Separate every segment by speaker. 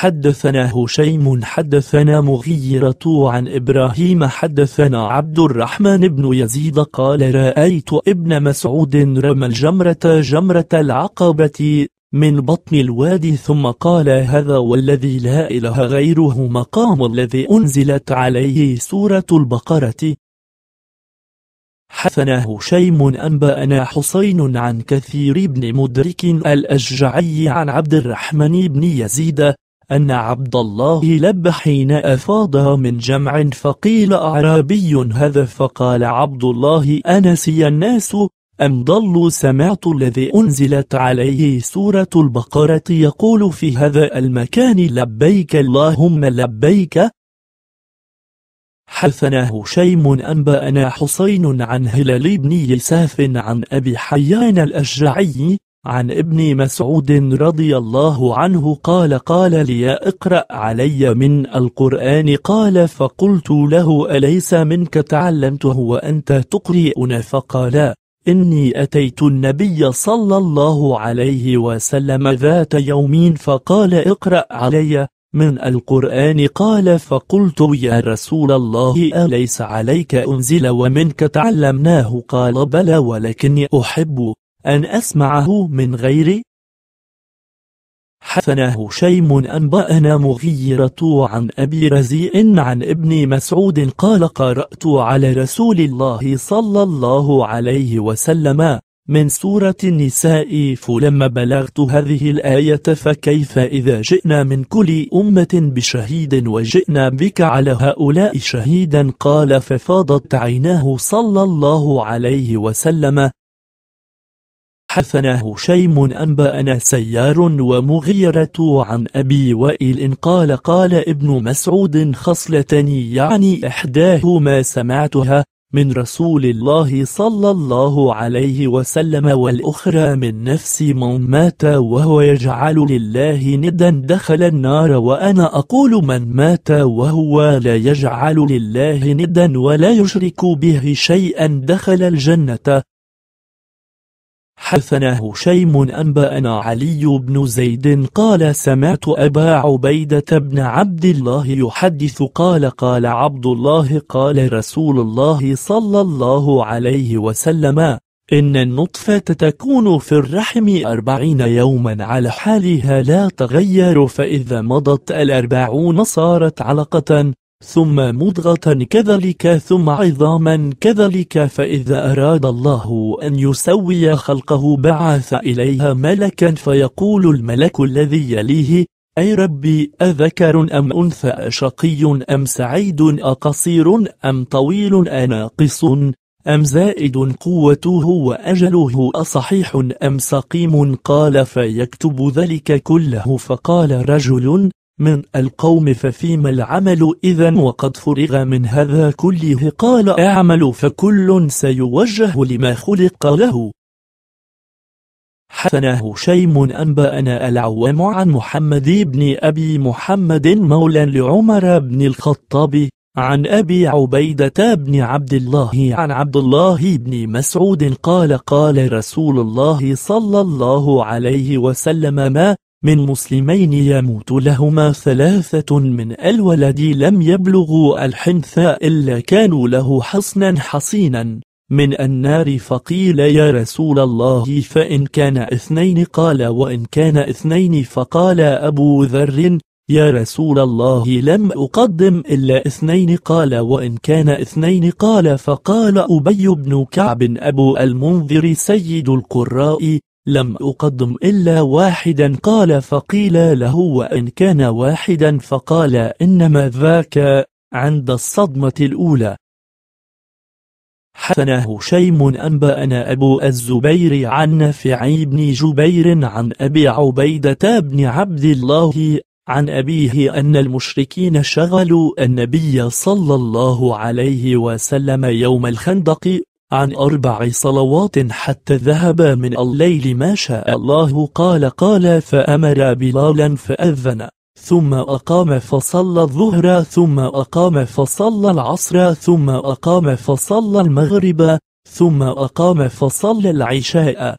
Speaker 1: حدثنا هشيم حدثنا مغيرة عن إبراهيم حدثنا عبد الرحمن بن يزيد قال رأيت ابن مسعود رمى الجمرة جمرة العقبة من بطن الوادي ثم قال هذا والذي لا إله غيره مقام الذي أنزلت عليه سورة البقرة حثنا هشيم أنبأنا حسين عن كثير بن مدرك الأشجعي عن عبد الرحمن بن يزيد أن عبد الله لب حين أفاض من جمع فقيل أعرابي هذا فقال عبد الله أنسي الناس أم ضلوا سمعت الذي أنزلت عليه سورة البقرة يقول في هذا المكان لبيك اللهم لبيك حثنا هشيم أنبأنا حسين عن هلال بن يساف عن أبي حيان الأشجعي عن ابن مسعود رضي الله عنه قال قال لي اقرأ علي من القرآن قال فقلت له أليس منك تعلمته وأنت تقرئنا فقال إني أتيت النبي صلى الله عليه وسلم ذات يومين فقال اقرأ علي من القرآن قال فقلت يا رسول الله أليس عليك أنزل ومنك تعلمناه قال بلى ولكني أحب أن أسمعه من غيري حسن شيم أنبأنا مغيرة عن أبي رزيء عن ابن مسعود قال قرأت على رسول الله صلى الله عليه وسلم من سورة النساء فلما بلغت هذه الآية فكيف إذا جئنا من كل أمة بشهيد وجئنا بك على هؤلاء شهيدا قال ففاضت عيناه صلى الله عليه وسلم حدثنا هشيم أنبأنا سيار ومغيرة عن أبي وائل قال قال ابن مسعود خصلتني يعني إحداهما سمعتها من رسول الله صلى الله عليه وسلم والأخرى من نفس من مات وهو يجعل لله ندا دخل النار وأنا أقول من مات وهو لا يجعل لله ندا ولا يشرك به شيئا دخل الجنة حدثنا هشيم أنبأنا علي بن زيد قال سمعت أبا عبيدة بن عبد الله يحدث قال قال عبد الله قال رسول الله صلى الله عليه وسلم إن النطفة تكون في الرحم أربعين يوما على حالها لا تغير فإذا مضت الأربعون صارت علقة ثم مضغة كذلك ثم عظاما كذلك فإذا أراد الله أن يسوي خلقه بعث إليها ملكا فيقول الملك الذي يليه أي ربي أذكر أم أنثى شقي أم سعيد أقصير أم طويل أناقص أم زائد قوته وأجله أصحيح أم سقيم قال فيكتب ذلك كله فقال رجل من القوم ففيما العمل إذا وقد فرغ من هذا كله قال أعمل فكل سيوجه لما خلق له حسن هشيم أنبأنا العوام عن محمد بن أبي محمد مولى لعمر بن الخطاب عن أبي عبيدة بن عبد الله عن عبد الله بن مسعود قال قال رسول الله صلى الله عليه وسلم ما من مسلمين يموت لهما ثلاثة من الولد لم يبلغوا الحنث إلا كانوا له حصنا حصينا من النار فقيل يا رسول الله فإن كان اثنين قال وإن كان اثنين فقال أبو ذر يا رسول الله لم أقدم إلا اثنين قال وإن كان اثنين قال فقال أبي بن كعب أبو المنذر سيد القراء لم أقدم إلا واحدا قال فقيل له وإن كان واحدا فقال إنما ذاك عند الصدمة الأولى حسنه شيم أنبأنا أبو الزبير عن نافع بن جبير عن أبي عبيدة بن عبد الله عن أبيه أن المشركين شغلوا النبي صلى الله عليه وسلم يوم الخندق عن أربع صلوات حتى ذهب من الليل ما شاء الله قال قال فأمر بلالا فأذن ثم أقام فصلى الظهر ثم أقام فصلى العصر ثم أقام فصلى المغرب ثم أقام فصلى العشاء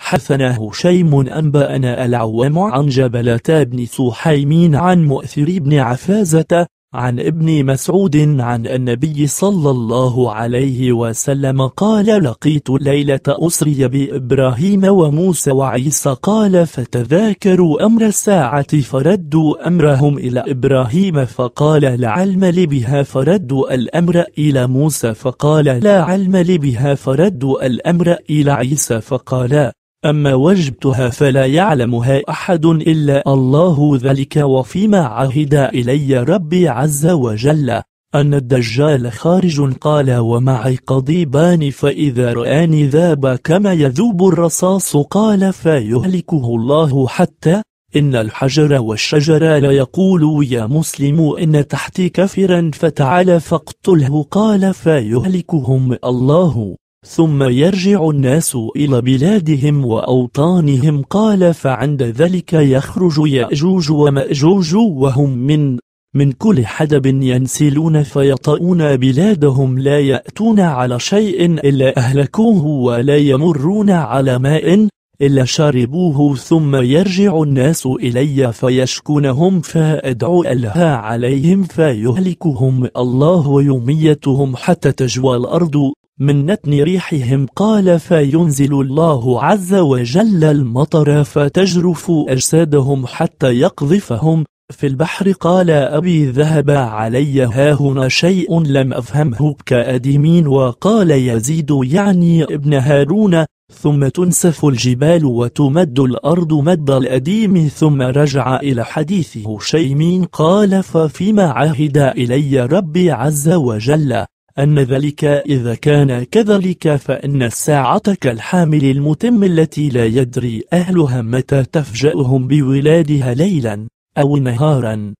Speaker 1: حثنا هشيم أنبأنا العوام عن جبلة بن سحيمين عن مؤثر بن عفازة عن ابن مسعود عن النبي صلى الله عليه وسلم قال لقيت ليلة أسري بإبراهيم وموسى وعيسى قال فتذاكروا أمر الساعة فردوا أمرهم إلى إبراهيم فقال لا علم لي بها فردوا الأمر إلى موسى فقال لا علم لي بها فردوا الأمر إلى عيسى فقال أما وجبتها فلا يعلمها أحد إلا الله ذلك وفيما عهد إلي ربي عز وجل أن الدجال خارج قال ومعي قضيبان فإذا رآني ذاب كما يذوب الرصاص قال فيهلكه الله حتى إن الحجر والشجر يقول يا مسلم إن تحتي كفرا فتعال فاقتله قال فيهلكهم الله ثم يرجع الناس إلى بلادهم وأوطانهم قال فعند ذلك يخرج يأجوج ومأجوج وهم من من كل حدب ينسلون فيطؤون بلادهم لا يأتون على شيء إلا أهلكوه ولا يمرون على ماء إلا شربوه ثم يرجع الناس إلي فيشكونهم فأدعو الله عليهم فيهلكهم الله ويميتهم حتى تجوى الأرض من نتن ريحهم قال فينزل الله عز وجل المطر فتجرف أجسادهم حتى يقذفهم في البحر قال أبي ذهب علي هاهنا شيء لم أفهمه كأديمين وقال يزيد يعني ابن هارون ثم تنسف الجبال وتمد الأرض مد الأديم ثم رجع إلى حديثه شيمين قال ففيما عهد إلي ربي عز وجل أن ذلك إذا كان كذلك فإن الساعة كالحامل المتم التي لا يدري أهلها متى تفجأهم بولادها ليلا أو نهارا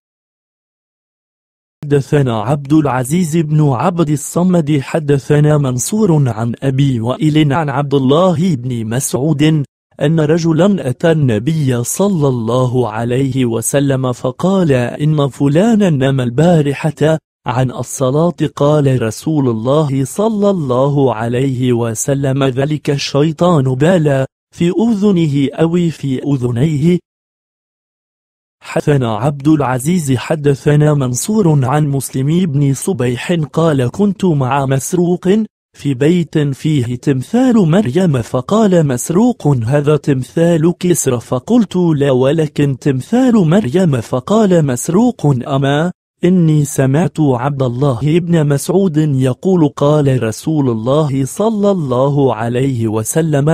Speaker 1: حدثنا عبد العزيز بن عبد الصمد حدثنا منصور عن أبي وائل عن عبد الله بن مسعود أن رجلا أتى النبي صلى الله عليه وسلم فقال إن فلانا نام البارحة عن الصلاة قال رسول الله صلى الله عليه وسلم ذلك الشيطان بالا في أذنه أو في أذنيه حدثنا عبد العزيز حدثنا منصور عن مسلم بن صبيح قال كنت مع مسروق في بيت فيه تمثال مريم فقال مسروق هذا تمثال كسر فقلت لا ولكن تمثال مريم فقال مسروق أما إني سمعت عبد الله بن مسعود يقول قال رسول الله صلى الله عليه وسلم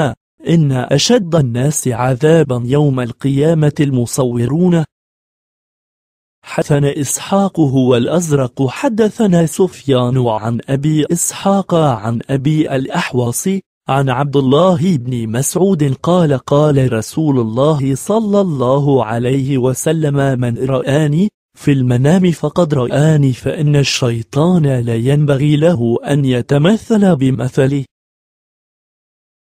Speaker 1: إن أشد الناس عذابا يوم القيامة المصورون حدثنا إسحاق هو الأزرق حدثنا سفيان عن أبي إسحاق عن أبي الأحواص عن عبد الله بن مسعود قال قال رسول الله صلى الله عليه وسلم من رآني في المنام فقد رآني فإن الشيطان لا ينبغي له أن يتمثل بمثلي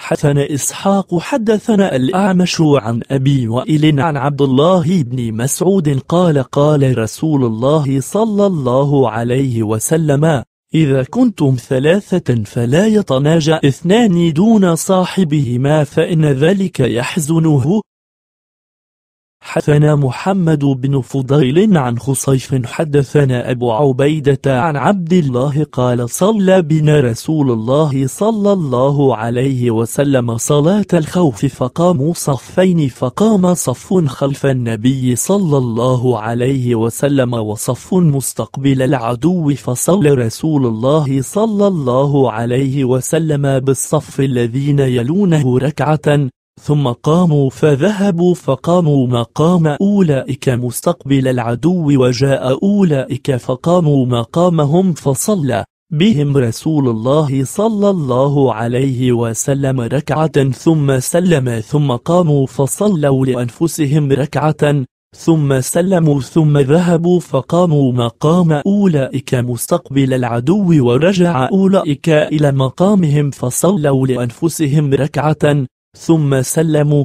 Speaker 1: حدثنا إسحاق حدثنا الأعمش عن أبي وائل عن عبد الله بن مسعود قال قال رسول الله صلى الله عليه وسلم إذا كنتم ثلاثة فلا يتناجى اثنان دون صاحبهما فإن ذلك يحزنه حدثنا محمد بن فضيل عن خصيف حدثنا أبو عبيدة عن عبد الله قال صلى بنا رسول الله صلى الله عليه وسلم صلاة الخوف فقاموا صفين فقام صف خلف النبي صلى الله عليه وسلم وصف مستقبل العدو فصلى رسول الله صلى الله عليه وسلم بالصف الذين يلونه ركعة ثم قاموا فذهبوا فقاموا مقام أولئك مستقبل العدو وجاء أولئك فقاموا مقامهم فصلى بهم رسول الله صلى الله عليه وسلم ركعة ثم سلم ثم قاموا فصلوا لأنفسهم ركعة ثم سلموا ثم ذهبوا فقاموا مقام أولئك مستقبل العدو ورجع أولئك إلى مقامهم فصلوا لأنفسهم ركعة ثم سلموا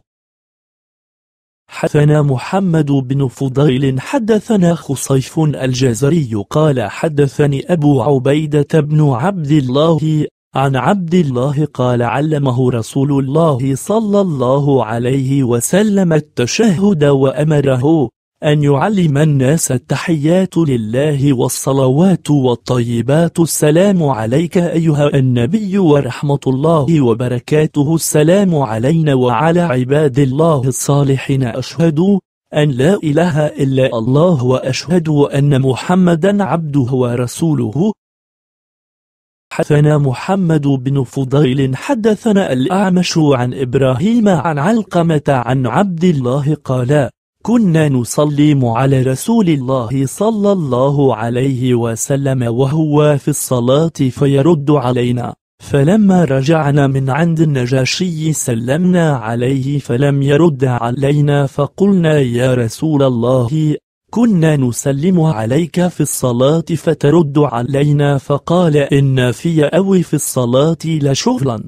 Speaker 1: حدثنا محمد بن فضيل حدثنا خصيف الجزري قال حدثني أبو عبيدة بن عبد الله عن عبد الله قال علمه رسول الله صلى الله عليه وسلم التشهد وأمره أن يعلم الناس التحيات لله والصلوات والطيبات السلام عليك أيها النبي ورحمة الله وبركاته السلام علينا وعلى عباد الله الصالحين أشهد أن لا إله إلا الله وأشهد أن محمدا عبده ورسوله حدثنا محمد بن فضيل حدثنا الأعمش عن إبراهيم عن علقمة عن عبد الله قال كنا نصلي على رسول الله صلى الله عليه وسلم وهو في الصلاة فيرد علينا فلما رجعنا من عند النجاشي سلمنا عليه فلم يرد علينا فقلنا يا رسول الله كنا نسلم عليك في الصلاة فترد علينا فقال إن في أو في الصلاة لشغلا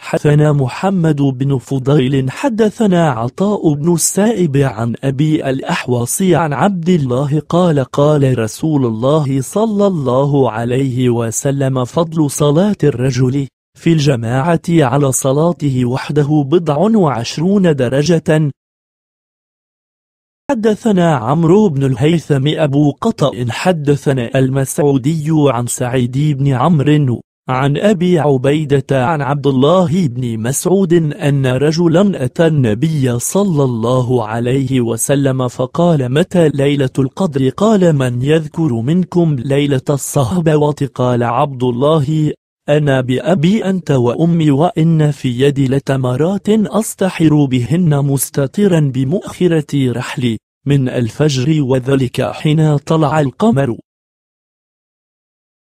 Speaker 1: حدثنا محمد بن فضيل حدثنا عطاء بن السائب عن أبي الأحواص عن عبد الله قال قال رسول الله صلى الله عليه وسلم فضل صلاة الرجل في الجماعة على صلاته وحده بضع وعشرون درجة حدثنا عمرو بن الهيثم أبو قطأ حدثنا المسعودي عن سعيد بن عمرو عن أبي عبيدة عن عبد الله بن مسعود أن رجلا أتى النبي صلى الله عليه وسلم فقال متى ليلة القدر قال من يذكر منكم ليلة الصهبة قال عبد الله أنا بأبي أنت وأمي وإن في يدي لتمرات أستحر بهن مستطرا بمؤخرة رحلي من الفجر وذلك حين طلع القمر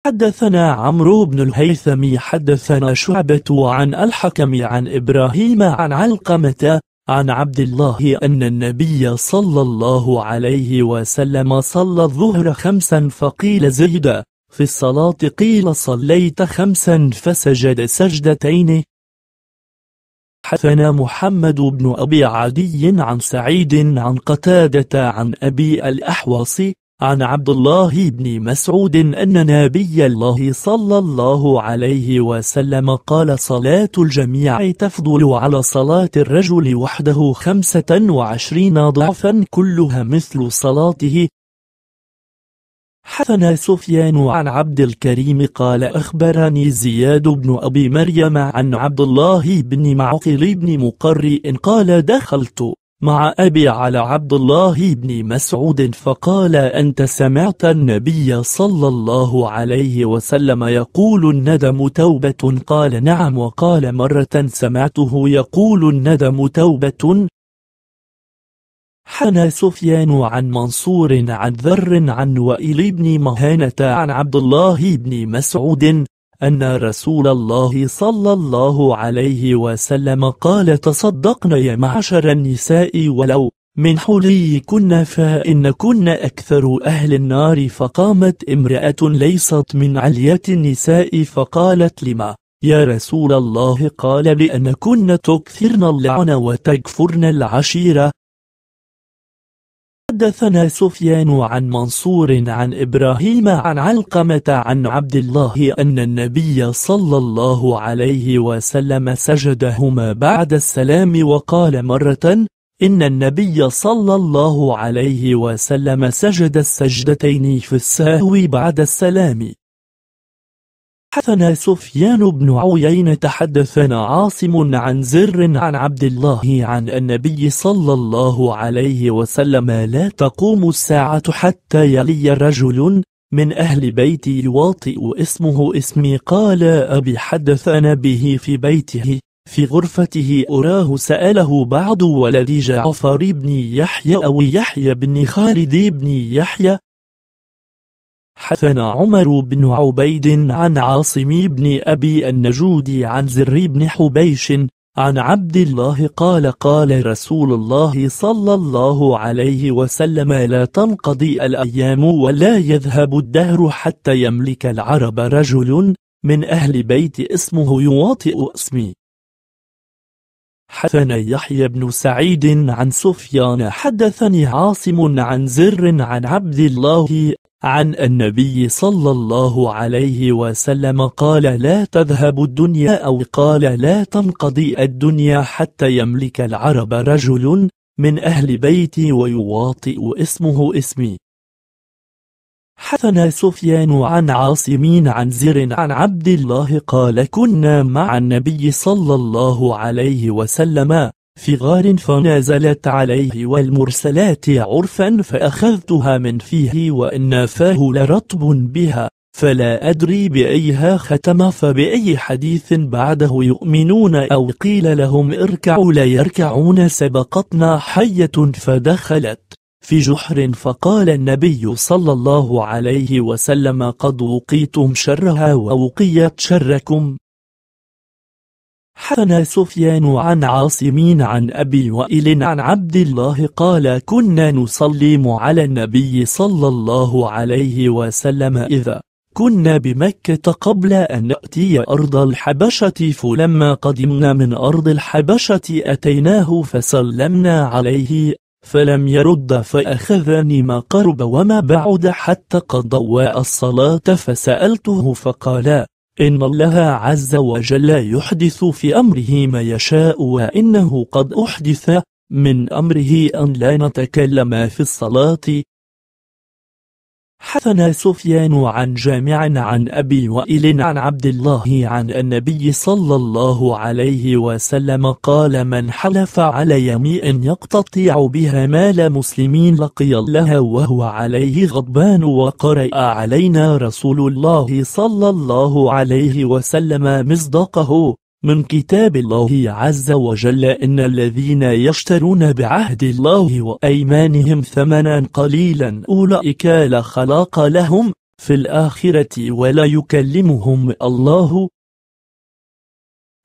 Speaker 1: حدثنا عمرو بن الهيثم حدثنا شعبة عن الحكم عن إبراهيم عن علقمة عن عبد الله أن النبي صلى الله عليه وسلم صلى الظهر خمسا فقيل زيد في الصلاة قيل صليت خمسا فسجد سجدتين حدثنا محمد بن أبي عدي عن سعيد عن قتادة عن أبي الأحواص عن عبد الله بن مسعود أن نبي الله صلى الله عليه وسلم قال صلاة الجميع تفضل على صلاة الرجل وحده خمسة وعشرين ضعفا كلها مثل صلاته حثنا سفيان عن عبد الكريم قال أخبرني زياد بن أبي مريم عن عبد الله بن معقل بن مقرئ قال دخلت مع أبي على عبد الله بن مسعود فقال أنت سمعت النبي صلى الله عليه وسلم يقول الندم توبة قال نعم وقال مرة سمعته يقول الندم توبة حنى سفيان عن منصور عن ذر عن وائل بن مهانة عن عبد الله بن مسعود أن رسول الله صلى الله عليه وسلم قال تصدقن يا معشر النساء ولو من حلي كنا فإن كنا أكثر أهل النار فقامت امرأة ليست من علية النساء فقالت لما يا رسول الله قال لأن كنا تكثرن اللعن وتكفرن العشيرة حدثنا سفيان عن منصور عن إبراهيم عن علقمة عن عبد الله أن النبي صلى الله عليه وسلم سجدهما بعد السلام وقال مرة إن النبي صلى الله عليه وسلم سجد السجدتين في السهو بعد السلام حدثنا سفيان بن عويين تحدثنا عاصم عن زر عن عبد الله عن النبي صلى الله عليه وسلم لا تقوم الساعة حتى يلي رجل من أهل بيتي يواطئ اسمه اسمي قال أبي حدثنا به في بيته في غرفته أراه سأله بعض ولدي جعفر بن يحيى أو يحيى بن خالد بن يحيى حدثنا عمر بن عبيد عن عاصم بن أبي النجود عن زر بن حبيش عن عبد الله قال قال رسول الله صلى الله عليه وسلم لا تنقضي الأيام ولا يذهب الدهر حتى يملك العرب رجل من أهل بيت اسمه يواطئ اسمي حدثنا يحيى بن سعيد عن سفيان حدثني عاصم عن زر عن عبد الله عن النبي صلى الله عليه وسلم قال لا تذهب الدنيا أو قال لا تنقضي الدنيا حتى يملك العرب رجل من أهل بيتي ويواطئ اسمه اسمي حثنا سفيان عن عاصمين عن زر عن عبد الله قال كنا مع النبي صلى الله عليه وسلم في غار فنازلت عليه والمرسلات عرفا فأخذتها من فيه وإن فاه لرطب بها فلا أدري بأيها ختم فبأي حديث بعده يؤمنون أو قيل لهم اركعوا لا يركعون سبقتنا حية فدخلت في جحر فقال النبي صلى الله عليه وسلم قد وقيتم شرها ووقيت شركم حدثنا سفيان عن عاصمين عن أبي وائل عن عبد الله قال كنا نصلي على النبي صلى الله عليه وسلم إذا كنا بمكة قبل أن نأتي أرض الحبشة فلما قدمنا من أرض الحبشة أتيناه فسلمنا عليه فلم يرد فأخذني ما قرب وما بعد حتى قضوا الصلاة فسألته فقال إن الله عز وجل يحدث في أمره ما يشاء وإنه قد أحدث من أمره أن لا نتكلم في الصلاة حدثنا سفيان عن جامع عن أبي وائل عن عبد الله عن النبي صلى الله عليه وسلم قال من حلف على يمين يقتطع بها مال مسلمين لقي الله وهو عليه غضبان وقرأ علينا رسول الله صلى الله عليه وسلم مصدقه من كتاب الله عز وجل إن الذين يشترون بعهد الله وأيمانهم ثمنا قليلا أولئك لا خلاق لهم في الآخرة ولا يكلمهم الله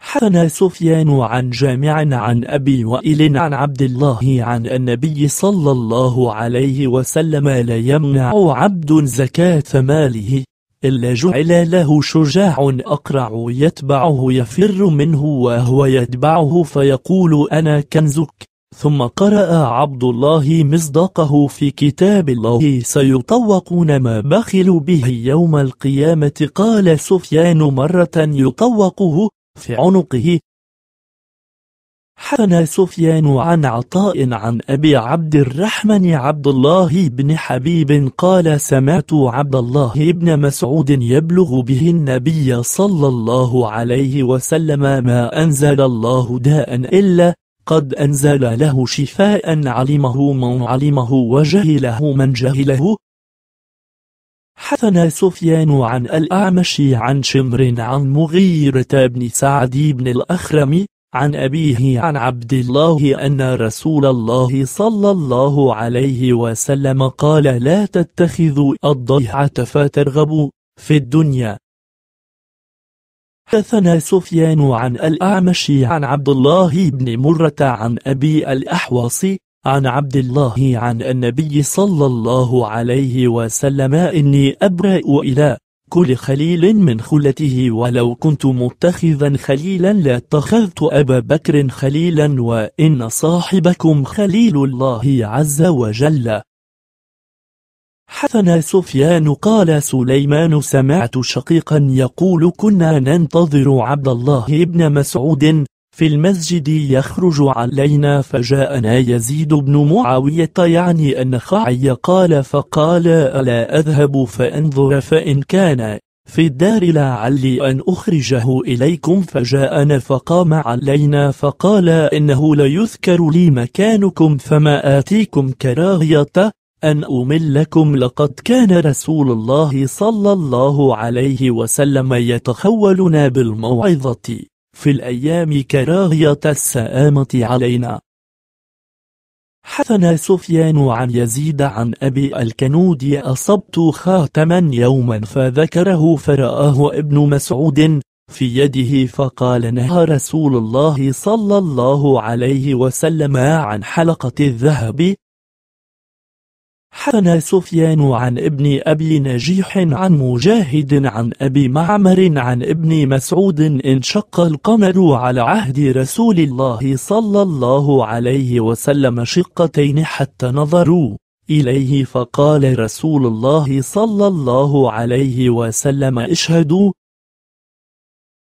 Speaker 1: حدثنا سفيان عن جامع عن أبي وائل عن عبد الله عن النبي صلى الله عليه وسلم لا يمنع عبد زكاة ماله إلا جعل له شجاع أقرع يتبعه يفر منه وهو يتبعه فيقول أنا كنزك ثم قرأ عبد الله مصداقه في كتاب الله سيطوقون ما بخلوا به يوم القيامة قال سفيان مرة يطوقه في عنقه حكنا سفيان عن عطاء عن أبي عبد الرحمن عبد الله بن حبيب قال سمعت عبد الله بن مسعود يبلغ به النبي صلى الله عليه وسلم ما أنزل الله داء إلا قد أنزل له شفاء علمه من علمه وجهله من جهله حثنا سفيان عن الأعمش عن شمر عن مغيرة بن سعد بن الأخرم عن أبيه عن عبد الله أن رسول الله صلى الله عليه وسلم قال لا تتخذوا الضيعة فترغبوا في الدنيا حدثنا سفيان عن الأعمش عن عبد الله بن مرة عن أبي الأحوص عن عبد الله عن النبي صلى الله عليه وسلم إني أبرأ إلى كل خليل من خلته ولو كنت متخذا خليلا لاتخذت أبا بكر خليلا وإن صاحبكم خليل الله عز وجل حثنا سفيان قال سليمان سمعت شقيقا يقول كنا ننتظر عبد الله بن مسعود في المسجد يخرج علينا فجاءنا يزيد بن معاوية يعني أن خعي قال فقال ألا أذهب فأنظر فإن كان في الدار لعلي أن أخرجه إليكم فجاءنا فقام علينا فقال إنه ليذكر لي مكانكم فما آتيكم كراهية أن أملكم لقد كان رسول الله صلى الله عليه وسلم يتخولنا بالموعظة في الأيام كراهية السآمة علينا حثنا سفيان عن يزيد عن أبي الكنود أصبت خاتما يوما فذكره فرآه ابن مسعود في يده فقال نهى رسول الله صلى الله عليه وسلم عن حلقة الذهب حدثنا سفيان عن ابن أبي نجيح عن مجاهد عن أبي معمر عن ابن مسعود انشق القمر على عهد رسول الله صلى الله عليه وسلم شقتين حتى نظروا إليه فقال رسول الله صلى الله عليه وسلم اشهدوا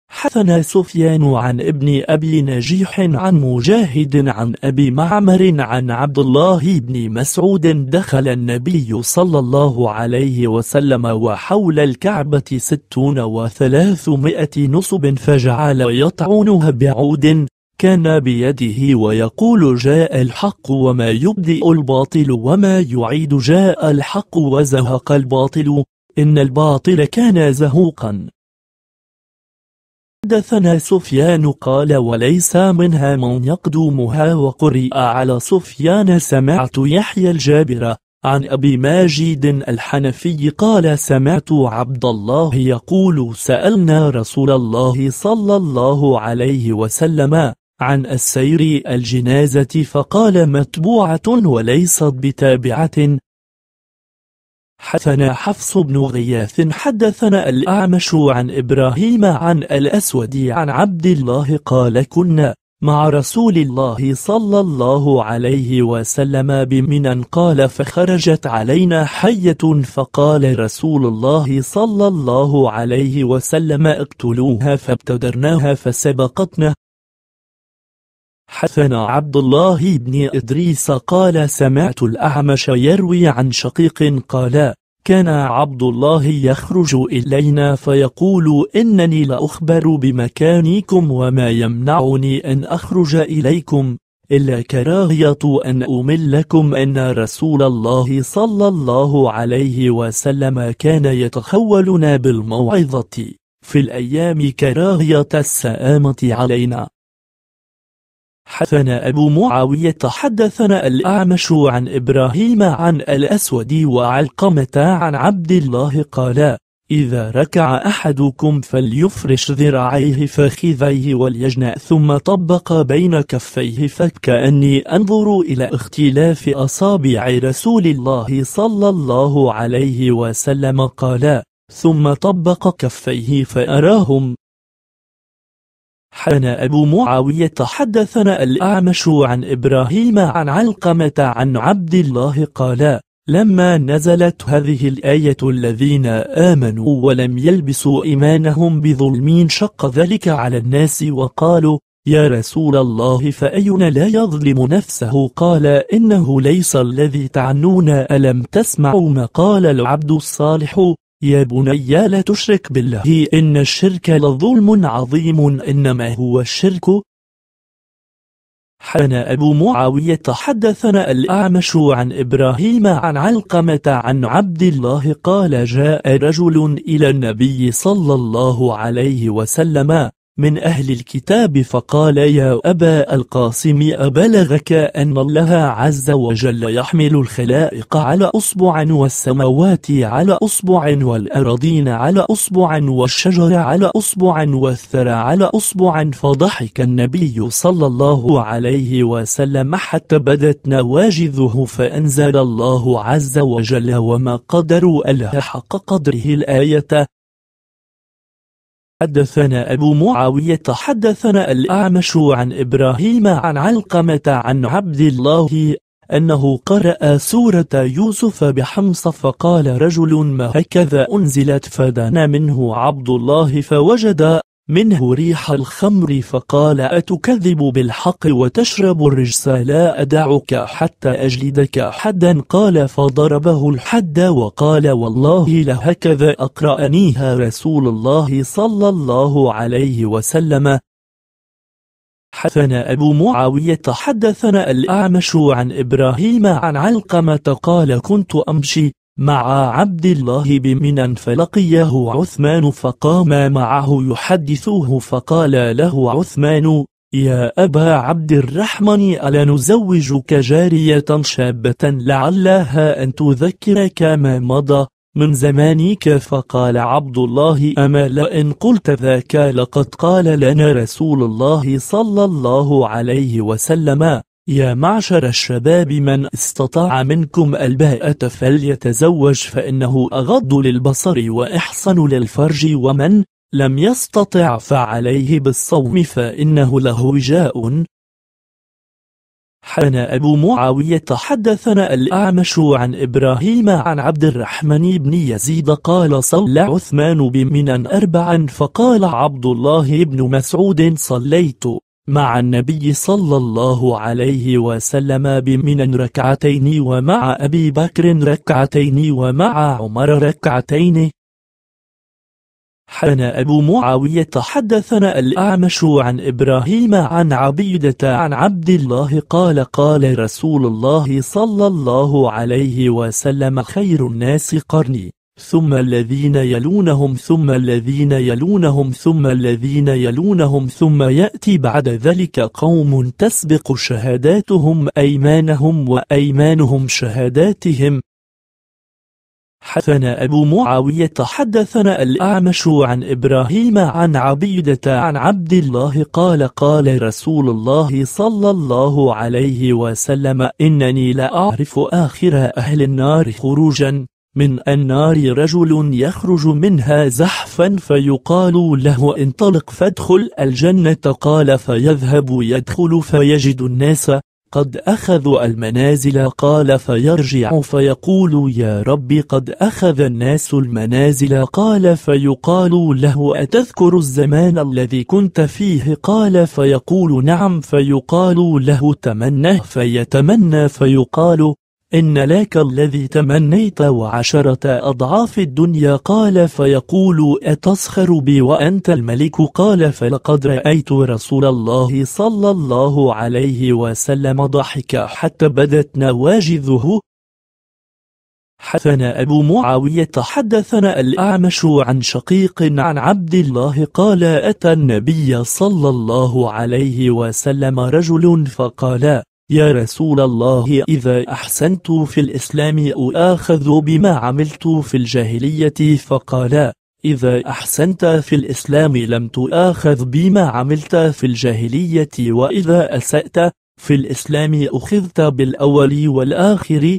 Speaker 1: حثنا سفيان عن ابن أبي نجيح عن مجاهد عن أبي معمر عن عبد الله بن مسعود دخل النبي صلى الله عليه وسلم وحول الكعبة ستون وثلاثمائة نصب فجعل يطعونها بعود كان بيده ويقول جاء الحق وما يبدئ الباطل وما يعيد جاء الحق وزهق الباطل إن الباطل كان زهوقا حدثنا سفيان قال وليس منها من يقدمها وقرئ على سفيان سمعت يحيى الجابر عن أبي ماجد الحنفي قال سمعت عبد الله يقول سألنا رسول الله صلى الله عليه وسلم عن السير الجنازة فقال متبوعة وليست بتابعة حدثنا حفص بن غياث حدثنا الأعمش عن إبراهيم عن الأسود عن عبد الله قال كنا مع رسول الله صلى الله عليه وسلم بمنا قال فخرجت علينا حية فقال رسول الله صلى الله عليه وسلم اقتلوها فابتدرناها فسبقتنا حسن عبد الله بن إدريس قال سمعت الأعمش يروي عن شقيق قال كان عبد الله يخرج إلينا فيقول إنني لأخبر بمكانكم وما يمنعني أن أخرج إليكم إلا كراهية أن أملكم أن رسول الله صلى الله عليه وسلم كان يتخولنا بالموعظة في الأيام كراهية السآمة علينا حدثنا أبو معاوية حدثنا الأعمش عن إبراهيم عن الأسود وعلقمة عن عبد الله قال إذا ركع أحدكم فليفرش ذراعيه فخذيه وليجنى ثم طبق بين كفيه فكأني أنظر إلى اختلاف أصابع رسول الله صلى الله عليه وسلم قال ثم طبق كفيه فأراهم حدثنا أبو معاوية حدثنا الأعمش عن إبراهيم عن علقمة عن عبد الله قال لما نزلت هذه الآية الذين آمنوا ولم يلبسوا إيمانهم بظلم شق ذلك على الناس وقالوا يا رسول الله فأينا لا يظلم نفسه قال إنه ليس الذي تعنون ألم تسمعوا ما قال العبد الصالح يا بني لا تشرك بالله إن الشرك لظلم عظيم إنما هو الشرك حان أبو معاوية حدثنا الأعمش عن إبراهيم عن علقمة عن عبد الله قال جاء رجل إلى النبي صلى الله عليه وسلم من أهل الكتاب فقال يا أبا القاسم أبلغك أن الله عز وجل يحمل الخلائق على أصبع والسماوات على أصبع والأرضين على أصبع والشجر على أصبع والثرى على أصبع فضحك النبي صلى الله عليه وسلم حتى بدت نواجذه فأنزل الله عز وجل وما قدروا ألا حق قدره الآية حدثنا أبو معاوية حدثنا الأعمش عن إبراهيم عن علقمة عن عبد الله أنه قرأ سورة يوسف بحمص فقال رجل ما هكذا أنزلت فدنا منه عبد الله فوجد منه ريح الخمر فقال أتكذب بالحق وتشرب الرجس لا أدعك حتى أجلدك حدا قال فضربه الحد وقال والله لهكذا أقرأنيها رسول الله صلى الله عليه وسلم حدثنا أبو معاوية حدثنا الأعمش عن إبراهيم عن علقمة قال كنت أمشي مع عبد الله بمنى فلقيه عثمان فقام معه يحدثه فقال له عثمان يا أبا عبد الرحمن ألا نزوجك جارية شابة لعلها أن تذكرك ما مضى من زمانك فقال عبد الله أما لئن قلت ذاك لقد قال لنا رسول الله صلى الله عليه وسلم يا معشر الشباب من استطاع منكم الباءة فليتزوج فإنه أغض للبصر وإحصن للفرج ومن لم يستطع فعليه بالصوم فإنه له وجاء حان أبو معاوية حدثنا الأعمش عن إبراهيم عن عبد الرحمن بن يزيد قال صلى عثمان بمنا أربعا فقال عبد الله بن مسعود صليت مع النبي صلى الله عليه وسلم بمن ركعتين ومع أبي بكر ركعتين ومع عمر ركعتين حن أبو معاوية حدثنا الأعمش عن إبراهيم عن عبيدة عن عبد الله قال قال رسول الله صلى الله عليه وسلم خير الناس قرني ثم الذين يلونهم ثم الذين يلونهم ثم الذين يلونهم ثم يأتي بعد ذلك قوم تسبق شهاداتهم أيمانهم وأيمانهم شهاداتهم حدثنا أبو معاوية حدثنا الأعمش عن إبراهيم عن عبيدة عن عبد الله قال قال رسول الله صلى الله عليه وسلم إنني لا أعرف آخر أهل النار خروجا من النار رجل يخرج منها زحفا فيقال له انطلق فادخل الجنة قال فيذهب يدخل فيجد الناس قد أخذوا المنازل قال فيرجع فيقول يا رب قد أخذ الناس المنازل قال فيقال له أتذكر الزمان الذي كنت فيه قال فيقول نعم فيقال له تمنى فيتمنى فيقال إن لك الذي تمنيت وعشرة أضعاف الدنيا قال فيقول أتسخر بي وأنت الملك قال فلقد رأيت رسول الله صلى الله عليه وسلم ضحك حتى بدت نواجذه حثنا أبو معاوية حدثنا الأعمش عن شقيق عن عبد الله قال أتى النبي صلى الله عليه وسلم رجل فقال يا رسول الله إذا أحسنت في الإسلام أؤاخذ بما عملت في الجاهلية فقال إذا أحسنت في الإسلام لم تؤاخذ بما عملت في الجاهلية وإذا أسأت في الإسلام أخذت بالأول والآخر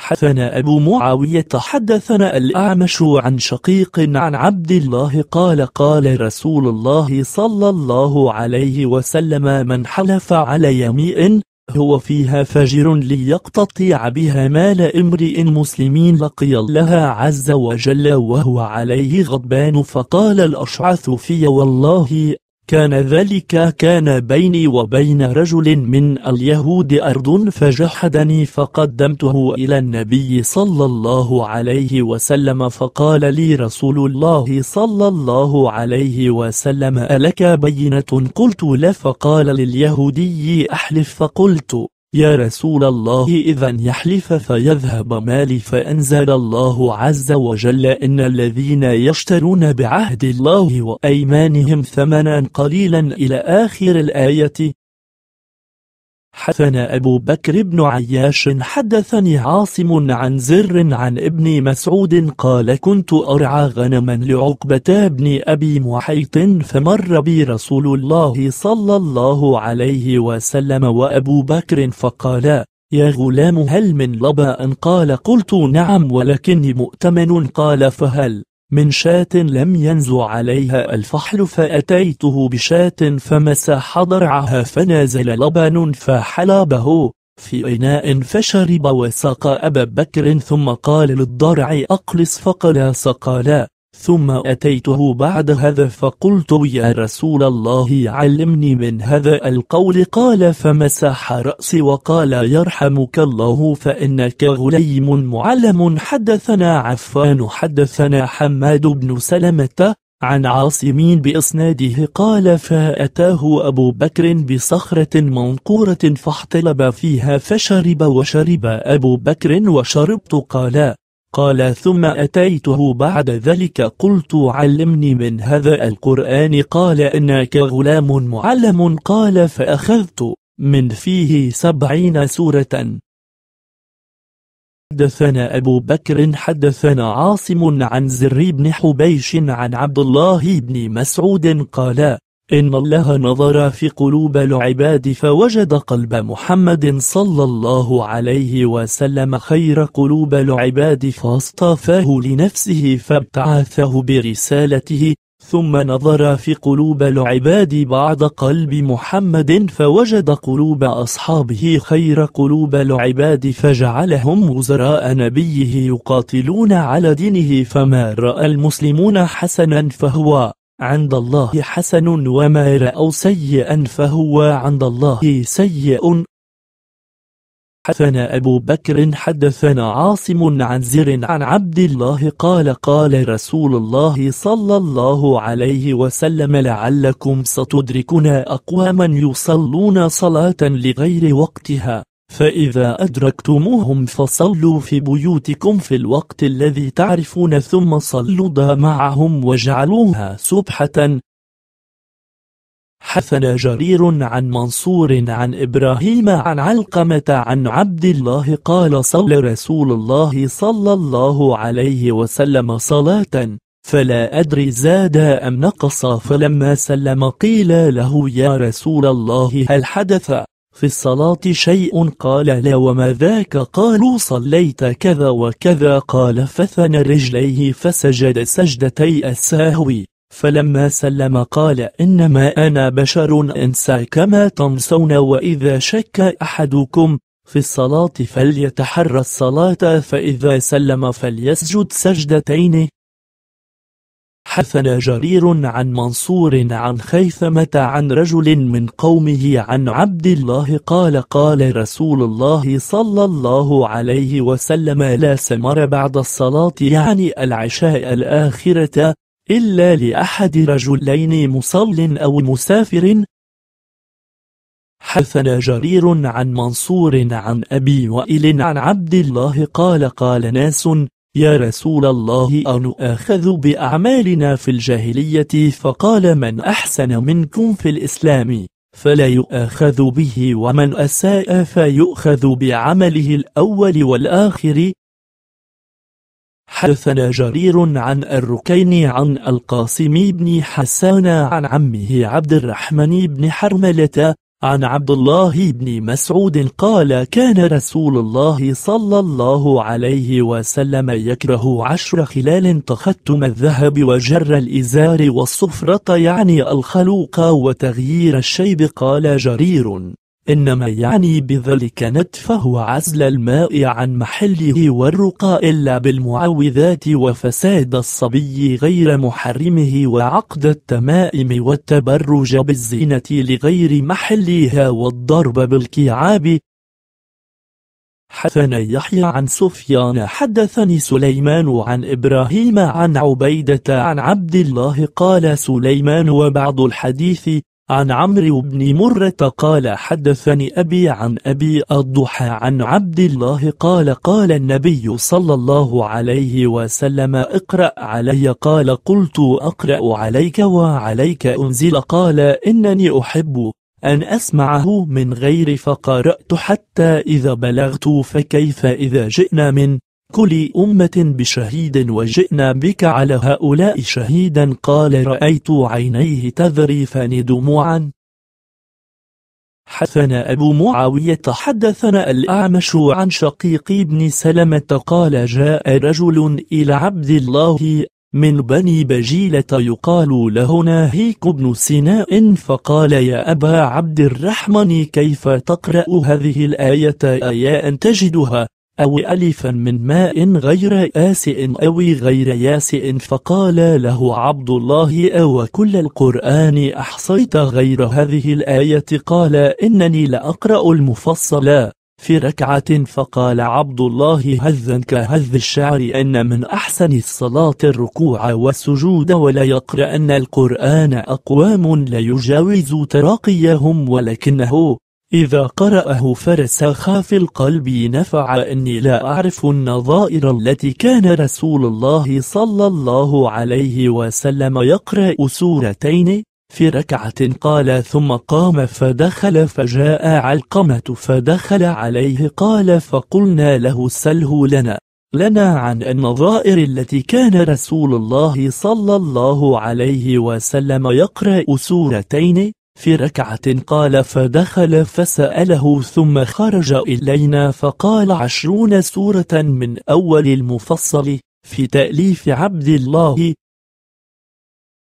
Speaker 1: حدثنا أبو معاوية حدثنا الأعمش عن شقيق عن عبد الله قال قال رسول الله صلى الله عليه وسلم من حلف على يمين هو فيها فجر ليقتطع بها مال امرئ مسلمين لقي الله عز وجل وهو عليه غضبان فقال الأشعث في والله كان ذلك كان بيني وبين رجل من اليهود أرض فجحدني فقدمته إلى النبي صلى الله عليه وسلم فقال لي رسول الله صلى الله عليه وسلم ألك بينة قلت لا فقال لليهودي أحلف فقلت يا رسول الله إذا يحلف فيذهب مالي فأنزل الله عز وجل إن الذين يشترون بعهد الله وأيمانهم ثمنا قليلا إلى آخر الآية حدثنا أبو بكر بن عياش حدثني عاصم عن زر عن ابن مسعود قال كنت أرعى غنما لعقبة بن أبي محيط فمر بي رسول الله صلى الله عليه وسلم وأبو بكر فقال يا غلام هل من لبا قال قلت نعم ولكني مؤتمن قال فهل من شاة لم ينزع عليها الفحل فأتيته بشاة فمسح ضرعها فنازل لبن فحلبه في إناء فشرب وسقى أبا بكر ثم قال للضرع أقلص فقلا سقى لا ثم أتيته بعد هذا فقلت يا رسول الله علمني من هذا القول قال فمسح رأسي وقال يرحمك الله فإنك غليم معلم حدثنا عفان حدثنا حماد بن سلمة عن عاصم بإسناده قال فأتاه أبو بكر بصخرة منقورة فاحتلب فيها فشرب وشرب أبو بكر وشربت قال قال ثم أتيته بعد ذلك قلت علمني من هذا القرآن قال إنك غلام معلم قال فأخذت من فيه سبعين سورة حدثنا أبو بكر حدثنا عاصم عن زري بن حبيش عن عبد الله بن مسعود قال إن الله نظر في قلوب العباد فوجد قلب محمد صلى الله عليه وسلم خير قلوب العباد فاصطفاه لنفسه فابتعثه برسالته ثم نظر في قلوب العباد بعد قلب محمد فوجد قلوب أصحابه خير قلوب العباد فجعلهم وزراء نبيه يقاتلون على دينه فما رأى المسلمون حسنا فهو عند الله حسن وما رأوا سيئا فهو عند الله سيء حدثنا أبو بكر حدثنا عاصم عن زر عن عبد الله قال قال رسول الله صلى الله عليه وسلم لعلكم ستدركنا أقواما يصلون صلاة لغير وقتها فإذا أدركتموهم فصلوا في بيوتكم في الوقت الذي تعرفون ثم صلوا دا معهم واجعلوها سبحة حثنا جرير عن منصور عن إبراهيم عن علقمة عن عبد الله قال صلى رسول الله صلى الله عليه وسلم صلاة فلا أدري زاد أم نقص فلما سلم قيل له يا رسول الله هل حدث في الصلاة شيء قال لا وما ذاك قالوا صليت كذا وكذا قال فثن رجليه فسجد سجدتي السهو فلما سلم قال إنما أنا بشر أنسى كما تنسون وإذا شك أحدكم في الصلاة فليتحرى الصلاة فإذا سلم فليسجد سجدتين حدثنا جرير عن منصور عن خيثمة عن رجل من قومه عن عبد الله قال قال رسول الله صلى الله عليه وسلم لا سمر بعد الصلاة يعني العشاء الآخرة إلا لأحد رجلين مصل أو مسافر حدثنا جرير عن منصور عن أبي وائل عن عبد الله قال قال ناس يا رسول الله أنؤاخذ بأعمالنا في الجاهلية فقال من أحسن منكم في الإسلام فلا يؤاخذ به ومن أساء فيؤخذ بعمله الأول والآخر حدثنا جرير عن الركين عن القاسم بن حسان عن عمه عبد الرحمن بن حرملة عن عبد الله بن مسعود قال كان رسول الله صلى الله عليه وسلم يكره عشر خلال تختم الذهب وجر الإزار والصفرة يعني الخلوق وتغيير الشيب قال جرير إنما يعني بذلك نتفه عزل الماء عن محله والرقى إلا بالمعوذات وفساد الصبي غير محرمه وعقد التمائم والتبرج بالزينة لغير محلها والضرب بالكعاب حدثنا يحيى عن سفيان حدثني سليمان عن إبراهيم عن عبيدة عن عبد الله قال سليمان وبعض الحديث عن عمرو بن مرة قال حدثني أبي عن أبي الضحى عن عبد الله قال قال النبي صلى الله عليه وسلم اقرأ علي قال قلت أقرأ عليك وعليك أنزل قال إنني أحب أن أسمعه من غير فقرأت حتى إذا بلغت فكيف إذا جئنا من كل أمة بشهيد وجئنا بك على هؤلاء شهيدا قال رأيت عينيه تذريفان دموعا حدثنا أبو معاوية حدثنا الأعمش عن شقيق بن سلمة قال جاء رجل إلى عبد الله من بني بجيلة يقال له ناهيك بن سناء فقال يا أبا عبد الرحمن كيف تقرأ هذه الآية أيا أن تجدها أو ألفا من ماء غير آسئ أو غير ياسئ فقال له عبد الله أو كل القرآن أحصيت غير هذه الآية قال إنني لأقرأ المفصل في ركعة فقال عبد الله هذا كهذ الشعر أن من أحسن الصلاة الركوع والسجود ولا يقرأن القرآن أقوام لا يجاوز تراقيهم ولكنه إذا قرأه فرسخ في القلب نفع أني لا أعرف النظائر التي كان رسول الله صلى الله عليه وسلم يقرأ سورتين في ركعة قال ثم قام فدخل فجاء علقمة فدخل عليه قال فقلنا له سله لنا لنا عن النظائر التي كان رسول الله صلى الله عليه وسلم يقرأ سورتين في ركعة قال فدخل فسأله ثم خرج إلينا فقال عشرون سورة من أول المفصل في تأليف عبد الله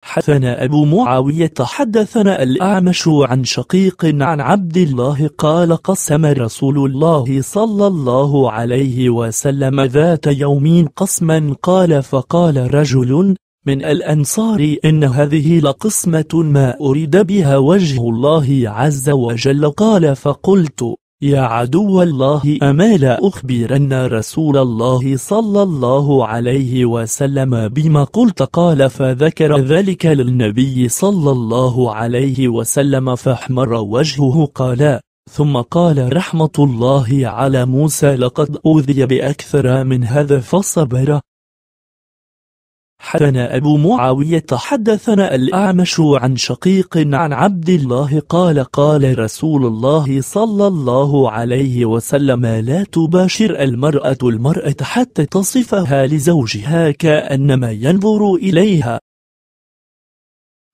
Speaker 1: حدثنا أبو معاوية حدثنا الأعمش عن شقيق عن عبد الله قال قسم رسول الله صلى الله عليه وسلم ذات يوم قسما قال فقال رجل من الأنصار إن هذه لقسمة ما أريد بها وجه الله عز وجل قال فقلت يا عدو الله أما لا أخبرن رسول الله صلى الله عليه وسلم بما قلت قال فذكر ذلك للنبي صلى الله عليه وسلم فاحمر وجهه قال ثم قال رحمة الله على موسى لقد أوذي بأكثر من هذا فصبر حدثنا أبو معاوية حدثنا الأعمش عن شقيق عن عبد الله قال قال رسول الله صلى الله عليه وسلم لا تباشر المرأة المرأة حتى تصفها لزوجها كأنما ينظر إليها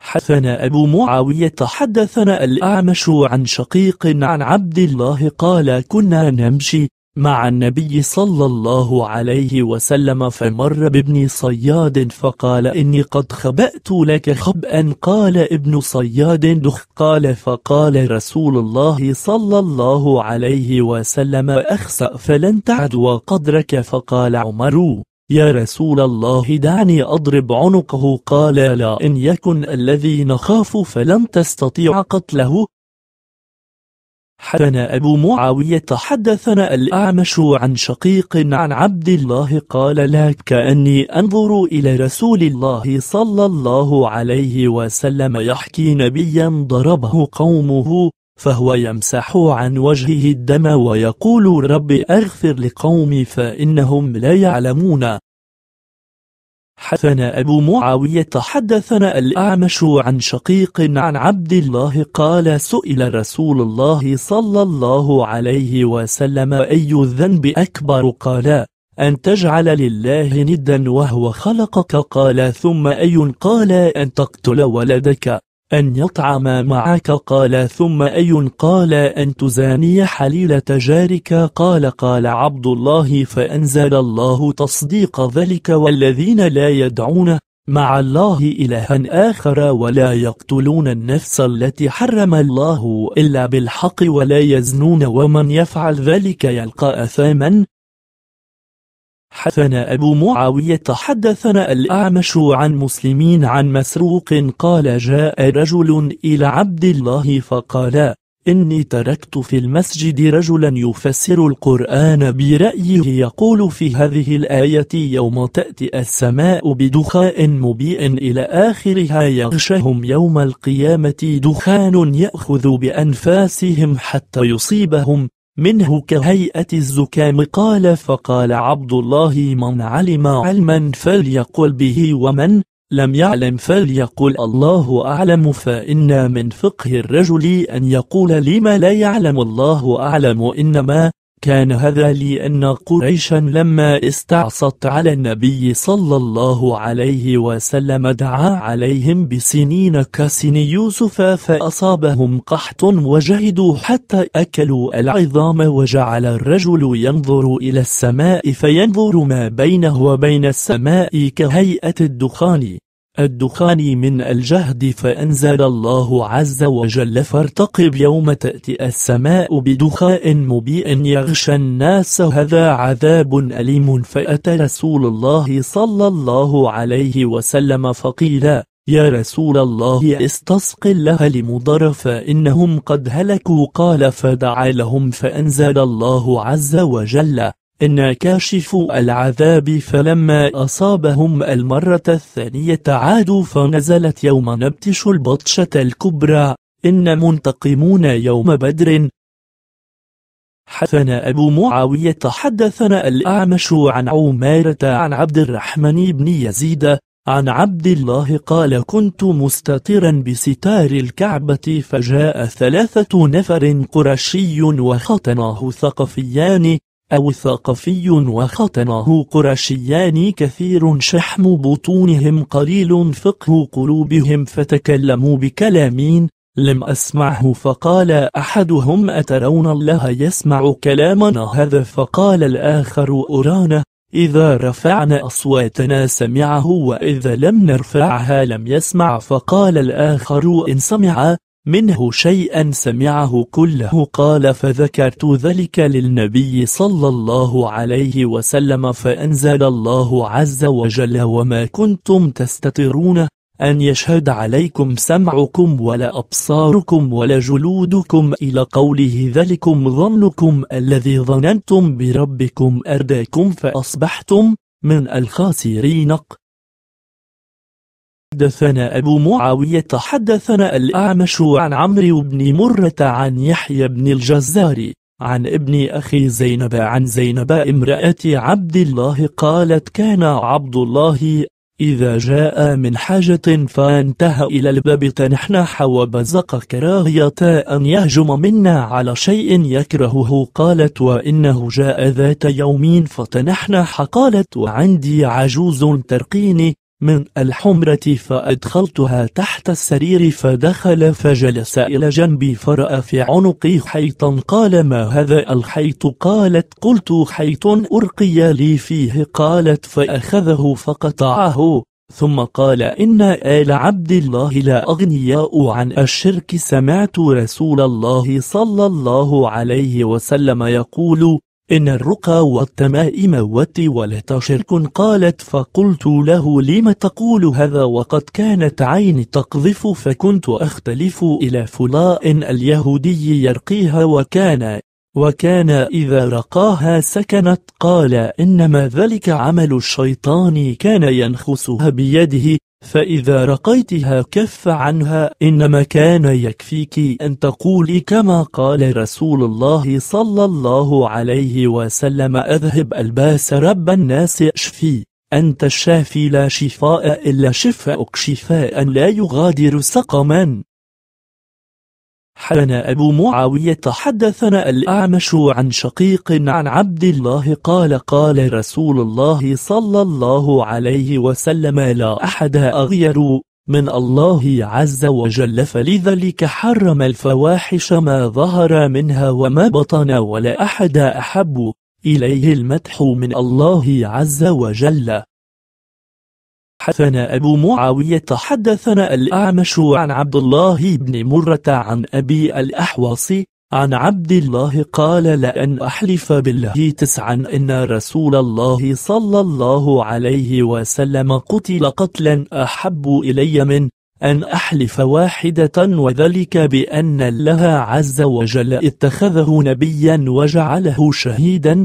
Speaker 1: حدثنا أبو معاوية حدثنا الأعمش عن شقيق عن عبد الله قال كنا نمشي مع النبي صلى الله عليه وسلم فمر بابن صياد فقال إني قد خبأت لك خبأ قال ابن صياد دخ قال فقال رسول الله صلى الله عليه وسلم أخسأ فلن تعدو قدرك فقال عمر يا رسول الله دعني أضرب عنقه قال لا إن يكن الذي نخاف فلن تستطيع قتله حدثنا أبو معاوية حدثنا الأعمش عن شقيق عن عبد الله قال لا كأني أنظر إلى رسول الله صلى الله عليه وسلم يحكي نبيا ضربه قومه فهو يمسح عن وجهه الدم ويقول رب أغفر لقومي فإنهم لا يعلمون حدثنا أبو معاوية حدثنا الأعمش عن شقيق عن عبد الله قال سئل رسول الله صلى الله عليه وسلم أي الذنب أكبر قال أن تجعل لله ندا وهو خلقك قال ثم أي قال أن تقتل ولدك أن يطعم معك قال ثم أي قال أن تزاني حليلة جارك قال قال عبد الله فأنزل الله تصديق ذلك والذين لا يدعون مع الله إلها آخر ولا يقتلون النفس التي حرم الله إلا بالحق ولا يزنون ومن يفعل ذلك يلقى أثاما حدثنا أبو معاوية حدثنا الأعمش عن مسلمين عن مسروق قال جاء رجل إلى عبد الله فقال إني تركت في المسجد رجلا يفسر القرآن برأيه يقول في هذه الآية يوم تأتي السماء بدخاء مبيء إلى آخرها يغشهم يوم القيامة دخان يأخذ بأنفاسهم حتى يصيبهم منه كهيئة الزكام قال فقال عبد الله من علم علما فليقل به ومن لم يعلم فليقل الله أعلم فإن من فقه الرجل أن يقول لما لا يعلم الله أعلم إنما كان هذا لأن قريشا لما استعصت على النبي صلى الله عليه وسلم دعا عليهم بسنين كسن يوسف فأصابهم قحط وجهدوا حتى أكلوا العظام وجعل الرجل ينظر إلى السماء فينظر ما بينه وبين السماء كهيئة الدخان الدخان من الجهد فأنزل الله عز وجل فارتقب يوم تأتي السماء بدخاء مبيء يغشى الناس هذا عذاب أليم فأتى رسول الله صلى الله عليه وسلم فقيل يا رسول الله استسق الله لمضر فإنهم قد هلكوا قال فدعا لهم فأنزل الله عز وجل إن كاشف العذاب فلما أصابهم المرة الثانية عادوا فنزلت يوم نبتش البطشة الكبرى إن منتقمون يوم بدر حدثنا أبو معاوية حدثنا الأعمش عن عمارة عن عبد الرحمن بن يزيد عن عبد الله قال كنت مستترا بستار الكعبة فجاء ثلاثة نفر قرشي وخطناه ثقفيان أو ثقفي وختنه قرشيان كثير شحم بطونهم قليل فقه قلوبهم فتكلموا بكلامين لم أسمعه فقال أحدهم أترون الله يسمع كلامنا هذا فقال الآخر أرانا إذا رفعنا أصواتنا سمعه وإذا لم نرفعها لم يسمع فقال الآخر إن سمع منه شيئا سمعه كله قال فذكرت ذلك للنبي صلى الله عليه وسلم فأنزل الله عز وجل وما كنتم تستترون أن يشهد عليكم سمعكم ولا أبصاركم ولا جلودكم إلى قوله ذلكم ظنكم الذي ظننتم بربكم أرداكم فأصبحتم من الخاسرين حدثنا أبو معاوية حدثنا الأعمش عن عمرو بن مرة عن يحيى بن الجزار عن ابن أخي زينب عن زينب امرأة عبد الله قالت كان عبد الله إذا جاء من حاجة فانتهى إلى الباب تنحنح وبزق كراهية أن يهجم منا على شيء يكرهه قالت وإنه جاء ذات يومين فتنحنح قالت وعندي عجوز ترقيني من الحمرة فأدخلتها تحت السرير فدخل فجلس إلى جنبي فرأى في عنقي حيطا قال ما هذا الحيط قالت قلت حيط أرقي لي فيه قالت فأخذه فقطعه ثم قال إن آل عبد الله لا أغنياء عن الشرك سمعت رسول الله صلى الله عليه وسلم يقول إن الرقى والتمائم والتولة شرك قالت فقلت له لم تقول هذا وقد كانت عيني تقذف فكنت أختلف إلى فلاء اليهودي يرقيها وكان وكان إذا رقاها سكنت قال إنما ذلك عمل الشيطان كان ينخسها بيده فإذا رقيتها كف عنها إنما كان يكفيك أن تقولي كما قال رسول الله صلى الله عليه وسلم أذهب الباس رب الناس اشفي أنت الشافي لا شفاء إلا شفاءك شفاء لا يغادر سقما حدثنا أبو معاوية حدثنا الأعمش عن شقيق عن عبد الله قال قال رسول الله صلى الله عليه وسلم لا أحد أغير من الله عز وجل فلذلك حرم الفواحش ما ظهر منها وما بطن ولا أحد أحب إليه المدح من الله عز وجل حدثنا أبو معاوية حدثنا الأعمش عن عبد الله بن مرة عن أبي الأحوص عن عبد الله قال لأن أحلف بالله تسعا إن رسول الله صلى الله عليه وسلم قتل قتلا أحب إلي من أن أحلف واحدة وذلك بأن الله عز وجل اتخذه نبيا وجعله شهيدا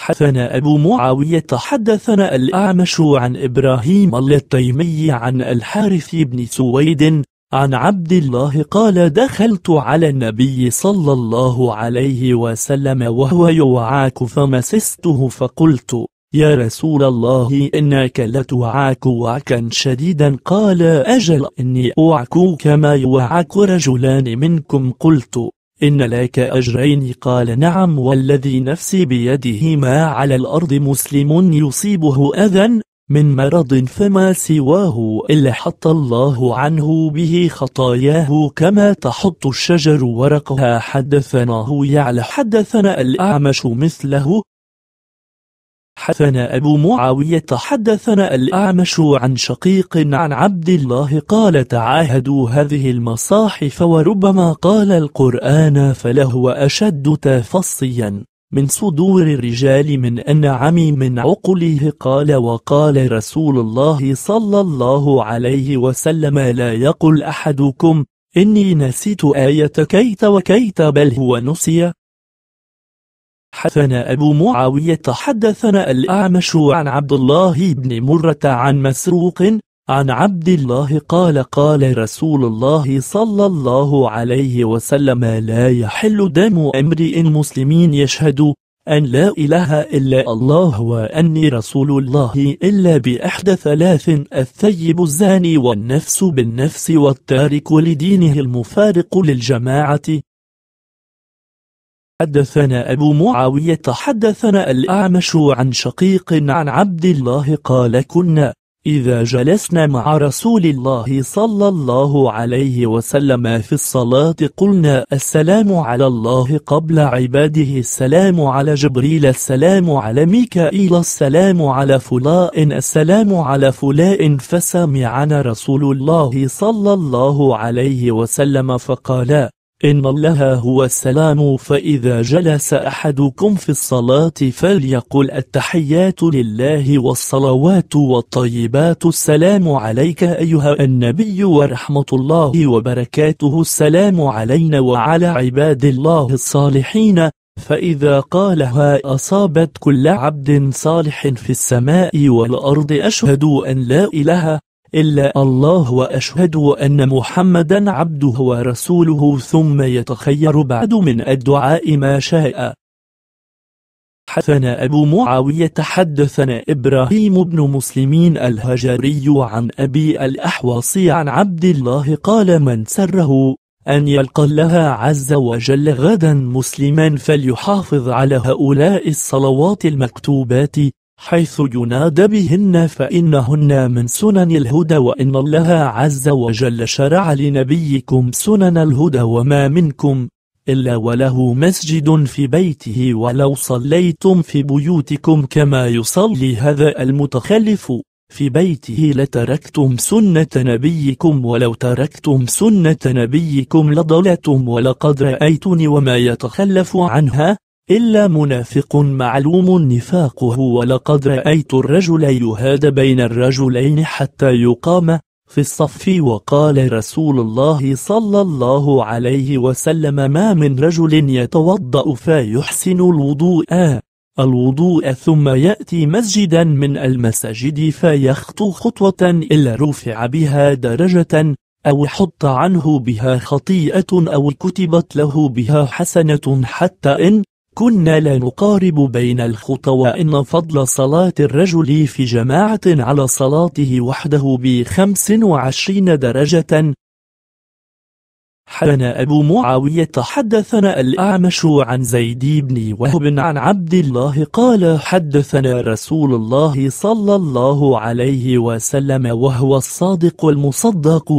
Speaker 1: حدثنا أبو معاوية حدثنا الأعمش عن إبراهيم التيمي عن الحارث بن سويد عن عبد الله قال دخلت على النبي صلى الله عليه وسلم وهو يوعاك فمسسته فقلت يا رسول الله إنك لتوعاك وعكا شديدا قال أجل إني أوعك كما يوعك رجلان منكم قلت إن لك أجرين قال نعم والذي نفسي بيده ما على الأرض مسلم يصيبه أذى من مرض فما سواه إلا حط الله عنه به خطاياه كما تحط الشجر ورقها حدثناه يعلى حدثنا الأعمش مثله حدثنا أبو معاوية حدثنا الأعمش عن شقيق عن عبد الله قال تعاهدوا هذه المصاحف وربما قال القرآن فلهو أشد تفصيا من صدور الرجال من أن عمي من عقله قال وقال رسول الله صلى الله عليه وسلم لا يقل أحدكم إني نسيت آية كيت وكيت بل هو نسي حدثنا أبو معاوية حدثنا الأعمش عن عبد الله بن مرة عن مسروق عن عبد الله قال قال رسول الله صلى الله عليه وسلم لا يحل دم امرئ المسلمين يشهد أن لا إله إلا الله وأني رسول الله إلا بأحدى ثلاث الثيب الزاني والنفس بالنفس والتارك لدينه المفارق للجماعة حدثنا أبو معاوية حدثنا الأعمش عن شقيق عن عبد الله قال كنا إذا جلسنا مع رسول الله صلى الله عليه وسلم في الصلاة قلنا السلام على الله قبل عباده السلام على جبريل السلام على ميكائيل السلام على فلاء السلام على فلاء فسمعنا رسول الله صلى الله عليه وسلم فقال إن الله هو السلام فإذا جلس أحدكم في الصلاة فليقل التحيات لله والصلوات والطيبات السلام عليك أيها النبي ورحمة الله وبركاته السلام علينا وعلى عباد الله الصالحين فإذا قالها أصابت كل عبد صالح في السماء والأرض أشهد أن لا إله إلا الله وأشهد أن محمدا عبده ورسوله ثم يتخير بعد من الدعاء ما شاء حدثنا أبو معاوية حدثنا إبراهيم بن مسلمين الهجري عن أبي الأحواصي عن عبد الله قال من سره أن يلقى الله عز وجل غدا مسلما فليحافظ على هؤلاء الصلوات المكتوبات حيث ينادى بهن فإنهن من سنن الهدى وإن الله عز وجل شرع لنبيكم سنن الهدى وما منكم إلا وله مسجد في بيته ولو صليتم في بيوتكم كما يصلي هذا المتخلف في بيته لتركتم سنة نبيكم ولو تركتم سنة نبيكم لضلتم ولقد رأيتني وما يتخلف عنها إلا منافق معلوم نفاقه ولقد رأيت الرجل يهاد بين الرجلين حتى يقام في الصف وقال رسول الله صلى الله عليه وسلم ما من رجل يتوضأ فيحسن الوضوء الوضوء ثم يأتي مسجدا من المساجد فيخطو خطوة إلا رفع بها درجة أو حط عنه بها خطيئة أو كتبت له بها حسنة حتى إن كنا لا نقارب بين الخطى وإن فضل صلاة الرجل في جماعة على صلاته وحده بخمس وعشرين درجة حدثنا أبو معاوية حدثنا الأعمش عن زيد بن وهب عن عبد الله قال حدثنا رسول الله صلى الله عليه وسلم وهو الصادق المصدق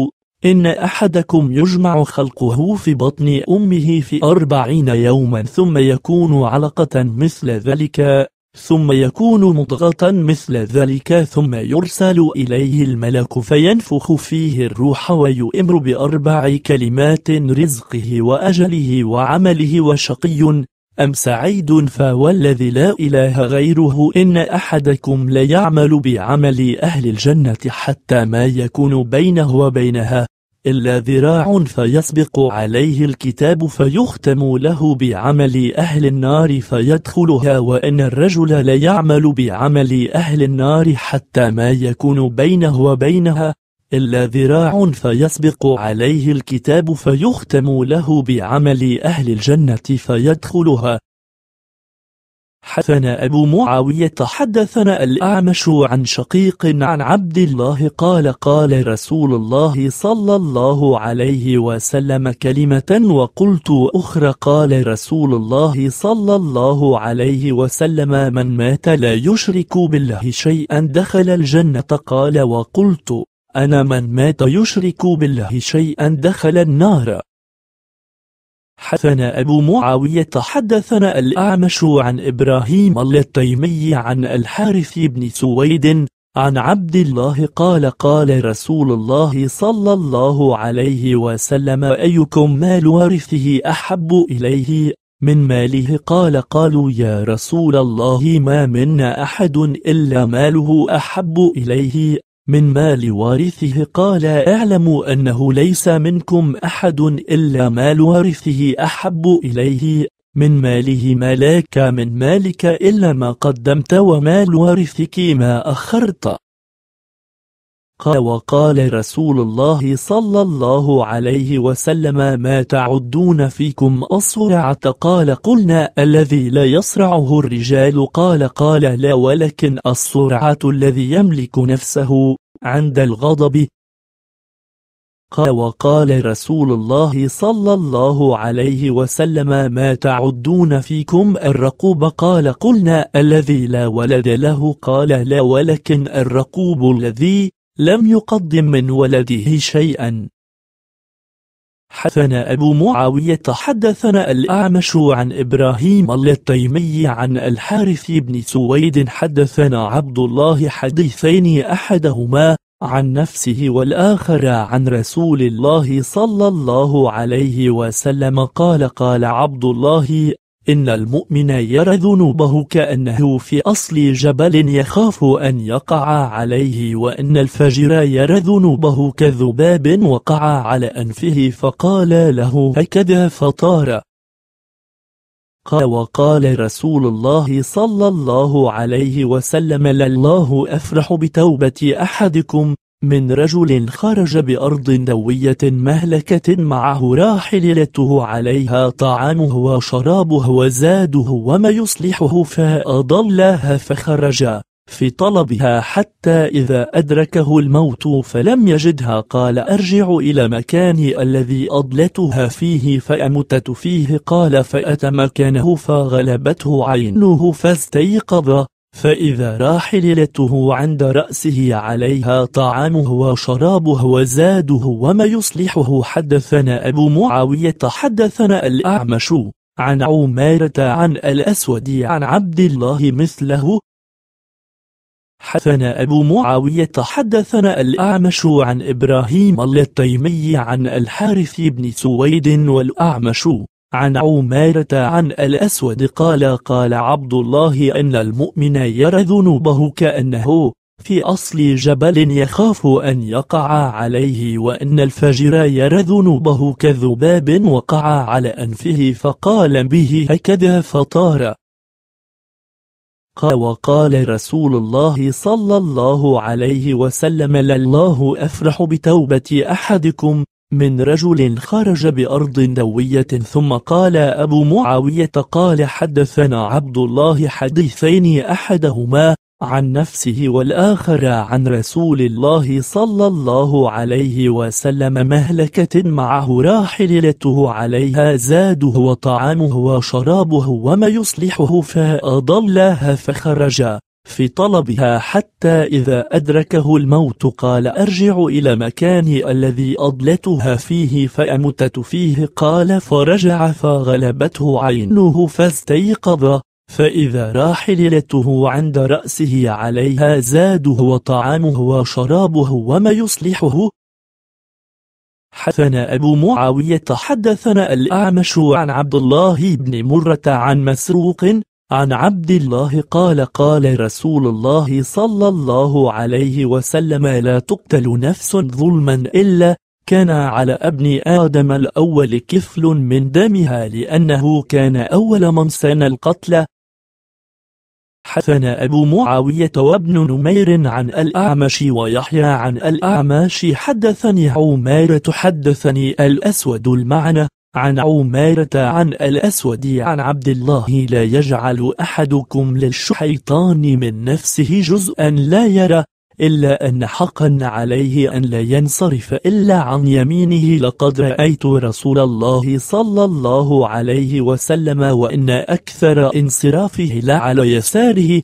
Speaker 1: إن أحدكم يجمع خلقه في بطن أمه في أربعين يوما ثم يكون علقة مثل ذلك ثم يكون مضغة مثل ذلك ثم يرسل إليه الملك فينفخ فيه الروح ويؤمر بأربع كلمات رزقه وأجله وعمله وشقي أم سعيد فوالذي لا إله غيره إن أحدكم ليعمل بعمل أهل الجنة حتى ما يكون بينه وبينها إلا ذراع فيسبق عليه الكتاب فيختم له بعمل أهل النار فيدخلها وإن الرجل ليعمل بعمل أهل النار حتى ما يكون بينه وبينها إلا ذراع فيسبق عليه الكتاب فيختم له بعمل أهل الجنة فيدخلها حدثنا أبو معاوية حدثنا الأعمش عن شقيق عن عبد الله قال قال رسول الله صلى الله عليه وسلم كلمة وقلت أخرى قال رسول الله صلى الله عليه وسلم من مات لا يشرك بالله شيئا دخل الجنة قال وقلت أنا من مات يشرك بالله شيئا دخل النار حثنا أبو معاوية حدثنا الأعمش عن إبراهيم التيمي عن الحارث بن سويد عن عبد الله قال قال رسول الله صلى الله عليه وسلم أيكم مال ورثه أحب إليه من ماله قال قالوا يا رسول الله ما منا أحد إلا ماله أحب إليه من مال وارثه قال اعلموا أنه ليس منكم أحد إلا مال وارثه أحب إليه من ماله ما لك من مالك إلا ما قدمت ومال وارثك ما أخرت قال وقال رسول الله صلى الله عليه وسلم ما تعدون فيكم الصرعة قال قلنا الذي لا يصرعه الرجال قال قال لا ولكن الصرعة الذي يملك نفسه عند الغضب قال وقال رسول الله صلى الله عليه وسلم ما تعدون فيكم الرقوب قال قلنا الذي لا ولد له قال لا ولكن الرقوب الذي لم يقدم من ولده شيئا حدثنا أبو معاوية حدثنا الأعمش عن إبراهيم التيمي عن الحارث بن سويد حدثنا عبد الله حديثين أحدهما عن نفسه والآخر عن رسول الله صلى الله عليه وسلم قال قال عبد الله إن المؤمن يرى ذنوبه كأنه في أصل جبل يخاف أن يقع عليه وأن الفجر يرى ذنوبه كذباب وقع على أنفه فقال له هكذا فطار قال وقال رسول الله صلى الله عليه وسلم لله أفرح بتوبة أحدكم من رجل خرج بأرض دوية مهلكة معه راحلته عليها طعامه وشرابه وزاده وما يصلحه فأضلها فخرج في طلبها حتى إذا أدركه الموت فلم يجدها قال أرجع إلى مكاني الذي أضلتها فيه فأمتت فيه قال فأتى مكانه فغلبته عينه فاستيقظ فإذا راحلته عند رأسه عليها طعامه وشرابه وزاده وما يصلحه حدثنا أبو معاوية حدثنا الأعمش عن عمارة عن الأسود عن عبد الله مثله حدثنا أبو معاوية حدثنا الأعمش عن إبراهيم التيمي عن الحارث بن سويد والأعمش عن عمارة عن الأسود قال قال عبد الله أن المؤمن يرى ذنوبه كأنه في أصل جبل يخاف أن يقع عليه وأن الفجر يرى ذنوبه كذباب وقع على أنفه فقال به هكذا فطار قال وقال رسول الله صلى الله عليه وسلم لله أفرح بتوبة أحدكم من رجل خرج بأرض دوية ثم قال أبو معاوية قال حدثنا عبد الله حديثين أحدهما عن نفسه والآخر عن رسول الله صلى الله عليه وسلم مهلكة معه راحلته عليها زاده وطعامه وشرابه وما يصلحه فأضلها فخرج في طلبها حتى إذا أدركه الموت قال أرجع إلى مكاني الذي أضلتها فيه فأمتت فيه قال فرجع فغلبته عينه فاستيقظ فإذا راحلته عند رأسه عليها زاده وطعامه وشرابه وما يصلحه حدثنا أبو معاوية حدثنا الأعمش عن عبد الله بن مرة عن مسروق عن عبد الله قال قال رسول الله صلى الله عليه وسلم لا تقتل نفس ظلما إلا كان على ابن آدم الأول كفل من دمها لأنه كان أول من سن القتل حثنا أبو معاوية وابن نمير عن الأعمش ويحيى عن الأعمش حدثني عمارة حدثني الأسود المعنى عن عمارة عن الأسود عن عبد الله لا يجعل أحدكم للشيطان من نفسه جزءا لا يرى إلا أن حقا عليه أن لا ينصرف إلا عن يمينه لقد رأيت رسول الله صلى الله عليه وسلم وإن أكثر انصرافه لا على يساره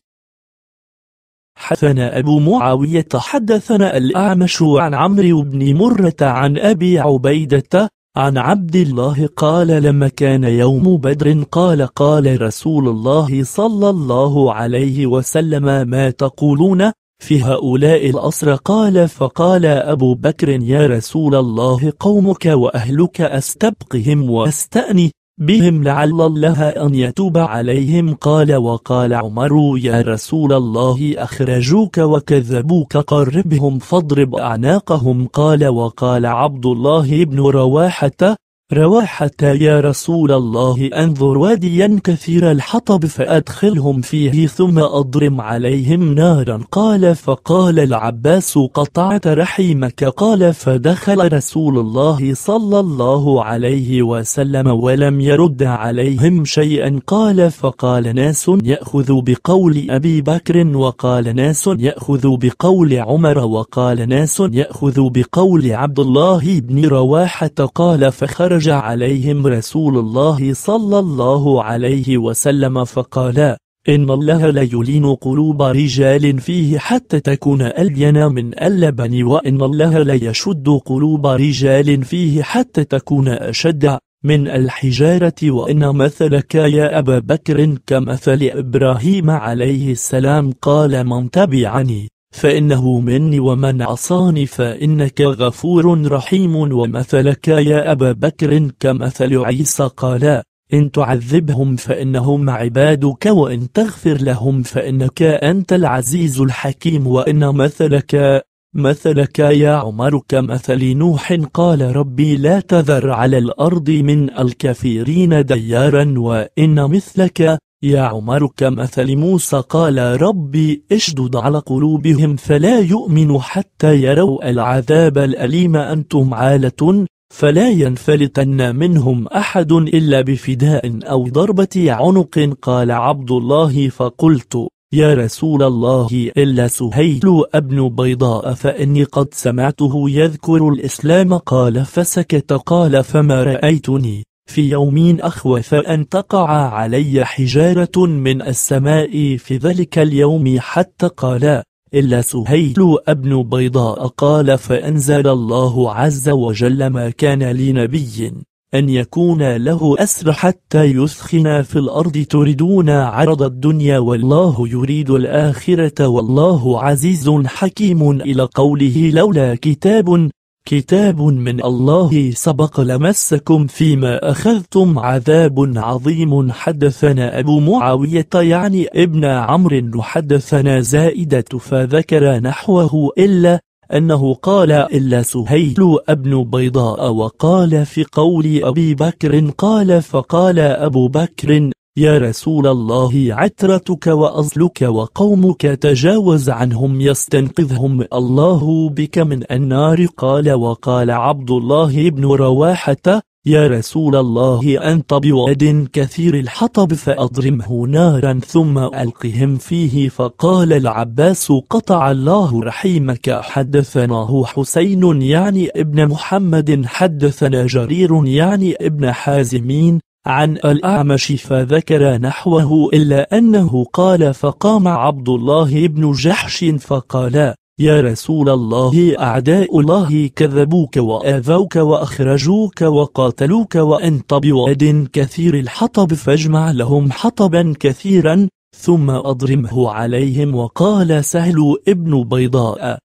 Speaker 1: حدثنا أبو معاوية حدثنا الأعمش عن عمرو بن مرة عن أبي عبيدة عن عبد الله قال لما كان يوم بدر قال قال رسول الله صلى الله عليه وسلم ما تقولون في هؤلاء الأسر قال فقال أبو بكر يا رسول الله قومك وأهلك أستبقهم وأستأني بهم لعل الله أن يتوب عليهم قال وقال عمر يا رسول الله أخرجوك وكذبوك قربهم فاضرب أعناقهم قال وقال عبد الله بن رواحة روى حتى يا رسول الله أنظر واديا كثير الحطب فأدخلهم فيه ثم أضرم عليهم نارا قال فقال العباس قطعت رحمك قال فدخل رسول الله صلى الله عليه وسلم ولم يرد عليهم شيئا قال فقال ناس يأخذ بقول أبي بكر وقال ناس يأخذ بقول عمر وقال ناس يأخذ بقول عبد الله بن رواحة قال فخرج فخرج عليهم رسول الله صلى الله عليه وسلم فقال إن الله ليلين قلوب رجال فيه حتى تكون ألين من اللبن وإن الله ليشد قلوب رجال فيه حتى تكون أشد من الحجارة وإن مثلك يا أبا بكر كمثل إبراهيم عليه السلام قال من تبعني فإنه مني ومن عصاني فإنك غفور رحيم ومثلك يا أبا بكر كمثل عيسى قال إن تعذبهم فإنهم عبادك وإن تغفر لهم فإنك أنت العزيز الحكيم وإن مثلك مثلك يا عمر كمثل نوح قال ربي لا تذر على الأرض من الكافرين ديارا وإن مثلك يا عمر كمثل موسى قال ربي اشدد على قلوبهم فلا يؤمن حتى يروا العذاب الأليم أنتم عالة فلا ينفلتن منهم أحد إلا بفداء أو ضربة عنق قال عبد الله فقلت يا رسول الله إلا سهيل أبن بيضاء فإني قد سمعته يذكر الإسلام قال فسكت قال فما رأيتني في يوم أخوف أن تقع علي حجارة من السماء في ذلك اليوم حتى قال إلا سهيل أبن بيضاء قال فأنزل الله عز وجل ما كان لنبي أن يكون له أسر حتى يثخن في الأرض تريدون عرض الدنيا والله يريد الآخرة والله عزيز حكيم إلى قوله لولا كتاب كتاب من الله سبق لمسكم فيما أخذتم عذاب عظيم حدثنا أبو معاوية يعني ابن عمرو حدثنا زائدة فذكر نحوه إلا أنه قال إلا سهيل ابن بيضاء وقال في قول أبي بكر قال فقال أبو بكر يا رسول الله عترتك وأصلك وقومك تجاوز عنهم يستنقذهم الله بك من النار قال وقال عبد الله بن رواحة يا رسول الله أنت بواد كثير الحطب فأضرمه نارا ثم ألقهم فيه فقال العباس قطع الله رحيمك حدثناه حسين يعني ابن محمد حدثنا جرير يعني ابن حازمين عن الأعمش فذكر نحوه إلا أنه قال فقام عبد الله بن جحش فقال يا رسول الله أعداء الله كذبوك وآذوك وأخرجوك وقاتلوك وأنت بواد كثير الحطب فاجمع لهم حطبا كثيرا ثم أضرمه عليهم وقال سهل ابن بيضاء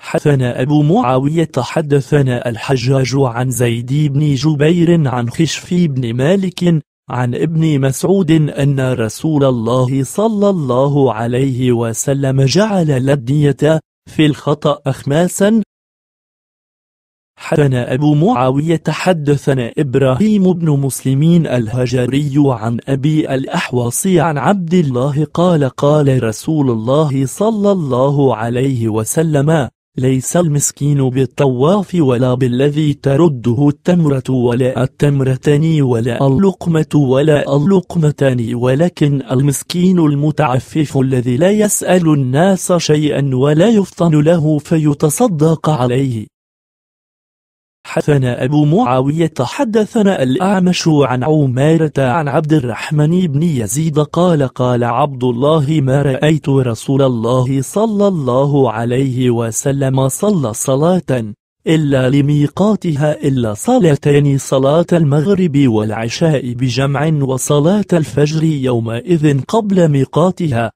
Speaker 1: حدثنا أبو معاوية حدثنا الحجاج عن زيد بن جبير عن خشفي بن مالك عن ابن مسعود أن رسول الله صلى الله عليه وسلم جعل لدية في الخطأ أخماسا حدثنا أبو معاوية حدثنا إبراهيم بن مسلمين الهجري عن أبي الأحواص عن عبد الله قال قال رسول الله صلى الله عليه وسلم ليس المسكين بالطواف ولا بالذي ترده التمرة ولا التمرتان ولا اللقمة ولا اللقمتان ولكن المسكين المتعفف الذي لا يسأل الناس شيئا ولا يفطن له فيتصدق عليه حدثنا أبو معاوية حدثنا الأعمش عن عمارة عن عبد الرحمن بن يزيد قال قال عبد الله ما رأيت رسول الله صلى الله عليه وسلم صلى صلاة إلا لميقاتها إلا صلاتين صلاة المغرب والعشاء بجمع وصلاة الفجر يومئذ قبل ميقاتها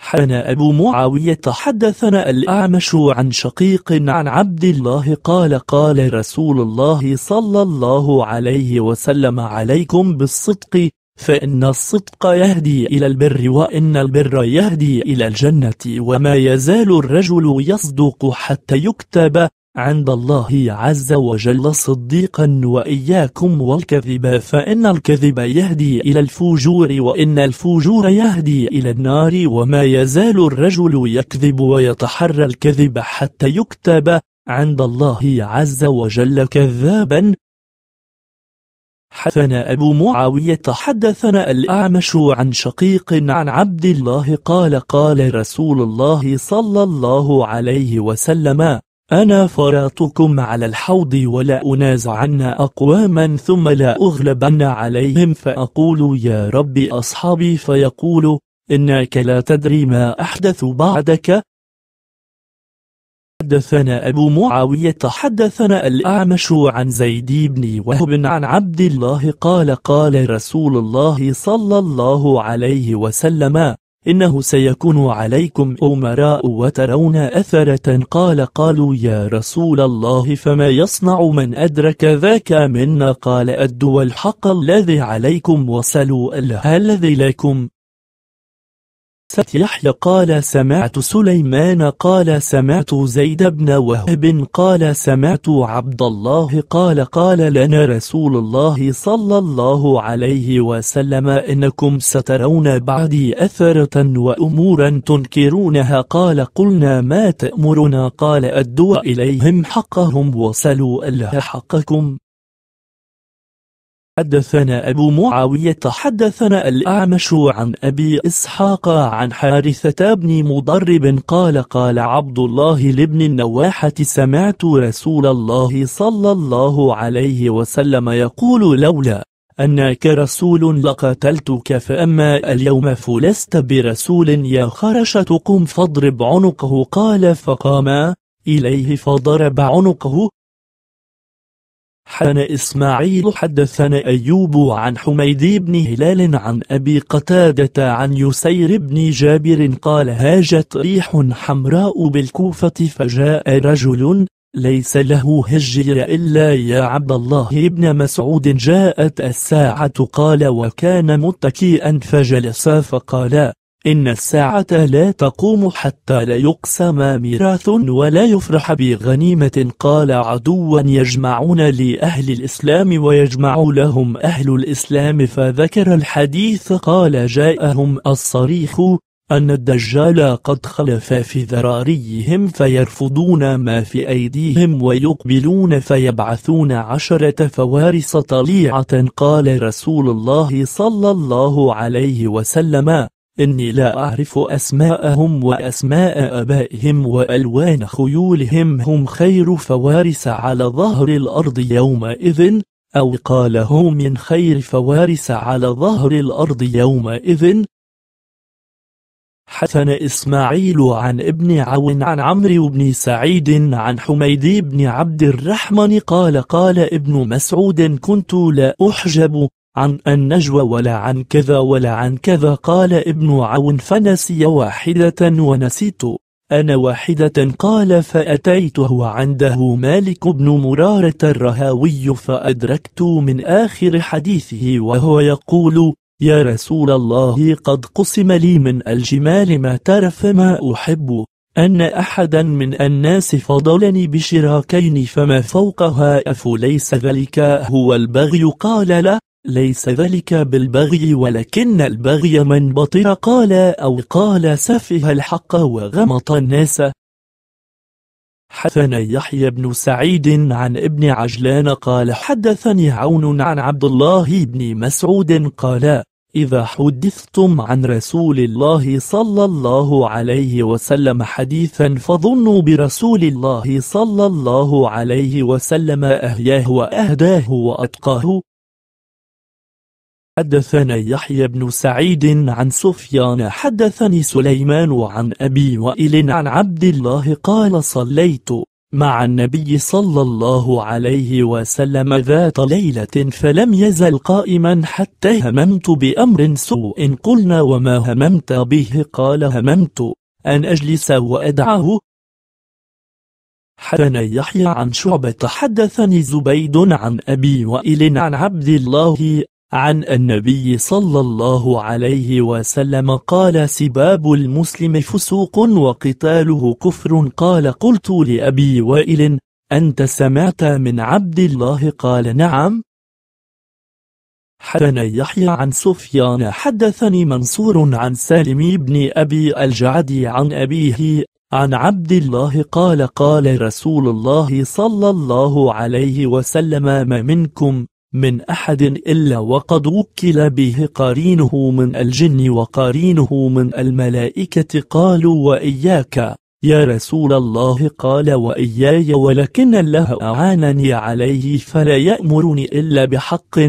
Speaker 1: حدثنا أبو معاوية حدثنا الأعمش عن شقيق عن عبد الله قال قال رسول الله صلى الله عليه وسلم عليكم بالصدق فإن الصدق يهدي إلى البر وإن البر يهدي إلى الجنة وما يزال الرجل يصدق حتى يكتب عند الله عز وجل صديقا وإياكم والكذب فإن الكذب يهدي إلى الفجور وإن الفجور يهدي إلى النار وما يزال الرجل يكذب ويتحرى الكذب حتى يكتب عند الله عز وجل كذابا حدثنا أبو معاوية حدثنا الأعمش عن شقيق عن عبد الله قال قال رسول الله صلى الله عليه وسلم أنا فراتكم على الحوض ولا أنازعن أقواما ثم لا أغلبن عليهم فأقول يا رب أصحابي فيقول إنك لا تدري ما أحدث بعدك حدثنا أبو معاوية حدثنا الأعمش عن زيد بن وهب عن عبد الله قال قال رسول الله صلى الله عليه وسلم إنه سيكون عليكم أمراء وترون أثرة قال قالوا يا رسول الله فما يصنع من أدرك ذاك منا قال أدوا الحق الذي عليكم وصلوا الذي لكم سمعت يحيى قال سمعت سليمان قال سمعت زيد بن وهب قال سمعت عبد الله قال قال لنا رسول الله صلى الله عليه وسلم إنكم سترون بعدي أثرة وأمورا تنكرونها قال قلنا ما تأمرنا قال أدوا إليهم حقهم وصلوا الله حقكم حدثنا أبو معاوية حدثنا الأعمش عن أبي إسحاق عن حارثة بن مضرب قال قال عبد الله لابن النواحة سمعت رسول الله صلى الله عليه وسلم يقول لولا أنك رسول لقتلتك فأما اليوم فلست برسول يا خرشة قم فاضرب عنقه قال فقام إليه فضرب عنقه حدثنا إسماعيل حدثنا أيوب عن حميد بن هلال عن أبي قتادة عن يسير بن جابر قال هاجت ريح حمراء بالكوفة فجاء رجل ليس له هجر إلا يا عبد الله بن مسعود جاءت الساعة قال وكان متكئا فجلس فقال إن الساعة لا تقوم حتى لا يقسم ميراث ولا يفرح بغنيمة قال عدوا يجمعون لأهل الإسلام ويجمع لهم أهل الإسلام فذكر الحديث قال جاءهم الصريخ أن الدجال قد خلف في ذراريهم فيرفضون ما في أيديهم ويقبلون فيبعثون عشرة فوارس طليعة قال رسول الله صلى الله عليه وسلم إني لا أعرف أسماءهم وأسماء أبائهم وألوان خيولهم هم خير فوارس على ظهر الأرض يومئذ أو قال هم من خير فوارس على ظهر الأرض يومئذ حسن إسماعيل عن ابن عون عن عمرو بن سعيد عن حميد بن عبد الرحمن قال قال ابن مسعود كنت لا أحجب عن النجوى ولا عن كذا ولا عن كذا قال ابن عون فنسي واحدة ونسيت أنا واحدة قال فأتيته عنده مالك بن مرارة الرهاوي فأدركت من آخر حديثه وهو يقول يا رسول الله قد قسم لي من الجمال ما ترف ما أحب أن أحدا من الناس فضلني بشراكين فما فوقها أفليس ذلك هو البغي قال لا ليس ذلك بالبغي ولكن البغي من بطر قال أو قال سفه الحق وغمط الناس حدثنا يحيى بن سعيد عن ابن عجلان قال حدثني عون عن عبد الله بن مسعود قال إذا حدثتم عن رسول الله صلى الله عليه وسلم حديثا فظنوا برسول الله صلى الله عليه وسلم أهياه وأهداه وأتقاه حدثنا يحيى بن سعيد عن سفيان حدثني سليمان عن أبي وائل عن عبد الله قال صليت مع النبي صلى الله عليه وسلم ذات ليلة فلم يزل قائما حتى هممت بأمر سوء قلنا وما هممت به قال هممت أن أجلس وأدعه حدثنا يحيى عن شعبة حدثني زبيد عن أبي وائل عن عبد الله عن النبي صلى الله عليه وسلم قال سباب المسلم فسوق وقتاله كفر قال قلت لأبي وائل أنت سمعت من عبد الله قال نعم حدثنا يحيى عن سفيان حدثني منصور عن سالم بن أبي الجعد عن أبيه عن عبد الله قال قال رسول الله صلى الله عليه وسلم ما منكم من أحد إلا وقد وكل به قرينه من الجن وقرينه من الملائكة قالوا وإياك يا رسول الله قال وإياي ولكن الله أعانني عليه فلا يأمرني إلا بحق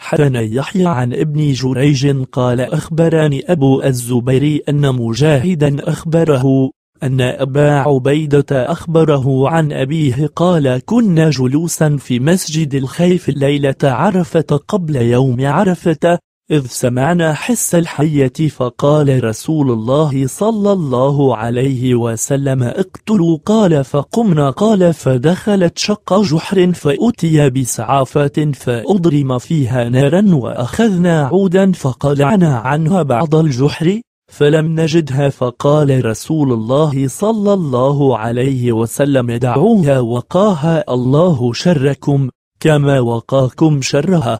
Speaker 1: حدنا يحيى عن ابن جريج قال أخبرني أبو الزبير أن مجاهدا أخبره أن أبا عبيدة أخبره عن أبيه قال كنا جلوسا في مسجد الخيف ليلة عرفة قبل يوم عرفة إذ سمعنا حس الحية فقال رسول الله صلى الله عليه وسلم اقتلوا قال فقمنا قال فدخلت شق جحر فأتي بسعافات فأضرم فيها نارا وأخذنا عودا فقلعنا عنها بعض الجحر فلم نجدها فقال رسول الله صلى الله عليه وسلم دعوها وقاها الله شركم كما وقاكم شرها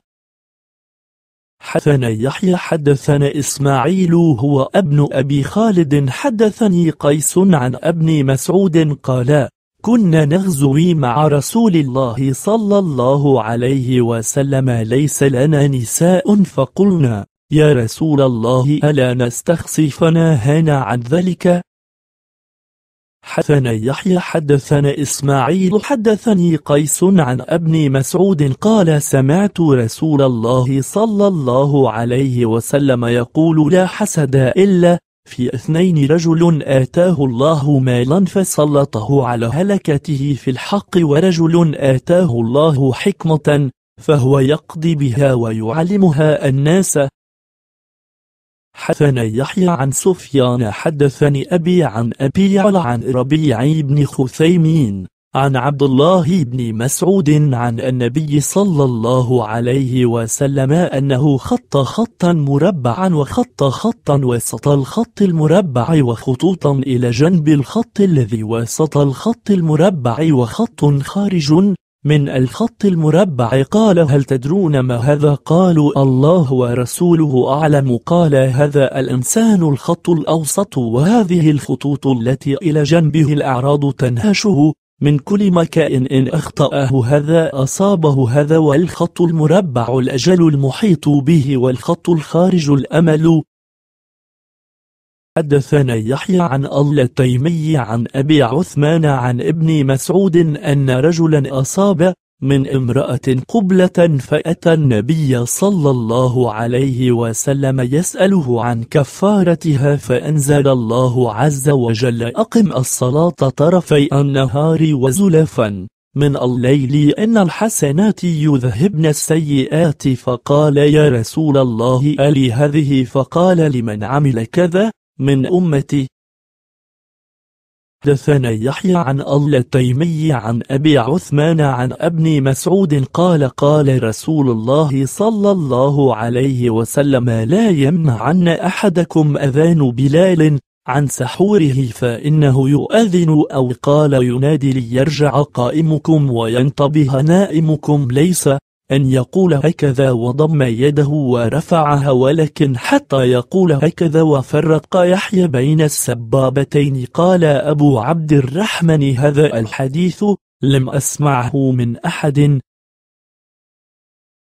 Speaker 1: حدثنا يحيى حدثنا إسماعيل هو ابن أبي خالد حدثني قيس عن ابن مسعود قال كنا نغزو مع رسول الله صلى الله عليه وسلم ليس لنا نساء فقلنا يا رسول الله ألا نستخصف هنا عن ذلك حدثنا يحيى حدثنا إسماعيل حدثني قيس عن ابن مسعود قال سمعت رسول الله صلى الله عليه وسلم يقول لا حسد إلا في اثنين رجل آتاه الله مالا فسلطه على هلكته في الحق ورجل آتاه الله حكمة فهو يقضي بها ويعلمها الناس حدثنا يحيى عن سفيان حدثني أبي عن أبي على عن ربيع بن خثيمين عن عبد الله بن مسعود عن النبي صلى الله عليه وسلم أنه خط خطا مربعا وخط خطا وسط الخط المربع وخطوطا إلى جنب الخط الذي وسط الخط المربع وخط خارج من الخط المربع قال هل تدرون ما هذا قالوا الله ورسوله أعلم قال هذا الإنسان الخط الأوسط وهذه الخطوط التي إلى جنبه الأعراض تنهشه من كل مكان إن أخطأه هذا أصابه هذا والخط المربع الأجل المحيط به والخط الخارج الأمل حدثنا يحيى عن التيمي عن أبي عثمان عن ابن مسعود أن رجلا أصاب من امرأة قبلة فأتى النبي صلى الله عليه وسلم يسأله عن كفارتها فأنزل الله عز وجل أقم الصلاة طرفي النهار وزلفا من الليل إن الحسنات يذهبن السيئات فقال يا رسول الله ألي هذه فقال لمن عمل كذا من أمتي حدثنا يحيى عن الله التيمي عن أبي عثمان عن ابن مسعود قال قال رسول الله صلى الله عليه وسلم لا يمنعن أحدكم أذان بلال عن سحوره فإنه يؤذن أو قال ينادي ليرجع قائمكم وينتبه نائمكم ليس أن يقول هكذا وضم يده ورفعها ولكن حتى يقول هكذا وفرق يحيى بين السبابتين قال أبو عبد الرحمن هذا الحديث لم أسمعه من أحد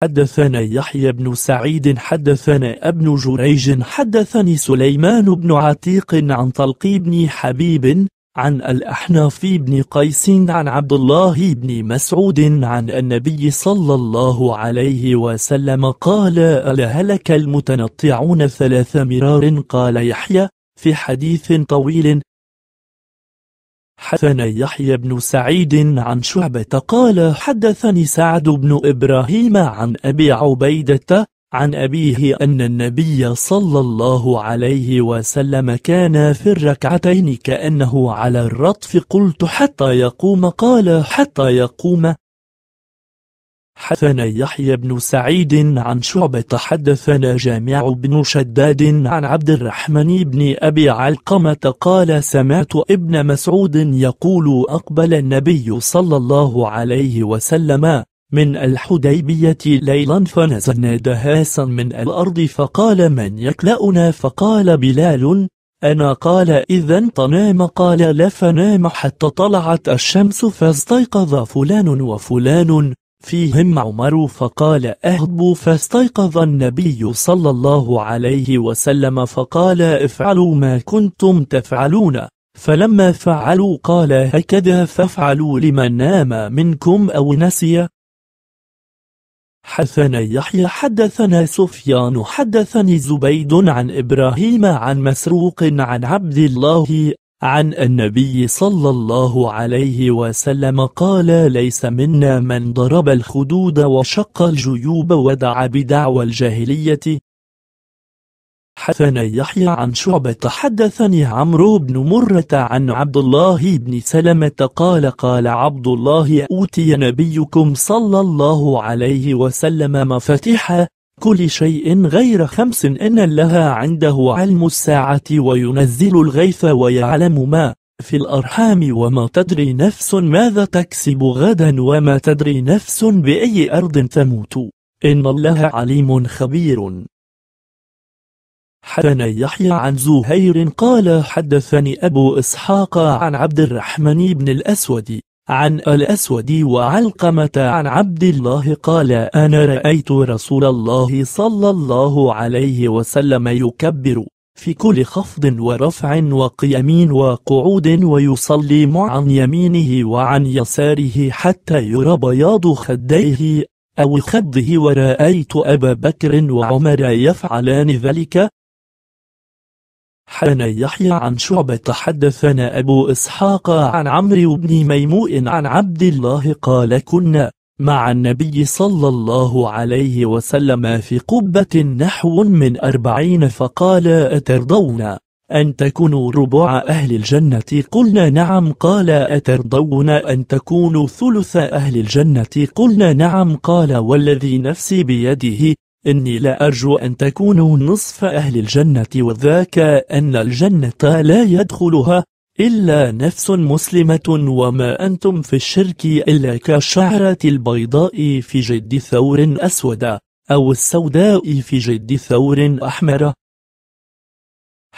Speaker 1: حدثنا يحيى بن سعيد حدثنا ابن جريج حدثني سليمان بن عتيق عن طلق بن حبيب عن الأحنف بن قيس عن عبد الله بن مسعود عن النبي صلى الله عليه وسلم قال ألا هلك المتنطعون ثلاث مرار قال يحيى في حديث طويل حدثنا يحيى بن سعيد عن شعبة قال حدثني سعد بن إبراهيم عن أبي عبيدة عن أبيه أن النبي صلى الله عليه وسلم كان في الركعتين كأنه على الرطف قلت حتى يقوم قال حتى يقوم حدثنا يحيى بن سعيد عن شعبة حدثنا جامع بن شداد عن عبد الرحمن بن أبي علقمة قال سمعت ابن مسعود يقول أقبل النبي صلى الله عليه وسلم من الحديبية ليلا فنزلنا دهاسا من الأرض فقال من يكلأنا فقال بلال أنا قال إذا تنام قال لا فنام حتى طلعت الشمس فاستيقظ فلان وفلان فيهم عمر فقال أهبوا فاستيقظ النبي صلى الله عليه وسلم فقال افعلوا ما كنتم تفعلون فلما فعلوا قال هكذا فافعلوا لمن نام منكم أو نسي حدثنا يحيى حدثنا سفيان حدثني زبيد عن إبراهيم عن مسروق عن عبد الله عن النبي صلى الله عليه وسلم قال ليس منا من ضرب الخدود وشق الجيوب ودعا بدعوى الجاهلية حدثنا يحيى عن شعبة حدثني عمرو بن مرة عن عبد الله بن سلمة قال قال عبد الله أوتي نبيكم صلى الله عليه وسلم مفاتيح كل شيء غير خمس إن الله عنده علم الساعة وينزل الغيث ويعلم ما في الأرحام وما تدري نفس ماذا تكسب غدا وما تدري نفس بأي أرض تموت إن الله عليم خبير حدثنا يحيى عن زهير قال حدثني أبو إسحاق عن عبد الرحمن بن الأسود عن الأسود وعلقمة عن عبد الله قال أنا رأيت رسول الله صلى الله عليه وسلم يكبر في كل خفض ورفع وقيام وقعود ويصلي عن يمينه وعن يساره حتى يرى بياض خديه أو خده ورأيت أبا بكر وعمر يفعلان ذلك حدثنا يحيى عن شعبة حدثنا أبو إسحاق عن عمرو بن ميموء عن عبد الله قال كنا مع النبي صلى الله عليه وسلم في قبة نحو من أربعين فقال أترضون أن تكونوا ربع أهل الجنة قلنا نعم قال أترضون أن تكونوا ثلث أهل الجنة قلنا نعم قال والذي نفسي بيده إني لا أرجو أن تكونوا نصف أهل الجنة وذاك أن الجنة لا يدخلها إلا نفس مسلمة وما أنتم في الشرك إلا كالشعرة البيضاء في جد ثور أسود أو السوداء في جد ثور أحمر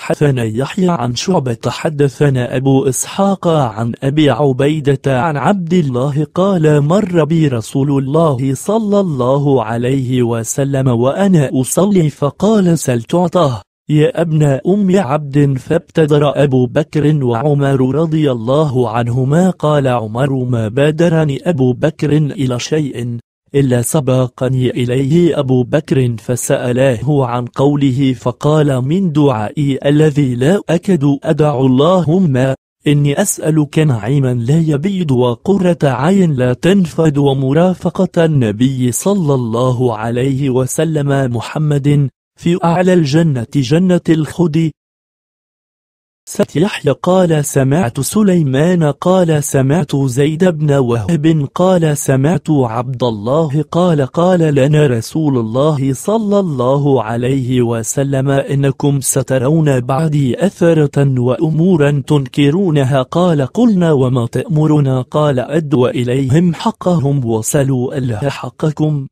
Speaker 1: حدثنا يحيى عن شعبة حدثنا أبو إسحاق عن أبي عبيدة عن عبد الله قال مر بي رسول الله صلى الله عليه وسلم وأنا أصلي فقال سل تعطاه يا ابن أم عبد فابتدر أبو بكر وعمر رضي الله عنهما قال عمر ما بادرني أبو بكر إلى شيء إلا سبقني إليه أبو بكر فسأله عن قوله فقال من دعائي الذي لا أكد أدع اللهم إني أسألك نعيما لا يبيد وقرة عين لا تنفد ومرافقة النبي صلى الله عليه وسلم محمد في أعلى الجنة جنة الخد سات يحيى قال سمعت سليمان قال سمعت زيد بن وهب قال سمعت عبد الله قال قال لنا رسول الله صلى الله عليه وسلم إنكم سترون بعدي أثرة وأمورا تنكرونها قال قلنا وما تأمرنا قال أدوا إليهم حقهم وصلوا الله حقكم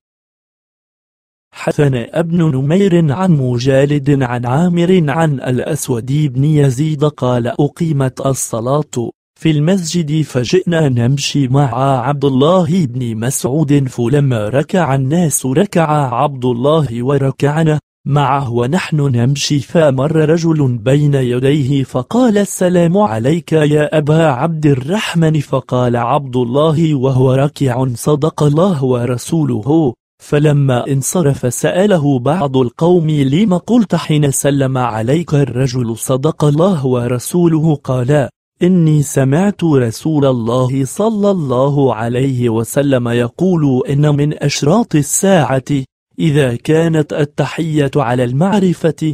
Speaker 1: حثنا ابن نمير عن مجالد عن عامر عن الأسود بن يزيد قال أقيمت الصلاة في المسجد فجئنا نمشي مع عبد الله بن مسعود فلما ركع الناس ركع عبد الله وركعنا معه ونحن نمشي فمر رجل بين يديه فقال السلام عليك يا أبا عبد الرحمن فقال عبد الله وهو راكع صدق الله ورسوله فلما انصرف سأله بعض القوم لم قلت حين سلم عليك الرجل صدق الله ورسوله قال إني سمعت رسول الله صلى الله عليه وسلم يقول إن من أشراط الساعة إذا كانت التحية على المعرفة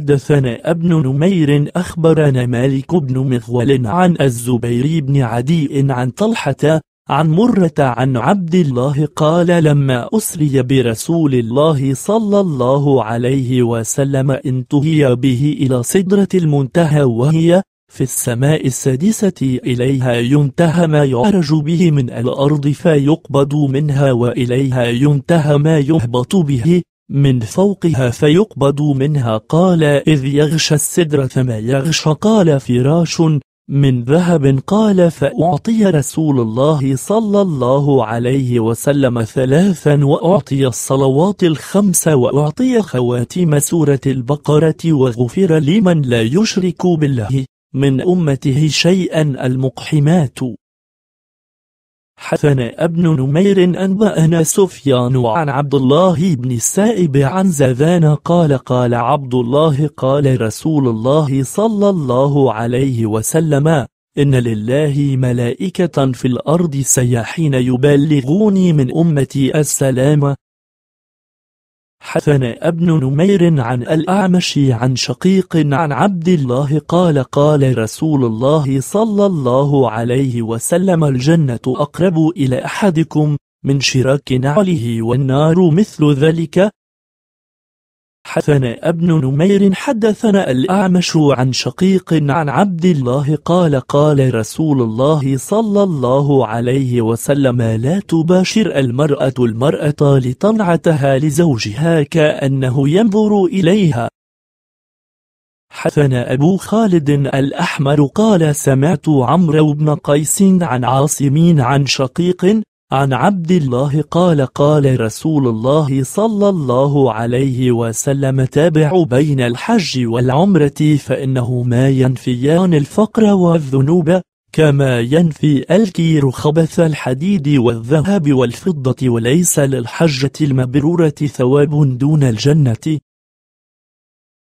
Speaker 1: حدثنا ابن نمير أخبرنا مالك بن مغول عن الزبير بن عدي عن طلحة عن مرة عن عبد الله قال لما أسري برسول الله صلى الله عليه وسلم انتهي به إلى صدرة المنتهى وهي في السماء السادسة إليها ينتهى ما يعرج به من الأرض فيقبض منها وإليها ينتهى ما يهبط به من فوقها فيقبض منها قال إذ يغشى السدرة ما يغشى قال فراش من ذهب قال فأعطي رسول الله صلى الله عليه وسلم ثلاثا وأعطي الصلوات الخمس وأعطي خواتيم سورة البقرة وغفر لمن لا يشرك بالله من أمته شيئا المقحمات حثنا ابن نمير أنبأنا سفيان عن عبد الله بن السائب عن زذان قال قال عبد الله قال رسول الله صلى الله عليه وسلم إن لله ملائكة في الأرض سياحين يبلغوني من أمتي السلام حدثنا ابن نمير عن الأعمش عن شقيق عن عبد الله قال قال رسول الله صلى الله عليه وسلم الجنة أقرب إلى أحدكم من شراك نعله والنار مثل ذلك حدثنا ابن نمير حدثنا الأعمش عن شقيق عن عبد الله قال قال رسول الله صلى الله عليه وسلم لا تباشر المرأة المرأة لطلعتها لزوجها كأنه ينظر إليها حدثنا أبو خالد الأحمر قال سمعت عمرو بن قيس عن عاصمين عن شقيق عن عبد الله قال قال رسول الله صلى الله عليه وسلم تابع بين الحج والعمرة فإنهما ينفيان الفقر والذنوب كما ينفي الكير خبث الحديد والذهب والفضة وليس للحجة المبرورة ثواب دون الجنة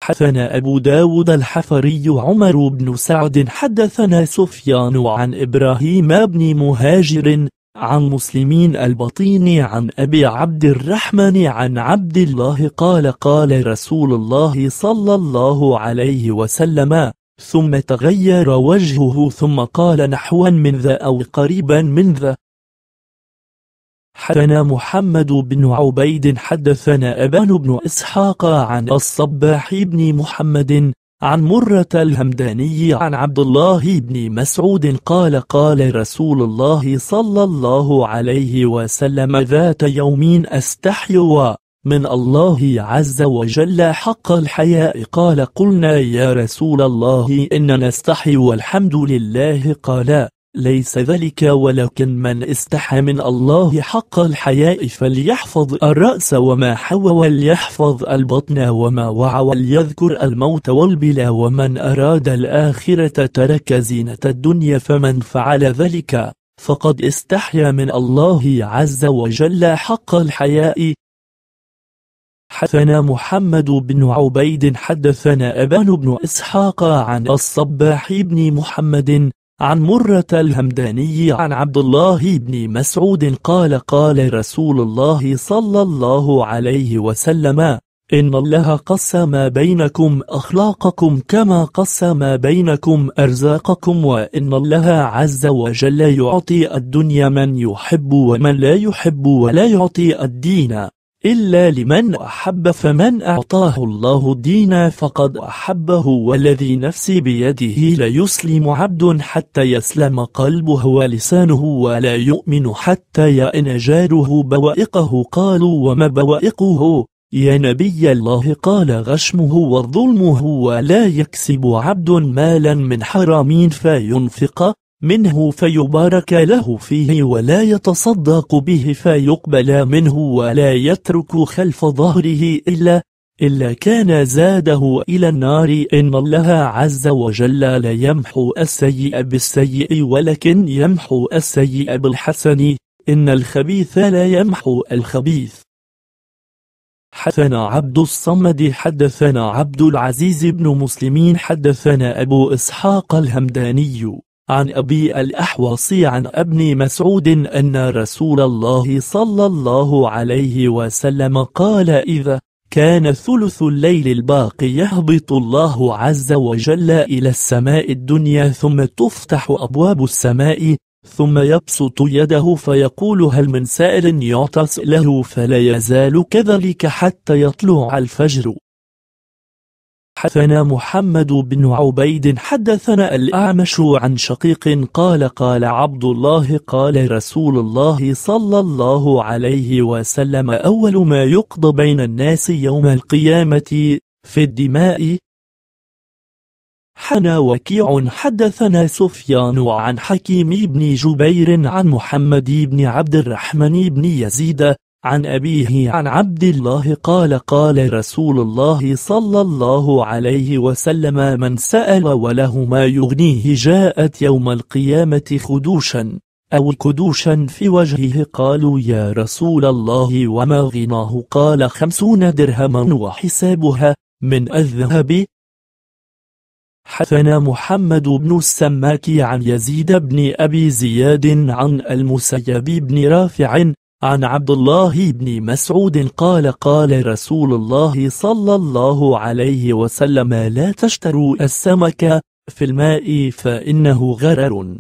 Speaker 1: حدثنا أبو داود الحفري عمر بن سعد حدثنا سفيان عن إبراهيم بن مهاجر عن مسلمين البطين عن أبي عبد الرحمن عن عبد الله قال قال رسول الله صلى الله عليه وسلم ثم تغير وجهه ثم قال نحوا من ذا أو قريبا من ذا حدثنا محمد بن عبيد حدثنا أبان بن إسحاق عن الصباح بن محمد عن مرة الهمداني عن عبد الله بن مسعود قال قال رسول الله صلى الله عليه وسلم ذات يوم أستحيوا من الله عز وجل حق الحياء قال قلنا يا رسول الله إن نستحي والحمد لله قال ليس ذلك ولكن من استحى من الله حق الحياء فليحفظ الرأس وما حوى وليحفظ البطن وما وعى وليذكر الموت والبلا ومن أراد الآخرة ترك زينة الدنيا فمن فعل ذلك فقد استحيا من الله عز وجل حق الحياء حدثنا محمد بن عبيد حدثنا أبان بن إسحاق عن الصباح بن محمد عن مرة الهمداني عن عبد الله بن مسعود قال قال رسول الله صلى الله عليه وسلم إن الله قسم بينكم أخلاقكم كما قسم بينكم أرزاقكم وإن الله عز وجل يعطي الدنيا من يحب ومن لا يحب ولا يعطي الدين إلا لمن أحب فمن أعطاه الله الدين فقد أحبه والذي نفسي بيده لا يسلم عبد حتى يسلم قلبه ولسانه ولا يؤمن حتى يأن جاره بوائقه قالوا وما بوائقه يا نبي الله قال غشمه وظلمه ولا يكسب عبد مالا من حرامين فينفقه منه فيبارك له فيه ولا يتصدق به فيقبل منه ولا يترك خلف ظهره إلا إلا كان زاده إلى النار إن الله عز وجل لا يمحو السيء بالسيء ولكن يمحو السيء بالحسن إن الخبيث لا يمحو الخبيث حدثنا عبد الصمد حدثنا عبد العزيز بن مسلمين حدثنا أبو إسحاق الهمداني عن أبي الأحوص عن ابن مسعود أن رسول الله صلى الله عليه وسلم قال إذا كان ثلث الليل الباقي يهبط الله عز وجل إلى السماء الدنيا ثم تفتح أبواب السماء ثم يبسط يده فيقول هل من سائل يعطس له فلا يزال كذلك حتى يطلع الفجر حدثنا محمد بن عبيد حدثنا الأعمش عن شقيق قال قال عبد الله قال رسول الله صلى الله عليه وسلم أول ما يقضى بين الناس يوم القيامة في الدماء حنا وكيع حدثنا سفيان عن حكيم بن جبير عن محمد بن عبد الرحمن بن يزيد عن أبيه عن عبد الله قال قال رسول الله صلى الله عليه وسلم من سأل وله ما يغنيه جاءت يوم القيامة خدوشا أو كدوشا في وجهه قالوا يا رسول الله وما غناه قال خمسون درهما وحسابها من الذهب حثنا محمد بن السماك عن يزيد بن أبي زياد عن المسيب بن رافع عن عبد الله بن مسعود قال قال رسول الله صلى الله عليه وسلم لا تشتروا السمك في الماء فإنه غرر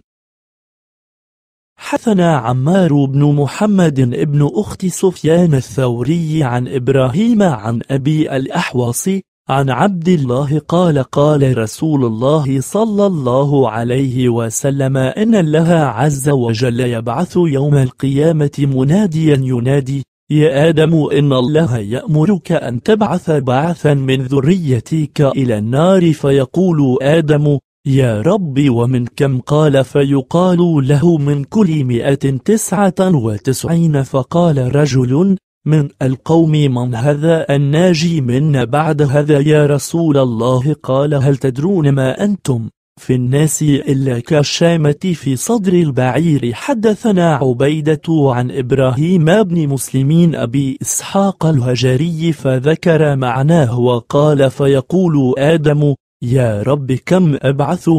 Speaker 1: حثنا عمار بن محمد ابن أخت سفيان الثوري عن إبراهيم عن أبي الأحواص عن عبد الله قال قال رسول الله صلى الله عليه وسلم إن الله عز وجل يبعث يوم القيامة مناديا ينادي يا آدم إن الله يأمرك أن تبعث بعثا من ذريتك إلى النار فيقول آدم يا رب ومن كم قال فيقال له من كل مئة تسعة وتسعين فقال رجل من القوم من هذا الناجي منا بعد هذا يا رسول الله قال هل تدرون ما أنتم في الناس إلا كالشامة في صدر البعير حدثنا عبيدة عن إبراهيم بن مسلمين أبي إسحاق الهجري فذكر معناه وقال فيقول آدم يا رب كم أبعث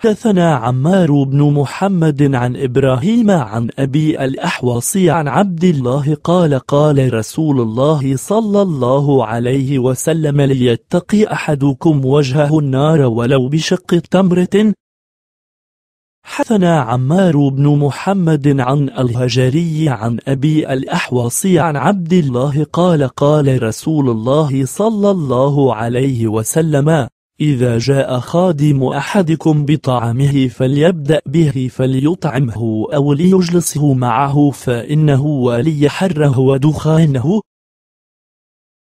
Speaker 1: حدثنا عمار بن محمد عن إبراهيم عن أبي الأحوص عن عبد الله قال قال رسول الله صلى الله عليه وسلم ليتقي أحدكم وجهه النار ولو بشق تمرة حدثنا عمار بن محمد عن الهجري عن أبي الأحوص عن عبد الله قال قال رسول الله صلى الله عليه وسلم إذا جاء خادم أحدكم بطعامه فليبدأ به فليطعمه أو ليجلسه معه فإنه ولي حره ودخانه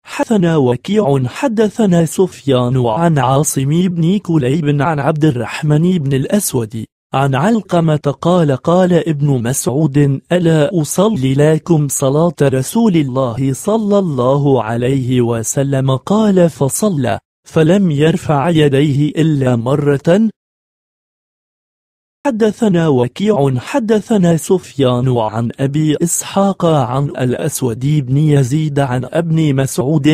Speaker 1: حثنا وكيع حدثنا سفيان عن عاصم بن كليب عن عبد الرحمن بن الأسود عن علقمة قال قال ابن مسعود ألا أصلي لكم صلاة رسول الله صلى الله عليه وسلم قال فصلى فلم يرفع يديه إلا مرة حدثنا وكيع حدثنا سفيان عن أبي إسحاق عن الأسود بن يزيد عن ابن مسعود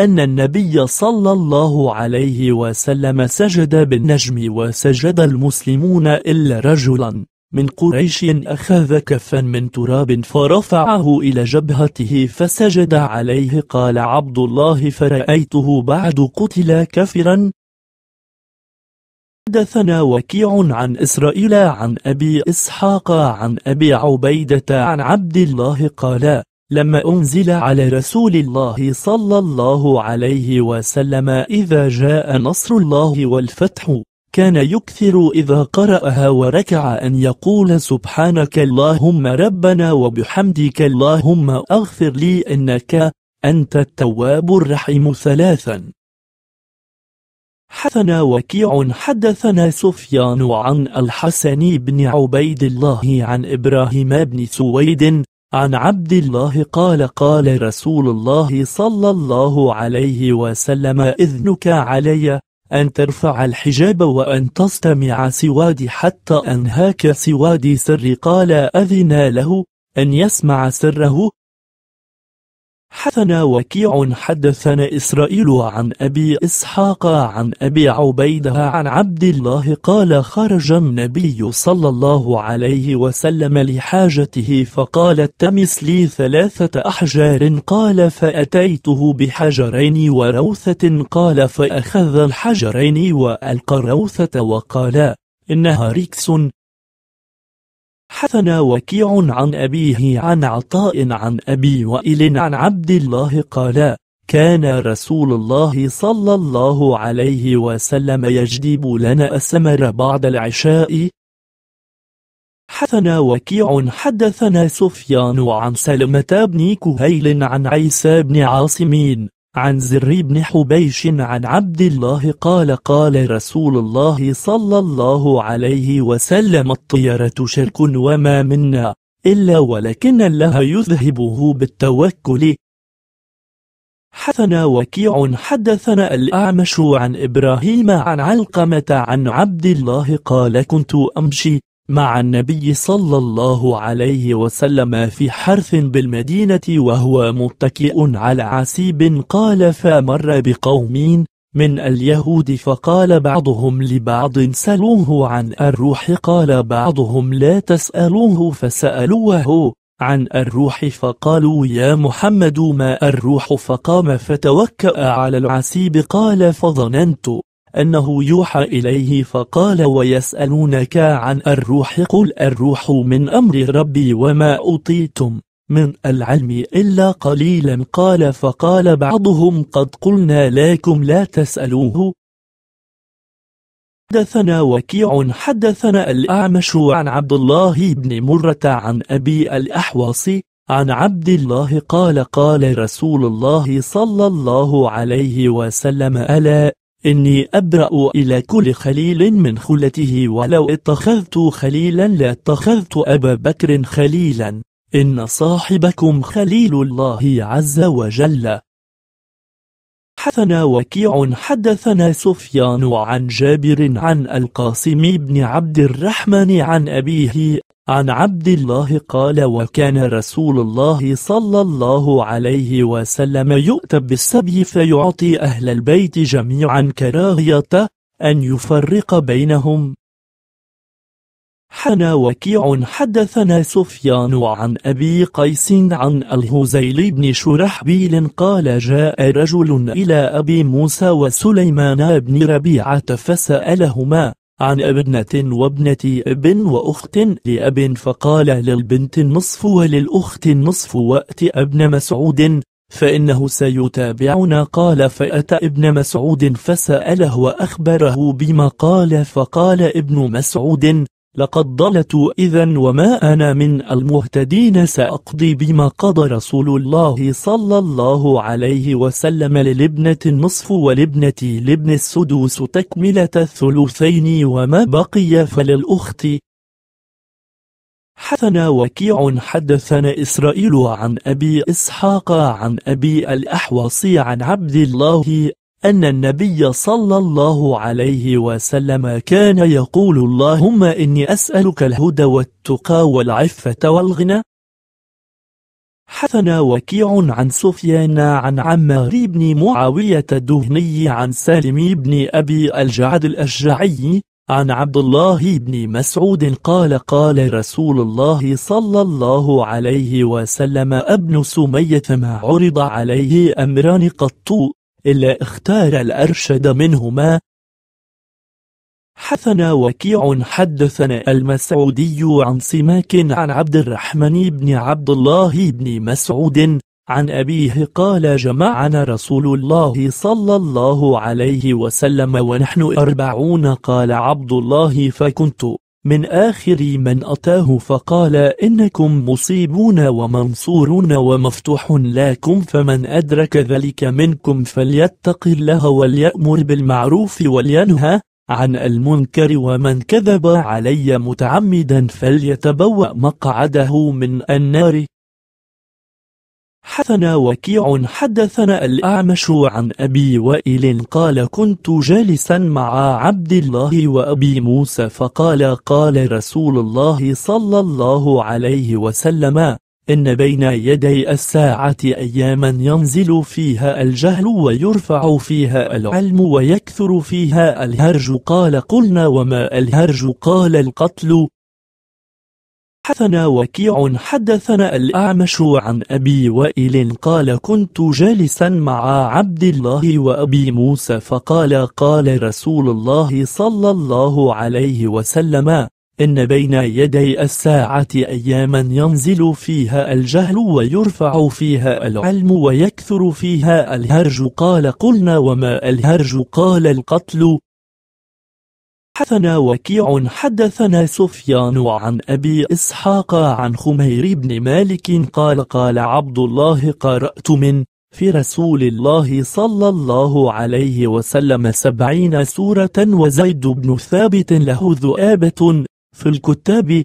Speaker 1: أن النبي صلى الله عليه وسلم سجد بالنجم وسجد المسلمون إلا رجلا من قريش أخذ كفا من تراب فرفعه إلى جبهته فسجد عليه قال عبد الله فرأيته بعد قتل كفرا حدثنا وكيع عن إسرائيل عن أبي إسحاق عن أبي عبيدة عن عبد الله قال لما أنزل على رسول الله صلى الله عليه وسلم إذا جاء نصر الله والفتح كان يكثر إذا قرأها وركع أن يقول سبحانك اللهم ربنا وبحمدك اللهم أغفر لي إنك أنت التواب الرحيم ثلاثا حثنا وكيع حدثنا سفيان عن الحسن بن عبيد الله عن إبراهيم بن سويد عن عبد الله قال قال رسول الله صلى الله عليه وسلم إذنك علي أن ترفع الحجاب وأن تستمع سوادي حتى أنهاك سوادي سر قال أذن له أن يسمع سره حدثنا وكيع حدثنا إسرائيل عن أبي إسحاق عن أبي عبيدة عن عبد الله قال خرج النبي صلى الله عليه وسلم لحاجته فقال اتمس لي ثلاثة أحجار قال فأتيته بحجرين وروثة قال فأخذ الحجرين وألقى الروثة وقال إنها ريكس حثنا وكيع عن أبيه عن عطاء عن أبي وإل عن عبد الله قال كان رسول الله صلى الله عليه وسلم يجدب لنا السمر بعد العشاء حثنا وكيع حدثنا سفيان عن سلمة بن كهيل عن عيسى بن عاصمين عن زر بن حبيش عن عبد الله قال قال رسول الله صلى الله عليه وسلم الطيرة شرك وما منا إلا ولكن الله يذهبه بالتوكل حثنا وكيع حدثنا الأعمش عن إبراهيم عن علقمة عن عبد الله قال كنت أمشي مع النبي صلى الله عليه وسلم في حرث بالمدينة وهو متكئ على عسيب قال فمر بقوم من اليهود فقال بعضهم لبعض سلوه عن الروح قال بعضهم لا تسألوه فسألوه عن الروح فقالوا يا محمد ما الروح فقام فتوكأ على العسيب قال فظننت أنه يوحى إليه فقال ويسألونك عن الروح قل الروح من أمر ربي وما أطيتم من العلم إلا قليلا قال فقال بعضهم قد قلنا لكم لا تسألوه حدثنا وكيع حدثنا الأعمش عن عبد الله بن مرة عن أبي الأحوص عن عبد الله قال قال رسول الله صلى الله عليه وسلم ألا إني أبرأ إلى كل خليل من خلته ولو اتخذت خليلا لاتخذت أبا بكر خليلا إن صاحبكم خليل الله عز وجل حثنا وكيع حدثنا سفيان عن جابر عن القاسم بن عبد الرحمن عن أبيه عن عبد الله قال وكان رسول الله صلى الله عليه وسلم يؤتى بالسبي فيعطي أهل البيت جميعا كراهية أن يفرق بينهم حنا وكيع حدثنا سفيان عن أبي قيس عن الهزيل بن شرحبيل قال جاء رجل إلى أبي موسى وسليمان بن ربيعة فسألهما عن ابنة وابنة اب وأخت لأب فقال للبنت النصف وللأخت النصف وأت ابن مسعود فإنه سيتابعنا قال فأتى ابن مسعود فسأله وأخبره بما قال فقال ابن مسعود لقد ضلت إذا وما أنا من المهتدين سأقضي بما قضى رسول الله صلى الله عليه وسلم للابنة النصف والابنة لابن السدوس تكملة الثلثين وما بقي فللأخت حثنا وكيع حدثنا إسرائيل عن أبي إسحاق عن أبي الأحوص عن عبد الله أن النبي صلى الله عليه وسلم كان يقول اللهم إني أسألك الهدى والتقى والعفة والغنى حثنا وكيع عن سفيان عن عمار بن معاوية الدهني عن سالم بن أبي الجعد الأشجعي عن عبد الله بن مسعود قال قال رسول الله صلى الله عليه وسلم ابن سمية ما عرض عليه أمران قط إلا اختار الأرشد منهما حثنا وكيع حدثنا المسعودي عن سماك عن عبد الرحمن بن عبد الله بن مسعود عن أبيه قال جمعنا رسول الله صلى الله عليه وسلم ونحن أربعون قال عبد الله فكنت من آخر من أتاه فقال إنكم مصيبون ومنصورون ومفتوح لكم فمن أدرك ذلك منكم فليتق الله وليأمر بالمعروف ولينهى عن المنكر ومن كذب علي متعمدا فليتبوأ مقعده من النار حدثنا وكيع حدثنا الأعمش عن أبي وائل قال كنت جالسا مع عبد الله وأبي موسى فقال قال رسول الله صلى الله عليه وسلم إن بين يدي الساعة أياما ينزل فيها الجهل ويرفع فيها العلم ويكثر فيها الهرج قال قلنا وما الهرج قال القتل حدثنا وكيع حدثنا الأعمش عن أبي وائل قال كنت جالسا مع عبد الله وأبي موسى فقال قال رسول الله صلى الله عليه وسلم إن بين يدي الساعة أياما ينزل فيها الجهل ويرفع فيها العلم ويكثر فيها الهرج قال قلنا وما الهرج قال القتل حدثنا وكيع حدثنا سفيان عن أبي إسحاق عن خمير بن مالك قال قال عبد الله قرأت من في رسول الله صلى الله عليه وسلم سبعين سورة وزيد بن ثابت له ذؤابة في الكتاب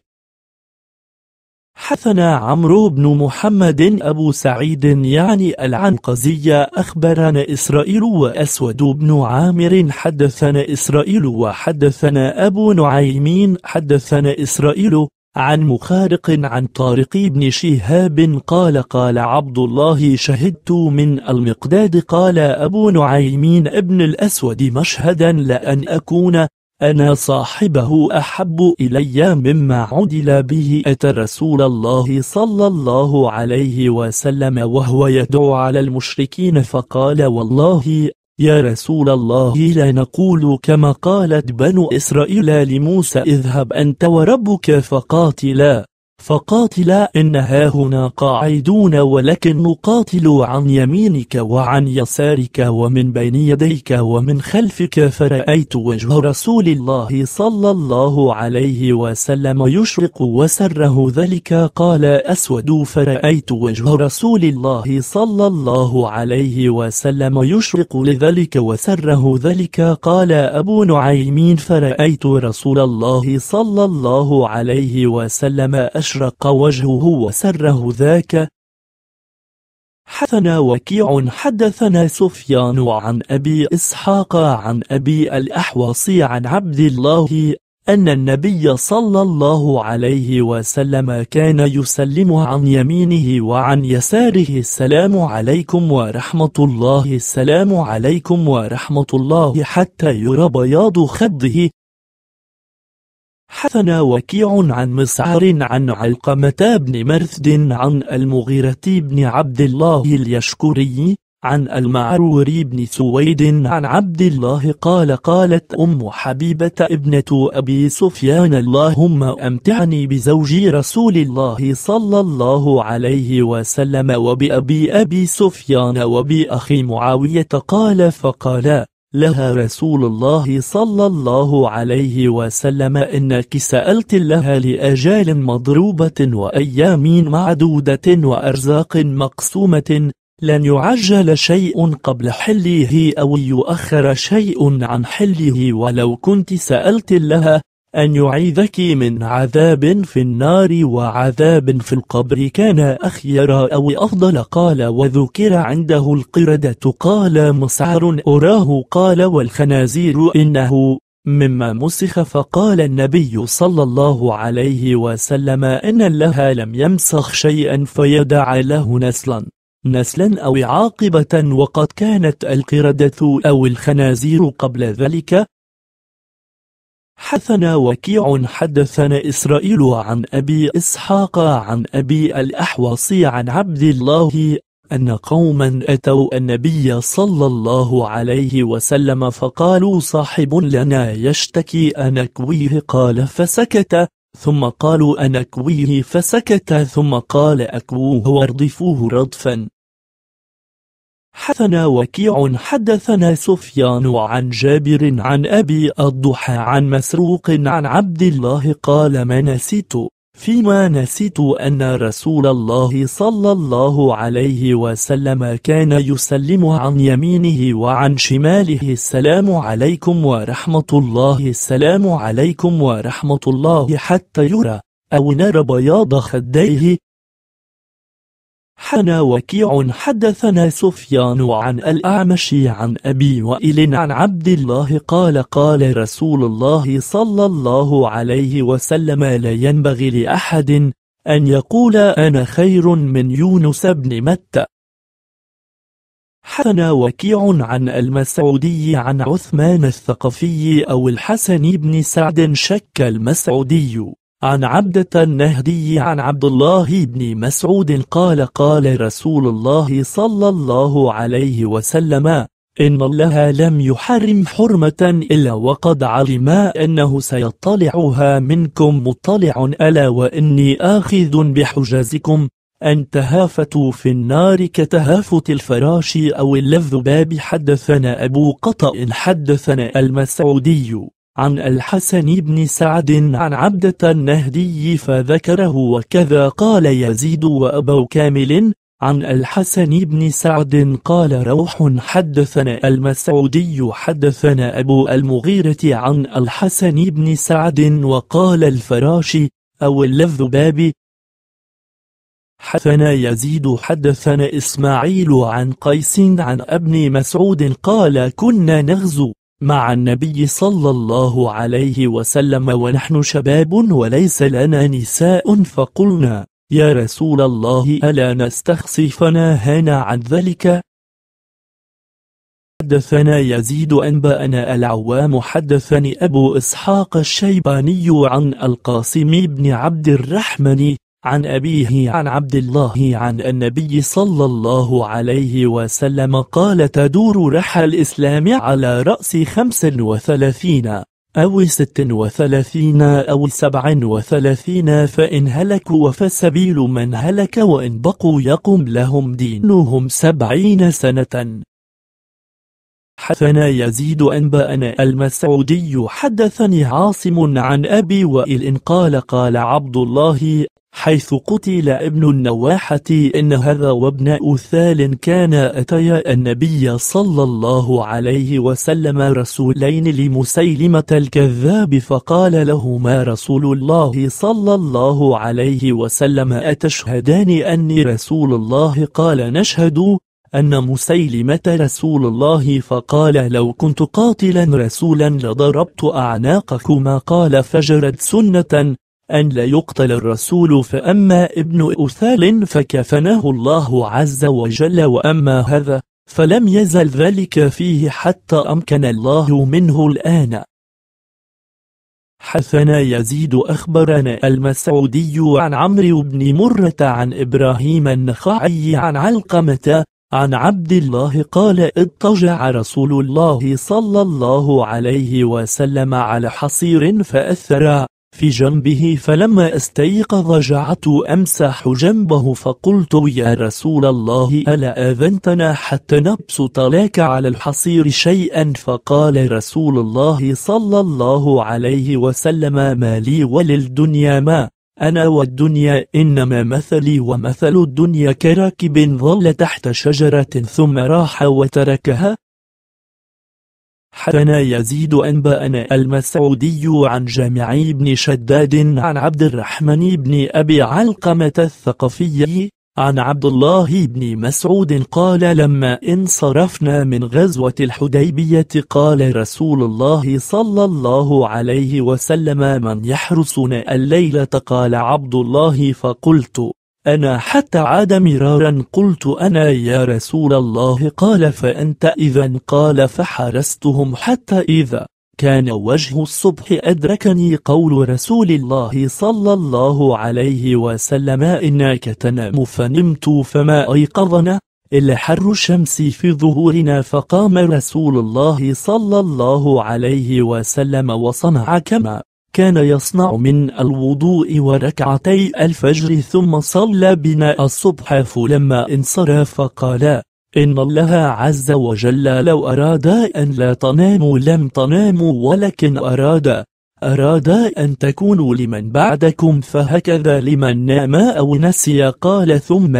Speaker 1: حثنا عمرو بن محمد أبو سعيد يعني العنقزية أخبرنا إسرائيل وأسود بن عامر حدثنا إسرائيل وحدثنا أبو نعيمين حدثنا إسرائيل عن مخارق عن طارق بن شهاب قال قال عبد الله شهدت من المقداد قال أبو نعيمين ابن الأسود مشهدا لأن أكون أنا صاحبه أحب إلي مما عدل به أتى رسول الله صلى الله عليه وسلم وهو يدعو على المشركين فقال والله يا رسول الله لا نقول كما قالت بنو إسرائيل لموسى اذهب أنت وربك فقاتلا فقاتلا إن هاهنا قاعدون ولكن نقاتل عن يمينك وعن يسارك ومن بين يديك ومن خلفك فرأيت وجه رسول الله صلى الله عليه وسلم يشرق وسره ذلك قال أسود فرأيت وجه رسول الله صلى الله عليه وسلم يشرق لذلك وسره ذلك قال أبو نعيمين فرأيت رسول الله صلى الله عليه وسلم أشرق أشرق وجهه وسره ذاك حدثنا وكيع حدثنا سفيان عن أبي إسحاق عن أبي الأحوص عن عبد الله أن النبي صلى الله عليه وسلم كان يسلم عن يمينه وعن يساره السلام عليكم ورحمة الله السلام عليكم ورحمة الله حتى يرى بياض خده حثنا وكيع عن مسعر عن علقمة بن مرثد عن المغيرة بن عبد الله اليشكري عن المعروري بن سويد عن عبد الله قال قالت أم حبيبة ابنة أبي سفيان اللهم أمتعني بزوجي رسول الله صلى الله عليه وسلم وبأبي أبي سفيان وبأخي معاوية قال فقالا لها رسول الله صلى الله عليه وسلم إنك سألت لها لأجال مضروبة وأيام معدودة وأرزاق مقسومة لن يعجل شيء قبل حله أو يؤخر شيء عن حله ولو كنت سألت لها أن يعيذك من عذاب في النار وعذاب في القبر كان أخير أو أفضل قال وذكر عنده القردة قال مسعر أراه قال والخنازير إنه مما مسخ فقال النبي صلى الله عليه وسلم إن الله لم يمسخ شيئا فيدع له نسلا نسلا أو عاقبة وقد كانت القردة أو الخنازير قبل ذلك حدثنا وكيع حدثنا إسرائيل عن أبي إسحاق عن أبي الأحوص عن عبد الله أن قوما أتوا النبي صلى الله عليه وسلم فقالوا صاحب لنا يشتكي أنكويه قال فسكت ثم قالوا أنكويه فسكت ثم قال أكووه واردفوه ردفا حدثنا وكيع حدثنا سفيان عن جابر عن أبي الضحى عن مسروق عن عبد الله قال ما نسيت فيما نسيت أن رسول الله صلى الله عليه وسلم كان يسلم عن يمينه وعن شماله السلام عليكم ورحمة الله السلام عليكم ورحمة الله حتى يرى أو نرى بياض خديه حنا وكيع حدثنا سفيان عن الأعمش عن أبي وائل عن عبد الله قال قال رسول الله صلى الله عليه وسلم لا ينبغي لأحد أن يقول أنا خير من يونس بن متى حنا وكيع عن المسعودي عن عثمان الثقفي أو الحسن بن سعد شك المسعودي عن عبدة النهدي عن عبد الله بن مسعود قال قال رسول الله صلى الله عليه وسلم إن الله لم يحرم حرمة إلا وقد علم أنه سيطلعها منكم مطلع ألا وإني آخذ بحجازكم أن تهافتوا في النار كتهافت الفراش أو اللذباب حدثنا أبو قطأ حدثنا المسعودي عن الحسن بن سعد عن عبدة النهدي فذكره وكذا قال يزيد وأبو كامل عن الحسن بن سعد قال روح حدثنا المسعودي حدثنا أبو المغيرة عن الحسن بن سعد وقال الفراشي أو اللفظ بابي حدثنا يزيد حدثنا إسماعيل عن قيس عن ابن مسعود قال كنا نغزو مع النبي صلى الله عليه وسلم ونحن شباب وليس لنا نساء فقلنا يا رسول الله ألا نستخصي فناهانا عن ذلك حدثنا يزيد أنبأنا العوام حدثني أبو إسحاق الشيباني عن القاسم بن عبد الرحمن عن أبيه عن عبد الله عن النبي صلى الله عليه وسلم قال تدور رحى الإسلام على رأس 35 أو 36 أو 37 فإن هلكوا وفسبيل من هلك وإن بقوا يقم لهم دينهم سبعين سنة حدثنا يزيد أنبأنا المسعودي حدثني عاصم عن أبي وإل قال قال عبد الله حيث قتل ابن النواحة إن هذا وابن أثال كانا أتيا النبي صلى الله عليه وسلم رسولين لمسيلمة الكذاب فقال لهما رسول الله صلى الله عليه وسلم أتشهدان أني رسول الله قال نشهد أن مسيلمة رسول الله فقال لو كنت قاتلا رسولا لضربت أعناقكما قال فجرت سنة أن لا يقتل الرسول فأما ابن أثال فكفنه الله عز وجل وأما هذا فلم يزل ذلك فيه حتى أمكن الله منه الآن حثنا يزيد أخبرنا المسعودي عن عمرو بن مرة عن إبراهيم النخعي عن علقمة عن عبد الله قال اضطجع رسول الله صلى الله عليه وسلم على حصير فأثرى في جنبه فلما استيقظ جعت أمسح جنبه فقلت يا رسول الله ألا أذنتنا حتى نبسط لك على الحصير شيئا فقال رسول الله صلى الله عليه وسلم ما لي وللدنيا ما أنا والدنيا إنما مثلي ومثل الدنيا كراكب ظل تحت شجرة ثم راح وتركها حدنا يزيد أنبأنا المسعودي عن جامع بن شداد عن عبد الرحمن بن أبي علقمة الثقفي عن عبد الله بن مسعود قال لما انصرفنا من غزوة الحديبية قال رسول الله صلى الله عليه وسلم من يحرسنا الليلة قال عبد الله فقلت أنا حتى عاد مرارا قلت أنا يا رسول الله قال فأنت إذا قال فحرستهم حتى إذا كان وجه الصبح أدركني قول رسول الله صلى الله عليه وسلم إنك تنام فنمت فما أيقظنا إلا حر الشمس في ظهورنا فقام رسول الله صلى الله عليه وسلم وصنع كما كان يصنع من الوضوء وركعتي الفجر ثم صلى بنا الصبح فلما انصرف قال إن الله عز وجل لو أراد أن لا تناموا لم تناموا ولكن أراد أراد أن تكونوا لمن بعدكم فهكذا لمن نام أو نسي قال ثم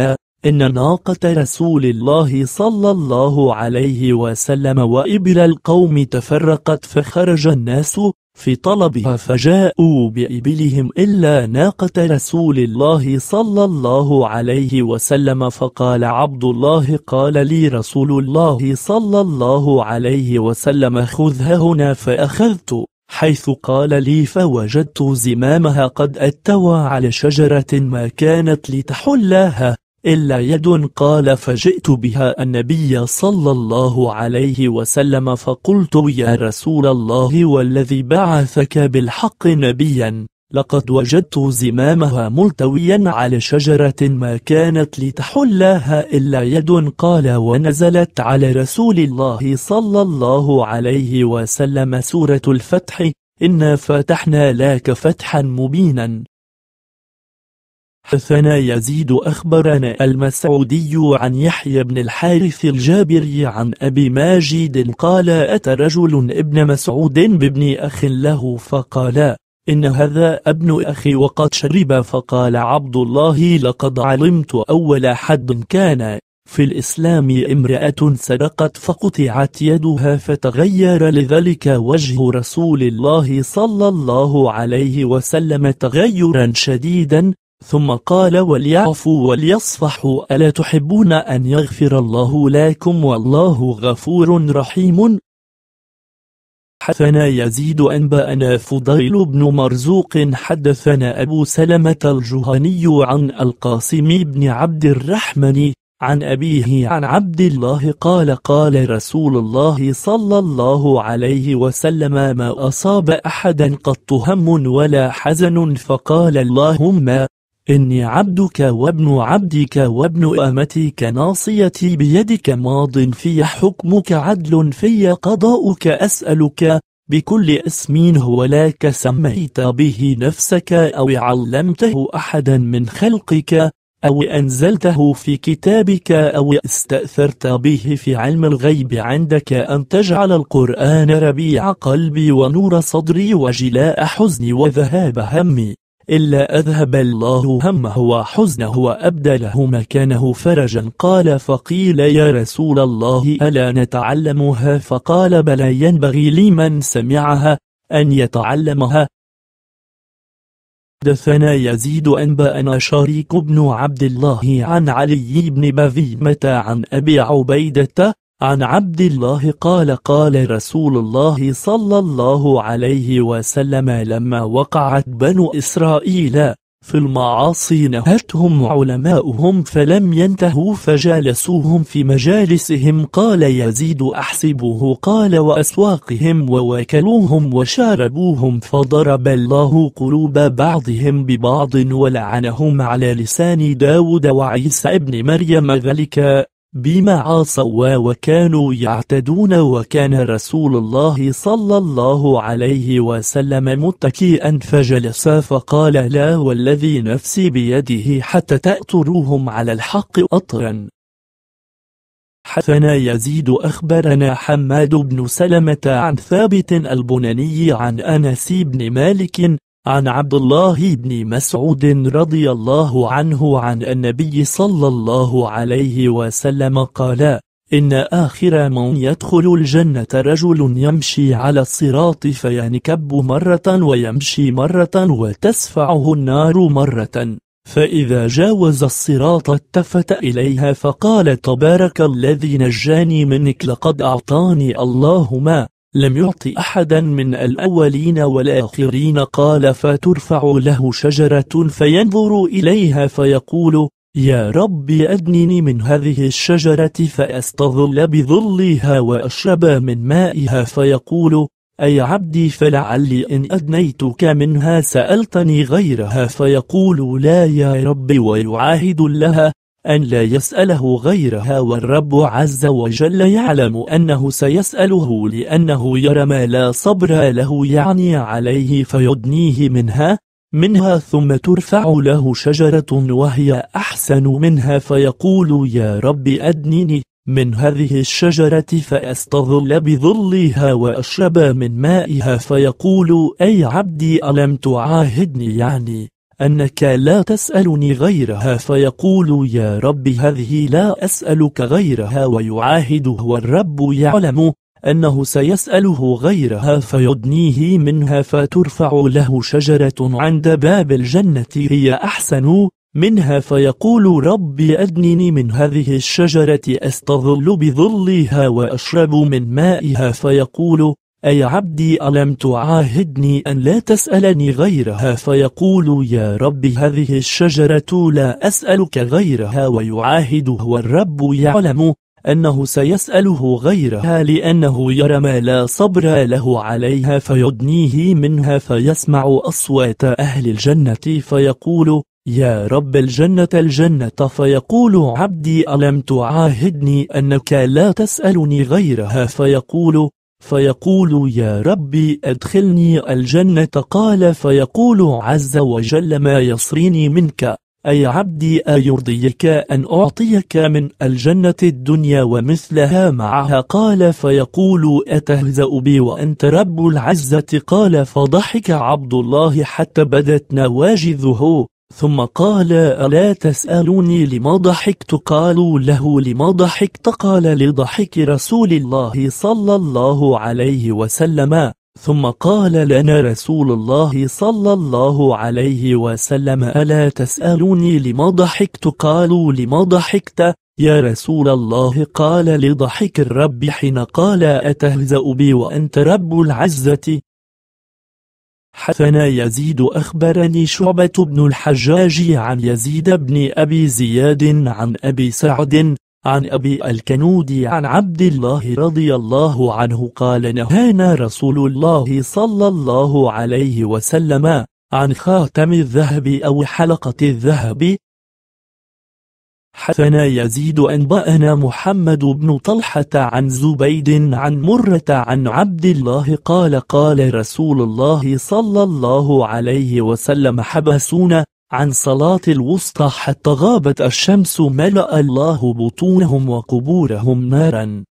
Speaker 1: إن ناقة رسول الله صلى الله عليه وسلم وإبل القوم تفرقت فخرج الناس في طلبها آه، فجاءوا بإبلهم إلا ناقة رسول الله صلى الله عليه وسلم فقال عبد الله قال لي رسول الله صلى الله عليه وسلم خذها هنا فأخذت حيث قال لي فوجدت زمامها قد أتوى على شجرة ما كانت لتحلها إلا يد قال فجئت بها النبي صلى الله عليه وسلم فقلت يا رسول الله والذي بعثك بالحق نبيا لقد وجدت زمامها ملتويا على شجرة ما كانت لتحلها إلا يد قال ونزلت على رسول الله صلى الله عليه وسلم سورة الفتح إنا فتحنا لك فتحا مبينا حدثنا يزيد أخبرنا المسعودي عن يحيى بن الحارث الجابري عن أبي ماجد قال أتى رجل ابن مسعود بابن أخ له فقال إن هذا ابن أخي وقد شرب فقال عبد الله لقد علمت أول حد كان في الإسلام امرأة سرقت فقطعت يدها فتغير لذلك وجه رسول الله صلى الله عليه وسلم تغيرا شديدا ثم قال وليعفوا وليصفحوا ألا تحبون أن يغفر الله لكم والله غفور رحيم حدثنا يزيد أنبأنا فضيل بن مرزوق حدثنا أبو سلمة الجهني عن القاسم بن عبد الرحمن عن أبيه عن عبد الله قال قال رسول الله صلى الله عليه وسلم ما أصاب أحدا قط هم ولا حزن فقال اللهم إني عبدك وابن عبدك وابن أمتك ناصيتي بيدك ماض في حكمك عدل في قضاؤك أسألك بكل اسم هو لك سميت به نفسك أو علمته أحدا من خلقك أو أنزلته في كتابك أو استأثرت به في علم الغيب عندك أن تجعل القرآن ربيع قلبي ونور صدري وجلاء حزني وذهاب همي إلا أذهب الله همه وحزنه وأبدله مكانه فرجا قال فقيل يا رسول الله ألا نتعلمها فقال بلى ينبغي لمن سمعها أن يتعلمها دثنا يزيد أنباءنا شريك بن عبد الله عن علي بن بذيمة عن أبي عبيدة عن عبد الله قال قال رسول الله صلى الله عليه وسلم لما وقعت بنو إسرائيل في المعاصي نهتهم علماؤهم فلم ينتهوا فجالسوهم في مجالسهم قال يزيد أحسبه قال وأسواقهم ووكلوهم وشاربوهم فضرب الله قلوب بعضهم ببعض ولعنهم على لسان داود وعيسى ابن مريم ذلك بما عاصوا وكانوا يعتدون وكان رسول الله صلى الله عليه وسلم متكئا فجلس فقال لا والذي نفسي بيده حتى تأطروهم على الحق أطرا حثنا يزيد أخبرنا حماد بن سلمة عن ثابت البناني عن أنس بن مالك عن عبد الله بن مسعود رضي الله عنه عن النبي صلى الله عليه وسلم قال إن آخر من يدخل الجنة رجل يمشي على الصراط فينكب مرة ويمشي مرة وتسفعه النار مرة فإذا جاوز الصراط التفت إليها فقال تبارك الذي نجاني منك لقد أعطاني الله ما لم يعط أحدا من الأولين والآخرين قال فترفع له شجرة فينظر إليها فيقول يا رب أدنني من هذه الشجرة فأستظل بظلها وأشرب من مائها فيقول أي عبدي فلعلي إن أدنيتك منها سألتني غيرها فيقول لا يا رب ويعاهد لها أن لا يسأله غيرها والرب عز وجل يعلم أنه سيسأله لأنه يرى ما لا صبر له يعني عليه فيدنيه منها منها ثم ترفع له شجرة وهي أحسن منها فيقول يا رب أدنني من هذه الشجرة فأستظل بظلها وأشرب من مائها فيقول أي عبدي ألم تعاهدني يعني أنك لا تسألني غيرها فيقول يا رب هذه لا أسألك غيرها ويعاهده والرب يعلم أنه سيسأله غيرها فيدنيه منها فترفع له شجرة عند باب الجنة هي أحسن منها فيقول ربي أدنني من هذه الشجرة أستظل بظلها وأشرب من مائها فيقول أي عبدي ألم تعاهدني أن لا تسألني غيرها فيقول يا رب هذه الشجرة لا أسألك غيرها ويعاهده والرب يعلم أنه سيسأله غيرها لأنه يرى ما لا صبر له عليها فيدنيه منها فيسمع أصوات أهل الجنة فيقول يا رب الجنة الجنة فيقول عبدي ألم تعاهدني أنك لا تسألني غيرها فيقول فيقول يا ربي أدخلني الجنة قال فيقول عز وجل ما يصريني منك أي عبدي أيرضيك أن أعطيك من الجنة الدنيا ومثلها معها قال فيقول أتهزأ بي وأنت رب العزة قال فضحك عبد الله حتى بدت نواجذه ثم قال ألا تسألوني لما ضحكت قالوا له لما ضحكت قال لضحك رسول الله صلى الله عليه وسلم ثم قال لنا رسول الله صلى الله عليه وسلم ألا تسألوني لما ضحكت قالوا لما ضحكت يا رسول الله قال لضحك الرب حين قال أتهزأ بي وأنت رب العزة حدثنا يزيد أخبرني شعبة بن الحجاج عن يزيد بن أبي زياد عن أبي سعد عن أبي الكنود عن عبد الله رضي الله عنه قال نهانا رسول الله صلى الله عليه وسلم عن خاتم الذهب أو حلقة الذهب حدثنا يزيد أنبأنا محمد بن طلحة عن زبيد عن مرة عن عبد الله قال قال رسول الله صلى الله عليه وسلم حبسونا عن صلاة الوسطى حتى غابت الشمس ملأ الله بطونهم وقبورهم نارا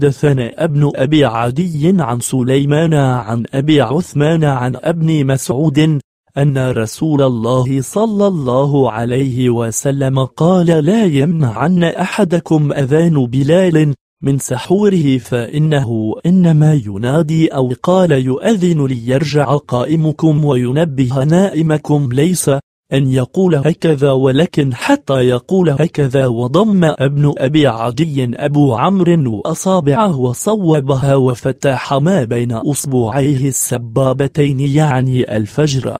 Speaker 1: حدثنا ابن أبي عدي عن سليمان عن أبي عثمان عن ابن مسعود أن رسول الله صلى الله عليه وسلم قال لا يمنعن أحدكم أذان بلال من سحوره فإنه إنما ينادي أو قال يؤذن ليرجع قائمكم وينبه نائمكم ليس أن يقول هكذا ولكن حتى يقول هكذا وضم ابن أبي عدي أبو عمرو أصابعه وصوبها وفتح ما بين أصبعيه السبابتين يعني الفجر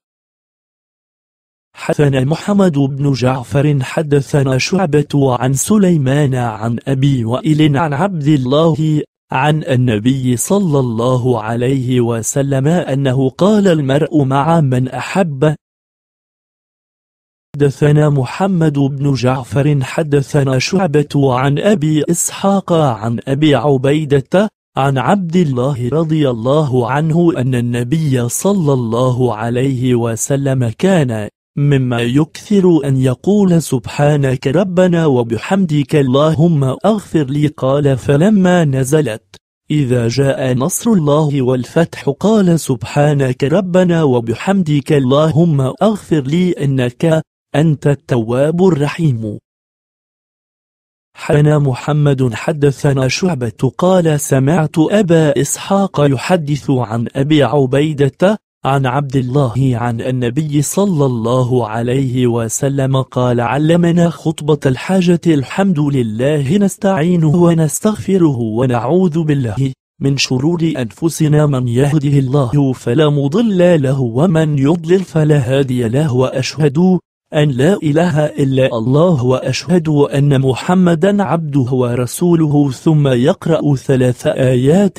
Speaker 1: حدثنا محمد بن جعفر حدثنا شعبة عن سليمان عن أبي وائل عن عبد الله عن النبي صلى الله عليه وسلم أنه قال المرء مع من أحب حدثنا محمد بن جعفر حدثنا شعبة عن أبي إسحاق عن أبي عبيدة عن عبد الله رضي الله عنه أن النبي صلى الله عليه وسلم كان مما يكثر أن يقول سبحانك ربنا وبحمدك اللهم أغفر لي قال فلما نزلت إذا جاء نصر الله والفتح قال سبحانك ربنا وبحمدك اللهم أغفر لي إنك أنت التواب الرحيم حنا محمد حدثنا شعبة قال سمعت أبا إسحاق يحدث عن أبي عبيدة عن عبد الله عن النبي صلى الله عليه وسلم قال علمنا خطبة الحاجة الحمد لله نستعينه ونستغفره ونعوذ بالله من شرور أنفسنا من يهده الله فلا مضل له ومن يضلل فلا هادي له وأشهد أن لا إله إلا الله وأشهد أن محمدا عبده ورسوله ثم يقرأ ثلاث آيات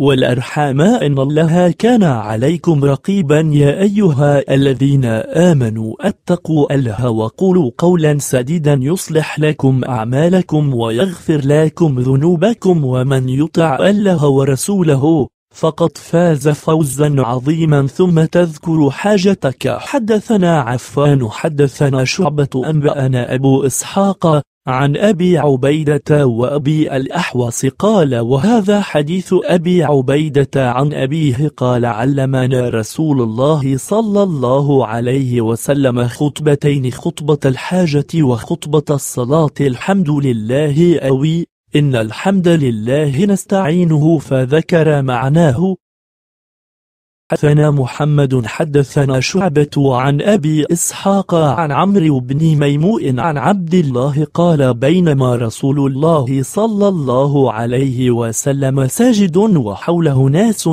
Speaker 1: والأرحام إن الله كان عليكم رقيبا يا أيها الذين آمنوا اتقوا الله وقولوا قولا سديدا يصلح لكم أعمالكم ويغفر لكم ذنوبكم ومن يطع الله ورسوله فقد فاز فوزا عظيما ثم تذكر حاجتك حدثنا عفان حدثنا شعبة أنبأنا أبو إسحاق عن أبي عبيدة وأبي الأحوص قال وهذا حديث أبي عبيدة عن أبيه قال علمنا رسول الله صلى الله عليه وسلم خطبتين خطبة الحاجة وخطبة الصلاة الحمد لله أوي إن الحمد لله نستعينه فذكر معناه حدثنا محمد حدثنا شعبة عن أبي إسحاق عن عمرو بن ميموء عن عبد الله قال بينما رسول الله صلى الله عليه وسلم ساجد وحوله ناس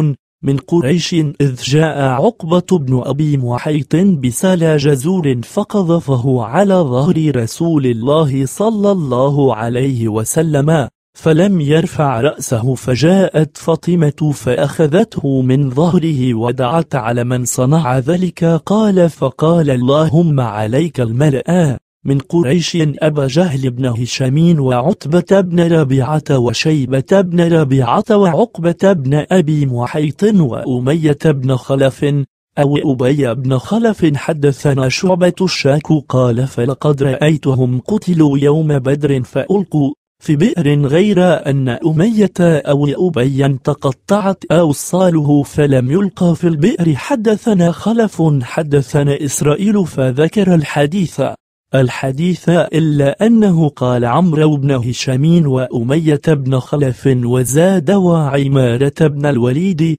Speaker 1: من قريش إذ جاء عقبة بن أبي محيط بسالى جزور فقذفه على ظهر رسول الله صلى الله عليه وسلم فلم يرفع رأسه فجاءت فاطمة فأخذته من ظهره ودعت على من صنع ذلك قال فقال اللهم عليك الملأ من قريش أبا جهل بن هشام وعتبة بن ربيعة وشيبة بن ربيعة وعقبة بن أبي محيط وأمية بن خلف أو أبي بن خلف حدثنا شعبة الشاك قال فلقد رأيتهم قتلوا يوم بدر فألقوا في بئر غير أن أمية أو أبيا تقطعت أوصاله فلم يلقى في البئر حدثنا خلف حدثنا إسرائيل فذكر الحديث الحديث إلا أنه قال عمرو بن هشام وأمية بن خلف وزاد وعمارة بن الوليد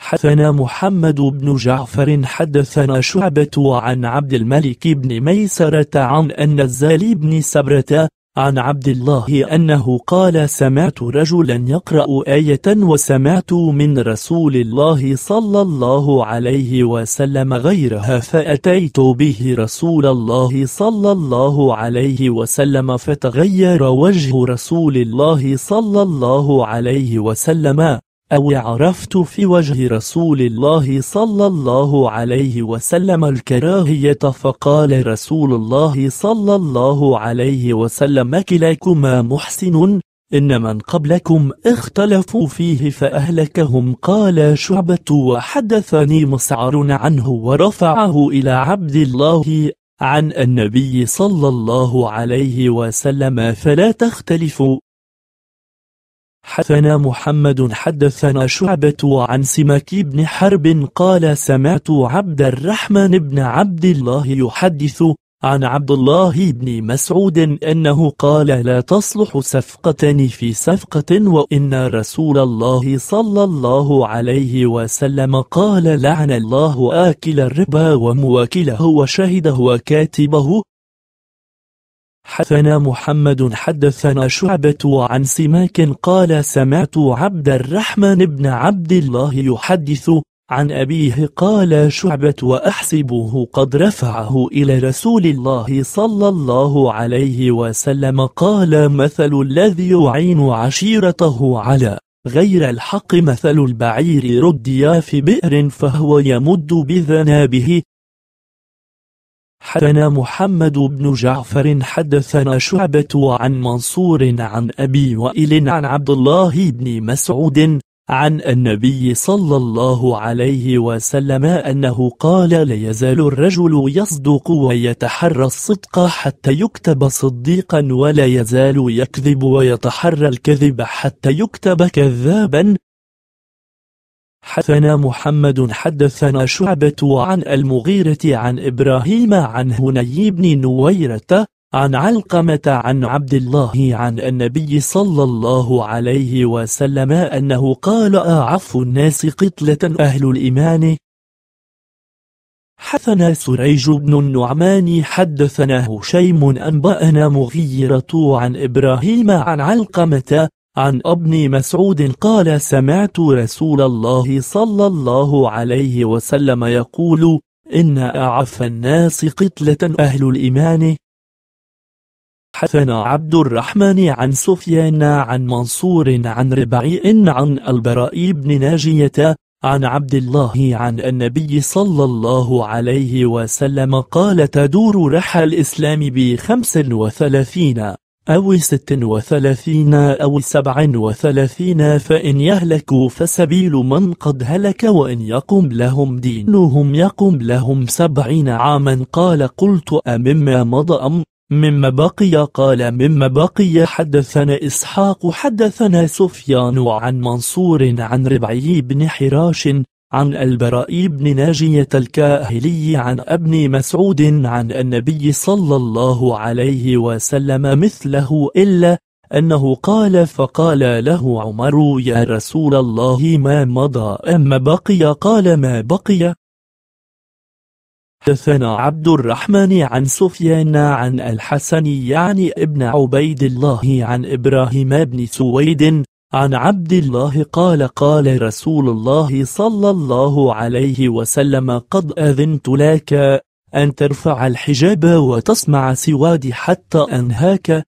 Speaker 1: حدثنا محمد بن جعفر حدثنا شعبة عن عبد الملك بن ميسرة عن أن الزالي بن سبرة عن عبد الله أنه قال سمعت رجلا يقرأ آية وسمعت من رسول الله صلى الله عليه وسلم غيرها فأتيت به رسول الله صلى الله عليه وسلم فتغير وجه رسول الله صلى الله عليه وسلم أو عرفت في وجه رسول الله صلى الله عليه وسلم الكراهية فقال رسول الله صلى الله عليه وسلم كلاكما محسن إن من قبلكم اختلفوا فيه فأهلكهم قال شعبة وحدثني مسعر عنه ورفعه إلى عبد الله عن النبي صلى الله عليه وسلم فلا تختلفوا حدثنا محمد حدثنا شعبة عن سمك بن حرب قال سمعت عبد الرحمن بن عبد الله يحدث عن عبد الله بن مسعود أنه قال لا تصلح سفقتان في سفقة وإن رسول الله صلى الله عليه وسلم قال لعن الله آكل الربا ومواكله وشهده وكاتبه حدثنا محمد حدثنا شعبة عن سماك قال سمعت عبد الرحمن بن عبد الله يحدث عن أبيه قال شعبة وأحسبه قد رفعه إلى رسول الله صلى الله عليه وسلم قال مثل الذي يعين عشيرته على غير الحق مثل البعير رديا في بئر فهو يمد بذنابه حدثنا محمد بن جعفر حدثنا شعبة عن منصور عن أبي وائل عن عبد الله بن مسعود عن النبي صلى الله عليه وسلم أنه قال لا يزال الرجل يصدق ويتحرى الصدق حتى يكتب صديقا ولا يزال يكذب ويتحرى الكذب حتى يكتب كذابا حدثنا محمد حدثنا شعبة عن المغيرة عن إبراهيم عن هني بن نويرة عن علقمة عن عبد الله عن النبي صلى الله عليه وسلم أنه قال أعف الناس قتلة أهل الإيمان حثنا سريج بن النعمان حدثنا هشيم أنبأنا مغيرة عن إبراهيم عن علقمة عن ابن مسعود قال سمعت رسول الله صلى الله عليه وسلم يقول إن أعف الناس قتلة أهل الإيمان حدثنا عبد الرحمن عن سفيان عن منصور عن ربعي عن البراء بن ناجية عن عبد الله عن النبي صلى الله عليه وسلم قال تدور رحى الإسلام بخمس وثلاثين أو ست وثلاثين أو سبع وثلاثين فإن يهلكوا فسبيل من قد هلك وإن يقم لهم دينهم يقم لهم سبعين عاما قال قلت أمما مضى أم مما بقي قال مما بقي حدثنا إسحاق حدثنا سفيان عن منصور عن ربعي بن حراش عن البراء بن ناجية الكاهلي عن ابن مسعود عن النبي صلى الله عليه وسلم مثله إلا أنه قال فقال له عمر يا رسول الله ما مضى أما بقي قال ما بقي حدثنا عبد الرحمن عن سفيان عن الحسن يعني ابن عبيد الله عن إبراهيم بن سويد عن عبد الله قال قال رسول الله صلى الله عليه وسلم قد أذنت لك أن ترفع الحجاب وتصنع سواد حتى أنهاك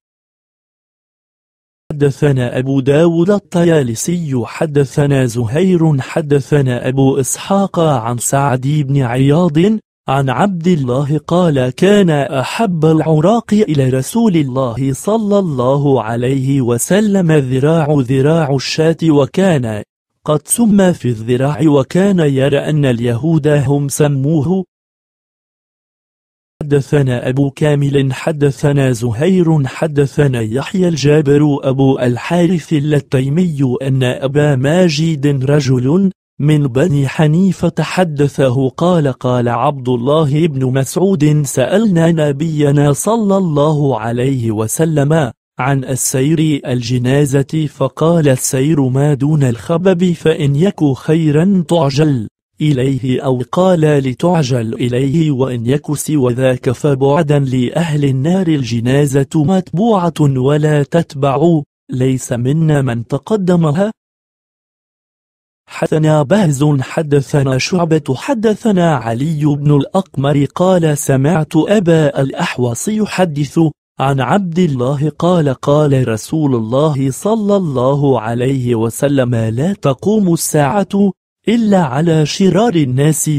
Speaker 1: حدثنا أبو داود الطيالسي حدثنا زهير حدثنا أبو إسحاق عن سعد بن عياض عن عبد الله قال كان أحب العراق إلى رسول الله صلى الله عليه وسلم ذراع ذراع الشاة وكان قد سمى في الذراع وكان يرى أن اليهود هم سموه حدثنا أبو كامل حدثنا زهير حدثنا يحيى الجابر أبو الحارث اللتيمي أن أبا ماجد رجل من بني حنيفة حدثه قال قال عبد الله بن مسعود سألنا نبينا صلى الله عليه وسلم عن السير الجنازة فقال السير ما دون الخبب فإن يك خيرا تعجل إليه أو قال لتعجل إليه وإن يك سوى ذاك فبعدا لأهل النار الجنازة متبوعة ولا تتبع ليس منا من تقدمها حدثنا بهز حدثنا شعبة حدثنا علي بن الأقمر قال سمعت أبا الأحوص يحدث عن عبد الله قال قال رسول الله صلى الله عليه وسلم لا تقوم الساعة إلا على شرار الناس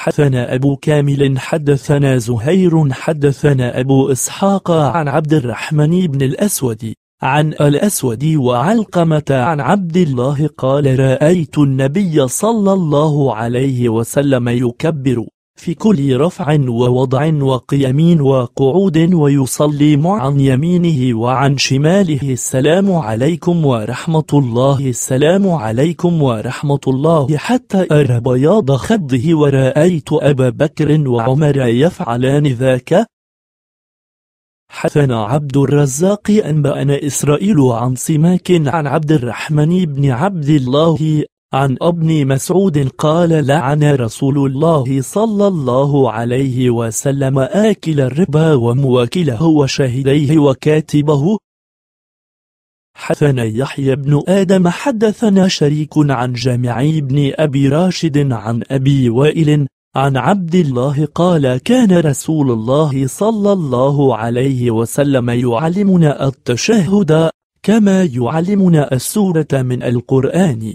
Speaker 1: حدثنا أبو كامل حدثنا زهير حدثنا أبو إسحاق عن عبد الرحمن بن الأسود عن الأسود وعلقمة عن عبد الله قال رأيت النبي صلى الله عليه وسلم يكبر في كل رفع ووضع وقيام وقعود ويصلي عن يمينه وعن شماله السلام عليكم ورحمة الله السلام عليكم ورحمة الله حتى أرى بياض خده ورأيت أبا بكر وعمر يفعلان ذاك حدثنا عبد الرزاق أنبأنا إسرائيل عن سماك عن عبد الرحمن بن عبد الله عن ابن مسعود قال لعن رسول الله صلى الله عليه وسلم آكل الربا ومواكله وشهديه وكاتبه حدثنا يحيى بن آدم حدثنا شريك عن جامعي بن أبي راشد عن أبي وائل عن عبد الله قال كان رسول الله صلى الله عليه وسلم يعلمنا التشهد كما يعلمنا السورة من القرآن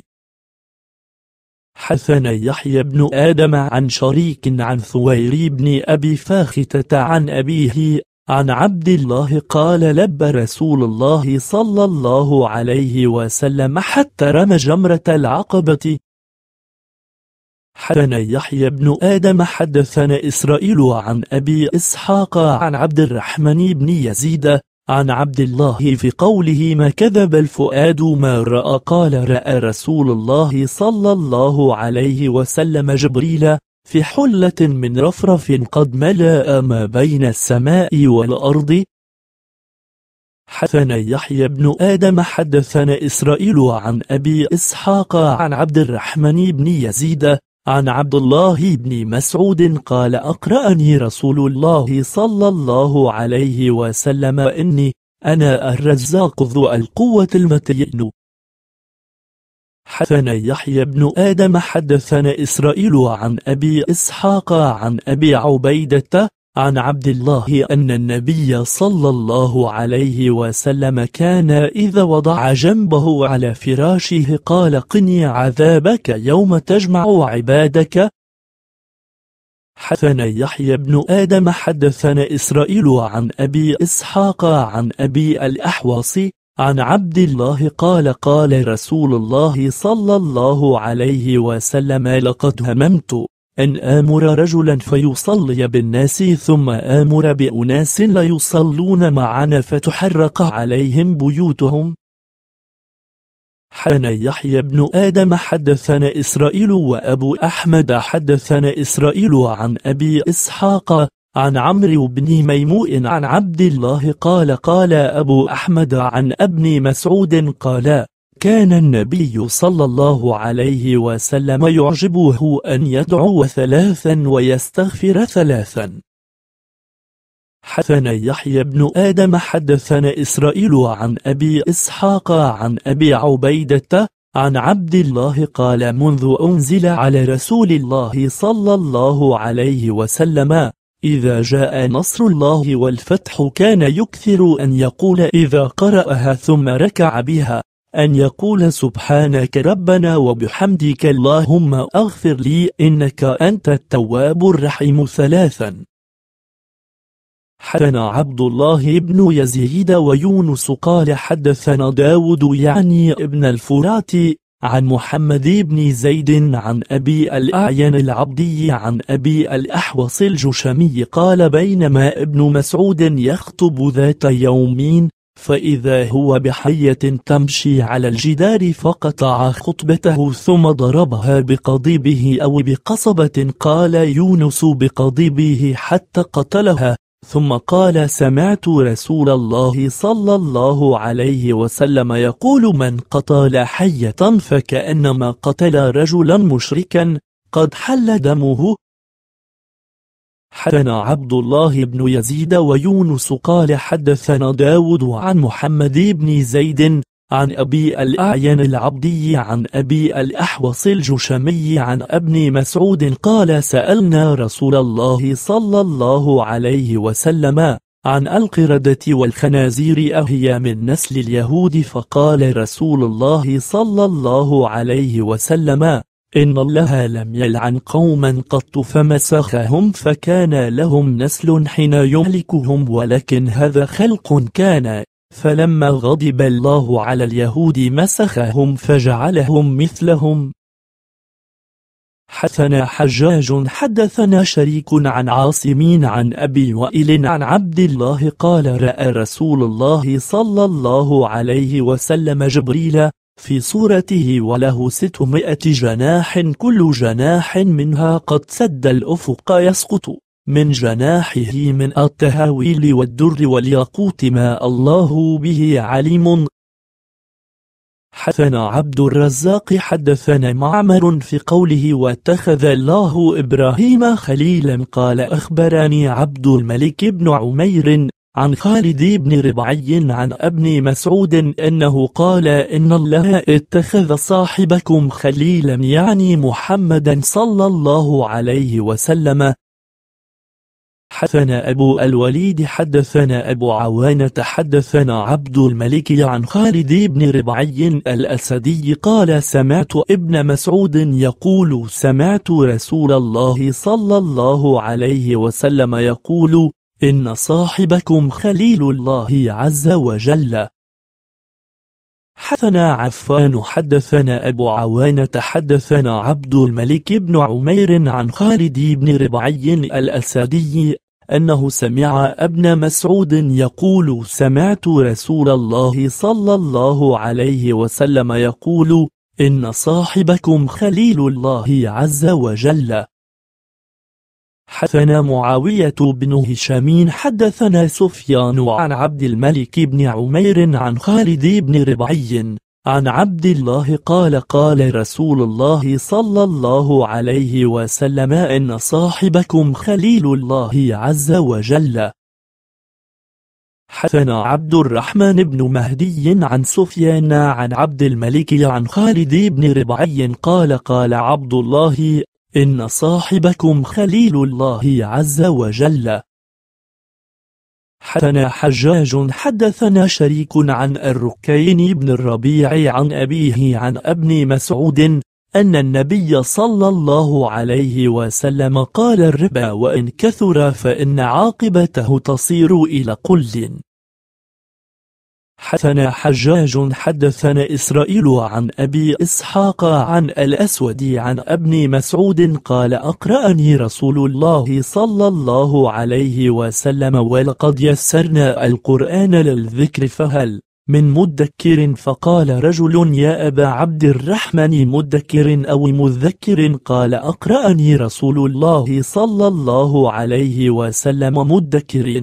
Speaker 1: حثنا يحيى بن آدم عن شريك عن ثويري بن أبي فاختة عن أبيه عن عبد الله قال لب رسول الله صلى الله عليه وسلم حتى رمى جمرة العقبة حدثنا يحيى بن آدم حدثنا إسرائيل عن أبي إسحاق عن عبد الرحمن بن يزيد عن عبد الله في قوله ما كذب الفؤاد ما رأى قال رأى رسول الله صلى الله عليه وسلم جبريل في حلة من رفرف قد ملأ ما بين السماء والأرض حدثنا يحيى بن آدم حدثنا إسرائيل عن أبي إسحاق عن عبد الرحمن بن يزيد عن عبد الله بن مسعود قال أقرأني رسول الله صلى الله عليه وسلم إني أنا الرزاق ذو القوة المتين حدثنا يحيى بن آدم حدثنا إسرائيل عن أبي إسحاق عن أبي عبيدة عن عبد الله أن النبي صلى الله عليه وسلم كان إذا وضع جنبه على فراشه قال قني عذابك يوم تجمع عبادك حدثنا يحيى بن آدم حدثنا إسرائيل عن أبي إسحاق عن أبي الأحواص عن عبد الله قال قال رسول الله صلى الله عليه وسلم لقد هممت أن آمر رجلا فيصلي بالناس ثم آمر بأناس لا يصلون معنا فتحرق عليهم بيوتهم حان يحيى بن آدم حدثنا إسرائيل وأبو أحمد حدثنا إسرائيل عن أبي إسحاق عن عمرو بن ميموء عن عبد الله قال قال أبو أحمد عن ابن مسعود قال كان النبي صلى الله عليه وسلم يعجبه أن يدعو ثلاثا ويستغفر ثلاثا حدثنا يحيى بن آدم حدثنا إسرائيل عن أبي إسحاق عن أبي عبيدة عن عبد الله قال منذ أنزل على رسول الله صلى الله عليه وسلم إذا جاء نصر الله والفتح كان يكثر أن يقول إذا قرأها ثم ركع بها أن يقول سبحانك ربنا وبحمدك اللهم أغفر لي إنك أنت التواب الرحيم ثلاثا حدثنا عبد الله بن يزيد ويونس قال حدثنا داود يعني ابن الفرات عن محمد بن زيد عن أبي الأعين العبدي عن أبي الأحوص الجشمي قال بينما ابن مسعود يخطب ذات يومين فإذا هو بحية تمشي على الجدار فقطع خطبته ثم ضربها بقضيبه أو بقصبة قال يونس بقضيبه حتى قتلها ثم قال سمعت رسول الله صلى الله عليه وسلم يقول من قتل حية فكأنما قتل رجلا مشركا قد حل دمه حدثنا عبد الله بن يزيد ويونس قال حدثنا داود عن محمد بن زيد عن أبي الأعين العبدي عن أبي الأحوص الجشمي عن ابن مسعود قال سألنا رسول الله صلى الله عليه وسلم عن القردة والخنازير أهي من نسل اليهود فقال رسول الله صلى الله عليه وسلم إن الله لم يلعن قوما قط فمسخهم فكان لهم نسل حين يملكهم ولكن هذا خلق كان فلما غضب الله على اليهود مسخهم فجعلهم مثلهم حثنا حجاج حدثنا شريك عن عاصمين عن أبي وائل عن عبد الله قال رأى رسول الله صلى الله عليه وسلم جبريل في صورته وله ستمائة جناح كل جناح منها قد سد الأفق يسقط من جناحه من التهاويل والدر والياقوت ما الله به عليم حدثنا عبد الرزاق حدثنا معمر في قوله واتخذ الله إبراهيم خليلا قال أخبرني عبد الملك بن عمير عن خالد بن ربعي عن ابن مسعود أنه قال إن الله اتخذ صاحبكم خليلا يعني محمدا صلى الله عليه وسلم حدثنا أبو الوليد حدثنا أبو عوانة حدثنا عبد الملك عن خالد بن ربعي الأسدي قال سمعت ابن مسعود يقول سمعت رسول الله صلى الله عليه وسلم يقول إن صاحبكم خليل الله عز وجل حدثنا عفان حدثنا أبو عوانة حدثنا عبد الملك بن عمير عن خالد بن ربعي الأسدي أنه سمع ابن مسعود يقول سمعت رسول الله صلى الله عليه وسلم يقول إن صاحبكم خليل الله عز وجل حدثنا معاوية بن هشام حدثنا سفيان عن عبد الملك بن عمير عن خالد بن ربعي عن عبد الله قال قال رسول الله صلى الله عليه وسلم إن صاحبكم خليل الله عز وجل حدثنا عبد الرحمن بن مهدي عن سفيان عن عبد الملك عن خالد بن ربعي قال قال عبد الله إن صاحبكم خليل الله عز وجل حدثنا حجاج حدثنا شريك عن الركين بن الربيع عن أبيه عن ابن مسعود أن النبي صلى الله عليه وسلم قال الربا وإن كثر فإن عاقبته تصير إلى قل حدثنا حجاج حدثنا إسرائيل عن أبي إسحاق عن الأسود عن ابن مسعود قال أقرأني رسول الله صلى الله عليه وسلم ولقد يسرنا القرآن للذكر فهل من مدكر فقال رجل يا أبا عبد الرحمن مدكر أو مذكر قال أقرأني رسول الله صلى الله عليه وسلم مدكر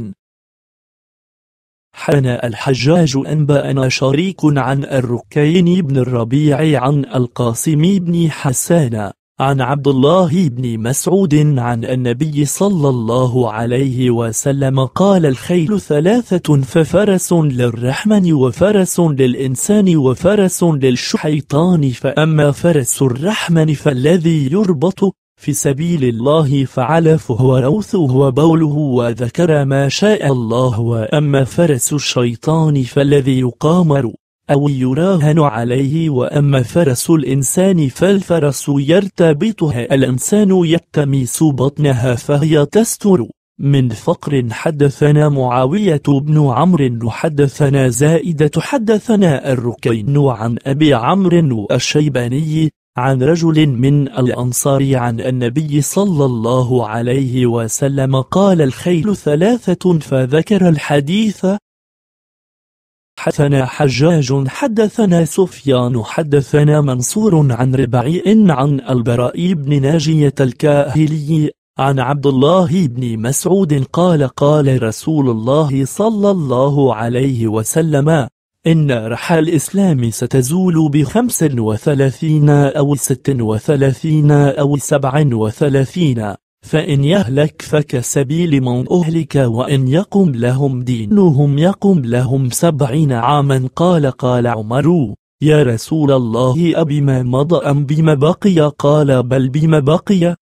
Speaker 1: حدثنا الحجاج أنبأنا شريك عن الركين بن الربيع عن القاسم بن حسان عن عبد الله بن مسعود عن النبي صلى الله عليه وسلم قال الخيل ثلاثة ففرس للرحمن وفرس للإنسان وفرس للشيطان فأما فرس الرحمن فالذي يربط في سبيل الله فعلفه وروثه وبوله وذكر ما شاء الله وأما فرس الشيطان فالذي يقامر أو يراهن عليه وأما فرس الإنسان فالفرس يرتبطها الإنسان يتميس بطنها فهي تستر من فقر حدثنا معاوية بن عمرو حدثنا زائدة حدثنا الركين عن أبي عمرو الشيباني عن رجل من الأنصار عن النبي صلى الله عليه وسلم قال الخيل ثلاثة فذكر الحديث حدثنا حجاج حدثنا سفيان حدثنا منصور عن ربعي إن عن البراء بن ناجية الكاهلي عن عبد الله بن مسعود قال قال رسول الله صلى الله عليه وسلم إن رحى الإسلام ستزول بخمس وثلاثين أو ست وثلاثين أو سبع وثلاثين فإن يهلك فكسبيل من أهلك وإن يقم لهم دينهم يقم لهم سبعين عاما قال قال عمر يا رسول الله أبما مضى أم بما بقي قال بل بما بقي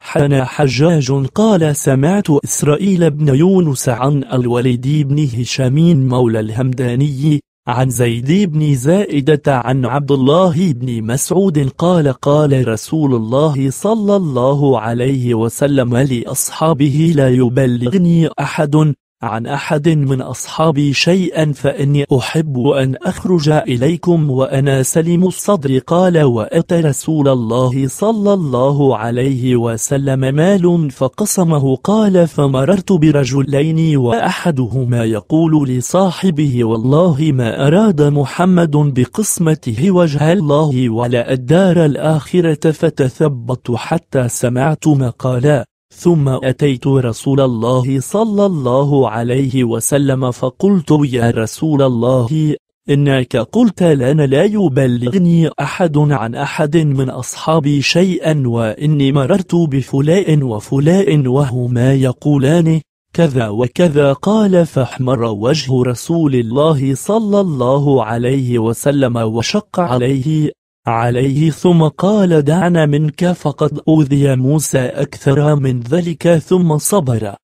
Speaker 1: حنا حجاج قال سمعت إسرائيل بن يونس عن الوليد بن هشام مولى الهمداني عن زيد بن زائدة عن عبد الله بن مسعود قال قال رسول الله صلى الله عليه وسلم لأصحابه لا يبلغني أحد عن أحد من أصحابي شيئا فإني أحب أن أخرج إليكم وأنا سليم الصدر قال وأتى رسول الله صلى الله عليه وسلم مال فقسمه قال فمررت برجلين وأحدهما يقول لصاحبه والله ما أراد محمد بقسمته وجه الله ولا الدار الآخرة فتثبت حتى سمعت ما قالا ثم أتيت رسول الله صلى الله عليه وسلم فقلت يا رسول الله إنك قلت لنا لا يبلغني أحد عن أحد من أصحابي شيئا وإني مررت بفلاء وفلاء وهما يقولان كذا وكذا قال فاحمر وجه رسول الله صلى الله عليه وسلم وشق عليه عليه ثم قال دعنا منك فقد أوذي موسى أكثر من ذلك ثم صبر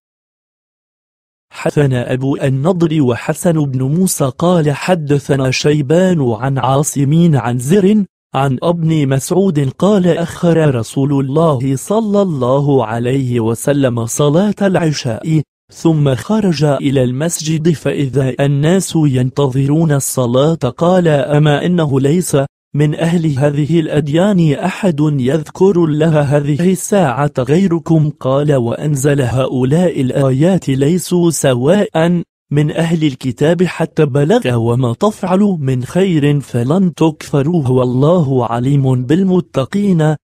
Speaker 1: حثنا أبو النضر وحسن بن موسى قال حدثنا شيبان عن عاصمين عن زر عن ابن مسعود قال أخر رسول الله صلى الله عليه وسلم صلاة العشاء ثم خرج إلى المسجد فإذا الناس ينتظرون الصلاة قال أما إنه ليس من أهل هذه الأديان أحد يذكر لها هذه الساعة غيركم قال وأنزل هؤلاء الآيات ليسوا سواء من أهل الكتاب حتى بلغ وما تفعلوا من خير فلن تكفروه والله عليم بالمتقين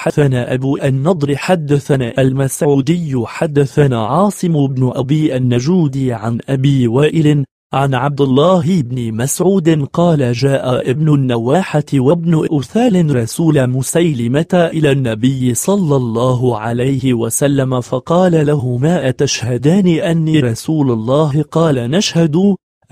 Speaker 1: حدثنا أبو النضر حدثنا المسعودي حدثنا عاصم بن أبي النجود عن أبي وائل عن عبد الله بن مسعود قال جاء ابن النواحة وابن أثال رسول مسيلمة إلى النبي صلى الله عليه وسلم فقال لهما أتشهدان أني رسول الله قال نشهد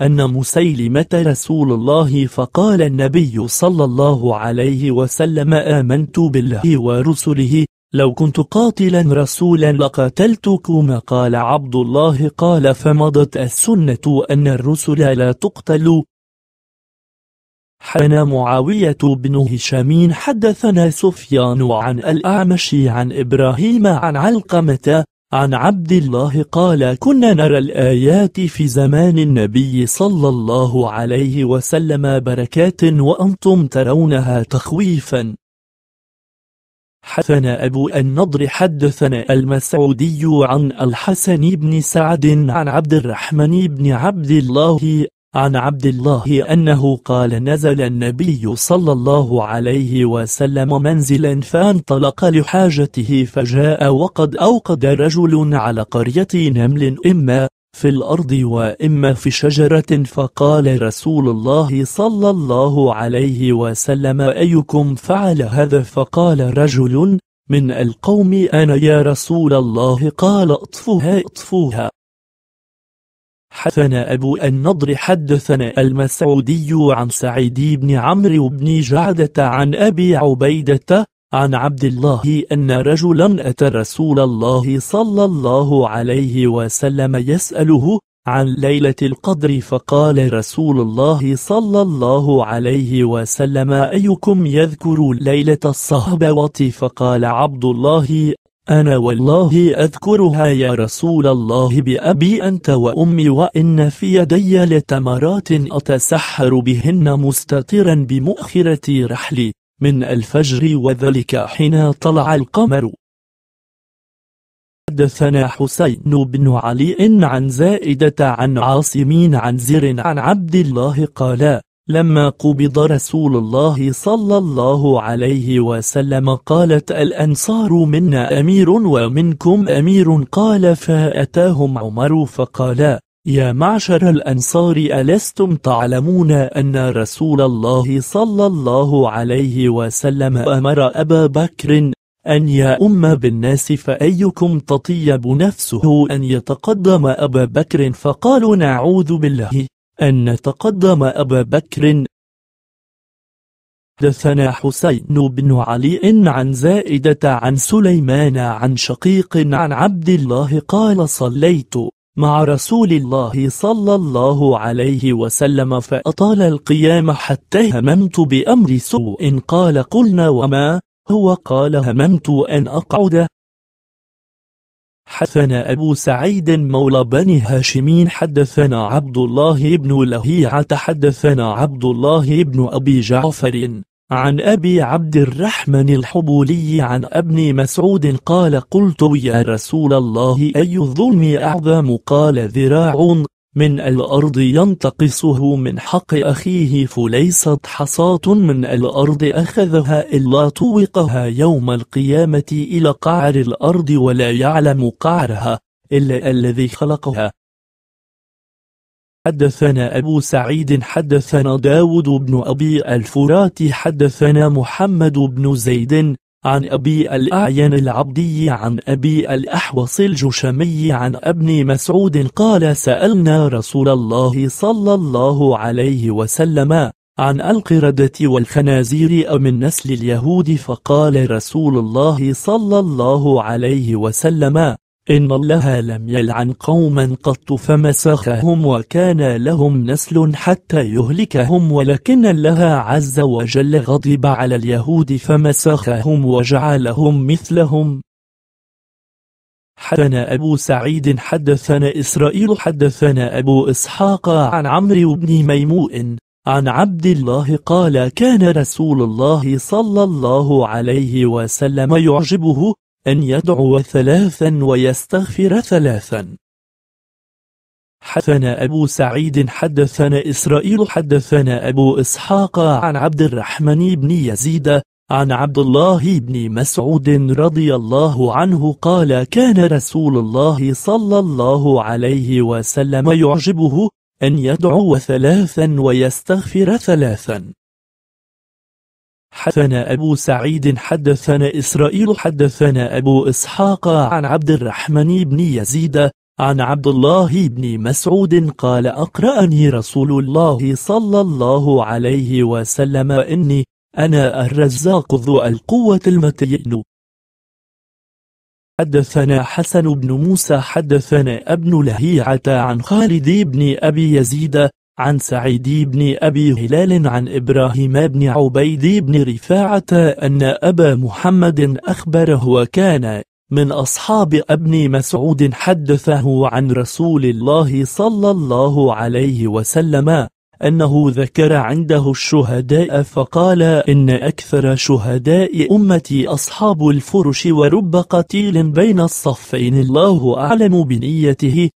Speaker 1: أن مسيلمة رسول الله فقال النبي صلى الله عليه وسلم آمنت بالله ورسله لو كنت قاتلا رسولا لقاتلتكما قال عبد الله قال فمضت السنة أن الرسل لا تقتل حنا معاوية بن هشام حدثنا سفيان عن الأعمش عن إبراهيم عن علقمة عن عبد الله قال كنا نرى الآيات في زمان النبي صلى الله عليه وسلم بركات وأنتم ترونها تخويفا حدثنا أبو النضر حدثنا المسعودي عن الحسن بن سعد عن عبد الرحمن بن عبد الله عن عبد الله أنه قال نزل النبي صلى الله عليه وسلم منزلا فانطلق لحاجته فجاء وقد أوقد رجل على قرية نمل إما في الأرض وإما في شجرة فقال رسول الله صلى الله عليه وسلم أيكم فعل هذا فقال رجل من القوم أنا يا رسول الله قال اطفوها اطفوها حدثنا أبو النضر حدثنا المسعودي عن سعيد بن عمرو بن جعدة عن أبي عبيدة عن عبد الله أن رجلا أتى رسول الله صلى الله عليه وسلم يسأله عن ليلة القدر فقال رسول الله صلى الله عليه وسلم أيكم يذكر ليلة الصهبوة فقال عبد الله أنا والله أذكرها يا رسول الله بأبي أنت وأمي وإن في يدي لتمرات أتسحر بهن مستطرا بمؤخرة رحلي من الفجر وذلك حين طلع القمر حدثنا حسين بن علي عن زائدة عن عاصمين عن زر عن عبد الله قال لما قبض رسول الله صلى الله عليه وسلم قالت الأنصار منا أمير ومنكم أمير قال فأتاهم عمر فقال يا معشر الأنصار ألستم تعلمون أن رسول الله صلى الله عليه وسلم أمر أبا بكر أن يأم بالناس فأيكم تطيب نفسه أن يتقدم أبا بكر فقالوا نعوذ بالله أن نتقدم أبا بكر دثنا حسين بن علي عن زائدة عن سليمان عن شقيق عن عبد الله قال صليت مع رسول الله صلى الله عليه وسلم فأطال القيام حتى هممت بأمر سوء قال قلنا وما هو قال هممت أن أقعد حدثنا أبو سعيد مولى بني هاشمين حدثنا عبد الله بن لهيعة حدثنا عبد الله بن أبي جعفر عن أبي عبد الرحمن الحبولي عن ابن مسعود قال قلت يا رسول الله أي الظلم أعظم قال ذراع من الأرض ينتقصه من حق أخيه فليست حصاة من الأرض أخذها إلا طوقها يوم القيامة إلى قعر الأرض ولا يعلم قعرها إلا الذي خلقها حدثنا أبو سعيد حدثنا داود بن أبي الفرات حدثنا محمد بن زيد عن أبي الأعين العبدي عن أبي الأحوص الجشمي عن أبن مسعود قال سألنا رسول الله صلى الله عليه وسلم عن القردة والخنازير من نسل اليهود فقال رسول الله صلى الله عليه وسلم إن الله لم يلعن قوما قط فمسخهم وكان لهم نسل حتى يهلكهم ولكن الله عز وجل غضب على اليهود فمسخهم وجعلهم مثلهم حدثنا أبو سعيد حدثنا إسرائيل حدثنا أبو إسحاق عن عمرو بن ميمون عن عبد الله قال كان رسول الله صلى الله عليه وسلم يعجبه أن يدعو ثلاثا ويستغفر ثلاثا حدثنا أبو سعيد حدثنا إسرائيل حدثنا أبو إسحاق عن عبد الرحمن بن يزيد عن عبد الله بن مسعود رضي الله عنه قال كان رسول الله صلى الله عليه وسلم يعجبه أن يدعو ثلاثا ويستغفر ثلاثا حدثنا أبو سعيد حدثنا إسرائيل حدثنا أبو إسحاق عن عبد الرحمن بن يزيد عن عبد الله بن مسعود قال أقرأني رسول الله صلى الله عليه وسلم إني أنا الرزاق ذو القوة المتين حدثنا حسن بن موسى حدثنا ابن لهيعة عن خالد بن أبي يزيد عن سعيد بن أبي هلال عن إبراهيم بن عبيد بن رفاعة أن أبا محمد أخبره وكان من أصحاب ابن مسعود حدثه عن رسول الله صلى الله عليه وسلم أنه ذكر عنده الشهداء فقال إن أكثر شهداء أمتي أصحاب الفرش ورب قتيل بين الصفين الله أعلم بنيته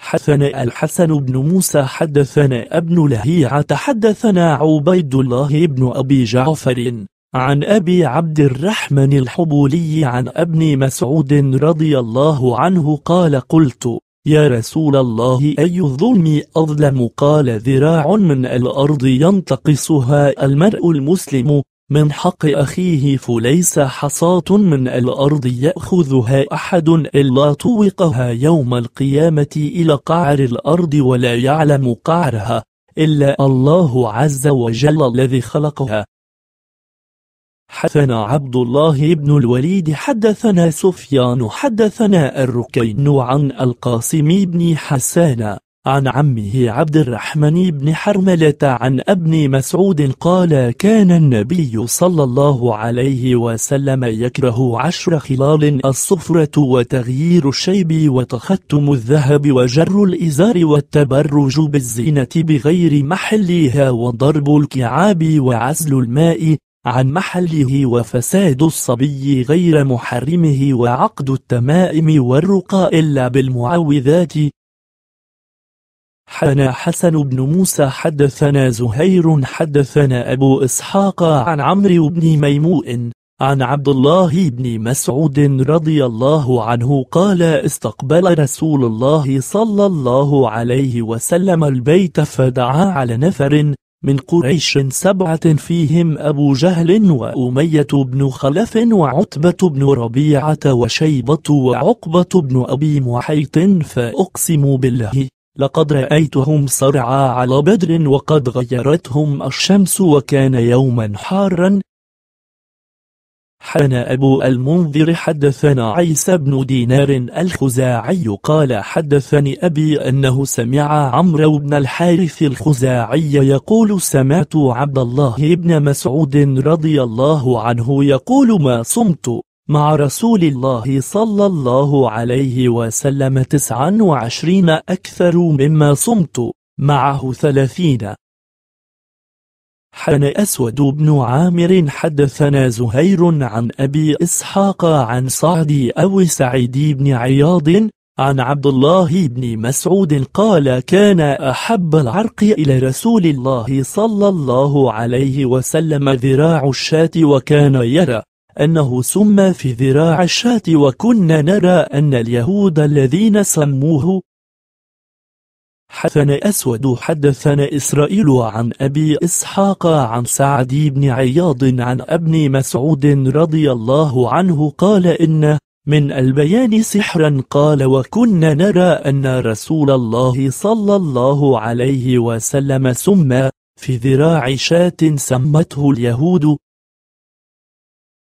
Speaker 1: حدثنا الحسن بن موسى حدثنا ابن لهيعة حدثنا عبيد الله بن أبي جعفر عن أبي عبد الرحمن الحبولي عن ابن مسعود رضي الله عنه قال قلت يا رسول الله أي الظلم أظلم قال ذراع من الأرض ينتقصها المرء المسلم من حق أخيه فليس حصاة من الأرض يأخذها أحد إلا طوقها يوم القيامة إلى قعر الأرض ولا يعلم قعرها إلا الله عز وجل الذي خلقها حدثنا عبد الله بن الوليد حدثنا سفيان حدثنا الركين عن القاسم بن حسان عن عمه عبد الرحمن بن حرملة عن ابن مسعود قال كان النبي صلى الله عليه وسلم يكره عشر خلال الصفرة وتغيير الشيب وتختم الذهب وجر الإزار والتبرج بالزينة بغير محلها وضرب الكعاب وعزل الماء عن محله وفساد الصبي غير محرمه وعقد التمائم والرقى إلا بالمعوذات حدثنا حسن بن موسى حدثنا زهير حدثنا أبو إسحاق عن عمرو بن ميموء عن عبد الله بن مسعود رضي الله عنه قال استقبل رسول الله صلى الله عليه وسلم البيت فدعا على نفر من قريش سبعة فيهم أبو جهل وأمية بن خلف وعتبة بن ربيعة وشيبة وعقبة بن أبي محيط فأقسم بالله لقد رأيتهم صرعى على بدر وقد غيرتهم الشمس وكان يوما حارا حان أبو المنذر حدثنا عيسى بن دينار الخزاعي قال حدثني أبي أنه سمع عمرو بن الحارث الخزاعي يقول سمعت عبد الله بن مسعود رضي الله عنه يقول ما صمت مع رسول الله صلى الله عليه وسلم تسعا وعشرين أكثر مما صمت معه ثلاثين حن أسود بن عامر حدثنا زهير عن أبي إسحاق عن صعدي أو سعيد بن عياض عن عبد الله بن مسعود قال كان أحب العرق إلى رسول الله صلى الله عليه وسلم ذراع الشاة وكان يرى أنه سمى في ذراع الشاة وكنا نرى أن اليهود الذين سموه حدثنا أسود حدثنا إسرائيل عن أبي إسحاق عن سعد بن عياض عن ابن مسعود رضي الله عنه قال إن من البيان سحرا قال وكنا نرى أن رسول الله صلى الله عليه وسلم سمى في ذراع شاة سمته اليهود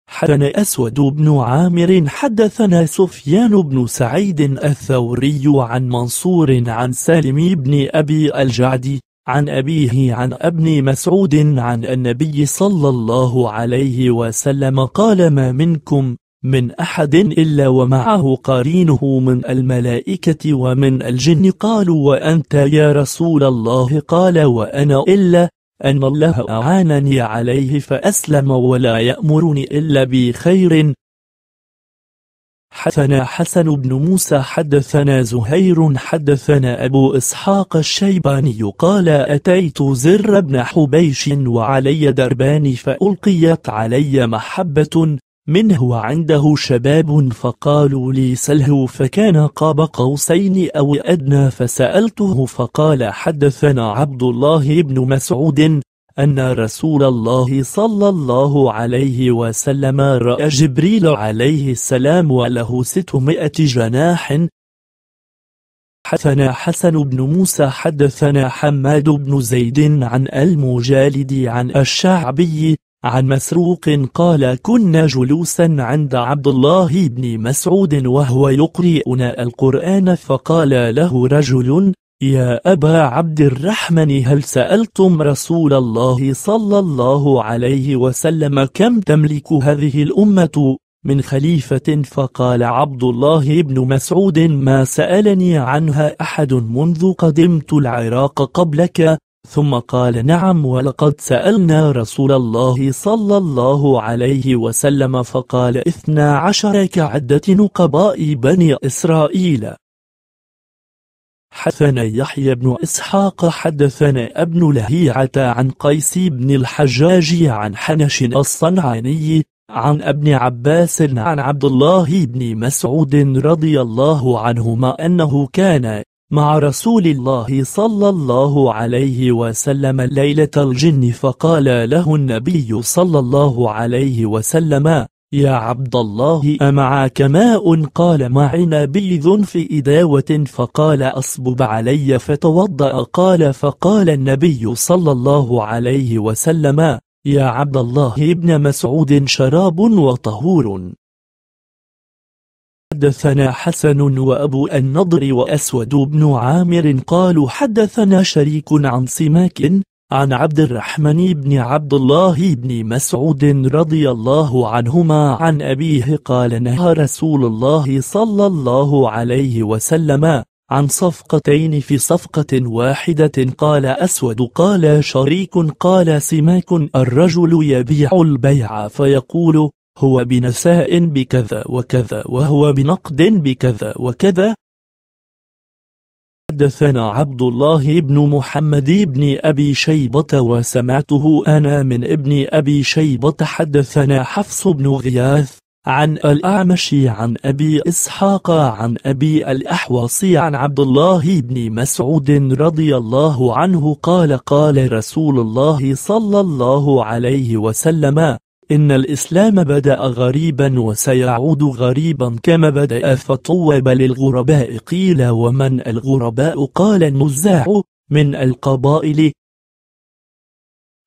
Speaker 1: حدثنا أسود بن عامر حدثنا سفيان بن سعيد الثوري عن منصور عن سالم بن أبي الجعد عن أبيه عن ابن مسعود عن النبي صلى الله عليه وسلم قال ما منكم من أحد إلا ومعه قرينه من الملائكة ومن الجن قالوا وأنت يا رسول الله قال وأنا إلا أن الله أعانني عليه فأسلم ولا يأمرني إلا بخير حدثنا حسن بن موسى حدثنا زهير حدثنا أبو إسحاق الشيباني قال أتيت زر بن حبيش وعلي دربان فألقيت علي محبة منه وعنده شباب فقالوا لي سله فكان قاب قوسين أو أدنى فسألته فقال حدثنا عبد الله بن مسعود أن رسول الله صلى الله عليه وسلم رأى جبريل عليه السلام وله ستمائة جناح حدثنا حسن بن موسى حدثنا حماد بن زيد عن المجالد عن الشعبي عن مسروق قال كنا جلوسا عند عبد الله بن مسعود وهو يقرئنا القرآن فقال له رجل يا أبا عبد الرحمن هل سألتم رسول الله صلى الله عليه وسلم كم تملك هذه الأمة من خليفة فقال عبد الله بن مسعود ما سألني عنها أحد منذ قدمت العراق قبلك ثم قال نعم ولقد سألنا رسول الله صلى الله عليه وسلم فقال إثنا عشر كعدة نقباء بني إسرائيل حدثنا يحيى بن إسحاق حدثنا ابن لهيعة عن قيس بن الحجاج عن حنش الصنعاني عن ابن عباس عن عبد الله بن مسعود رضي الله عنهما أنه كان مع رسول الله صلى الله عليه وسلم ليلة الجن فقال له النبي صلى الله عليه وسلم يا عبد الله أمعك ماء قال معي نبيذ في إداوة فقال أصبب علي فتوضأ قال فقال النبي صلى الله عليه وسلم يا عبد الله ابن مسعود شراب وطهور حدثنا حسن وأبو النضر وأسود بن عامر قالوا حدثنا شريك عن سماك عن عبد الرحمن بن عبد الله بن مسعود رضي الله عنهما عن أبيه قال نهى رسول الله صلى الله عليه وسلم عن صفقتين في صفقة واحدة قال أسود قال شريك قال سماك الرجل يبيع البيع فيقول هو بنساء بكذا وكذا وهو بنقد بكذا وكذا حدثنا عبد الله بن محمد بن أبي شيبة وسمعته أنا من ابن أبي شيبة حدثنا حفص بن غياث عن الأعمش عن أبي إسحاق عن أبي الأحوص عن عبد الله بن مسعود رضي الله عنه قال قال رسول الله صلى الله عليه وسلم إن الإسلام بدأ غريبا وسيعود غريبا كما بدأ فطوب للغرباء قيل ومن الغرباء قال النزاع من القبائل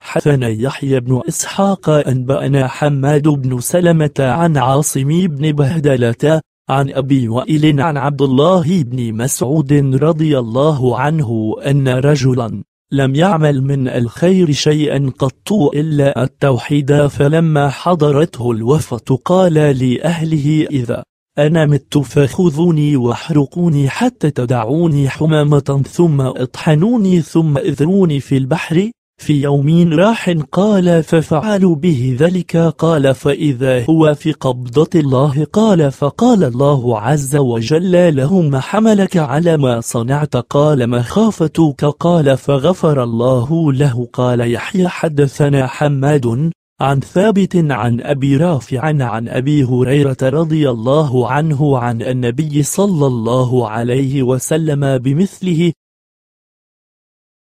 Speaker 1: حثنا يحيى بن إسحاق أنبأنا حماد بن سلمة عن عاصم بن بهدلة عن أبي وائل عن عبد الله بن مسعود رضي الله عنه أن رجلا لم يعمل من الخير شيئا قط إلا التوحيد فلما حضرته الوفاة قال لأهله إذا أنا مت فخذوني واحرقوني حتى تدعوني حمامة ثم اطحنوني ثم اذروني في البحر في يوم راح قال ففعلوا به ذلك قال فإذا هو في قبضة الله قال فقال الله عز وجل لهم ما حملك على ما صنعت قال مخافتك قال فغفر الله له قال يحيى حدثنا حماد عن ثابت عن أبي رافع عن أبي هريرة رضي الله عنه عن النبي صلى الله عليه وسلم بمثله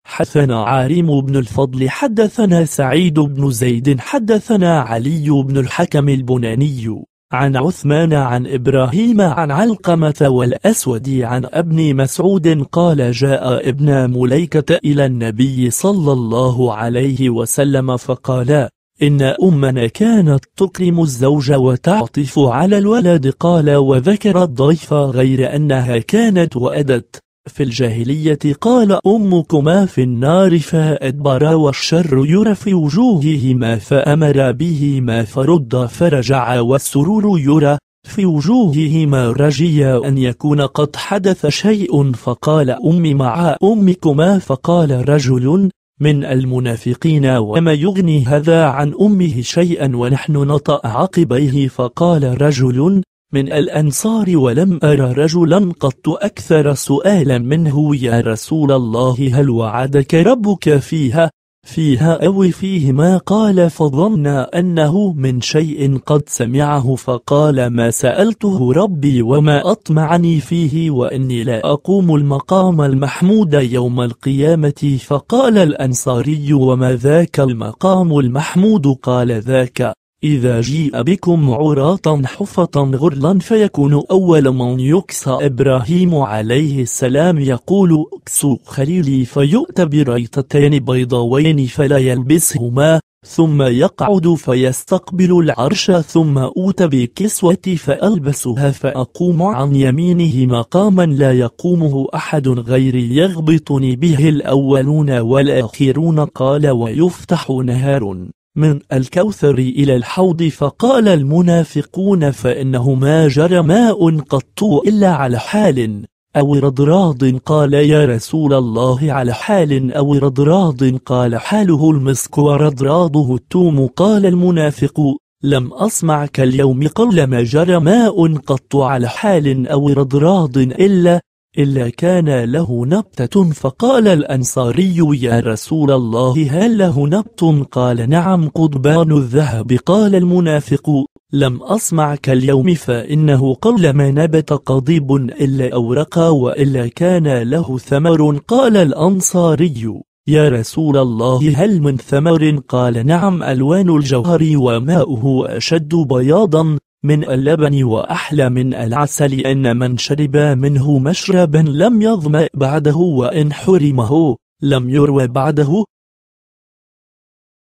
Speaker 1: حدثنا عاريم بن الفضل حدثنا سعيد بن زيد حدثنا علي بن الحكم البناني عن عثمان عن إبراهيم عن علقمة والأسود عن ابن مسعود قال جاء ابن مليكة إلى النبي صلى الله عليه وسلم فقال إن أمنا كانت تكرم الزوج وتعطف على الولد قال وذكر الضيف غير أنها كانت وأدت في الجاهلية قال أمكما في النار فأدبر والشر يرى في وجوههما فأمر بهما فرد فرجع والسرور يرى في وجوههما رجيا أن يكون قد حدث شيء فقال أم مع أمكما فقال رجل من المنافقين وما يغني هذا عن أمه شيئا ونحن نطأ عقبيه فقال رجل من الأنصار ولم أرى رجلا قط أكثر سؤالا منه يا رسول الله هل وعدك ربك فيها فيها أو فيهما قال فظن أنه من شيء قد سمعه فقال ما سألته ربي وما أطمعني فيه وإني لا أقوم المقام المحمود يوم القيامة فقال الأنصاري وما ذاك المقام المحمود قال ذاك إذا جيء بكم عراة حفة غرلا فيكون أول من يكسى إبراهيم عليه السلام يقول اكسوا خليلي فيؤتى بريتتين بيضاوين فلا يلبسهما ثم يقعد فيستقبل العرش ثم أوت بكسوة فألبسها فأقوم عن يمينه مقاما لا يقومه أحد غيري يغبطني به الأولون والآخرون قال ويفتح نهار من الكوثر إلى الحوض فقال المنافقون فإنه ما جرى ماء قط إلا على حال أو رضراض قال يا رسول الله على حال أو رضراض قال حاله المسك ورضراضه التوم قال المنافق لم أسمعك اليوم قل ما جرى ماء قط على حال أو رضراض إلا إلا كان له نبتة فقال الأنصاري يا رسول الله هل له نبت قال نعم قضبان الذهب قال المنافق لم أسمعك اليوم فإنه ما نبت قضيب إلا أورق وإلا كان له ثمر قال الأنصاري يا رسول الله هل من ثمر قال نعم ألوان الجوهر وماؤه أشد بياضا من اللبن وأحلى من العسل إن من شرب منه مشربا لم يظمأ بعده وإن حرمه لم يروى بعده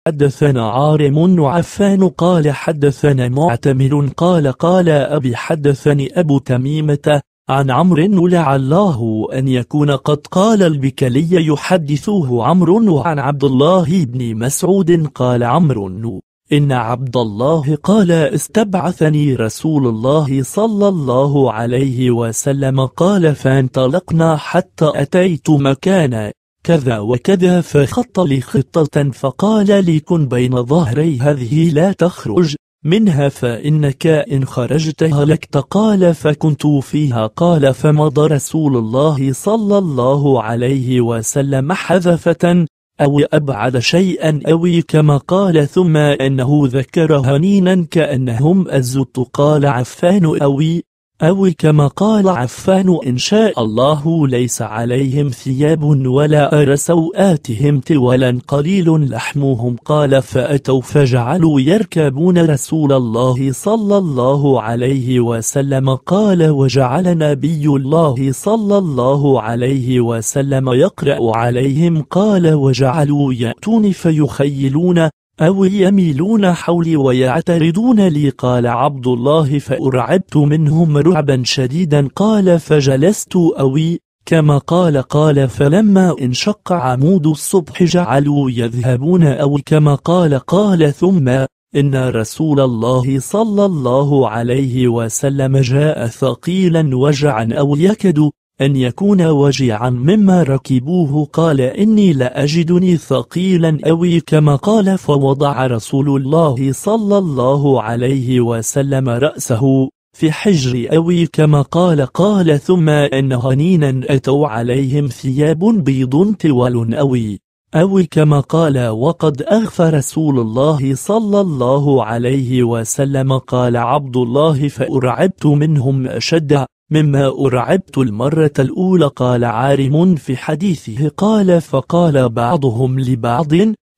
Speaker 1: حدثنا عارم عفان قال حدثنا معتمر قال قال أبي حدثني أبو تميمة عن عمرو لعله أن يكون قد قال البكلي يحدثوه عمر وعن عبد الله بن مسعود قال عمر إن عبد الله قال استبعثني رسول الله صلى الله عليه وسلم قال فانطلقنا حتى أتيت مكانا كذا وكذا فخط لي خطة فقال لي كن بين ظهري هذه لا تخرج منها فإنك إن خرجت هلكت قال فكنت فيها قال فمضى رسول الله صلى الله عليه وسلم حذفة أو أبعد شيئا أو كما قال ثم أنه ذكر هنينا كأنهم الزت قال عفان أوي أو كما قال عفان إن شاء الله ليس عليهم ثياب ولا أر سوآتهم تولا قليل لحمهم قال فأتوا فجعلوا يركبون رسول الله صلى الله عليه وسلم قال وجعل نبي الله صلى الله عليه وسلم يقرأ عليهم قال وجعلوا يأتون فيخيلون أو يميلون حولي ويعترضون لي قال عبد الله فأرعبت منهم رعبا شديدا قال فجلست أوي كما قال قال فلما انشق عمود الصبح جعلوا يذهبون أو كما قال قال ثم إن رسول الله صلى الله عليه وسلم جاء ثقيلا وجعا أو يكد أن يكون وجيعا مما ركبوه قال إني لأجدني ثقيلا أوي كما قال فوضع رسول الله صلى الله عليه وسلم رأسه في حجر أوي كما قال قال ثم إن هنينا أتوا عليهم ثياب بيض طوال أوي أو كما قال وقد أغفى رسول الله صلى الله عليه وسلم قال عبد الله فأرعبت منهم أشد مما أرعبت المرة الأولى قال عارم في حديثه قال فقال بعضهم لبعض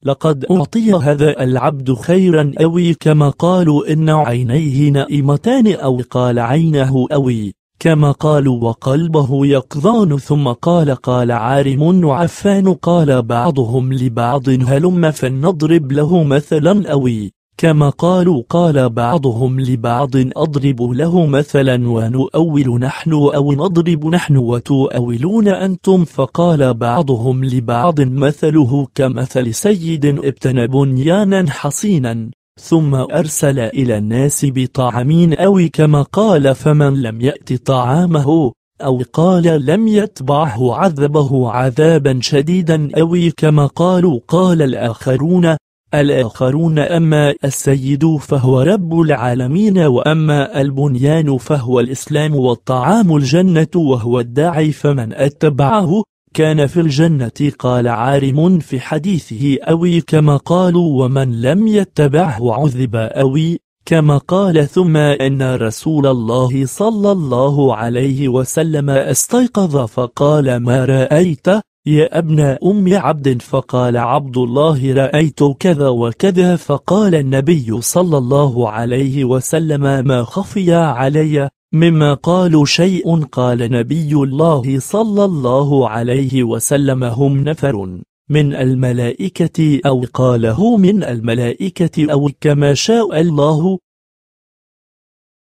Speaker 1: لقد أعطي هذا العبد خيرا أوي كما قالوا إن عينيه نائمتان أو قال عينه أوي كما قالوا وقلبه يقظان ثم قال قال عارم وعفان قال بعضهم لبعض هلم فلنضرب له مثلا أوي كما قالوا قال بعضهم لبعض أضرب له مثلا ونؤول نحن أو نضرب نحن وتؤولون أنتم فقال بعضهم لبعض مثله كمثل سيد ابتنى بنيانا حصينا ثم أرسل إلى الناس بطعامين أو كما قال فمن لم يأت طعامه أو قال لم يتبعه عذبه عذابا شديدا أو كما قالوا قال الآخرون الآخرون أما السيد فهو رب العالمين وأما البنيان فهو الإسلام والطعام الجنة وهو الداعي فمن أتبعه كان في الجنة قال عارم في حديثه أوي كما قالوا ومن لم يتبعه عذب أوي كما قال ثم إن رسول الله صلى الله عليه وسلم استيقظ فقال ما رأيت يا ابن أم عبد فقال عبد الله رأيت كذا وكذا فقال النبي صلى الله عليه وسلم ما خفي علي مما قالوا شيء قال نبي الله صلى الله عليه وسلم هم نفر من الملائكة أو قاله من الملائكة أو كما شاء الله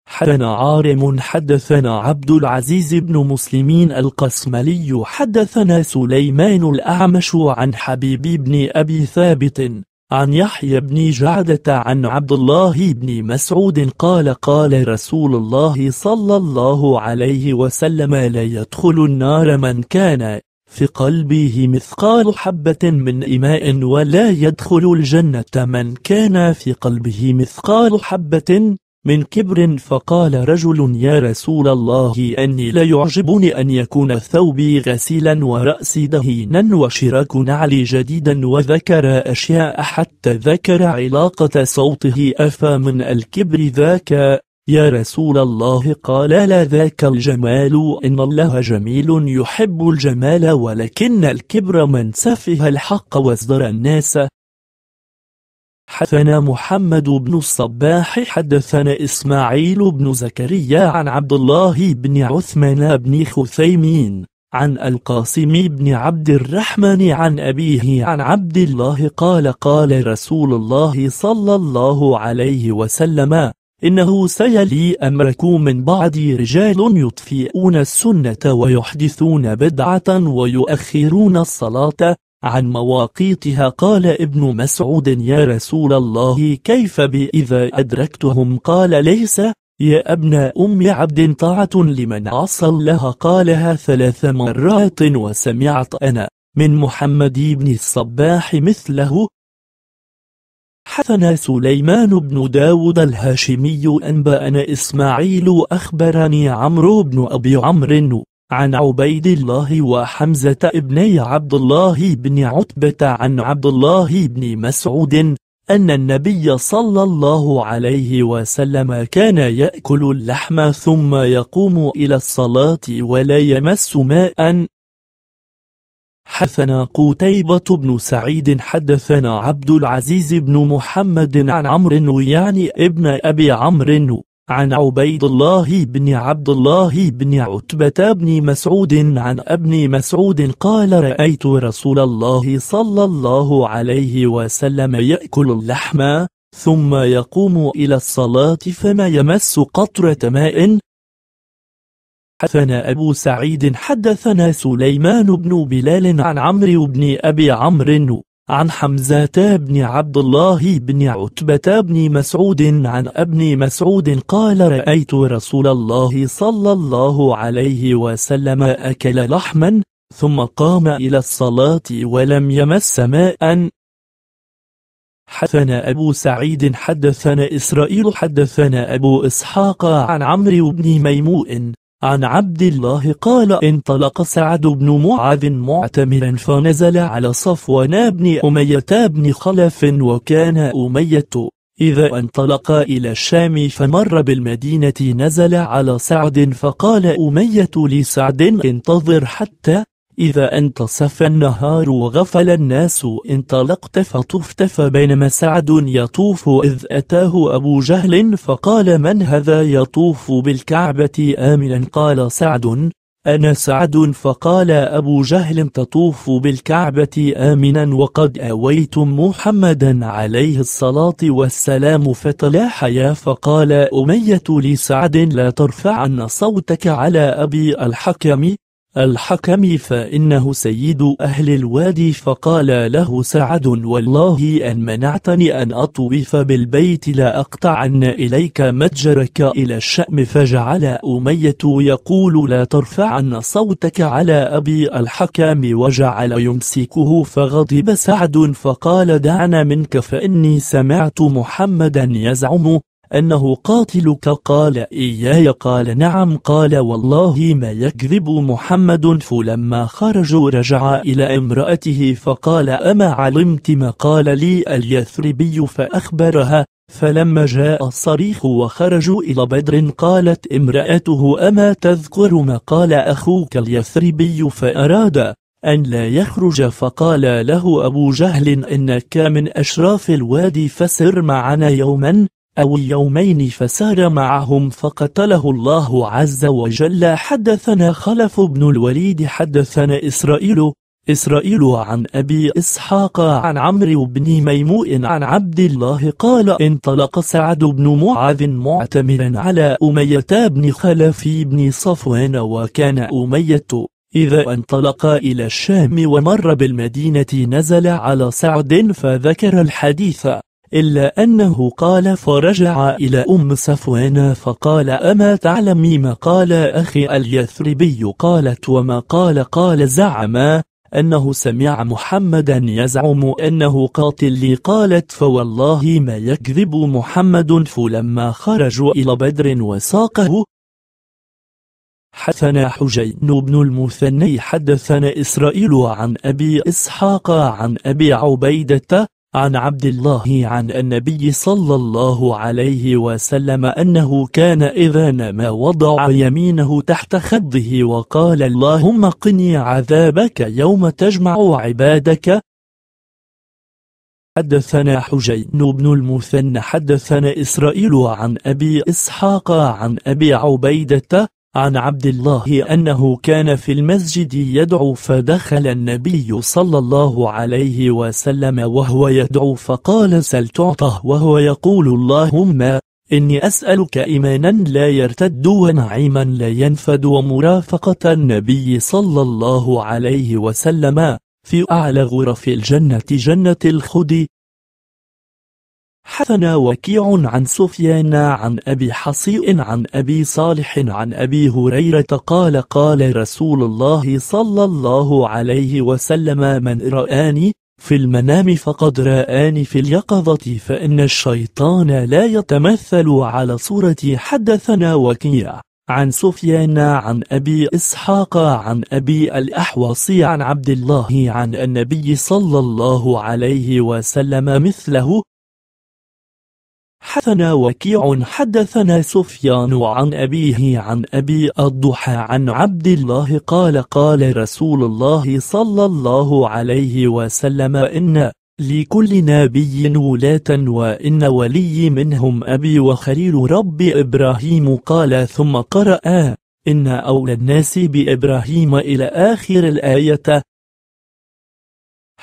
Speaker 1: حدثنا عارم حدثنا عبد العزيز بن مسلمين القسملي حدثنا سليمان الأعمش عن حبيب بن أبي ثابت عن يحيى بن جعدة عن عبد الله بن مسعود قال قال رسول الله صلى الله عليه وسلم لا يدخل النار من كان في قلبه مثقال حبة من إماء ولا يدخل الجنة من كان في قلبه مثقال حبة من كبر فقال رجل يا رسول الله أني لا يعجبني أن يكون ثوبي غسيلا ورأسي دهينا وشراك نعلي جديدا وذكر أشياء حتى ذكر علاقة صوته أفا من الكبر ذاك يا رسول الله قال لا ذاك الجمال إن الله جميل يحب الجمال ولكن الكبر من سفه الحق وازدر الناس حدثنا محمد بن الصباح حدثنا إسماعيل بن زكريا عن عبد الله بن عثمان بن خثيمين عن القاسم بن عبد الرحمن عن أبيه عن عبد الله قال قال رسول الله صلى الله عليه وسلم إنه سيلي أمركم من بعدي رجال يطفئون السنة ويحدثون بدعة ويؤخرون الصلاة عن مواقيتها قال ابن مسعود يا رسول الله كيف بإذا أدركتهم قال ليس يا ابن أم عبد طاعة لمن عصى الله قالها ثلاث مرات وسمعت أنا من محمد بن الصباح مثله حثنا سليمان بن داود الهاشمي أنبأنا إسماعيل أخبرني عمرو بن أبي عمرو عن عبيد الله وحمزة ابني عبد الله بن عتبة عن عبد الله بن مسعود أن النبي صلى الله عليه وسلم كان يأكل اللحم ثم يقوم إلى الصلاة ولا يمس ماء حدثنا قتيبة بن سعيد حدثنا عبد العزيز بن محمد عن عمرو يعني ابن أبي عمرو عن عبيد الله بن عبد الله بن عتبة بن مسعود عن ابن مسعود قال رأيت رسول الله صلى الله عليه وسلم يأكل اللحم ثم يقوم إلى الصلاة فما يمس قطرة ماء حدثنا أبو سعيد حدثنا سليمان بن بلال عن عمرو بن أبي عمرو عن حمزة بن عبد الله بن عتبة بن مسعود عن ابن مسعود قال رأيت رسول الله صلى الله عليه وسلم أكل لحما ثم قام إلى الصلاة ولم يمس ماء حدثنا أبو سعيد حدثنا إسرائيل حدثنا أبو إسحاق عن عمرو بن ميموء عن عبد الله قال انطلق سعد بن معاذ معتمرا فنزل على صفوان بن أمية بن خلف وكان أمية إذا انطلق إلى الشام فمر بالمدينة نزل على سعد فقال أمية لسعد انتظر حتى إذا انتصف النهار وغفل الناس انطلقت فطفت فبينما سعد يطوف إذ أتاه أبو جهل فقال من هذا يطوف بالكعبة آمنا قال سعد أنا سعد فقال أبو جهل تطوف بالكعبة آمنا وقد أويتم محمدا عليه الصلاة والسلام فتلاحيا فقال أمية لسعد لا ترفعن صوتك على أبي الحكم الحكم فإنه سيد أهل الوادي فقال له سعد والله أن منعتني أن أطوف بالبيت لأقطعن إليك متجرك إلى الشأم فجعل أمية يقول لا ترفعن صوتك على أبي الحكم وجعل يمسكه فغضب سعد فقال دعنا منك فإني سمعت محمدا يزعم أنه قاتلك قال إياي قال نعم قال والله ما يكذب محمد فلما خرجوا رجع إلى امرأته فقال أما علمت ما قال لي اليثربي فأخبرها فلما جاء الصريخ وخرجوا إلى بدر قالت امرأته أما تذكر ما قال أخوك اليثربي فأراد أن لا يخرج فقال له أبو جهل إنك من أشراف الوادي فسر معنا يوما أو اليومين فسار معهم فقتله الله عز وجل حدثنا خلف بن الوليد حدثنا إسرائيل إسرائيل عن أبي إسحاق عن عمرو بن ميموء عن عبد الله قال انطلق سعد بن معاذ معتمرا على أمية بن خلف بن صفوان وكان أمية إذا انطلق إلى الشام ومر بالمدينة نزل على سعد فذكر الحديث إلا أنه قال فرجع إلى أم صفوان فقال أما تعلمي ما قال أخي اليثربي قالت وما قال قال زعم أنه سمع محمدا يزعم أنه قاتل لي قالت فوالله ما يكذب محمد فلما خرجوا إلى بدر وساقه حدثنا حجين بن المثني حدثنا إسرائيل عن أبي إسحاق عن أبي عبيدة عن عبد الله عن النبي صلى الله عليه وسلم أنه كان إذا نما وضع يمينه تحت خده وقال اللهم قني عذابك يوم تجمع عبادك حدثنا حجين بن المثنى حدثنا إسرائيل عن أبي إسحاق عن أبي عبيدة عن عبد الله أنه كان في المسجد يدعو فدخل النبي صلى الله عليه وسلم وهو يدعو فقال سل تعطه وهو يقول اللهم إني أسألك إيمانا لا يرتد ونعيما لا ينفد ومرافقة النبي صلى الله عليه وسلم في أعلى غرف الجنة جنة الخد حدثنا وكيع عن سفيان عن أبي حصيء عن أبي صالح عن أبي هريرة قال قال رسول الله صلى الله عليه وسلم من رآني في المنام فقد رآني في اليقظة فإن الشيطان لا يتمثل على صورتي حدثنا وكيع عن سفيان عن أبي إسحاق عن أبي الاحوص عن عبد الله عن النبي صلى الله عليه وسلم مثله حدثنا وكيع حدثنا سفيان عن أبيه عن أبي الضحى عن عبد الله قال قال رسول الله صلى الله عليه وسلم إن لكل نبي ولاة وإن ولي منهم أبي وخليل رب إبراهيم قال ثم قرأ إن أولى الناس بإبراهيم إلى آخر الآية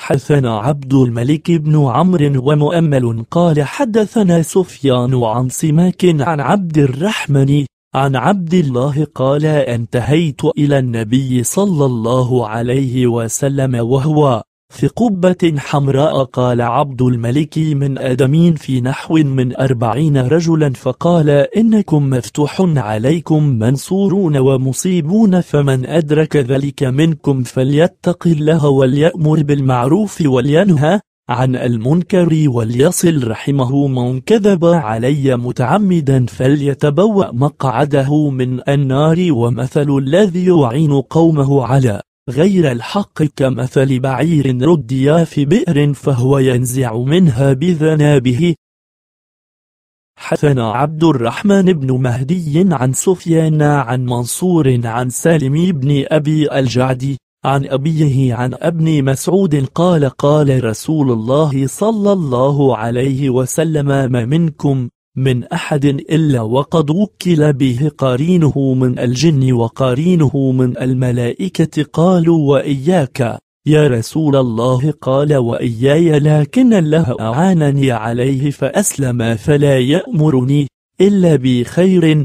Speaker 1: حدثنا عبد الملك بن عمرو ومؤمل قال حدثنا سفيان عن سماك عن عبد الرحمن عن عبد الله قال انتهيت إلى النبي صلى الله عليه وسلم وهو في قبة حمراء قال عبد الملك من آدمين في نحو من أربعين رجلا فقال إنكم مفتوح عليكم منصورون ومصيبون فمن أدرك ذلك منكم فليتق الله وليأمر بالمعروف ولينهى عن المنكر وليصل رحمه من كذب علي متعمدا فليتبوأ مقعده من النار ومثل الذي يعين قومه على غير الحق كمثل بعير ردي في بئر فهو ينزع منها بذنابه حثنا عبد الرحمن بن مهدي عن سفيان عن منصور عن سالم بن أبي الجعد عن أبيه عن ابن مسعود قال قال رسول الله صلى الله عليه وسلم ما منكم من أحد إلا وقد وكل به قارينه من الجن وقارينه من الملائكة قالوا وإياك يا رسول الله قال وإياي لكن الله أعانني عليه فأسلم فلا يأمرني إلا بخير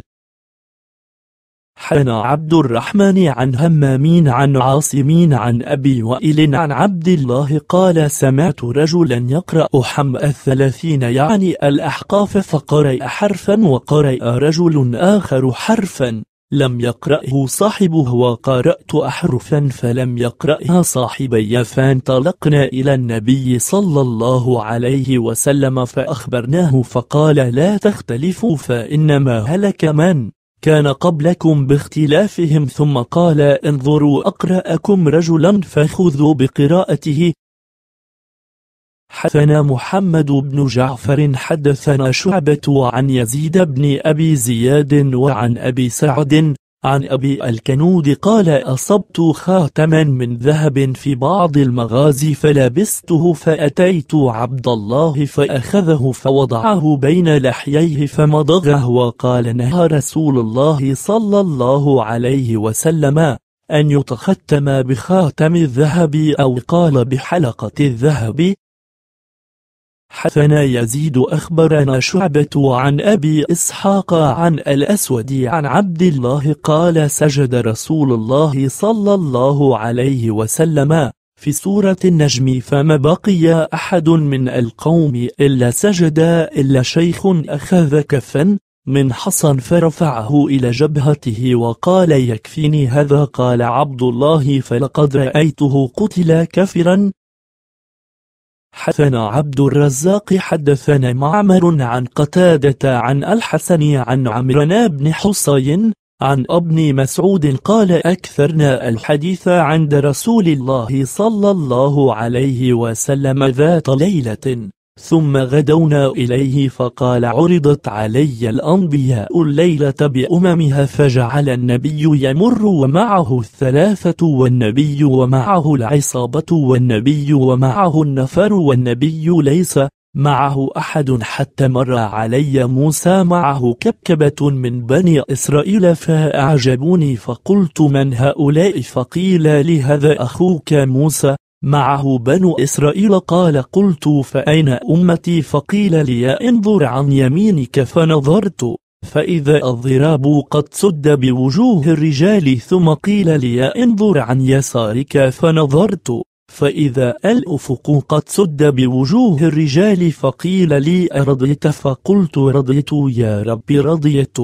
Speaker 1: حنا عبد الرحمن عن همامين عن عاصمين عن أبي وائل عن عبد الله قال سمعت رجلا يقرأ حم الثلاثين يعني الأحقاف فقرأ حرفا وقرأ رجل آخر حرفا لم يقرأه صاحبه وقرأت أحرفا فلم يقرأها صاحبي فانطلقنا إلى النبي صلى الله عليه وسلم فأخبرناه فقال لا تختلفوا فإنما هلك من كان قبلكم باختلافهم ثم قال انظروا أقرأكم رجلا فخذوا بقراءته حدثنا محمد بن جعفر حدثنا شعبة عن يزيد بن أبي زياد وعن أبي سعد عن أبي الكنود قال أصبت خاتما من ذهب في بعض المغازي فلبسته فأتيت عبد الله فأخذه فوضعه بين لحييه فمضغه وقال نهى رسول الله صلى الله عليه وسلم أن يتختم بخاتم الذهب أو قال بحلقة الذهب حثنا يزيد أخبرنا شعبة عن أبي إسحاق عن الأسود عن عبد الله قال سجد رسول الله صلى الله عليه وسلم في سورة النجم فما بقي أحد من القوم إلا سجد إلا شيخ أخذ كفا من حصن فرفعه إلى جبهته وقال يكفيني هذا قال عبد الله فلقد رأيته قتل كفرا حدثنا عبد الرزاق حدثنا معمر عن قتادة عن الحسن عن عمرنا بن حصين عن ابن مسعود قال أكثرنا الحديث عند رسول الله صلى الله عليه وسلم ذات ليلة ثم غدونا إليه فقال عرضت علي الأنبياء الليلة بأممها فجعل النبي يمر ومعه الثلاثة والنبي ومعه العصابة والنبي ومعه النفر والنبي ليس معه أحد حتى مر علي موسى معه كبكبة من بني إسرائيل فأعجبوني فقلت من هؤلاء فقيل لهذا أخوك موسى معه بنو إسرائيل قال قلت فأين أمتي فقيل لي انظر عن يمينك فنظرت فإذا الضراب قد سد بوجوه الرجال ثم قيل لي انظر عن يسارك فنظرت فإذا الأفق قد سد بوجوه الرجال فقيل لي أرضيت فقلت رضيت يا رب رضيت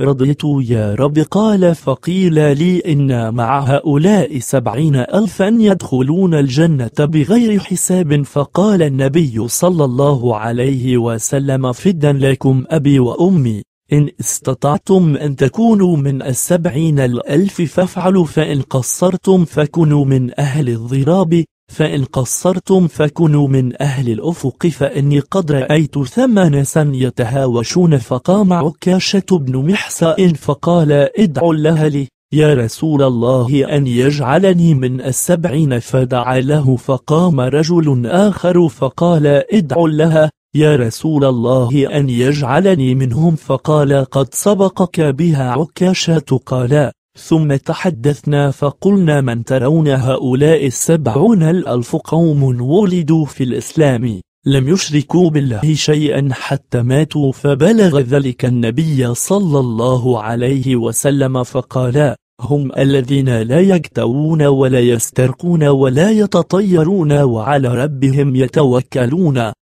Speaker 1: رضيت يا رب قال فقيل لي إن مع هؤلاء سبعين ألفا يدخلون الجنة بغير حساب فقال النبي صلى الله عليه وسلم فدا لكم أبي وأمي إن استطعتم أن تكونوا من السبعين الألف فافعلوا فإن قصرتم فكنوا من أهل الضراب فإن قصرتم فكونوا من أهل الأفق فإني قد رأيت ثم ناسا يتهاوشون فقام عكاشة بن محساء فقال ادعوا لها لي يا رسول الله أن يجعلني من السبعين فدعا له فقام رجل آخر فقال ادعوا لها يا رسول الله أن يجعلني منهم فقال قد سبقك بها عكاشة قال ثم تحدثنا فقلنا من ترون هؤلاء السبعون الألف قوم ولدوا في الإسلام لم يشركوا بالله شيئا حتى ماتوا فبلغ ذلك النبي صلى الله عليه وسلم فقال هم الذين لا يكتوون ولا يسترقون ولا يتطيرون وعلى ربهم يتوكلون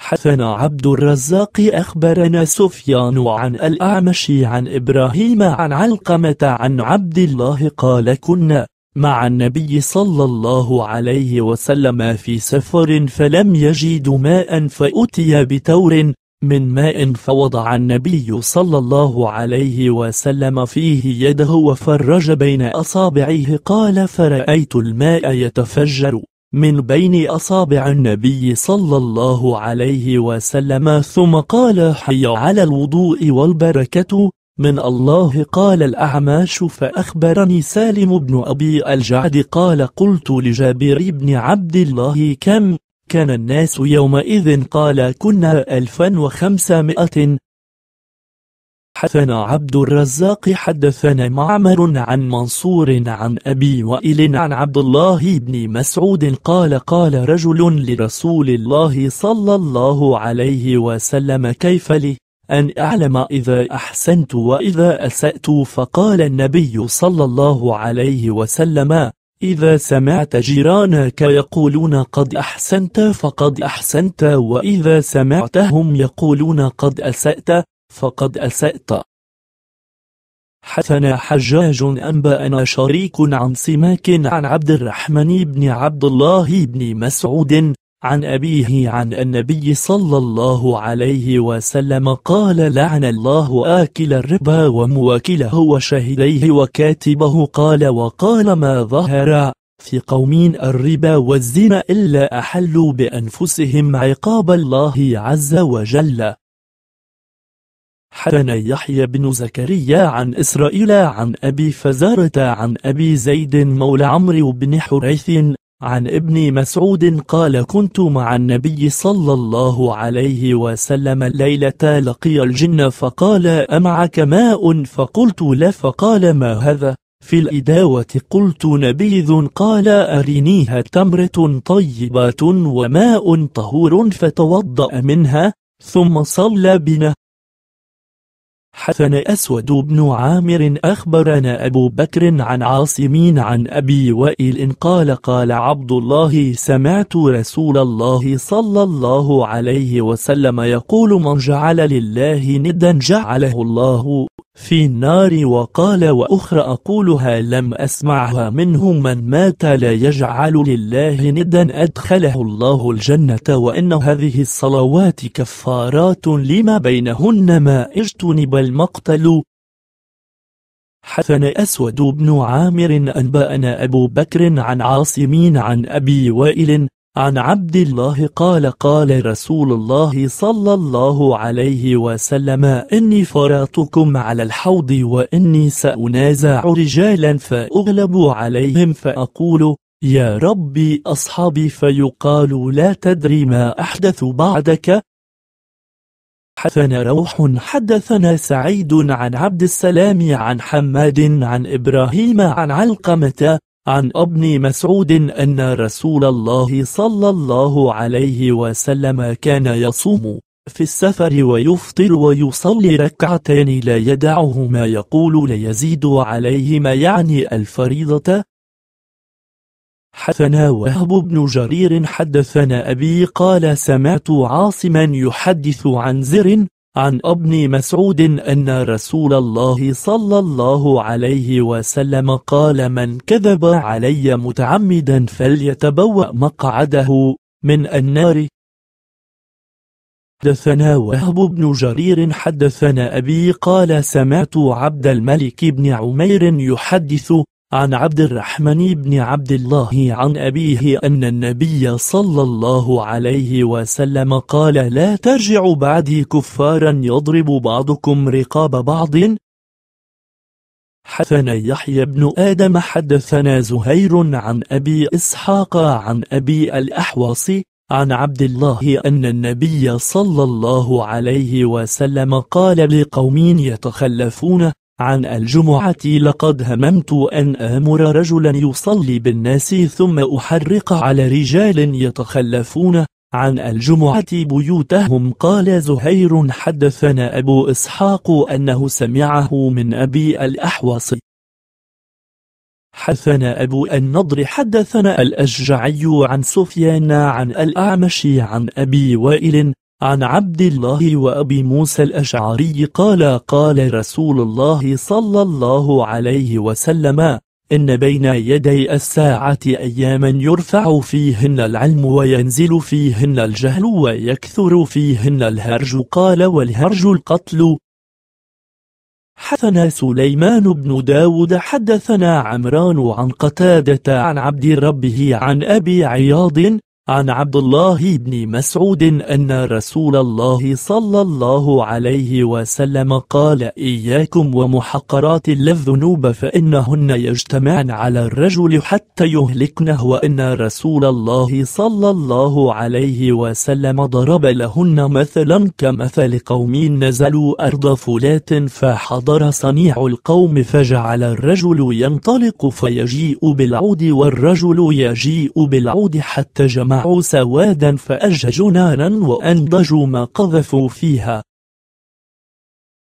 Speaker 1: حثنا عبد الرزاق أخبرنا سفيان عن الأعمش عن إبراهيم عن علقمة عن عبد الله قال كنا مع النبي صلى الله عليه وسلم في سفر فلم يجدوا ماء فأتي بتور من ماء فوضع النبي صلى الله عليه وسلم فيه يده وفرج بين أصابعه قال فرأيت الماء يتفجر من بين أصابع النبي صلى الله عليه وسلم ثم قال حي على الوضوء والبركة من الله قال الأعماش فأخبرني سالم بن أبي الجعد قال قلت لجابر بن عبد الله كم كان الناس يومئذ قال كنا 1500 حدثنا عبد الرزاق حدثنا معمر عن منصور عن أبي وائل عن عبد الله بن مسعود قال قال رجل لرسول الله صلى الله عليه وسلم كيف لي أن أعلم إذا أحسنت وإذا أسأت فقال النبي صلى الله عليه وسلم إذا سمعت جيرانك يقولون قد أحسنت فقد أحسنت وإذا سمعتهم يقولون قد أسأت فقد أسأت حثنا حجاج أنبأنا شريك عن سماك عن عبد الرحمن بن عبد الله بن مسعود عن أبيه عن النبي صلى الله عليه وسلم قال لعن الله آكل الربا ومواكله وشهديه وكاتبه قال وقال ما ظهر في قوم الربا والزنا إلا أحلوا بأنفسهم عقاب الله عز وجل حدثنا يحيى بن زكريا عن إسرائيل عن أبي فزارة عن أبي زيد مولى عمرو بن حريث عن ابن مسعود قال كنت مع النبي صلى الله عليه وسلم الليلة لقي الجن فقال أمعك ماء فقلت لا فقال ما هذا في الإداوة قلت نبيذ قال أرنيها تمرة طيبة وماء طهور فتوضأ منها ثم صلى بنا حسن أسود بن عامر أخبرنا أبو بكر عن عاصمين عن أبي وائل قال قال عبد الله سمعت رسول الله صلى الله عليه وسلم يقول من جعل لله ندا جعله الله في النار وقال وأخرى أقولها لم أسمعها منه من مات لا يجعل لله ندا أدخله الله الجنة وإن هذه الصلوات كفارات لما بينهن ما اجتنب المقتل حسن أسود بن عامر أنبأنا أبو بكر عن عاصمين عن أبي وائل عن عبد الله قال قال رسول الله صلى الله عليه وسلم إني فراتكم على الحوض وإني سأنازع رجالا فأغلب عليهم فأقول يا ربي أصحابي فيقال لا تدري ما أحدث بعدك حدثنا روح حدثنا سعيد عن عبد السلام عن حماد عن إبراهيم عن علقمة عن ابن مسعود أن رسول الله صلى الله عليه وسلم كان يصوم في السفر ويفطر ويصلي ركعتين لا يدعهما يقول ليزيد عليهما يعني الفريضة حدثنا وهب بن جرير حدثنا أبي قال سمعت عاصما يحدث عن زر عن ابن مسعود أن رسول الله صلى الله عليه وسلم قال من كذب علي متعمدا فليتبوأ مقعده من النار حدثنا وهب بن جرير حدثنا أبي قال سمعت عبد الملك بن عمير يحدث عن عبد الرحمن بن عبد الله عن أبيه أن النبي صلى الله عليه وسلم قال لا ترجع بعدي كفارا يضرب بعضكم رقاب بعض حدثنا يحيى بن آدم حدثنا زهير عن أبي إسحاق عن أبي الأحواص عن عبد الله أن النبي صلى الله عليه وسلم قال لقوم يتخلفون عن الجمعة لقد هممت أن آمر رجلا يصلي بالناس ثم أحرق على رجال يتخلفون عن الجمعة بيوتهم قال زهير حدثنا أبو إسحاق أنه سمعه من أبي الأحوص حدثنا أبو النضر حدثنا الأشجعي عن سفيان عن الأعمش عن أبي وائل عن عبد الله وأبي موسى الأشعري قال قال رسول الله صلى الله عليه وسلم إن بين يدي الساعة أياما يرفع فيهن العلم وينزل فيهن الجهل ويكثر فيهن الهرج قال والهرج القتل حدثنا سليمان بن داود حدثنا عمران عن قتادة عن عبد ربه عن أبي عياض عن عبد الله بن مسعود أن رسول الله صلى الله عليه وسلم قال إياكم ومحقرات للذنوب فإنهن يجتمعن على الرجل حتى يهلكنه وإن رسول الله صلى الله عليه وسلم ضرب لهن مثلا كمثل قوم نزلوا أرض فلات فحضر صنيع القوم فجعل الرجل ينطلق فيجيء بالعود والرجل يجيء بالعود حتى جمع جمعوا سوادا فأججوا نارا وأنضجوا ما قذفوا فيها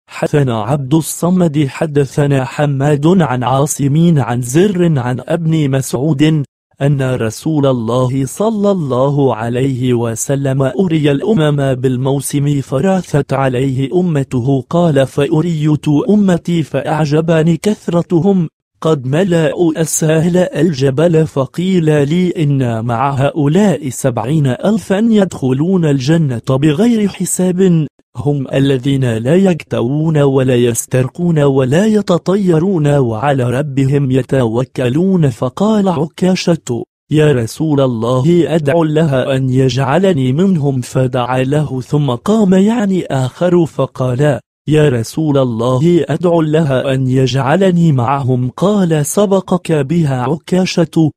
Speaker 1: حدثنا عبد الصمد حدثنا حماد عن عاصمين عن زر عن ابن مسعود أن رسول الله صلى الله عليه وسلم أري الأمم بالموسم فراثت عليه أمته قال فأريت أمتي فأعجبني كثرتهم قد ملأوا السهل الجبل فقيل لي إن مع هؤلاء سبعين ألفا يدخلون الجنة بغير حساب هم الذين لا يكتوون ولا يسترقون ولا يتطيرون وعلى ربهم يتوكلون فقال عكاشة يا رسول الله أدعو لها أن يجعلني منهم فدعا له ثم قام يعني آخر فقال يا رسول الله أدعو لها أن يجعلني معهم قال سبقك بها عكاشة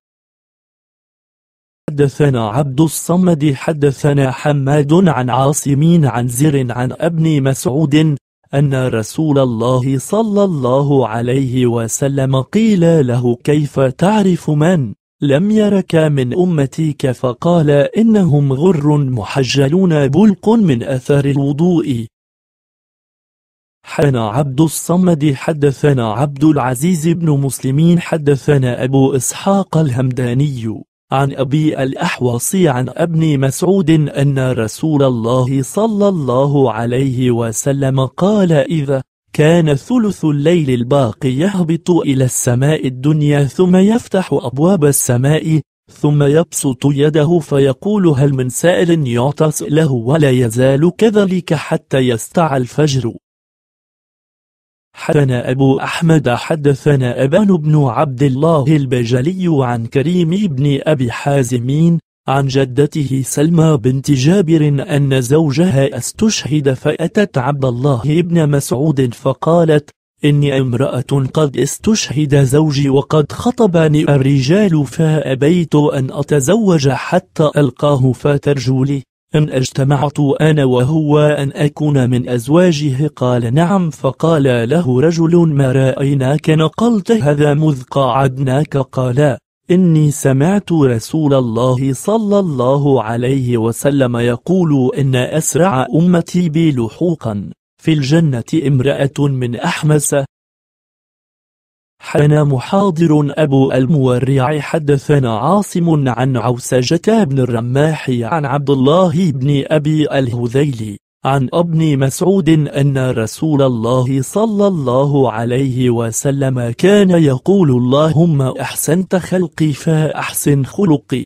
Speaker 1: حدثنا عبد الصمد حدثنا حماد عن عاصمين عن زر عن ابن مسعود أن رسول الله صلى الله عليه وسلم قيل له كيف تعرف من لم يرك من أمتك فقال إنهم غر محجلون بلق من أثر الوضوء حدثنا عبد الصمد حدثنا عبد العزيز بن مسلمين حدثنا أبو إسحاق الهمداني عن أبي الأحوص عن ابن مسعود أن رسول الله صلى الله عليه وسلم قال إذا كان ثلث الليل الباقي يهبط إلى السماء الدنيا ثم يفتح أبواب السماء ثم يبسط يده فيقول هل من سائل يعطس له ولا يزال كذلك حتى يستعى الفجر حدثنا أبو أحمد حدثنا أبان بن عبد الله البجلي عن كريم بن أبي حازمين عن جدته سلمى بنت جابر أن زوجها استشهد فأتت عبد الله بن مسعود فقالت إني امرأة قد استشهد زوجي وقد خطبني الرجال فأبيت أن أتزوج حتى ألقاه فترجو لي أن اجتمعت أنا وهو أن أكون من أزواجه قال نعم فقال له رجل ما رأيناك نقلت هذا مذ قعدناك قال إني سمعت رسول الله صلى الله عليه وسلم يقول إن أسرع أمتي بلحوقا في الجنة امرأة من أحمس حنا محاضر أبو المورع حدثنا عاصم عن عوسجة بن الرماح عن عبد الله بن أبي الهذيل عن ابن مسعود أن رسول الله صلى الله عليه وسلم كان يقول اللهم أحسنت خلقي فأحسن خلقي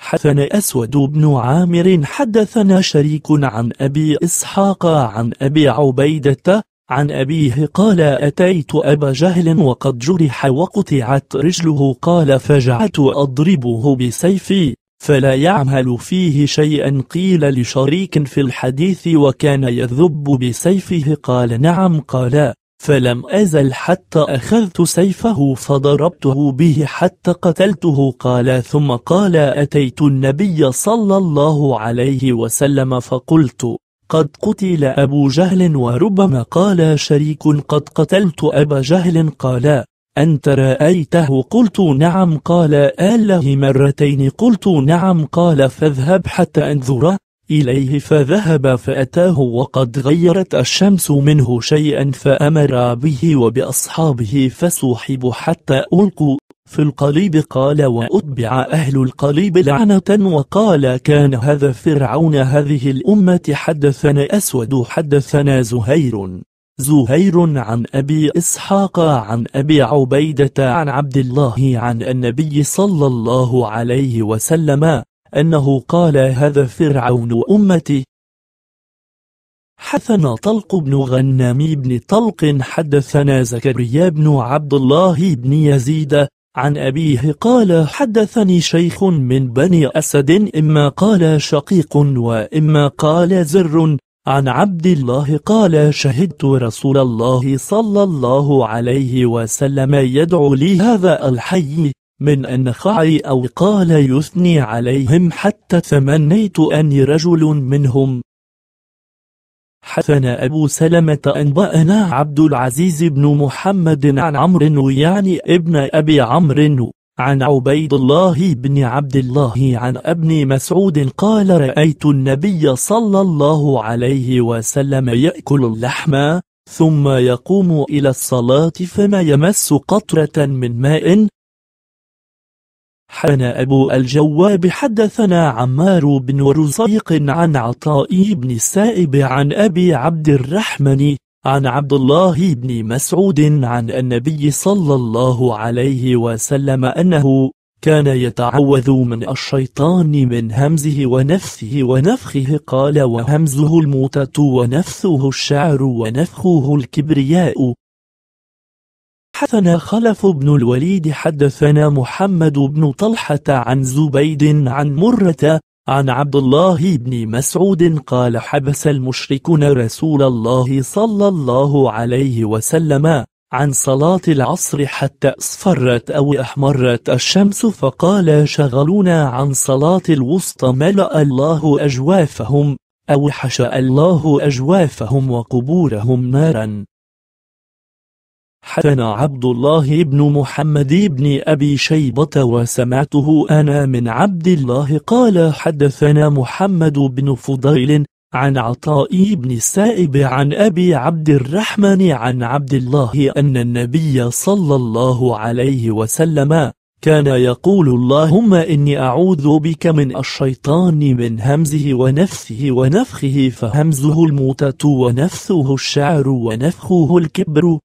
Speaker 1: حدثنا أسود بن عامر حدثنا شريك عن أبي إسحاق عن أبي عبيدة عن أبيه قال أتيت أبا جهل وقد جرح وقطعت رجله قال فجعت أضربه بسيفي فلا يعمل فيه شيئا قيل لشريك في الحديث وكان يذب بسيفه قال نعم قال فلم أزل حتى أخذت سيفه فضربته به حتى قتلته قال ثم قال أتيت النبي صلى الله عليه وسلم فقلت قد قتل أبو جهل وربما قال شريك قد قتلت أبا جهل قال أنت رأيته قلت نعم قال آله مرتين قلت نعم قال فاذهب حتى أنظره إليه فذهب فأتاه وقد غيرت الشمس منه شيئا فأمر به وبأصحابه فسحبوا حتى ألقوا في القليب قال وأتبع أهل القليب لعنة وقال كان هذا فرعون هذه الأمة حدثنا أسود حدثنا زهير زهير عن أبي إسحاق عن أبي عبيدة عن عبد الله عن النبي صلى الله عليه وسلم أنه قال هذا فرعون أمتي حثنا طلق بن غنام بن طلق حدثنا زكريا بن عبد الله بن يزيد عن أبيه قال حدثني شيخ من بني أسد إما قال شقيق وإما قال زر عن عبد الله قال شهدت رسول الله صلى الله عليه وسلم يدعو لي هذا الحي من النخعي أو قال يثني عليهم حتى تمنيت أني رجل منهم حدثنا أبو سلمة أنبأنا عبد العزيز بن محمد عن عمرو يعني ابن أبي عمرو عن عبيد الله بن عبد الله عن ابن مسعود قال رأيت النبي صلى الله عليه وسلم يأكل اللحم ثم يقوم إلى الصلاة فما يمس قطرة من ماء حان أبو الجواب حدثنا عمار بن رزيق عن عطاء بن السائب عن أبي عبد الرحمن عن عبد الله بن مسعود عن النبي صلى الله عليه وسلم أنه كان يتعوذ من الشيطان من همزه ونفثه ونفخه قال وهمزه الموتة ونفثه الشعر ونفخه الكبرياء حدثنا خلف بن الوليد حدثنا محمد بن طلحة عن زبيد عن مرة عن عبد الله بن مسعود قال حبس المشركون رسول الله صلى الله عليه وسلم عن صلاة العصر حتى أصفرت أو أحمرت الشمس فقال شغلونا عن صلاة الوسطى ملأ الله أجوافهم أو حشأ الله أجوافهم وقبورهم نارا حدثنا عبد الله بن محمد بن أبي شيبة وسمعته أنا من عبد الله قال حدثنا محمد بن فضيل عن عطاء بن السائب عن أبي عبد الرحمن عن عبد الله أن النبي صلى الله عليه وسلم كان يقول اللهم إني أعوذ بك من الشيطان من همزه ونفثه ونفخه فهمزه الموتة ونفثه الشعر ونفخه الكبر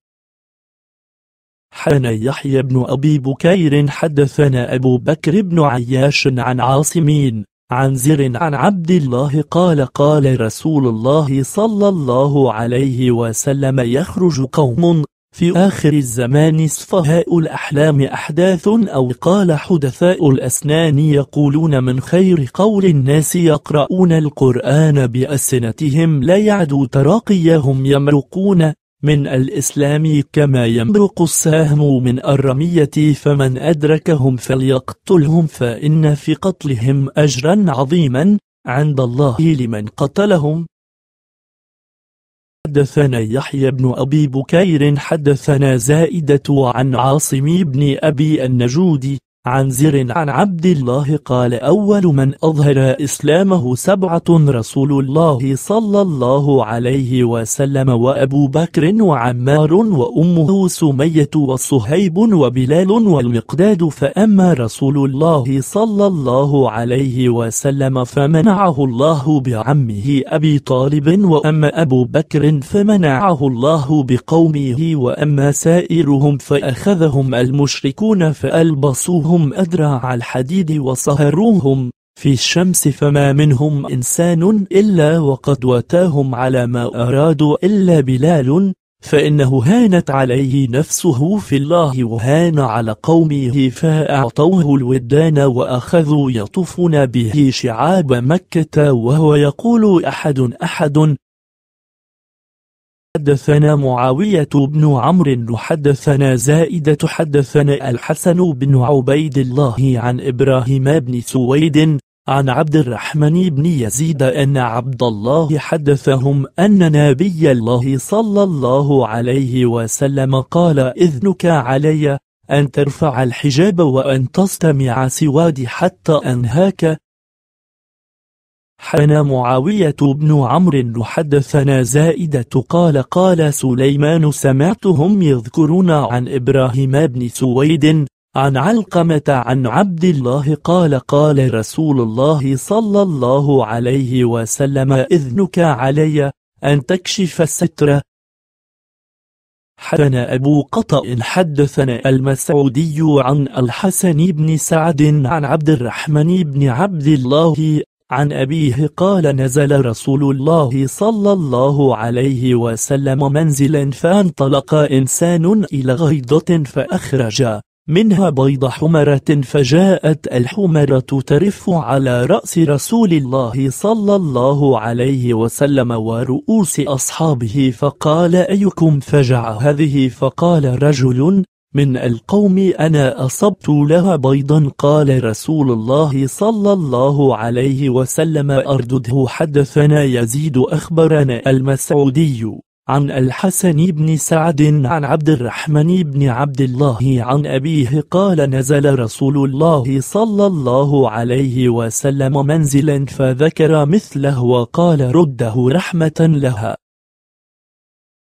Speaker 1: حان يحيى بن أبي بكير حدثنا أبو بكر بن عياش عن عاصمين عن زر عن عبد الله قال قال رسول الله صلى الله عليه وسلم يخرج قوم في آخر الزمان صفهاء الأحلام أحداث أو قال حدثاء الأسنان يقولون من خير قول الناس يقرؤون القرآن بأسنتهم لا يعدو تراقيهم يمرقون من الإسلام كما يمرق السهم من الرمية فمن أدركهم فليقتلهم فإن في قتلهم أجرا عظيما عند الله لمن قتلهم حدثنا يحيى بن أبي بكير حدثنا زائدة عن عاصم بن أبي النجودي عن زر عن عبد الله قال أول من أظهر إسلامه سبعة رسول الله صلى الله عليه وسلم وأبو بكر وعمار وأمه سمية وصهيب وبلال والمقداد فأما رسول الله صلى الله عليه وسلم فمنعه الله بعمه أبي طالب وأما أبو بكر فمنعه الله بقومه وأما سائرهم فأخذهم المشركون فألبسوهم فألقوهم أذرع الحديد وصهروهم في الشمس فما منهم إنسان إلا وقد وتاهم على ما أرادوا إلا بلال فإنه هانت عليه نفسه في الله وهان على قومه فأعطوه الودان وأخذوا يطوفون به شعاب مكة وهو يقول أحد أحد حدثنا معاوية بن عمرو حدثنا زائدة حدثنا الحسن بن عبيد الله عن إبراهيم بن سويد عن عبد الرحمن بن يزيد أن عبد الله حدثهم أن نبي الله صلى الله عليه وسلم قال إذنك علي أن ترفع الحجاب وأن تستمع سواد حتى أنهاك حنى معاوية بن عمرو حدثنا زائدة قال قال سليمان سمعتهم يذكرون عن إبراهيم بن سويد عن علقمة عن عبد الله قال قال رسول الله صلى الله عليه وسلم إذنك علي أن تكشف الستر حدثنا أبو قطأ حدثنا المسعودي عن الحسن بن سعد عن عبد الرحمن بن عبد الله عن أبيه قال نزل رسول الله صلى الله عليه وسلم منزلا فانطلق إنسان إلى غيضة فأخرج منها بيض حمرة فجاءت الحمرة ترف على رأس رسول الله صلى الله عليه وسلم ورؤوس أصحابه فقال أيكم فجع هذه فقال رجل من القوم أنا أصبت لها بيضا قال رسول الله صلى الله عليه وسلم أردده حدثنا يزيد أخبرنا المسعودي عن الحسن بن سعد عن عبد الرحمن بن عبد الله عن أبيه قال نزل رسول الله صلى الله عليه وسلم منزلا فذكر مثله وقال رده رحمة لها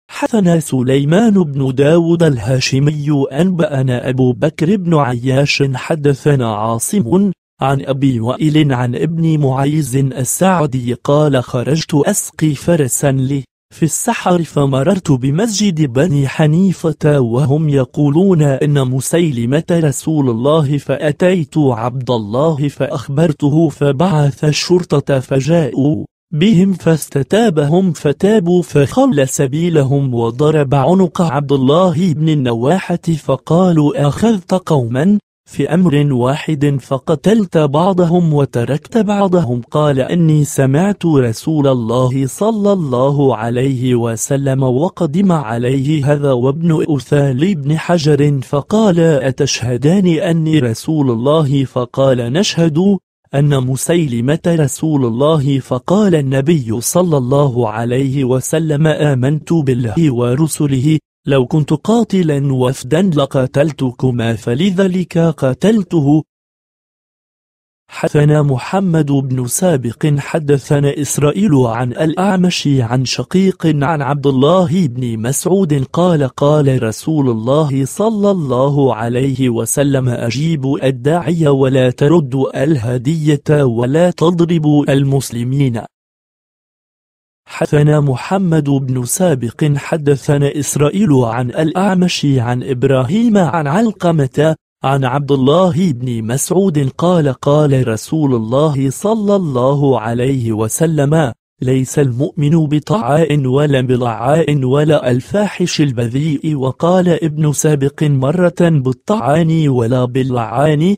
Speaker 1: حثنا سليمان بن داود الهاشمي أنبأنا أبو بكر بن عياش حدثنا عاصم عن أبي وائل عن ابن معيز السعدي قال خرجت أسقي فرسا لي في السحر فمررت بمسجد بني حنيفة وهم يقولون إن مسيلمة رسول الله فأتيت عبد الله فأخبرته فبعث الشرطة فجاءوا بهم فاستتابهم فتابوا فخل سبيلهم وضرب عنق عبد الله بن النواحة فقالوا أخذت قوما في أمر واحد فقتلت بعضهم وتركت بعضهم قال أني سمعت رسول الله صلى الله عليه وسلم وقدم عليه هذا وابن أثال بن حجر فقال أتشهدان أني رسول الله فقال نشهد أن مسيلمة رسول الله فقال النبي صلى الله عليه وسلم آمنت بالله ورسله لو كنت قاتلا وفدا لقتلتكما فلذلك قتلته حدثنا محمد بن سابق حدثنا إسرائيل عن الأعمش عن شقيق عن عبد الله بن مسعود قال قال رسول الله صلى الله عليه وسلم أجيب الداعي ولا ترد الهدية ولا تضرب المسلمين حدثنا محمد بن سابق حدثنا إسرائيل عن الأعمش عن إبراهيم عن علقمة عن عبد الله بن مسعود قال قال رسول الله صلى الله عليه وسلم ليس المؤمن بطعاء ولا بلعاء ولا الفاحش البذيء وقال ابن سابق مرة بالطعان ولا باللعان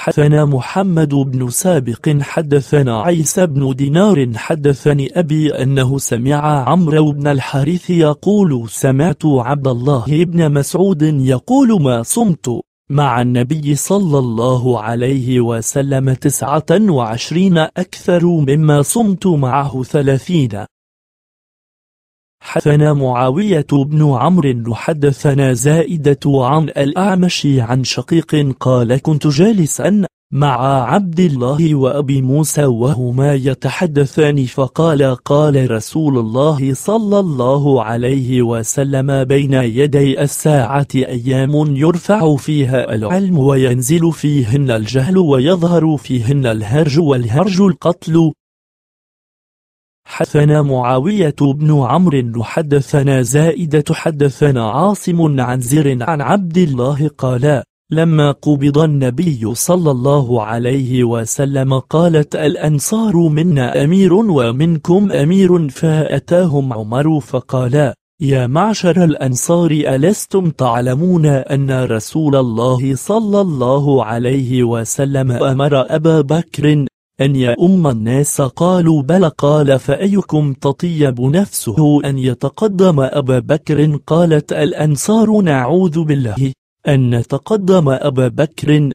Speaker 1: حدثنا محمد بن سابق حدثنا عيسى بن دينار حدثني أبي أنه سمع عمرو بن الحارث يقول سمعت عبد الله بن مسعود يقول ما صمت مع النبي صلى الله عليه وسلم تسعة وعشرين أكثر مما صمت معه ثلاثين حدثنا معاوية بن عمرو حدثنا زائدة عن الأعمش عن شقيق قال كنت جالسا مع عبد الله وأبي موسى وهما يتحدثان فقال قال رسول الله صلى الله عليه وسلم بين يدي الساعة أيام يرفع فيها العلم وينزل فيهن الجهل ويظهر فيهن الهرج والهرج القتل حدثنا معاوية بن عمرو حدثنا زائدة حدثنا عاصم عن زر عن عبد الله قال لما قبض النبي صلى الله عليه وسلم قالت الأنصار منا أمير ومنكم أمير فأتاهم عمر فقال يا معشر الأنصار ألستم تعلمون أن رسول الله صلى الله عليه وسلم أمر أبا بكر أن يؤم الناس قالوا بل قال فأيكم تطيب نفسه أن يتقدم أبا بكر قالت الأنصار نعوذ بالله أن نتقدم أبا بكر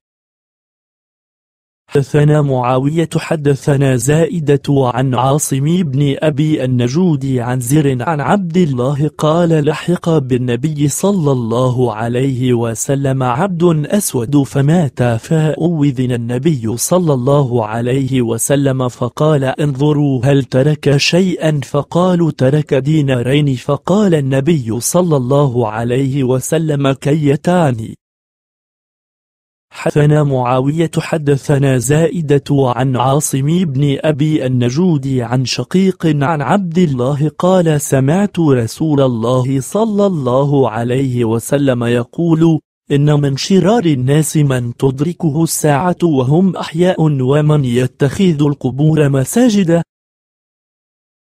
Speaker 1: حدثنا معاوية حدثنا زائدة عن عاصم بن أبي النجود عن زر عن عبد الله قال لحق بالنبي صلى الله عليه وسلم عبد أسود فمات فأوذن النبي صلى الله عليه وسلم فقال انظروا هل ترك شيئا فقالوا ترك دينارين فقال النبي صلى الله عليه وسلم كيتان حدثنا معاوية حدثنا زائدة عن عاصم بن أبي النجود عن شقيق عن عبد الله قال سمعت رسول الله صلى الله عليه وسلم يقول إن من شرار الناس من تدركه الساعة وهم أحياء ومن يتخذ القبور مساجد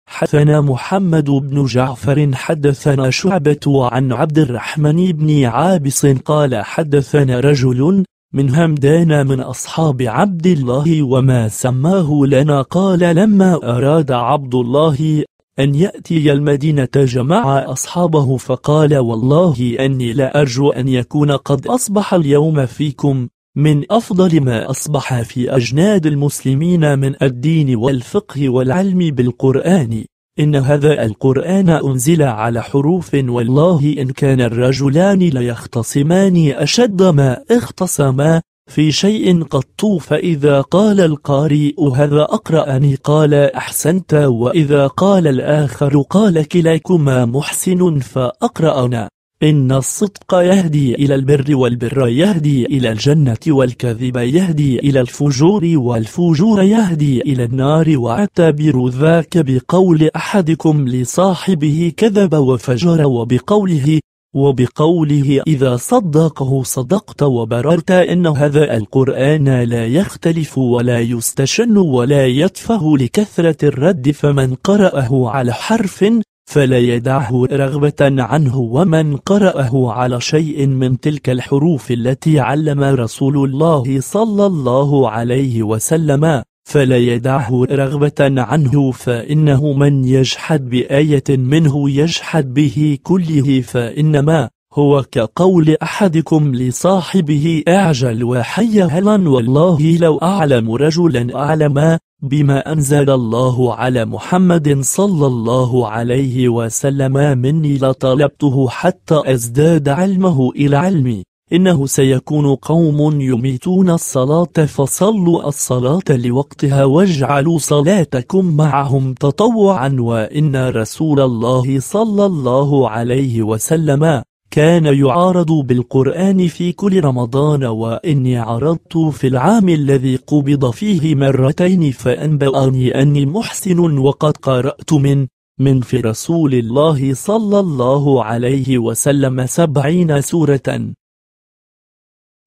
Speaker 1: حدثنا محمد بن جعفر حدثنا شعبة عن عبد الرحمن بن عابس قال حدثنا رجل من همدان من أصحاب عبد الله وما سماه لنا قال لما أراد عبد الله أن يأتي المدينة جمع أصحابه فقال والله أني لا أرجو أن يكون قد أصبح اليوم فيكم من أفضل ما أصبح في أجناد المسلمين من الدين والفقه والعلم بالقرآن إن هذا القرآن أنزل على حروف والله إن كان الرجلان ليختصمان أشد ما اختصما في شيء قط فإذا قال القارئ هذا أقرأني قال أحسنت وإذا قال الآخر قال كلاكما محسن فأقرأنا إن الصدق يهدي إلى البر والبر يهدي إلى الجنة والكذب يهدي إلى الفجور والفجور يهدي إلى النار واعتبروا ذاك بقول أحدكم لصاحبه كذب وفجر وبقوله وبقوله إذا صدقه صدقت وبررت إن هذا القرآن لا يختلف ولا يستشن ولا يتفه لكثرة الرد فمن قرأه على حرف فلا يدعه رغبة عنه ومن قرأه على شيء من تلك الحروف التي علم رسول الله صلى الله عليه وسلم فلا يدعه رغبة عنه فإنه من يجحد بآية منه يجحد به كله فإنما هو كقول أحدكم لصاحبه أعجل وحي هلا والله لو أعلم رجلا أعلم بما أنزل الله على محمد صلى الله عليه وسلم مني لطلبته حتى أزداد علمه إلى علمي إنه سيكون قوم يميتون الصلاة فصلوا الصلاة لوقتها واجعلوا صلاتكم معهم تطوعا وإن رسول الله صلى الله عليه وسلم كان يعارض بالقرآن في كل رمضان وإني عرضت في العام الذي قبض فيه مرتين فأنبأني أني محسن وقد قرأت من من في رسول الله صلى الله عليه وسلم سبعين سورة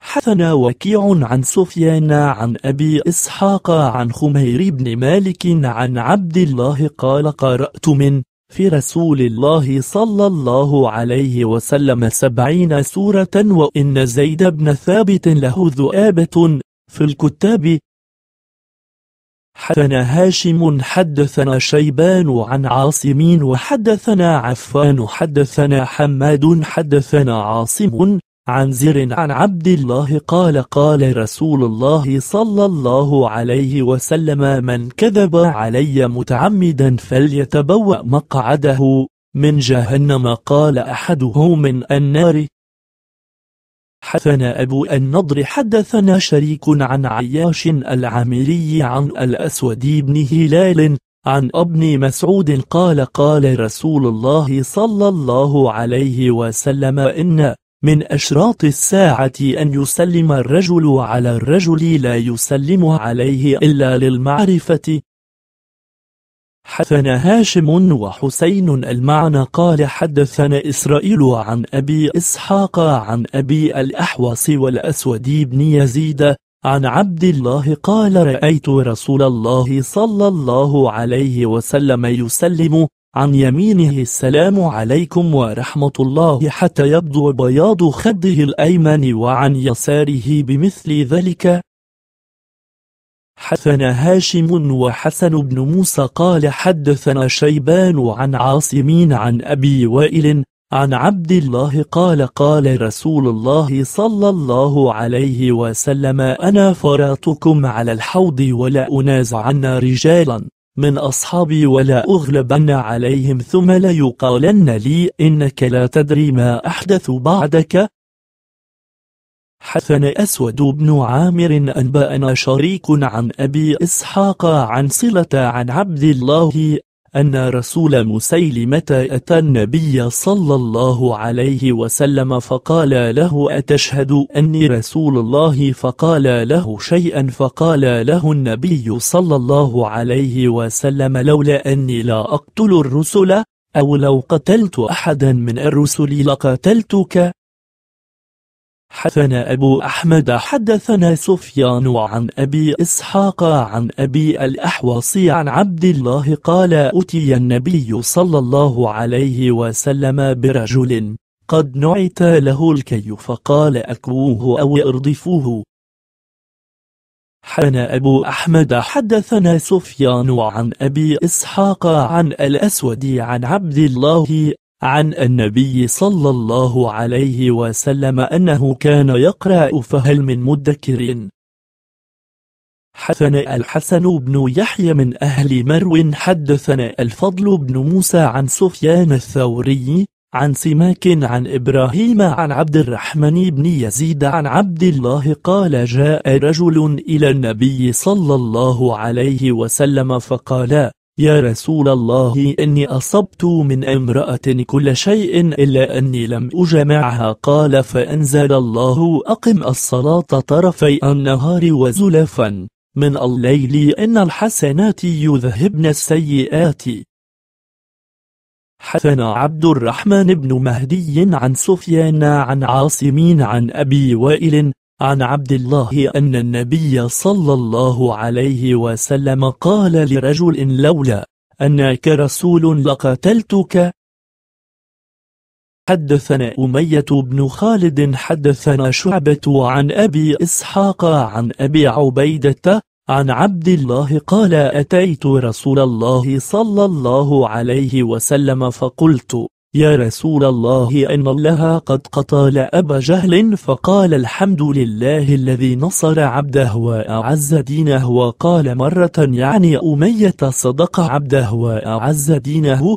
Speaker 1: حثنا وكيع عن سفيان عن أبي إسحاق عن خمير بن مالك عن عبد الله قال قرأت من في رسول الله صلى الله عليه وسلم سبعين سورة وإن زيد بن ثابت له ذؤابة في الكتاب حدثنا هاشم حدثنا شيبان عن عاصمين وحدثنا عفان حدثنا حماد حدثنا عاصم عن زر عن عبد الله قال قال رسول الله صلى الله عليه وسلم من كذب علي متعمدا فليتبوأ مقعده من جهنم قال أحده من النار حدثنا أبو النضر حدثنا شريك عن عياش العامري عن الأسود بن هلال عن ابن مسعود قال قال رسول الله صلى الله عليه وسلم إن من أشراط الساعة أن يسلم الرجل على الرجل لا يسلم عليه إلا للمعرفة حدثنا هاشم وحسين المعنى قال حدثنا إسرائيل عن أبي إسحاق عن أبي الأحوص والأسود بن يزيد عن عبد الله قال رأيت رسول الله صلى الله عليه وسلم يسلم عن يمينه السلام عليكم ورحمة الله حتى يبدو بياض خده الأيمن وعن يساره بمثل ذلك حدثنا هاشم وحسن بن موسى قال حدثنا شيبان عن عاصمين عن أبي وائل عن عبد الله قال قال رسول الله صلى الله عليه وسلم أنا فراتكم على الحوض ولا أنازعن رجالا من أصحابي ولا أغلبن عليهم ثم لا يقالن لي إنك لا تدري ما أحدث بعدك حثن أسود بن عامر أنبأنا شريك عن أبي إسحاق عن صلة عن عبد الله أن رسول مسيلمة أتى النبي صلى الله عليه وسلم فقال له أتشهد أني رسول الله فقال له شيئا فقال له النبي صلى الله عليه وسلم لولا أني لا أقتل الرسل أو لو قتلت أحدا من الرسل لقتلتك حدثنا أبو أحمد حدثنا سفيان عن أبي إسحاق عن أبي الأحوص عن عبد الله قال أتي النبي صلى الله عليه وسلم برجل قد نعت له الكي فقال أكوه أو ارضفوه حدثنا أبو أحمد حدثنا سفيان عن أبي إسحاق عن الأسود عن عبد الله عن النبي صلى الله عليه وسلم أنه كان يقرأ فهل من مدكر حدثنا الحسن بن يحيى من أهل مرو حدثنا الفضل بن موسى عن سفيان الثوري عن سماك عن إبراهيم عن عبد الرحمن بن يزيد عن عبد الله قال جاء رجل إلى النبي صلى الله عليه وسلم فقال يا رسول الله إني أصبت من امرأة كل شيء إلا أني لم أجمعها قال فأنزل الله أقم الصلاة طرفي النهار وزلفا من الليل إن الحسنات يذهبن السيئات حدثنا عبد الرحمن بن مهدي عن سفيان عن عاصمين عن أبي وائل عن عبد الله أن النبي صلى الله عليه وسلم قال لرجل لولا أنك رسول لقتلتك حدثنا أمية بن خالد حدثنا شعبة عن أبي إسحاق عن أبي عبيدة عن عبد الله قال أتيت رسول الله صلى الله عليه وسلم فقلت يا رسول الله إن الله قد قتل أبا جهل فقال الحمد لله الذي نصر عبده وأعز دينه وقال مرة يعني أمية صدق عبده وأعز دينه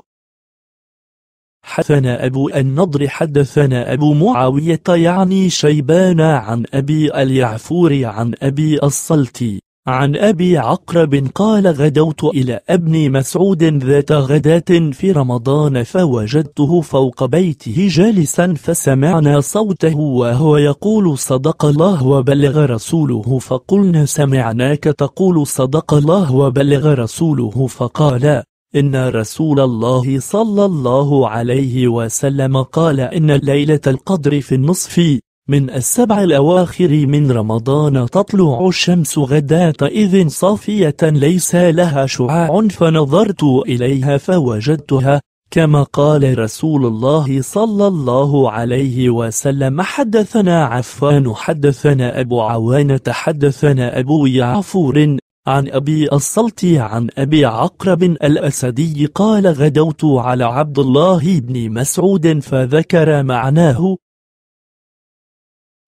Speaker 1: حدثنا أبو النضر حدثنا أبو معاوية يعني شيبان عن أبي اليعفور عن أبي الصلتي عن أبي عقرب قال غدوت إلى ابن مسعود ذات غداة في رمضان فوجدته فوق بيته جالسا فسمعنا صوته وهو يقول صدق الله وبلغ رسوله فقلنا سمعناك تقول صدق الله وبلغ رسوله فقال إن رسول الله صلى الله عليه وسلم قال إن ليلة القدر في النصف من السبع الأواخر من رمضان تطلع الشمس غداة إذ صافية ليس لها شعاع فنظرت إليها فوجدتها كما قال رسول الله صلى الله عليه وسلم حدثنا عفان حدثنا أبو عوانة حدثنا أبو يعفور عن أبي الصلت عن أبي عقرب الأسدي قال غدوت على عبد الله بن مسعود فذكر معناه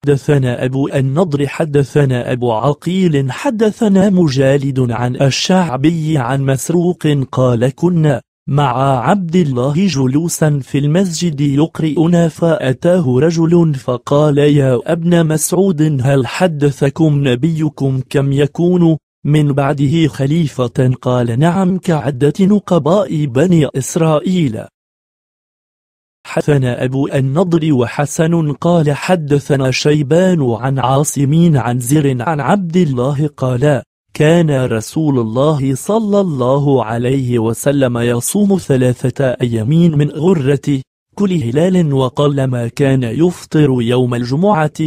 Speaker 1: حدثنا أبو النضر حدثنا أبو عقيل حدثنا مجالد عن الشعبي عن مسروق قال كنا مع عبد الله جلوسا في المسجد يقرئنا فأتاه رجل فقال يا ابن مسعود هل حدثكم نبيكم كم يكون من بعده خليفة قال نعم كعدة نقباء بني إسرائيل حدثنا أبو النضر وحسن قال حدثنا شيبان عن عاصمين عن زر عن عبد الله قال كان رسول الله صلى الله عليه وسلم يصوم ثلاثة أيام من غرة كل هلال وقلما كان يفطر يوم الجمعة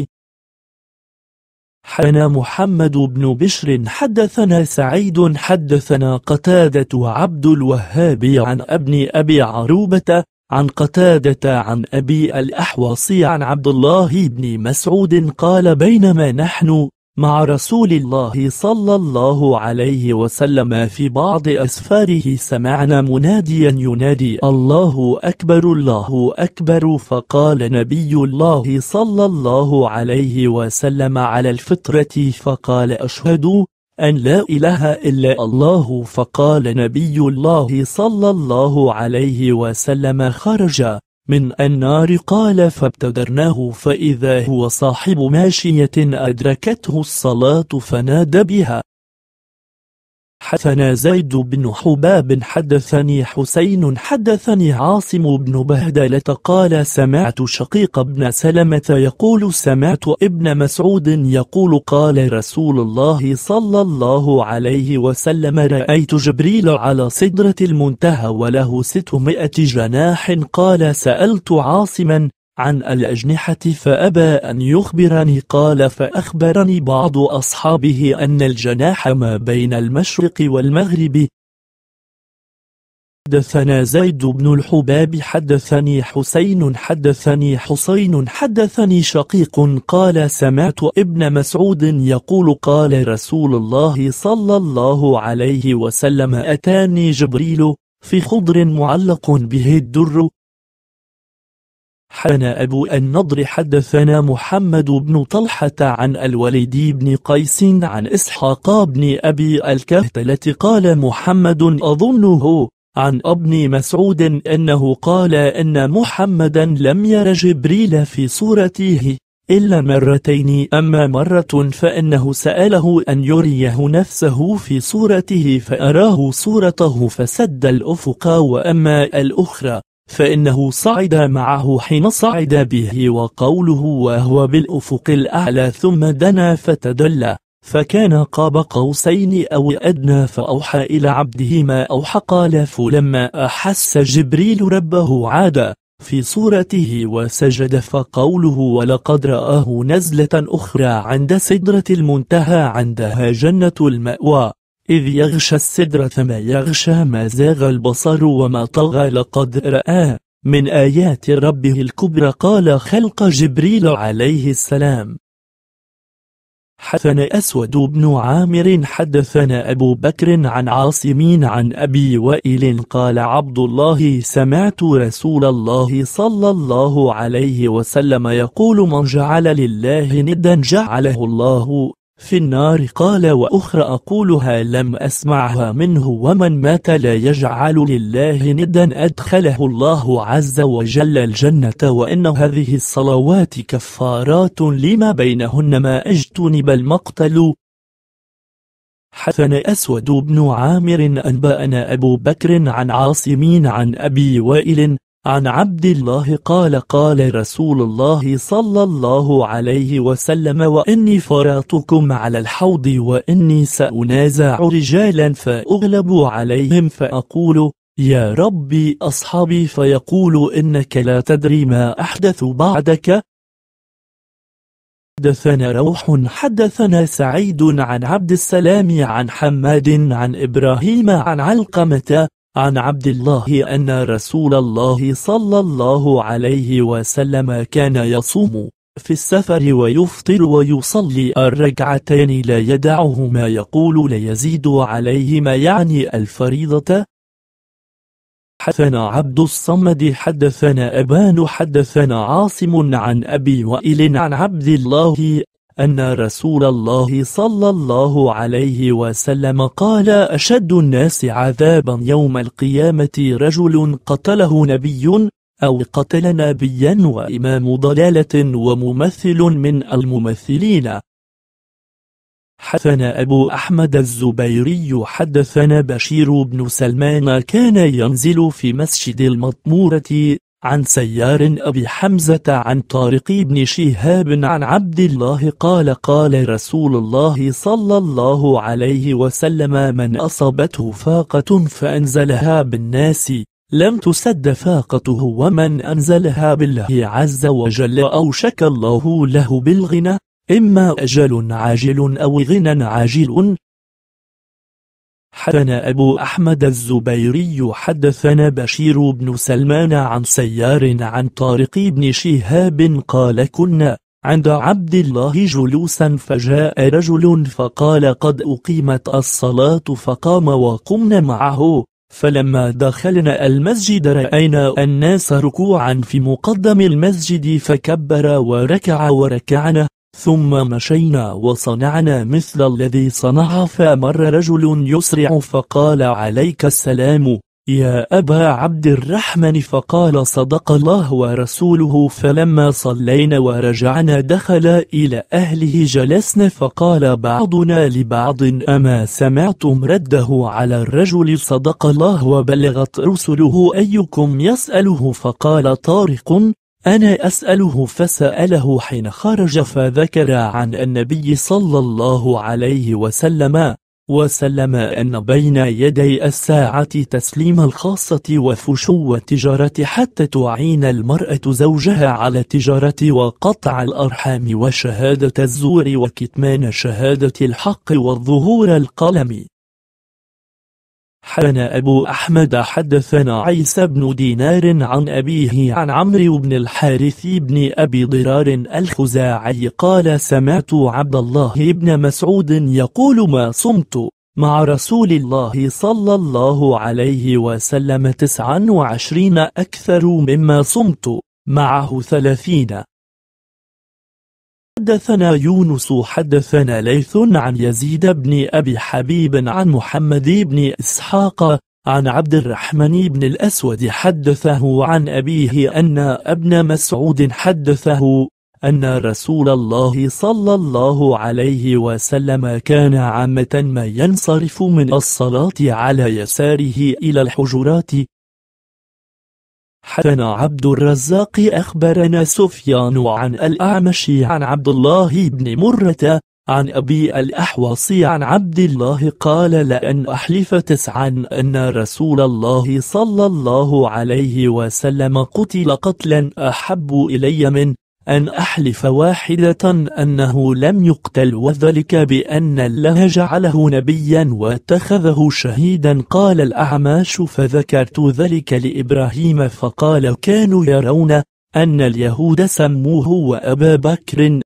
Speaker 1: حنا محمد بن بشر حدثنا سعيد حدثنا قتادة عبد الوهاب عن ابن أبي عروبة عن قتادة عن أبي الأحواصي عن عبد الله بن مسعود قال بينما نحن مع رسول الله صلى الله عليه وسلم في بعض أسفاره سمعنا مناديا ينادي الله أكبر الله أكبر فقال نبي الله صلى الله عليه وسلم على الفطرة فقال أشهد أن لا إله إلا الله فقال نبي الله صلى الله عليه وسلم خرج من النار قال فابتدرناه فإذا هو صاحب ماشية أدركته الصلاة فنادى بها حدثنا زيد بن حباب حدثني حسين حدثني عاصم بن بهدلة قال سمعت شقيق بن سلمة يقول سمعت ابن مسعود يقول قال رسول الله صلى الله عليه وسلم رأيت جبريل على صدرة المنتهى وله ستمائة جناح قال سألت عاصما عن الأجنحة فأبى أن يخبرني قال فأخبرني بعض أصحابه أن الجناح ما بين المشرق والمغرب حدثنا زيد بن الحباب حدثني حسين حدثني حسين حدثني شقيق قال سمعت ابن مسعود يقول قال رسول الله صلى الله عليه وسلم أتاني جبريل في خضر معلق به الدر حدثنا أبو النضر حدثنا محمد بن طلحة عن الوليد بن قيس عن إسحاق بن أبي الكهتلة قال محمد أظنه عن ابن مسعود أنه قال أن محمدا لم ير جبريل في صورته إلا مرتين أما مرة فإنه سأله أن يريه نفسه في صورته فأراه صورته فسد الأفق وأما الأخرى فإنه صعد معه حين صعد به وقوله وهو بالأفق الأعلى ثم دنا فتدلى فكان قاب قوسين أو أدنى فأوحى إلى عبده ما أوحى قال فلما أحس جبريل ربه عاد في صورته وسجد فقوله ولقد رآه نزلة أخرى عند سدرة المنتهى عندها جنة المأوى إذ يغشى السدرة ما يغشى ما زاغ البصر وما طغى لقد رآه من آيات ربه الكبرى قال خلق جبريل عليه السلام حدثنا أسود بن عامر حدثنا أبو بكر عن عاصمين عن أبي وائل قال عبد الله سمعت رسول الله صلى الله عليه وسلم يقول من جعل لله ندا جعله الله في النار قال وأخرى أقولها لم أسمعها منه ومن مات لا يجعل لله ندا أدخله الله عز وجل الجنة وإن هذه الصلوات كفارات لما بينهن ما اجتنب المقتل حثنا أسود بن عامر أنبأنا أبو بكر عن عاصمين عن أبي وائل عن عبد الله قال قال رسول الله صلى الله عليه وسلم وإني فراتكم على الحوض وإني سأنازع رجالا فأغلب عليهم فأقول يا ربي أصحابي فيقول إنك لا تدري ما أحدث بعدك حدثنا روح حدثنا سعيد عن عبد السلام عن حماد عن إبراهيم عن علقمة عن عبد الله أن رسول الله صلى الله عليه وسلم كان يصوم في السفر ويفطر ويصلي الركعتين لا يدعهما يقول ليزيد عليهما يعني الفريضة حدثنا عبد الصمد حدثنا أبان حدثنا عاصم عن أبي وائل عن عبد الله أن رسول الله صلى الله عليه وسلم قال أشد الناس عذابا يوم القيامة رجل قتله نبي أو قتل نبيا وإمام ضلالة وممثل من الممثلين حدثنا أبو أحمد الزبيري حدثنا بشير بن سلمان كان ينزل في مسجد المطمورة عن سيار أبي حمزة عن طارق بن شهاب عن عبد الله قال قال رسول الله صلى الله عليه وسلم من أصابته فاقة فأنزلها بالناس لم تسد فاقته ومن أنزلها بالله عز وجل أوشك الله له بالغنى إما أجل عاجل أو غنى عاجل حدثنا أبو أحمد الزبيري حدثنا بشير بن سلمان عن سيار عن طارق بن شهاب قال كنا عند عبد الله جلوسا فجاء رجل فقال قد أقيمت الصلاة فقام وقمنا معه فلما دخلنا المسجد رأينا الناس ركوعا في مقدم المسجد فكبر وركع وركعنا ثم مشينا وصنعنا مثل الذي صنع فمر رجل يسرع فقال عليك السلام يا أبا عبد الرحمن فقال صدق الله ورسوله فلما صلينا ورجعنا دخل إلى أهله جلسنا فقال بعضنا لبعض أما سمعتم رده على الرجل صدق الله وبلغت رسله أيكم يسأله فقال طارق أنا أسأله فسأله حين خرج فذكر عن النبي صلى الله عليه وسلم وسلم أن بين يدي الساعة تسليم الخاصة وفشو التجارة حتى تعين المرأة زوجها على التجارة وقطع الأرحام وشهادة الزور وكتمان شهادة الحق والظهور القلم حدثنا أبو أحمد حدثنا عيسى بن دينار عن أبيه عن عمرو بن الحارث بن أبي ضرار الخزاعي قال سمعت عبد الله بن مسعود يقول ما صمت مع رسول الله صلى الله عليه وسلم تسعا وعشرين أكثر مما صمت معه ثلاثين حدثنا يونس حدثنا ليث عن يزيد بن أبي حبيب عن محمد بن إسحاق عن عبد الرحمن بن الأسود حدثه عن أبيه أن ابن مسعود حدثه أن رسول الله صلى الله عليه وسلم كان عامة ما ينصرف من الصلاة على يساره إلى الحجرات حدثنا عبد الرزاق أخبرنا سفيان عن الأعمش عن عبد الله بن مرة عن أبي الأحوص عن عبد الله قال لأن أحلف تسعا أن رسول الله صلى الله عليه وسلم قتل قتلا أحب إلي من أن أحلف واحدة أنه لم يقتل وذلك بأن الله جعله نبيا واتخذه شهيدا قال الأعماش فذكرت ذلك لإبراهيم فقال كانوا يرون أن اليهود سموه وأبا بكر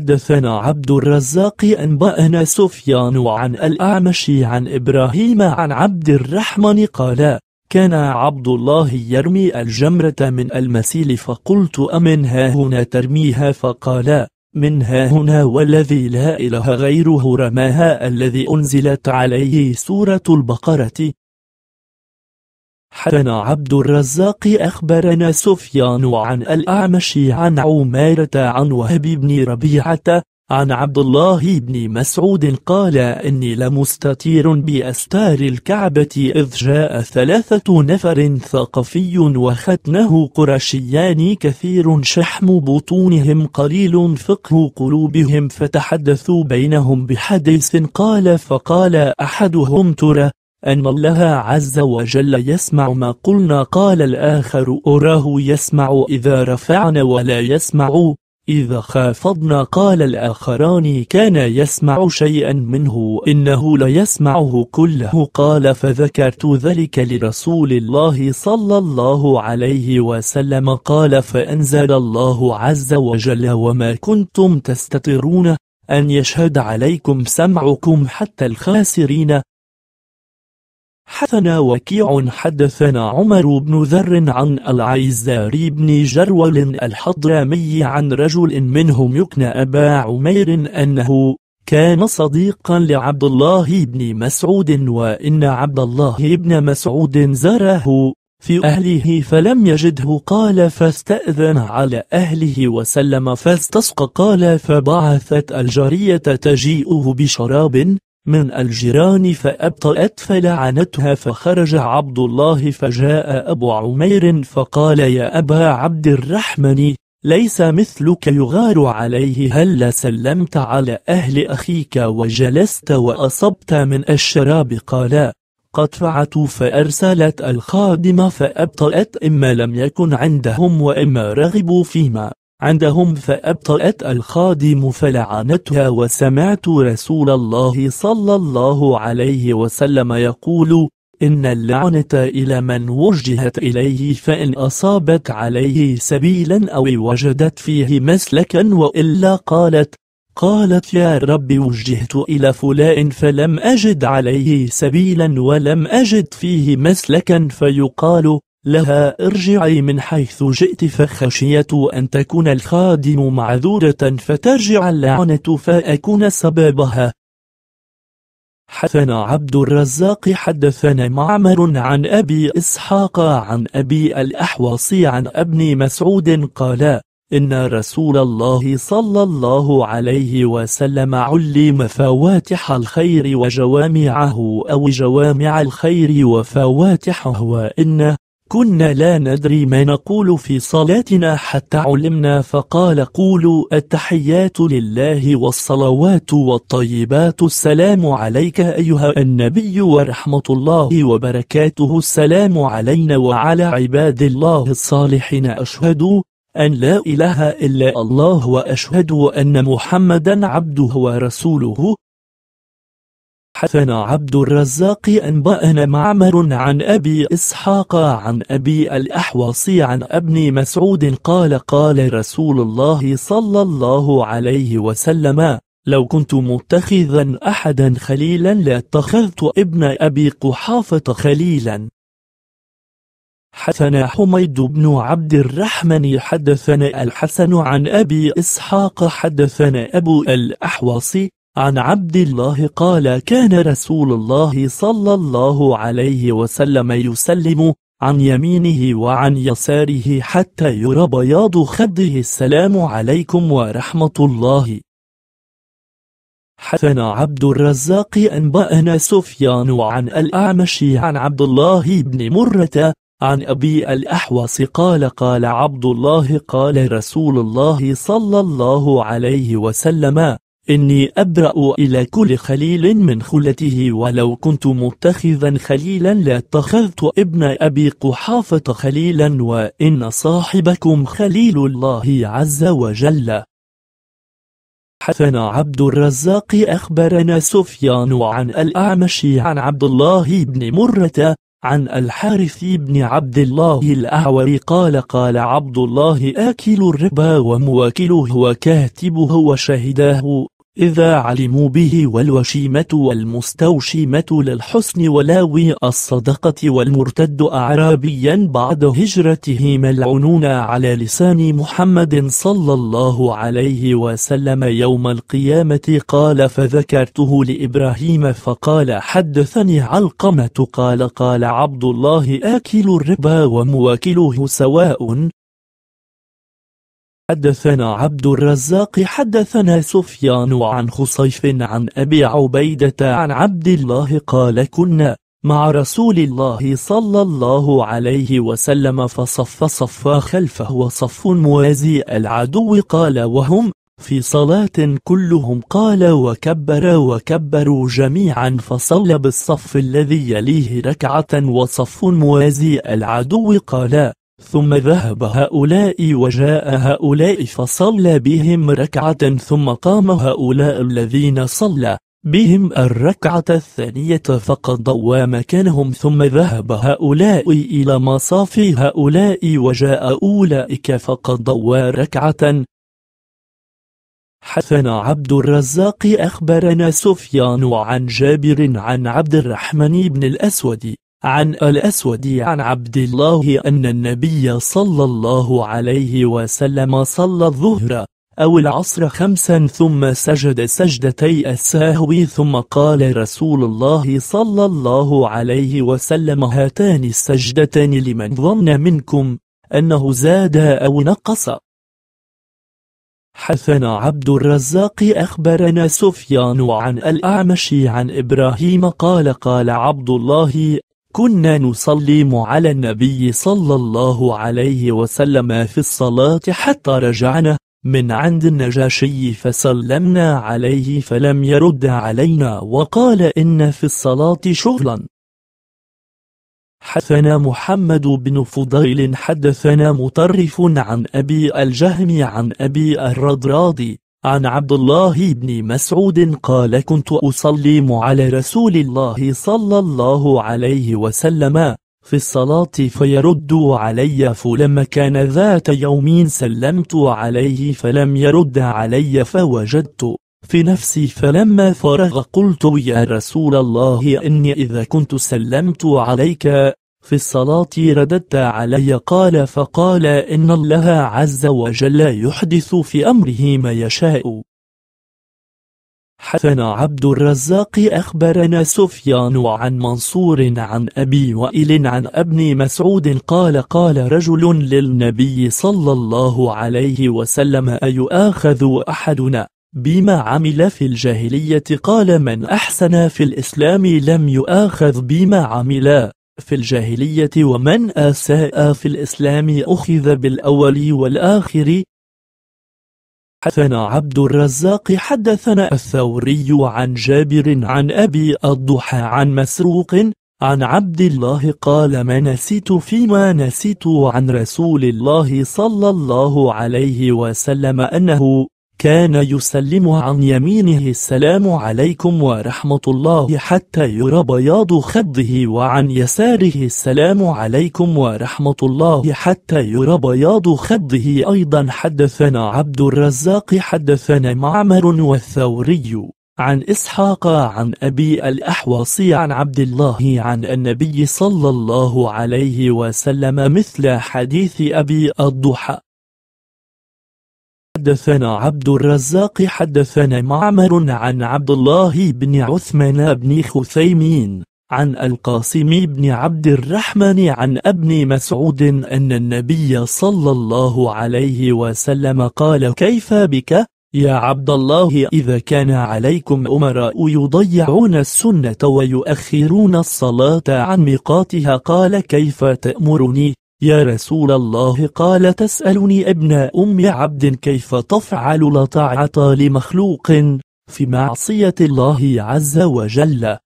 Speaker 1: حدثنا عبد الرزاق أنبأنا سفيان عن الأعمش عن إبراهيم عن عبد الرحمن قال كان عبد الله يرمي الجمرة من المسيل فقلت أمن ها هنا ترميها فقال من ها هنا والذي لا إله غيره رماها الذي أنزلت عليه سورة البقرة حسن عبد الرزاق أخبرنا سفيان عن الأعمش عن عمارة عن وهب بن ربيعة عن عبد الله بن مسعود قال إني لمستتير بأستار الكعبة إذ جاء ثلاثة نفر ثقفي وختنه قرشيان كثير شحم بطونهم قليل فقه قلوبهم فتحدثوا بينهم بحديث قال فقال أحدهم ترى أن الله عز وجل يسمع ما قلنا قال الآخر أراه يسمع إذا رفعنا ولا يسمع إذا خافضنا قال الآخران كان يسمع شيئا منه إنه ليسمعه كله قال فذكرت ذلك لرسول الله صلى الله عليه وسلم قال فأنزل الله عز وجل وما كنتم تستطرون أن يشهد عليكم سمعكم حتى الخاسرين حدثنا وكيع حدثنا عمر بن ذر عن العيزاري بن جرول الحضرمي عن رجل منهم يكنى أبا عمير أنه كان صديقا لعبد الله بن مسعود وإن عبد الله بن مسعود زاره في أهله فلم يجده قال فاستأذن على أهله وسلم فاستسقى قال فبعثت الجارية تجيئه بشراب من الجيران فأبطأت فلعنتها فخرج عبد الله فجاء أبو عمير فقال يا أبا عبد الرحمن ليس مثلك يغار عليه هل سلمت على أهل أخيك وجلست وأصبت من الشراب قال قد فعت فأرسلت الخادمة فأبطأت إما لم يكن عندهم وإما رغبوا فيما عندهم فأبطأت الخادم فلعنتها وسمعت رسول الله صلى الله عليه وسلم يقول إن اللعنة إلى من وجهت إليه فإن أصابت عليه سبيلا أو وجدت فيه مسلكا وإلا قالت قالت يا رب وجهت إلى فلان فلم أجد عليه سبيلا ولم أجد فيه مسلكا فيقال لها ارجعي من حيث جئت فخشيت أن تكون الخادم معذورة فترجع اللعنة فأكون سببها حدثنا عبد الرزاق حدثنا معمر عن أبي إسحاق عن أبي الأحوص عن ابن مسعود قال إن رسول الله صلى الله عليه وسلم علم فواتح الخير وجوامعه أو جوامع الخير وفواتحه وإنه كنا لا ندري ما نقول في صلاتنا حتى علمنا فقال قولوا التحيات لله والصلوات والطيبات السلام عليك أيها النبي ورحمة الله وبركاته السلام علينا وعلى عباد الله الصالحين أشهد أن لا إله إلا الله وأشهد أن محمدا عبده ورسوله حسن عبد الرزاق أنبأنا معمر عن أبي إسحاق عن أبي الأحوص عن أبن مسعود قال قال رسول الله صلى الله عليه وسلم لو كنت متخذا أحدا خليلا لاتخذت ابن أبي قحافة خليلا حسن حميد بن عبد الرحمن حدثنا الحسن عن أبي إسحاق حدثنا أبو الأحوص عن عبد الله قال كان رسول الله صلى الله عليه وسلم يسلم عن يمينه وعن يساره حتى يرى بياض خده السلام عليكم ورحمة الله حسن عبد الرزاق أنبأنا سفيان عن الأعمش عن عبد الله بن مرة عن أبي الأحوص قال قال عبد الله قال رسول الله صلى الله عليه وسلم إني أبرأ إلى كل خليل من خلته ولو كنت متخذا خليلا لاتخذت ابن أبي قحافة خليلا وإن صاحبكم خليل الله عز وجل حثنا عبد الرزاق أخبرنا سفيان عن الأعمش عن عبد الله بن مرة عن الحارث بن عبد الله الأعور قال قال عبد الله آكل الربا ومواكله وكاتبه وشهداه إذا علموا به والوشيمة والمستوشيمة للحسن ولاوي الصدقة والمرتد أعرابيا بعد هجرته ملعونون على لسان محمد صلى الله عليه وسلم يوم القيامة قال فذكرته لإبراهيم فقال حدثني علقمة قال قال عبد الله آكل الربا ومواكله سواء حدثنا عبد الرزاق حدثنا سفيان عن خصيف عن أبي عبيدة عن عبد الله قال كنا مع رسول الله صلى الله عليه وسلم فصف صفا خلفه وصف موازي العدو قال وهم في صلاة كلهم قال وكبر وكبروا جميعا فصلى بالصف الذي يليه ركعة وصف موازي العدو قال ثم ذهب هؤلاء وجاء هؤلاء فصلى بهم ركعة ثم قام هؤلاء الذين صلى بهم الركعة الثانية فقضوا مكانهم ثم ذهب هؤلاء إلى مصافي هؤلاء وجاء أولئك فقضوا ركعة حثنا عبد الرزاق أخبرنا سفيان عن جابر عن عبد الرحمن بن الأسود عن الأسود عن عبد الله أن النبي صلى الله عليه وسلم صلى الظهر أو العصر خمسا ثم سجد سجدتي السهو ثم قال رسول الله صلى الله عليه وسلم هاتان السجدتان لمن ظن منكم أنه زاد أو نقص حثنا عبد الرزاق أخبرنا سفيان عن الأعمش عن إبراهيم قال قال عبد الله كنا نسلم على النبي صلى الله عليه وسلم في الصلاة حتى رجعنا من عند النجاشي فسلمنا عليه فلم يرد علينا وقال إن في الصلاة شغلا حدثنا محمد بن فضيل حدثنا مطرف عن أبي الجهم عن أبي الرضراض عن عبد الله بن مسعود قال كنت أصلي على رسول الله صلى الله عليه وسلم في الصلاة فيرد علي فلما كان ذات يوم سلمت عليه فلم يرد علي فوجدت في نفسي فلما فرغ قلت يا رسول الله إني إذا كنت سلمت عليك في الصلاة رددت علي قال فقال إن الله عز وجل يحدث في أمره ما يشاء حثنا عبد الرزاق أخبرنا سفيان عن منصور عن أبي وائل عن ابن مسعود قال قال رجل للنبي صلى الله عليه وسلم أيؤاخذ أحدنا بما عمل في الجاهلية قال من أحسن في الإسلام لم يؤاخذ بما عمل في الجاهلية ومن أساء في الإسلام أخذ بالأول والآخر حدثنا عبد الرزاق حدثنا الثوري عن جابر عن أبي الضحى عن مسروق عن عبد الله قال ما نسيت فيما نسيت عن رسول الله صلى الله عليه وسلم أنه كان يسلم عن يمينه السلام عليكم ورحمة الله حتى يرى بياض خده وعن يساره السلام عليكم ورحمة الله حتى يرى بياض خده أيضا حدثنا عبد الرزاق حدثنا معمر والثوري عن إسحاق عن أبي الأحواص عن عبد الله عن النبي صلى الله عليه وسلم مثل حديث أبي الضحى حدثنا عبد الرزاق حدثنا معمر عن عبد الله بن عثمان بن خثيمين عن القاسم بن عبد الرحمن عن ابن مسعود أن النبي صلى الله عليه وسلم قال كيف بك يا عبد الله إذا كان عليكم أمراء يضيعون السنة ويؤخرون الصلاة عن ميقاتها قال كيف تأمرني يا رسول الله قال تسألني ابن أم عبد كيف تفعل لطاعة لمخلوق في معصية الله عز وجل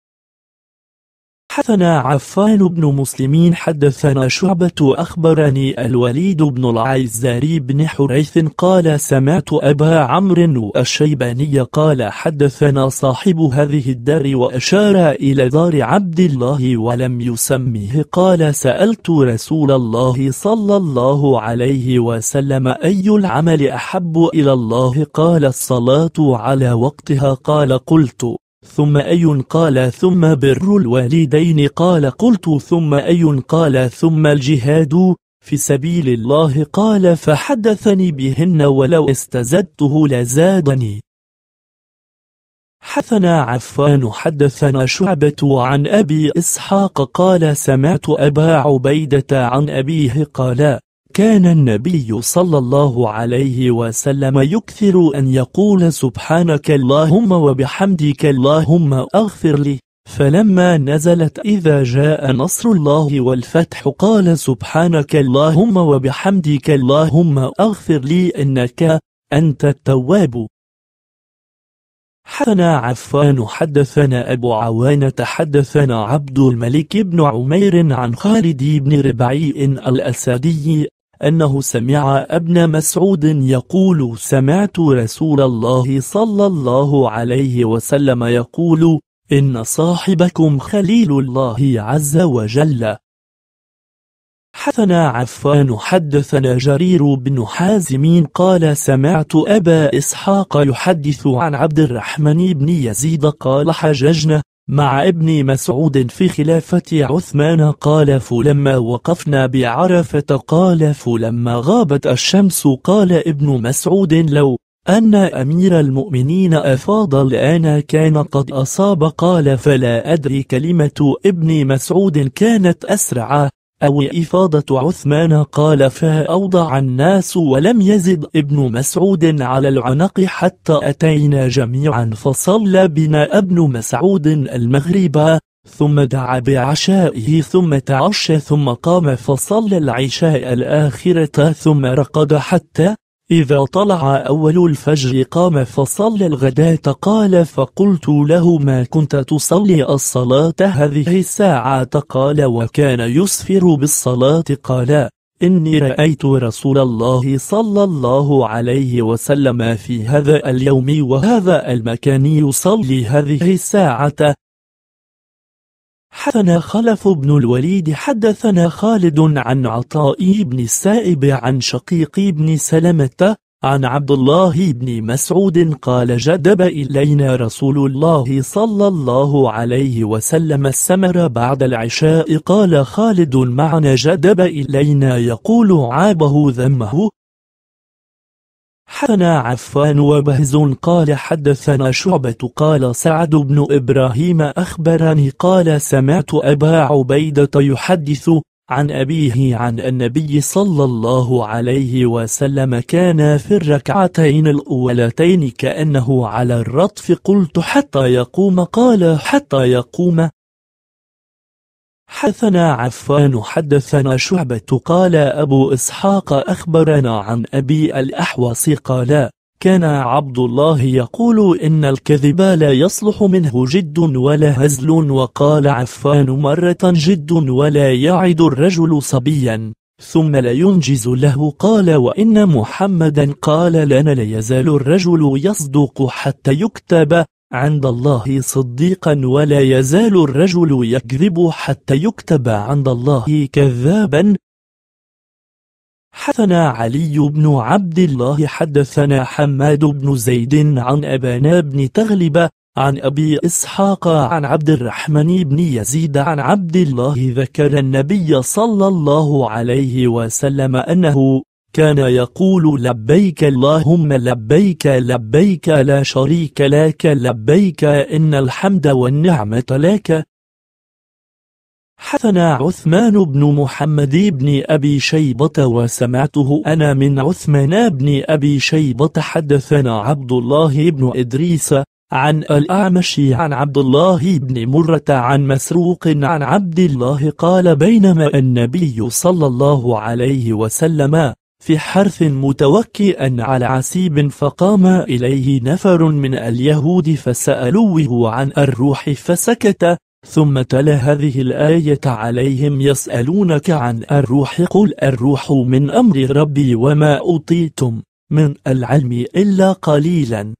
Speaker 1: حدثنا عفان بن مسلمين حدثنا شعبة أخبرني الوليد بن العيزاري بن حريث قال سمعت أبا عمرو الشيباني قال حدثنا صاحب هذه الدار وأشار إلى دار عبد الله ولم يسمه قال سألت رسول الله صلى الله عليه وسلم أي العمل أحب إلى الله قال الصلاة على وقتها قال قلت ثم أي قال ثم بر الوالدين قال قلت ثم أي قال ثم الجهاد في سبيل الله قال فحدثني بهن ولو استزدته لزادني حثنا عفان حدثنا شعبة عن أبي إسحاق قال سمعت أبا عبيدة عن أبيه قال كان النبي صلى الله عليه وسلم يكثر أن يقول سبحانك اللهم وبحمدك اللهم أغفر لي فلما نزلت إذا جاء نصر الله والفتح قال سبحانك اللهم وبحمدك اللهم أغفر لي إنك أنت التواب حدثنا عفان حدثنا أبو عوانة حدثنا عبد الملك بن عمير عن خالد بن ربعي الأسدي أنه سمع ابن مسعود يقول سمعت رسول الله صلى الله عليه وسلم يقول إن صاحبكم خليل الله عز وجل حثنا عفان حدثنا جرير بن حازم قال سمعت أبا إسحاق يحدث عن عبد الرحمن بن يزيد قال حججنا مع ابن مسعود في خلافة عثمان قال فلما وقفنا بعرفة قال فلما غابت الشمس قال ابن مسعود لو أن أمير المؤمنين أفاض الآن كان قد أصاب قال فلا أدري كلمة ابن مسعود كانت أسرع أو إفاضة عثمان قال فأوضع الناس ولم يزد ابن مسعود على العنق حتى أتينا جميعا فصلى بنا ابن مسعود المغرب ثم دعا بعشائه ثم تعشى ثم قام فصلى العشاء الآخرة ثم رقد حتى إذا طلع أول الفجر قام فصلى الغداة قال فقلت له ما كنت تصلي الصلاة هذه الساعة قال وكان يسفر بالصلاة قال إني رأيت رسول الله صلى الله عليه وسلم في هذا اليوم وهذا المكان يصلي هذه الساعة حدثنا خلف بن الوليد حدثنا خالد عن عطاء بن السائب عن شقيق بن سلمة عن عبد الله بن مسعود قال جدب إلينا رسول الله صلى الله عليه وسلم السمر بعد العشاء قال خالد معنا جدب إلينا يقول عابه ذمه حدثنا عفان وبهز قال حدثنا شعبة قال سعد بن إبراهيم أخبرني قال سمعت أبا عبيدة يحدث عن أبيه عن النبي صلى الله عليه وسلم كان في الركعتين الأولتين كأنه على الرطف قلت حتى يقوم قال حتى يقوم حدثنا عفان حدثنا شعبة قال أبو إسحاق أخبرنا عن أبي الأحوص قال كان عبد الله يقول إن الكذب لا يصلح منه جد ولا هزل وقال عفان مرة جد ولا يعد الرجل صبيا ثم لا ينجز له قال وإن محمدا قال لنا لا يزال الرجل يصدق حتى يكتب عند الله صديقا ولا يزال الرجل يكذب حتى يكتب عند الله كذابا حدثنا علي بن عبد الله حدثنا حماد بن زيد عن أبانا بن تغلب عن أبي إسحاق عن عبد الرحمن بن يزيد عن عبد الله ذكر النبي صلى الله عليه وسلم أنه كان يقول لبيك اللهم لبيك لبيك لا شريك لك لبيك إن الحمد والنعمة لك حثنا عثمان بن محمد بن أبي شيبة وسمعته أنا من عثمان بن أبي شيبة حدثنا عبد الله بن إدريس عن الأعمش عن عبد الله بن مرة عن مسروق عن عبد الله قال بينما النبي صلى الله عليه وسلم في حرث متوكئا على عسيب فقام إليه نفر من اليهود فسألوه عن الروح فسكت ثم تلا هذه الآية عليهم يسألونك عن الروح قل الروح من أمر ربي وما أوتيتم من العلم إلا قليلا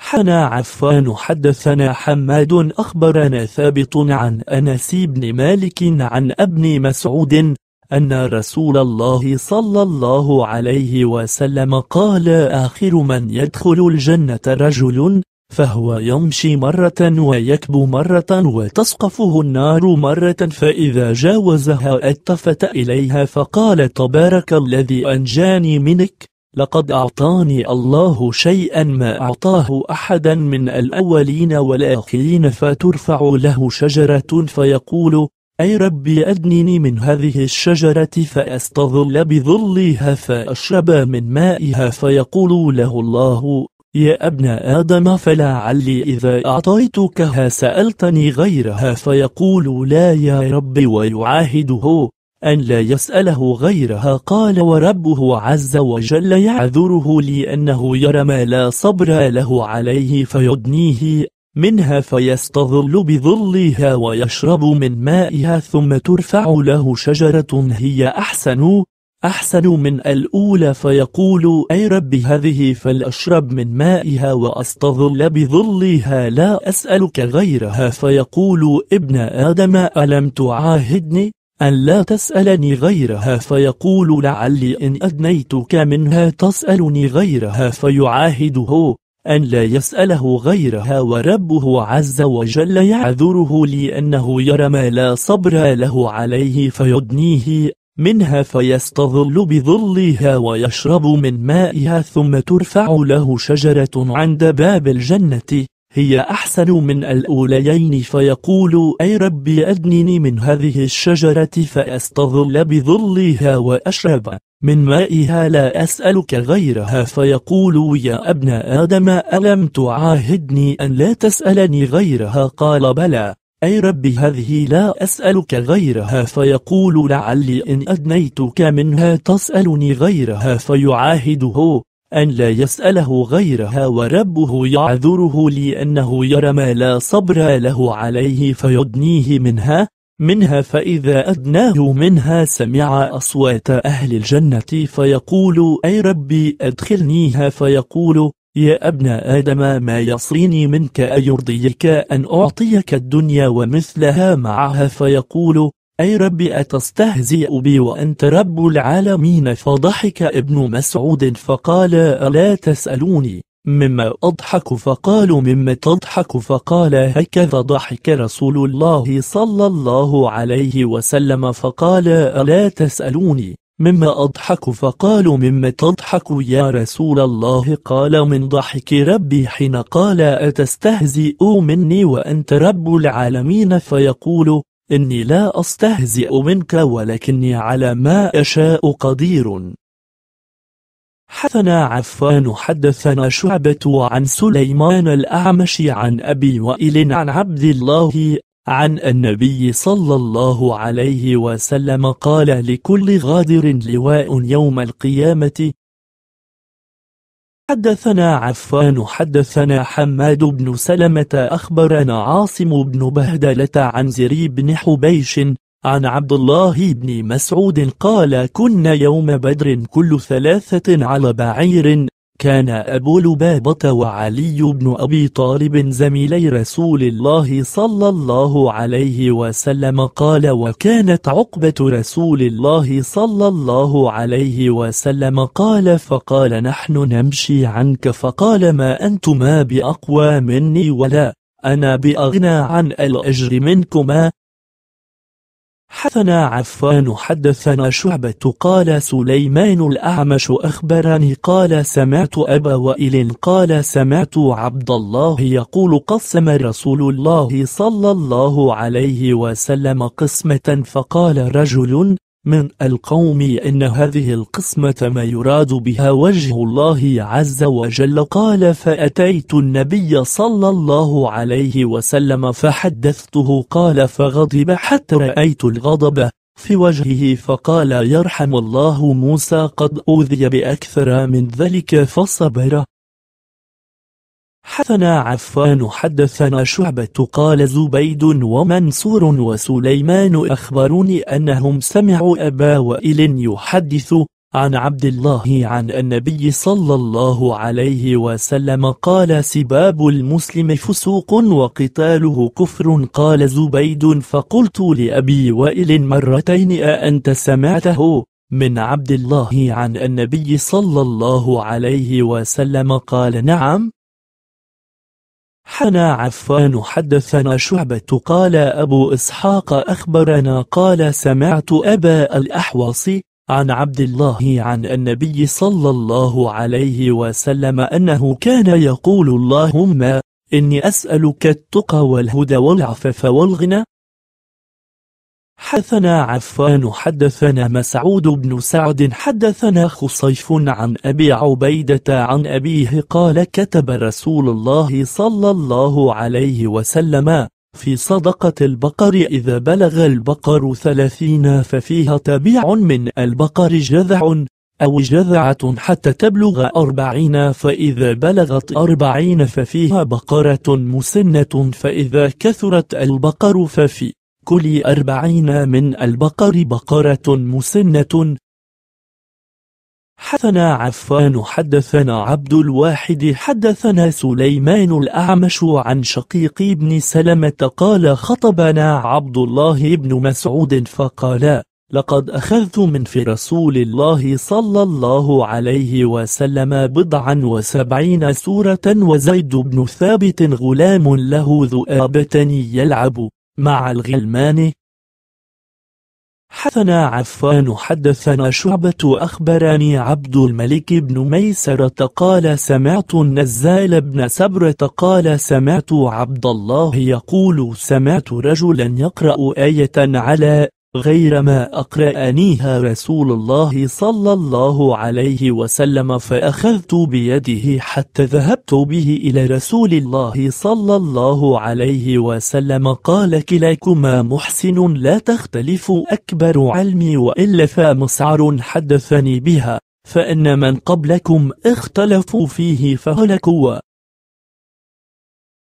Speaker 1: حنا عفان حدثنا حماد أخبرنا ثابت عن أنس بن مالك عن ابن مسعود أن رسول الله صلى الله عليه وسلم قال آخر من يدخل الجنة رجل فهو يمشي مرة ويكبو مرة وتسقفه النار مرة فإذا جاوزها التفت إليها فقال تبارك الذي أنجاني منك لقد أعطاني الله شيئا ما أعطاه أحدا من الأولين والآخرين فترفع له شجرة فيقول أي ربي أدنني من هذه الشجرة فأستظل بظلها فأشرب من مائها فيقول له الله يا ابن آدم فلعلي إذا أعطيتكها سألتني غيرها فيقول لا يا رب ويعاهده أن لا يسأله غيرها قال وربه عز وجل يعذره لأنه يرى ما لا صبر له عليه فيدنيه منها فيستظل بظلها ويشرب من مائها ثم ترفع له شجرة هي أحسن أحسن من الأولى فيقول أي رب هذه فلأشرب من مائها وأستظل بظلها لا أسألك غيرها فيقول ابن آدم ألم تعاهدني أن لا تسألني غيرها فيقول لعلي إن أدنيتك منها تسألني غيرها فيعاهده أن لا يسأله غيرها وربه عز وجل يعذره لأنه يرى ما لا صبر له عليه فيدنيه منها فيستظل بظلها ويشرب من مائها ثم ترفع له شجرة عند باب الجنة هي أحسن من الأوليين فيقول أي ربي أدنني من هذه الشجرة فأستظل بظلها وأشرب من مائها لا أسألك غيرها فيقول يا ابن آدم ألم تعاهدني أن لا تسألني غيرها قال بلى أي رب هذه لا أسألك غيرها فيقول لعلي إن أدنيتك منها تسألني غيرها فيعاهده أن لا يسأله غيرها وربه يعذره لأنه يرى ما لا صبر له عليه فيدنيه منها منها فإذا أدناه منها سمع أصوات أهل الجنة فيقول أي ربي أدخلنيها فيقول يا ابن آدم ما يصيني منك أيرضيك أن أعطيك الدنيا ومثلها معها فيقول أي رب أتستهزئ بي وأنت رب العالمين فضحك ابن مسعود فقال ألا تسألوني مما أضحك فقالوا مما تضحك فقال هكذا ضحك رسول الله صلى الله عليه وسلم فقال ألا تسألوني مما أضحك فقالوا مما تضحك يا رسول الله قال من ضحك ربي حين قال أتستهزئ مني وأنت رب العالمين فيقول إني لا أستهزئ منك ولكني على ما أشاء قدير حدثنا عفان حدثنا شعبة عن سليمان الأعمش عن أبي وائل عن عبد الله عن النبي صلى الله عليه وسلم قال لكل غادر لواء يوم القيامة حدثنا عفان حدثنا حماد بن سلمة أخبرنا عاصم بن بهدلة عن زري بن حبيش عن عبد الله بن مسعود قال كنا يوم بدر كل ثلاثة على بعير كان أبو لبابة وعلي بن أبي طالب زميلي رسول الله صلى الله عليه وسلم قال وكانت عقبة رسول الله صلى الله عليه وسلم قال فقال نحن نمشي عنك فقال ما أنتما بأقوى مني ولا أنا بأغنى عن الأجر منكما حدثنا عفان حدثنا شعبة قال سليمان الأعمش أخبرني قال سمعت أبا وائل قال سمعت عبد الله يقول قسم رسول الله صلى الله عليه وسلم قسمة فقال رجل من القوم إن هذه القسمة ما يراد بها وجه الله عز وجل قال فأتيت النبي صلى الله عليه وسلم فحدثته قال فغضب حتى رأيت الغضب في وجهه فقال يرحم الله موسى قد أوذي بأكثر من ذلك فصبر حدثنا عفان حدثنا شعبة قال زبيد ومنصور وسليمان أخبروني أنهم سمعوا أبا وائل يحدث عن عبد الله عن النبي صلى الله عليه وسلم قال سباب المسلم فسوق وقتاله كفر قال زبيد فقلت لأبي وائل مرتين أأنت سمعته من عبد الله عن النبي صلى الله عليه وسلم قال نعم حنا عفان حدثنا شعبة قال أبو إسحاق أخبرنا قال سمعت أبا الأحوص عن عبد الله عن النبي صلى الله عليه وسلم أنه كان يقول اللهم إني أسألك التقى والهدى والعفف والغنى حدثنا عفان حدثنا مسعود بن سعد حدثنا خصيف عن أبي عبيدة عن أبيه قال كتب رسول الله صلى الله عليه وسلم في صدقة البقر إذا بلغ البقر ثلاثين ففيها تبيع من البقر جذع أو جذعة حتى تبلغ أربعين فإذا بلغت أربعين ففيها بقرة مسنة فإذا كثرت البقر ففي كلي أربعين من البقر بقرة مسنة حدثنا عفان حدثنا عبد الواحد حدثنا سليمان الأعمش عن شقيق بن سلمة قال خطبنا عبد الله بن مسعود فقال لقد أخذت من في رسول الله صلى الله عليه وسلم بضعا وسبعين سورة وزيد بن ثابت غلام له ذؤابة يلعب مع الغلمان حدثنا عفان حدثنا شعبة أخبرني عبد الملك بن ميسرة قال سمعت النزال بن سبرة قال سمعت عبد الله يقول سمعت رجلا يقرأ آية على غير ما أقرأنيها رسول الله صلى الله عليه وسلم فأخذت بيده حتى ذهبت به إلى رسول الله صلى الله عليه وسلم قال كلاكما محسن لا تختلف أكبر علمي وإلا فمسعر حدثني بها فإن من قبلكم اختلفوا فيه فهلكوا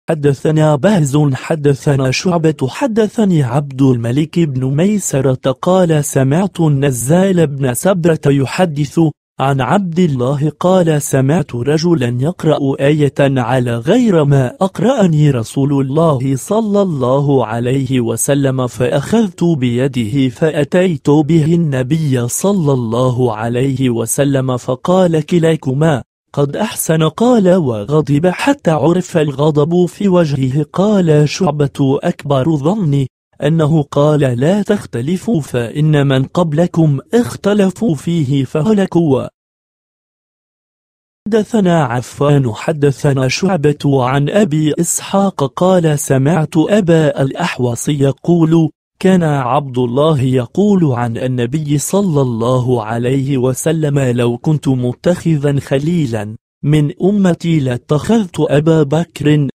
Speaker 1: حدثنا بهز حدثنا شعبة حدثني عبد الملك بن ميسرة قال سمعت النزال بن سبرة يحدث عن عبد الله قال سمعت رجلا يقرأ آية على غير ما أقرأني رسول الله صلى الله عليه وسلم فأخذت بيده فأتيت به النبي صلى الله عليه وسلم فقال كلاكما قد أحسن قال وغضب حتى عرف الغضب في وجهه قال شعبة أكبر ظني أنه قال لا تختلفوا فإن من قبلكم اختلفوا فيه فهلكوا حدثنا عفان حدثنا شعبة عن أبي إسحاق قال سمعت أبا الأحوص يقول كان عبد الله يقول عن النبي صلى الله عليه وسلم لو كنت متخذا خليلا من أمتي لاتخذت أبا بكر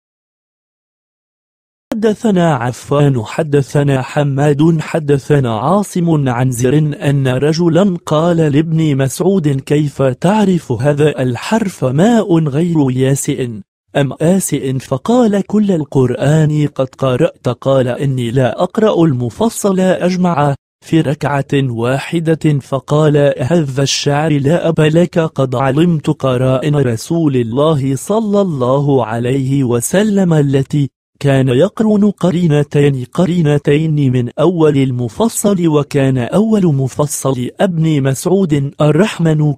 Speaker 1: حدثنا عفان حدثنا حماد حدثنا عاصم عن زر أن رجلا قال لابن مسعود كيف تعرف هذا الحرف ماء غير ياسئ أم آسئ فقال كل القرآن قد قرأت قال إني لا أقرأ المفصل أجمع في ركعة واحدة فقال هذا الشعر لا أب لك قد علمت قرائن رسول الله صلى الله عليه وسلم التي كان يقرن قرينتين قرينتين من أول المفصل وكان أول مفصل ابن مسعود الرحمن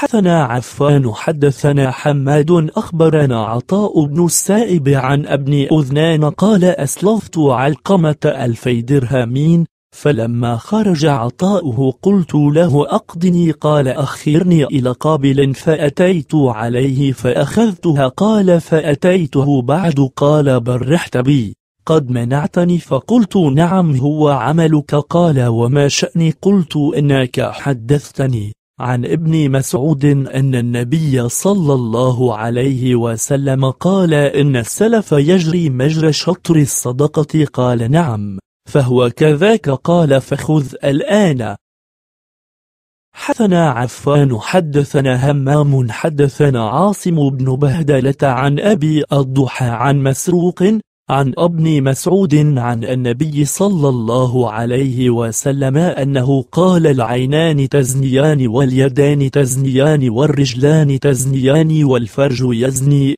Speaker 1: حدثنا عفان حدثنا حماد أخبرنا عطاء بن السائب عن ابن أذنان قال أسلفت علقمة ألفي درهمين فلما خرج عطاؤه قلت له أقضني قال أخرني إلى قابل فأتيت عليه فأخذتها قال فأتيته بعد قال برحت بي قد منعتني فقلت نعم هو عملك قال وما شأني قلت إنك حدثتني عن ابن مسعود أن النبي صلى الله عليه وسلم قال إن السلف يجري مجرى شطر الصدقة قال نعم فهو كذاك قال فخذ الآن حدثنا عفان حدثنا همام حدثنا عاصم بن بهدلة عن أبي الضحى عن مسروق عن ابن مسعود عن النبي صلى الله عليه وسلم أنه قال العينان تزنيان واليدان تزنيان والرجلان تزنيان والفرج يزني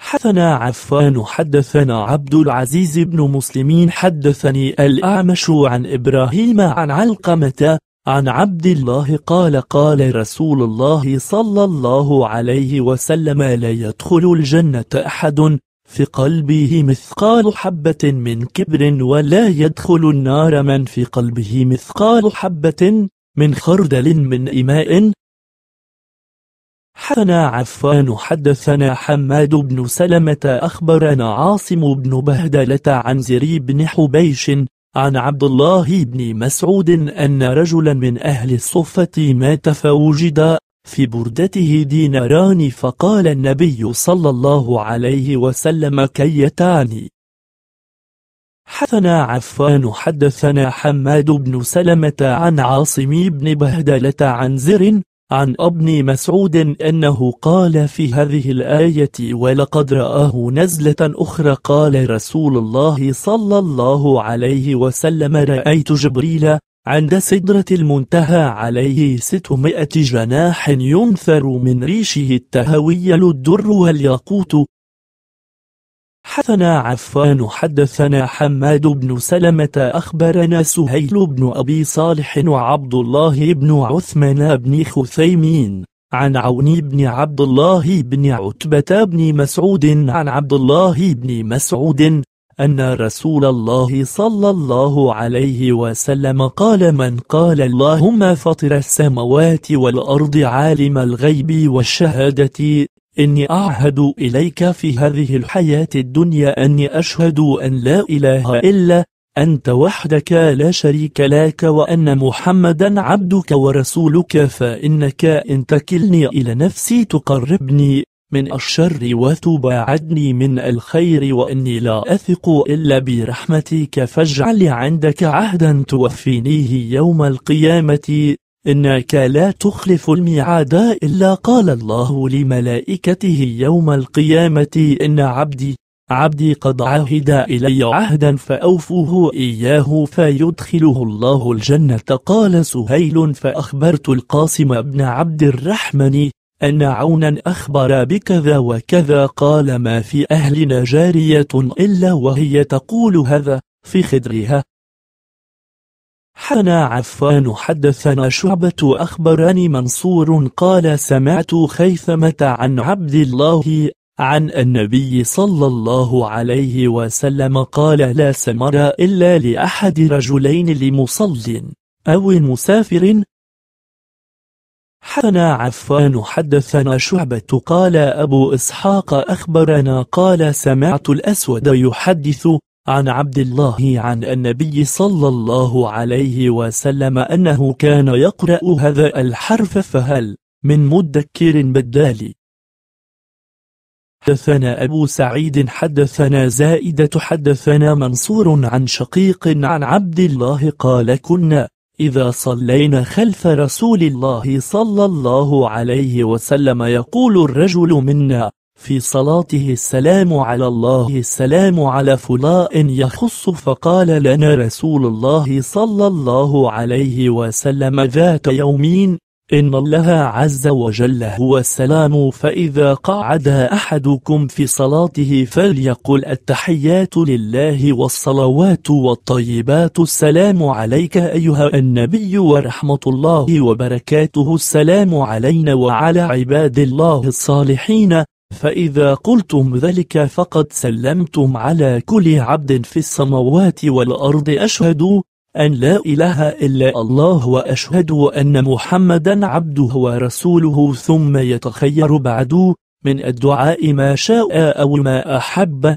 Speaker 1: حدثنا عفان حدثنا عبد العزيز بن مسلمين حدثني الأعمش عن إبراهيم عن علقمة عن عبد الله قال قال رسول الله صلى الله عليه وسلم لا يدخل الجنة أحد في قلبه مثقال حبة من كبر ولا يدخل النار من في قلبه مثقال حبة من خردل من إماء حدثنا عفان حدثنا حماد بن سلمة أخبرنا عاصم بن بهدلة عن زري بن حبيش عن عبد الله بن مسعود أن رجلا من أهل الصفة مات فوجد في بردته ديناران فقال النبي صلى الله عليه وسلم كيتان حدثنا عفان حدثنا حماد بن سلمة عن عاصم بن بهدلة عن زر عن ابن مسعود أنه قال في هذه الآية ولقد رآه نزلة أخرى قال رسول الله صلى الله عليه وسلم رأيت جبريل عند سدرة المنتهى عليه ستمائة جناح ينثر من ريشه التهويل الدر والياقوت حثنا عفان حدثنا حماد بن سلمة أخبرنا سهيل بن أبي صالح وعبد الله بن عثمان بن خثيمين عن عون بن عبد الله بن عتبة بن مسعود عن عبد الله بن مسعود أن رسول الله صلى الله عليه وسلم قال من قال اللهم فطر السماوات والأرض عالم الغيب والشهادة إني أعهد إليك في هذه الحياة الدنيا أني أشهد أن لا إله إلا أنت وحدك لا شريك لك وأن محمدا عبدك ورسولك فإنك إن تكلني إلى نفسي تقربني من الشر وتباعدني من الخير وإني لا أثق إلا برحمتك فاجعل عندك عهدا توفينيه يوم القيامة إنك لا تخلف الميعاد إلا قال الله لملائكته يوم القيامة إن عبدي عبدي قد عهد إلي عهدا فأوفوه إياه فيدخله الله الجنة قال سهيل فأخبرت القاسم بن عبد الرحمن أن عونا أخبر بكذا وكذا قال ما في أهلنا جارية إلا وهي تقول هذا في خدرها حنا عفان حدثنا شعبة أخبرني منصور قال سمعت خيثمة عن عبد الله عن النبي صلى الله عليه وسلم قال لا سمر إلا لأحد رجلين لمصل أو مسافر حدثنا عفان حدثنا شعبة قال أبو إسحاق أخبرنا قال سمعت الأسود يحدث عن عبد الله عن النبي صلى الله عليه وسلم أنه كان يقرأ هذا الحرف فهل من مدكر بدالي حدثنا أبو سعيد حدثنا زائدة حدثنا منصور عن شقيق عن عبد الله قال كنا إذا صلينا خلف رسول الله صلى الله عليه وسلم يقول الرجل منا في صلاته السلام على الله السلام على فلاء يخص فقال لنا رسول الله صلى الله عليه وسلم ذات يومين إن الله عز وجل هو السلام فإذا قعد أحدكم في صلاته فليقل التحيات لله والصلوات والطيبات السلام عليك أيها النبي ورحمة الله وبركاته السلام علينا وعلى عباد الله الصالحين فإذا قلتم ذلك فقد سلمتم على كل عبد في السماوات والأرض أشهدوا أن لا إله إلا الله وأشهد أن محمدا عبده ورسوله ثم يتخير بعد من الدعاء ما شاء أو ما أحب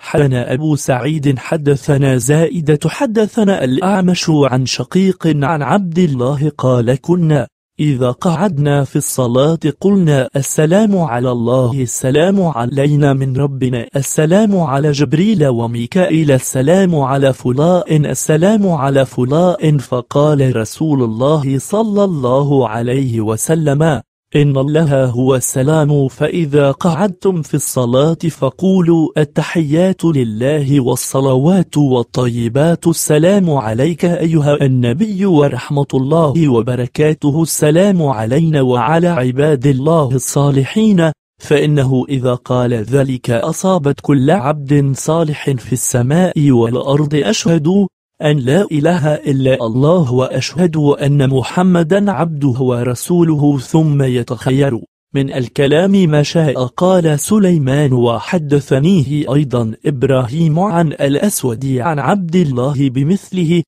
Speaker 1: حدثنا أبو سعيد حدثنا زائدة حدثنا الأعمش عن شقيق عن عبد الله قال كنا إذا قعدنا في الصلاة قلنا السلام على الله السلام علينا من ربنا السلام على جبريل وميكائيل السلام على فلاء السلام على فلاء فقال رسول الله صلى الله عليه وسلم إن الله هو السلام فإذا قعدتم في الصلاة فقولوا التحيات لله والصلوات والطيبات السلام عليك أيها النبي ورحمة الله وبركاته السلام علينا وعلى عباد الله الصالحين فإنه إذا قال ذلك أصابت كل عبد صالح في السماء والأرض أشهد أن لا إله إلا الله وأشهد أن محمدا عبده ورسوله ثم يتخير من الكلام ما شاء قال سليمان وحدثنيه أيضا إبراهيم عن الأسود عن عبد الله بمثله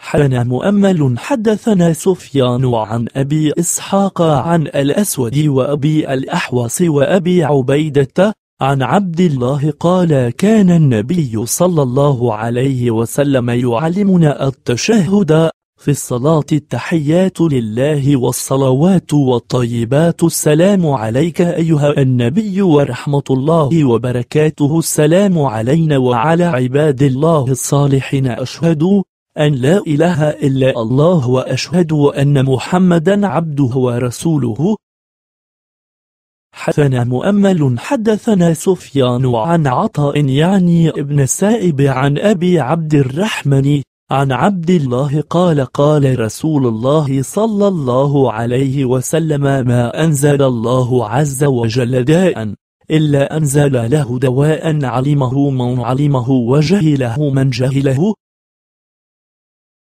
Speaker 1: حنا مؤمل حدثنا سفيان عن أبي إسحاق عن الأسود وأبي الأحوص وأبي عبيدة عن عبد الله قال كان النبي صلى الله عليه وسلم يعلمنا التشهد في الصلاة التحيات لله والصلوات والطيبات السلام عليك أيها النبي ورحمة الله وبركاته السلام علينا وعلى عباد الله الصالحين أشهد أن لا إله إلا الله وأشهد أن محمدا عبده ورسوله حدثنا مؤمل حدثنا سفيان عن عطاء يعني ابن السائب عن أبي عبد الرحمن عن عبد الله قال قال رسول الله صلى الله عليه وسلم ما أنزل الله عز وجل داء إلا أنزل له دواء علمه من علمه وجهله من جهله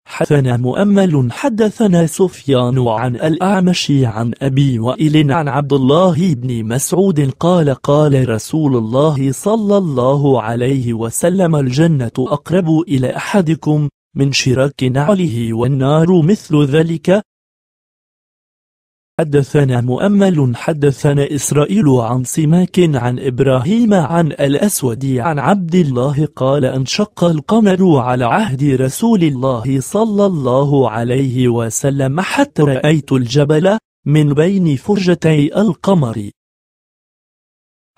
Speaker 1: حدثنا مؤمل حدثنا سفيان عن الأعمش عن أبي وائل عن عبد الله بن مسعود قال قال رسول الله صلى الله عليه وسلم الجنة أقرب إلى أحدكم من شراك نعله والنار مثل ذلك حدثنا مؤمل حدثنا إسرائيل عن سماك عن إبراهيم عن الأسود عن عبد الله قال انشق القمر على عهد رسول الله صلى الله عليه وسلم حتى رأيت الجبل من بين فرجتي القمر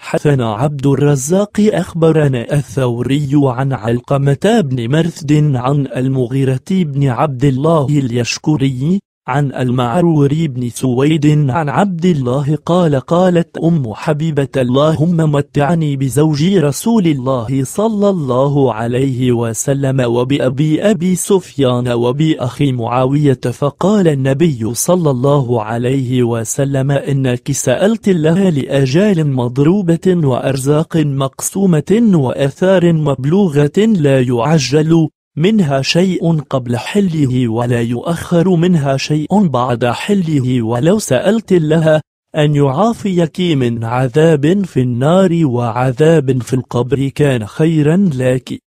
Speaker 1: حثنا عبد الرزاق أخبرنا الثوري عن علقمة بن مرثد عن المغيرة بن عبد الله اليشكري عن المعرور بن سويد عن عبد الله قال قالت أم حبيبة اللهم متعني بزوجي رسول الله صلى الله عليه وسلم وبأبي أبي سفيان وبأخي معاوية فقال النبي صلى الله عليه وسلم إنك سألت الله لأجال مضروبة وأرزاق مقسومة وأثار مبلوغة لا يعجل منها شيء قبل حله ولا يؤخر منها شيء بعد حله ولو سألت لها أن يعافيك من عذاب في النار وعذاب في القبر كان خيرا لك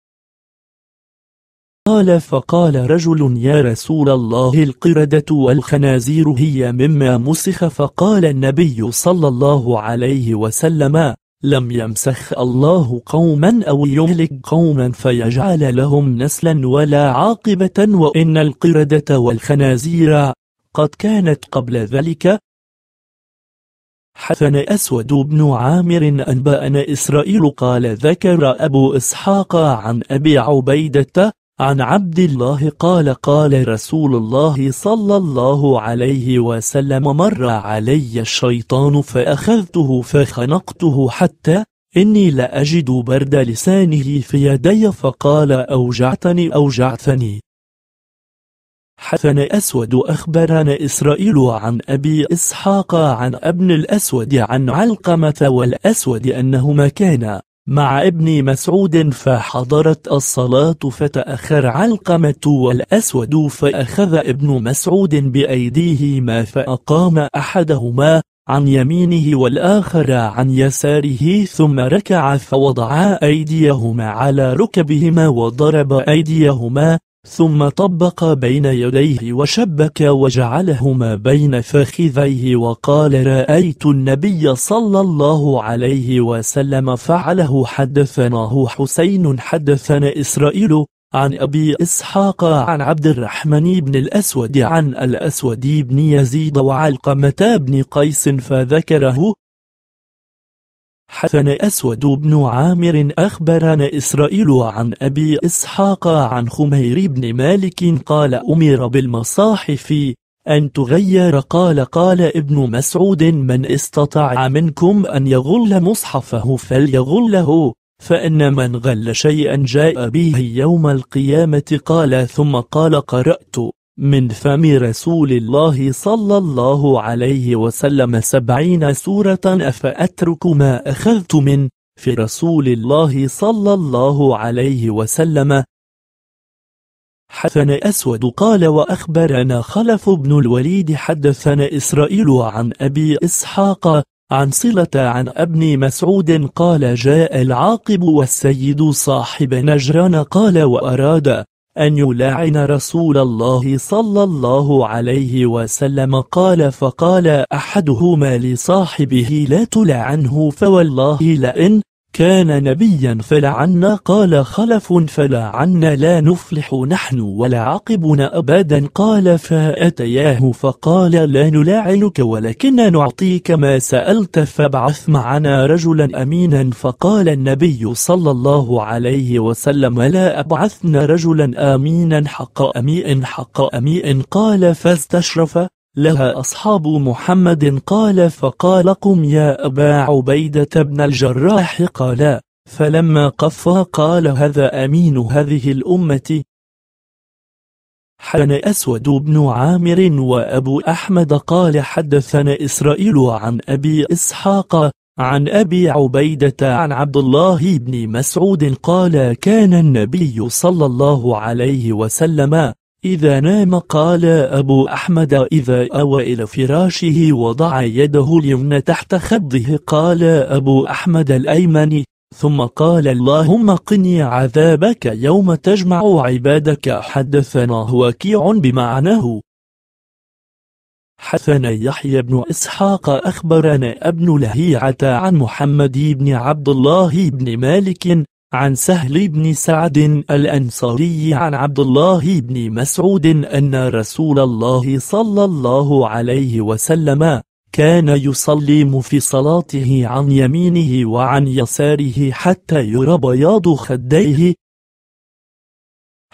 Speaker 1: قال فقال رجل يا رسول الله القردة والخنازير هي مما مسخ فقال النبي صلى الله عليه وسلم لم يمسخ الله قوما أو يهلك قوما فيجعل لهم نسلا ولا عاقبة وإن القردة والخنازير قد كانت قبل ذلك حسن أسود بن عامر أنبأنا إسرائيل قال ذكر أبو إسحاق عن أبي عبيدة عن عبد الله قال قال رسول الله صلى الله عليه وسلم مر علي الشيطان فأخذته فخنقته حتى إني لأجد برد لسانه في يدي فقال أوجعتني أوجعتني حسن أسود أخبرنا إسرائيل عن أبي إسحاق عن ابن الأسود عن علقمة والأسود أنهما كانا مع ابن مسعود فحضرت الصلاة فتأخر علقمة والأسود فأخذ ابن مسعود بأيديهما فأقام أحدهما عن يمينه والآخر عن يساره ثم ركع فوضع أيديهما على ركبهما وضرب أيديهما ثم طبق بين يديه وشبك وجعلهما بين فخذيه وقال رأيت النبي صلى الله عليه وسلم فعله حدثناه حسين حدثنا إسرائيل عن أبي إسحاق عن عبد الرحمن بن الأسود عن الأسود بن يزيد وعلقمة بن قيس فذكره حسن أسود بن عامر أخبرنا إسرائيل عن أبي إسحاق عن خمير بن مالك قال أمر بالمصاحف أن تغير قال قال ابن مسعود من استطاع منكم أن يغل مصحفه فليغله فإن من غل شيئا جاء به يوم القيامة قال ثم قال قرأت من فم رسول الله صلى الله عليه وسلم سبعين سورة أفأترك ما أخذت من في رسول الله صلى الله عليه وسلم حدثنا أسود قال وأخبرنا خلف بن الوليد حدثنا إسرائيل عن أبي إسحاق عن صلة عن ابن مسعود قال جاء العاقب والسيد صاحب نجران قال وأراد أن يلاعن رسول الله صلى الله عليه وسلم قال فقال أحدهما لصاحبه لا تلعنه فوالله لئن كان نبيا فلعنا قال خلف فلعنا لا نفلح نحن ولا عقبنا أبدا قال فأتياه فقال لا نلاعنك ولكن نعطيك ما سألت فابعث معنا رجلا أمينا فقال النبي صلى الله عليه وسلم لا أبعثنا رجلا آمينا حق أميء حق أميء قال فاستشرف لها أصحاب محمد قال فقال قم يا أبا عبيدة بن الجراح قال فلما قفى قال هذا أمين هذه الأمة حدثنا أسود بن عامر وأبو أحمد قال حدثنا إسرائيل عن أبي إسحاق عن أبي عبيدة عن عبد الله بن مسعود قال كان النبي صلى الله عليه وسلم إذا نام قال أبو أحمد إذا أوى إلى فراشه وضع يده اليمنى تحت خده قال أبو أحمد الأيمن ثم قال اللهم قني عذابك يوم تجمع عبادك حدثنا وكيع بمعناه حسن يحيى بن إسحاق أخبرنا ابن لهيعة عن محمد بن عبد الله بن مالك عن سهل بن سعد الأنصاري عن عبد الله بن مسعود أن رسول الله صلى الله عليه وسلم كان يصلي في صلاته عن يمينه وعن يساره حتى يرى بياض خديه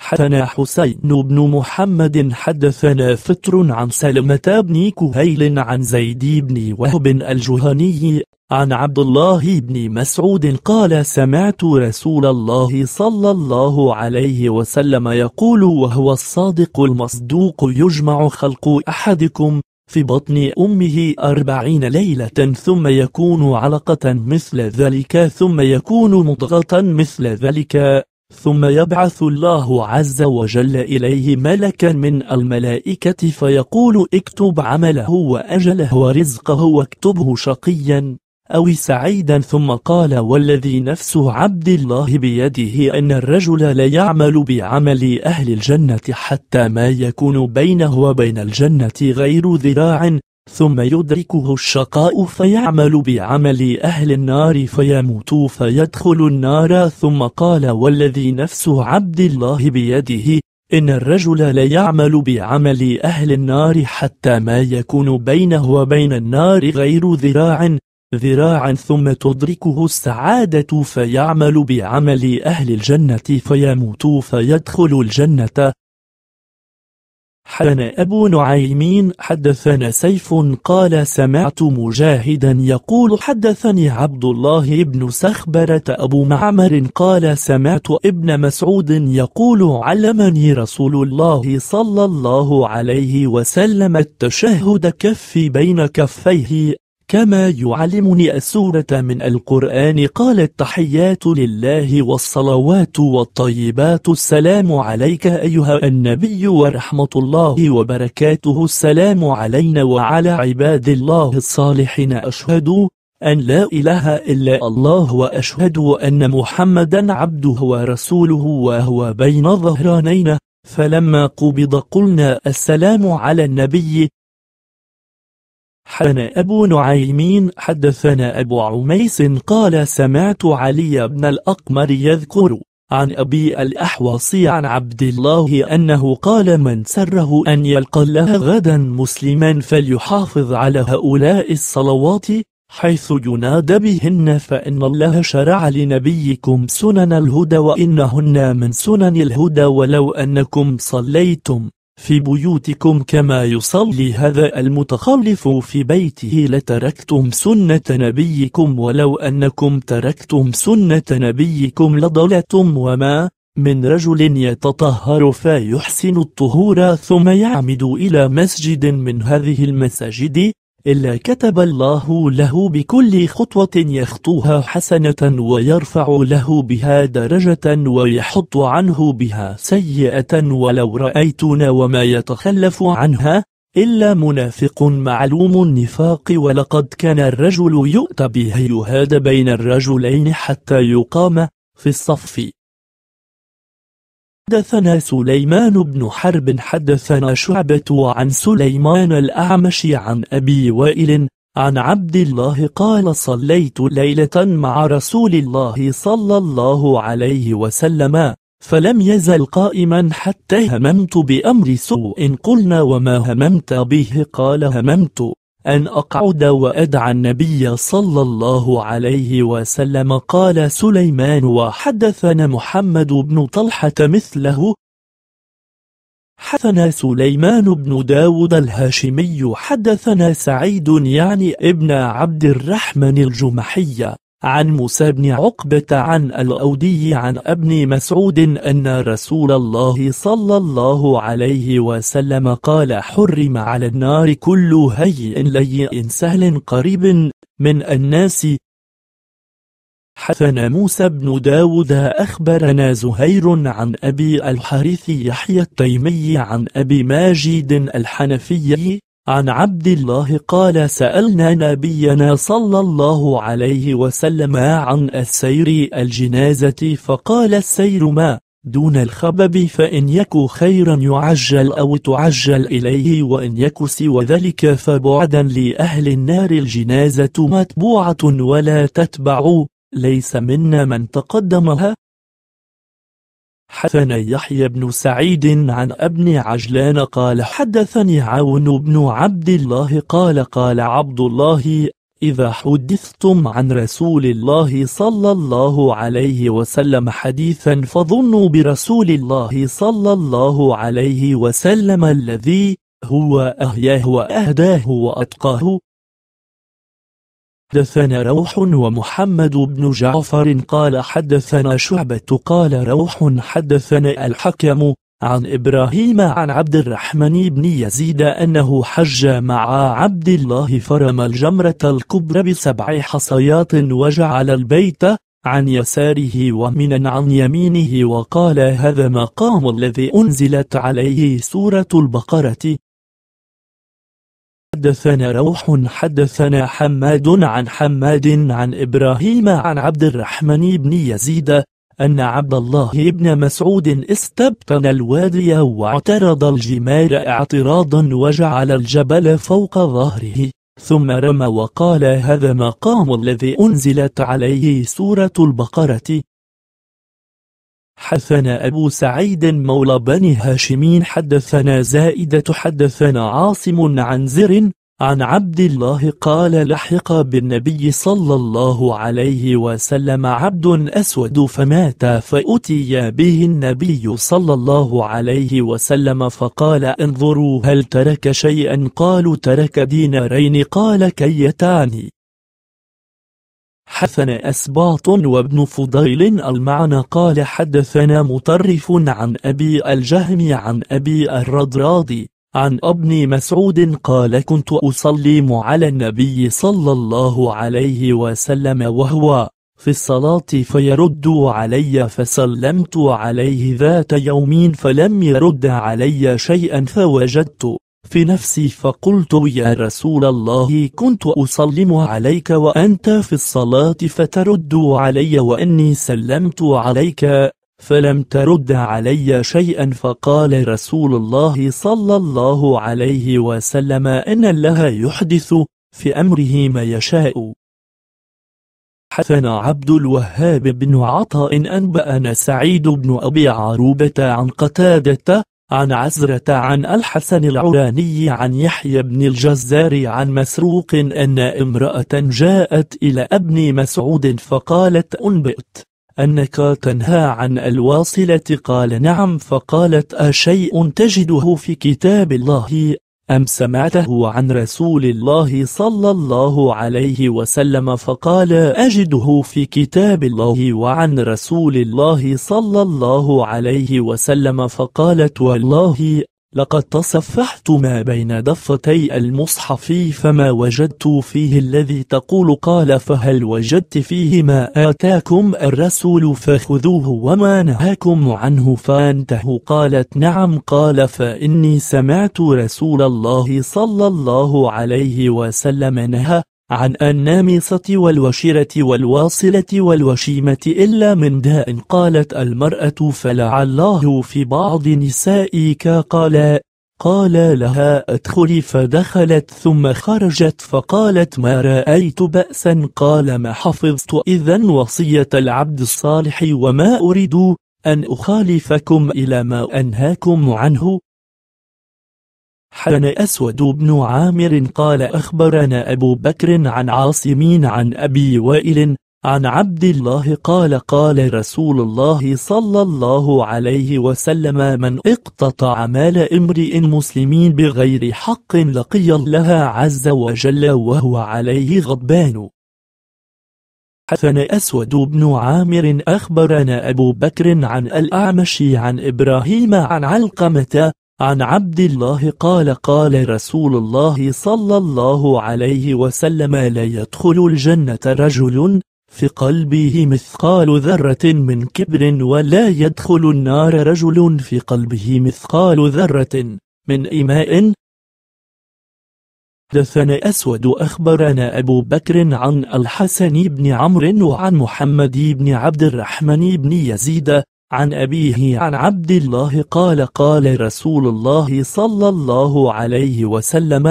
Speaker 1: حدثنا حسين بن محمد حدثنا فتر عن سلمة بن كهيل عن زيد بن وهب الجهني عن عبد الله بن مسعود قال سمعت رسول الله صلى الله عليه وسلم يقول وهو الصادق المصدوق يجمع خلق أحدكم في بطن أمه أربعين ليلة ثم يكون علقة مثل ذلك ثم يكون مضغة مثل ذلك ثم يبعث الله عز وجل إليه ملكا من الملائكة فيقول اكتب عمله وأجله ورزقه واكتبه شقيا أو سعيدا ثم قال والذي نفس عبد الله بيده أن الرجل ليعمل بعمل أهل الجنة حتى ما يكون بينه وبين الجنة غير ذراع ثم يدركه الشقاء فيعمل بعمل أهل النار فيموت فيدخل النار ثم قال والذي نفس عبد الله بيده إن الرجل ليعمل بعمل أهل النار حتى ما يكون بينه وبين النار غير ذراع ذراعا ثم تدركه السعادة فيعمل بعمل أهل الجنة فيموت فيدخل الجنة حدثنا أبو نعيم حدثنا سيف قال سمعت مجاهدا يقول حدثني عبد الله بن سخبرة أبو معمر قال سمعت ابن مسعود يقول علمني رسول الله صلى الله عليه وسلم التشهد كفي بين كفيه كما يعلمني السورة من القرآن قال التحيات لله والصلوات والطيبات السلام عليك أيها النبي ورحمة الله وبركاته السلام علينا وعلى عباد الله الصالحين أشهد أن لا إله إلا الله وأشهد أن محمدا عبده ورسوله وهو بين ظهرانينا فلما قبض قلنا السلام على النبي حدثنا أبو نعيم حدثنا أبو عميس قال سمعت علي بن الأقمر يذكر عن أبي الأحوص عن عبد الله أنه قال من سره أن يلقى الله غدا مسلما فليحافظ على هؤلاء الصلوات حيث ينادى بهن فإن الله شرع لنبيكم سنن الهدى وإنهن من سنن الهدى ولو أنكم صليتم في بيوتكم كما يصلي هذا المتخلف في بيته لتركتم سنة نبيكم ولو أنكم تركتم سنة نبيكم لضلتم وما من رجل يتطهر فيحسن الطهور ثم يعمد إلى مسجد من هذه المساجد إلا كتب الله له بكل خطوة يخطوها حسنة ويرفع له بها درجة ويحط عنه بها سيئة ولو رأيتنا وما يتخلف عنها إلا منافق معلوم النفاق ولقد كان الرجل يؤتى به يهاد بين الرجلين حتى يقام في الصف حدثنا سليمان بن حرب حدثنا شعبة عن سليمان الأعمش عن أبي وائل عن عبد الله قال صليت ليلة مع رسول الله صلى الله عليه وسلم فلم يزل قائما حتى هممت بأمر سوء قلنا وما هممت به قال هممت أن أقعد وأدعى النبي صلى الله عليه وسلم قال سليمان وحدثنا محمد بن طلحة مثله حدثنا سليمان بن داود الهاشمي حدثنا سعيد يعني ابن عبد الرحمن الجمحي عن موسى بن عقبة عن الأودي عن ابن مسعود أن رسول الله صلى الله عليه وسلم قال حرم على النار كل هيء ليء سهل قريب من الناس حثنا موسى بن داود أخبرنا زهير عن أبي الحارث يحيى التيمي عن أبي ماجد الحنفي عن عبد الله قال سألنا نبينا صلى الله عليه وسلم عن السير الجنازة فقال السير ما دون الخبب فإن يك خيرا يعجل أو تعجل إليه وإن يك سوى ذلك فبعدا لأهل النار الجنازة متبوعة ولا تتبع ليس منا من تقدمها حدثنا يحيى بن سعيد عن ابن عجلان قال حدثني عون بن عبد الله قال قال عبد الله إذا حدثتم عن رسول الله صلى الله عليه وسلم حديثا فظنوا برسول الله صلى الله عليه وسلم الذي هو أهياه وأهداه وأتقاه حدثنا روح ومحمد بن جعفر قال حدثنا شعبة قال روح حدثنا الحكم عن إبراهيم عن عبد الرحمن بن يزيد أنه حج مع عبد الله فرم الجمرة الكبرى بسبع حصيات وجعل البيت عن يساره ومن عن يمينه وقال هذا مقام الذي أنزلت عليه سورة البقرة حدثنا روح حدثنا حماد عن حماد عن إبراهيم عن عبد الرحمن بن يزيد أن عبد الله بن مسعود استبطن الوادي واعترض الجمار اعتراضا وجعل الجبل فوق ظهره ثم رمى وقال هذا مقام الذي أنزلت عليه سورة البقرة حدثنا أبو سعيد مولى بني هاشم حدثنا زائدة حدثنا عاصم عن زر عن عبد الله قال لحق بالنبي صلى الله عليه وسلم عبد أسود فمات فأتي به النبي صلى الله عليه وسلم فقال انظروا هل ترك شيئا قالوا ترك دينارين قال كيتان حثن أسباط وابن فضيل المعنى قال حدثنا مطرف عن أبي الجهم عن أبي الرضراضي عن ابن مسعود قال كنت أصلي على النبي صلى الله عليه وسلم وهو في الصلاة فيرد علي فسلمت عليه ذات يوم فلم يرد علي شيئا فوجدت في نفسي فقلت يا رسول الله كنت أسلم عليك وأنت في الصلاة فترد علي وأني سلمت عليك فلم ترد علي شيئا فقال رسول الله صلى الله عليه وسلم إن الله يحدث في أمره ما يشاء حسن عبد الوهاب بن عطاء أنبأنا سعيد بن أبي عروبة عن قتادة عن عزرة عن الحسن العراني عن يحيى بن الجزار عن مسروق أن امرأة جاءت إلى ابن مسعود فقالت أنبئت أنك تنهى عن الواصلة قال نعم فقالت أشيء تجده في كتاب الله أم سمعته عن رسول الله صلى الله عليه وسلم فقال أجده في كتاب الله وعن رسول الله صلى الله عليه وسلم فقالت والله لقد تصفحت ما بين دفتي المصحف فما وجدت فيه الذي تقول قال فهل وجدت فيه ما آتاكم الرسول فخذوه وما نهاكم عنه فانتهوا قالت نعم قال فإني سمعت رسول الله صلى الله عليه وسلم نهى عن النامصة والوشيرة والواصلة والوشيمة إلا من داء قالت المرأة فلعله في بعض نسائك قال قال لها ادخلي فدخلت ثم خرجت فقالت ما رأيت بأسا قال ما حفظت إذا وصية العبد الصالح وما أريد أن أخالفكم إلى ما أنهاكم عنه حدن أسود بن عامر قال أخبرنا أبو بكر عن عاصمين عن أبي وائل عن عبد الله قال قال رسول الله صلى الله عليه وسلم من اقتطع مال امرئ مسلمين بغير حق لقي الله عز وجل وهو عليه غضبان حسن أسود بن عامر أخبرنا أبو بكر عن الأعمش عن إبراهيم عن علقمة عن عبد الله قال قال رسول الله صلى الله عليه وسلم لا يدخل الجنة رجل في قلبه مثقال ذرة من كبر ولا يدخل النار رجل في قلبه مثقال ذرة من إماء حدثنا أسود أخبرنا أبو بكر عن الحسن بن عمرو وعن محمد بن عبد الرحمن بن يزيد عن أبيه عن عبد الله قال قال رسول الله صلى الله عليه وسلم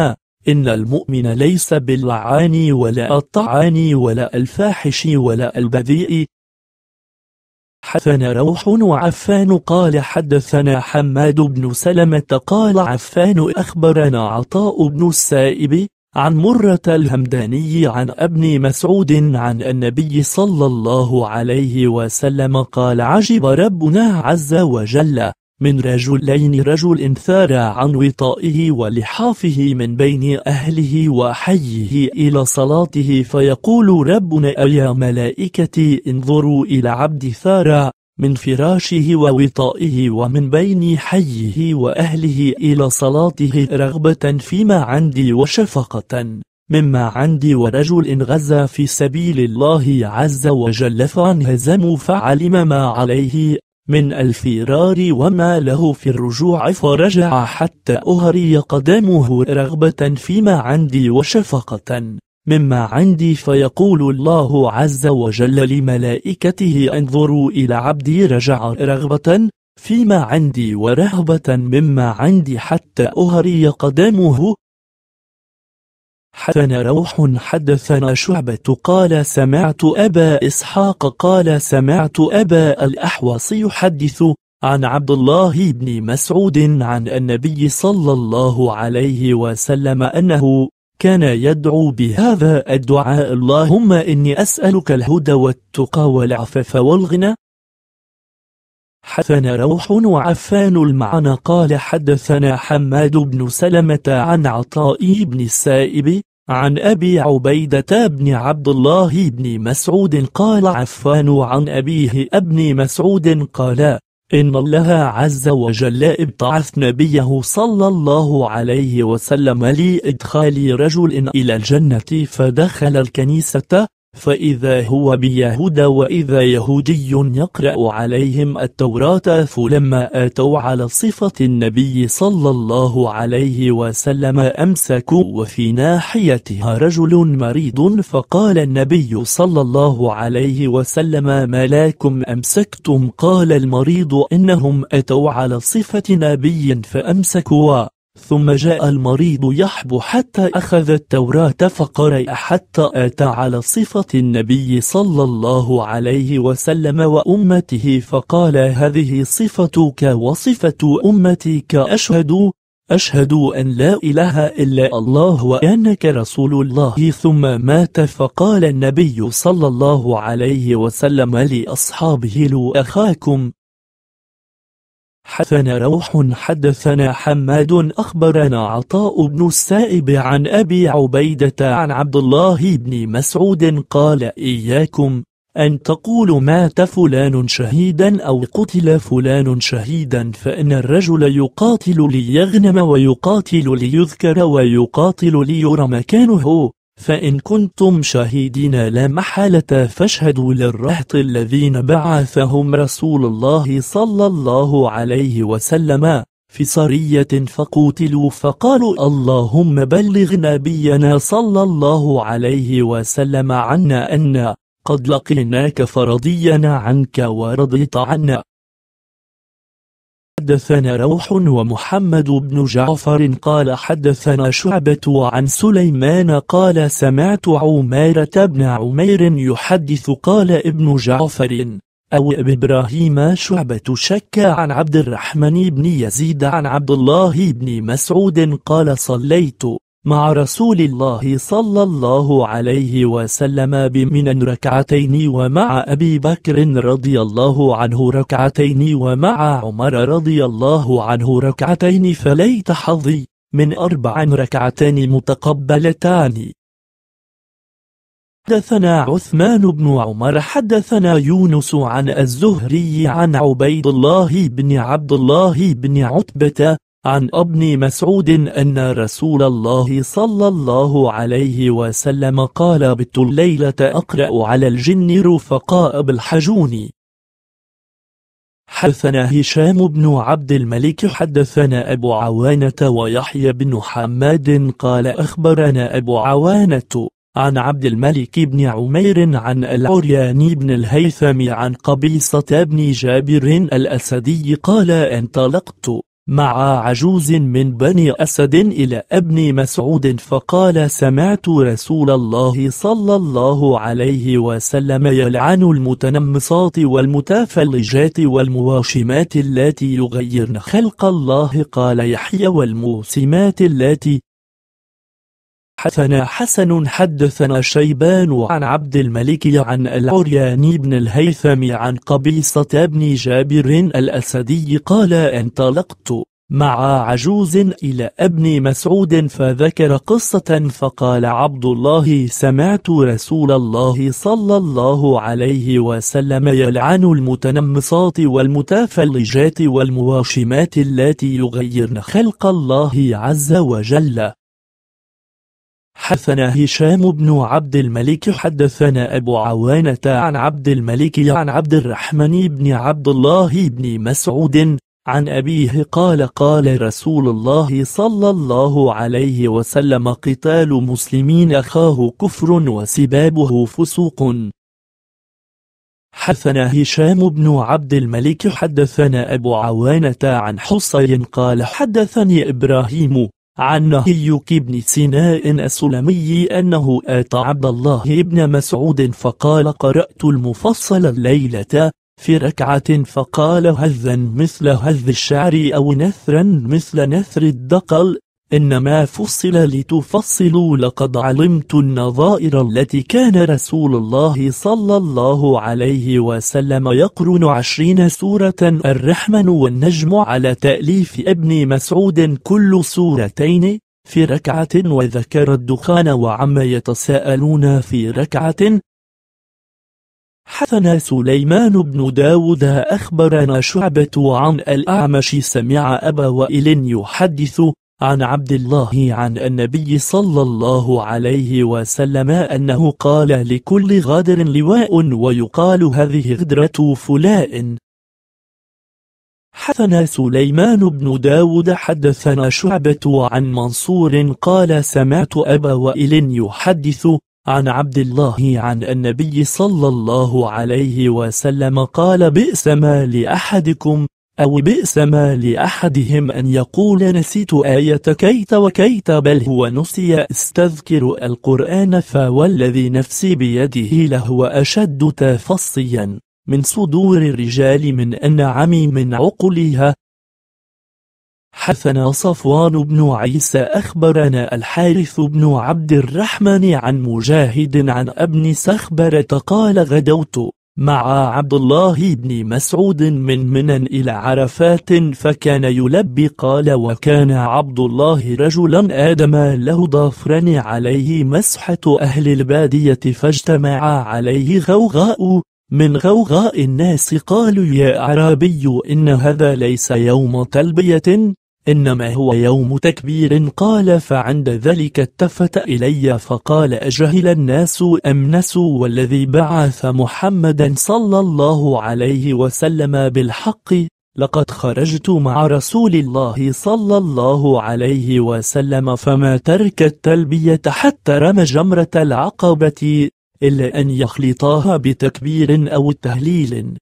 Speaker 1: إن المؤمن ليس باللعاني ولا الطعاني ولا الفاحش ولا البذيء حدثنا روح وعفان قال حدثنا حماد بن سلمة قال عفان أخبرنا عطاء بن السائب عن مرة الهمداني عن ابن مسعود عن النبي صلى الله عليه وسلم قال عجب ربنا عز وجل من رجلين رجل ثار عن وطائه ولحافه من بين أهله وحيه إلى صلاته فيقول ربنا أيا ملائكتي انظروا إلى عبد ثار من فراشه ووطائه ومن بين حيه وأهله إلى صلاته رغبة فيما عندي وشفقة مما عندي ورجل غزا في سبيل الله عز وجل فانهزم فعلم ما عليه من الفرار وما له في الرجوع فرجع حتى أهري قدمه رغبة فيما عندي وشفقة مما عندي فيقول الله عز وجل لملائكته انظروا إلى عبدي رجع رغبة فيما عندي ورهبة مما عندي حتى أهري قدمه حدثنا روح حدثنا شعبة قال سمعت أبا إسحاق قال سمعت أبا الأحوص يحدث عن عبد الله بن مسعود عن النبي صلى الله عليه وسلم أنه كان يدعو بهذا الدعاء اللهم إني أسألك الهدى والتقى والعفاف والغنى حثنا روح وعفان المعنى قال حدثنا حماد بن سلمة عن عطاء بن السائب عن أبي عبيدة بن عبد الله بن مسعود قال عفان عن أبيه ابن مسعود قال إن الله عز وجل ابتعث نبيه صلى الله عليه وسلم لإدخال رجل إلى الجنة فدخل الكنيسة فإذا هو بيهود وإذا يهودي يقرأ عليهم التوراة فلما أتوا على صفة النبي صلى الله عليه وسلم أمسكوا وفي ناحيتها رجل مريض فقال النبي صلى الله عليه وسلم ما لكم أمسكتم قال المريض إنهم أتوا على صفة نبي فأمسكوا ثم جاء المريض يحبو حتى أخذ التوراة فقرأ حتى أتى على صفة النبي صلى الله عليه وسلم وأمته فقال هذه صفتك وصفة أمتك أشهد أشهد أن لا إله إلا الله وأنك رسول الله ثم مات فقال النبي صلى الله عليه وسلم لأصحابه لو أخاكم حدثنا روح حدثنا حماد أخبرنا عطاء بن السائب عن أبي عبيدة عن عبد الله بن مسعود قال إياكم أن تقول مات فلان شهيدا أو قتل فلان شهيدا فإن الرجل يقاتل ليغنم ويقاتل ليذكر ويقاتل ليرى مكانه فإن كنتم شهيدين لا محالة فاشهدوا للرهط الذين بعثهم رسول الله صلى الله عليه وسلم في صرية فقوتلوا فقالوا اللهم بلغ نبينا صلى الله عليه وسلم عنا أن قد لقيناك فرضينا عنك ورضيت عنا حدثنا روح ومحمد بن جعفر قال حدثنا شعبة عن سليمان قال سمعت عمارة بن عمير يحدث قال ابن جعفر أو إبراهيم شعبة شك عن عبد الرحمن بن يزيد عن عبد الله بن مسعود قال صليت مع رسول الله صلى الله عليه وسلم بمن ركعتين ومع أبي بكر رضي الله عنه ركعتين ومع عمر رضي الله عنه ركعتين فليت حظي من أربع ركعتين متقبلتان حدثنا عثمان بن عمر حدثنا يونس عن الزهري عن عبيد الله بن عبد الله بن عتبة عن ابن مسعود أن رسول الله صلى الله عليه وسلم قال بت الليلة أقرأ على الجن رفقاء بالحجون حدثنا هشام بن عبد الملك حدثنا أبو عوانة ويحيى بن حماد قال أخبرنا أبو عوانة عن عبد الملك بن عمير عن العريان بن الهيثم عن قبيصة بن جابر الأسدي قال انطلقت مع عجوز من بني أسد إلى ابن مسعود فقال سمعت رسول الله صلى الله عليه وسلم يلعن المتنمصات والمتافلجات والمواشمات التي يغيرن خلق الله قال يحيى والموسمات التي حدثنا حسن حدثنا شيبان عن عبد الملك عن العريان بن الهيثم عن قبيصة بن جابر الأسدي قال انطلقت مع عجوز إلى ابن مسعود فذكر قصة فقال عبد الله سمعت رسول الله صلى الله عليه وسلم يلعن المتنمصات والمتافلجات والمواشمات التي يغيرن خلق الله عز وجل حدثنا هشام بن عبد الملك حدثنا أبو عوانة عن عبد الملك عن عبد الرحمن بن عبد الله بن مسعود عن أبيه قال قال رسول الله صلى الله عليه وسلم قتال مسلمين أخاه كفر وسبابه فسوق حدثنا هشام بن عبد الملك حدثنا أبو عوانة عن حصين قال حدثني إبراهيم عن نهيك بن سيناء السلمي أنه آتى عبد الله بن مسعود فقال قرأت المفصل الليلة في ركعة فقال هذا مثل هذ الشعر أو نثرا مثل نثر الدقل إنما فصل لتفصلوا لقد علمت النظائر التي كان رسول الله صلى الله عليه وسلم يقرن عشرين سورة الرحمن والنجم على تأليف ابن مسعود كل سورتين في ركعة وذكر الدخان وعما يتساءلون في ركعة حثنا سليمان بن داود أخبرنا شعبة عن الأعمش سمع أبا وائل يحدث عن عبد الله عن النبي صلى الله عليه وسلم أنه قال لكل غادر لواء ويقال هذه غدرة فلاء حثنا سليمان بن داود حدثنا شعبة عن منصور قال سمعت أبا وائل يحدث عن عبد الله عن النبي صلى الله عليه وسلم قال بئس ما لأحدكم أو بئس ما لأحدهم أن يقول نسيت آية كيت وكيت بل هو نسي استذكر القرآن فوالذي نفسي بيده لهو أشد تفصيا من صدور الرجال من أن عمي من عقلها حثنا صفوان بن عيسى أخبرنا الحارث بن عبد الرحمن عن مجاهد عن أبن سخبرة قال غدوت مع عبد الله بن مسعود من منى إلى عرفات فكان يلبي قال وكان عبد الله رجلا آدم له ضافران عليه مسحة أهل البادية فاجتمع عليه غوغاء من غوغاء الناس قالوا يا أعرابي إن هذا ليس يوم تلبية إنما هو يوم تكبير قال فعند ذلك التفت إلي فقال أجهل الناس أم نسوا والذي بعث محمدا صلى الله عليه وسلم بالحق لقد خرجت مع رسول الله صلى الله عليه وسلم فما ترك التلبية حتى رمى جمرة العقبة إلا أن يخلطاها بتكبير أو تهليل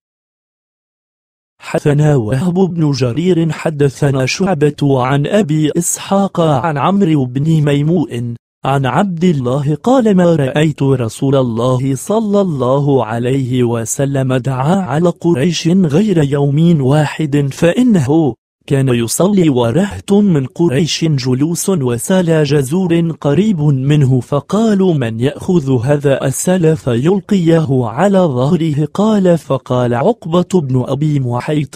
Speaker 1: حدثنا وهب بن جرير حدثنا شعبة عن أبي إسحاق عن عمرو بن ميمون عن عبد الله قال ما رأيت رسول الله صلى الله عليه وسلم دعا على قريش غير يوم واحد فإنه كان يصلي ورهط من قريش جلوس وسال جزور قريب منه فقالوا من يأخذ هذا السل فيلقيه على ظهره قال فقال عقبة بن أبي محيط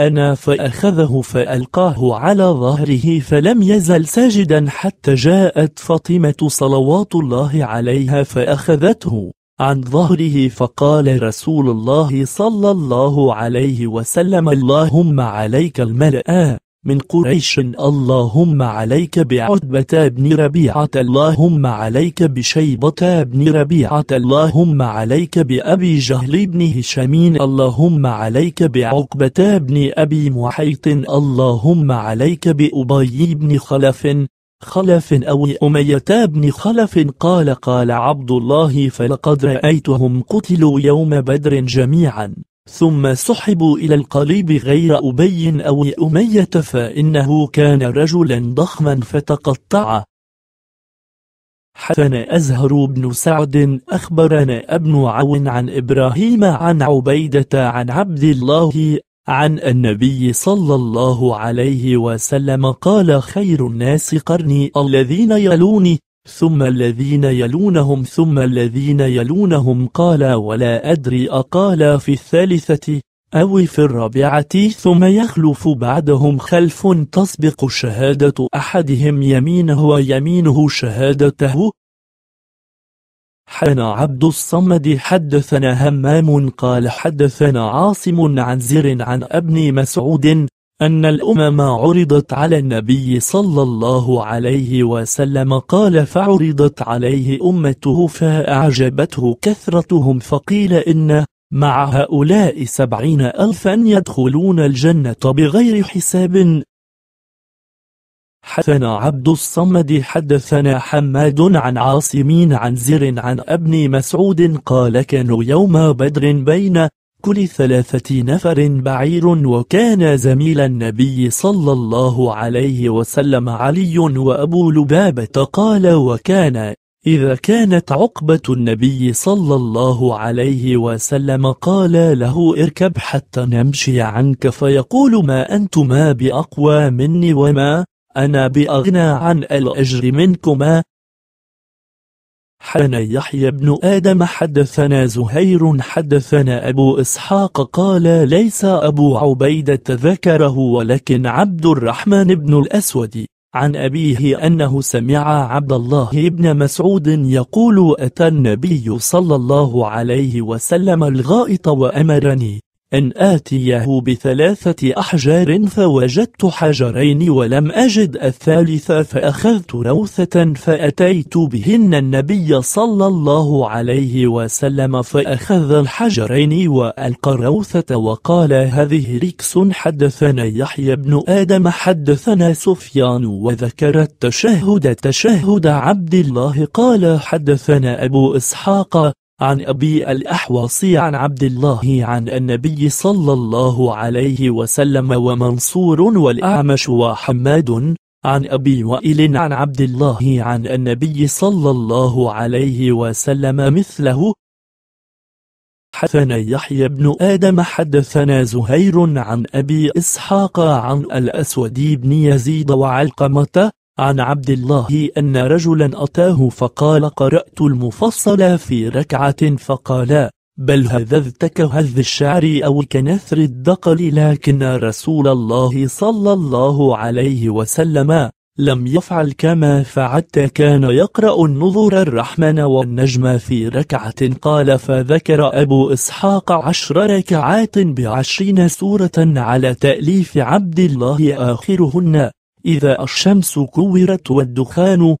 Speaker 1: أنا فأخذه فألقاه على ظهره فلم يزل ساجدا حتى جاءت فاطمة صلوات الله عليها فأخذته عن ظهره فقال رسول الله صلى الله عليه وسلم اللهم عليك الملأ من قريش اللهم عليك بعتبة بن ربيعة اللهم عليك بشيبة بن ربيعة اللهم عليك بأبي جهل بن هشام اللهم عليك بعقبة بن أبي محيط اللهم عليك بأبي بن خلف خلف أو أمية بن خلف قال قال عبد الله فلقد رأيتهم قتلوا يوم بدر جميعا ثم سحبوا إلى القليب غير أبي أو أمية فإنه كان رجلا ضخما فتقطع حسن أزهر بن سعد أخبرنا ابن عون عن إبراهيم عن عبيدة عن عبد الله عن النبي صلى الله عليه وسلم قال خير الناس قرني الذين يلوني ثم الذين يلونهم ثم الذين يلونهم قال ولا أدري أقال في الثالثة أو في الرابعة ثم يخلف بعدهم خلف تسبق شهادة أحدهم يمينه ويمينه شهادته حنا عبد الصمد حدثنا همام قال حدثنا عاصم عن زر عن ابن مسعود أن الأمم عرضت على النبي صلى الله عليه وسلم قال فعرضت عليه أمته فأعجبته كثرتهم فقيل إن مع هؤلاء سبعين ألفا يدخلون الجنة بغير حساب حدثنا عبد الصمد حدثنا حماد عن عاصمين عن زر عن ابن مسعود قال كانوا يوم بدر بين كل ثلاثة نفر بعير وكان زميل النبي صلى الله عليه وسلم علي وأبو لبابة قال وكان إذا كانت عقبة النبي صلى الله عليه وسلم قال له اركب حتى نمشي عنك فيقول ما أنتما بأقوى مني وما أنا بأغنى عن الأجر منكما حدثنا يحيى بن آدم حدثنا زهير حدثنا أبو إسحاق قال ليس أبو عبيدة ذكره ولكن عبد الرحمن بن الأسود عن أبيه أنه سمع عبد الله بن مسعود يقول أتى النبي صلى الله عليه وسلم الغائط وأمرني أن آتيه بثلاثة أحجار فوجدت حجرين ولم أجد الثالثة فأخذت روثة فأتيت بهن النبي صلى الله عليه وسلم فأخذ الحجرين وألقى الروثة وقال هذه ركس حدثنا يحيى بن آدم حدثنا سفيان وذكر التشهد تشهد عبد الله قال حدثنا أبو إسحاق عن أبي الأحوصي عن عبد الله عن النبي صلى الله عليه وسلم ومنصور والأعمش وحماد عن أبي وائل عن عبد الله عن النبي صلى الله عليه وسلم مثله حدثنا يحيى بن آدم حدثنا زهير عن أبي إسحاق عن الأسود بن يزيد وعلقمة عن عبد الله أن رجلا أتاه فقال قرأت المفصل في ركعة فقال بل هذذتك هذ الشعر أو كنثر الدقل لكن رسول الله صلى الله عليه وسلم لم يفعل كما فعلت كان يقرأ النظر الرحمن والنجم في ركعة قال فذكر أبو إسحاق عشر ركعات بعشرين سورة على تأليف عبد الله آخرهن إذا الشمس كورت والدخان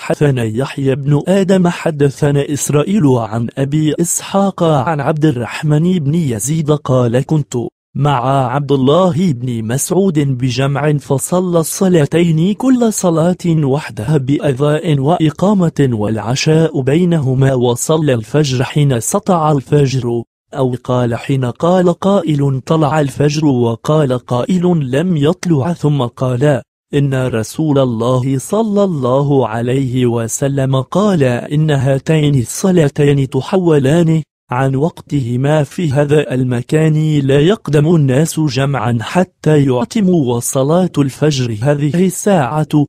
Speaker 1: حدثنا يحيى بن آدم حدثنا إسرائيل عن أبي إسحاق عن عبد الرحمن بن يزيد قال كنت مع عبد الله بن مسعود بجمع فصلى الصلاتين كل صلاة وحدها بأذاء وإقامة والعشاء بينهما وصلى الفجر حين سطع الفجر أو قال حين قال قائل طلع الفجر وقال قائل لم يطلع ثم قال إن رسول الله صلى الله عليه وسلم قال إن هاتين الصلاتين تحولان عن وقتهما في هذا المكان لا يقدم الناس جمعا حتى يعتموا وصلاة الفجر هذه الساعة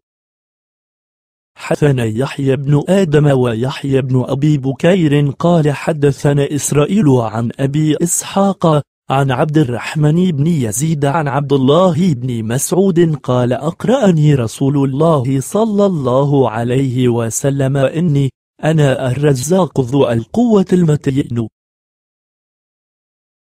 Speaker 1: حدثنا يحيى بن آدم ويحيى بن أبي بكير قال حدثنا إسرائيل عن أبي إسحاق عن عبد الرحمن بن يزيد عن عبد الله بن مسعود قال أقرأني رسول الله صلى الله عليه وسلم إني أنا الرزاق ذو القوة المتين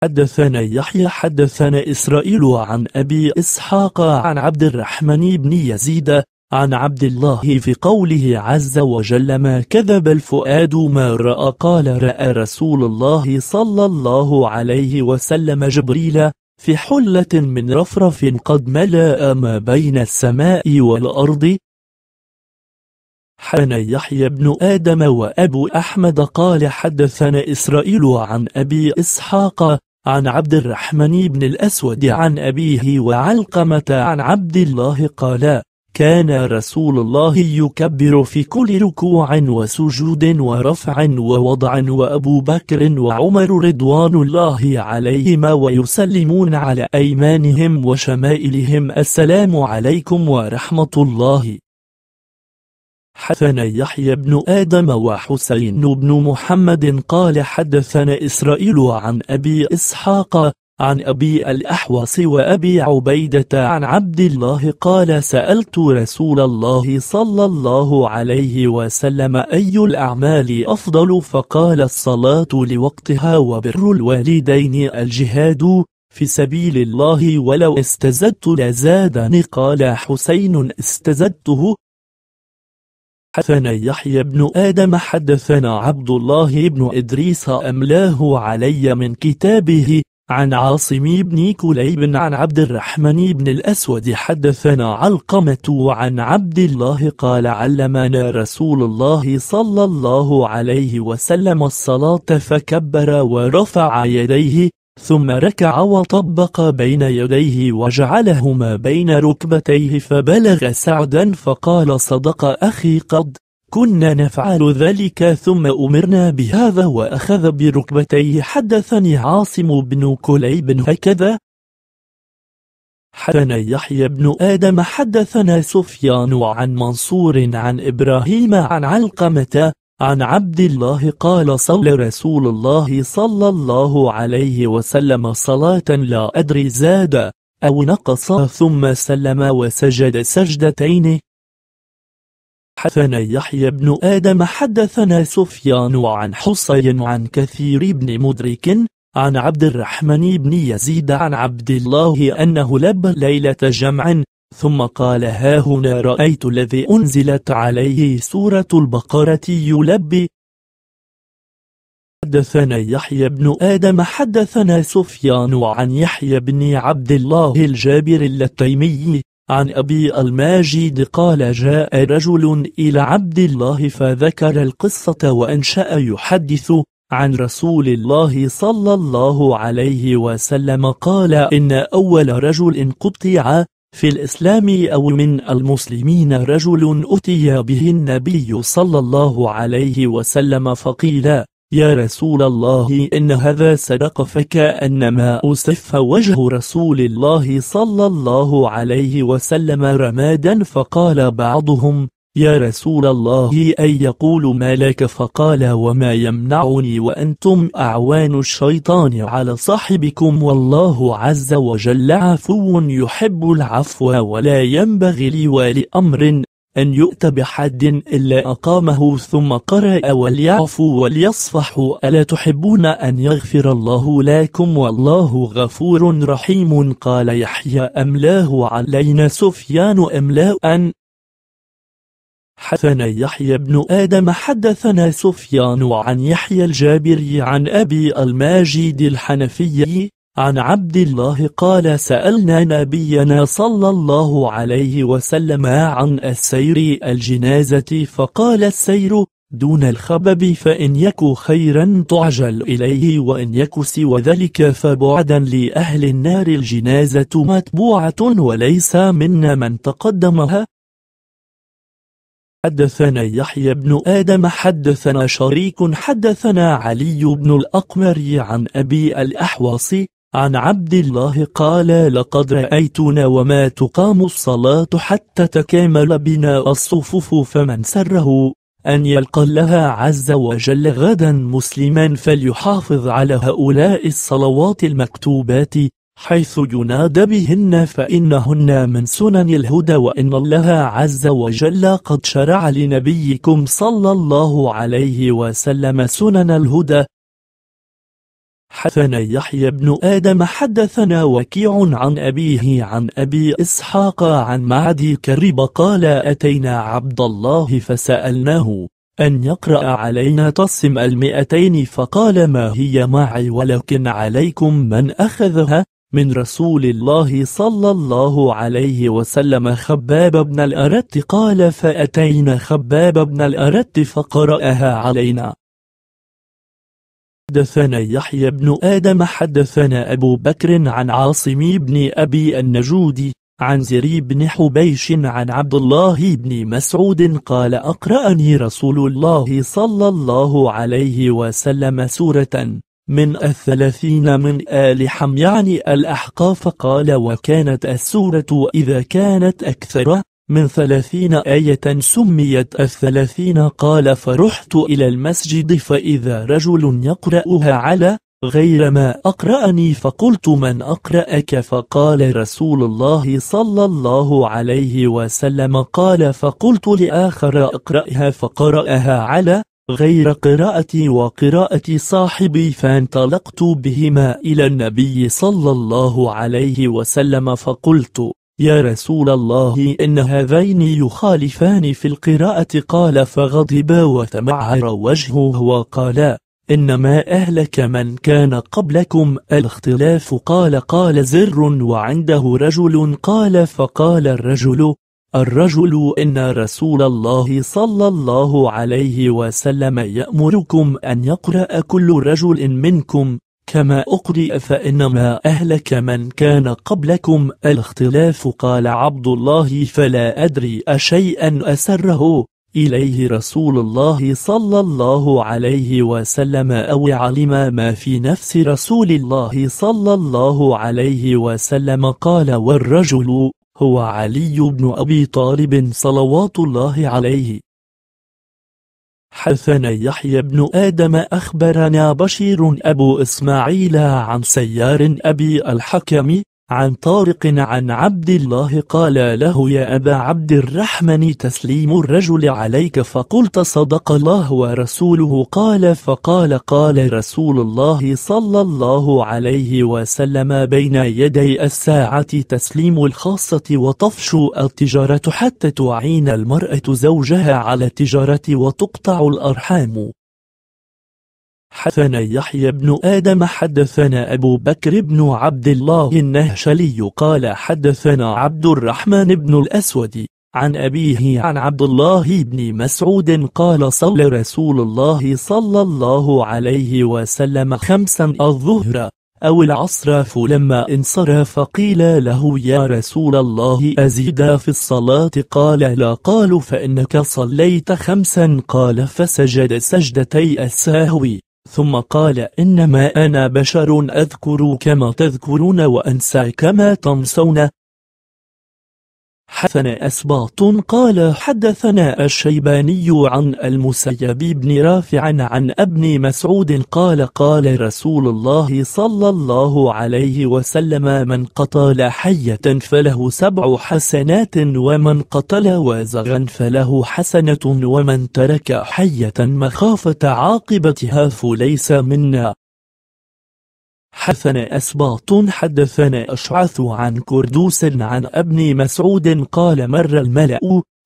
Speaker 1: حدثنا يحيى حدثنا إسرائيل عن أبي إسحاق عن عبد الرحمن بن يزيد عن عبد الله في قوله عز وجل ما كذب الفؤاد ما رأى قال رأى رسول الله صلى الله عليه وسلم جبريل في حلة من رفرف قد ملأ ما بين السماء والأرض حان يحيى بن آدم وأبو أحمد قال حدثنا إسرائيل عن أبي إسحاق عن عبد الرحمن بن الأسود عن أبيه وعلقمة عن عبد الله قال كان رسول الله يكبر في كل ركوع وسجود ورفع ووضع وأبو بكر وعمر رضوان الله عليهما ويسلمون على أيمانهم وشمائلهم السلام عليكم ورحمة الله حدثنا يحيى بن آدم وحسين بن محمد قال حدثنا إسرائيل عن أبي إسحاق عن أبي الأحوص وأبي عبيدة عن عبد الله قال سألت رسول الله صلى الله عليه وسلم أي الأعمال أفضل فقال الصلاة لوقتها وبر الوالدين الجهاد في سبيل الله ولو استزدت لزادني قال حسين استزدته حدثنا يحيى بن آدم حدثنا عبد الله بن إدريس أملاه علي من كتابه عن عاصم بن كليب عن عبد الرحمن بن الأسود حدثنا علقمة عن عبد الله قال علمنا رسول الله صلى الله عليه وسلم الصلاة فكبر ورفع يديه ثم ركع وطبق بين يديه وجعلهما بين ركبتيه فبلغ سعدا فقال صدق أخي قد كنا نفعل ذلك ثم أمرنا بهذا وأخذ بركبتيه حدثني عاصم بن كليب هكذا حدثنا يحيى بن آدم حدثنا سفيان عن منصور عن إبراهيم عن علقمة عن عبد الله قال صلى رسول الله صلى الله عليه وسلم صلاة لا أدري زاد أو نقص ثم سلم وسجد سجدتين حدثنا يحيى بن آدم حدثنا سفيان عن حسين عن كثير بن مدرك عن عبد الرحمن بن يزيد عن عبد الله أنه لب ليلة جمع ثم قال ها هنا رأيت الذي أنزلت عليه سورة البقرة يلبي حدثنا يحيى بن آدم حدثنا سفيان عن يحيى بن عبد الله الجابر التيمي عن أبي الماجد قال جاء رجل إلى عبد الله فذكر القصة وأنشأ يحدث عن رسول الله صلى الله عليه وسلم قال إن أول رجل قطع في الإسلام أو من المسلمين رجل أتي به النبي صلى الله عليه وسلم فقيل يا رسول الله إن هذا صدق فكأنما أسف وجه رسول الله صلى الله عليه وسلم رمادا فقال بعضهم يا رسول الله أن يقول ما لك فقال وما يمنعني وأنتم أعوان الشيطان على صاحبكم والله عز وجل عفو يحب العفو ولا ينبغي لي ولأمر أن يؤتى بحد إلا أقامه ثم قرأ وليعفوا وليصفحوا ألا تحبون أن يغفر الله لكم والله غفور رحيم قال يحيى أملاه علينا سفيان أملاء أن حدثنا يحيى بن آدم حدثنا سفيان عن يحيى الجابري عن أبي الماجد الحنفي عن عبد الله قال سألنا نبينا صلى الله عليه وسلم عن السير الجنازة فقال السير دون الخبب فإن يك خيرا تعجل إليه وإن يك سوى ذلك فبعدا لأهل النار الجنازة متبوعة وليس منا من تقدمها حدثنا يحيى بن آدم حدثنا شريك حدثنا علي بن الأقمر عن أبي الأحواص عن عبد الله قال لقد رأيتنا وما تقام الصلاة حتى تكامل بنا الصفوف فمن سره أن يلقى الله عز وجل غدا مسلما فليحافظ على هؤلاء الصلوات المكتوبات حيث ينادى بهن فإنهن من سنن الهدى وإن الله عز وجل قد شرع لنبيكم صلى الله عليه وسلم سنن الهدى حدثنا يحيى بن آدم حدثنا وكيع عن أبيه عن أبي إسحاق عن معدي كرب قال أتينا عبد الله فسألناه أن يقرأ علينا تصم المئتين فقال ما هي معي ولكن عليكم من أخذها من رسول الله صلى الله عليه وسلم خباب بن الأرت قال فأتينا خباب بن الأرت فقرأها علينا حدثنا يحيى بن آدم حدثنا أبو بكر عن عاصم بن أبي النجود عن زري بن حبيش عن عبد الله بن مسعود قال أقرأني رسول الله صلى الله عليه وسلم سورة من الثلاثين من آل حم يعني الأحقاف قال وكانت السورة إذا كانت أكثر من ثلاثين آية سميت الثلاثين قال فرحت إلى المسجد فإذا رجل يقرأها على غير ما أقرأني فقلت من أقرأك فقال رسول الله صلى الله عليه وسلم قال فقلت لآخر أقرأها فقرأها على غير قراءتي وقراءة صاحبي فانطلقت بهما إلى النبي صلى الله عليه وسلم فقلت يا رسول الله إن هذين يخالفان في القراءة قال فغضب وتمعر وجهه وقال إنما أهلك من كان قبلكم الاختلاف قال قال زر وعنده رجل قال فقال الرجل الرجل إن رسول الله صلى الله عليه وسلم يأمركم أن يقرأ كل رجل منكم كما أقرئ فإنما أهلك من كان قبلكم الاختلاف قال عبد الله فلا أدري أشيئا أسره إليه رسول الله صلى الله عليه وسلم أو علم ما في نفس رسول الله صلى الله عليه وسلم قال والرجل هو علي بن أبي طالب صلوات الله عليه حدثنا يحيى بن آدم أخبرنا بشير أبو إسماعيل عن سيار أبي الحكم عن طارق عن عبد الله قال له يا أبا عبد الرحمن تسليم الرجل عليك فقلت صدق الله ورسوله قال فقال قال رسول الله صلى الله عليه وسلم بين يدي الساعة تسليم الخاصة وطفش التجارة حتى تعين المرأة زوجها على التجارة وتقطع الأرحام حدثنا يحيى بن آدم حدثنا أبو بكر بن عبد الله النهشلي قال حدثنا عبد الرحمن بن الأسود عن أبيه عن عبد الله بن مسعود قال صلى رسول الله صلى الله عليه وسلم خمسا الظهر أو العصر فلما انصرف قيل له يا رسول الله أزيد في الصلاة قال لا قالوا فإنك صليت خمسا قال فسجد سجدتي الساهو ثم قال إنما أنا بشر أذكر كما تذكرون وأنسى كما تنسون حدثنا أسباط قال حدثنا الشيباني عن المسيب بن رافع عن ابن مسعود قال قال رسول الله صلى الله عليه وسلم من قتل حية فله سبع حسنات ومن قتل وازغا فله حسنة ومن ترك حية مخافة عاقبتها فليس منا حدثنا أسباط حدثنا أشعث عن كردوس عن ابن مسعود قال مر الملأ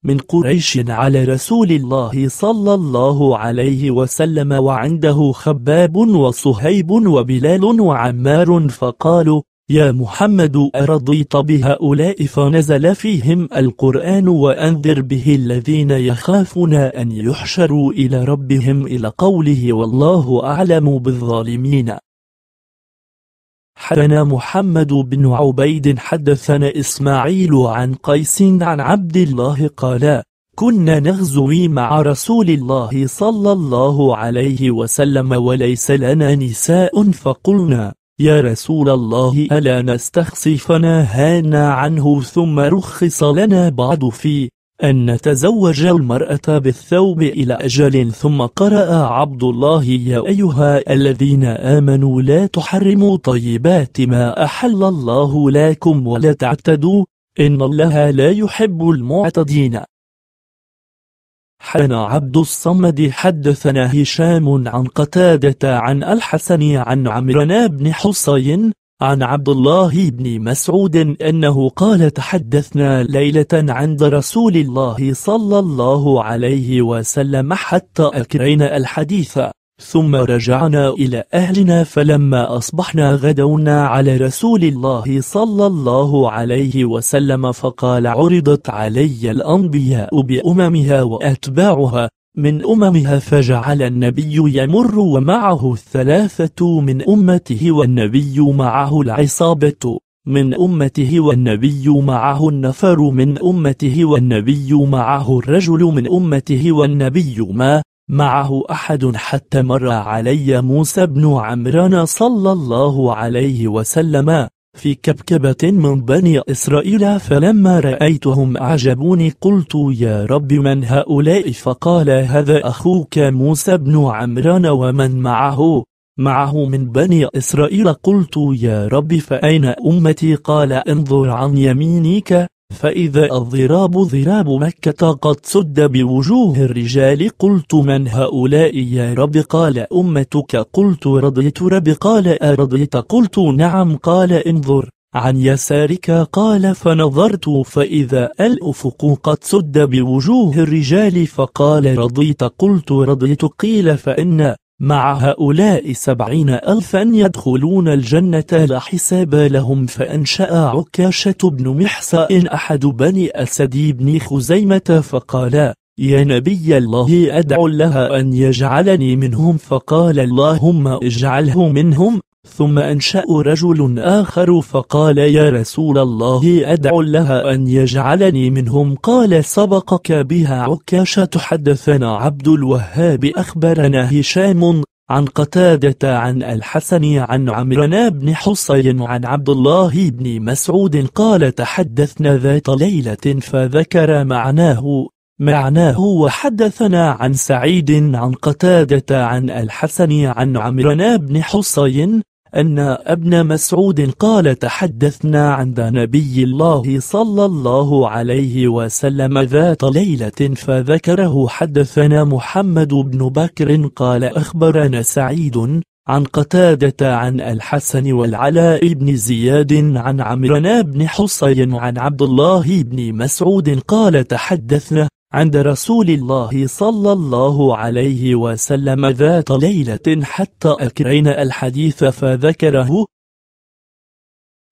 Speaker 1: من قريش على رسول الله صلى الله عليه وسلم وعنده خباب وصهيب وبلال وعمار فقالوا يا محمد أرضيت بهؤلاء فنزل فيهم القرآن وأنذر به الذين يخافون أن يحشروا إلى ربهم إلى قوله والله أعلم بالظالمين حدثنا محمد بن عبيد حدثنا إسماعيل عن قيس عن عبد الله قال كنا نغزو مع رسول الله صلى الله عليه وسلم وليس لنا نساء فقلنا يا رسول الله ألا نستخصفنا هانا عنه ثم رخص لنا بعض في أن نتزوج المرأة بالثوب إلى أجل ثم قرأ عبد الله يا أيها الذين آمنوا لا تحرموا طيبات ما أحل الله لكم ولا تعتدوا إن الله لا يحب المعتدين حان عبد الصمد حدثنا هشام عن قتادة عن الحسن عن عمران بن حصين عن عبد الله بن مسعود أنه قال تحدثنا ليلة عند رسول الله صلى الله عليه وسلم حتى أكرينا الحديث ثم رجعنا إلى أهلنا فلما أصبحنا غدونا على رسول الله صلى الله عليه وسلم فقال عرضت علي الأنبياء بأممها وأتباعها من أممها فجعل النبي يمر ومعه الثلاثة من أمته والنبي معه العصابة من أمته والنبي معه النفر من أمته والنبي معه الرجل من أمته والنبي ما معه أحد حتى مر علي موسى بن عمران صلى الله عليه وسلم في كبكبة من بني إسرائيل فلما رأيتهم عجبوني قلت يا رب من هؤلاء فقال هذا أخوك موسى بن عمران ومن معه معه من بني إسرائيل قلت يا رب فأين أمتي قال انظر عن يمينك فإذا الضراب ضراب مكة قد سد بوجوه الرجال قلت من هؤلاء يا رب قال أمتك قلت رضيت رب قال أرضيت قلت نعم قال انظر عن يسارك قال فنظرت فإذا الأفق قد سد بوجوه الرجال فقال رضيت قلت رضيت قيل فإن مع هؤلاء سبعين ألفا يدخلون الجنة لا حساب لهم فأنشأ عكاشة بن محصى أحد بني أسد بن خزيمة فقال يا نبي الله أدعو لها أن يجعلني منهم فقال اللهم اجعله منهم ثم أنشأ رجل آخر فقال يا رسول الله أدعو لها أن يجعلني منهم قال سبقك بها عكاشة حدثنا عبد الوهاب أخبرنا هشام عن قتادة عن الحسن عن عمران بن حصين عن عبد الله بن مسعود قال تحدثنا ذات ليلة فذكر معناه معناه وحدثنا عن سعيد عن قتادة عن الحسن عن عمران بن حصين أن ابن مسعود قال تحدثنا عند نبي الله صلى الله عليه وسلم ذات ليلة فذكره حدثنا محمد بن بكر قال أخبرنا سعيد عن قتادة عن الحسن والعلاء بن زياد عن عمران بن حصين عن عبد الله بن مسعود قال تحدثنا عند رسول الله صلى الله عليه وسلم ذات ليلة حتى أكرينا الحديث فذكره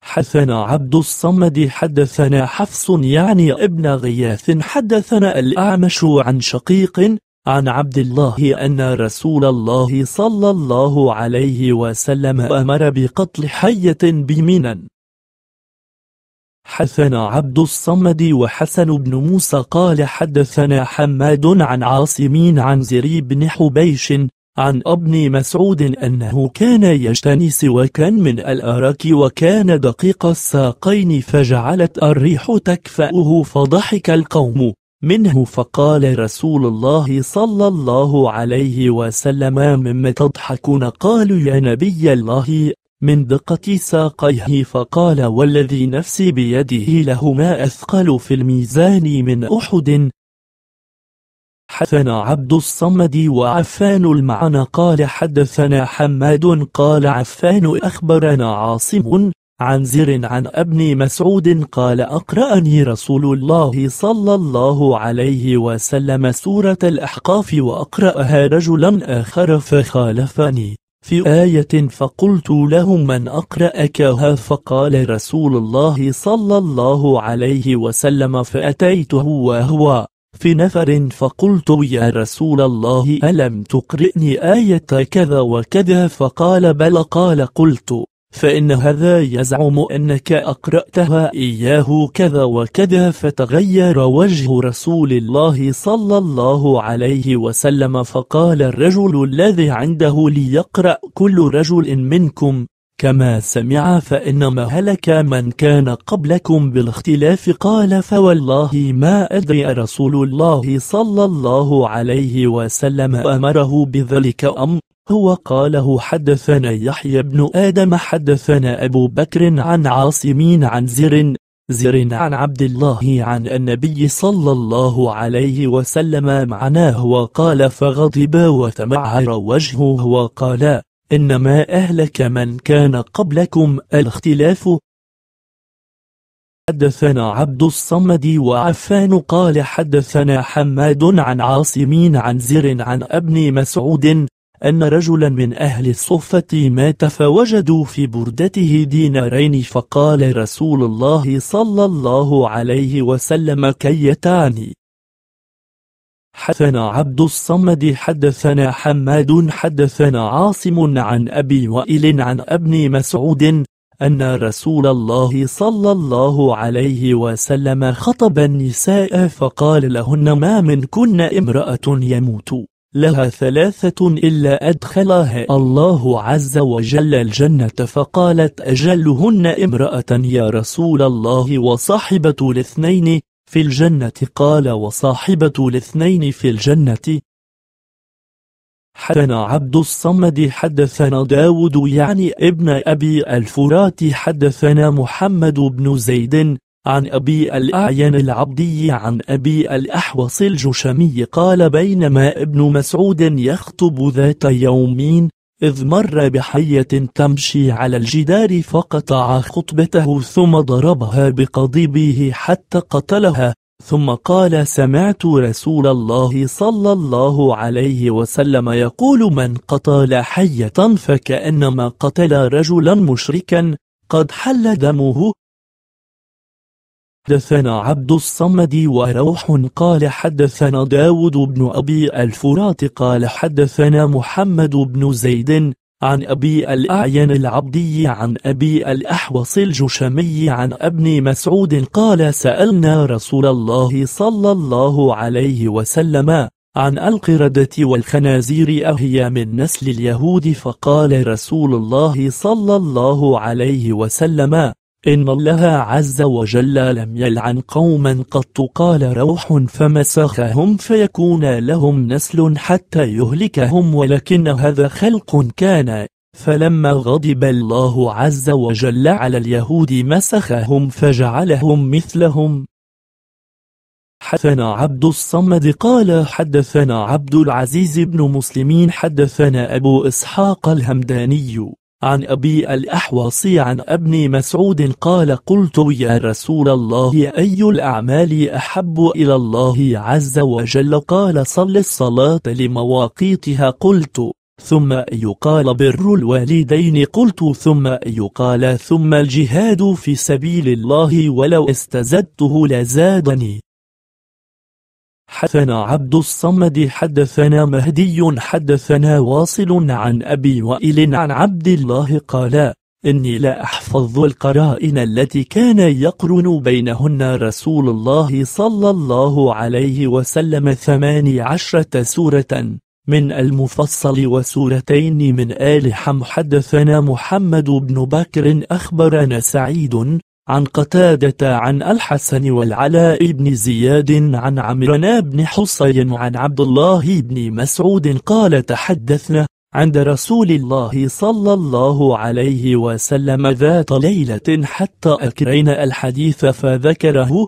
Speaker 1: حثنا عبد الصمد حدثنا حفص يعني ابن غياث حدثنا الأعمش عن شقيق عن عبد الله أن رسول الله صلى الله عليه وسلم أمر بقتل حية بمنى حدثنا عبد الصمد وحسن بن موسى قال حدثنا حماد عن عاصمين عن زري بن حبيش عن ابن مسعود أنه كان يجتني سواكا من الأراك وكان دقيق الساقين فجعلت الريح تكفأه فضحك القوم منه فقال رسول الله صلى الله عليه وسلم مما تضحكون قالوا يا نبي الله من دقة ساقيه فقال والذي نفسي بيده لهما أثقل في الميزان من أحد حدثنا عبد الصمد وعفان المعنى قال حدثنا حماد قال عفان أخبرنا عاصم عن زر عن ابن مسعود قال أقرأني رسول الله صلى الله عليه وسلم سورة الأحقاف وأقرأها رجلا آخر فخالفني في آية فقلت له من أقرأكها فقال رسول الله صلى الله عليه وسلم فأتيته وهو في نفر فقلت يا رسول الله ألم تقرئني آية كذا وكذا فقال بل قال قلت فإن هذا يزعم أنك أقرأتها إياه كذا وكذا فتغير وجه رسول الله صلى الله عليه وسلم فقال الرجل الذي عنده ليقرأ كل رجل منكم كما سمع فإنما هلك من كان قبلكم بالاختلاف قال فوالله ما أدري رسول الله صلى الله عليه وسلم أمره بذلك أم هو قاله حدثنا يحيى بن آدم حدثنا أبو بكر عن عاصمين عن زر زر عن عبد الله عن النبي صلى الله عليه وسلم معناه وقال فغضب وتمعر وجهه وقال إنما أهلك من كان قبلكم الاختلاف حدثنا عبد الصمد وعفان قال حدثنا حماد عن عاصمين عن زر عن ابن مسعود أن رجلا من أهل الصفة مات فوجدوا في بردته دينارين فقال رسول الله صلى الله عليه وسلم كيتان حدثنا عبد الصمد حدثنا حماد حدثنا عاصم عن أبي وائل عن ابن مسعود أن رسول الله صلى الله عليه وسلم خطب النساء فقال لهن ما منكن امرأة يموت لها ثلاثة إلا أدخلها الله عز وجل الجنة فقالت أجلهن امرأة يا رسول الله وصاحبة الاثنين في الجنة قال وصاحبة الاثنين في الجنة حدثنا عبد الصمد حدثنا داود يعني ابن أبي الفرات حدثنا محمد بن زيد عن أبي الأعين العبدي عن أبي الأحوص الجشمي قال بينما ابن مسعود يخطب ذات يومين إذ مر بحية تمشي على الجدار فقطع خطبته ثم ضربها بقضيبه حتى قتلها ثم قال سمعت رسول الله صلى الله عليه وسلم يقول من قتل حية فكأنما قتل رجلا مشركا قد حل دمه حدثنا عبد الصمد وروح قال حدثنا داود بن أبي الفرات قال حدثنا محمد بن زيد عن أبي الأعين العبدي عن أبي الأحوص الجشمي عن ابن مسعود قال سألنا رسول الله صلى الله عليه وسلم عن القردة والخنازير أهي من نسل اليهود فقال رسول الله صلى الله عليه وسلم إن الله عز وجل لم يلعن قوما قط قال روح فمسخهم فيكون لهم نسل حتى يهلكهم ولكن هذا خلق كان فلما غضب الله عز وجل على اليهود مسخهم فجعلهم مثلهم حدثنا عبد الصمد قال حدثنا عبد العزيز بن مسلمين حدثنا أبو إسحاق الهمداني عن أبي الأحوص عن ابن مسعود قال قلت يا رسول الله أي الأعمال أحب إلى الله عز وجل قال صل الصلاة لمواقيتها قلت ثم يقال بر الوالدين قلت ثم يقال ثم الجهاد في سبيل الله ولو استزدته لزادني حدثنا عبد الصمد حدثنا مهدي حدثنا واصل عن أبي وائل عن عبد الله قال إني لا أحفظ القرائن التي كان يقرن بينهن رسول الله صلى الله عليه وسلم ثماني عشرة سورة من المفصل وسورتين من آل حم حدثنا محمد بن بكر أخبرنا سعيد عن قتادة عن الحسن والعلاء بن زياد عن عمران بن حصين عن عبد الله بن مسعود قال تحدثنا عند رسول الله صلى الله عليه وسلم ذات ليلة حتى أكرينا الحديث فذكره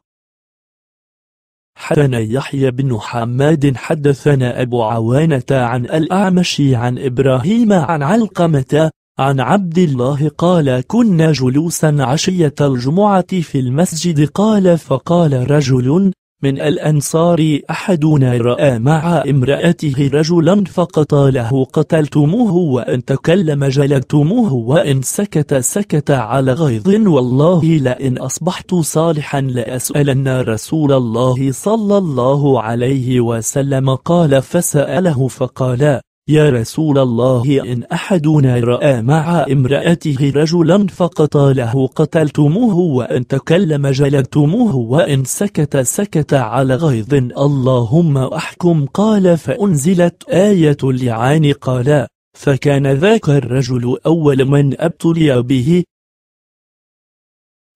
Speaker 1: حدثنا يحيى بن حماد حدثنا أبو عوانة عن الأعمش عن إبراهيم عن علقمة عن عبد الله قال كنا جلوسا عشية الجمعة في المسجد قال فقال رجل من الأنصار أحدنا رأى مع امرأته رجلا فقتله قتلتموه وإن تكلم جلدتموه وإن سكت سكت على غيظ والله لئن أصبحت صالحا لأسألن رسول الله صلى الله عليه وسلم قال فسأله فقال يا رسول الله إن أحدنا رأى مع امرأته رجلا فقتله قتلتموه وإن تكلم جلدتموه وإن سكت سكت على غيظ اللهم أحكم قال فأنزلت آية اللعان قال فكان ذاك الرجل أول من أبتلي به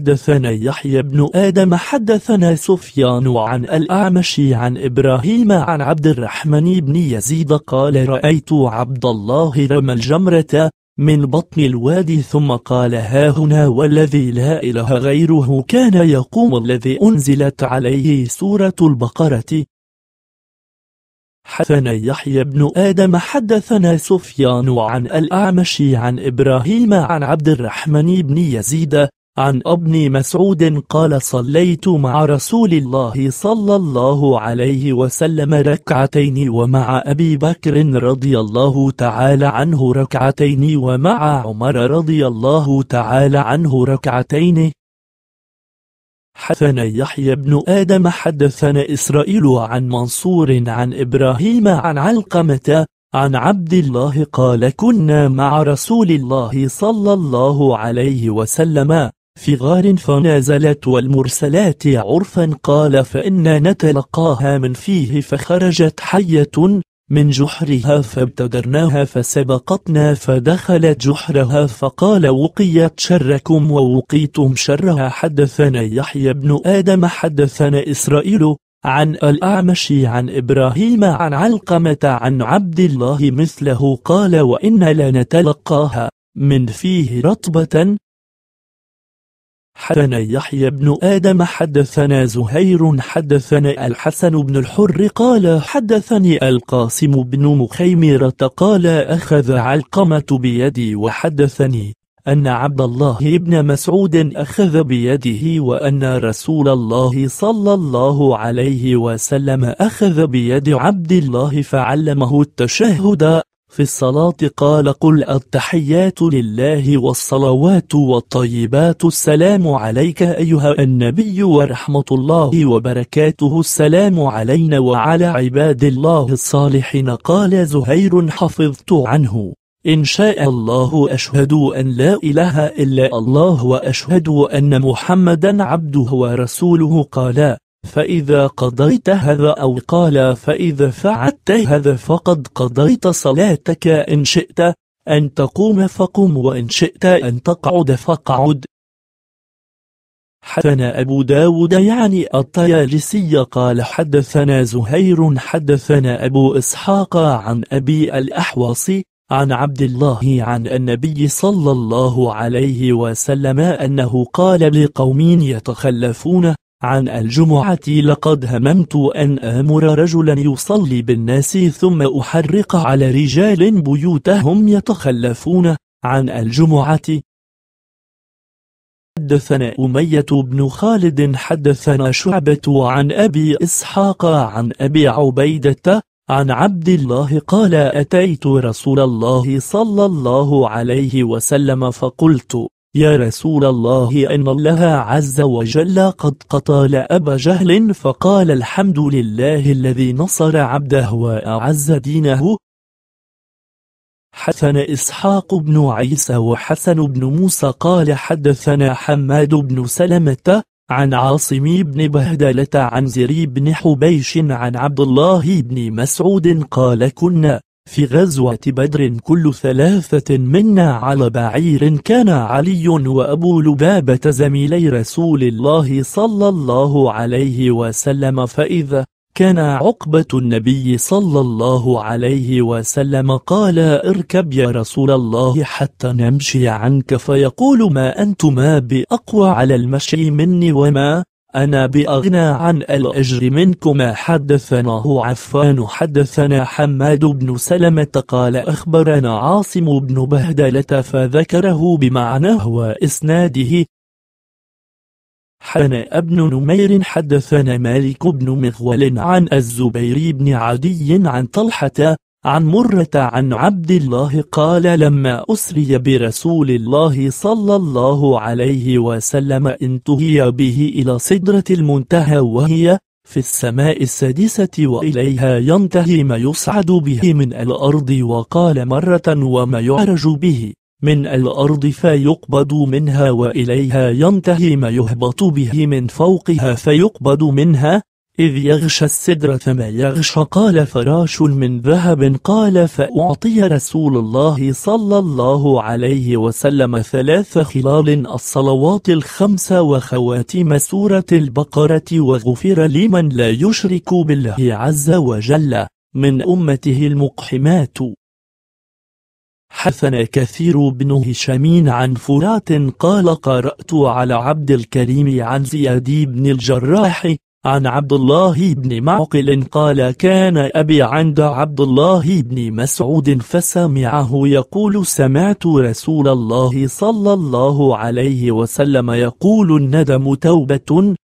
Speaker 1: حدثنا يحيى بن آدم حدثنا سفيان عن الأعمش عن إبراهيم عن عبد الرحمن بن يزيد قال رأيت عبد الله رمى الجمرة من بطن الوادي ثم قال ها هنا والذي لا إله غيره كان يقوم الذي أنزلت عليه سورة البقرة حدثنا يحيى بن آدم حدثنا سفيان عن الأعمش عن إبراهيم عن عبد الرحمن بن يزيد عن ابن مسعود قال صليت مع رسول الله صلى الله عليه وسلم ركعتين ومع أبي بكر رضي الله تعالى عنه ركعتين ومع عمر رضي الله تعالى عنه ركعتين حدثنا يحيى بن آدم حدثنا إسرائيل عن منصور عن إبراهيم عن علقمة عن عبد الله قال كنا مع رسول الله صلى الله عليه وسلم في غار فنازلت والمرسلات عرفا قال فإنا نتلقاها من فيه فخرجت حية من جحرها فابتدرناها فسبقتنا فدخلت جحرها فقال وقيت شركم ووقيتم شرها حدثنا يحيى بن آدم حدثنا إسرائيل عن الأعمش عن إبراهيم عن علقمة عن عبد الله مثله قال وإنا لنتلقاها من فيه رطبة حدثنا يحيى بن آدم حدثنا زهير حدثنا الحسن بن الحر قال حدثني القاسم بن مخيمرة قال أخذ علقمة بيدي وحدثني أن عبد الله بن مسعود أخذ بيده وأن رسول الله صلى الله عليه وسلم أخذ بيد عبد الله فعلمه التشهد في الصلاة قال قل التحيات لله والصلوات والطيبات السلام عليك أيها النبي ورحمة الله وبركاته السلام علينا وعلى عباد الله الصالحين قال زهير حفظت عنه إن شاء الله أشهد أن لا إله إلا الله وأشهد أن محمدا عبده ورسوله قال فإذا قضيت هذا أو قال فإذا فعلت هذا فقد قضيت صلاتك إن شئت أن تقوم فقم وإن شئت أن تقعد فقعد حدثنا أبو داود يعني الطيالسي قال حدثنا زهير حدثنا أبو إسحاق عن أبي الأحواص عن عبد الله عن النبي صلى الله عليه وسلم أنه قال لقوم يتخلفون عن الجمعة لقد هممت أن آمر رجلا يصلي بالناس ثم أحرق على رجال بيوتهم يتخلفون عن الجمعة حدثنا أمية بن خالد حدثنا شعبة عن أبي إسحاق عن أبي عبيدة عن عبد الله قال أتيت رسول الله صلى الله عليه وسلم فقلت يا رسول الله إن الله عز وجل قد قتل أبا جهل فقال الحمد لله الذي نصر عبده وأعز دينه حسن إسحاق بن عيسى وحسن بن موسى قال حدثنا حماد بن سلمة عن عاصم بن بهدلة عن زري بن حبيش عن عبد الله بن مسعود قال كنا في غزوة بدر كل ثلاثة منا على بعير كان علي وأبو لبابة زميلي رسول الله صلى الله عليه وسلم فإذا كان عقبة النبي صلى الله عليه وسلم قال اركب يا رسول الله حتى نمشي عنك فيقول ما أنتما بأقوى على المشي مني وما أنا بأغنى عن الأجر منكما حدثناه عفان حدثنا حماد بن سلمة قال أخبرنا عاصم بن بهدلة فذكره بمعناه وإسناده حنى ابن نمير حدثنا مالك بن مغول عن الزبير بن عدي عن طلحة عن مرة عن عبد الله قال لما أسري برسول الله صلى الله عليه وسلم انتهي به إلى صدرة المنتهى وهي في السماء السادسة وإليها ينتهي ما يصعد به من الأرض وقال مرة وما يعرج به من الأرض فيقبض منها وإليها ينتهي ما يهبط به من فوقها فيقبض منها إذ يغشى السدرة ما يغشى قال فراش من ذهب قال فأعطي رسول الله صلى الله عليه وسلم ثلاث خلال الصلوات الخمس وخواتم سورة البقرة وغفر لمن لا يشرك بالله عز وجل من أمته المقحمات حثنا كثير بن هشام عن فرات قال قرأت على عبد الكريم عن زياد بن الجراح عن عبد الله بن معقل قال كان أبي عند عبد الله بن مسعود فسمعه يقول سمعت رسول الله صلى الله عليه وسلم يقول الندم توبة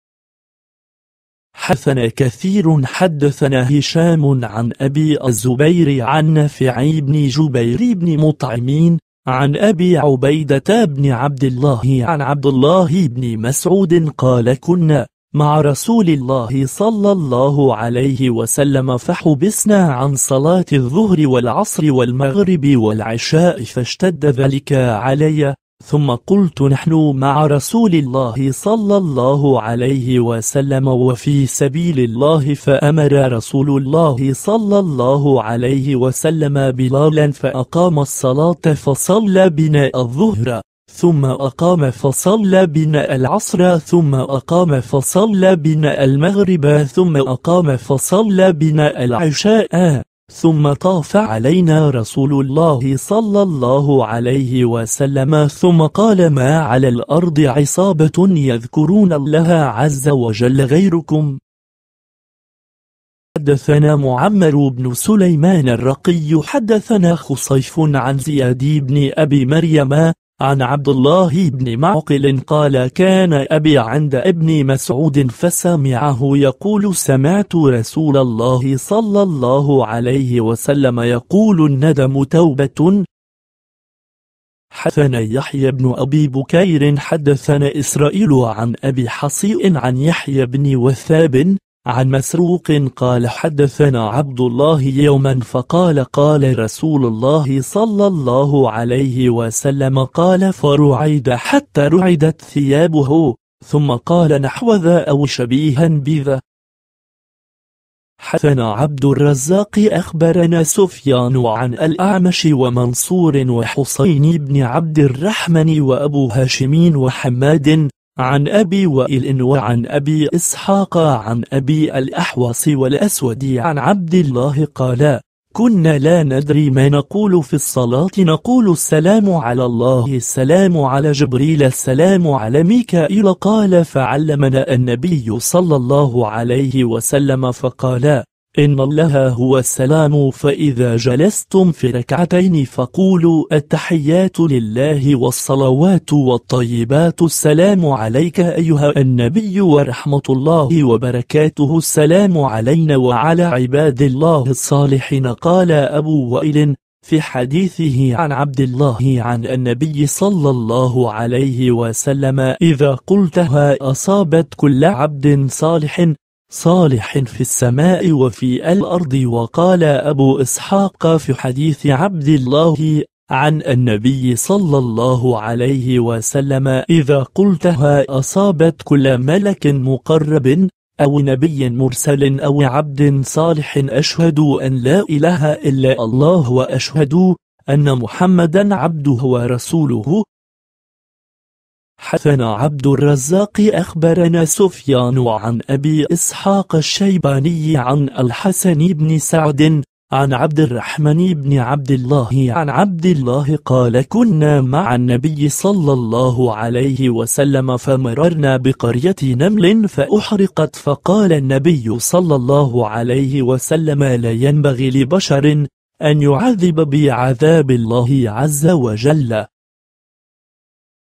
Speaker 1: حدثنا كثير حدثنا هشام عن أبي الزبير عن نافع بن جبير بن مطعمين عن أبي عبيدة بن عبد الله عن عبد الله بن مسعود قال كنا مع رسول الله صلى الله عليه وسلم فحبسنا عن صلاة الظهر والعصر والمغرب والعشاء فاشتد ذلك علي ثم قلت نحن مع رسول الله صلى الله عليه وسلم وفي سبيل الله فأمر رسول الله صلى الله عليه وسلم بلالا فأقام الصلاة فصلى بنا الظهر ثم أقام فصلى بنا العصر ثم أقام فصلى بنا المغرب ثم أقام فصلى بنا العشاء ثم طاف علينا رسول الله صلى الله عليه وسلم ثم قال ما على الأرض عصابة يذكرون الله عز وجل غيركم حدثنا معمر بن سليمان الرقي حدثنا خصيف عن زياد بن أبي مريم عن عبد الله بن معقل قال كان أبي عند ابن مسعود فسمعه يقول سمعت رسول الله صلى الله عليه وسلم يقول الندم توبة حدثنا يحيى بن أبي بكير حدثنا إسرائيل عن أبي حصيء عن يحيى بن وثاب عن مسروق قال حدثنا عبد الله يوما فقال قال رسول الله صلى الله عليه وسلم قال فرعيد حتى رعدت ثيابه ثم قال نحو ذا أو شبيها بذا حدثنا عبد الرزاق أخبرنا سفيان عن الأعمش ومنصور وحسين بن عبد الرحمن وأبو هاشم وحماد عن أبي وائل وعن أبي إسحاق عن أبي الأحوص والأسود عن عبد الله قال كنا لا ندري ما نقول في الصلاة نقول السلام على الله السلام على جبريل السلام على ميكائيل قال فعلمنا النبي صلى الله عليه وسلم فقال إن الله هو السلام فإذا جلستم في ركعتين فقولوا التحيات لله والصلوات والطيبات السلام عليك أيها النبي ورحمة الله وبركاته السلام علينا وعلى عباد الله الصالحين قال أبو وائل في حديثه عن عبد الله عن النبي صلى الله عليه وسلم إذا قلتها أصابت كل عبد صالح صالح في السماء وفي الأرض وقال أبو إسحاق في حديث عبد الله عن النبي صلى الله عليه وسلم إذا قلتها أصابت كل ملك مقرب أو نبي مرسل أو عبد صالح أشهد أن لا إله إلا الله وأشهد أن محمدا عبده ورسوله حسن عبد الرزاق أخبرنا سفيان عن أبي إسحاق الشيباني عن الحسن بن سعد عن عبد الرحمن بن عبد الله عن عبد الله قال كنا مع النبي صلى الله عليه وسلم فمررنا بقرية نمل فأحرقت فقال النبي صلى الله عليه وسلم لا ينبغي لبشر أن يعذب بعذاب الله عز وجل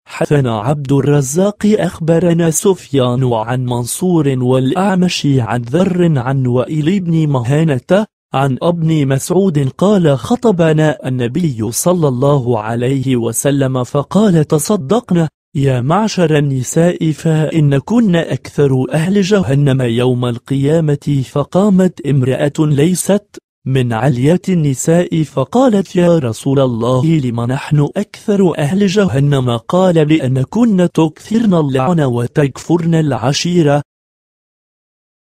Speaker 1: حسن عبد الرزاق أخبرنا سفيان عن منصور والأعمش عن ذر عن وائل بن مهانة عن ابن مسعود قال خطبنا النبي صلى الله عليه وسلم فقال تصدقنا يا معشر النساء فإن كن أكثر أهل جهنم يوم القيامة فقامت امرأة ليست من علية النساء فقالت يا رسول الله لم نحن أكثر أهل جهنم قال لأنكن تكثرن اللعن وتكفرن العشيرة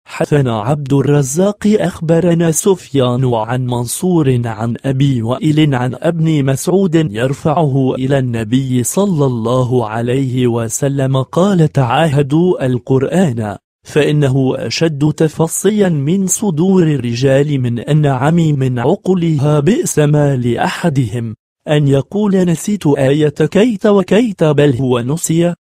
Speaker 1: حثنا عبد الرزاق أخبرنا سفيان عن منصور عن أبي وائل عن ابن مسعود يرفعه إلى النبي صلى الله عليه وسلم قال تعاهدوا القرآن فإنه أشد تفصيا من صدور الرجال من أن عمي من عقلها بئس ما لأحدهم أن يقول نسيت آية كيت وكيت بل هو نسي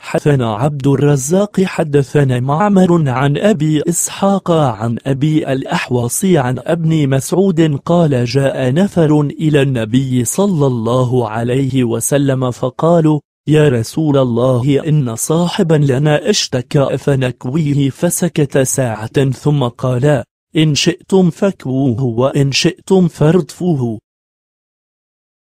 Speaker 1: حدثنا عبد الرزاق حدثنا معمر عن أبي إسحاق عن أبي الأحواصي عن ابن مسعود قال جاء نفر إلى النبي صلى الله عليه وسلم فقالوا يا رسول الله إن صاحبا لنا اشتكى فنكويه فسكت ساعة ثم قال إن شئتم فكوه وإن شئتم فردفوه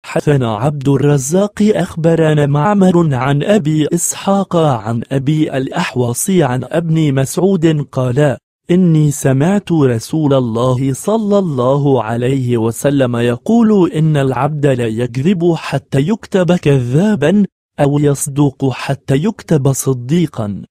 Speaker 1: حثنا عبد الرزاق أخبرنا معمر عن أبي إسحاق عن أبي الأحوص عن ابن مسعود قال إني سمعت رسول الله صلى الله عليه وسلم يقول إن العبد لا يكذب حتى يكتب كذابا أو يصدق حتى يكتب صديقا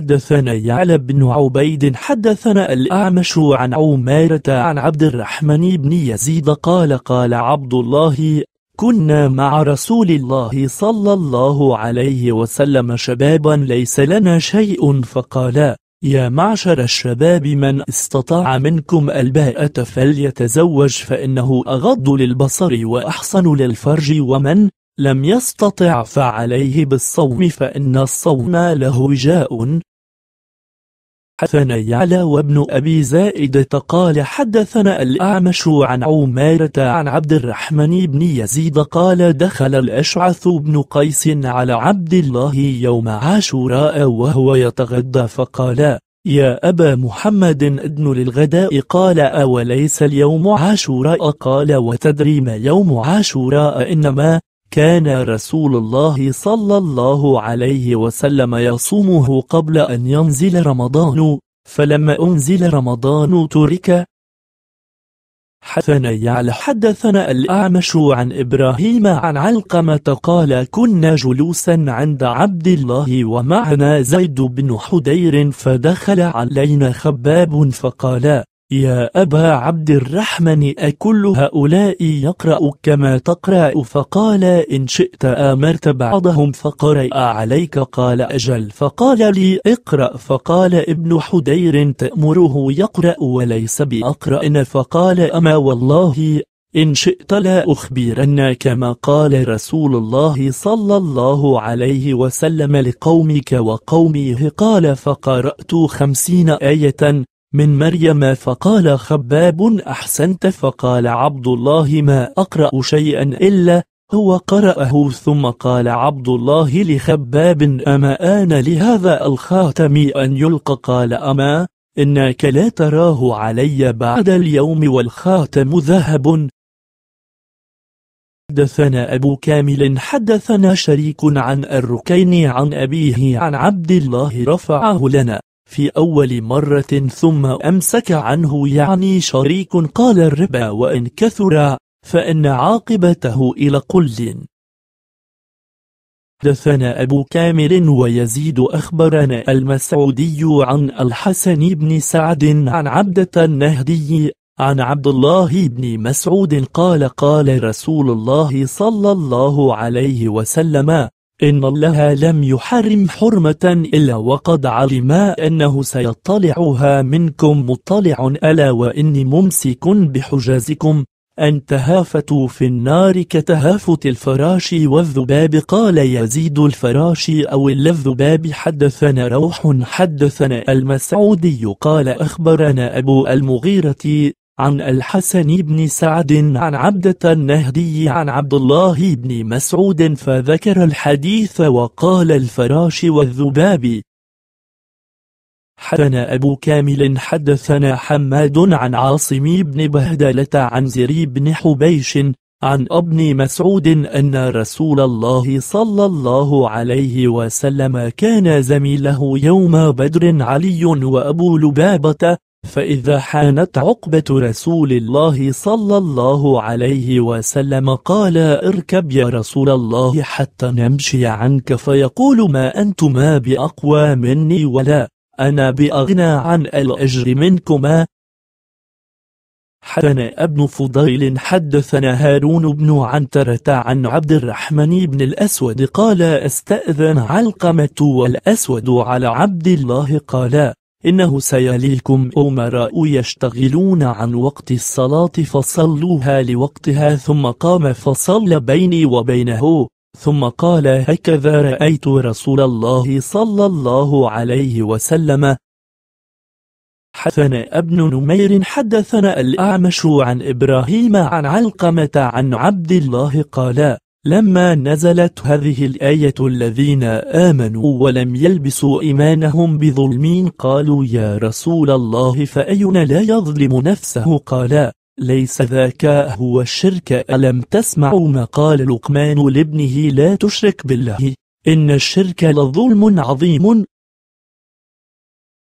Speaker 1: حدثنا يعلى بن عبيد حدثنا الأعمش عن عمارة عن عبد الرحمن بن يزيد قال قال عبد الله كنا مع رسول الله صلى الله عليه وسلم شبابا ليس لنا شيء فقال يا معشر الشباب من استطاع منكم الباءة فليتزوج فإنه أغض للبصر وأحصن للفرج ومن لم يستطع فعليه بالصوم فإن الصوم له جاء حدثنا يعلى وابن أبي زائدة قال حدثنا الأعمش عن عمارة عن عبد الرحمن بن يزيد قال دخل الأشعث بن قيس على عبد الله يوم عاشوراء وهو يتغدى فقال يا أبا محمد ادن للغداء قال أوليس اليوم عاشوراء قال وتدري ما يوم عاشوراء إنما كان رسول الله صلى الله عليه وسلم يصومه قبل أن ينزل رمضان فلما أنزل رمضان ترك حدثنا يعلى حدثنا الأعمش عن إبراهيم عن علقمة قال كنا جلوسا عند عبد الله ومعنا زيد بن حدير فدخل علينا خباب فقال يا أبا عبد الرحمن أكل هؤلاء يقرأ كما تقرأ فقال إن شئت آمرت بعضهم فقرأ عليك قال أجل فقال لي اقرأ فقال ابن حدير تأمره يقرأ وليس بأقرأنا فقال أما والله إن شئت لا أخبرن كما قال رسول الله صلى الله عليه وسلم لقومك وقومه قال فقرأت خمسين آية من مريم فقال خباب أحسنت فقال عبد الله ما أقرأ شيئا إلا هو قرأه ثم قال عبد الله لخباب أما آن لهذا الخاتم أن يلقى قال أما إنك لا تراه علي بعد اليوم والخاتم ذهب حدثنا أبو كامل حدثنا شريك عن الركين عن أبيه عن عبد الله رفعه لنا في أول مرة ثم أمسك عنه يعني شريك قال الربا وإن كثر فإن عاقبته إلى قل دثنا أبو كامل ويزيد أخبرنا المسعودي عن الحسن بن سعد عن عبدة النهدي عن عبد الله بن مسعود قال قال رسول الله صلى الله عليه وسلم إن الله لم يحرم حرمة إلا وقد علم أنه سيطلعها منكم مطلع ألا وإني ممسك بحجازكم أن تهافتوا في النار كتهافت الفراش والذباب قال يزيد الفراش أو الذباب حدثنا روح حدثنا المسعودي قال أخبرنا أبو المغيرة عن الحسن بن سعد عن عبدة النهدي عن عبد الله بن مسعود فذكر الحديث وقال الفراش والذباب حدثنا أبو كامل حدثنا حماد عن عاصم بن بهدلة عن زري بن حبيش عن ابن مسعود أن رسول الله صلى الله عليه وسلم كان زميله يوم بدر علي وأبو لبابة فإذا حانت عقبة رسول الله صلى الله عليه وسلم قال اركب يا رسول الله حتى نمشي عنك فيقول ما أنتما بأقوى مني ولا أنا بأغنى عن الأجر منكما حدثنا ابن فضيل حدثنا هارون بن عنترة عن عبد الرحمن بن الأسود قال استأذن علقمة والأسود على عبد الله قال إنه سيليكم أمراء يشتغلون عن وقت الصلاة فصلوها لوقتها ثم قام فصلى بيني وبينه ثم قال هكذا رأيت رسول الله صلى الله عليه وسلم حدثنا ابن نمير حدثنا الأعمش عن إبراهيم عن علقمة عن عبد الله قال لما نزلت هذه الآية الذين آمنوا ولم يلبسوا إيمانهم بظلم قالوا يا رسول الله فأينا لا يظلم نفسه قال ليس ذاك هو الشرك ألم تسمعوا ما قال لقمان لابنه لا تشرك بالله إن الشرك لظلم عظيم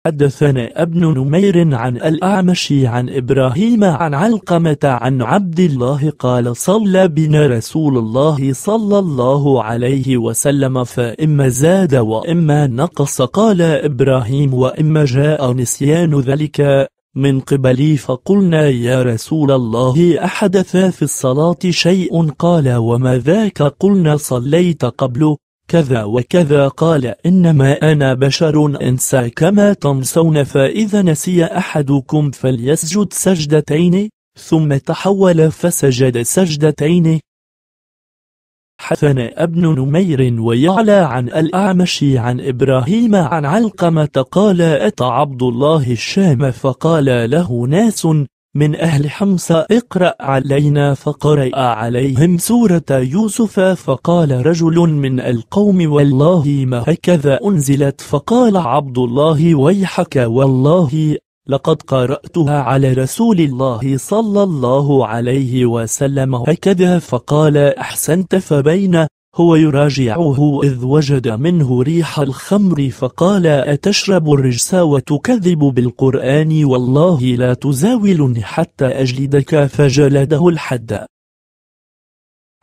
Speaker 1: حدثنا ابن نمير عن الأعمش عن إبراهيم عن علقمة عن عبد الله قال صلى بنا رسول الله صلى الله عليه وسلم فإما زاد وإما نقص قال إبراهيم وإما جاء نسيان ذلك من قبلي فقلنا يا رسول الله أحدث في الصلاة شيء قال وما ذاك قلنا صليت قبله كذا وكذا قال إنما أنا بشر أنسى كما تنسون فإذا نسي أحدكم فليسجد سجدتين ثم تحول فسجد سجدتين حثنا ابن نمير ويعلى عن الأعمش عن إبراهيم عن علقمة قال أتى عبد الله الشام فقال له ناس من أهل حمص اقرأ علينا فقرأ عليهم سورة يوسف فقال رجل من القوم والله ما هكذا أنزلت فقال عبد الله ويحك والله لقد قرأتها على رسول الله صلى الله عليه وسلم هكذا فقال أحسنت فبين هو يراجعه إذ وجد منه ريح الخمر فقال أتشرب الرجس وتكذب بالقرآن والله لا تزاولني حتى أجلدك فجلده الحد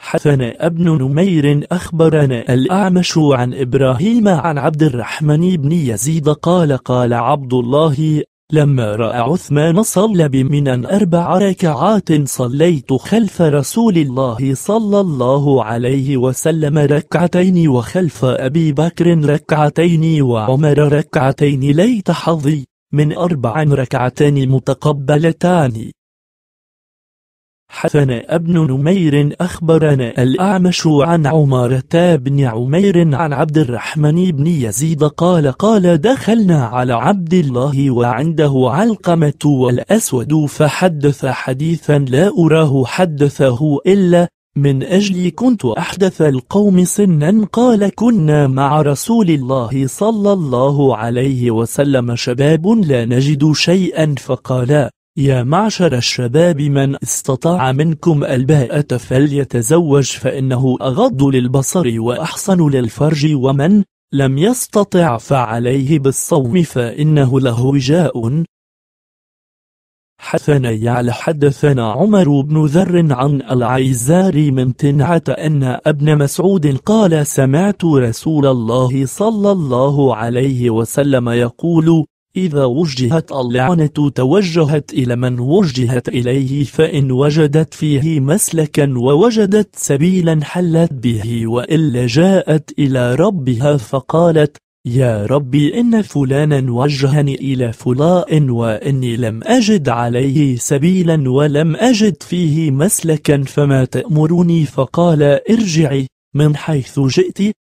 Speaker 1: حثنا ابن نمير أخبرنا الأعمش عن إبراهيم عن عبد الرحمن بن يزيد قال قال عبد الله لما رأى عثمان صلى بمنا أربع ركعات صليت خلف رسول الله صلى الله عليه وسلم ركعتين وخلف أبي بكر ركعتين وعمر ركعتين ليت حظي من أربع ركعتين متقبلتان حدثنا ابن نمير أخبرنا الأعمش عن عمارة بن عمير عن عبد الرحمن بن يزيد قال قال دخلنا على عبد الله وعنده علقمة والأسود فحدث حديثا لا أراه حدثه إلا من أجلي كنت أحدث القوم سنا قال كنا مع رسول الله صلى الله عليه وسلم شباب لا نجد شيئا فقال يا معشر الشباب من استطاع منكم الباءة فليتزوج فإنه أغض للبصر وأحصن للفرج ومن لم يستطع فعليه بالصوم فإنه له وجاء حدثنا يعلى حدثنا عمر بن ذر عن العيزار من تنعة أن ابن مسعود قال سمعت رسول الله صلى الله عليه وسلم يقول إذا وجهت اللعنة توجهت إلى من وجهت إليه فإن وجدت فيه مسلكا ووجدت سبيلا حلت به وإلا جاءت إلى ربها فقالت يا ربي إن فلانا وجهني إلى فلاء وإني لم أجد عليه سبيلا ولم أجد فيه مسلكا فما تأمرني فقال ارجعي من حيث جئت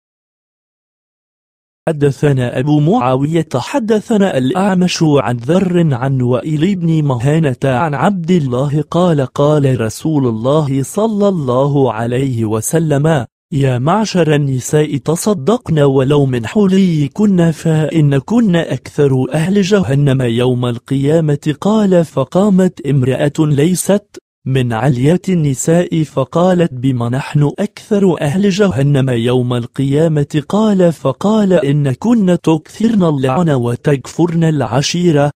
Speaker 1: حدثنا أبو معاوية حدثنا الأعمش عن ذر عن وائل بن مهانة عن عبد الله قال قال رسول الله صلى الله عليه وسلم يا معشر النساء تصدقن ولو من حليكن فإنكن أكثر أهل جهنم يوم القيامة قال فقامت امرأة ليست من عليات النساء فقالت بما نحن أكثر أهل جهنم يوم القيامة قال فقال إن كن تكثرن اللعن وتكفرن العشيرة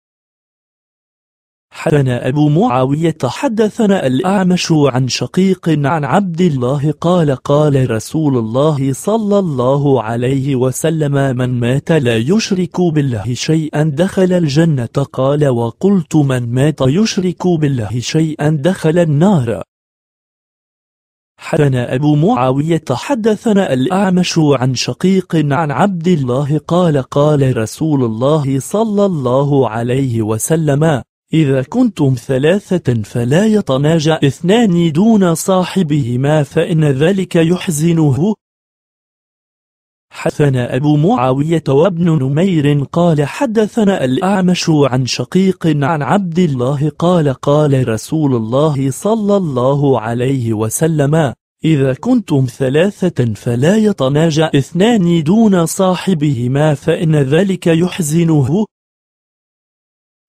Speaker 1: حدثنا أبو معاوية حدثنا الأعمش عن شقيق عن عبد الله قال قال رسول الله صلى الله عليه وسلم من مات لا يشرك بالله شيئا دخل الجنة قال وقلت من مات يشرك بالله شيئا دخل النار حدثنا أبو معاوية حدثنا الأعمش عن شقيق عن عبد الله قال قال رسول الله صلى الله عليه وسلم إذا كنتم ثلاثة فلا يتناجى اثنان دون صاحبهما فإن ذلك يحزنه حدثنا أبو معاوية وابن نمير قال حدثنا الأعمش عن شقيق عن عبد الله قال قال رسول الله صلى الله عليه وسلم إذا كنتم ثلاثة فلا يتناجى اثنان دون صاحبهما فإن ذلك يحزنه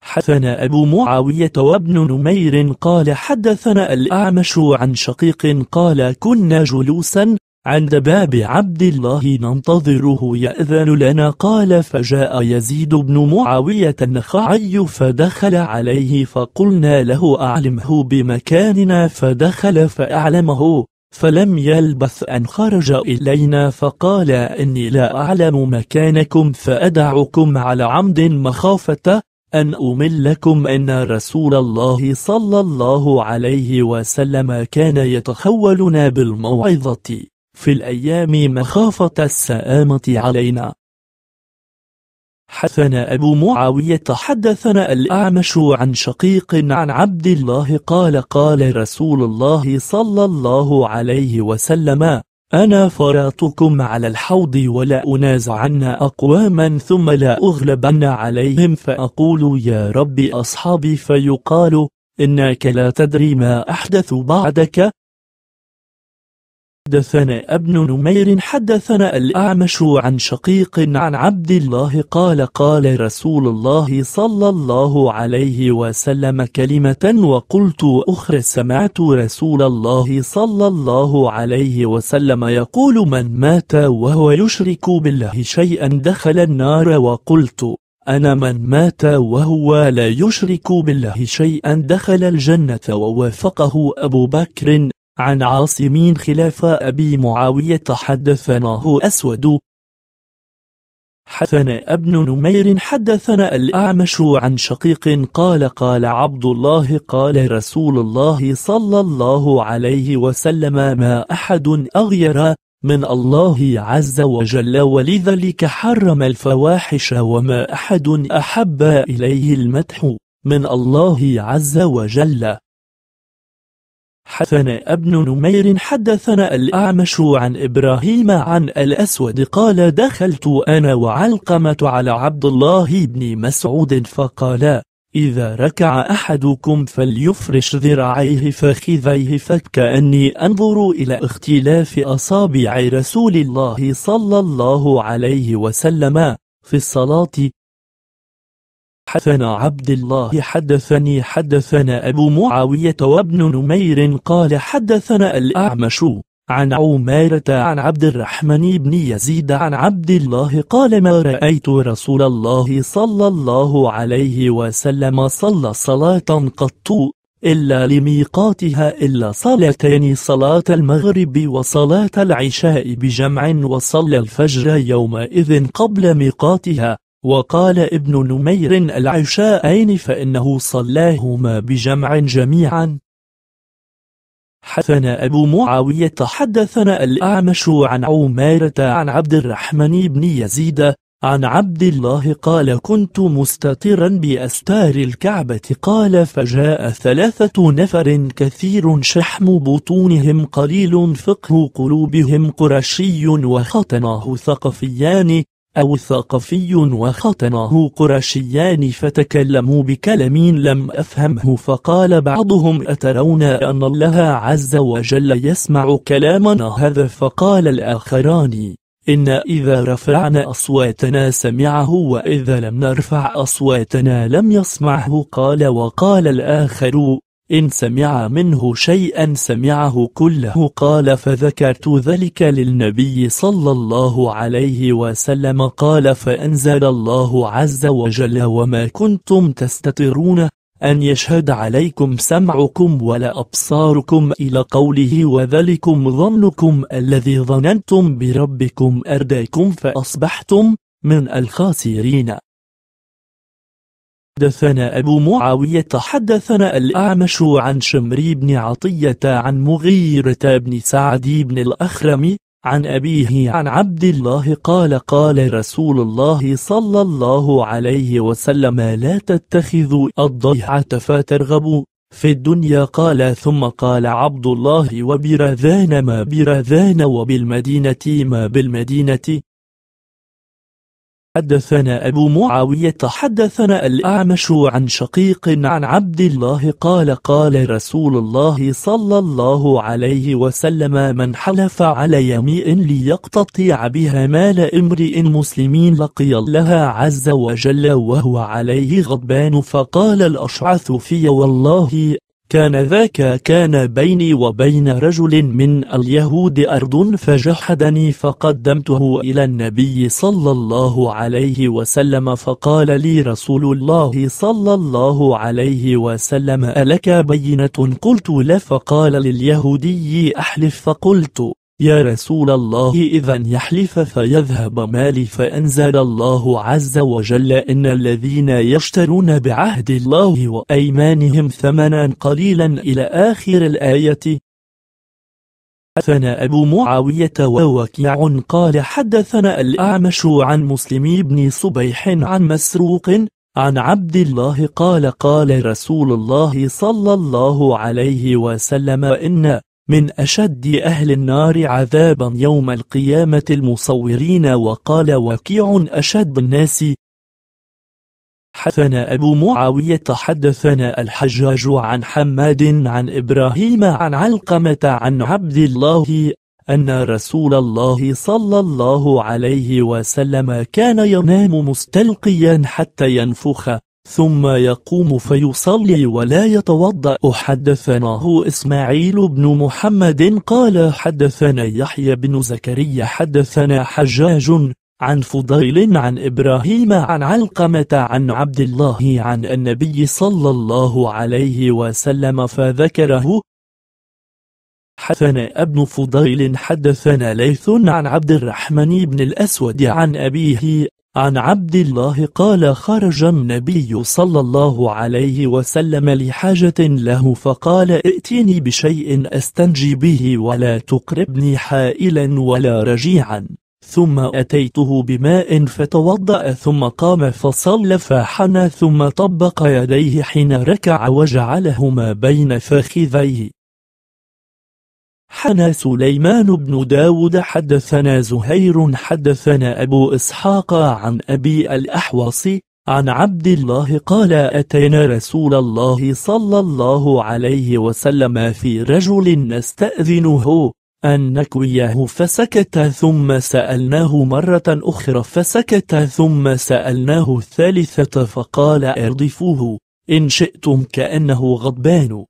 Speaker 1: حدثنا أبو معاوية وابن نمير قال حدثنا الأعمش عن شقيق قال كنا جلوسا عند باب عبد الله ننتظره يأذن لنا قال فجاء يزيد بن معاوية النخعي فدخل عليه فقلنا له أعلمه بمكاننا فدخل فأعلمه فلم يلبث أن خرج إلينا فقال إني لا أعلم مكانكم فأدعكم على عمد مخافة أن أملكم أن رسول الله صلى الله عليه وسلم كان يتخولنا بالموعظة في الأيام مخافة السآمة علينا حدثنا أبو معاوية حدثنا الأعمش عن شقيق عن عبد الله قال قال رسول الله صلى الله عليه وسلم أنا فراتكم على الحوض ولا أنازعن أقواما ثم لا أغلبن عليهم فأقول يا رب أصحابي فيقال إنك لا تدري ما أحدث بعدك حدثنا ابن نمير حدثنا الأعمش عن شقيق عن عبد الله قال قال رسول الله صلى الله عليه وسلم كلمة وقلت أخرى سمعت رسول الله صلى الله عليه وسلم يقول من مات وهو يشرك بالله شيئا دخل النار وقلت أنا من مات وهو لا يشرك بالله شيئا دخل الجنة ووافقه أبو بكر عن عاصم خلاف أبي معاوية حدثناه أسود حدثنا ابن نمير حدثنا الأعمش عن شقيق قال قال عبد الله قال رسول الله صلى الله عليه وسلم ما أحد أغير من الله عز وجل ولذلك حرم الفواحش وما أحد أحب إليه المدح من الله عز وجل حدثنا ابن نمير حدثنا الأعمش عن إبراهيم عن الأسود قال دخلت أنا وعلقمة على عبد الله بن مسعود فقال إذا ركع أحدكم فليفرش ذراعيه فخذيه فكأني أنظر إلى اختلاف أصابع رسول الله صلى الله عليه وسلم في الصلاة حدثنا عبد الله حدثني حدثنا أبو معاوية وابن نمير قال حدثنا الأعمش عن عمارة عن عبد الرحمن بن يزيد عن عبد الله قال ما رأيت رسول الله صلى الله عليه وسلم صلى صلاة قط إلا لميقاتها إلا صلاتين صلاة المغرب وصلاة العشاء بجمع وصلى الفجر يومئذ قبل ميقاتها وقال ابن نمير العشاءين فإنه صلاهما بجمع جميعا حثنا أبو معاوية حدثنا الأعمش عن عمارة عن عبد الرحمن بن يزيد عن عبد الله قال كنت مستترا بأستار الكعبة قال فجاء ثلاثة نفر كثير شحم بطونهم قليل فقه قلوبهم قرشي وخطناه ثقفيان أو ثقفي وختنه قرشيان فتكلموا بكلم لم أفهمه فقال بعضهم أترون أن الله عز وجل يسمع كلامنا هذا فقال الآخران إن إذا رفعنا أصواتنا سمعه وإذا لم نرفع أصواتنا لم يسمعه قال وقال الآخر إن سمع منه شيئا سمعه كله قال فذكرت ذلك للنبي صلى الله عليه وسلم قال فأنزل الله عز وجل وما كنتم تستطرون أن يشهد عليكم سمعكم ولا أبصاركم إلى قوله وذلكم ظنكم الذي ظننتم بربكم أرداكم فأصبحتم من الخاسرين حدثنا أبو معاوية حدثنا الأعمش عن شمري بن عطية عن مغيرة بن سعد بن الأخرم عن أبيه عن عبد الله قال قال رسول الله صلى الله عليه وسلم لا تتخذوا الضيعة فترغبوا في الدنيا قال ثم قال عبد الله وبرذان ما برذان وبالمدينة ما بالمدينة حدثنا أبو معاوية حدثنا الأعمش عن شقيق عن عبد الله قال قال رسول الله صلى الله عليه وسلم من حلف على يمين ليقتطع بها مال امرئ المسلمين لقي الله عز وجل وهو عليه غضبان فقال الأشعث في والله كان ذاك كان بيني وبين رجل من اليهود أرض فجحدني فقدمته إلى النبي صلى الله عليه وسلم فقال لي رسول الله صلى الله عليه وسلم ألك بينة قلت لا فقال لليهودي أحلف فقلت يا رسول الله إذا يحلف فيذهب مالي فأنزل الله عز وجل إن الذين يشترون بعهد الله وأيمانهم ثمنا قليلا إلى آخر الآية حدثنا أبو معاوية ووكيع قال حدثنا الأعمش عن مسلم بن صبيح عن مسروق عن عبد الله قال قال رسول الله صلى الله عليه وسلم إن من أشد أهل النار عذابا يوم القيامة المصورين وقال وكيع أشد الناس حدثنا أبو معاوية حدثنا الحجاج عن حماد عن إبراهيم عن علقمة عن عبد الله أن رسول الله صلى الله عليه وسلم كان ينام مستلقيا حتى ينفخ ثم يقوم فيصلي ولا يتوضأ حدثناه إسماعيل بن محمد قال حدثنا يحيى بن زكريا حدثنا حجاج عن فضيل عن إبراهيم عن علقمة عن عبد الله عن النبي صلى الله عليه وسلم فذكره حدثنا ابن فضيل حدثنا ليث عن عبد الرحمن بن الأسود عن أبيه عن عبد الله قال خرج النبي صلى الله عليه وسلم لحاجة له فقال ائتني بشيء أستنجي به ولا تقربني حائلا ولا رجيعا ثم أتيته بماء فتوضأ ثم قام فصلى فحنى ثم طبق يديه حين ركع وجعلهما بين فخذيه حنا سليمان بن داود حدثنا زهير حدثنا أبو إسحاق عن أبي الأحوص عن عبد الله قال أتينا رسول الله صلى الله عليه وسلم في رجل نستأذنه أن نكويه فسكت ثم سألناه مرة أخرى فسكت ثم سألناه الثالثة فقال اردفوه إن شئتم كأنه غضبان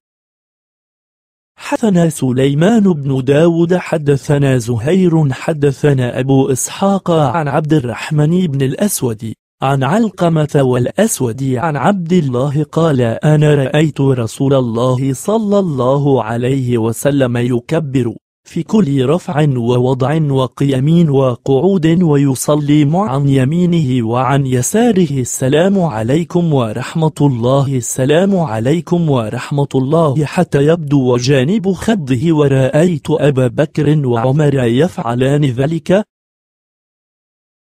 Speaker 1: حدثنا سليمان بن داود حدثنا زهير حدثنا أبو إسحاق عن عبد الرحمن بن الأسود عن علقمة والأسود عن عبد الله قال أنا رأيت رسول الله صلى الله عليه وسلم يكبر في كل رفع ووضع وقيام وقعود ويسلم عن يمينه وعن يساره السلام عليكم ورحمة الله السلام عليكم ورحمة الله حتى يبدو جانب خده ورأيت أبا بكر وعمر يفعلان ذلك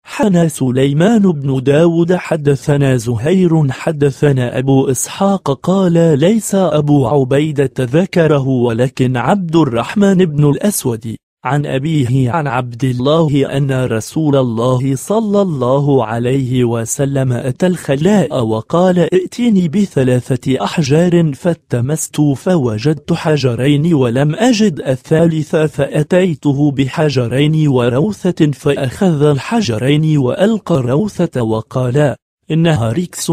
Speaker 1: حنى سليمان بن داود حدثنا زهير حدثنا أبو إسحاق قال ليس أبو عبيدة ذكره ولكن عبد الرحمن بن الأسود عن أبيه عن عبد الله أن رسول الله صلى الله عليه وسلم أتى الخلاء وقال ائتيني بثلاثة أحجار فالتمست فوجدت حجرين ولم أجد الثالث فأتيته بحجرين وروثة فأخذ الحجرين وألقى الروثة وقال إنها ريكس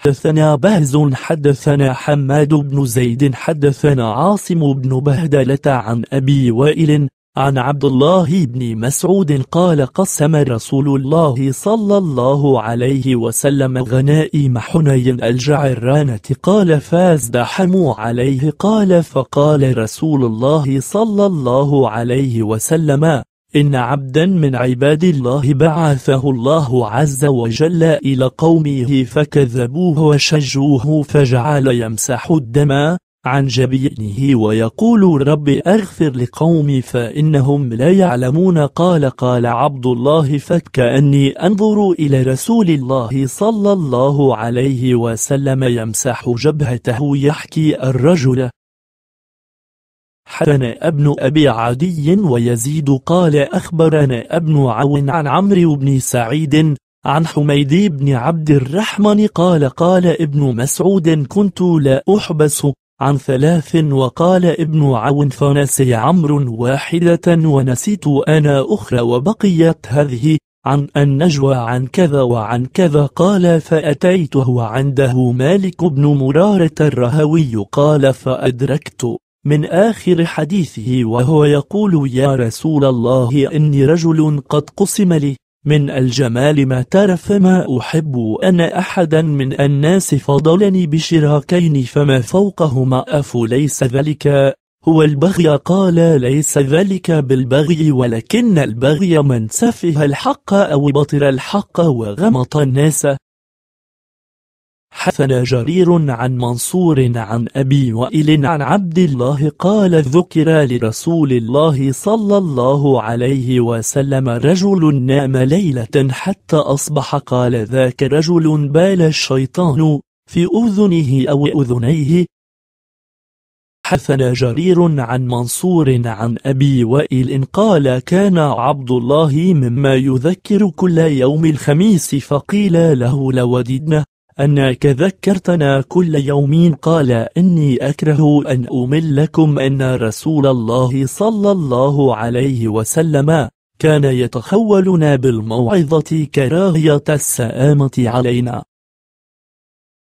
Speaker 1: حدثنا بهز حدثنا حماد بن زيد حدثنا عاصم بن بهدلة عن أبي وائل عن عبد الله بن مسعود قال قسم رسول الله صلى الله عليه وسلم غنائم حنين الجعرانة قال فازدحموا عليه قال فقال رسول الله صلى الله عليه وسلم إن عبدا من عباد الله بعثه الله عز وجل إلى قومه فكذبوه وشجوه فجعل يمسح الدم عن جبينه ويقول رب أغفر لقومي فإنهم لا يعلمون قال قال عبد الله فكأني أنظر إلى رسول الله صلى الله عليه وسلم يمسح جبهته يحكي الرجل حدثنا ابن أبي عدي ويزيد قال أخبرنا ابن عون عن عمرو بن سعيد عن حميد بن عبد الرحمن قال قال ابن مسعود كنت لا أحبس عن ثلاث وقال ابن عون فنسي عمرو واحدة ونسيت أنا أخرى وبقيت هذه عن النجوى عن كذا وعن كذا قال فأتيته عنده مالك بن مرارة الرهوي قال فأدركت من آخر حديثه وهو يقول يا رسول الله إني رجل قد قسم لي من الجمال ما ترف ما أحب أن أحدا من الناس فضلني بشراكين فما فوقهما أف ليس ذلك هو البغي قال ليس ذلك بالبغي ولكن البغي من سفه الحق أو بطر الحق وغمط الناس حثنا جرير عن منصور عن أبي وائل عن عبد الله قال ذكر لرسول الله صلى الله عليه وسلم رجل نام ليلة حتى أصبح قال ذاك رجل بال الشيطان في أذنه أو أذنيه حثنا جرير عن منصور عن أبي وائل قال كان عبد الله مما يذكر كل يوم الخميس فقيل له لوددنا أنك ذكرتنا كل يوم قال إني أكره أن أملكم أن رسول الله صلى الله عليه وسلم كان يتخولنا بالموعظة كراهية السآمة علينا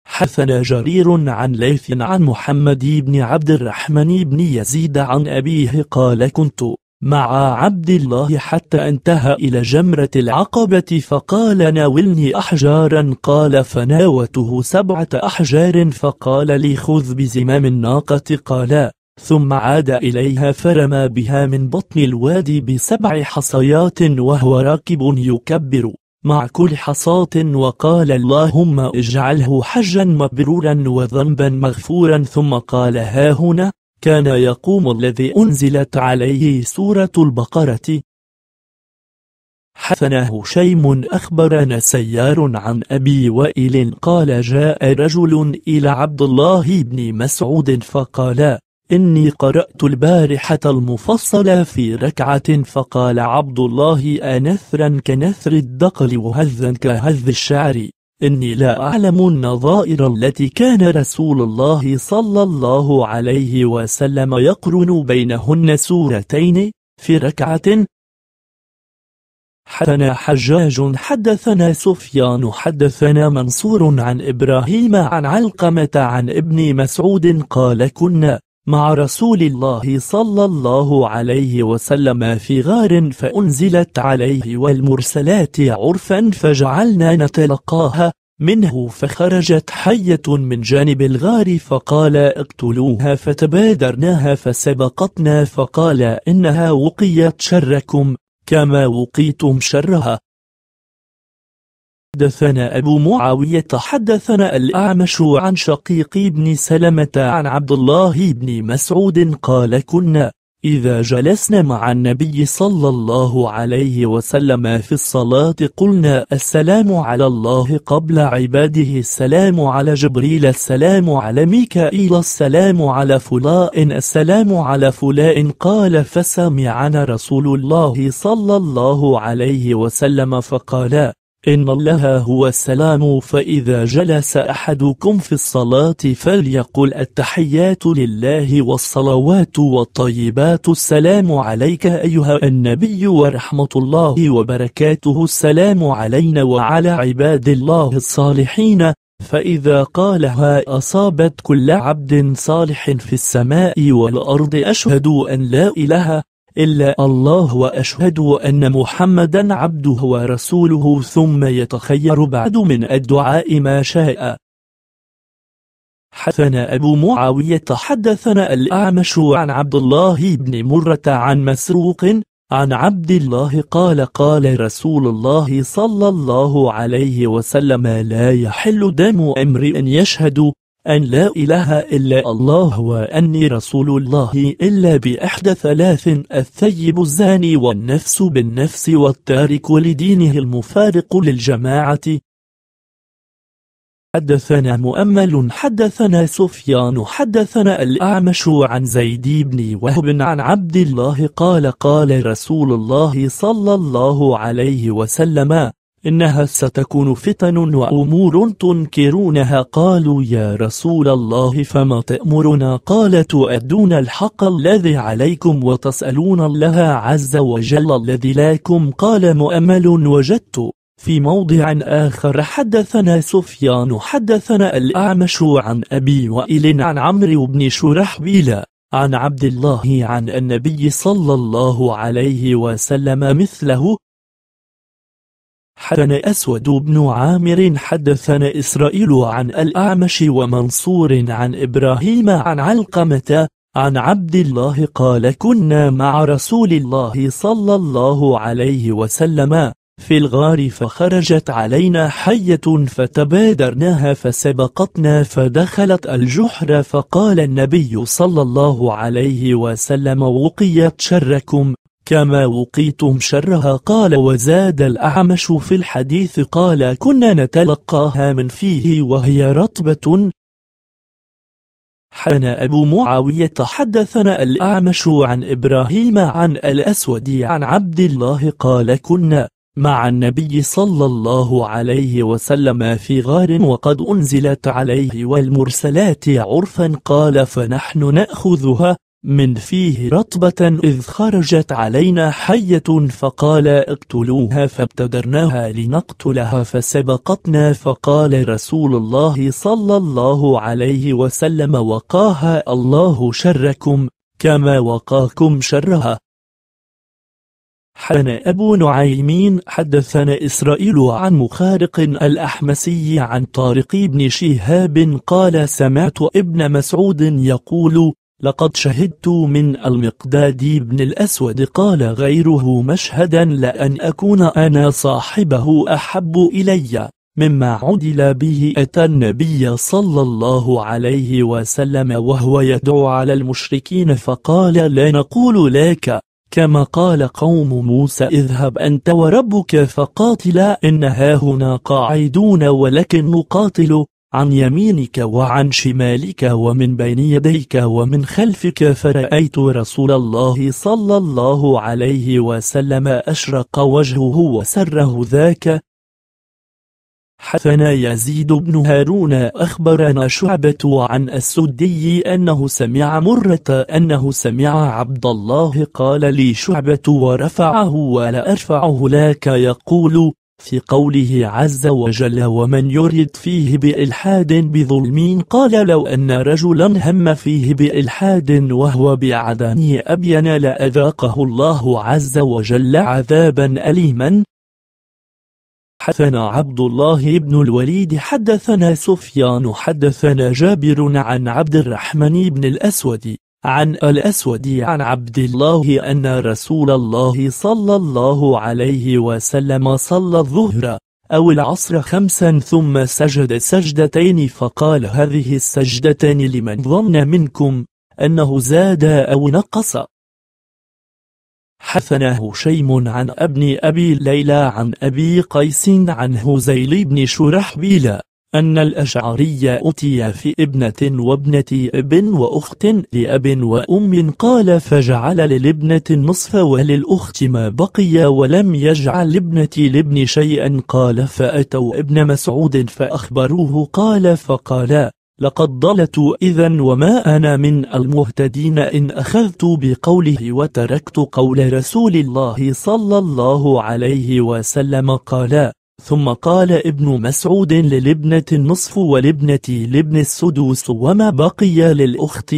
Speaker 1: حثنا جرير عن ليث عن محمد بن عبد الرحمن بن يزيد عن أبيه قال كنت مع عبد الله حتى انتهى إلى جمرة العقبة فقال ناولني أحجارا قال فناوته سبعة أحجار فقال لي خذ بزمام الناقة قال ثم عاد إليها فرمى بها من بطن الوادي بسبع حصيات وهو راكب يكبر مع كل حصاة وقال اللهم اجعله حجا مبرورا وذنبا مغفورا ثم قال ها هنا كان يقوم الذي أنزلت عليه سورة البقرة حثناه شيم أخبرنا سيار عن أبي وائل قال جاء رجل إلى عبد الله بن مسعود فقال إني قرأت البارحة المفصلة في ركعة فقال عبد الله أنثرا كنثر الدقل وهذا كهذ الشعر إني لا أعلم النظائر التي كان رسول الله صلى الله عليه وسلم يقرن بينهن سورتين في ركعة حدثنا حجاج حدثنا سفيان حدثنا منصور عن إبراهيم عن علقمة عن ابن مسعود قال كنا مع رسول الله صلى الله عليه وسلم في غار فأنزلت عليه والمرسلات عرفا فجعلنا نتلقاها منه فخرجت حية من جانب الغار فقال اقتلوها فتبادرناها فسبقتنا فقال إنها وقيت شركم كما وقيتم شرها حدثنا أبو معاوية حدثنا الأعمش عن شقيق بن سلمة عن عبد الله بن مسعود قال كنا إذا جلسنا مع النبي صلى الله عليه وسلم في الصلاة قلنا السلام على الله قبل عباده السلام على جبريل السلام على ميكائيل السلام على فلاء السلام على فلاء قال فسمعنا رسول الله صلى الله عليه وسلم فقال إن الله هو السلام فإذا جلس أحدكم في الصلاة فليقل التحيات لله والصلوات والطيبات السلام عليك أيها النبي ورحمة الله وبركاته السلام علينا وعلى عباد الله الصالحين فإذا قالها أصابت كل عبد صالح في السماء والأرض أشهد أن لا إله إلا الله وأشهد أن محمدا عبده ورسوله ثم يتخير بعد من الدعاء ما شاء حدثنا أبو معاوية حدثنا الأعمش عن عبد الله بن مرة عن مسروق عن عبد الله قال قال رسول الله صلى الله عليه وسلم لا يحل دم امرئ يشهد أن لا إله إلا الله وأني رسول الله إلا بأحدى ثلاث الثيب الزاني والنفس بالنفس والتارك لدينه المفارق للجماعة حدثنا مؤمل حدثنا سفيان حدثنا الأعمش عن زيد بن وهب عن عبد الله قال قال رسول الله صلى الله عليه وسلم إنها ستكون فتن وأمور تنكرونها قالوا يا رسول الله فما تأمرنا قال تؤدون الحق الذي عليكم وتسألون الله عز وجل الذي لكم قال مؤمل وجدت في موضع آخر حدثنا سفيان حدثنا الأعمش عن أبي وائل عن عمرو بن شرحبيل عن عبد الله عن النبي صلى الله عليه وسلم مثله حدثنا أسود بن عامر حدثنا إسرائيل عن الأعمش ومنصور عن إبراهيم عن علقمة عن عبد الله قال كنا مع رسول الله صلى الله عليه وسلم في الغار فخرجت علينا حية فتبادرناها فسبقتنا فدخلت الجحر فقال النبي صلى الله عليه وسلم وقيت شركم كما وقيتم شرها قال وزاد الأعمش في الحديث قال كنا نتلقاها من فيه وهي رطبة حدثنا أبو معاوية حدثنا الأعمش عن إبراهيم عن الأسود عن عبد الله قال كنا مع النبي صلى الله عليه وسلم في غار وقد أنزلت عليه والمرسلات عرفا قال فنحن نأخذها من فيه رطبة إذ خرجت علينا حية فقال اقتلوها فابتدرناها لنقتلها فسبقتنا فقال رسول الله صلى الله عليه وسلم وقاها الله شركم كما وقاكم شرها حدثنا أبو نعيمين حدثنا إسرائيل عن مخارق الأحمسي عن طارق بن شهاب قال سمعت ابن مسعود يقول لقد شهدت من المقداد بن الأسود قال غيره مشهدا لأن أكون أنا صاحبه أحب إلي مما عدل به أتى النبي صلى الله عليه وسلم وهو يدعو على المشركين فقال لا نقول لك كما قال قوم موسى اذهب أنت وربك فقاتلا إنها هاهنا قاعدون ولكن نقاتل عن يمينك وعن شمالك ومن بين يديك ومن خلفك فرأيت رسول الله صلى الله عليه وسلم أشرق وجهه وسره ذاك حدثنا يزيد بن هارون أخبرنا شعبة عن السدي أنه سمع مرة أنه سمع عبد الله قال لي شعبة ورفعه ولا أرفعه لك يقول في قوله عز وجل ومن يرد فيه بإلحاد بظلم قال لو أن رجلا هم فيه بإلحاد وهو بعدني أبين لأذاقه الله عز وجل عذابا أليما حدثنا عبد الله بن الوليد حدثنا سفيان حدثنا جابر عن عبد الرحمن بن الأسود عن الأسود عن عبد الله أن رسول الله صلى الله عليه وسلم صلى الظهر أو العصر خمسا ثم سجد سجدتين فقال هذه السجدتان لمن ظن منكم أنه زاد أو نقص حثنا هشيم عن ابن أبي ليلى عن أبي قيس عن هزيل بن شرحبيل أن الأشعري أتي في ابنة وابنة ابن وأخت لأب وأم قال فجعل للابنة النصف وللأخت ما بقي ولم يجعل لابنة لابن شيئا قال فأتوا ابن مسعود فأخبروه قال فقالا لقد ضلت إذا وما أنا من المهتدين إن أخذت بقوله وتركت قول رسول الله صلى الله عليه وسلم قالا ثم قال ابن مسعود للابنة النصف والابنة لابن السدوس وما بقي للأخت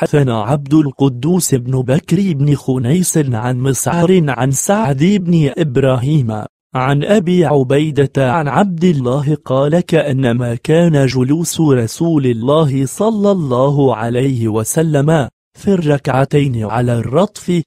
Speaker 1: حثنا عبد القدوس بن بكر بن خنيس عن مسعر عن سعد بن إبراهيم عن أبي عبيدة عن عبد الله قال كأنما كان جلوس رسول الله صلى الله عليه وسلم في الركعتين على الرطف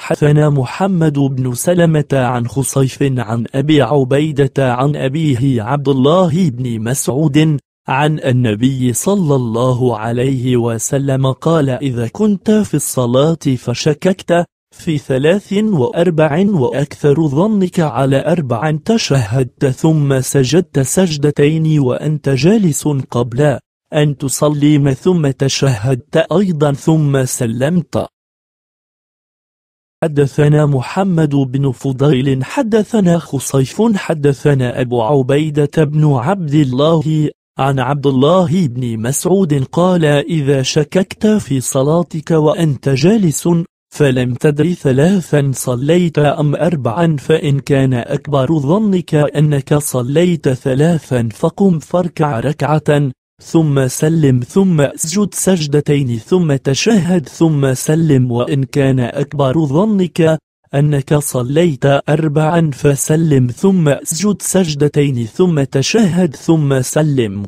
Speaker 1: حدثنا محمد بن سلمة عن خصيف عن أبي عبيدة عن أبيه عبد الله بن مسعود عن النبي صلى الله عليه وسلم قال إذا كنت في الصلاة فشككت في ثلاث وأربع وأكثر ظنك على أربع تشهدت ثم سجدت سجدتين وأنت جالس قبل أن تصلي ثم تشهدت أيضا ثم سلمت حدثنا محمد بن فضيل حدثنا خصيف حدثنا أبو عبيدة بن عبد الله عن عبد الله بن مسعود قال إذا شككت في صلاتك وأنت جالس فلم تدر ثلاثا صليت أم أربعا فإن كان أكبر ظنك أنك صليت ثلاثا فقم فاركع ركعة ثم سلم ثم اسجد سجدتين ثم تشهد ثم سلم وإن كان أكبر ظنك أنك صليت أربعا فسلم ثم اسجد سجدتين ثم تشهد ثم سلم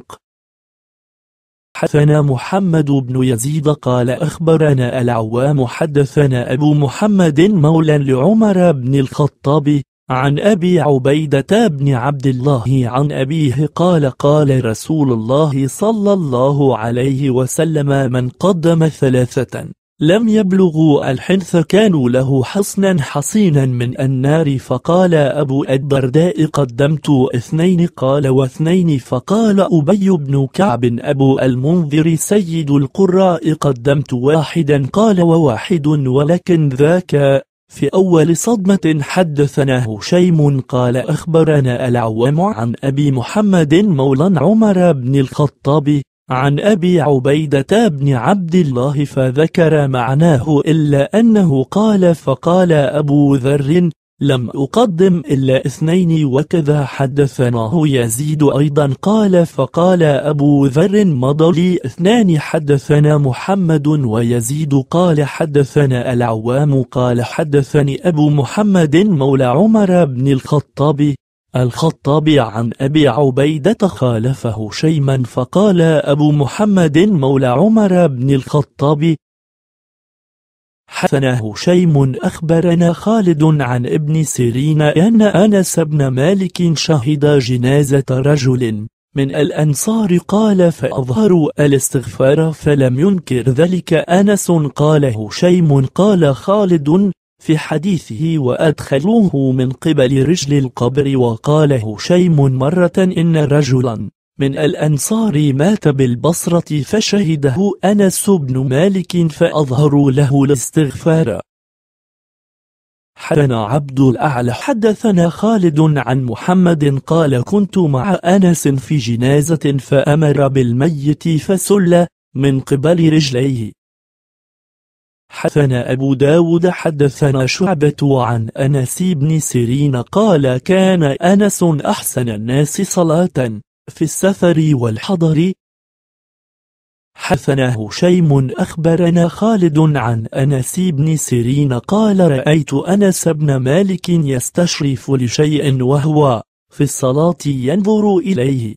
Speaker 1: حدثنا محمد بن يزيد قال أخبرنا العوام حدثنا أبو محمد مولى لعمر بن الخطاب عن أبي عبيدة بن عبد الله عن أبيه قال قال رسول الله صلى الله عليه وسلم من قدم ثلاثة لم يبلغوا الحنث كانوا له حصنا حصينا من النار فقال أبو الدرداء قدمت اثنين قال واثنين فقال أبي بن كعب أبو المنذر سيد القراء قدمت واحدا قال وواحد ولكن ذاك في أول صدمة حدثنا هشيم قال أخبرنا العوام عن أبي محمد مولى عمر بن الخطاب عن أبي عبيدة بن عبد الله فذكر معناه إلا أنه قال فقال أبو ذر لم أقدم إلا اثنين وكذا حدثناه يزيد أيضا قال فقال أبو ذر مضى لي اثنان حدثنا محمد ويزيد قال حدثنا العوام قال حدثني أبو محمد مولى عمر بن الخطاب الخطاب عن أبي عبيدة خالفه شيما فقال أبو محمد مولى عمر بن الخطاب حسنه شيم أخبرنا خالد عن ابن سيرين أن أنس بن مالك شهد جنازة رجل من الأنصار قال فأظهروا الاستغفار فلم ينكر ذلك أنس قاله شيم قال خالد في حديثه وأدخلوه من قبل رجل القبر وقاله شيم مرة إن رجلا من الأنصار مات بالبصرة فشهده أنس بن مالك فأظهروا له الاستغفار حدثنا عبد الأعلى حدثنا خالد عن محمد قال كنت مع أنس في جنازة فأمر بالميت فسل من قبل رجليه حدثنا أبو داود حدثنا شعبة عن أنس بن سيرين قال كان أنس أحسن الناس صلاةً في السفر والحضر حثنا هشيم أخبرنا خالد عن أنس بن سيرين قال رأيت أنس بن مالك يستشرف لشيء وهو في الصلاة ينظر إليه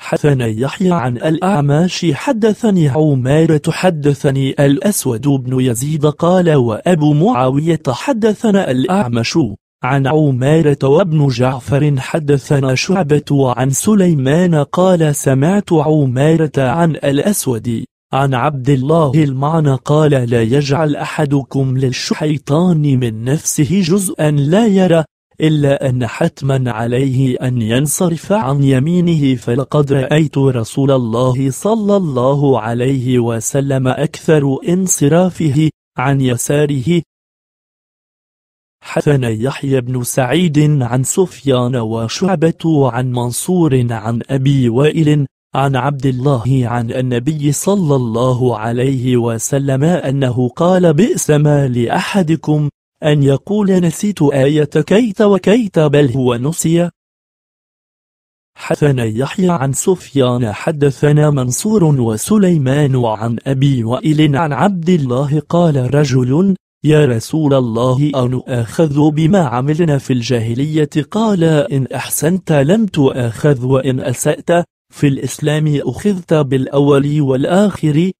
Speaker 1: حثنا يحيى عن الأعماش حدثني عمارة حدثني الأسود بن يزيد قال وأبو معاوية حدثنا الأعمش عن عمارة وابن جعفر حدثنا شعبة وعن سليمان قال سمعت عمارة عن الأسود عن عبد الله المعنى قال لا يجعل أحدكم للشيطان من نفسه جزءا لا يرى إلا أن حتما عليه أن ينصرف عن يمينه فلقد رأيت رسول الله صلى الله عليه وسلم أكثر انصرافه عن يساره حثنا يحيى بن سعيد عن سفيان وشعبة عن منصور عن أبي وائل عن عبد الله عن النبي صلى الله عليه وسلم أنه قال بئس ما لأحدكم أن يقول نسيت آية كيت وكيت بل هو نسي حثنا يحيى عن سفيان حدثنا منصور وسليمان عن أبي وائل عن عبد الله قال رجل يا رسول الله أنؤاخذ بما عملنا في الجاهلية قال إن أحسنت لم تؤاخذ وإن أسأت في الإسلام أخذت بالأول والآخر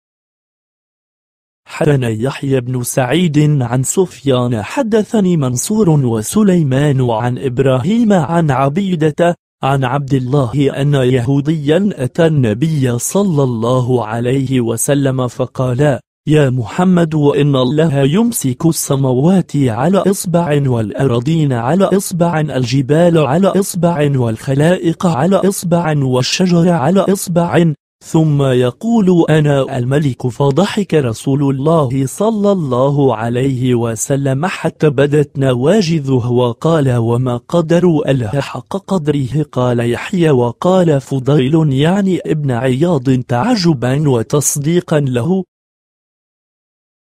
Speaker 1: حدثنا يحيى بن سعيد عن سفيان حدثني منصور وسليمان عن إبراهيم عن عبيدة عن عبد الله أن يهوديا أتى النبي صلى الله عليه وسلم فقال يا محمد وإن الله يمسك السماوات على إصبع والأرضين على إصبع الجبال على إصبع والخلائق على إصبع والشجر على إصبع ثم يقول أنا الملك فضحك رسول الله صلى الله عليه وسلم حتى بدت نواجذه وقال وما قدروا أله حق قدره قال يحيى وقال فضيل يعني ابن عياض تعجبا وتصديقا له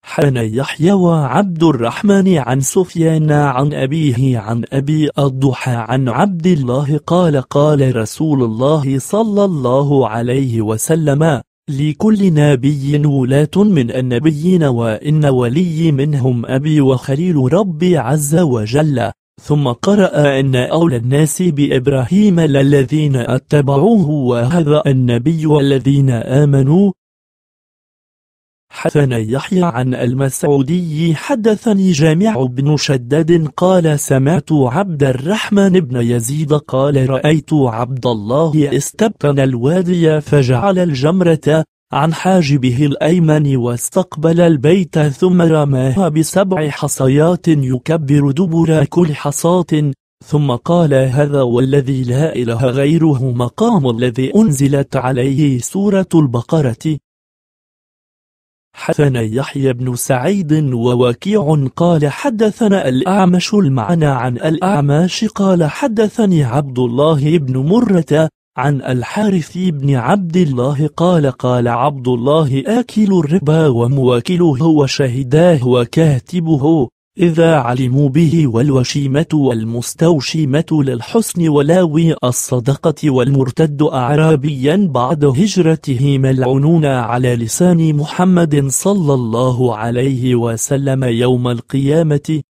Speaker 1: حدثنا يحيى وعبد الرحمن عن سفيان عن أبيه عن أبي الضحى عن عبد الله قال قال رسول الله صلى الله عليه وسلم لكل نبي ولاة من النبيين وإن ولي منهم أبي وخليل ربي عز وجل ثم قرأ أن أولى الناس بإبراهيم للذين اتبعوه وهذا النبي والذين آمنوا حدثنا يحيى عن المسعودي حدثني جامع بن شداد قال سمعت عبد الرحمن بن يزيد قال رأيت عبد الله استبتن الوادي فجعل الجمرة عن حاجبه الأيمن واستقبل البيت ثم رماها بسبع حصيات يكبر دبر كل حصاة ثم قال هذا والذي لا إله غيره مقام الذي أنزلت عليه سورة البقرة حدثنا يحيى بن سعيد ووكيع قال حدثنا الأعمش المعنى عن الأعماش قال حدثني عبد الله بن مرة عن الحارث بن عبد الله قال قال عبد الله آكل الربا ومواكله وشهداه وكاتبه إذا علموا به والوشيمة والمستوشيمة للحسن ولاوي الصدقة والمرتد أعرابيا بعد هجرته ملعونون على لسان محمد صلى الله عليه وسلم يوم القيامة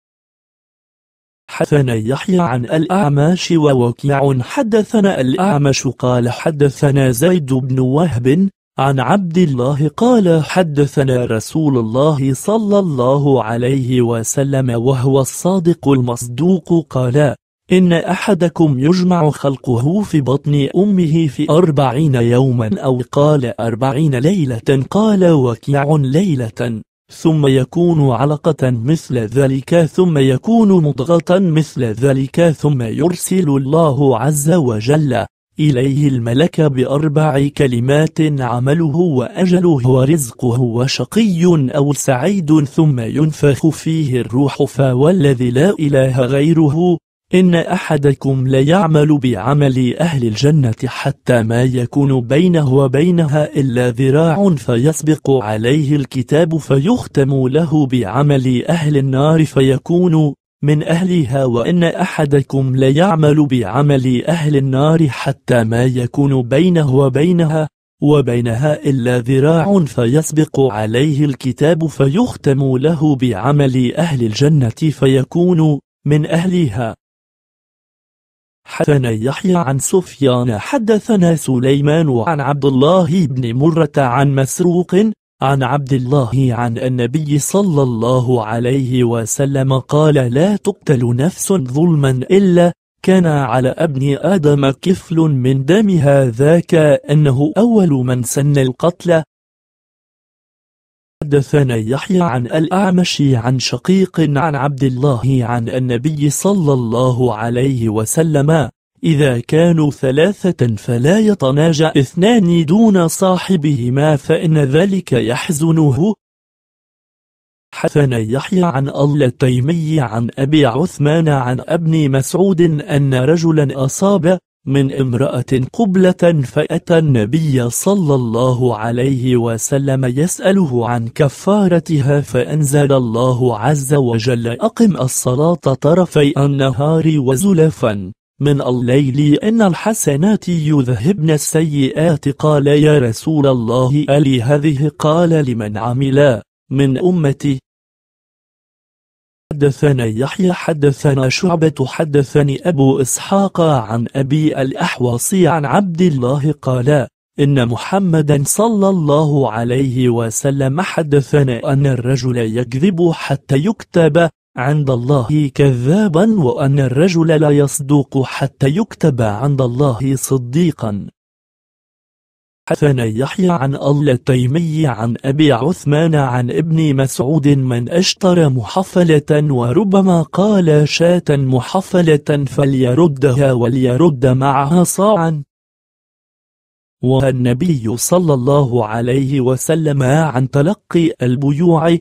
Speaker 1: حدثنا يحيى عن الأعمش ووكيع حدثنا الأعمش قال حدثنا زيد بن وهب عن عبد الله قال حدثنا رسول الله صلى الله عليه وسلم وهو الصادق المصدوق قال إن أحدكم يجمع خلقه في بطن أمه في أربعين يوما أو قال أربعين ليلة قال وكيع ليلة ثم يكون علقة مثل ذلك ثم يكون مضغة مثل ذلك ثم يرسل الله عز وجل إليه الملك بأربع كلمات عمله وأجله ورزقه وشقي أو سعيد ثم ينفخ فيه الروح فوالذي لا إله غيره إن أحدكم ليعمل بعمل أهل الجنة حتى ما يكون بينه وبينها إلا ذراع فيسبق عليه الكتاب فيختم له بعمل أهل النار فيكون من أهلها وإن أحدكم لا يعمل بعمل أهل النار حتى ما يكون بينه وبينها وبينها إلا ذراع فيسبق عليه الكتاب فيختم له بعمل أهل الجنة فيكون من أهلها حدثنا يحيى عن سفيان حدثنا سليمان عن عبد الله بن مرة عن مسروق عن عبد الله عن النبي صلى الله عليه وسلم قال لا تقتل نفس ظلما إلا كان على ابن آدم كفل من دمها ذاك أنه أول من سن القتل حدثنا يحيى عن الأعمش عن شقيق عن عبد الله عن النبي صلى الله عليه وسلم إذا كانوا ثلاثة فلا يتناجى اثنان دون صاحبهما فإن ذلك يحزنه حسن يحيى عن التيمي عن أبي عثمان عن ابن مسعود أن رجلا أصاب من امرأة قبلة فأتى النبي صلى الله عليه وسلم يسأله عن كفارتها فأنزل الله عز وجل أقم الصلاة طرفي النهار وزلفا من الليل أن الحسنات يذهبن السيئات قال يا رسول الله ألي هذه قال لمن عمل من أمتي حدثنا يحيى حدثنا شعبة حدثني أبو إسحاق عن أبي الأحوص عن عبد الله قال إن محمدا صلى الله عليه وسلم حدثنا أن الرجل يكذب حتى يكتب عند الله كذابا وأن الرجل لا يصدق حتى يكتب عند الله صديقا حدثنا يحيى عن التيمي عن أبي عثمان عن ابن مسعود من اشترى محفلة وربما قال شاة محفلة فليردها وليرد معها صاعا والنبي صلى الله عليه وسلم عن تلقي البيوع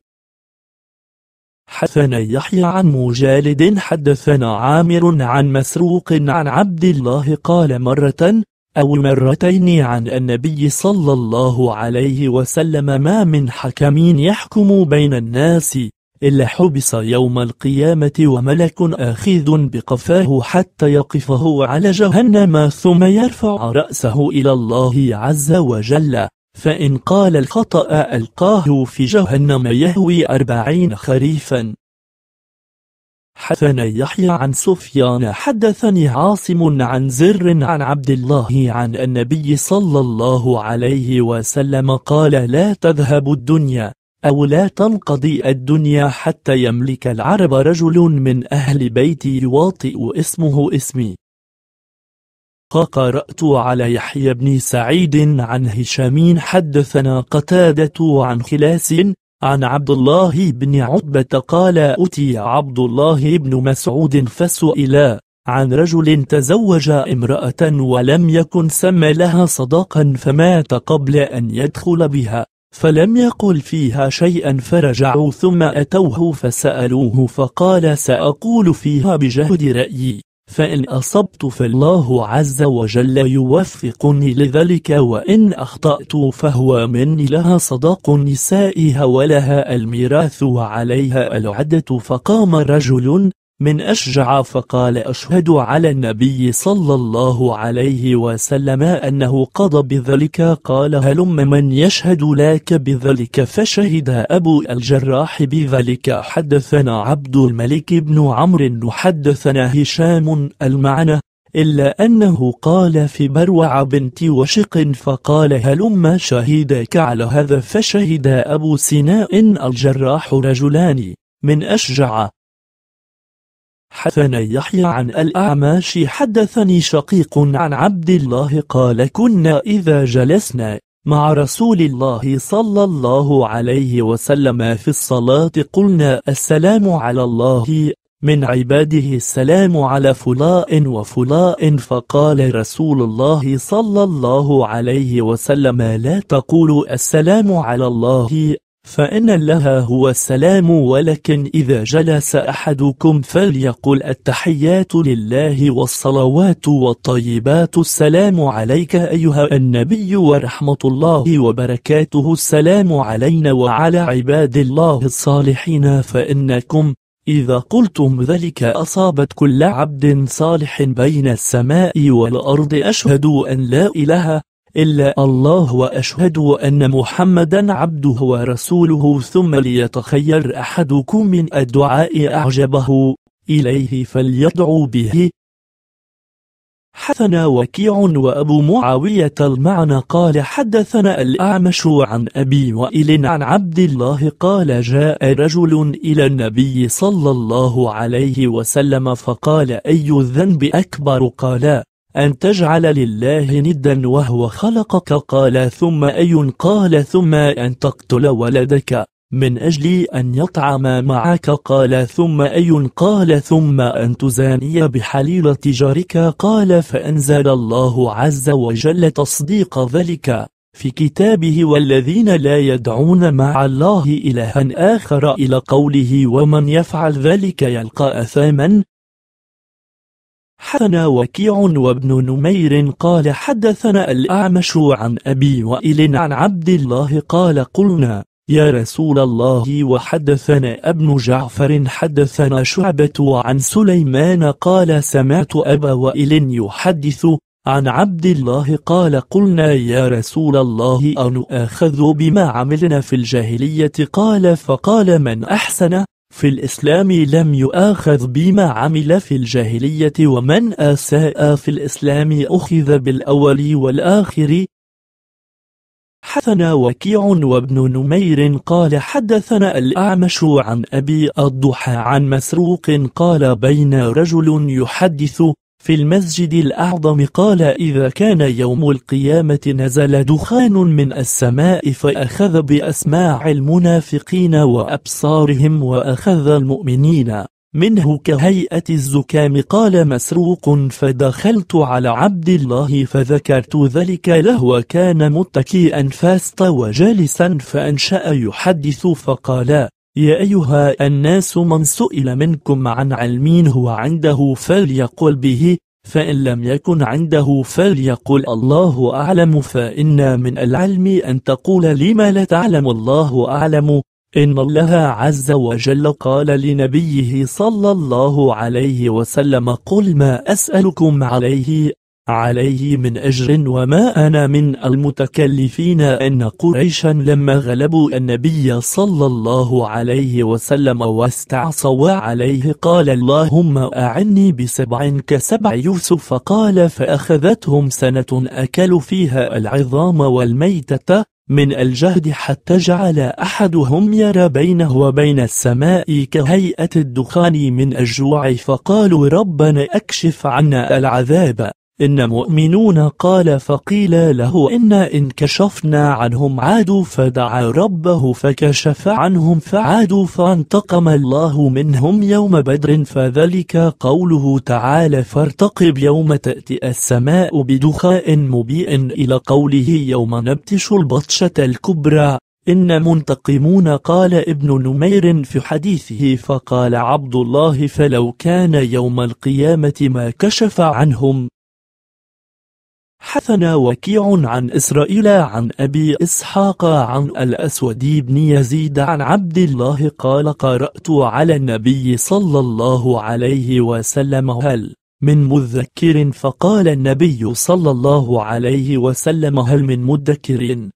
Speaker 1: حدثنا يحيى عن مجالد حدثنا عامر عن مسروق عن عبد الله قال مرة أو مرتين عن النبي صلى الله عليه وسلم ما من حكم يحكم بين الناس إلا حبس يوم القيامة وملك آخذ بقفاه حتى يقفه على جهنم ثم يرفع رأسه إلى الله عز وجل فإن قال الخطأ ألقاه في جهنم يهوي أربعين خريفا حدثنا يحيى عن سفيان حدثني عاصم عن زر عن عبد الله عن النبي صلى الله عليه وسلم قال لا تذهب الدنيا أو لا تنقضي الدنيا حتى يملك العرب رجل من أهل بيتي يواطئ اسمه اسمي قرأت على يحيى بن سعيد عن هشام حدثنا قتادة عن خلاس عن عبد الله بن عتبة قال أتي عبد الله بن مسعود فسئلا عن رجل تزوج امرأة ولم يكن سمى لها صداقا فمات قبل أن يدخل بها فلم يقل فيها شيئا فرجعوا ثم أتوه فسألوه فقال سأقول فيها بجهد رأيي فإن أصبت فالله عز وجل يوفقني لذلك وإن أخطأت فهو مني لها صداق نسائها ولها الميراث وعليها العدة فقام رجل من أشجع فقال أشهد على النبي صلى الله عليه وسلم أنه قضى بذلك قال هلم من يشهد لك بذلك فشهد أبو الجراح بذلك حدثنا عبد الملك بن عمرو حدثنا هشام المعنى إلا أنه قال في بروع بنت وشق فقال هلما شهدك على هذا فشهد أبو سناء الجراح رجلان من أشجع حدثنا يحيى عن الأعماش حدثني شقيق عن عبد الله قال كنا إذا جلسنا مع رسول الله صلى الله عليه وسلم في الصلاة قلنا السلام على الله من عباده السلام على فلاء وفلاء فقال رسول الله صلى الله عليه وسلم لا تقولوا السلام على الله فإن لها هو السلام ولكن إذا جلس أحدكم فليقل التحيات لله والصلوات والطيبات السلام عليك أيها النبي ورحمة الله وبركاته السلام علينا وعلى عباد الله الصالحين فإنكم إذا قلتم ذلك أصابت كل عبد صالح بين السماء والأرض أشهد أن لا إله إلا الله وأشهد أن محمدا عبده ورسوله ثم ليتخير أحدكم من الدعاء أعجبه إليه فليدعو به حدثنا وكيع وأبو معاوية المعنى قال حدثنا الأعمش عن أبي وائل عن عبد الله قال جاء رجل إلى النبي صلى الله عليه وسلم فقال أي الذنب أكبر قال أن تجعل لله ندا وهو خلقك قال ثم أي قال ثم أن تقتل ولدك من أجل أن يطعم معك قال ثم أي قال ثم أن تزاني بحليلة جارك قال فأنزل الله عز وجل تصديق ذلك في كتابه والذين لا يدعون مع الله إلها آخر إلى قوله ومن يفعل ذلك يلقى أثاما حدثنا وكيع وابن نمير قال حدثنا الأعمش عن أبي وائل عن عبد الله قال قلنا يا رسول الله وحدثنا ابن جعفر حدثنا شعبة عن سليمان قال سمعت أبا وائل يحدث عن عبد الله قال قلنا يا رسول الله أن أخذ بما عملنا في الجاهلية قال فقال من أحسن في الإسلام لم يؤاخذ بما عمل في الجاهلية ومن أساء في الإسلام أخذ بالأول والآخر حدثنا وكيع وابن نمير قال حدثنا الأعمش عن أبي الضحى عن مسروق قال بين رجل يحدث في المسجد الأعظم قال إذا كان يوم القيامة نزل دخان من السماء فأخذ بأسماع المنافقين وأبصارهم وأخذ المؤمنين منه كهيئة الزكام قال مسروق فدخلت على عبد الله فذكرت ذلك له وكان متكئا فاستوى جالسا فأنشأ يحدث فقال يا أيها الناس من سئل منكم عن علم هو عنده فليقل به فإن لم يكن عنده فليقل الله أعلم فإن من العلم أن تقول لما لا تعلم الله أعلم إن الله عز وجل قال لنبيه صلى الله عليه وسلم قل ما أسألكم عليه عليه من أجر وما أنا من المتكلفين أن قريشا لما غلبوا النبي صلى الله عليه وسلم واستعصوا عليه قال اللهم أعني بسبع كسبع يوسف قال فأخذتهم سنة أكل فيها العظام والميتة من الجهد حتى جعل أحدهم يرى بينه وبين السماء كهيئة الدخان من الجوع فقالوا ربنا أكشف عنا العذاب إن مؤمنون قال فقيل له إنا إن كشفنا عنهم عادوا فدعا ربه فكشف عنهم فعادوا فانتقم الله منهم يوم بدر فذلك قوله تعالى فارتقب يوم تأتي السماء بدخاء مبيء إلى قوله يوم نبتش البطشة الكبرى إن منتقمون قال ابن نمير في حديثه فقال عبد الله فلو كان يوم القيامة ما كشف عنهم حثنا وكيع عن إسرائيل عن أبي إسحاق عن الأسود بن يزيد عن عبد الله قال قرأت على النبي صلى الله عليه وسلم هل من مذكر فقال النبي صلى الله عليه وسلم هل من مدكر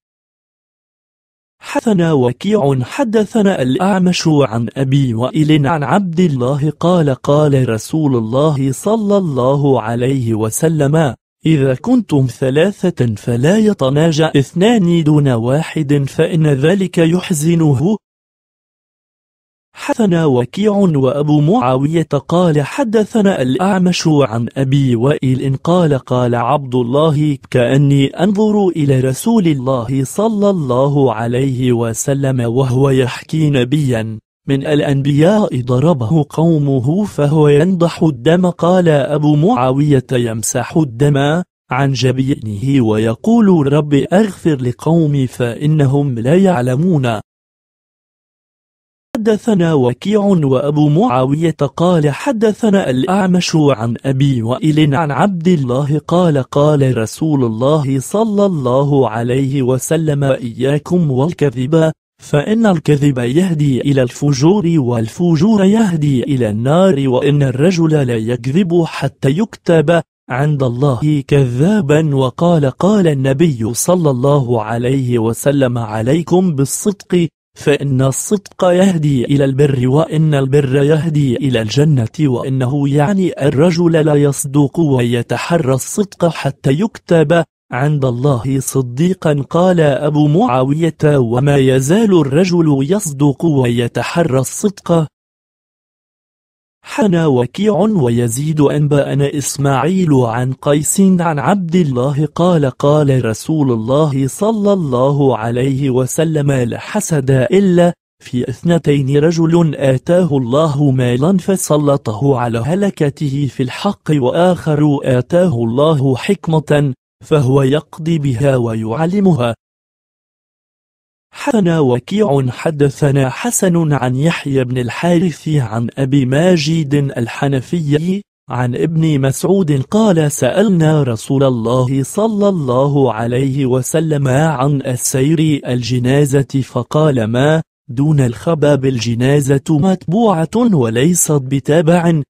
Speaker 1: حثنا وكيع حدثنا الأعمش عن أبي وائل عن عبد الله قال قال رسول الله صلى الله عليه وسلم إذا كنتم ثلاثة فلا يتناجى اثنان دون واحد فإن ذلك يحزنه حثنا وكيع وأبو معاوية قال حدثنا الأعمش عن أبي وائل قال قال عبد الله كأني أنظر إلى رسول الله صلى الله عليه وسلم وهو يحكي نبيا من الأنبياء ضربه قومه فهو ينضح الدم قال أبو معاوية يمسح الدم عن جبينه ويقول رب أغفر لقومي فإنهم لا يعلمون حدثنا وكيع وأبو معاوية قال حدثنا الأعمش عن أبي وائل عن عبد الله قال قال رسول الله صلى الله عليه وسلم إياكم والكذب فإن الكذب يهدي إلى الفجور والفجور يهدي إلى النار وإن الرجل لا يكذب حتى يكتب عند الله كذابا وقال قال النبي صلى الله عليه وسلم عليكم بالصدق فإن الصدق يهدي إلى البر وإن البر يهدي إلى الجنة وإنه يعني الرجل لا يصدق ويتحرى الصدق حتى يكتب عند الله صديقا قال أبو معاوية وما يزال الرجل يصدق ويتحرى الصدق حنا وكيع ويزيد أنبأنا إسماعيل عن قيس عن عبد الله قال قال رسول الله صلى الله عليه وسلم لا حسد إلا في اثنتين رجل آتاه الله مالا فسلطه على هلكته في الحق وآخر آتاه الله حكمة فهو يقضي بها ويعلمها حدثنا وكيع حدثنا حسن عن يحيى بن الحارث عن أبي ماجد الحنفي عن ابن مسعود قال سألنا رسول الله صلى الله عليه وسلم عن السير الجنازة فقال ما دون الخباب الجنازة متبوعة وليست بتابع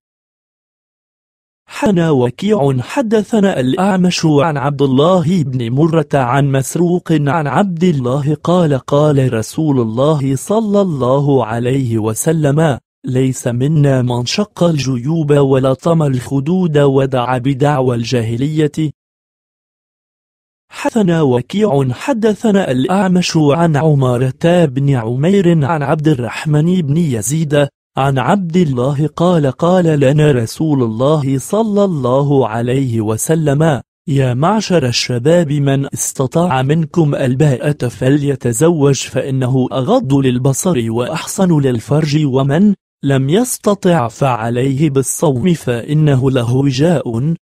Speaker 1: حنا وكيع حدثنا الأعمش عن عبد الله بن مرة عن مسروق عن عبد الله قال قال رسول الله صلى الله عليه وسلم ليس منا من شق الجيوب ولطم الخدود ودع بدعوى الجاهلية حثنا وكيع حدثنا الأعمش عن عمارة بن عمير عن عبد الرحمن بن يزيد عن عبد الله قال قال لنا رسول الله صلى الله عليه وسلم يا معشر الشباب من استطاع منكم الباءة فليتزوج فإنه أغض للبصر وأحصن للفرج ومن لم يستطع فعليه بالصوم فإنه له وجاء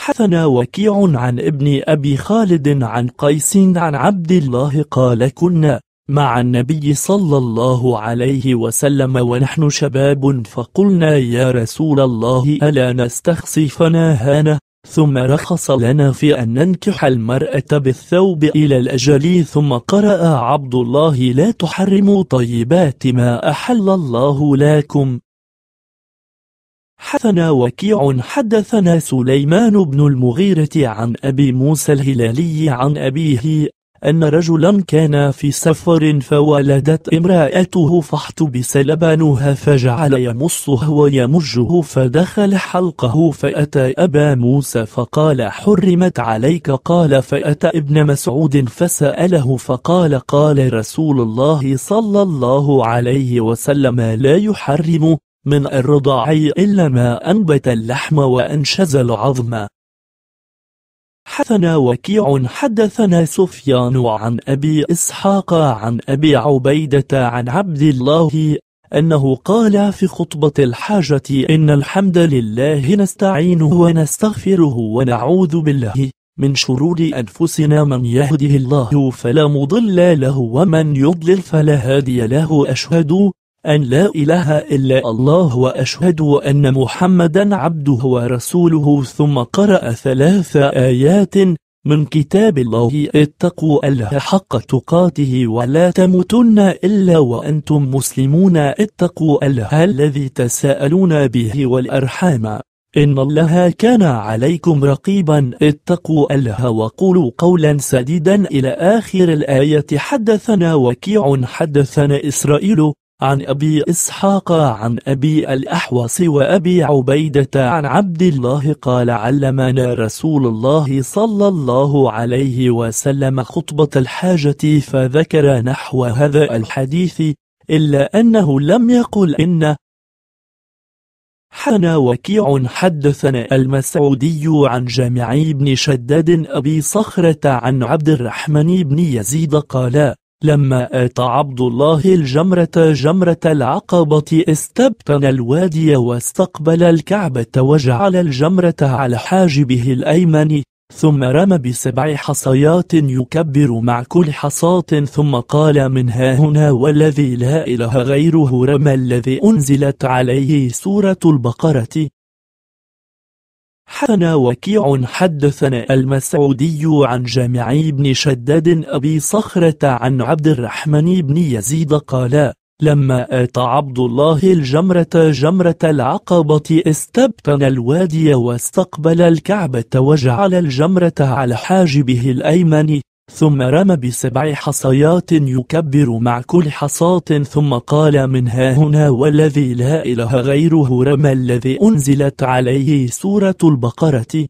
Speaker 1: حثنا وكيع عن ابن أبي خالد عن قيس عن عبد الله قال كنا مع النبي صلى الله عليه وسلم ونحن شباب فقلنا يا رسول الله ألا نستخصي فناهانا ثم رخص لنا في أن ننكح المرأة بالثوب إلى الأجل ثم قرأ عبد الله لا تحرموا طيبات ما أحل الله لكم حثنا وكيع حدثنا سليمان بن المغيرة عن أبي موسى الهلالي عن أبيه أن رجلا كان في سفر فولدت امرأته فاحتبس لبنها فجعل يمصه ويمجه فدخل حلقه فأتى أبا موسى فقال حرمت عليك قال فأتى ابن مسعود فسأله فقال قال رسول الله صلى الله عليه وسلم لا يحرم من الرضاع إلا ما أنبت اللحم وأنشز العظم حدثنا وكيع حدثنا سفيان عن أبي إسحاق عن أبي عبيدة عن عبد الله أنه قال في خطبة الحاجة إن الحمد لله نستعينه ونستغفره ونعوذ بالله من شرور أنفسنا من يهده الله فلا مضل له ومن يضلل فلا هادي له أشهد أن لا إله إلا الله وأشهد أن محمدا عبده ورسوله ثم قرأ ثلاث آيات من كتاب الله اتقوا الله حق تقاته ولا تموتن إلا وأنتم مسلمون اتقوا الله الذي تساءلون به والأرحام إن الله كان عليكم رقيبا اتقوا الله وقولوا قولا سديدا إلى آخر الآية حدثنا وكيع حدثنا إسرائيل عن أبي إسحاق عن أبي الأحوص وأبي عبيدة عن عبد الله قال علمنا رسول الله صلى الله عليه وسلم خطبة الحاجة فذكر نحو هذا الحديث إلا أنه لم يقل إن حنا وكيع حدثنا المسعودي عن جامعي بن شداد أبي صخرة عن عبد الرحمن بن يزيد قال لما أتى عبد الله الجمرة جمرة العقبة استبطن الوادي واستقبل الكعبة وجعل الجمرة على حاجبه الأيمن ثم رمى بسبع حصيات يكبر مع كل حصاة ثم قال من ها هنا والذي لا إله غيره رمى الذي أنزلت عليه سورة البقرة حدثنا وكيع حدثنا المسعودي عن جامع بن شداد أبي صخرة عن عبد الرحمن بن يزيد قال لما أتى عبد الله الجمرة جمرة العقبة استبطن الوادي واستقبل الكعبة وجعل الجمرة على حاجبه الأيمن ثم رمى بسبع حصيات يكبر مع كل حصاة ثم قال من ها هنا والذي لا إله غيره رمى الذي أنزلت عليه سورة البقرة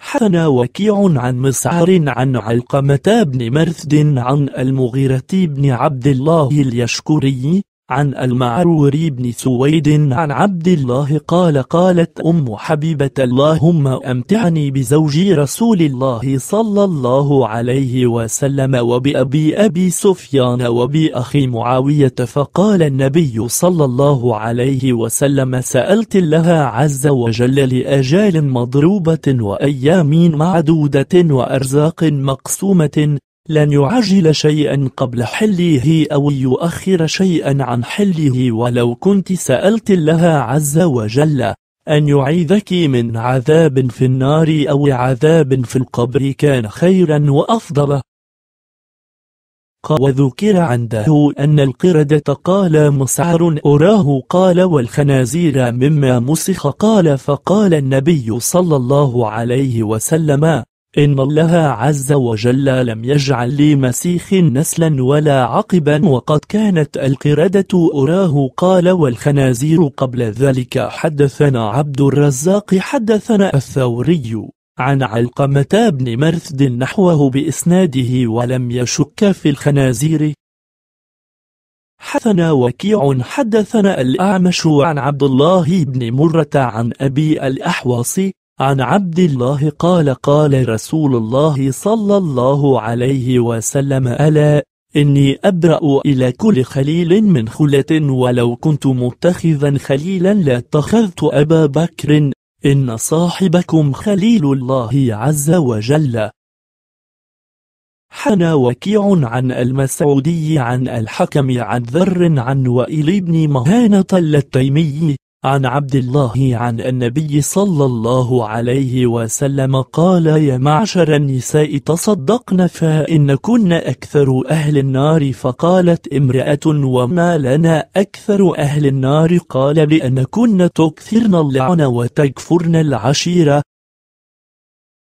Speaker 1: حسن وكيع عن مسعر عن علقمة بن مرثد عن المغيرة بن عبد الله اليشكري عن المعرور بن سويد عن عبد الله قال قالت أم حبيبة اللهم أمتعني بزوجي رسول الله صلى الله عليه وسلم وبأبي أبي سفيان وبأخي معاوية فقال النبي صلى الله عليه وسلم سألت لها عز وجل لأجال مضروبة وأيام معدودة وأرزاق مقسومة لن يعجل شيئا قبل حله أو يؤخر شيئا عن حله ولو كنت سألت الله عز وجل أن يعيذك من عذاب في النار أو عذاب في القبر كان خيرا وأفضل وذكر عنده أن القردة قال مسعر أراه قال والخنازير مما مسخ قال فقال النبي صلى الله عليه وسلم إن الله عز وجل لم يجعل لمسيخ نسلا ولا عقبا وقد كانت القردة أراه قال والخنازير قبل ذلك حدثنا عبد الرزاق حدثنا الثوري عن علقمة بن مرثد نحوه بإسناده ولم يشك في الخنازير حدثنا وكيع حدثنا الأعمش عن عبد الله بن مرة عن أبي الأحواص عن عبد الله قال قال رسول الله صلى الله عليه وسلم ألا إني أبرأ إلى كل خليل من خلة ولو كنت متخذا خليلا لاتخذت أبا بكر إن صاحبكم خليل الله عز وجل حنى وكيع عن المسعودي عن الحكم عن ذر عن وائل بن مهانة التيمي عن عبد الله عن النبي صلى الله عليه وسلم قال يا معشر النساء تصدقن فإنكن أكثر أهل النار فقالت امرأة وما لنا أكثر أهل النار قال لأنكن تكثرن اللعن وتكفرن العشيرة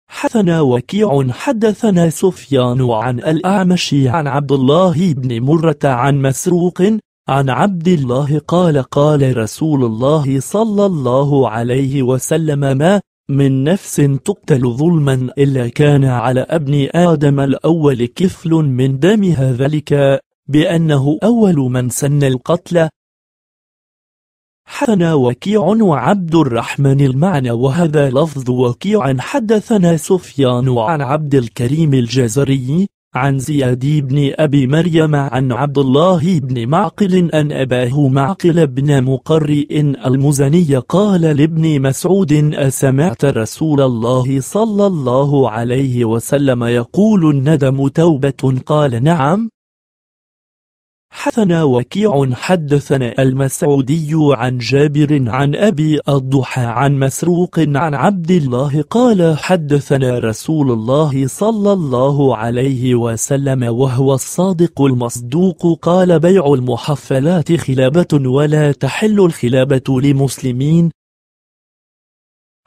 Speaker 1: حدثنا وكيع حدثنا سفيان عن الأعمش عن عبد الله بن مرة عن مسروق عن عبد الله قال قال رسول الله صلى الله عليه وسلم ما من نفس تقتل ظلما إلا كان على ابن آدم الأول كفل من دمها ذلك بأنه أول من سن القتل حدثنا وكيع وعبد الرحمن المعنى وهذا لفظ وكيع حدثنا سفيان عن عبد الكريم الجزري عن زياد بن أبي مريم عن عبد الله بن معقل أن أباه معقل بن مقرئ المزني قال لابن مسعود أسمعت رسول الله صلى الله عليه وسلم يقول الندم توبة قال نعم حدثنا وكيع حدثنا المسعودي عن جابر عن أبي الضحى عن مسروق عن عبد الله قال حدثنا رسول الله صلى الله عليه وسلم وهو الصادق المصدوق قال بيع المحفلات خلابة ولا تحل الخلابة لمسلمين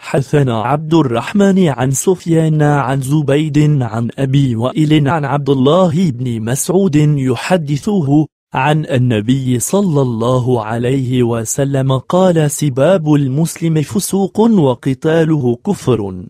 Speaker 1: حدثنا عبد الرحمن عن سفيان عن زبيد عن أبي وائل عن عبد الله بن مسعود يحدثه عن النبي صلى الله عليه وسلم قال سباب المسلم فسوق وقتاله كفر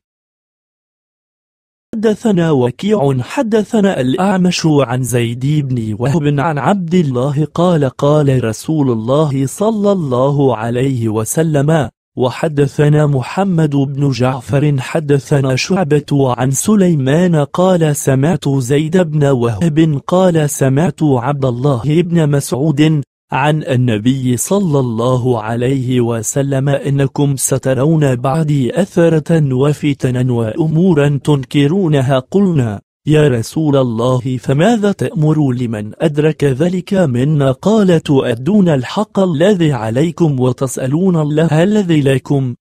Speaker 1: حدثنا وكيع حدثنا الأعمش عن زيد بن وهب عن عبد الله قال قال رسول الله صلى الله عليه وسلم وحدثنا محمد بن جعفر حدثنا شعبة عن سليمان قال سمعت زيد بن وهب قال سمعت عبد الله بن مسعود عن النبي صلى الله عليه وسلم إنكم سترون بعدي أثرة وفتنا وأمورا تنكرونها قلنا يا رسول الله فماذا تأمر لمن أدرك ذلك منا قال تؤدون الحق الذي عليكم وتسألون الله الذي لكم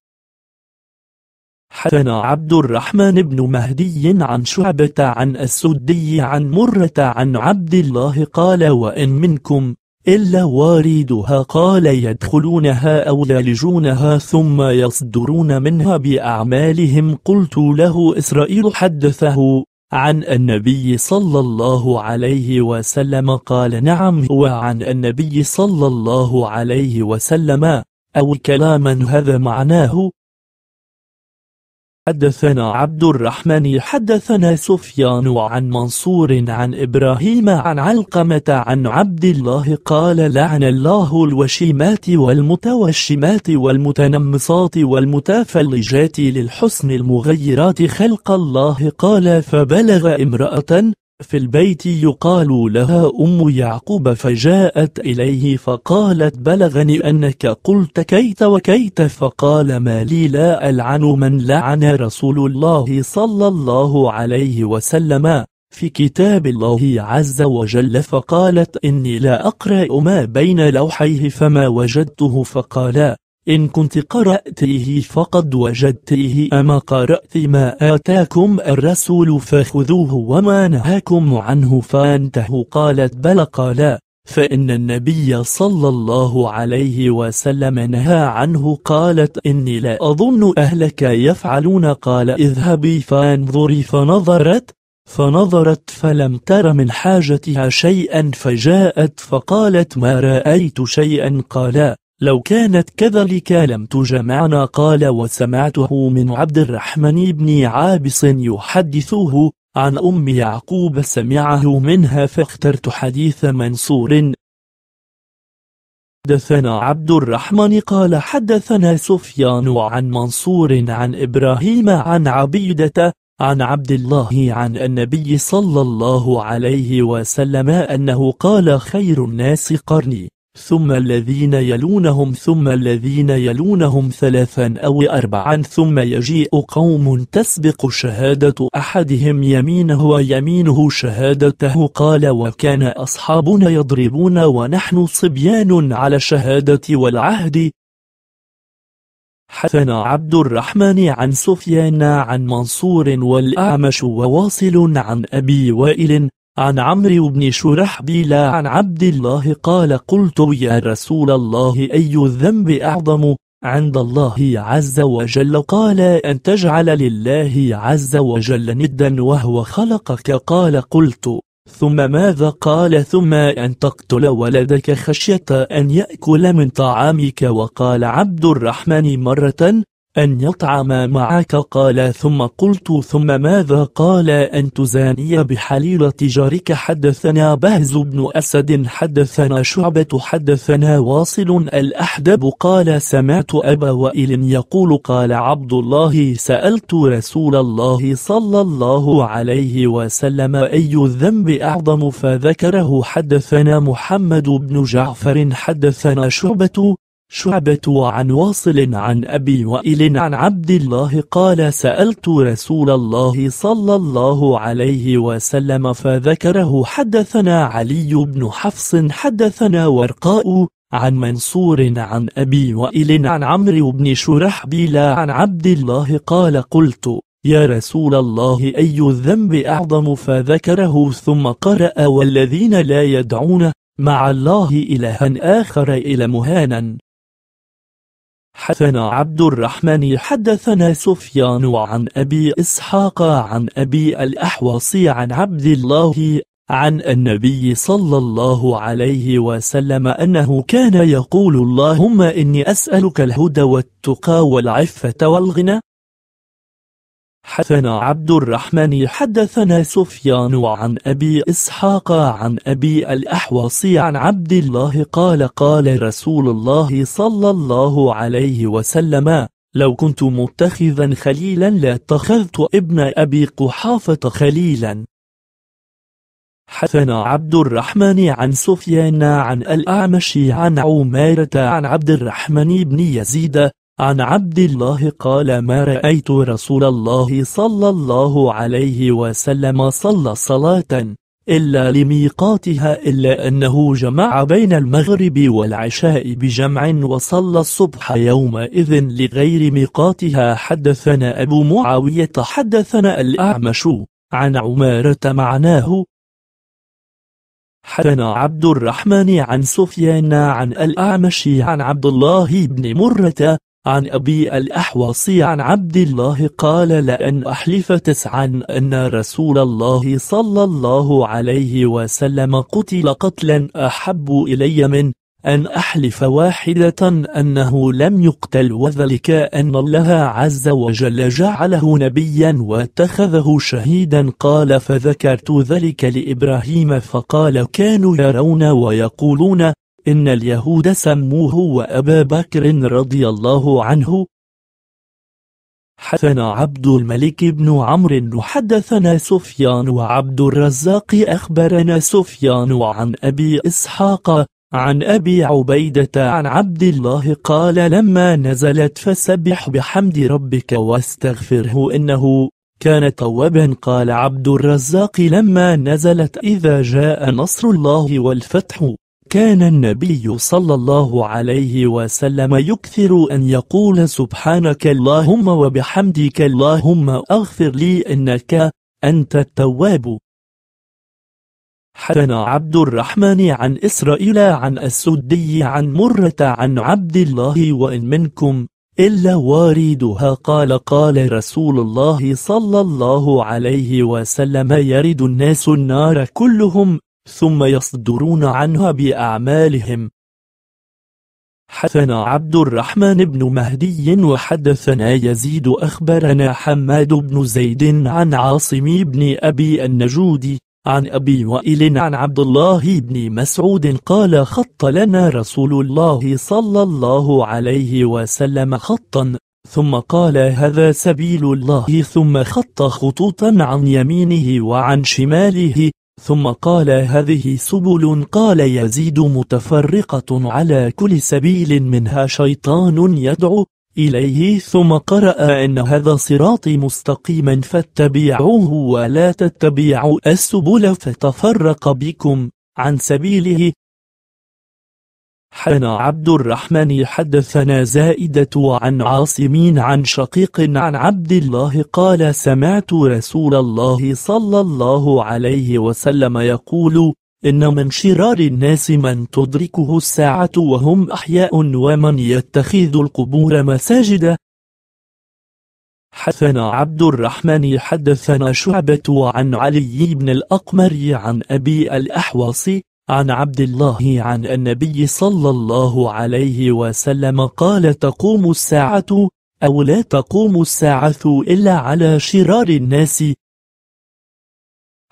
Speaker 1: حدثنا عبد الرحمن بن مهدي عن شعبة عن السدي عن مرة عن عبد الله قال وإن منكم إلا واردها قال يدخلونها أو يلجونها ثم يصدرون منها بأعمالهم قلت له إسرائيل حدثه عن النبي صلى الله عليه وسلم قال نعم وعن النبي صلى الله عليه وسلم أو كلاما هذا معناه حدثنا عبد الرحمن حدثنا سفيان عن منصور عن إبراهيم عن علقمة عن عبد الله قال لعن الله الوشيمات والمتوشمات والمتنمصات والمتافلجات للحسن المغيرات خلق الله قال فبلغ امرأة في البيت يقال لها أم يعقوب فجاءت إليه فقالت بلغني أنك قلت كيت وكيت فقال ما لي لا ألعن من لعن رسول الله صلى الله عليه وسلم في كتاب الله عز وجل فقالت إني لا أقرأ ما بين لوحيه فما وجدته فقال إن كنت قرأتيه فقد وجدتيه أما قرأت ما آتاكم الرسول فخذوه وما نهاكم عنه فانتهوا قالت بل قالا فإن النبي صلى الله عليه وسلم نهى عنه قالت إني لا أظن أهلك يفعلون قال اذهبي فانظري فنظرت فنظرت فلم تر من حاجتها شيئا فجاءت فقالت ما رأيت شيئا قالا لو كانت كذلك لم تجمعنا قال وسمعته من عبد الرحمن بن عابس يحدثه عن أم يعقوب سمعه منها فاخترت حديث منصور حدثنا عبد الرحمن قال حدثنا سفيان عن منصور عن إبراهيم عن عبيدة عن عبد الله عن النبي صلى الله عليه وسلم أنه قال خير الناس قرني ثم الذين يلونهم ثم الذين يلونهم ثلاثا أو أربعا ثم يجيء قوم تسبق شهادة أحدهم يمينه ويمينه شهادته قال وكان أصحابنا يضربون ونحن صبيان على الشهادة والعهد حثنا عبد الرحمن عن سفيان عن منصور والأعمش وواصل عن أبي وائل عن عمرو بن شرحبيل عن عبد الله قال قلت يا رسول الله أي الذنب أعظم عند الله عز وجل قال أن تجعل لله عز وجل ندا وهو خلقك قال قلت ثم ماذا قال ثم أن تقتل ولدك خشية أن يأكل من طعامك وقال عبد الرحمن مرة أن يطعم معك قال ثم قلت ثم ماذا قال أن تزاني بحليلة جارك حدثنا بهز بن أسد حدثنا شعبة حدثنا واصل الأحدب قال سمعت أبا وائل يقول قال عبد الله سألت رسول الله صلى الله عليه وسلم أي الذنب أعظم فذكره حدثنا محمد بن جعفر حدثنا شعبة شعبة وعن واصل عن أبي وائل عن عبد الله قال سألت رسول الله صلى الله عليه وسلم فذكره حدثنا علي بن حفص حدثنا ورقاء عن منصور عن أبي وائل عن عمرو بن شرحبيل عن عبد الله قال قلت يا رسول الله أي الذنب أعظم فذكره ثم قرأ والذين لا يدعون مع الله إلها آخر إلى مهانا حدثنا عبد الرحمن حدثنا سفيان عن أبي إسحاق عن أبي الأحوص عن عبد الله عن النبي صلى الله عليه وسلم أنه كان يقول اللهم إني أسألك الهدى والتقى والعفة والغنى حدثنا عبد الرحمن حدثنا سفيان عن أبي إسحاق عن أبي الأحوص عن عبد الله قال قال رسول الله صلى الله عليه وسلم لو كنت متخذا خليلا لاتخذت ابن أبي قحافة خليلا حدثنا عبد الرحمن عن سفيان عن الأعمش عن عمارة عن عبد الرحمن بن يزيد عن عبد الله قال ما رأيت رسول الله صلى الله عليه وسلم صلى صلاة إلا لميقاتها إلا أنه جمع بين المغرب والعشاء بجمع وصلى الصبح يومئذ لغير ميقاتها حدثنا أبو معاوية حدثنا الأعمش عن عمارة معناه حدثنا عبد الرحمن عن سفيان عن الأعمش عن عبد الله بن مرة عن أبي الأحواصي عن عبد الله قال لأن أحلف تسعا أن رسول الله صلى الله عليه وسلم قتل قتلا أحب إلي من أن أحلف واحدة أنه لم يقتل وذلك أن الله عز وجل جعله نبيا واتخذه شهيدا قال فذكرت ذلك لإبراهيم فقال كانوا يرون ويقولون إن اليهود سموه وأبا بكر رضي الله عنه حدثنا عبد الملك بن عمرو حدثنا سفيان وعبد الرزاق أخبرنا سفيان عن أبي إسحاق عن أبي عبيدة عن عبد الله قال لما نزلت فسبح بحمد ربك واستغفره إنه كان توابا قال عبد الرزاق لما نزلت إذا جاء نصر الله والفتح كان النبي صلى الله عليه وسلم يكثر أن يقول سبحانك اللهم وبحمدك اللهم أغفر لي إنك أنت التواب حدثنا عبد الرحمن عن إسرائيل عن السدي عن مرة عن عبد الله وإن منكم إلا واردها قال قال رسول الله صلى الله عليه وسلم يرد الناس النار كلهم ثم يصدرون عنها بأعمالهم حدثنا عبد الرحمن بن مهدي وحدثنا يزيد أخبرنا حماد بن زيد عن عاصم بن أبي النجود عن أبي وائل عن عبد الله بن مسعود قال خط لنا رسول الله صلى الله عليه وسلم خطا ثم قال هذا سبيل الله ثم خط خطوطا عن يمينه وعن شماله ثم قال هذه سبل قال يزيد متفرقة على كل سبيل منها شيطان يدعو إليه ثم قرأ أن هذا صراطي مستقيما فاتبعوه ولا تتبعوا السبل فتفرق بكم عن سبيله حدثنا عبد الرحمن حدثنا زائدة عن عاصمين عن شقيق عن عبد الله قال سمعت رسول الله صلى الله عليه وسلم يقول إن من شرار الناس من تدركه الساعة وهم أحياء ومن يتخذ القبور مساجد حدثنا عبد الرحمن حدثنا شعبة عن علي بن الأقمر عن أبي الأحوص عن عبد الله عن النبي صلى الله عليه وسلم قال تقوم الساعة أو لا تقوم الساعة إلا على شرار الناس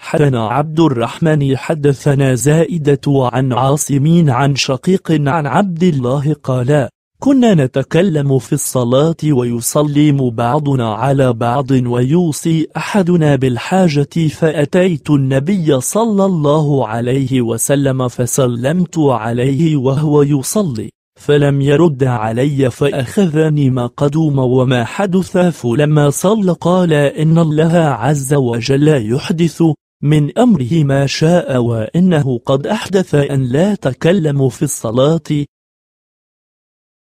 Speaker 1: حدثنا عبد الرحمن حدثنا زائدة عن عاصمين عن شقيق عن عبد الله قال كنا نتكلم في الصلاة ويسلم بعضنا على بعض ويوصي أحدنا بالحاجة فأتيت النبي صلى الله عليه وسلم فسلمت عليه وهو يصلي فلم يرد علي فأخذني ما قدوم وما حدث فلما صلى قال إن الله عز وجل يحدث من أمره ما شاء وإنه قد أحدث أن لا تكلم في الصلاة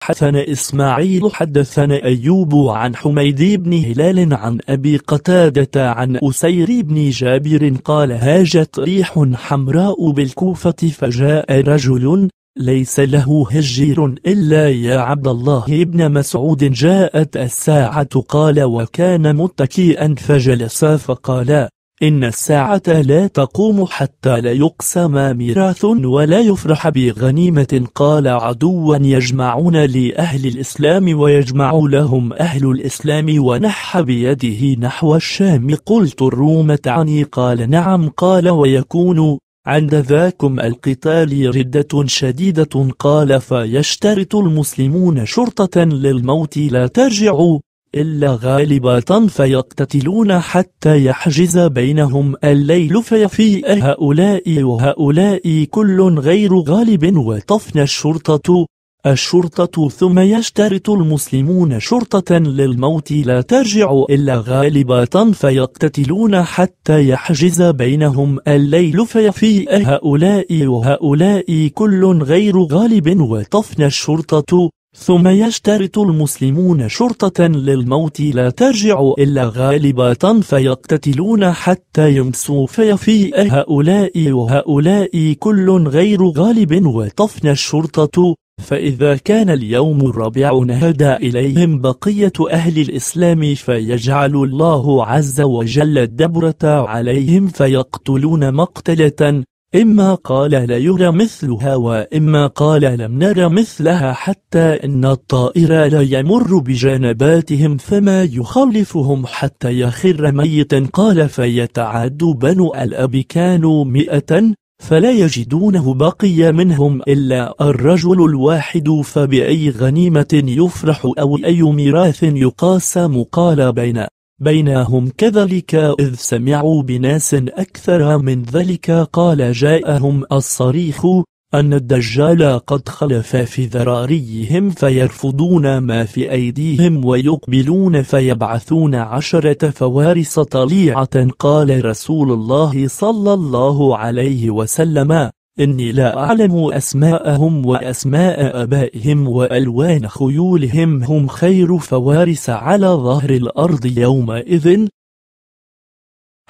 Speaker 1: حدثنا إسماعيل حدثنا أيوب عن حميد بن هلال عن أبي قتادة عن أسير بن جابر قال هاجت ريح حمراء بالكوفة فجاء رجل ليس له هجير إلا يا عبد الله بن مسعود جاءت الساعة قال وكان متكئا فجلس فقال إن الساعة لا تقوم حتى لا يقسم ميراث ولا يفرح بغنيمة قال عدوا يجمعون لأهل الإسلام ويجمع لهم أهل الإسلام ونح بيده نحو الشام قلت الروم تعني قال نعم قال ويكون عند ذاكم القتال ردة شديدة قال فيشترط المسلمون شرطة للموت لا ترجعوا إلا غالبة فيقتتلون حتى يحجز بينهم الليل فيفيء هؤلاء وهؤلاء كل غير غالب وتفنى الشرطة الشرطة ثم يشترط المسلمون شرطة للموت لا ترجع إلا غالبة فيقتتلون حتى يحجز بينهم الليل فيفيء هؤلاء وهؤلاء كل غير غالب وتفنى الشرطة ثم يشترط المسلمون شرطة للموت لا ترجع إلا غالبة فيقتتلون حتى يمسوا فيفيء هؤلاء وهؤلاء كل غير غالب وتفنى الشرطة فإذا كان اليوم الرابع نهدى إليهم بقية أهل الإسلام فيجعل الله عز وجل الدبرة عليهم فيقتلون مقتلة إما قال لا يرى مثلها وإما قال لم نرى مثلها حتى إن الطائر لا يمر بجانباتهم فما يخلفهم حتى يخر ميتا قال فيتعد بنو الأب كانوا مئة فلا يجدونه بقي منهم إلا الرجل الواحد فبأي غنيمة يفرح أو أي ميراث يقاسم قال بين بينهم كذلك إذ سمعوا بناس أكثر من ذلك قال جاءهم الصريخ أن الدجال قد خلف في ذراريهم فيرفضون ما في أيديهم ويقبلون فيبعثون عشرة فوارس طليعة قال رسول الله صلى الله عليه وسلم إني لا أعلم أسماءهم وأسماء أبائهم وألوان خيولهم هم خير فوارس على ظهر الأرض يومئذ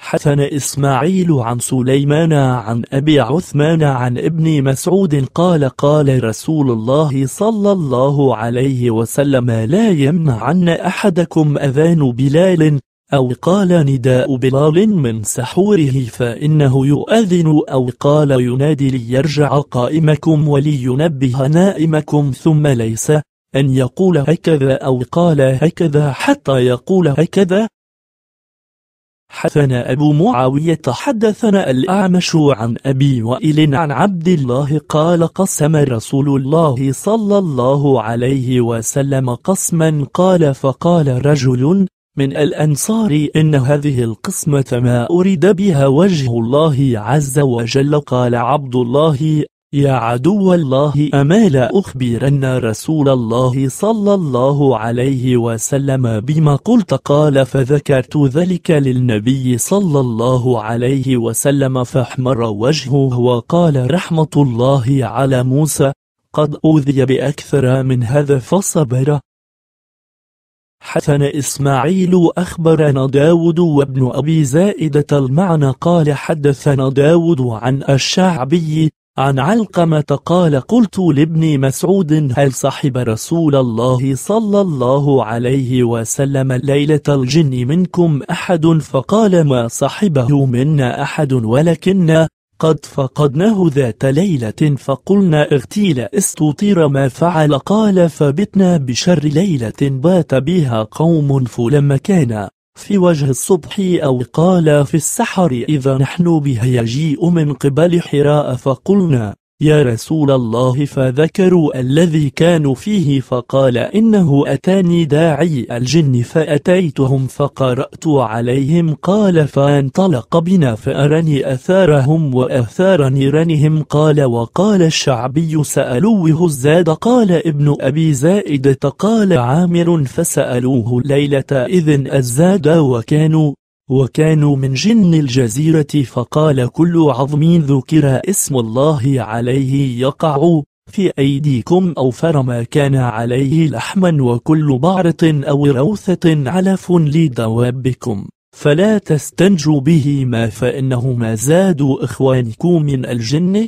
Speaker 1: حسن إسماعيل عن سليمان عن أبي عثمان عن ابن مسعود قال قال رسول الله صلى الله عليه وسلم لا يمنعن أحدكم أذان بلال أو قال نداء بلال من سحوره فإنه يؤذن أو قال ينادي ليرجع قائمكم ولينبه نائمكم ثم ليس أن يقول هكذا أو قال هكذا حتى يقول هكذا حدثنا أبو معاوية حدثنا الأعمش عن أبي وائل عن عبد الله قال قسم رسول الله صلى الله عليه وسلم قسما قال فقال رجل من الأنصار إن هذه القسمة ما أريد بها وجه الله عز وجل قال عبد الله يا عدو الله أما لا أخبرن رسول الله صلى الله عليه وسلم بما قلت قال فذكرت ذلك للنبي صلى الله عليه وسلم فاحمر وجهه وقال رحمة الله على موسى قد أوذي بأكثر من هذا فصبر حسن إسماعيل أخبرنا داود وابن أبي زائدة المعنى قال حدثنا داود عن الشعبي عن علقمة قال قلت لابن مسعود هل صحب رسول الله صلى الله عليه وسلم ليلة الجن منكم أحد فقال ما صحبه منا أحد ولكن قد فقدناه ذات ليلة فقلنا اغتيل استطير ما فعل قال فبتنا بشر ليلة بات بها قوم فلما كان في وجه الصبح أو قال في السحر إذا نحن به يجيء من قبل حراء فقلنا يا رسول الله فذكروا الذي كانوا فيه فقال إنه أتاني داعي الجن فأتيتهم فقرأت عليهم قال فانطلق بنا فأرني أثارهم وأثار نيرانهم قال وقال الشعبي سألوه الزاد قال ابن أبي زائدة قال عامر فسألوه ليلة إذن الزاد وكانوا وكانوا من جن الجزيرة فقال كل عظم ذكر اسم الله عليه يقع في أيديكم أوفر ما كان عليه لحما وكل بعرة أو روثة علف لدوابكم فلا تستنجوا بهما فإنهما زادوا إخوانكم من الجن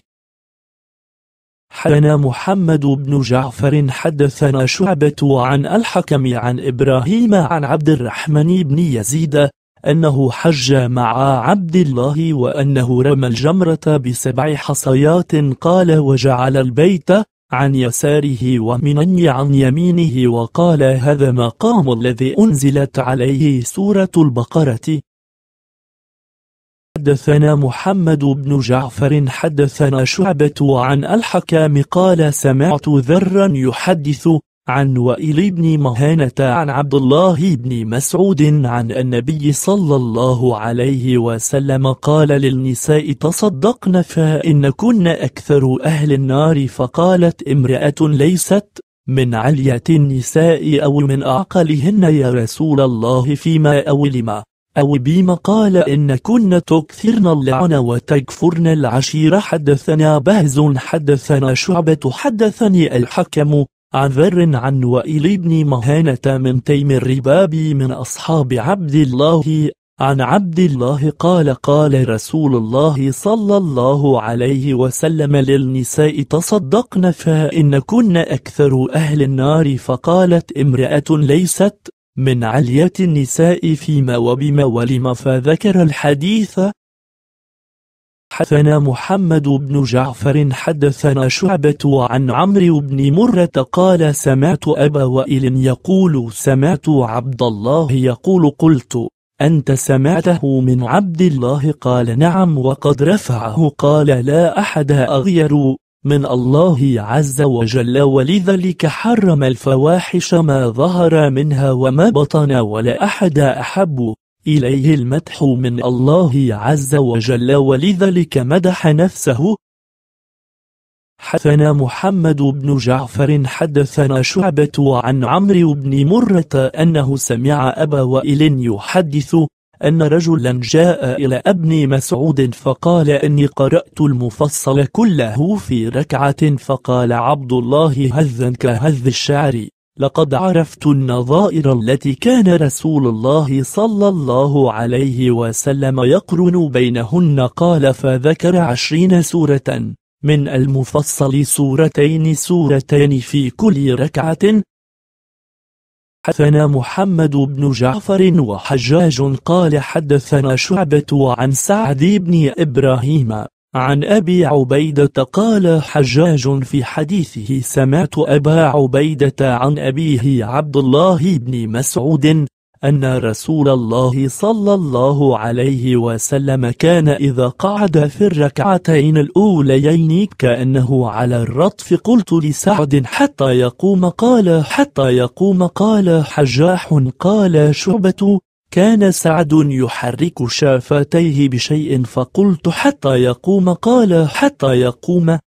Speaker 1: حدثنا محمد بن جعفر حدثنا شعبة عن الحكم عن إبراهيم عن عبد الرحمن بن يزيد أنه حج مع عبد الله وأنه رمى الجمرة بسبع حصيات قال وجعل البيت عن يساره ومن عن يمينه وقال هذا مقام الذي أنزلت عليه سورة البقرة حدثنا محمد بن جعفر حدثنا شعبة عن الحكام قال سمعت ذرا يحدث عن وائل بن مهانة عن عبد الله بن مسعود عن النبي صلى الله عليه وسلم قال للنساء تصدقن فإنكن أكثر أهل النار فقالت امرأة ليست من علية النساء أو من أعقلهن يا رسول الله فيما أو لما أو بما قال إنكن تكثرن اللعن وتكفرن العشير حدثنا بهز حدثنا شعبة حدثني الحكم عن ذر عن وائل بن مهانة من تيم الربابي من أصحاب عبد الله عن عبد الله قال قال رسول الله صلى الله عليه وسلم للنساء تصدقن فإن كن أكثر أهل النار فقالت امرأة ليست من علية النساء فيما وبما ولم فذكر الحديث حدثنا محمد بن جعفر حدثنا شعبة عن عمرو بن مرة قال سمعت أبا وائل يقول سمعت عبد الله يقول قلت أنت سمعته من عبد الله قال نعم وقد رفعه قال لا أحد أغير من الله عز وجل ولذلك حرم الفواحش ما ظهر منها وما بطن ولا أحد أحب إليه المدح من الله عز وجل ولذلك مدح نفسه حدثنا محمد بن جعفر حدثنا شعبة عن عمرو بن مرة أنه سمع أبا وائل يحدث أن رجلا جاء إلى ابن مسعود فقال إني قرأت المفصل كله في ركعة فقال عبد الله هذا كهذ الشعر لقد عرفت النظائر التي كان رسول الله صلى الله عليه وسلم يقرن بينهن قال فذكر عشرين سورة من المفصل سورتين سورتين في كل ركعة حدثنا محمد بن جعفر وحجاج قال حدثنا شعبة عن سعد بن إبراهيم عن أبي عبيدة قال حجاج في حديثه سمعت أبا عبيدة عن أبيه عبد الله بن مسعود أن رسول الله صلى الله عليه وسلم كان إذا قعد في الركعتين الأوليين كأنه على الرطف قلت لسعد حتى يقوم قال حتى يقوم قال حجاح قال شعبة كان سعد يحرك شافتيه بشيء فقلت حتى يقوم قال حتى يقوم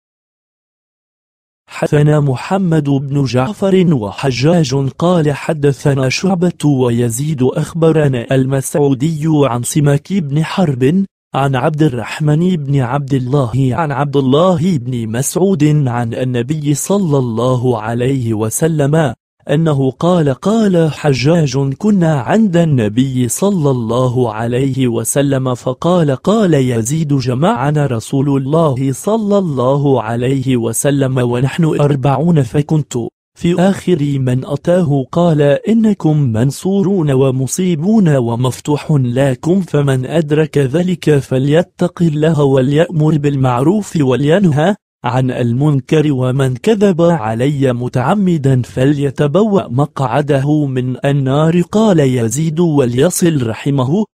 Speaker 1: حدثنا محمد بن جعفر وحجاج قال حدثنا شعبة ويزيد أخبرنا المسعودي عن سماك بن حرب عن عبد الرحمن بن عبد الله عن عبد الله بن مسعود عن النبي صلى الله عليه وسلم أنه قال قال حجاج كنا عند النبي صلى الله عليه وسلم فقال قال يزيد جمعنا رسول الله صلى الله عليه وسلم ونحن أربعون فكنت في آخر من أتاه قال إنكم منصورون ومصيبون ومفتوح لكم فمن أدرك ذلك فليتق الله وليأمر بالمعروف ولينهى عن المنكر ومن كذب علي متعمدا فليتبوأ مقعده من النار قال يزيد وليصل رحمه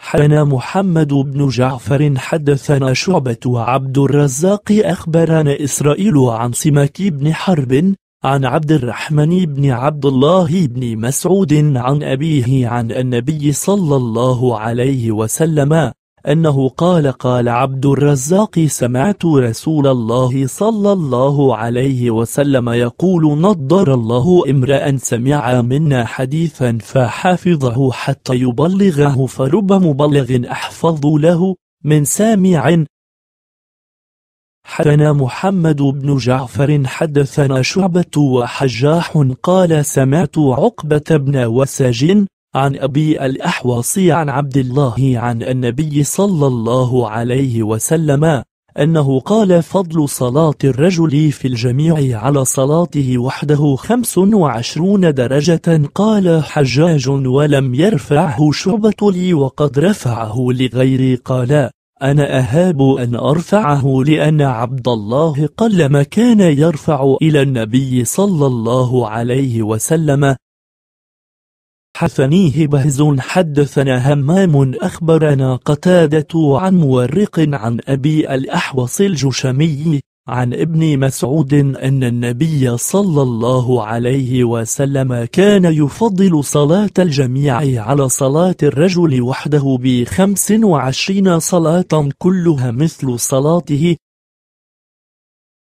Speaker 1: حدثنا محمد بن جعفر حدثنا شعبة وعبد الرزاق أخبرنا إسرائيل عن سماك بن حرب عن عبد الرحمن بن عبد الله بن مسعود عن أبيه عن النبي صلى الله عليه وسلم أنه قال قال عبد الرزاق سمعت رسول الله صلى الله عليه وسلم يقول نضر الله امرأ سمع منا حديثا فحافظه حتى يبلغه فرب مبلغ أحفظ له من سامع حدثنا محمد بن جعفر حدثنا شعبة وحجاح قال سمعت عقبة بن وساجن عن أبي الأحواصي عن عبد الله عن النبي صلى الله عليه وسلم أنه قال فضل صلاة الرجل في الجميع على صلاته وحده خمس وعشرون درجة قال حجاج ولم يرفعه شعبة لي وقد رفعه لغيري قال أنا أهاب أن أرفعه لأن عبد الله قلما كان يرفع إلى النبي صلى الله عليه وسلم حثنيه بهز حدثنا همام أخبرنا قتادة عن مورق عن أبي الأحوص الجشمي عن ابن مسعود أن النبي صلى الله عليه وسلم كان يفضل صلاة الجميع على صلاة الرجل وحده بخمس وعشرين صلاة كلها مثل صلاته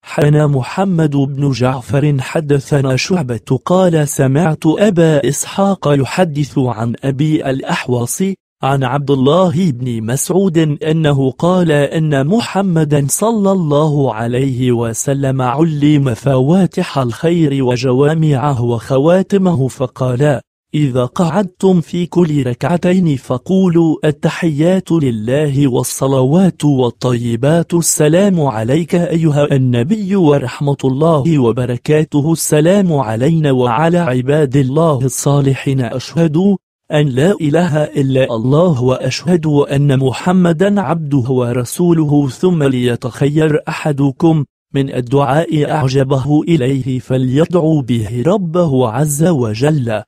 Speaker 1: حنا محمد بن جعفر حدثنا شعبة قال سمعت أبا إسحاق يحدث عن أبي الأحوص عن عبد الله بن مسعود أنه قال أن محمدا صلى الله عليه وسلم علم فواتح الخير وجوامعه وخواتمه فقال إذا قعدتم في كل ركعتين فقولوا التحيات لله والصلوات والطيبات السلام عليك أيها النبي ورحمة الله وبركاته السلام علينا وعلى عباد الله الصالحين أشهد أن لا إله إلا الله وأشهد أن محمدا عبده ورسوله ثم ليتخير أحدكم من الدعاء أعجبه إليه فليدعو به ربه عز وجل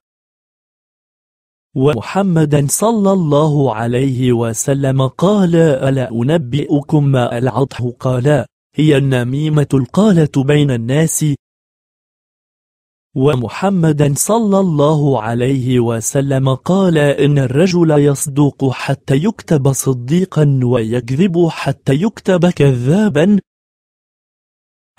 Speaker 1: ومحمدا صلى الله عليه وسلم قال ألا أنبئكم ما العطح قال هي النميمة القالة بين الناس ومحمدا صلى الله عليه وسلم قال إن الرجل يصدق حتى يكتب صديقا ويكذب حتى يكتب كذابا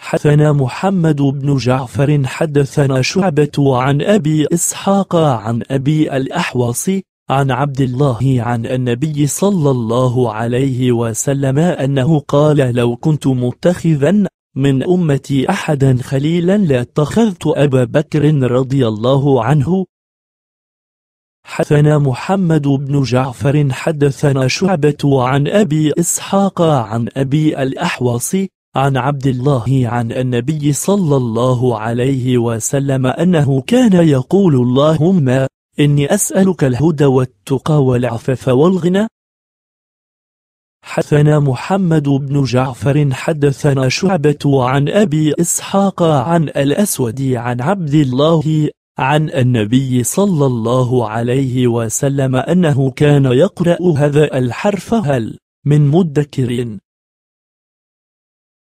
Speaker 1: حدثنا محمد بن جعفر حدثنا شعبة عن أبي إسحاق عن أبي الأحوص عن عبد الله عن النبي صلى الله عليه وسلم أنه قال لو كنت متخذا من أمتي أحدا خليلا لاتخذت أبا بكر رضي الله عنه حدثنا محمد بن جعفر حدثنا شعبة عن أبي إسحاق عن أبي الأحوص عن عبد الله عن النبي صلى الله عليه وسلم أنه كان يقول اللهم إني أسألك الهدى والتقى والعفف والغنى حدثنا محمد بن جعفر حدثنا شعبة عن أبي إسحاق عن الأسود عن عبد الله عن النبي صلى الله عليه وسلم أنه كان يقرأ هذا الحرف هل من مدكر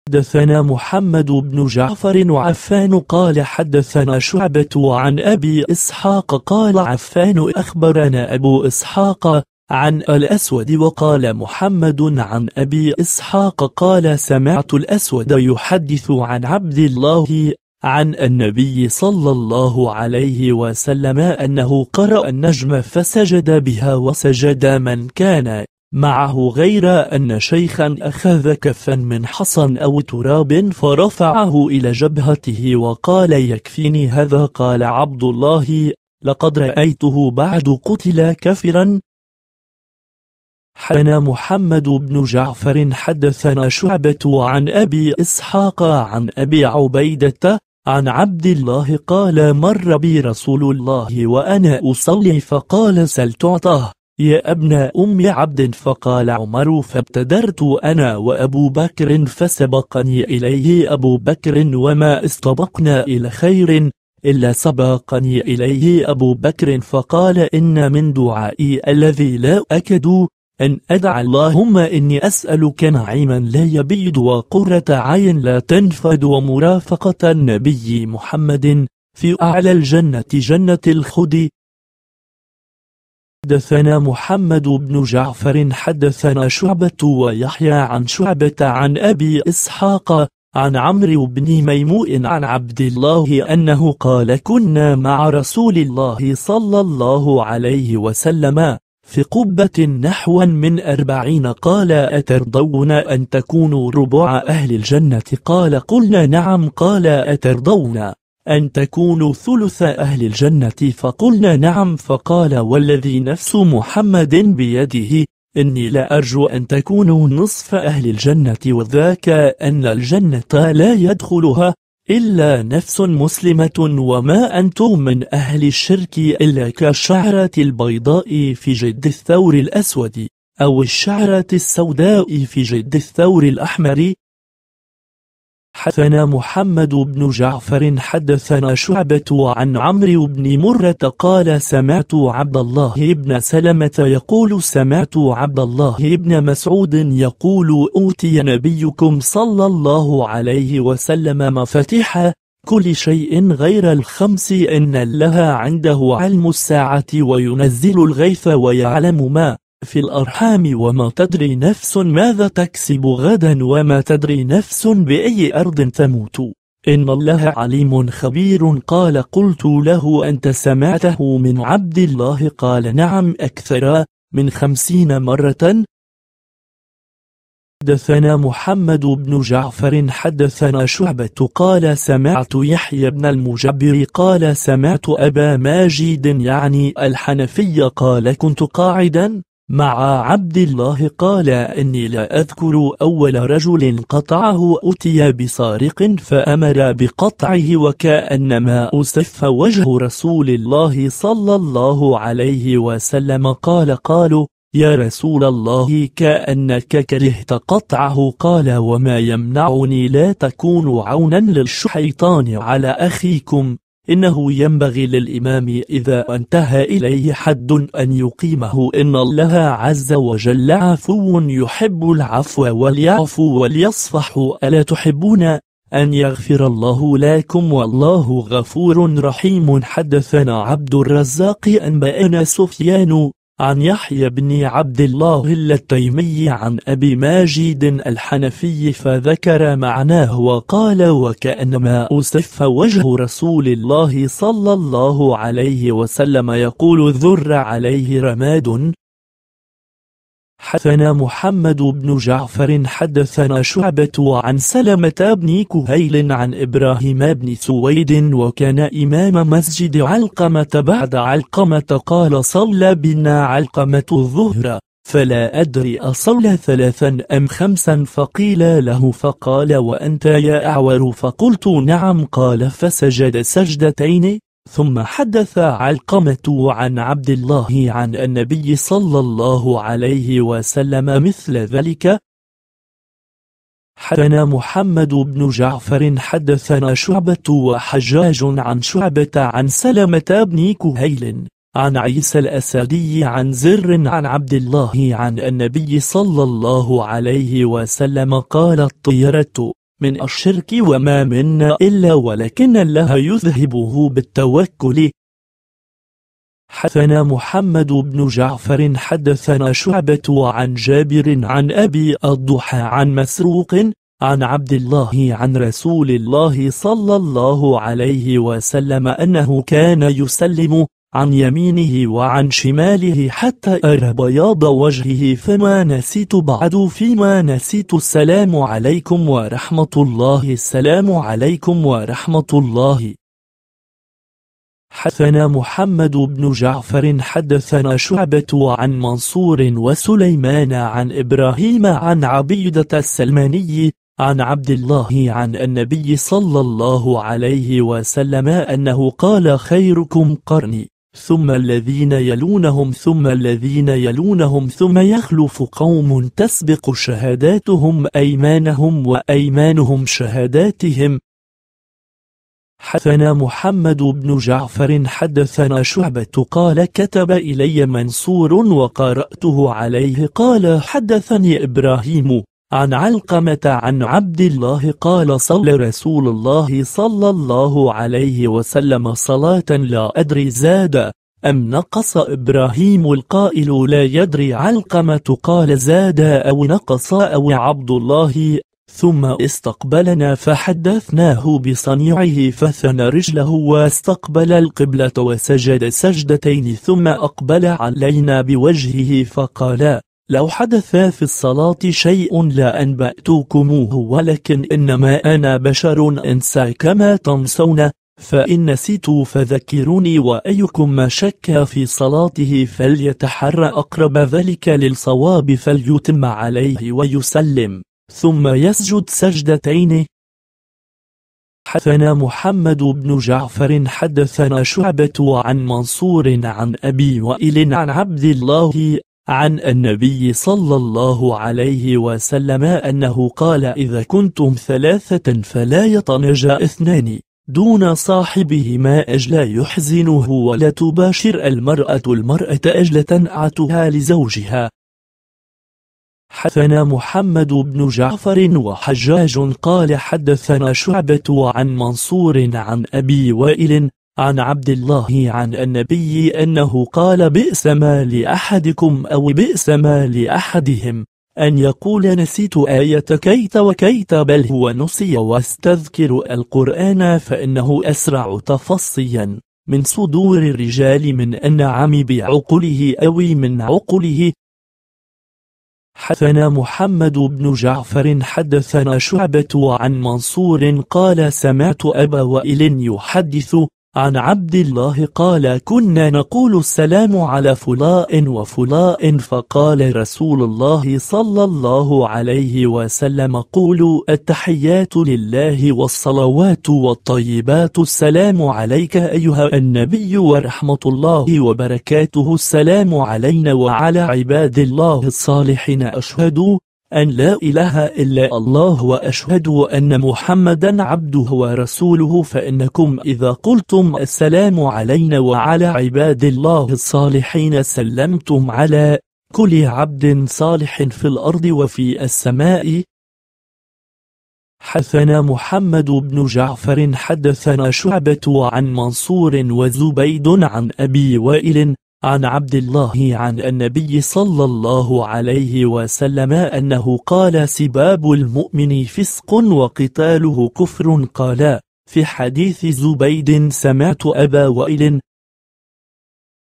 Speaker 1: حدثنا محمد بن جعفر وعفان قال حدثنا شعبة عن أبي إسحاق قال عفان أخبرنا أبو إسحاق عن الأسود وقال محمد عن أبي إسحاق قال سمعت الأسود يحدث عن عبد الله عن النبي صلى الله عليه وسلم أنه قرأ النجم فسجد بها وسجد من كان معه غير أن شيخا أخذ كفا من حصى أو تراب فرفعه إلى جبهته وقال يكفيني هذا قال عبد الله لقد رأيته بعد قتل كفرا حدثنا محمد بن جعفر حدثنا شعبة عن أبي إسحاق عن أبي عبيدة عن عبد الله قال مر بي رسول الله وأنا أصلي فقال سل تعطاه يا ابن أم عبد فقال عمر فابتدرت أنا وأبو بكر فسبقني إليه أبو بكر وما استبقنا إلى خير إلا سبقني إليه أبو بكر فقال إن من دعائي الذي لا أكد أن أدعى اللهم إني أسألك نعيما لا يبيد وقرة عين لا تنفد ومرافقة النبي محمد في أعلى الجنة جنة الخد حدثنا محمد بن جعفر حدثنا شعبة ويحيى عن شعبة عن أبي إسحاق عن عمرو بن ميموء عن عبد الله أنه قال كنا مع رسول الله صلى الله عليه وسلم في قبة نحوا من أربعين قال أترضون أن تكونوا ربع أهل الجنة قال قلنا نعم قال أترضون أن تكونوا ثلث أهل الجنة فقلنا نعم فقال والذي نفس محمد بيده إني لا أرجو أن تكونوا نصف أهل الجنة وذاك أن الجنة لا يدخلها إلا نفس مسلمة وما أنتم من أهل الشرك إلا كالشعرة البيضاء في جد الثور الأسود أو الشعرة السوداء في جد الثور الأحمر حدثنا محمد بن جعفر حدثنا شعبة عن عمرو بن مرة قال سمعت عبد الله بن سلمة يقول سمعت عبد الله بن مسعود يقول أوتي نبيكم صلى الله عليه وسلم مفاتيح كل شيء غير الخمس إن لها عنده علم الساعة وينزل الغيث ويعلم ما في الأرحام وما تدري نفس ماذا تكسب غدا وما تدري نفس بأي أرض تموت إن الله عليم خبير قال قلت له أنت سمعته من عبد الله قال نعم أكثر من خمسين مرة حدثنا محمد بن جعفر حدثنا شعبة قال سمعت يحيى بن المجبر قال سمعت أبا ماجد يعني الحنفي قال كنت قاعدا مع عبد الله قال إني لا أذكر أول رجل قطعه أتي بسارق فأمر بقطعه وكأنما أسف وجه رسول الله صلى الله عليه وسلم قال قالوا يا رسول الله كأنك كرهت قطعه قال وما يمنعني لا تكون عونا للشيطان على أخيكم إنه ينبغي للإمام إذا انتهى إليه حد أن يقيمه إن الله عز وجل عفو يحب العفو وليعفو وليصفح ألا تحبون أن يغفر الله لكم والله غفور رحيم حدثنا عبد الرزاق أنبأنا سفيان عن يحيى بن عبد الله التيمي عن أبي ماجد الحنفي فذكر معناه وقال وكأنما أسف وجه رسول الله صلى الله عليه وسلم يقول ذر عليه رماد حدثنا محمد بن جعفر حدثنا شعبة عن سلمة بن كهيل عن إبراهيم بن سويد وكان إمام مسجد علقمة بعد علقمة قال صلى بنا علقمة الظهر فلا أدري أصلى ثلاثا أم خمسا فقيل له فقال وأنت يا أعور فقلت نعم قال فسجد سجدتين ثم حدث علقمة عن عبد الله عن النبي صلى الله عليه وسلم مثل ذلك حدثنا محمد بن جعفر حدثنا شعبة وحجاج عن شعبة عن سلمة بن كهيل عن عيسى الأسدي عن زر عن عبد الله عن النبي صلى الله عليه وسلم قال الطيرة من الشرك وما منا إلا ولكن الله يذهبه بالتوكل حدثنا محمد بن جعفر حدثنا شعبة عن جابر عن أبي الضحى عن مسروق عن عبد الله عن رسول الله صلى الله عليه وسلم أنه كان يسلم عن يمينه وعن شماله حتى أرى بياض وجهه فما نسيت بعد فيما نسيت السلام عليكم ورحمة الله السلام عليكم ورحمة الله حدثنا محمد بن جعفر حدثنا شعبة عن منصور وسليمان عن إبراهيم عن عبيدة السلماني عن عبد الله عن النبي صلى الله عليه وسلم أنه قال خيركم قرني ثم الذين يلونهم ثم الذين يلونهم ثم يخلف قوم تسبق شهاداتهم أيمانهم وأيمانهم شهاداتهم حدثنا محمد بن جعفر حدثنا شعبة قال كتب إلي منصور وقرأته عليه قال حدثني إبراهيم عن علقمة عن عبد الله قال صلى رسول الله صلى الله عليه وسلم صلاة لا أدري زاد أم نقص إبراهيم القائل لا يدري علقمة قال زاد أو نقص أو عبد الله ثم استقبلنا فحدثناه بصنيعه فثن رجله واستقبل القبلة وسجد سجدتين ثم أقبل علينا بوجهه فقال لو حدث في الصلاة شيء لأنبأتكموه ولكن إنما أنا بشر أنسى كما تنسون فإن نسيت فذكروني وأيكم ما شك في صلاته فليتحرى أقرب ذلك للصواب فليتم عليه ويسلم ثم يسجد سجدتين حدثنا محمد بن جعفر حدثنا شعبة عن منصور عن أبي وائل عن عبد الله عن النبي صلى الله عليه وسلم أنه قال إذا كنتم ثلاثة فلا يطنج اثنان دون صاحبهما أجلا يحزنه ولا تباشر المرأة المرأة أجلة تنعتها لزوجها حدثنا محمد بن جعفر وحجاج قال حدثنا شعبة عن منصور عن أبي وائل عن عبد الله عن النبي أنه قال بئس ما لأحدكم أو بئس ما لأحدهم أن يقول نسيت آية كيت وكيت بل هو نسي واستذكر القرآن فإنه أسرع تفصيا من صدور الرجال من النعم بعقله أو من عقله حدثنا محمد بن جعفر حدثنا شعبة عن منصور قال سمعت أبا وائل يحدث عن عبد الله قال كنا نقول السلام على فلاء وفلاء فقال رسول الله صلى الله عليه وسلم قولوا التحيات لله والصلوات والطيبات السلام عليك أيها النبي ورحمة الله وبركاته السلام علينا وعلى عباد الله الصالحين أشهد أن لا إله إلا الله وأشهد أن محمدا عبده ورسوله فإنكم إذا قلتم السلام علينا وعلى عباد الله الصالحين سلمتم على كل عبد صالح في الأرض وفي السماء حدثنا محمد بن جعفر حدثنا شعبة عن منصور وزبيد عن أبي وائل عن عبد الله عن النبي صلى الله عليه وسلم أنه قال سباب المؤمن فسق وقتاله كفر قال في حديث زبيد سمعت أبا وائل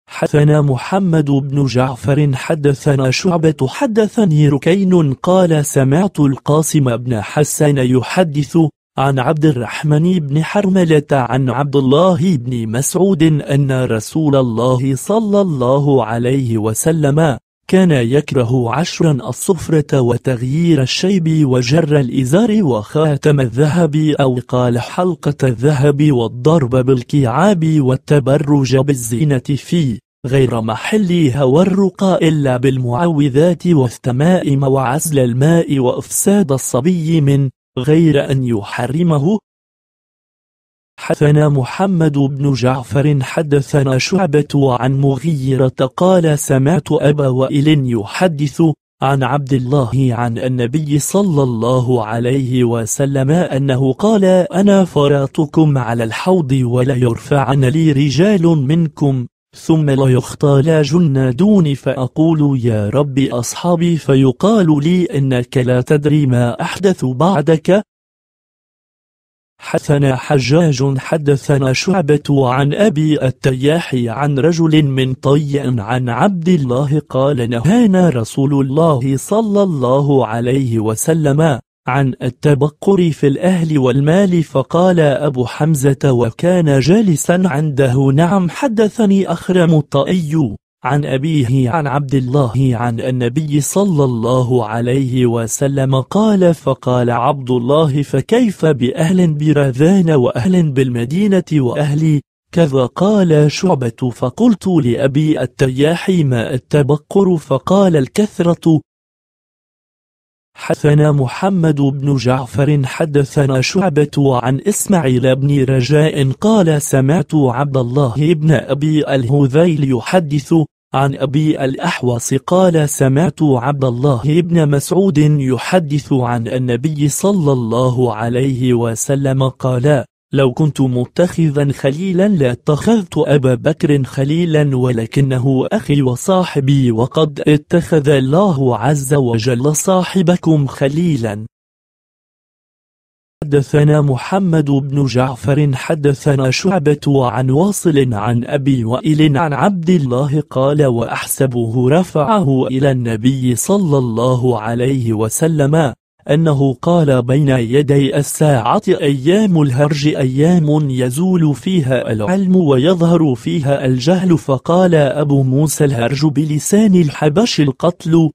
Speaker 1: حدثنا محمد بن جعفر حدثنا شعبة حدثني ركين قال سمعت القاسم بن حسن يحدث عن عبد الرحمن بن حرملة عن عبد الله بن مسعود أن رسول الله صلى الله عليه وسلم كان يكره عشرا الصفرة وتغيير الشيب وجر الإزار وخاتم الذهب أو قال حلقة الذهب والضرب بالكعاب والتبرج بالزينة في غير محلها والرقى إلا بالمعوذات والثمائم وعزل الماء وإفساد الصبي من غير أن يحرمه حدثنا محمد بن جعفر حدثنا شعبة عن مغيرة قال سمعت أبا وائل يحدث عن عبد الله عن النبي صلى الله عليه وسلم أنه قال أنا فراتكم على الحوض ولا يرفعن لي رجال منكم ثم لا ليختال دوني فأقول يا رب أصحابي فيقال لي إنك لا تدري ما أحدث بعدك حدثنا حجاج حدثنا شعبة عن أبي التياح عن رجل من طي عن عبد الله قال نهانا رسول الله صلى الله عليه وسلم عن التبقر في الأهل والمال فقال أبو حمزة وكان جالسا عنده نعم حدثني أخرم الطائي عن أبيه عن عبد الله عن النبي صلى الله عليه وسلم قال فقال عبد الله فكيف بأهل برذان وأهل بالمدينة وأهلي كذا قال شعبة فقلت لأبي التياح ما التبقر فقال الكثرة حدثنا محمد بن جعفر حدثنا شعبة عن إسماعيل بن رجاء قال سمعت عبد الله بن أبي الهذيل يحدث عن أبي الأحوص قال سمعت عبد الله بن مسعود يحدث عن النبي صلى الله عليه وسلم قال لو كنت متخذا خليلا لاتخذت أبا بكر خليلا ولكنه أخي وصاحبي وقد اتخذ الله عز وجل صاحبكم خليلا حدثنا محمد بن جعفر حدثنا شعبة عن واصل عن أبي وائل عن عبد الله قال وأحسبه رفعه إلى النبي صلى الله عليه وسلم أنه قال بين يدي الساعة أيام الهرج أيام يزول فيها العلم ويظهر فيها الجهل فقال أبو موسى الهرج بلسان الحبش القتل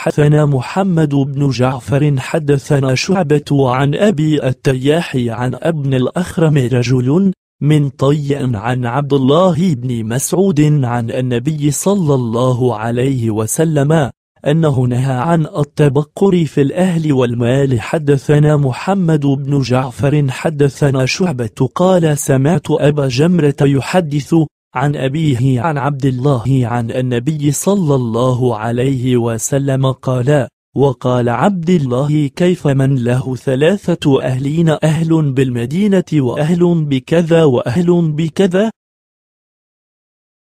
Speaker 1: حدثنا محمد بن جعفر حدثنا شعبة عن أبي التياح عن ابن الأخرم رجل من طي عن عبد الله بن مسعود عن النبي صلى الله عليه وسلم أنه نهى عن التبقر في الأهل والمال حدثنا محمد بن جعفر حدثنا شعبة قال سمعت أبا جمرة يحدث عن أبيه عن عبد الله عن النبي صلى الله عليه وسلم قال وقال عبد الله كيف من له ثلاثة أهلين أهل بالمدينة وأهل بكذا وأهل بكذا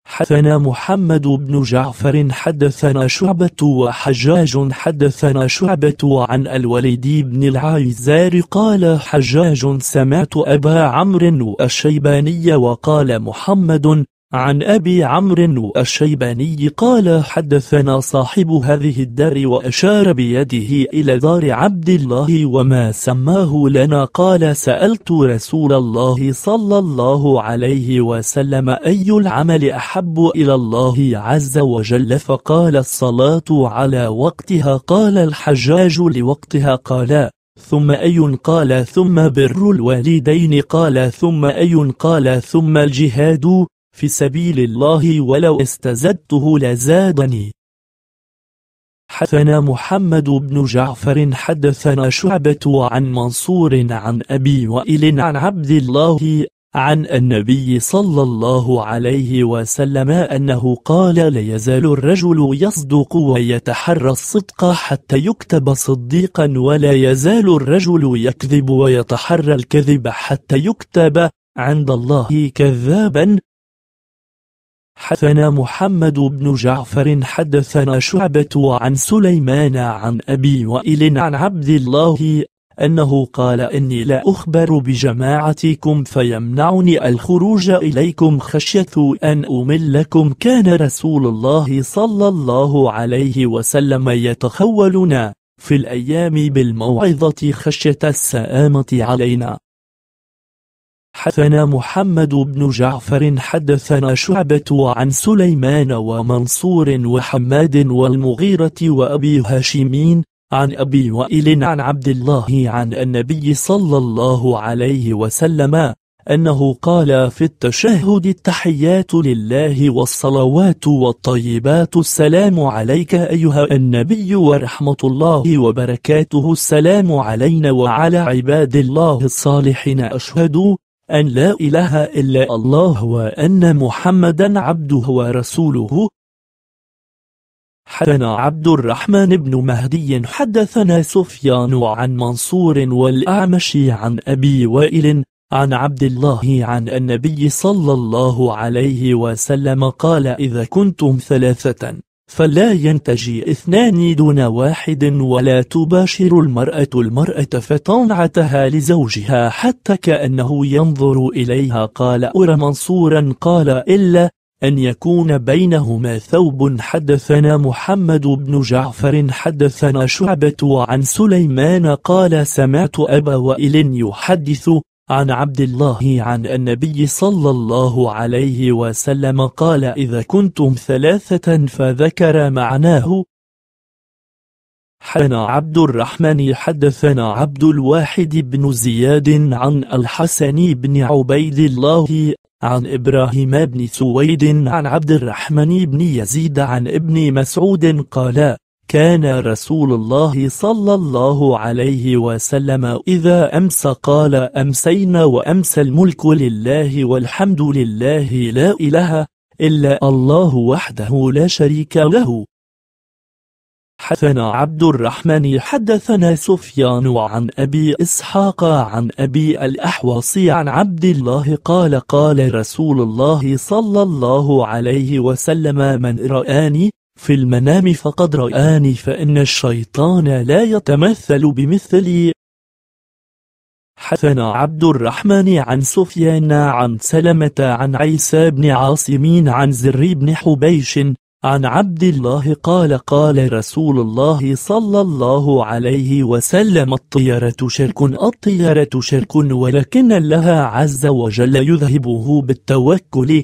Speaker 1: حدثنا محمد بن جعفر حدثنا شعبة وحجاج حدثنا شعبة عن الوليد بن العيزار قال حجاج سمعت أبا عمرو الشيباني وقال محمد عن أبي عمرو الشيباني قال حدثنا صاحب هذه الدار وأشار بيده إلى دار عبد الله وما سماه لنا قال سألت رسول الله صلى الله عليه وسلم أي العمل أحب إلى الله عز وجل فقال الصلاة على وقتها قال الحجاج لوقتها قال ثم أي قال ثم بر الوالدين قال ثم أي قال ثم الجهاد في سبيل الله ولو استزدته لزادني حدثنا محمد بن جعفر حدثنا شعبة عن منصور عن أبي وائل عن عبد الله عن النبي صلى الله عليه وسلم أنه قال لا يزال الرجل يصدق ويتحرى الصدق حتى يكتب صديقا ولا يزال الرجل يكذب ويتحرى الكذب حتى يكتب عند الله كذابا حدثنا محمد بن جعفر حدثنا شعبة عن سليمان عن أبي وائل عن عبد الله أنه قال إني لا أخبر بجماعتكم فيمنعني الخروج إليكم خشية أن أملكم كان رسول الله صلى الله عليه وسلم يتخولنا في الأيام بالموعظة خشية السآمة علينا حدثنا محمد بن جعفر حدثنا شعبة عن سليمان ومنصور وحماد والمغيرة وأبي هاشمين عن أبي وائل عن عبد الله عن النبي صلى الله عليه وسلم أنه قال في التشهد التحيات لله والصلوات والطيبات السلام عليك أيها النبي ورحمة الله وبركاته السلام علينا وعلى عباد الله الصالحين أشهدوا أن لا إله إلا الله وأن محمدا عبده ورسوله حدثنا عبد الرحمن بن مهدي حدثنا سفيان عن منصور والأعمش عن أبي وائل عن عبد الله عن النبي صلى الله عليه وسلم قال إذا كنتم ثلاثة فلا ينتجي اثنان دون واحد ولا تباشر المرأة المرأة فطنعتها لزوجها حتى كأنه ينظر إليها قال أرى منصورا قال إلا أن يكون بينهما ثوب حدثنا محمد بن جعفر حدثنا شعبة عن سليمان قال سمعت أبا وائل يحدث عن عبد الله عن النبي صلى الله عليه وسلم قال إذا كنتم ثلاثة فذكر معناه حدثنا عبد الرحمن حدثنا عبد الواحد بن زياد عن الحسن بن عبيد الله عن إبراهيم بن سويد عن عبد الرحمن بن يزيد عن ابن مسعود قال كان رسول الله صلى الله عليه وسلم إذا أمس قال أمسينا وأمس الملك لله والحمد لله لا إله إلا الله وحده لا شريك له حدثنا عبد الرحمن حدثنا سفيان عن أبي إسحاق عن أبي الأحوص عن عبد الله قال قال رسول الله صلى الله عليه وسلم من رآني في المنام فقد رآني فإن الشيطان لا يتمثل بمثلي حثنا عبد الرحمن عن سفيان عن سلمة عن عيسى بن عاصمين عن زر بن حبيش عن عبد الله قال قال رسول الله صلى الله عليه وسلم الطيرة شرك الطيرة شرك ولكن الله عز وجل يذهبه بالتوكل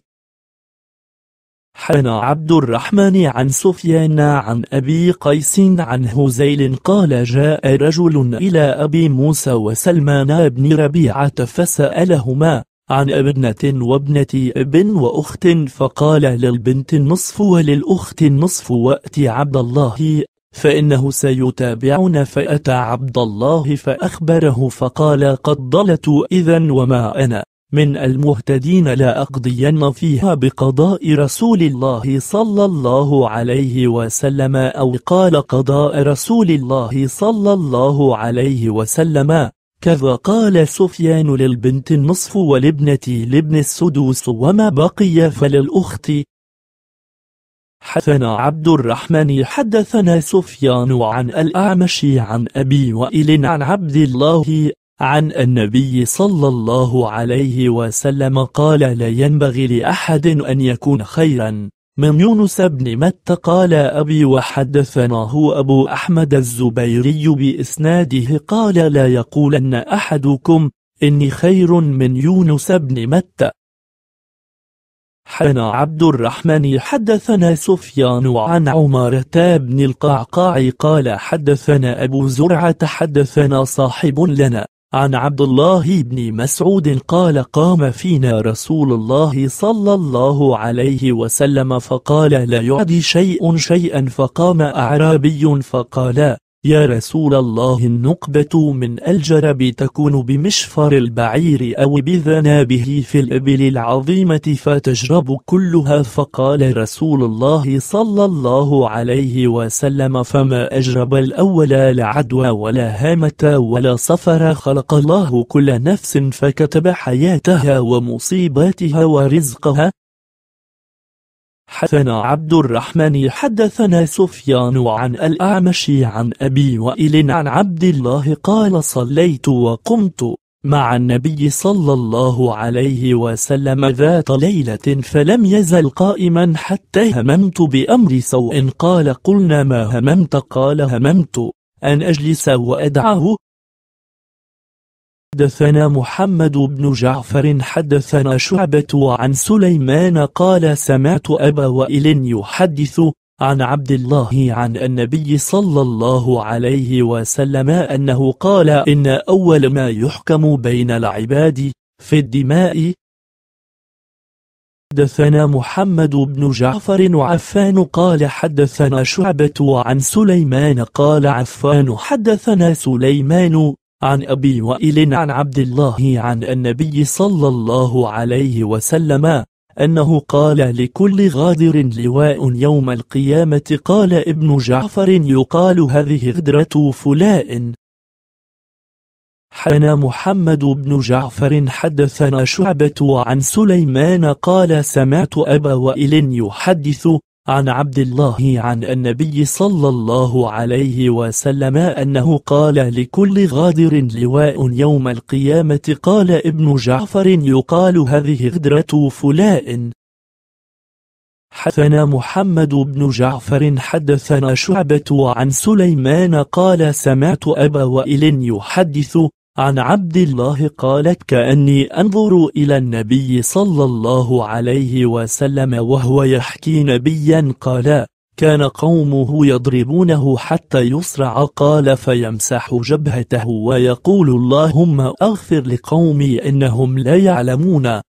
Speaker 1: حن عبد الرحمن عن سفيان عن أبي قيس عن هزيل قال جاء رجل إلى أبي موسى وسلمان بن ربيعة فسألهما عن ابنة وابنة ابن وأخت فقال للبنت النصف وللأخت النصف وأت عبد الله فإنه سيتابعنا فأتى عبد الله فأخبره فقال قد ضلت إذا وما أنا من المهتدين لأقضين فيها بقضاء رسول الله صلى الله عليه وسلم أو قال قضاء رسول الله صلى الله عليه وسلم كذا قال سفيان للبنت النصف والابنة لابن السدوس وما بقي فللأخت حدثنا عبد الرحمن حدثنا سفيان عن الأعمش عن أبي وائل عن عبد الله عن النبي صلى الله عليه وسلم قال لا ينبغي لأحد أن يكون خيرا من يونس بن متى قال أبي وحدثناه أبو أحمد الزبيري بإسناده قال لا يقولن أحدكم إني خير من يونس بن متى حنا عبد الرحمن حدثنا سفيان عن عمارة بن القعقاع قال حدثنا أبو زرعة حدثنا صاحب لنا عن عبد الله بن مسعود قال قام فينا رسول الله صلى الله عليه وسلم فقال لا يعدي شيء شيئا فقام أعرابي فقال يا رسول الله النقبة من الجرب تكون بمشفر البعير أو بذنابه في الإبل العظيمة فتجرب كلها فقال رسول الله صلى الله عليه وسلم فما أجرب الأول لا عدوى ولا هامة ولا صفر خلق الله كل نفس فكتب حياتها ومصيباتها ورزقها حدثنا عبد الرحمن حدثنا سفيان عن الأعمش عن أبي وائل عن عبد الله قال صليت وقمت مع النبي صلى الله عليه وسلم ذات ليلة فلم يزل قائما حتى هممت بأمر سوء قال قلنا ما هممت قال هممت أن أجلس وأدعه حدثنا محمد بن جعفر حدثنا شعبة عن سليمان قال سمعت أبا وائل يحدث عن عبد الله عن النبي صلى الله عليه وسلم أنه قال إن أول ما يحكم بين العباد في الدماء حدثنا محمد بن جعفر وعفان قال حدثنا شعبة عن سليمان قال عفان حدثنا سليمان عن أبي وائل عن عبد الله عن النبي صلى الله عليه وسلم أنه قال لكل غادر لواء يوم القيامة قال ابن جعفر يقال هذه غدرة فلاء حنا محمد بن جعفر حدثنا شعبة عن سليمان قال سمعت أبا وائل يحدث عن عبد الله عن النبي صلى الله عليه وسلم أنه قال لكل غادر لواء يوم القيامة قال ابن جعفر يقال هذه غدرة فلاء حدثنا محمد بن جعفر حدثنا شعبة عن سليمان قال سمعت أبا وائل يحدث عن عبد الله قالت كأني أنظر إلى النبي صلى الله عليه وسلم وهو يحكي نبيا قال كان قومه يضربونه حتى يصرع قال فيمسح جبهته ويقول اللهم أغفر لقومي إنهم لا يعلمون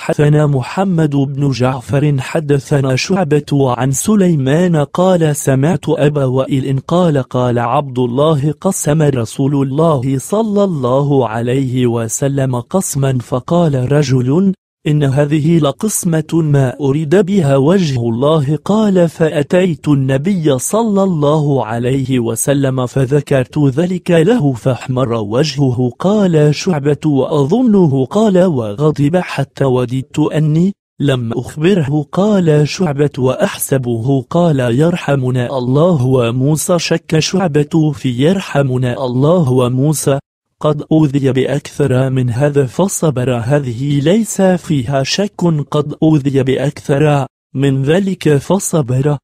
Speaker 1: حدثنا محمد بن جعفر حدثنا شعبة عن سليمان قال سمعت أبا وائل قال قال عبد الله قسم رسول الله صلى الله عليه وسلم قسما فقال رجل إن هذه لقسمة ما أريد بها وجه الله قال فأتيت النبي صلى الله عليه وسلم فذكرت ذلك له فاحمر وجهه قال شعبة وأظنه قال وغضب حتى وددت أني لم أخبره قال شعبة وأحسبه قال يرحمنا الله وموسى شك شعبة في يرحمنا الله وموسى قد أوذي بأكثر من هذا فصبر هذه ليس فيها شك قد أوذي بأكثر من ذلك فصبر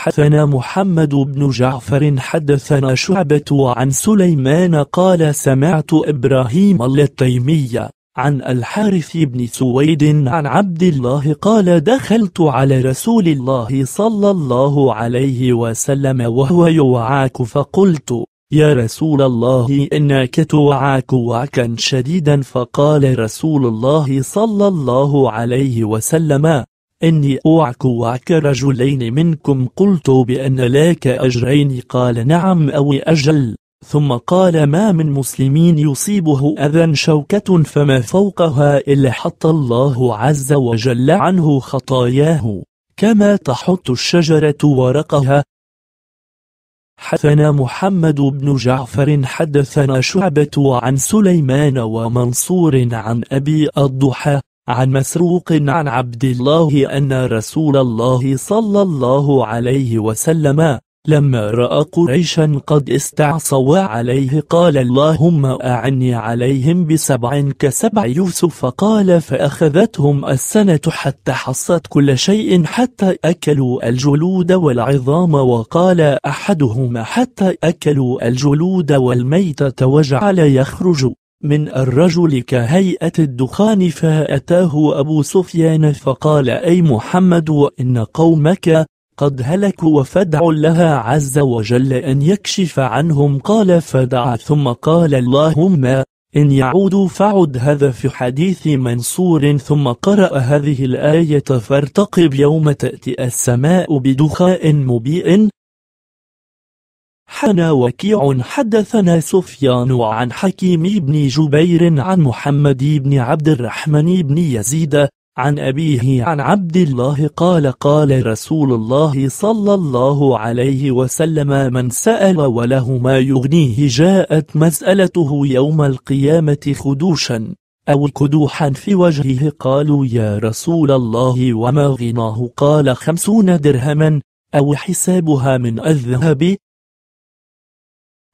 Speaker 1: حدثنا محمد بن جعفر حدثنا شعبة عن سليمان قال سمعت إبراهيم التيمية عن الحارث بن سويد عن عبد الله قال دخلت على رسول الله صلى الله عليه وسلم وهو يوعاك فقلت يا رسول الله إنك كتوعاك وعكا شديدا فقال رسول الله صلى الله عليه وسلم إني أوعك وعك رجلين منكم قلت بأن لك أجرين قال نعم أو أجل ثم قال ما من مسلمين يصيبه أذى شوكة فما فوقها إلا حط الله عز وجل عنه خطاياه كما تحط الشجرة ورقها حدثنا محمد بن جعفر حدثنا شعبة عن سليمان ومنصور عن أبي الضحى عن مسروق عن عبد الله أن رسول الله صلى الله عليه وسلم لما رأى قريشا قد استعصوا عليه قال اللهم أعني عليهم بسبع كسبع يوسف قال فأخذتهم السنة حتى حصت كل شيء حتى أكلوا الجلود والعظام وقال أحدهما حتى أكلوا الجلود والميتة وجعل يخرج من الرجل كهيئة الدخان فأتاه أبو سفيان فقال أي محمد إن قومك قد هلكوا وفدع لها عز وجل أن يكشف عنهم قال فدعا ثم قال اللهم إن يعودوا فعد هذا في حديث منصور ثم قرأ هذه الآية فارتقب يوم تأتي السماء بدخاء مبيء حنا وكيع حدثنا سفيان عن حكيم بن جبير عن محمد بن عبد الرحمن بن يزيد عن أبيه عن عبد الله قال قال رسول الله صلى الله عليه وسلم من سأل وله ما يغنيه جاءت مسألته يوم القيامة خدوشا أو كدوحا في وجهه قالوا يا رسول الله وما غناه قال خمسون درهما أو حسابها من الذهب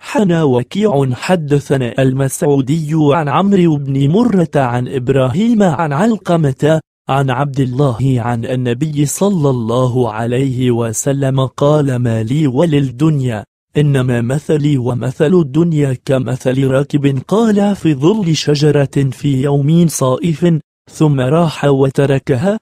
Speaker 1: حنا وكيع حدثنا المسعودي عن عمرو بن مرة عن إبراهيم عن علقمة عن عبد الله عن النبي صلى الله عليه وسلم قال ما لي وللدنيا إنما مثلي ومثل الدنيا كمثل راكب قال في ظل شجرة في يوم صائف ثم راح وتركها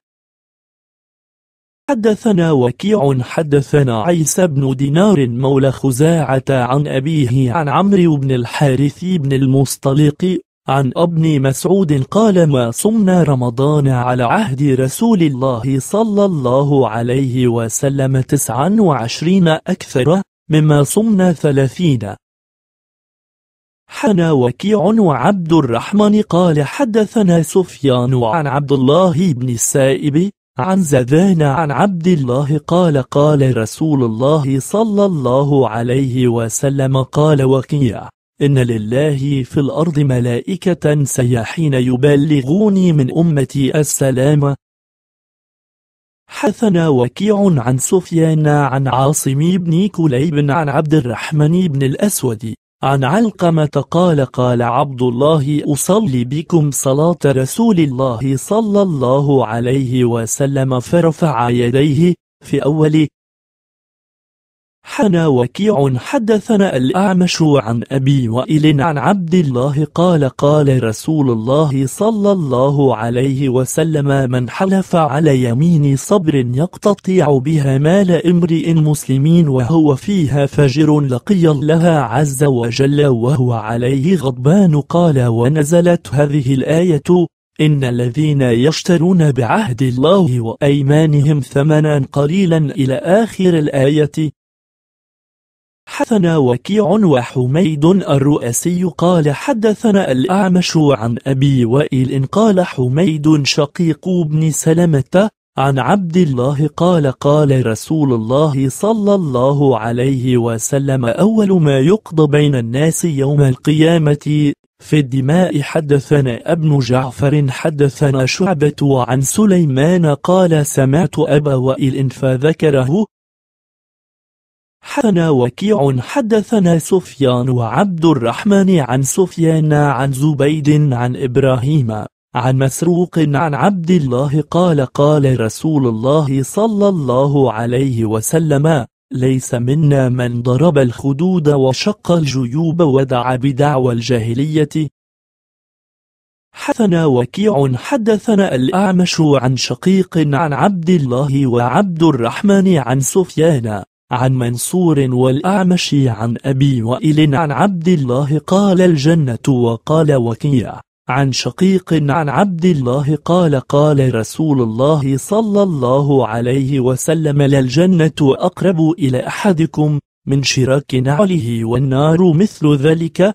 Speaker 1: حدثنا وكيع حدثنا عيسى بن دينار مولى خزاعة عن أبيه عن عمرو بن الحارث بن المصطلق عن ابن مسعود قال ما صمنا رمضان على عهد رسول الله صلى الله عليه وسلم تسعا وعشرين أكثر مما صمنا ثلاثين حنا وكيع وعبد الرحمن قال حدثنا سفيان عن عبد الله بن السائب عن زذان عن عبد الله قال قال رسول الله صلى الله عليه وسلم قال وكيع إن لله في الأرض ملائكة سياحين يبلغوني من أمتي السلام حثنا وكيع عن سفيان عن عاصم بن كليب عن عبد الرحمن بن الأسود عن علقمة قال قال عبد الله أصلي بكم صلاة رسول الله صلى الله عليه وسلم فرفع يديه في أول حنا وكيع حدثنا الأعمش عن أبي وائل عن عبد الله قال قال رسول الله صلى الله عليه وسلم من حلف على يمين صبر يقتطيع بها مال امرئ مسلمين وهو فيها فجر لقي الله عز وجل وهو عليه غضبان قال ونزلت هذه الآية إن الذين يشترون بعهد الله وأيمانهم ثمنا قليلا إلى آخر الآية حدثنا وكيع وحميد الرؤسي قال حدثنا الأعمش عن أبي وائل قال حميد شقيق بن سلمة عن عبد الله قال قال رسول الله صلى الله عليه وسلم أول ما يقضى بين الناس يوم القيامة في الدماء حدثنا ابن جعفر حدثنا شعبة عن سليمان قال سمعت أبا وائل فذكره حدثنا وكيع حدثنا سفيان وعبد الرحمن عن سفيان عن زبيد عن إبراهيم عن مسروق عن عبد الله قال قال رسول الله صلى الله عليه وسلم ليس منا من ضرب الخدود وشق الجيوب ودعا بدعوى الجاهلية حدثنا وكيع حدثنا الأعمش عن شقيق عن عبد الله وعبد الرحمن عن سفيان عن منصور والأعمش عن أبي وائل عن عبد الله قال الجنة وقال وكيع عن شقيق عن عبد الله قال قال رسول الله صلى الله عليه وسلم للجنة أقرب إلى أحدكم من شراك نعله والنار مثل ذلك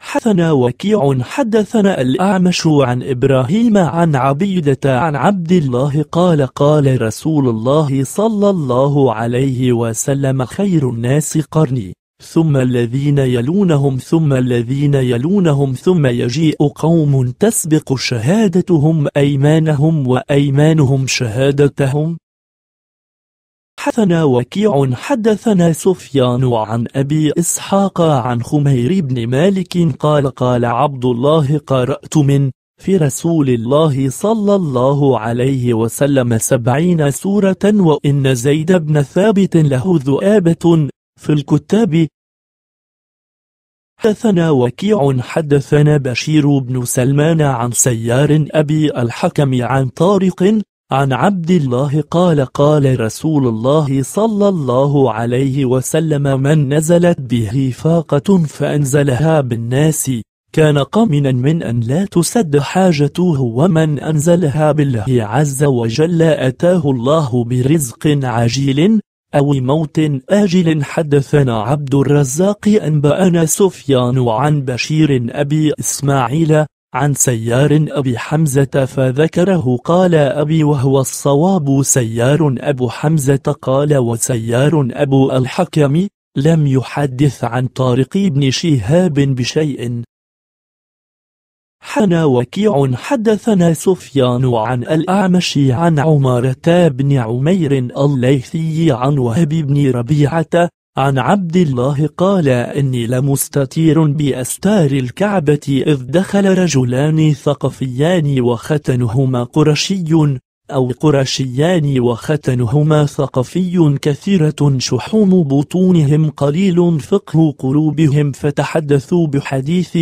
Speaker 1: حدثنا وكيع حدثنا الأعمش عن إبراهيم عن عبيدة عن عبد الله قال قال رسول الله صلى الله عليه وسلم خير الناس قرني ثم الذين يلونهم ثم الذين يلونهم ثم يجيء قوم تسبق شهادتهم أيمانهم وأيمانهم شهادتهم حدثنا وكيع حدثنا سفيان عن أبي إسحاق عن خمير بن مالك قال قال عبد الله قرأت من في رسول الله صلى الله عليه وسلم سبعين سورة وإن زيد بن ثابت له ذؤابة في الكتاب حدثنا وكيع حدثنا بشير بن سلمان عن سيار أبي الحكم عن طارق عن عبد الله قال قال رسول الله صلى الله عليه وسلم من نزلت به فاقة فأنزلها بالناس كان قمنا من أن لا تسد حاجته ومن أنزلها بالله عز وجل أتاه الله برزق عجيل أو موت آجل حدثنا عبد الرزاق أنبأنا سفيان عن بشير أبي إسماعيل عن سيار أبي حمزة فذكره قال أبي وهو الصواب سيار أبو حمزة قال وسيار أبو الحكم لم يحدث عن طارق بن شهاب بشيء حنا وكيع حدثنا سفيان عن الأعمش عن عمارة بن عمير الليثي عن وهب بن ربيعة عن عبد الله قال إني لمستتير بأستار الكعبة إذ دخل رجلان ثقفيان وختنهما قرشي أو قرشيان وختنهما ثقفي كثيرة شحوم بطونهم قليل فقه قلوبهم فتحدثوا بحديث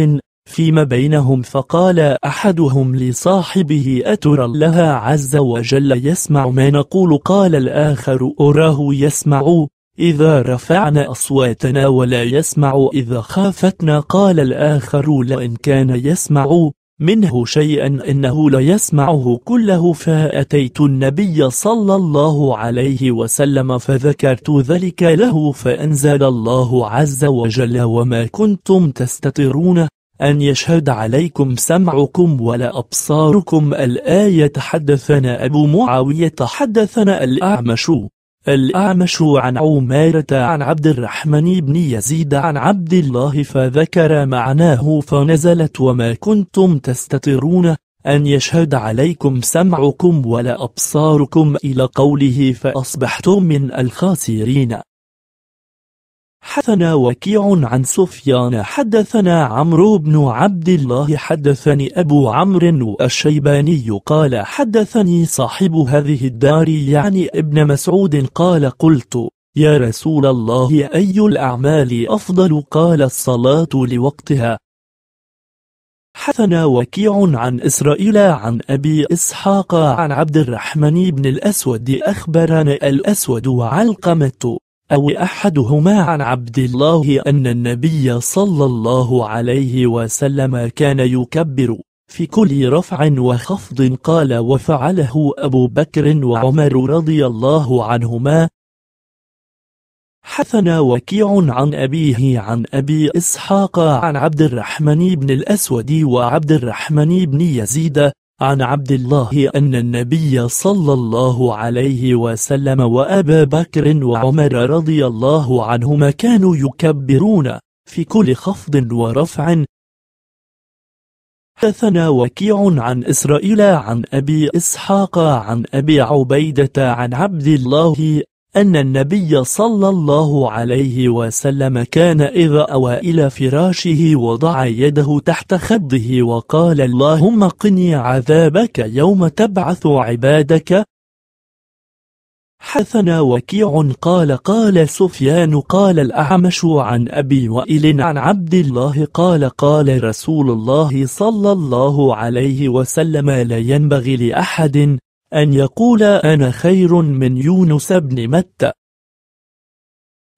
Speaker 1: فيما بينهم فقال أحدهم لصاحبه أترى الله عز وجل يسمع ما نقول قال الآخر أراه يسمع إذا رفعنا أصواتنا ولا يسمع إذا خافتنا قال الآخر لإن كان يسمع منه شيئا إنه ليسمعه كله فأتيت النبي صلى الله عليه وسلم فذكرت ذلك له فأنزل الله عز وجل وما كنتم تستطرون أن يشهد عليكم سمعكم ولا أبصاركم الآية حدثنا أبو معاوية حدثنا الأعمش الأعمش عن عمارة عن عبد الرحمن بن يزيد عن عبد الله فذكر معناه فنزلت وما كنتم تستترون أن يشهد عليكم سمعكم ولا أبصاركم إلى قوله فأصبحتم من الخاسرين حدثنا وكيع عن سفيان حدثنا عمرو بن عبد الله حدثني أبو عمرو الشيباني قال حدثني صاحب هذه الدار يعني ابن مسعود قال قلت يا رسول الله أي الأعمال أفضل قال الصلاة لوقتها حدثنا وكيع عن إسرائيل عن أبي إسحاق عن عبد الرحمن بن الأسود أخبرنا الأسود وعلقمة أو أحدهما عن عبد الله أن النبي صلى الله عليه وسلم كان يكبر في كل رفع وخفض قال وفعله أبو بكر وعمر رضي الله عنهما حثنا وكيع عن أبيه عن أبي إسحاق عن عبد الرحمن بن الأسود وعبد الرحمن بن يزيد عن عبد الله أن النبي صلى الله عليه وسلم وأبا بكر وعمر رضي الله عنهما كانوا يكبرون في كل خفض ورفع حدثنا وكيع عن إسرائيل عن أبي إسحاق عن أبي عبيدة عن عبد الله أن النبي صلى الله عليه وسلم كان إذا أوى إلى فراشه وضع يده تحت خده وقال اللهم قني عذابك يوم تبعث عبادك حثنا وكيع قال قال سفيان قال الأعمش عن أبي وائل عن عبد الله قال قال رسول الله صلى الله عليه وسلم لا ينبغي لأحد أن يقول أنا خير من يونس بن متى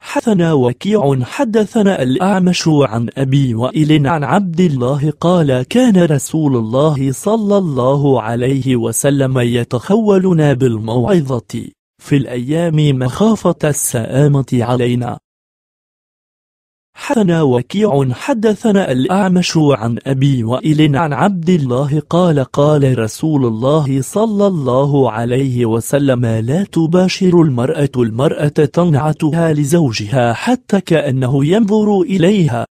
Speaker 1: حدثنا وكيع حدثنا الأعمش عن أبي وائل عن عبد الله قال كان رسول الله صلى الله عليه وسلم يتخولنا بالموعظة في الأيام مخافة السآمة علينا حدثنا وكيع حدثنا الأعمش عن أبي وائل عن عبد الله قال قال رسول الله صلى الله عليه وسلم لا تباشر المرأة المرأة تنعتها لزوجها حتى كأنه ينظر إليها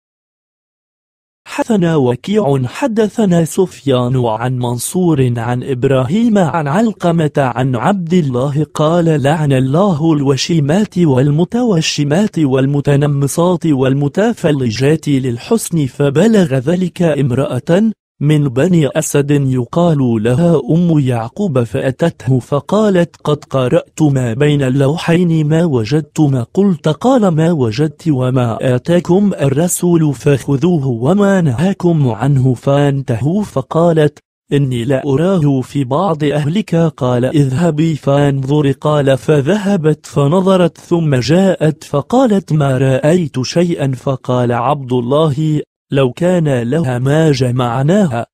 Speaker 1: حدثنا وكيع حدثنا سفيان عن منصور عن إبراهيم عن علقمة عن عبد الله قال لعن الله الوشيمات والمتوشمات والمتنمصات والمتافلجات للحسن فبلغ ذلك امرأة من بني أسد يقال لها أم يعقوب فأتته فقالت قد قرأت ما بين اللوحين ما وجدت ما قلت قال ما وجدت وما آتاكم الرسول فخذوه وما نهاكم عنه فانتهوا فقالت إني لا أراه في بعض أهلك قال اذهبي فانظري قال فذهبت فنظرت ثم جاءت فقالت ما رأيت شيئا فقال عبد الله لو كان لها ما جمعناها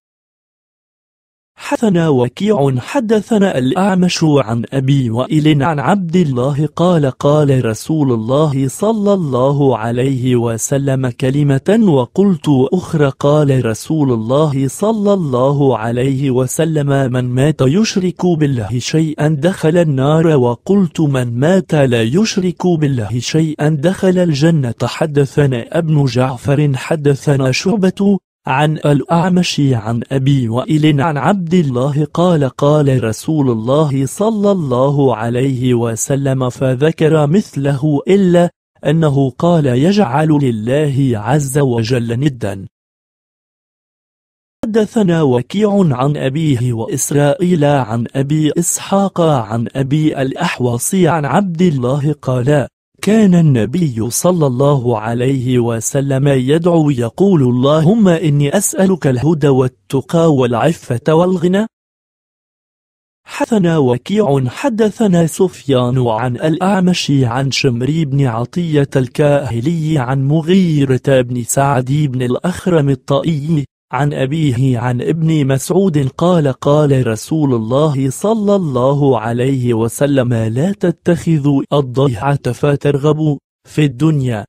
Speaker 1: حدثنا وكيع حدثنا الأعمش عن أبي وائل عن عبد الله قال قال رسول الله صلى الله عليه وسلم كلمة وقلت أخرى قال رسول الله صلى الله عليه وسلم من مات يشرك بالله شيئا دخل النار وقلت من مات لا يشرك بالله شيئا دخل الجنة حدثنا ابن جعفر حدثنا شعبة عن الأعمش عن أبي وإل عن عبد الله قال قال رسول الله صلى الله عليه وسلم فذكر مثله إلا أنه قال يجعل لله عز وجل ندا حدثنا وكيع عن أبيه وإسرائيل عن أبي إسحاق عن أبي الأحوص عن عبد الله قال كان النبي صلى الله عليه وسلم يدعو يقول اللهم إني أسألك الهدى والتقى والعفة والغنى حدثنا وكيع حدثنا سفيان عن الأعمش عن شمري بن عطية الكاهلي عن مغيرة بن سعد بن الأخرم الطائي عن أبيه عن ابن مسعود قال قال رسول الله صلى الله عليه وسلم لا تتخذوا الضيعة فترغبوا في الدنيا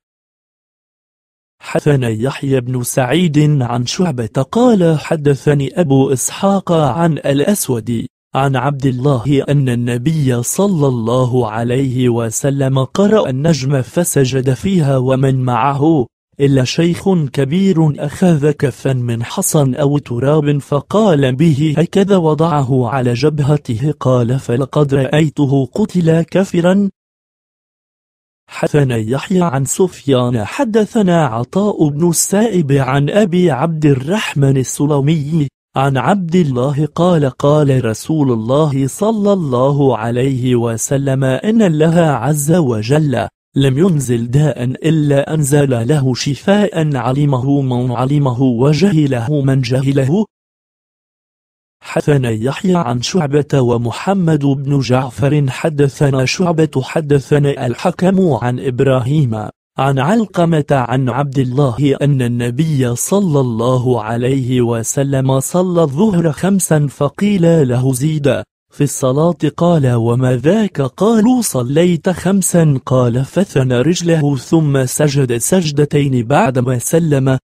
Speaker 1: حدثنا يحيى بن سعيد عن شعبة قال حدثني أبو إسحاق عن الأسود عن عبد الله أن النبي صلى الله عليه وسلم قرأ النجم فسجد فيها ومن معه إلا شيخ كبير أخذ كفا من حصى أو تراب فقال به هكذا وضعه على جبهته قال فلقد رأيته قتل كافرا حدثنا يحيى عن سفيان حدثنا عطاء بن السائب عن أبي عبد الرحمن السلمي عن عبد الله قال قال رسول الله صلى الله عليه وسلم إن الله عز وجل لم ينزل داء إلا أنزل له شفاء علمه من علمه وجهله من جهله حدثنا يحيى عن شعبة ومحمد بن جعفر حدثنا شعبة حدثنا الحكم عن إبراهيم عن علقمة عن عبد الله أن النبي صلى الله عليه وسلم صلى الظهر خمسا فقيل له زيد في الصلاة قال وما ذاك قالوا صليت خمسا قال فثن رجله ثم سجد سجدتين بعدما سلم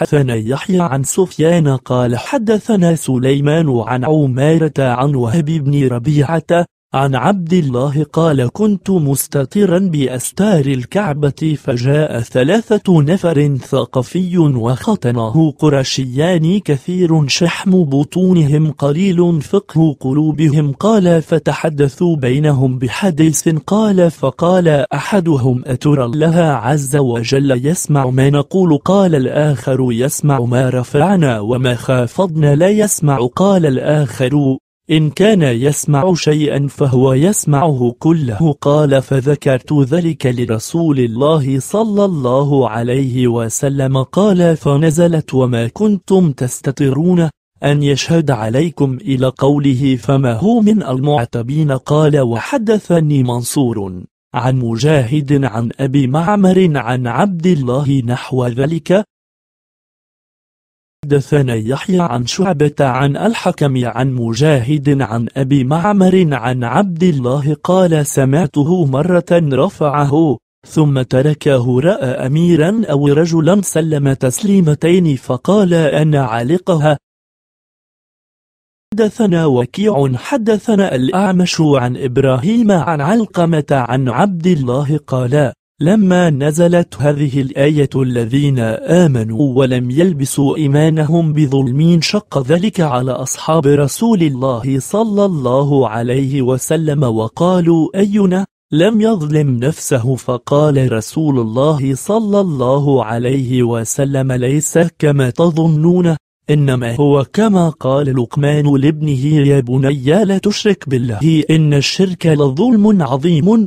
Speaker 1: حدثنا يحيى عن سفيان قال حدثنا سليمان عن عمارة عن وهب بن ربيعة عن عبد الله قال كنت مستترا بأستار الكعبة فجاء ثلاثة نفر ثقفي وخطنه قرشيان كثير شحم بطونهم قليل فقه قلوبهم قال فتحدثوا بينهم بحديث قال فقال أحدهم أترى الله عز وجل يسمع ما نقول قال الآخر يسمع ما رفعنا وما خافضنا لا يسمع قال الآخر إن كان يسمع شيئا فهو يسمعه كله قال فذكرت ذلك لرسول الله صلى الله عليه وسلم قال فنزلت وما كنتم تستطرون أن يشهد عليكم إلى قوله فما هو من المعتبين قال وحدثني منصور عن مجاهد عن أبي معمر عن عبد الله نحو ذلك حدثنا يحيى عن شعبة عن الحكم عن مجاهد عن أبي معمر عن عبد الله قال سمعته مرة رفعه ثم تركه رأى أميرا أو رجلا سلم تسليمتين فقال أنا علقها حدثنا وكيع حدثنا الأعمش عن إبراهيم عن علقمة عن عبد الله قال لما نزلت هذه الآية الذين آمنوا ولم يلبسوا إيمانهم بظلم شق ذلك على أصحاب رسول الله صلى الله عليه وسلم وقالوا أينا لم يظلم نفسه فقال رسول الله صلى الله عليه وسلم ليس كما تظنون إنما هو كما قال لقمان لابنه يا بني لا تشرك بالله إن الشرك لظلم عظيم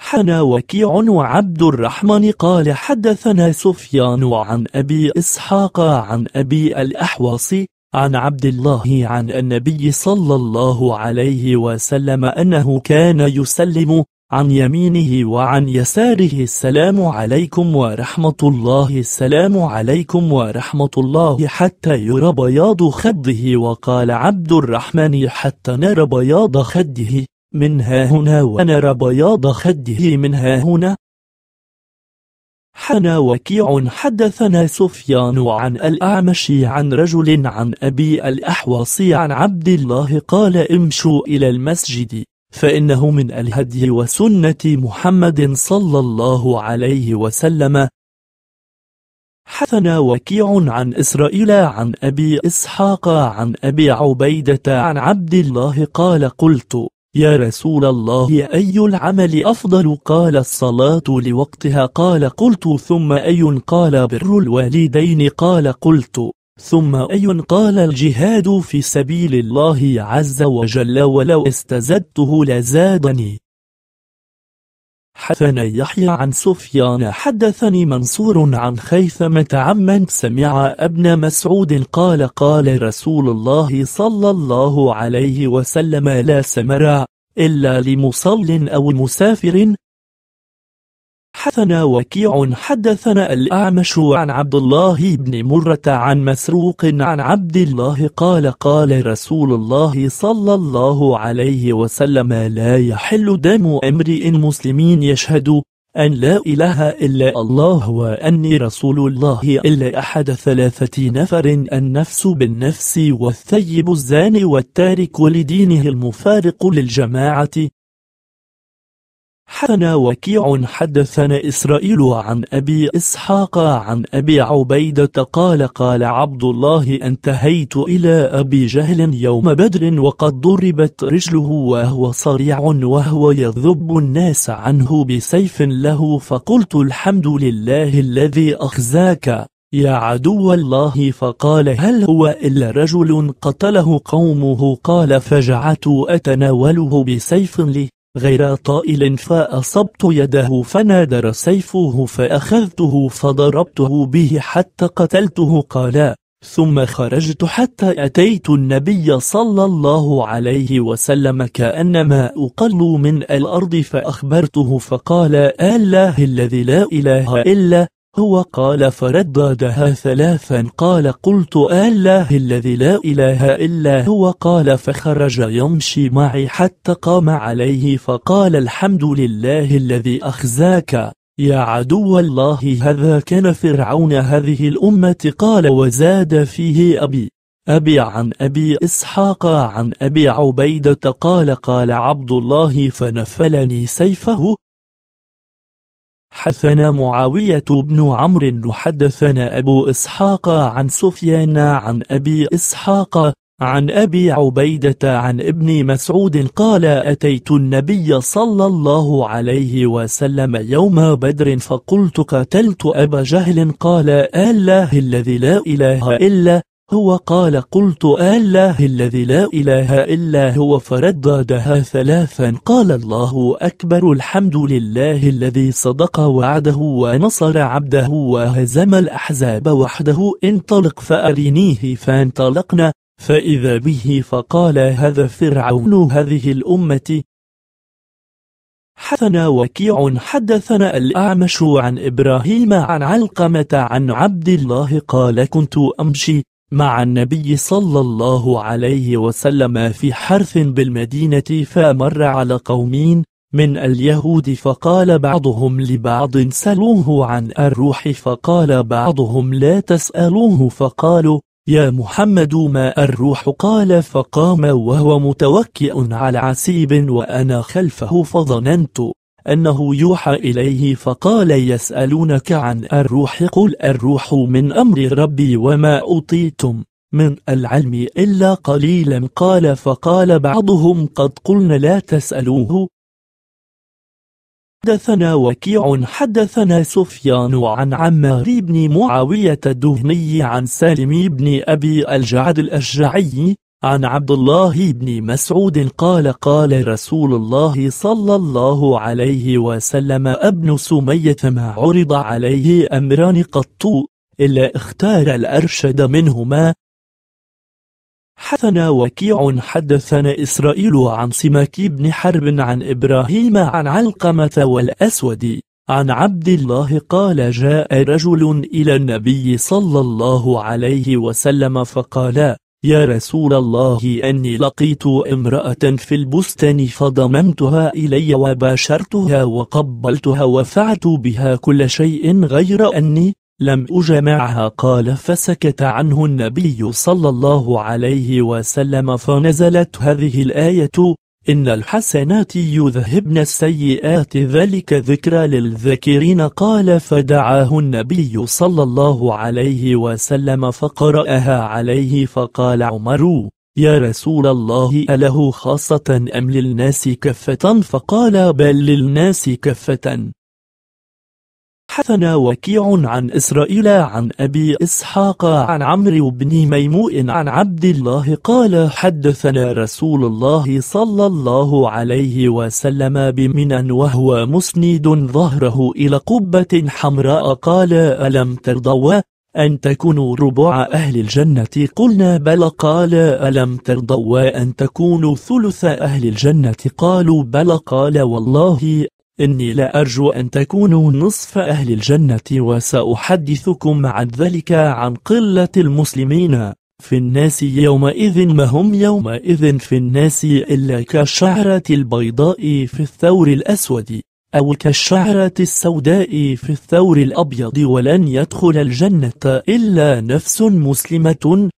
Speaker 1: حنا وكيع وعبد الرحمن قال حدثنا سفيان وعن أبي إسحاق عن أبي الأحوص عن عبد الله عن النبي صلى الله عليه وسلم أنه كان يسلم عن يمينه وعن يساره السلام عليكم ورحمة الله السلام عليكم ورحمة الله حتى يرى بياض خده وقال عبد الرحمن حتى نرى بياض خده من ها هنا ونرى بياض خده من ها هنا حنا وكيع حدثنا سفيان عن الأعمش عن رجل عن أبي الأحواص عن عبد الله قال امشوا إلى المسجد فإنه من الهدي وسنة محمد صلى الله عليه وسلم حثنا وكيع عن إسرائيل عن أبي إسحاق عن أبي عبيدة عن عبد الله قال قلت يا رسول الله أي العمل أفضل قال الصلاة لوقتها قال قلت ثم أي قال بر الوالدين قال قلت ثم أي قال الجهاد في سبيل الله عز وجل ولو استزدته لزادني حدثني يحيى عن سفيان حدثني منصور عن خيثمة عمن سمع ابن مسعود قال قال رسول الله صلى الله عليه وسلم لا سمر إلا لمصل أو مسافر حدثنا وكيع حدثنا الأعمش عن عبد الله بن مرة عن مسروق عن عبد الله قال قال رسول الله صلى الله عليه وسلم لا يحل دم امرئ مسلمين يشهد أن لا إله إلا الله وأني رسول الله إلا أحد ثلاثة نفر النفس بالنفس والثيب الزاني والتارك لدينه المفارق للجماعة حدثنا وكيع حدثنا إسرائيل عن أبي إسحاق عن أبي عبيدة قال قال عبد الله انتهيت إلى أبي جهل يوم بدر وقد ضربت رجله وهو صريع وهو يذب الناس عنه بسيف له فقلت الحمد لله الذي أخزاك يا عدو الله فقال هل هو إلا رجل قتله قومه قال فجعت أتناوله بسيف لي غير طائل فأصبت يده فنادر سيفه فأخذته فضربته به حتى قتلته قال ثم خرجت حتى أتيت النبي صلى الله عليه وسلم كأنما أقل من الأرض فأخبرته فقال الله الذي لا إله إلا هو قال فرددها ثلاثا قال قلت الله الذي لا إله إلا هو قال فخرج يمشي معي حتى قام عليه فقال الحمد لله الذي أخزاك يا عدو الله هذا كان فرعون هذه الأمة قال وزاد فيه أبي أبي عن أبي إسحاق عن أبي عبيدة قال قال عبد الله فنفلني سيفه حدثنا معاوية بن عمرو حدثنا أبو إسحاق عن سفيان عن أبي إسحاق عن أبي عبيدة عن ابن مسعود قال أتيت النبي صلى الله عليه وسلم يوم بدر فقلت قتلت أبا جهل قال الله الذي لا إله إلا هو قال قلت الله الذي لا إله إلا هو فرددها ثلاثا قال الله أكبر الحمد لله الذي صدق وعده ونصر عبده وهزم الأحزاب وحده انطلق فأرنيه فانطلقنا فإذا به فقال هذا فرعون هذه الأمة حثنا وكيع حدثنا الأعمش عن إبراهيم عن علقمة عن عبد الله قال كنت أمشي مع النبي صلى الله عليه وسلم في حرث بالمدينة فمر على قومين من اليهود فقال بعضهم لبعض سلوه عن الروح فقال بعضهم لا تسألوه فقالوا يا محمد ما الروح قال فقام وهو متوكئ على عسيب وأنا خلفه فظننت أنه يوحى إليه فقال يسألونك عن الروح قل الروح من أمر ربي وما أوتيتم من العلم إلا قليلا قال فقال بعضهم قد قلنا لا تسألوه حدثنا وكيع حدثنا سفيان عن عمار بن معاوية الدهني عن سالم بن أبي الجعد الأشجعي عن عبد الله بن مسعود قال قال رسول الله صلى الله عليه وسلم ابن سمية ما عرض عليه أمران قط إلا اختار الأرشد منهما حثنا وكيع حدثنا إسرائيل عن سماك بن حرب عن إبراهيم عن علقمة والأسود عن عبد الله قال جاء رجل إلى النبي صلى الله عليه وسلم فقال يا رسول الله أني لقيت امرأة في البستان فضممتها إلي وباشرتها وقبلتها وفعلت بها كل شيء غير أني لم أجمعها قال فسكت عنه النبي صلى الله عليه وسلم فنزلت هذه الآية إن الحسنات يذهبن السيئات ذلك ذكرى للذاكرين قال فدعاه النبي صلى الله عليه وسلم فقرأها عليه فقال عمر يا رسول الله أله خاصة أم للناس كفة فقال بل للناس كفة حدثنا وكيع عن إسرائيل عن أبي إسحاق عن عمرو بن ميموء عن عبد الله قال حدثنا رسول الله صلى الله عليه وسلم بمنى وهو مسند ظهره إلى قبة حمراء قال ألم ترضوا أن تكونوا ربع أهل الجنة قلنا بل قال ألم ترضوا أن تكونوا ثلث أهل الجنة قالوا بل قال والله إني لا أرجو أن تكونوا نصف أهل الجنة وسأحدثكم عن ذلك عن قلة المسلمين في الناس يومئذ ما هم يومئذ في الناس إلا كالشعرة البيضاء في الثور الأسود أو كالشعرة السوداء في الثور الأبيض ولن يدخل الجنة إلا نفس مسلمة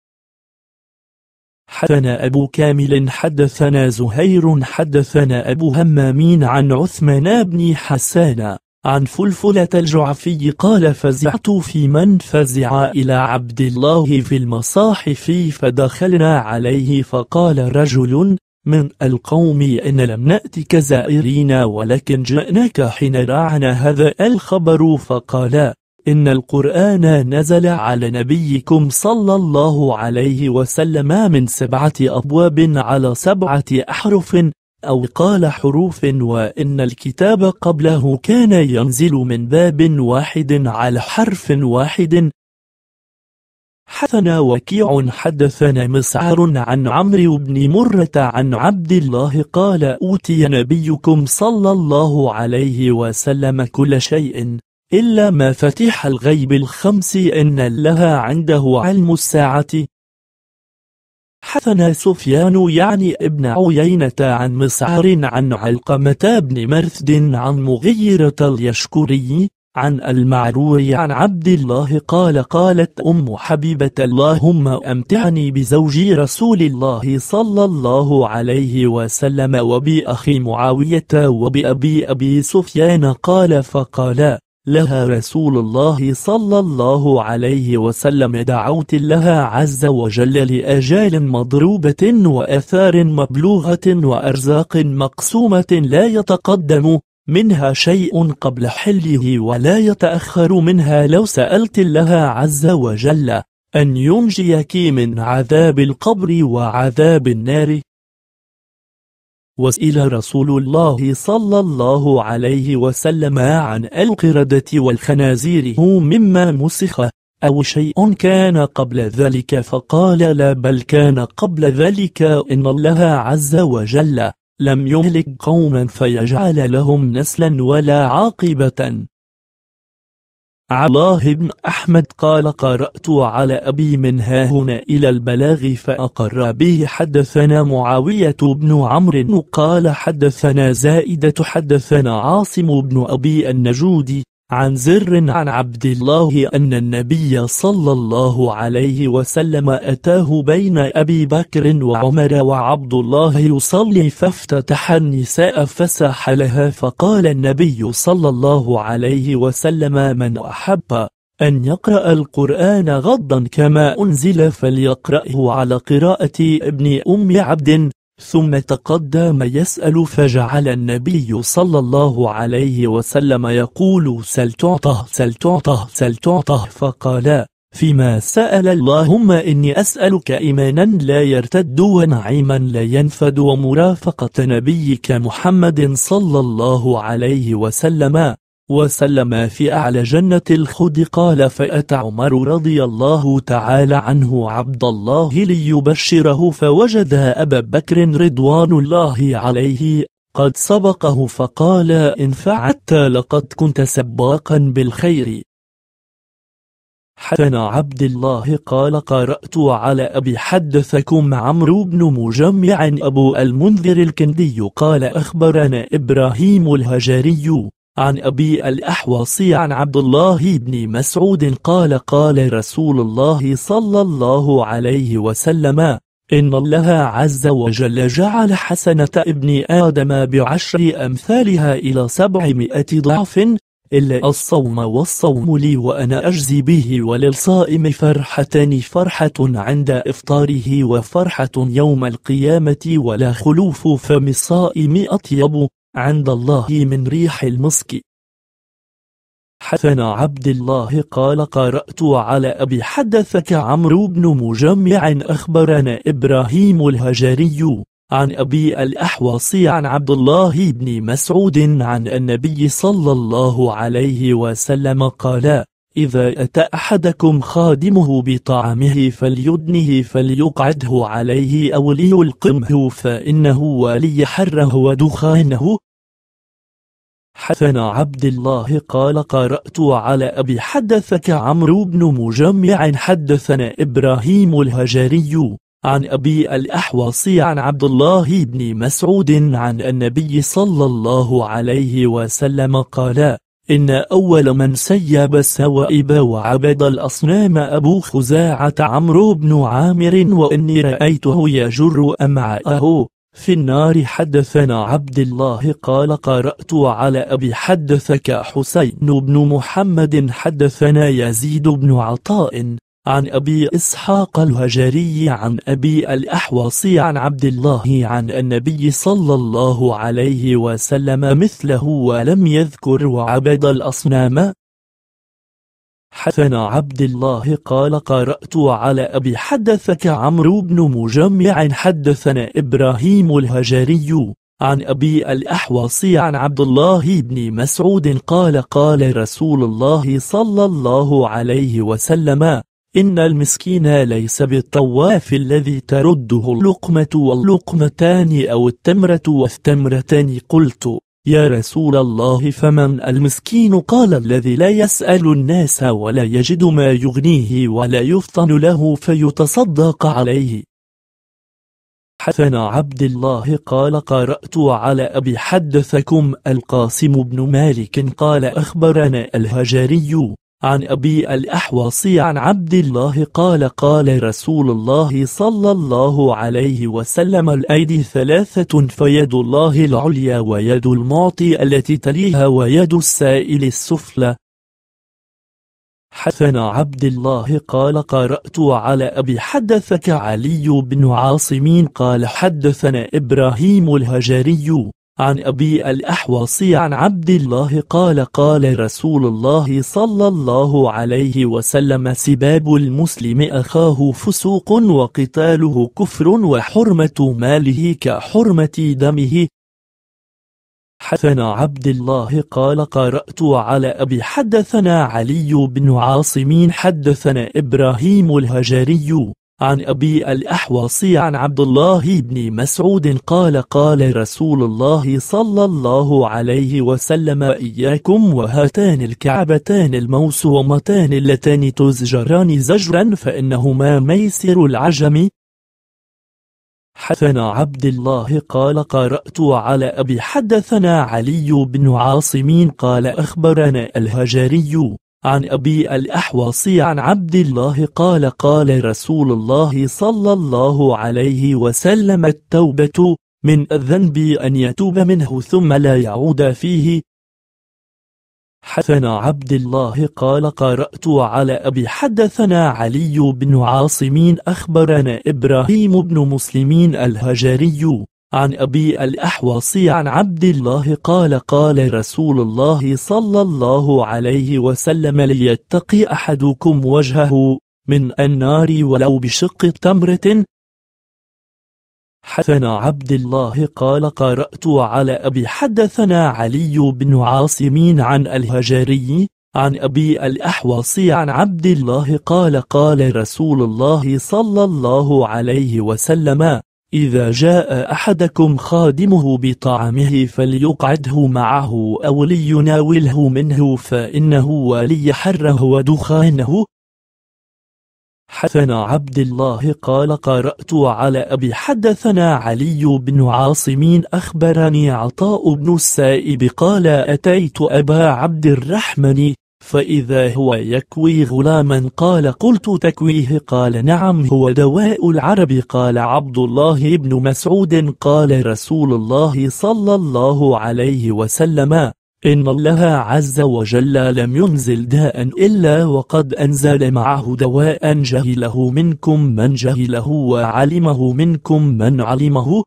Speaker 1: حدثنا أبو كامل حدثنا زهير حدثنا أبو همامين عن عثمان بن حسان عن فلفلة الجعفي قال فزعت في من فزع إلى عبد الله في المصاحف فدخلنا عليه فقال رجل من القوم إن لم نأتك زائرين ولكن جئناك حين رعنا هذا الخبر فقال إن القرآن نزل على نبيكم صلى الله عليه وسلم من سبعة أبواب على سبعة أحرف أو قال حروف وإن الكتاب قبله كان ينزل من باب واحد على حرف واحد حثنا وكيع حدثنا مسعر عن عمرو بن مرة عن عبد الله قال أوتي نبيكم صلى الله عليه وسلم كل شيء إلا مفاتيح الغيب الخمس إن لها عنده علم الساعة حثنا سفيان يعني ابن عيينة عن مسعر عن علقمة بن مرثد عن مغيرة اليشكري عن المعروي عن عبد الله قال قالت أم حبيبة اللهم أمتعني بزوجي رسول الله صلى الله عليه وسلم وبأخي معاوية وبأبي أبي سفيان قال فقال لها رسول الله صلى الله عليه وسلم دعوت لها عز وجل لأجال مضروبة وأثار مبلوغة وأرزاق مقسومة لا يتقدم منها شيء قبل حله ولا يتأخر منها لو سألت لها عز وجل أن ينجيك من عذاب القبر وعذاب النار وسئل رسول الله صلى الله عليه وسلم عن القردة والخنازير هو مما مسخ أو شيء كان قبل ذلك فقال لا بل كان قبل ذلك إن الله عز وجل لم يهلك قوما فيجعل لهم نسلا ولا عاقبة الله بن أحمد قال قرأت على أبي من هاهنا إلى البلاغ فأقر به حدثنا معاوية بن عمرو قال حدثنا زائدة حدثنا عاصم بن أبي النجودي عن زر عن عبد الله أن النبي صلى الله عليه وسلم أتاه بين أبي بكر وعمر وعبد الله يصلي فافتتح النساء لها فقال النبي صلى الله عليه وسلم من أحب أن يقرأ القرآن غضا كما أنزل فليقرأه على قراءة ابن أم عبد ثم تقدم يسأل فجعل النبي صلى الله عليه وسلم يقول سل تعطه سل تعطه سل تعطه فقال فيما سأل اللهم إني أسألك إيمانا لا يرتد ونعيما لا ينفد ومرافقة نبيك محمد صلى الله عليه وسلم وسلم في أعلى جنة الخد قال فأتى عمر رضي الله تعالى عنه عبد الله ليبشره فوجد أبا بكر رضوان الله عليه قد سبقه فقال إن فعلت لقد كنت سباقا بالخير حسن عبد الله قال قرأت على أبي حدثكم عمرو بن مجمع أبو المنذر الكندي قال أخبرنا إبراهيم الهجري عن أبي الأحواصي عن عبد الله بن مسعود قال قال رسول الله صلى الله عليه وسلم إن الله عز وجل جعل حسنة ابن آدم بعشر أمثالها إلى سبعمائة ضعف إلا الصوم والصوم لي وأنا أجزي به وللصائم فرحتان فرحة عند إفطاره وفرحة يوم القيامة ولا خلوف فم الصائم أطيب عند الله من ريح المسك حسن عبد الله قال قرأت على أبي حدثك عمرو بن مجمع أخبرنا إبراهيم الهجري عن أبي الأحوص عن عبد الله بن مسعود عن النبي صلى الله عليه وسلم قال إذا أتى أحدكم خادمه بطعامه فليدنه فليقعده عليه أو ليلقمه فإنه ولي حره ودخانه حسن عبد الله قال قرأت على أبي حدثك عمرو بن مجمع حدثنا إبراهيم الهجري عن أبي الأحوص عن عبد الله بن مسعود عن النبي صلى الله عليه وسلم قال إن أول من سيب السوائب وعبد الأصنام أبو خزاعة عمرو بن عامر وإني رأيته يجر أمعاءه في النار حدثنا عبد الله قال قرأت على أبي حدثك حسين بن محمد حدثنا يزيد بن عطاء عن أبي إسحاق الهجري عن أبي الأحواصي عن عبد الله عن النبي صلى الله عليه وسلم مثله ولم يذكر وعبد الأصنام حثنا عبد الله قال قرأت على أبي حدثك عمرو بن مجمع حدثنا إبراهيم الهجري عن أبي الأحواصي عن عبد الله بن مسعود قال قال رسول الله صلى الله عليه وسلم إن المسكين ليس بالطواف الذي ترده اللقمة واللقمتان أو التمرة والتمرتان قلت يا رسول الله فمن المسكين قال الذي لا يسأل الناس ولا يجد ما يغنيه ولا يفطن له فيتصدق عليه حسن عبد الله قال قرأت على أبي حدثكم القاسم بن مالك قال أخبرنا الهجري عن أبي الأحواصي عن عبد الله قال قال رسول الله صلى الله عليه وسلم الأيدي ثلاثة فيد الله العليا ويد المعطي التي تليها ويد السائل السفلى حسن عبد الله قال قرأت على أبي حدثك علي بن عاصمين قال حدثنا إبراهيم الهجري عن أبي الأحوص عن عبد الله قال قال رسول الله صلى الله عليه وسلم سباب المسلم أخاه فسوق وقتاله كفر وحرمة ماله كحرمة دمه حدثنا عبد الله قال قرأت على أبي حدثنا علي بن عاصمين حدثنا إبراهيم الهجري عن أبي الأحواصي عن عبد الله بن مسعود قال قال رسول الله صلى الله عليه وسلم إياكم وهاتان الكعبتان الموسومتان اللتان تزجران زجرا فإنهما ميسر العجم حثنا عبد الله قال قرأت على أبي حدثنا علي بن عاصمين قال أخبرنا الهجري عن أبي الأحواصي عن عبد الله قال قال رسول الله صلى الله عليه وسلم التوبة من الذنب أن يتوب منه ثم لا يعود فيه حثنا عبد الله قال قرأت على أبي حدثنا علي بن عاصمين أخبرنا إبراهيم بن مسلمين الهجري عن أبي الأحواصي عن عبد الله قال قال رسول الله صلى الله عليه وسلم ليتقي أحدكم وجهه من النار ولو بشق تمرة حدثنا عبد الله قال قرأت على أبي حدثنا علي بن عاصمين عن الهجري عن أبي الأحواصي عن عبد الله قال قال رسول الله صلى الله عليه وسلم إذا جاء أحدكم خادمه بطعامه فليقعده معه أو ليناوله منه فإنه ولي حره ودخانه حثنا عبد الله قال قرأت على أبي حدثنا علي بن عاصم أخبرني عطاء بن السائب قال أتيت أبا عبد الرحمن فإذا هو يكوي غلاما قال قلت تكويه قال نعم هو دواء العرب قال عبد الله بن مسعود قال رسول الله صلى الله عليه وسلم إن الله عز وجل لم ينزل داء إلا وقد أنزل معه دواء جهله منكم من جهله وعلمه منكم من علمه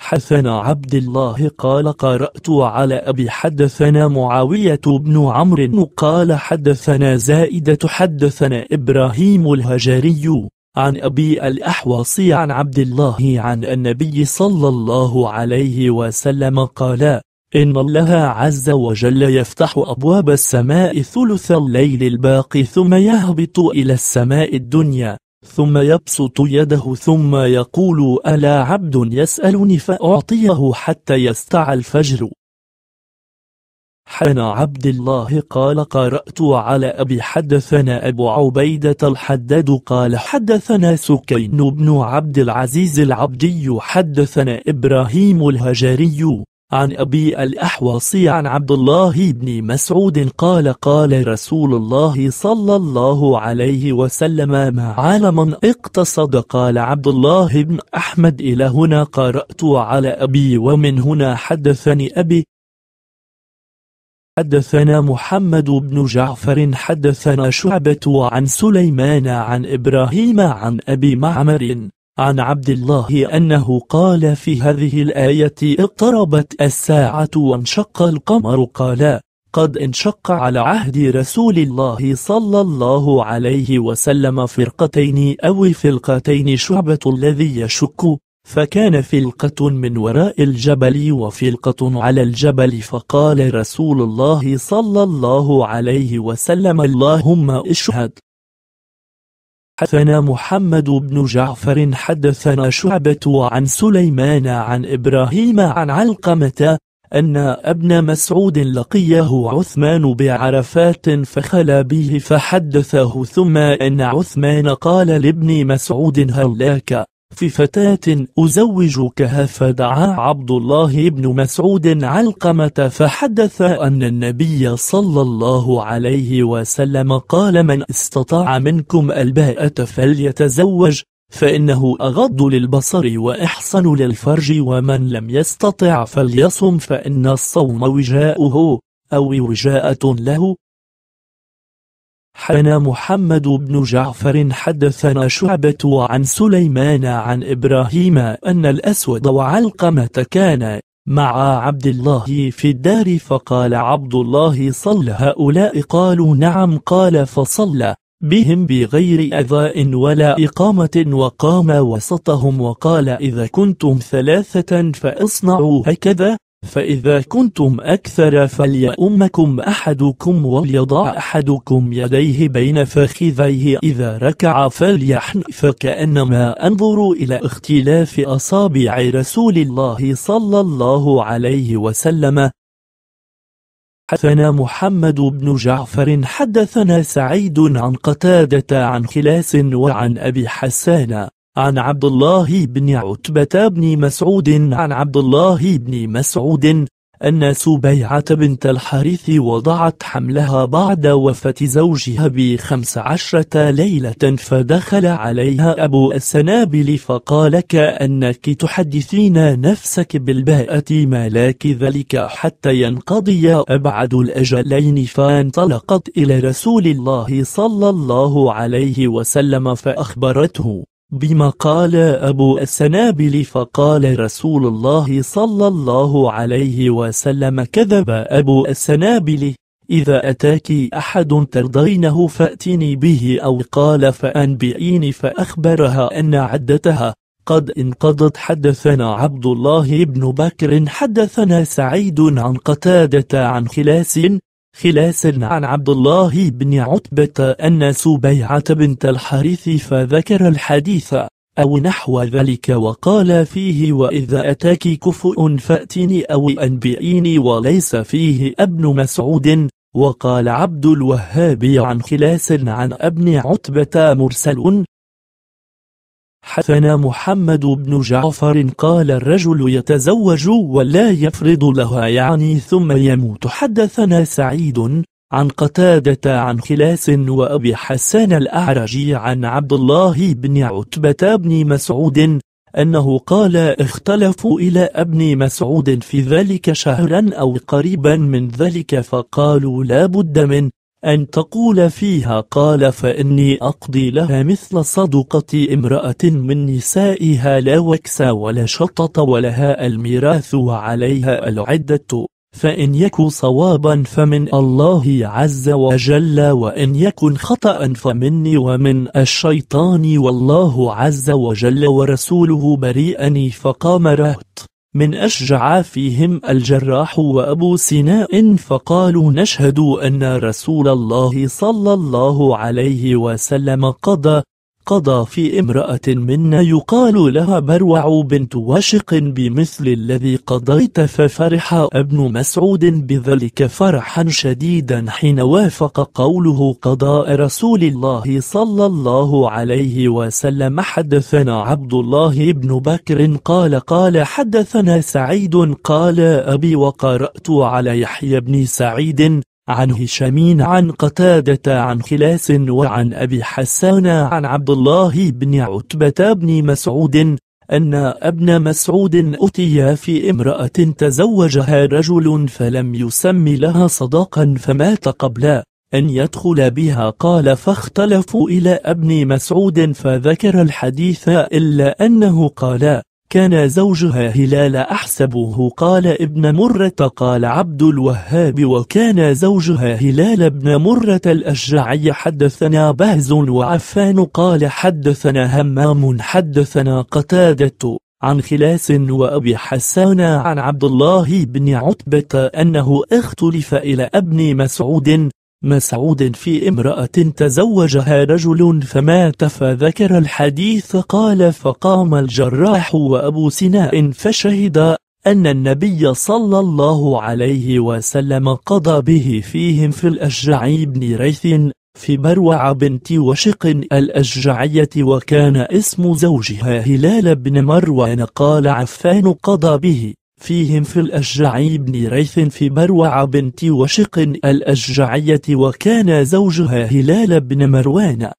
Speaker 1: حدثنا عبد الله قال قرأت على أبي حدثنا معاوية بن عمرو قال حدثنا زائدة حدثنا إبراهيم الهجري عن أبي الأحوص عن عبد الله عن النبي صلى الله عليه وسلم قال إن الله عز وجل يفتح أبواب السماء ثلث الليل الباقي ثم يهبط إلى السماء الدنيا ثم يبسط يده ثم يقول ألا عبد يسألني فأعطيه حتى يستع الفجر حان عبد الله قال قرأت على أبي حدثنا أبو عبيدة الحداد قال حدثنا سكين بن عبد العزيز العبدي حدثنا إبراهيم الهجري عن أبي الأحواصي عن عبد الله بن مسعود قال قال رسول الله صلى الله عليه وسلم ما عالما اقتصد قال عبد الله بن أحمد إلى هنا قرأت على أبي ومن هنا حدثني أبي حدثنا محمد بن جعفر حدثنا شعبة عن سليمان عن إبراهيم عن أبي معمر عن عبد الله أنه قال في هذه الآية اقتربت الساعة وانشق القمر قال قد انشق على عهد رسول الله صلى الله عليه وسلم فرقتين أو فرقتين شعبة الذي يشك فكان فلقة من وراء الجبل وفلقة على الجبل فقال رسول الله صلى الله عليه وسلم اللهم اشهد حدثنا محمد بن جعفر حدثنا شعبة عن سليمان عن إبراهيم عن علقمة أن ابن مسعود لقيه عثمان بعرفات فخلى به فحدثه ثم أن عثمان قال لابن مسعود هلاك في فتاة أزوجكها فدعا عبد الله بن مسعود علقمة فحدث أن النبي صلى الله عليه وسلم قال من استطاع منكم الباءة فليتزوج فإنه أغض للبصر وإحصن للفرج ومن لم يستطع فليصم فإن الصوم وجاؤه أو وجاءة له حنا محمد بن جعفر حدثنا شعبة عن سليمان عن إبراهيم أن الأسود وعلقمة كان مع عبد الله في الدار فقال عبد الله صلى هؤلاء قالوا نعم قال فصلى بهم بغير أذاء ولا إقامة وقام وسطهم وقال إذا كنتم ثلاثة فاصنعوا هكذا فإذا كنتم أكثر فليؤمكم أحدكم وليضع أحدكم يديه بين فخذيه إذا ركع فليحنف فكأنما أنظر إلى اختلاف أصابع رسول الله صلى الله عليه وسلم حدثنا محمد بن جعفر حدثنا سعيد عن قتادة عن خلاس وعن أبي حسان عن عبد الله بن عتبة بن مسعود عن عبد الله بن مسعود أن سبيعة بنت الحارث وضعت حملها بعد وفاة زوجها بخمس عشرة ليلة فدخل عليها أبو السنابل فقال كأنك تحدثين نفسك بالباءة ما لك ذلك حتى ينقضي أبعد الأجلين فانطلقت إلى رسول الله صلى الله عليه وسلم فأخبرته بما قال أبو السنابل فقال رسول الله صلى الله عليه وسلم كذب أبو السنابل إذا أتاك أحد ترضينه فأتني به أو قال فأنبئيني فأخبرها أن عدتها قد انقضت حدثنا عبد الله بن بكر حدثنا سعيد عن قتادة عن خلاس خلاصا عن عبد الله بن عتبة أن سبيعة بنت الحارث فذكر الحديث أو نحو ذلك وقال فيه وإذا أتاك كفؤ فأتني أو أنبئيني وليس فيه ابن مسعود وقال عبد الوهاب عن خلاس عن ابن عتبة مرسل حدثنا محمد بن جعفر قال الرجل يتزوج ولا يفرض لها يعني ثم يموت حدثنا سعيد عن قتادة عن خلاس وأبي حسان الأعرجي عن عبد الله بن عتبة بن مسعود أنه قال اختلفوا إلى ابن مسعود في ذلك شهرا أو قريبا من ذلك فقالوا لا بد من أن تقول فيها قال فإني أقضي لها مثل صدقة امرأة من نسائها لا وكس ولا شطط ولها الميراث وعليها العدة فإن يك صوابا فمن الله عز وجل وإن يكن خطأ فمني ومن الشيطان والله عز وجل ورسوله بريئني فقام رهت من أشجع فيهم الجراح وأبو سناء فقالوا نشهد أن رسول الله صلى الله عليه وسلم قضى قضى في امرأة منا يقال لها بروع بنت واشق بمثل الذي قضيت ففرح ابن مسعود بذلك فرحا شديدا حين وافق قوله قضاء رسول الله صلى الله عليه وسلم حدثنا عبد الله بن بكر قال قال حدثنا سعيد قال أبي وقرأت على يحيى بن سعيد عن هشامين عن قتادة عن خلاس وعن أبي حسان عن عبد الله بن عتبة بن مسعود أن ابن مسعود أتي في امرأة تزوجها رجل فلم يسم لها صداقا فمات قبل أن يدخل بها قال فاختلفوا إلى ابن مسعود فذكر الحديث إلا أنه قال كان زوجها هلال أحسبه قال ابن مرة قال عبد الوهاب وكان زوجها هلال بن مرة الأشجعي حدثنا بهز وعفان قال حدثنا همام حدثنا قتادة عن خلاس وأبي حسان عن عبد الله بن عتبة أنه اختلف إلى ابن مسعود مسعود في امرأة تزوجها رجل فمات فذكر الحديث قال فقام الجراح وأبو سناء فشهد أن النبي صلى الله عليه وسلم قضى به فيهم في الأشجعي بن ريث في بروع بنت وشق الأشجعية وكان اسم زوجها هلال بن مروان قال عفان قضى به فيهم في الأشجعي بن ريث في مروع بنت وشق الأشجعية وكان زوجها هلال بن مروان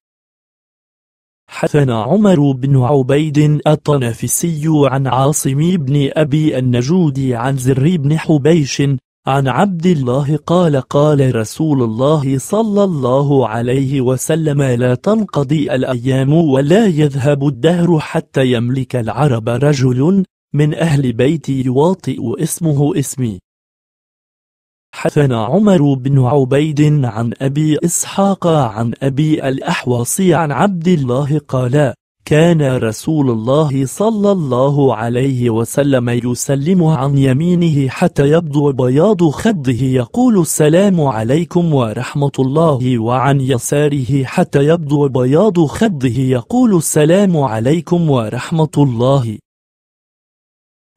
Speaker 1: حثنا عمر بن عبيد الطنافسي عن عاصم بن أبي النجود عن زر بن حبيش عن عبد الله قال قال رسول الله صلى الله عليه وسلم لا تنقضي الأيام ولا يذهب الدهر حتى يملك العرب رجل من أهل بيتي يواطئ اسمه اسمي حدثنا عمر بن عبيد عن أبي إسحاق عن أبي الأحوص عن عبد الله قال كان رسول الله صلى الله عليه وسلم يسلم عن يمينه حتى يبدو بياض خده يقول السلام عليكم ورحمة الله وعن يساره حتى يبدو بياض خده يقول السلام عليكم ورحمة الله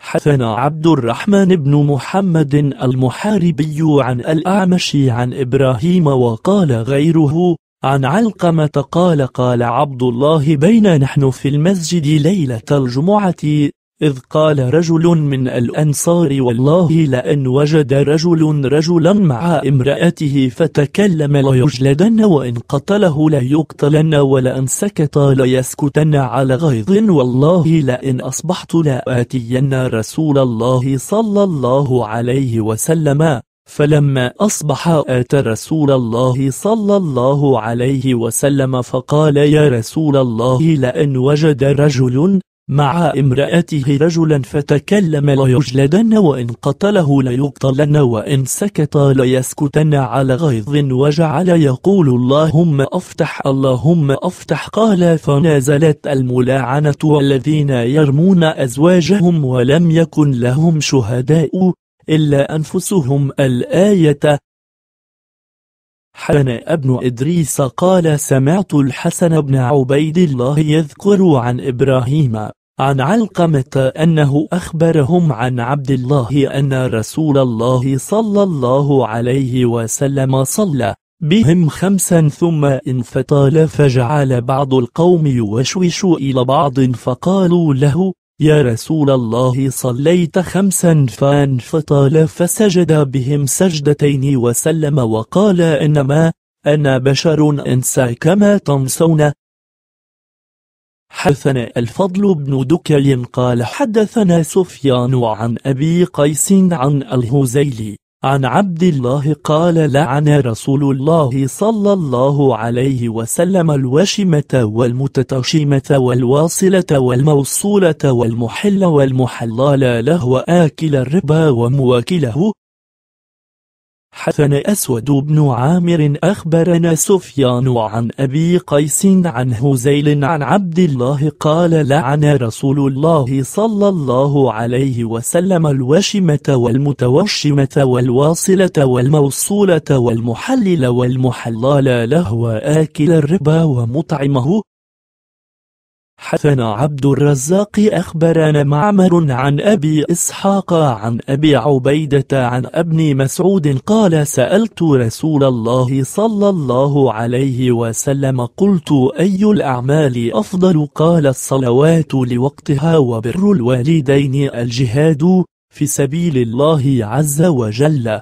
Speaker 1: حدثنا عبد الرحمن بن محمد المحاربي عن الأعمش عن إبراهيم وقال غيره عن علقمة قال قال عبد الله بين نحن في المسجد ليلة الجمعة إذ قال رجل من الأنصار والله لأن وجد رجل رجلا مع امرأته فتكلم ليجلدن وإن قتله ليقتلن ولأن سكت ليسكتن على غيظ والله لئن أصبحت لآتين رسول الله صلى الله عليه وسلم فلما أصبح آتى رسول الله صلى الله عليه وسلم فقال يا رسول الله لأن وجد رجل مع امرأته رجلا فتكلم ليجلدن وإن قتله ليقتلن وإن سكت ليسكتن على غيظ وجعل يقول اللهم أفتح اللهم أفتح قال فنازلت الملاعنة والذين يرمون أزواجهم ولم يكن لهم شهداء إلا أنفسهم الآية حنا ابن إدريس قال سمعت الحسن بن عبيد الله يذكر عن إبراهيم عن علقمة أنه أخبرهم عن عبد الله أن رسول الله صلى الله عليه وسلم صلى بهم خمسا ثم انفطال فجعل بعض القوم يوشوش إلى بعض فقالوا له يا رسول الله صليت خمسا فانفطال فسجد بهم سجدتين وسلم وقال إنما أنا بشر أنسى كما تنسون حدثنا الفضل بن دكي قال حدثنا سفيان عن أبي قيس عن الهزيلي عن عبد الله قال لعن رسول الله صلى الله عليه وسلم الوشمة والمتتشمة والواصلة والموصولة والمحل والمحلال له وآكل الربا ومواكله حدثنا أسود بن عامر أخبرنا سفيان عن أبي قيس عن هزيل عن عبد الله قال لعن رسول الله صلى الله عليه وسلم الوشمة والمتوشمة والواصلة والموصولة والمحلل والمحلال له وآكل الربا ومطعمه حسن عبد الرزاق أخبرنا معمر عن أبي إسحاق عن أبي عبيدة عن ابن مسعود قال سألت رسول الله صلى الله عليه وسلم قلت أي الأعمال أفضل قال الصلوات لوقتها وبر الوالدين الجهاد في سبيل الله عز وجل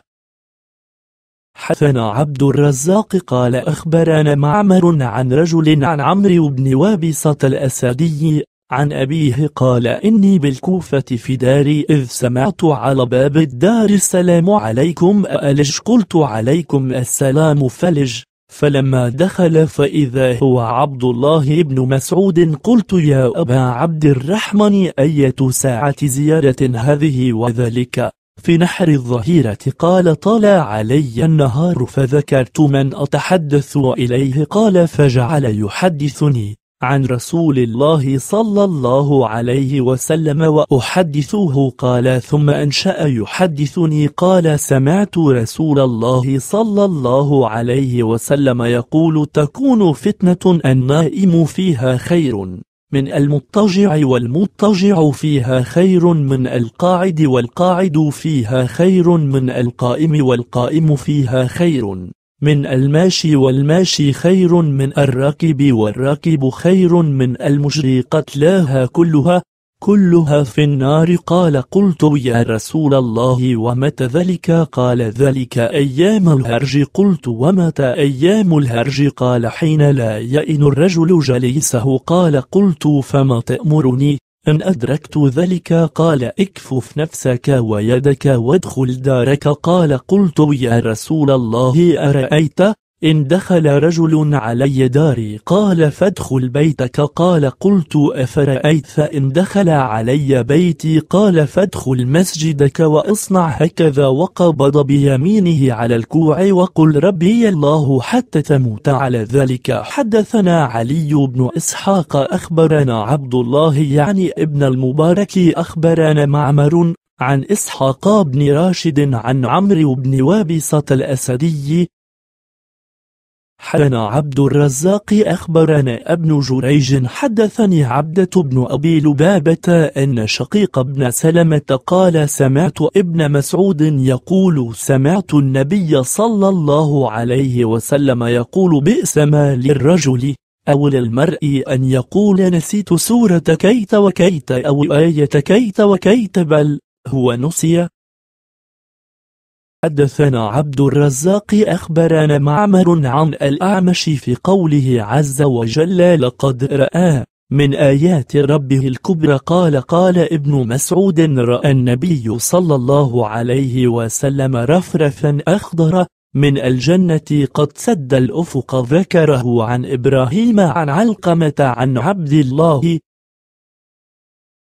Speaker 1: حدثنا عبد الرزاق قال أخبرنا معمر عن رجل عن عمرو بن وابصة الأسدي عن أبيه قال إني بالكوفة في داري إذ سمعت على باب الدار السلام عليكم ألج قلت عليكم السلام فلج فلما دخل فإذا هو عبد الله بن مسعود قلت يا أبا عبد الرحمن أية ساعة زيارة هذه وذلك في نحر الظهيرة قال طلع علي النهار فذكرت من أتحدث إليه قال فجعل يحدثني عن رسول الله صلى الله عليه وسلم وأحدثه قال ثم أنشأ يحدثني قال سمعت رسول الله صلى الله عليه وسلم يقول تكون فتنة النائم فيها خير من المضطجع والمضطجع فيها خير من القاعد والقاعد فيها خير من القائم والقائم فيها خير من الماشي والماشي خير من الراكب والراكب خير من المجري قتلاها كلها كلها في النار قال قلت يا رسول الله ومتى ذلك قال ذلك أيام الهرج قلت ومتى أيام الهرج قال حين لا يئن الرجل جليسه قال قلت فما تأمرني إن أدركت ذلك قال اكفف نفسك ويدك وادخل دارك قال قلت يا رسول الله أرأيت إن دخل رجل علي داري قال فادخل بيتك قال قلت أفرأيت فإن دخل علي بيتي قال فادخل مسجدك وأصنع هكذا وقبض بيمينه على الكوع وقل ربي الله حتى تموت على ذلك حدثنا علي بن إسحاق أخبرنا عبد الله يعني ابن المبارك أخبرنا معمر عن إسحاق بن راشد عن عمرو بن وابصة الأسدي حدثنا عبد الرزاق أخبرنا ابن جريج حدثني عبدة بن أبي لبابة أن شقيق بن سلمة قال سمعت ابن مسعود يقول سمعت النبي صلى الله عليه وسلم يقول بئس ما للرجل أو للمرء أن يقول نسيت سورة كيت وكيت أو آية كيت وكيت بل هو نسي حدثنا عبد الرزاق أخبرنا معمر عن الأعمش في قوله عز وجل لقد رأى من آيات ربه الكبرى قال قال ابن مسعود رأى النبي صلى الله عليه وسلم رفرفا أخضر من الجنة قد سد الأفق ذكره عن إبراهيم عن علقمة عن عبد الله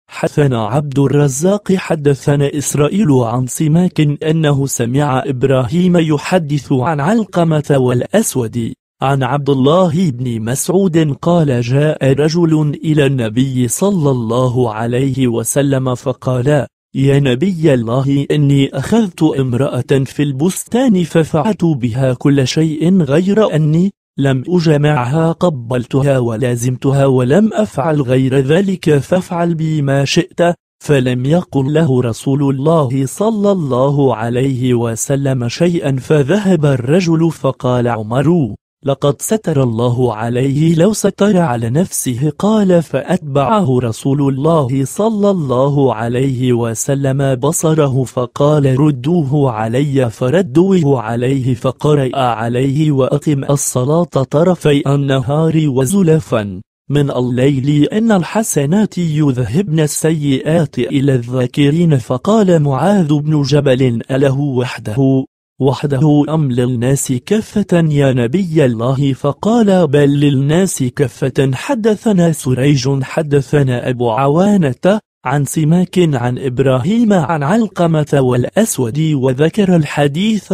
Speaker 1: حدثنا عبد الرزاق حدثنا إسرائيل عن سماك أنه سمع إبراهيم يحدث عن علقمة والأسود عن عبد الله بن مسعود قال جاء رجل إلى النبي صلى الله عليه وسلم فقال يا نبي الله إني أخذت امرأة في البستان ففعلت بها كل شيء غير أني لم أجمعها قبلتها ولازمتها ولم أفعل غير ذلك فافعل بي ما شئت فلم يقل له رسول الله صلى الله عليه وسلم شيئا فذهب الرجل فقال عمر لقد ستر الله عليه لو ستر على نفسه قال فأتبعه رسول الله صلى الله عليه وسلم بصره فقال ردوه علي فردوه عليه فقرأ عليه وأقم الصلاة طرفي النهار وزلفا من الليل إن الحسنات يذهبن السيئات إلى الذاكرين فقال معاذ بن جبل أله وحده وحده أم للناس كفة يا نبي الله فقال بل للناس كفة حدثنا سريج حدثنا أبو عوانة عن سماك عن إبراهيم عن علقمة والأسود وذكر الحديث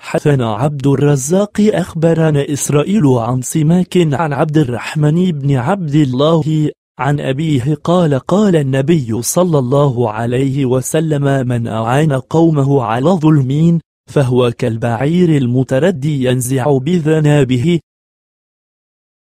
Speaker 1: حثنا عبد الرزاق أخبرنا إسرائيل عن سماك عن عبد الرحمن بن عبد الله عن أبيه قال قال النبي صلى الله عليه وسلم من أعان قومه على ظلمين فهو كالبعير المتردي ينزع بذنابه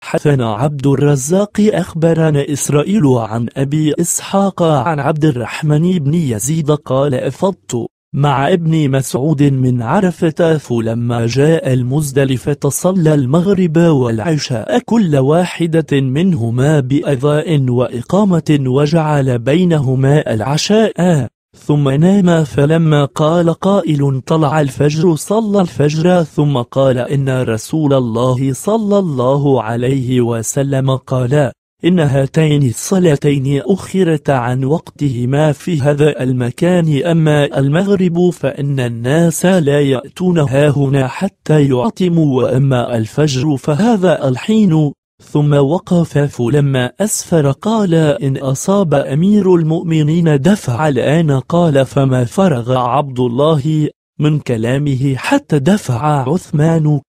Speaker 1: حثنا عبد الرزاق أخبرنا إسرائيل عن أبي إسحاق عن عبد الرحمن بن يزيد قال أفضت مع ابن مسعود من عرفة فلما جاء المزدلفة صلى المغرب والعشاء كل واحدة منهما بأذاء وإقامة وجعل بينهما العشاء ثم نام فلما قال قائل طلع الفجر صلى الفجر ثم قال إن رسول الله صلى الله عليه وسلم قال إن هاتين الصلاتين أخرتا عن وقتهما في هذا المكان أما المغرب فإن الناس لا يأتونها هنا حتى يعطموا وأما الفجر فهذا الحين ثم وقف فلما أسفر قال إن أصاب أمير المؤمنين دفع الآن قال فما فرغ عبد الله من كلامه حتى دفع عثمان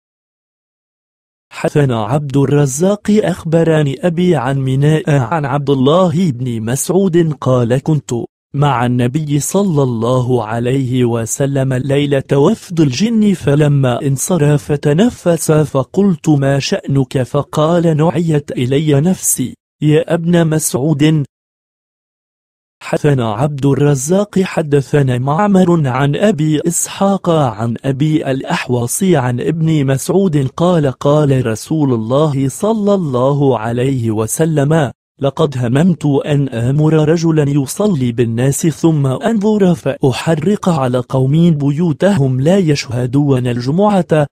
Speaker 1: حسن عبد الرزاق أخبرني أبي عن ميناء عن عبد الله بن مسعود قال كنت مع النبي صلى الله عليه وسلم ليلة وفد الجن فلما انصرف تنفس فقلت ما شأنك فقال نعيت إلي نفسي يا ابن مسعود حدثنا عبد الرزاق حدثنا معمر عن أبي إسحاق عن أبي الأحوص عن ابن مسعود قال قال رسول الله صلى الله عليه وسلم لقد هممت أن آمر رجلا يصلي بالناس ثم أنظر فأحرق على قوم بيوتهم لا يشهدون الجمعة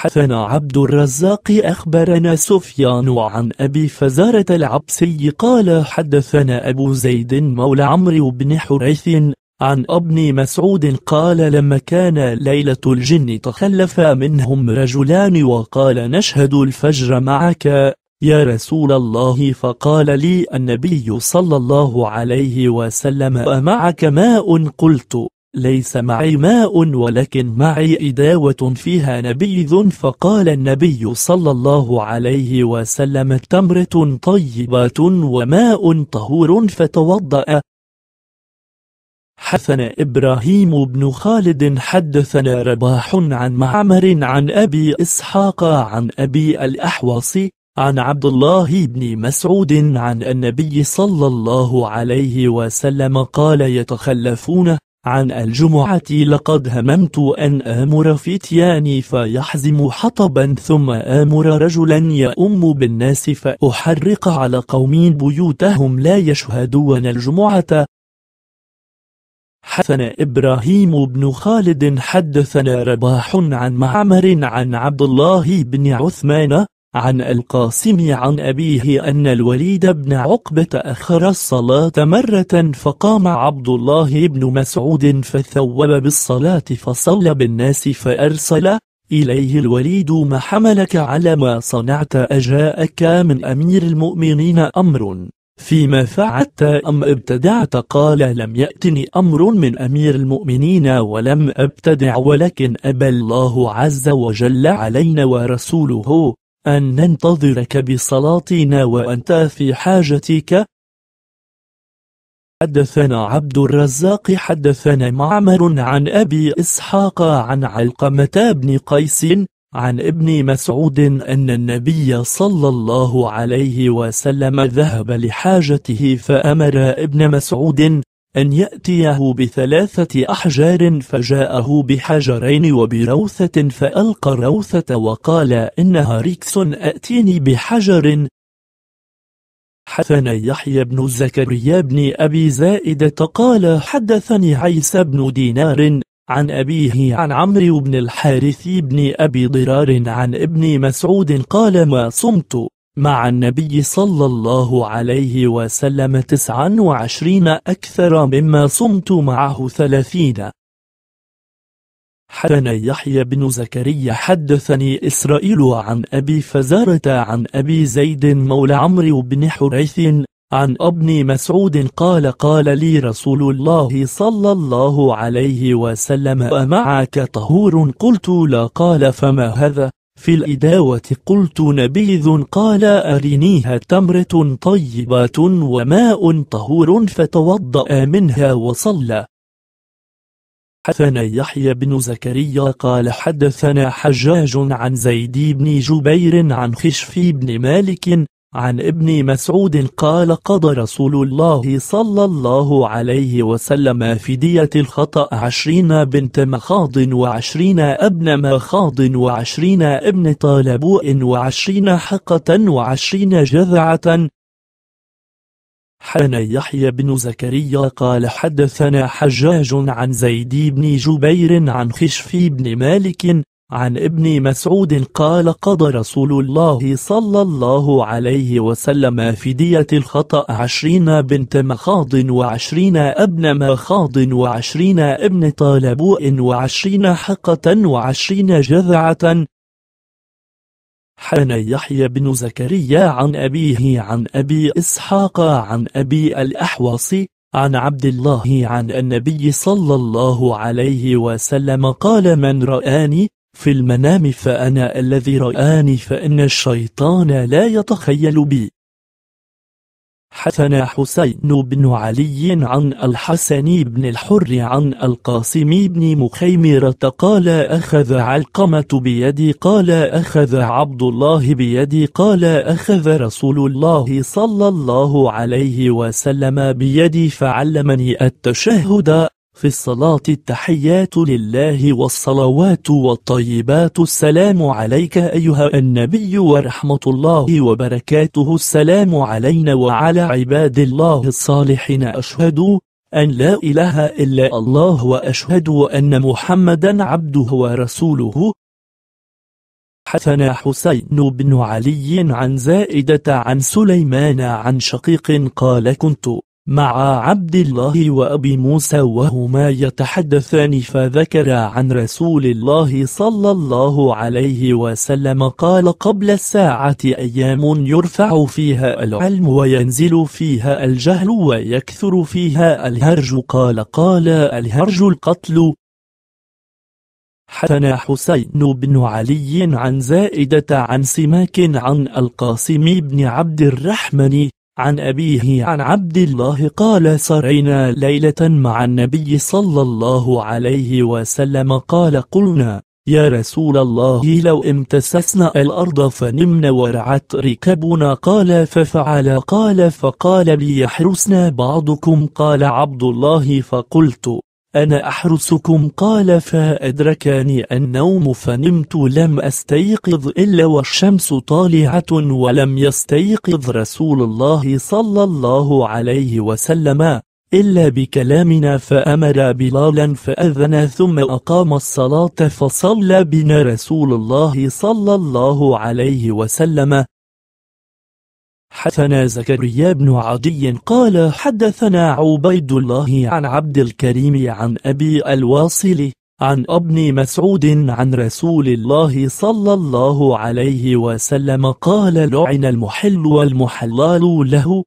Speaker 1: حثنا عبد الرزاق أخبرنا سفيان عن أبي فزارة العبسي قال حدثنا أبو زيد مولى عمرو بن حريث عن ابن مسعود قال لما كان ليلة الجن تخلف منهم رجلان وقال نشهد الفجر معك يا رسول الله فقال لي النبي صلى الله عليه وسلم أمعك ماء قلت ليس معي ماء ولكن معي إداوة فيها نبيذ فقال النبي صلى الله عليه وسلم تمرة طيبة وماء طهور فتوضأ حثنا إبراهيم بن خالد حدثنا رباح عن معمر عن أبي إسحاق عن أبي الأحوص عن عبد الله بن مسعود عن النبي صلى الله عليه وسلم قال يتخلفون عن الجمعة لقد هممت أن آمر فتياني فيحزم حطبا ثم آمر رجلا يؤم بالناس فأحرق على قوم بيوتهم لا يشهدون الجمعة حدثنا إبراهيم بن خالد حدثنا رباح عن معمر عن عبد الله بن عثمان عن القاسم عن أبيه أن الوليد بن عقبة أخر الصلاة مرة فقام عبد الله بن مسعود فثوب بالصلاة فصلى بالناس فأرسل إليه الوليد ما حملك على ما صنعت أجاءك من أمير المؤمنين أمر فيما فعلت أم ابتدعت قال لم يأتني أمر من أمير المؤمنين ولم أبتدع ولكن أبى الله عز وجل علينا ورسوله أن ننتظرك بصلاتنا وأنت في حاجتك حدثنا عبد الرزاق حدثنا معمر عن أبي إسحاق عن علقمة بن قيس عن ابن مسعود أن النبي صلى الله عليه وسلم ذهب لحاجته فأمر ابن مسعود أن يأتيه بثلاثة أحجار فجاءه بحجرين وبروثة فألقى الروثة وقال إنها ريكس أتيني بحجر حدثنا يحيى بن زكريا بن أبي زائدة قال حدثني عيسى بن دينار عن أبيه عن عمرو بن الحارث بن أبي ضرار عن ابن مسعود قال ما صمت مع النبي صلى الله عليه وسلم تسعا وعشرين أكثر مما صمت معه ثلاثين حدثنا يحيى بن زكريا حدثني إسرائيل عن أبي فزارة عن أبي زيد مولى عمرو بن حريث عن ابن مسعود قال قال لي رسول الله صلى الله عليه وسلم أمعك طهور قلت لا قال فما هذا في الإداوة قلت نبيذ قال أرنيها تمرة طيبة وماء طهور فتوضأ منها وصلى حدثنا يحيى بن زكريا قال حدثنا حجاج عن زيد بن جبير عن خشفي بن مالك عن ابن مسعود قال قضى رسول الله صلى الله عليه وسلم فدية الخطأ عشرين بنت مخاض وعشرين ابن مخاض وعشرين ابن طالبوء وعشرين حقة وعشرين جذعة حان يحيى بن زكريا قال حدثنا حجاج عن زيد بن جبير عن خشفي بن مالك عن ابن مسعود قال قضى رسول الله صلى الله عليه وسلم فدية الخطأ عشرين بنت مخاض وعشرين ابن مخاض وعشرين ابن طالبوء وعشرين حقة وعشرين جذعة حان يحيى بن زكريا عن أبيه عن أبي إسحاق عن أبي الأحوص عن عبد الله عن النبي صلى الله عليه وسلم قال من رآني في المنام فأنا الذي رآني فإن الشيطان لا يتخيل بي حثنا حسين بن علي عن الحسن بن الحر عن القاسم بن مخيمرة قال أخذ علقمة بيدي قال أخذ عبد الله بيدي قال أخذ رسول الله صلى الله عليه وسلم بيدي فعلمني التشهد في الصلاة التحيات لله والصلوات والطيبات السلام عليك أيها النبي ورحمة الله وبركاته السلام علينا وعلى عباد الله الصالحين أشهد أن لا إله إلا الله وأشهد أن محمدا عبده ورسوله حدثنا حسين بن علي عن زائدة عن سليمان عن شقيق قال كنت مع عبد الله وأبي موسى وهما يتحدثان فذكر عن رسول الله صلى الله عليه وسلم قال قبل الساعة أيام يرفع فيها العلم وينزل فيها الجهل ويكثر فيها الهرج قال قال الهرج القتل حدثنا حسين بن علي عن زائدة عن سماك عن القاسم بن عبد الرحمن عن أبيه عن عبد الله قال سرينا ليلة مع النبي صلى الله عليه وسلم قال قلنا يا رسول الله لو امتسسنا الأرض فنمنا ورعت ركبنا قال ففعل قال فقال ليحرسنا بعضكم قال عبد الله فقلت أنا أحرسكم قال فأدركني النوم فنمت لم أستيقظ إلا والشمس طالعة ولم يستيقظ رسول الله صلى الله عليه وسلم إلا بكلامنا فأمر بلالا فأذن ثم أقام الصلاة فصلى بنا رسول الله صلى الله عليه وسلم حدثنا زكريا بن عدي قال حدثنا عبيد الله عن عبد الكريم عن أبي الواصل عن ابن مسعود عن رسول الله صلى الله عليه وسلم قال لعن المحل والمحلال له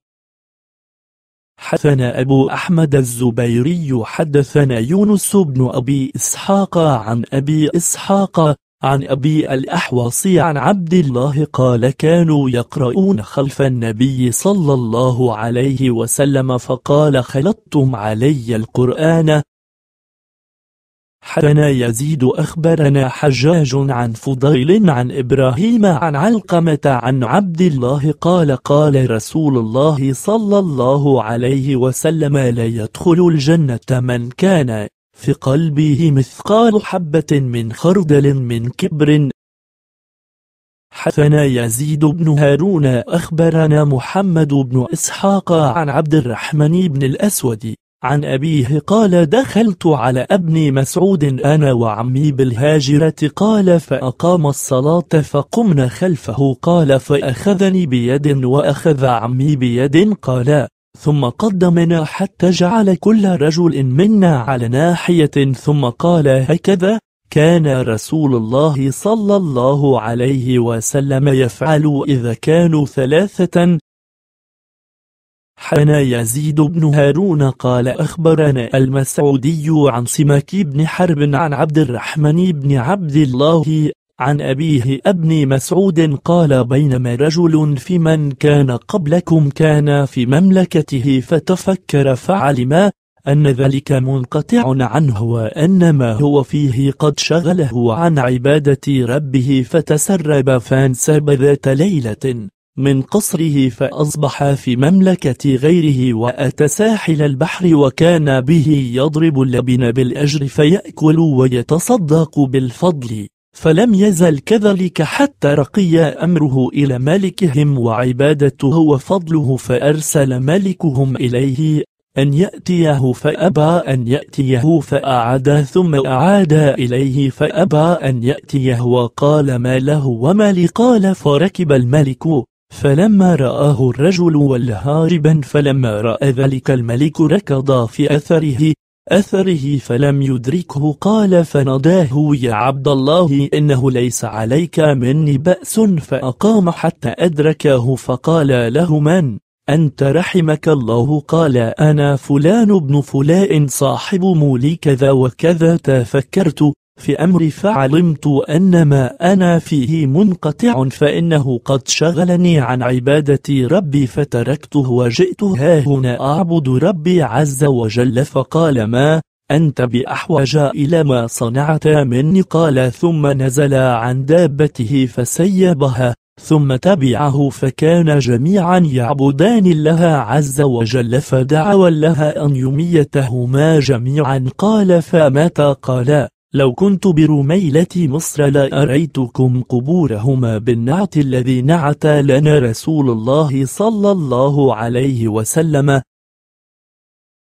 Speaker 1: حدثنا أبو أحمد الزبيري حدثنا يونس بن أبي إسحاق عن أبي إسحاق عن أبي الأحوص عن عبد الله قال كانوا يقرؤون خلف النبي صلى الله عليه وسلم فقال خلطتم علي القرآن حدثنا يزيد أخبرنا حجاج عن فضيل عن إبراهيم عن علقمة عن عبد الله قال قال رسول الله صلى الله عليه وسلم لا يدخل الجنة من كان في قلبه مثقال حبة من خردل من كبر حثنا يزيد بن هارون أخبرنا محمد بن إسحاق عن عبد الرحمن بن الأسود عن أبيه قال دخلت على ابن مسعود أنا وعمي بالهاجرة قال فأقام الصلاة فقمنا خلفه قال فأخذني بيد وأخذ عمي بيد قال ثم قدمنا حتى جعل كل رجل منا على ناحية ثم قال هكذا كان رسول الله صلى الله عليه وسلم يفعل إذا كانوا ثلاثة حنا يزيد بن هارون قال أخبرنا المسعودي عن سماك بن حرب عن عبد الرحمن بن عبد الله عن أبيه ابن مسعود قال بينما رجل في من كان قبلكم كان في مملكته فتفكر فعلم أن ذلك منقطع عنه وأن ما هو فيه قد شغله عن عبادة ربه فتسرب فانساب ذات ليلة من قصره فأصبح في مملكة غيره وأتى ساحل البحر وكان به يضرب اللبن بالأجر فيأكل ويتصدق بالفضل فلم يزل كذلك حتى رقي أمره إلى مالكهم وعبادته وفضله فأرسل مالكهم إليه أن يأتيه فأبى أن يأتيه فأعاد ثم أعاد إليه فأبى أن يأتيه وقال ما له وما لي قال فركب الملك فلما رآه الرجل والهاربا فلما رأى ذلك الملك ركض في أثره أثره فلم يدركه قال فنداه يا عبد الله إنه ليس عليك مني بأس فأقام حتى أدركه فقال له من أنت رحمك الله قال أنا فلان بن فلان صاحب مولي كذا وكذا تفكرت في أمري فعلمت أن ما أنا فيه منقطع فإنه قد شغلني عن عبادة ربي فتركته وجئت هاهنا أعبد ربي عز وجل فقال ما أنت بأحوج إلى ما صنعت مني قال ثم نزل عن دابته فسيبها ثم تبعه فكان جميعا يعبدان الله عز وجل فدعوا الله أن يميتهما جميعا قال فمتى قالا لو كنت برميلة مصر لأريتكم قبورهما بالنعت الذي نعت لنا رسول الله صلى الله عليه وسلم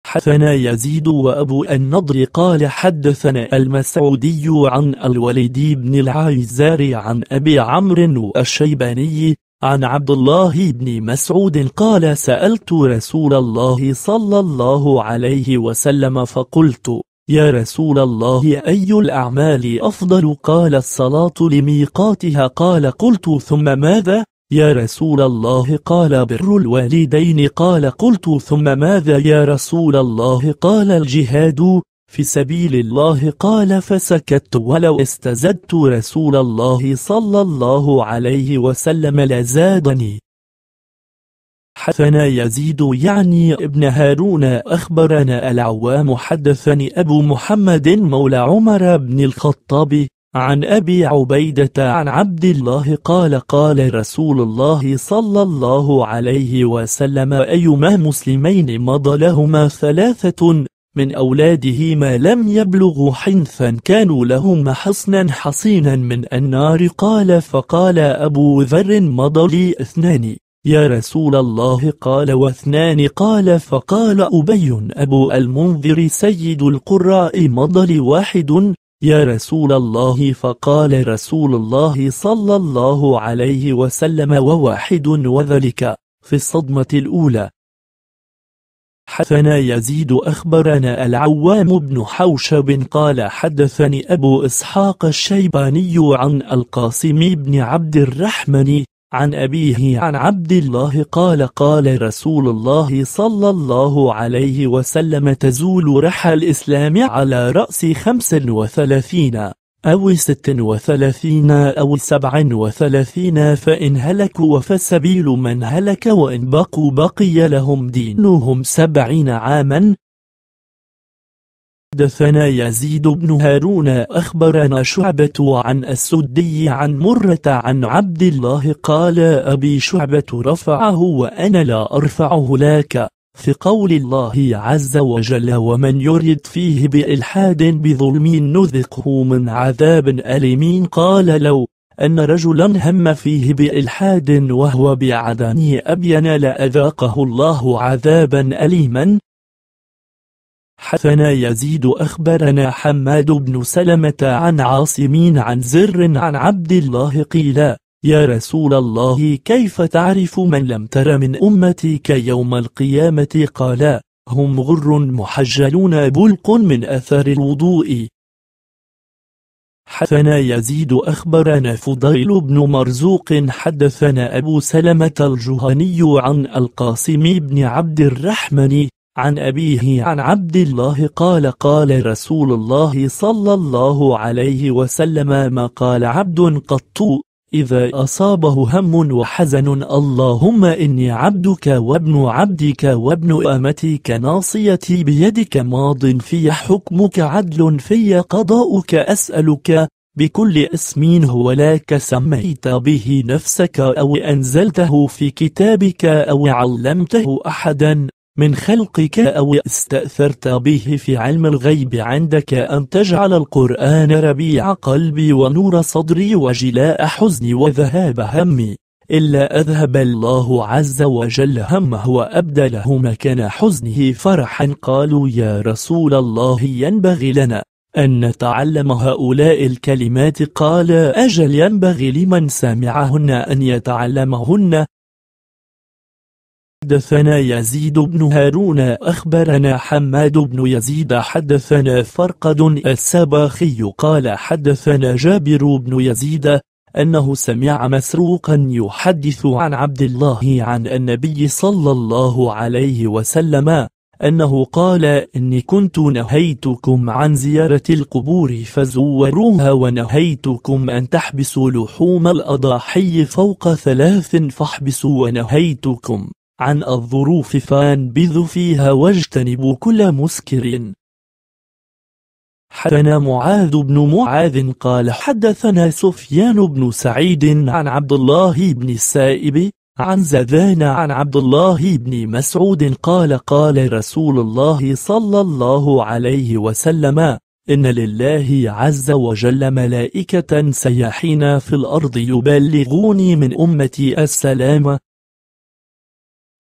Speaker 1: حثنا يزيد وأبو النضر قال حدثنا المسعودي عن الوليد بن العيزار عن أبي عمرو الشيباني عن عبد الله بن مسعود قال سألت رسول الله صلى الله عليه وسلم فقلت يا رسول الله أي الأعمال أفضل قال الصلاة لميقاتها قال قلت ثم ماذا؟ يا رسول الله قال بر الوالدين قال قلت ثم ماذا يا رسول الله قال الجهاد في سبيل الله قال فسكت ولو استزدت رسول الله صلى الله عليه وسلم لزادني حدثنا يزيد يعني ابن هارون أخبرنا العوام حدثني أبو محمد مولى عمر بن الخطاب عن أبي عبيدة عن عبد الله قال قال رسول الله صلى الله عليه وسلم أيما مسلمين مضى لهما ثلاثة من أولاده ما لم يبلغوا حنثا كانوا لهما حصنا حصينا من النار قال فقال أبو ذر مضى لي اثنان يا رسول الله قال واثنان قال فقال أبي أبو المنذر سيد القراء مضل واحد يا رسول الله فقال رسول الله صلى الله عليه وسلم وواحد وذلك في الصدمة الأولى حدثنا يزيد أخبرنا العوام بن حوشب قال حدثني أبو إسحاق الشيباني عن القاسم بن عبد الرحمن عن أبيه عن عبد الله قال قال رسول الله صلى الله عليه وسلم تزول رحى الإسلام على رأس خمس وثلاثين أو ست وثلاثين أو سبع وثلاثين فإن هلكوا فسبيل من هلك وإن بقوا بقي لهم دينهم سبعين عاما حدثنا يزيد بن هارون أخبرنا شعبة عن السدي عن مرة عن عبد الله قال أبي شعبة رفعه وأنا لا أرفعه لك في قول الله عز وجل ومن يرد فيه بإلحاد بظلم نذقه من عذاب أليم قال لو أن رجلا هم فيه بإلحاد وهو بعدن أبين لأذاقه الله عذابا أليما حثنا يزيد أخبرنا حماد بن سلمة عن عاصمين عن زر عن عبد الله قيل يا رسول الله كيف تعرف من لم تر من أمتك يوم القيامة قال هم غر محجلون بلق من أثر الوضوء حثنا يزيد أخبرنا فضيل بن مرزوق حدثنا أبو سلمة الجهني عن القاسم بن عبد الرحمن عن أبيه عن عبد الله قال قال رسول الله صلى الله عليه وسلم ما قال عبد قط إذا أصابه هم وحزن اللهم إني عبدك وابن عبدك وابن أمتك ناصيتي بيدك ماض في حكمك عدل في قضاؤك أسألك بكل اسم هو لك سميت به نفسك أو أنزلته في كتابك أو علمته أحدا من خلقك أو استأثرت به في علم الغيب عندك أن تجعل القرآن ربيع قلبي ونور صدري وجلاء حزني وذهاب همي إلا أذهب الله عز وجل همه وأبدله مكان حزنه فرحا قالوا يا رسول الله ينبغي لنا أن نتعلم هؤلاء الكلمات قال أجل ينبغي لمن سمعهن أن يتعلمهن حدثنا يزيد بن هارون أخبرنا حماد بن يزيد حدثنا فرقد السباخي قال حدثنا جابر بن يزيد أنه سمع مسروقا يحدث عن عبد الله عن النبي صلى الله عليه وسلم أنه قال إني كنت نهيتكم عن زيارة القبور فزوروها ونهيتكم أن تحبسوا لحوم الأضاحي فوق ثلاث فاحبسوا ونهيتكم عن الظروف فانبذوا فيها واجتنبوا كل مسكر حدثنا معاذ بن معاذ قال حدثنا سفيان بن سعيد عن عبد الله بن السائب عن زذان عن عبد الله بن مسعود قال قال رسول الله صلى الله عليه وسلم إن لله عز وجل ملائكة سياحين في الأرض يبلغوني من أمتي السلام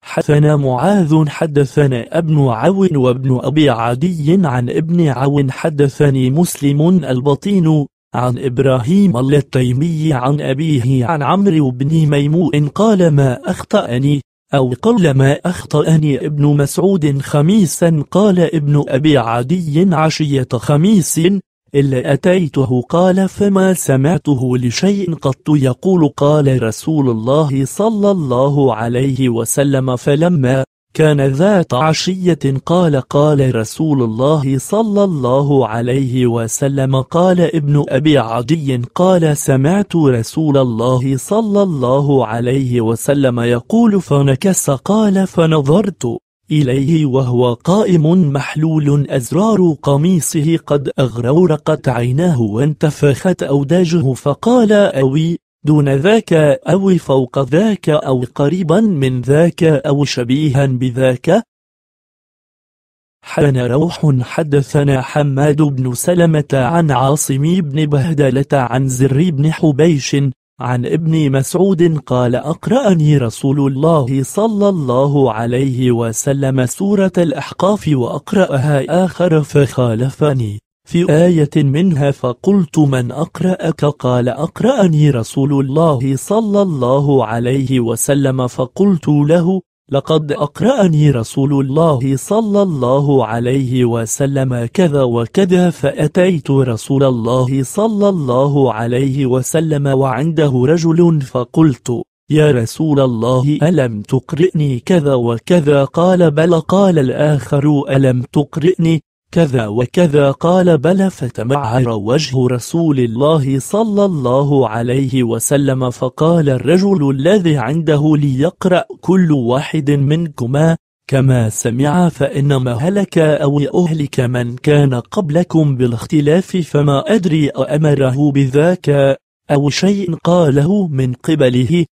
Speaker 1: حدثنا معاذ حدثنا ابن عون وابن أبي عدي عن ابن عون حدثني مسلم البطين عن إبراهيم التيمي عن أبيه عن عمرو بن ميمون قال ما أخطأني أو قل ما أخطأني ابن مسعود خميسا قال ابن أبي عدي عشية خميس إلا أتيته قال فما سمعته لشيء قط يقول قال رسول الله صلى الله عليه وسلم فلما كان ذات عشية قال قال رسول الله صلى الله عليه وسلم قال ابن أبي عدي قال سمعت رسول الله صلى الله عليه وسلم يقول فنكس قال فنظرت إليه وهو قائم محلول أزرار قميصه قد أغرورقت عيناه وانتفخت أوداجه فقال أوي دون ذاك أو فوق ذاك أو قريبا من ذاك أو شبيها بذاك حان روح حدثنا حماد بن سلمة عن عاصم بن بهدلة عن زر بن حبيش عن ابن مسعود قال أقرأني رسول الله صلى الله عليه وسلم سورة الأحقاف وأقرأها آخر فخالفني في آية منها فقلت من أقرأك قال أقرأني رسول الله صلى الله عليه وسلم فقلت له لقد أقرأني رسول الله صلى الله عليه وسلم كذا وكذا فأتيت رسول الله صلى الله عليه وسلم وعنده رجل فقلت يا رسول الله ألم تقرئني كذا وكذا قال بل قال الآخر ألم تقرئني كذا وكذا قال بلى فتمعر وجه رسول الله صلى الله عليه وسلم فقال الرجل الذي عنده ليقرأ كل واحد منكما كما سمع فإنما هلك أو أهلك من كان قبلكم بالاختلاف فما أدري أأمره بذاك أو شيء قاله من قبله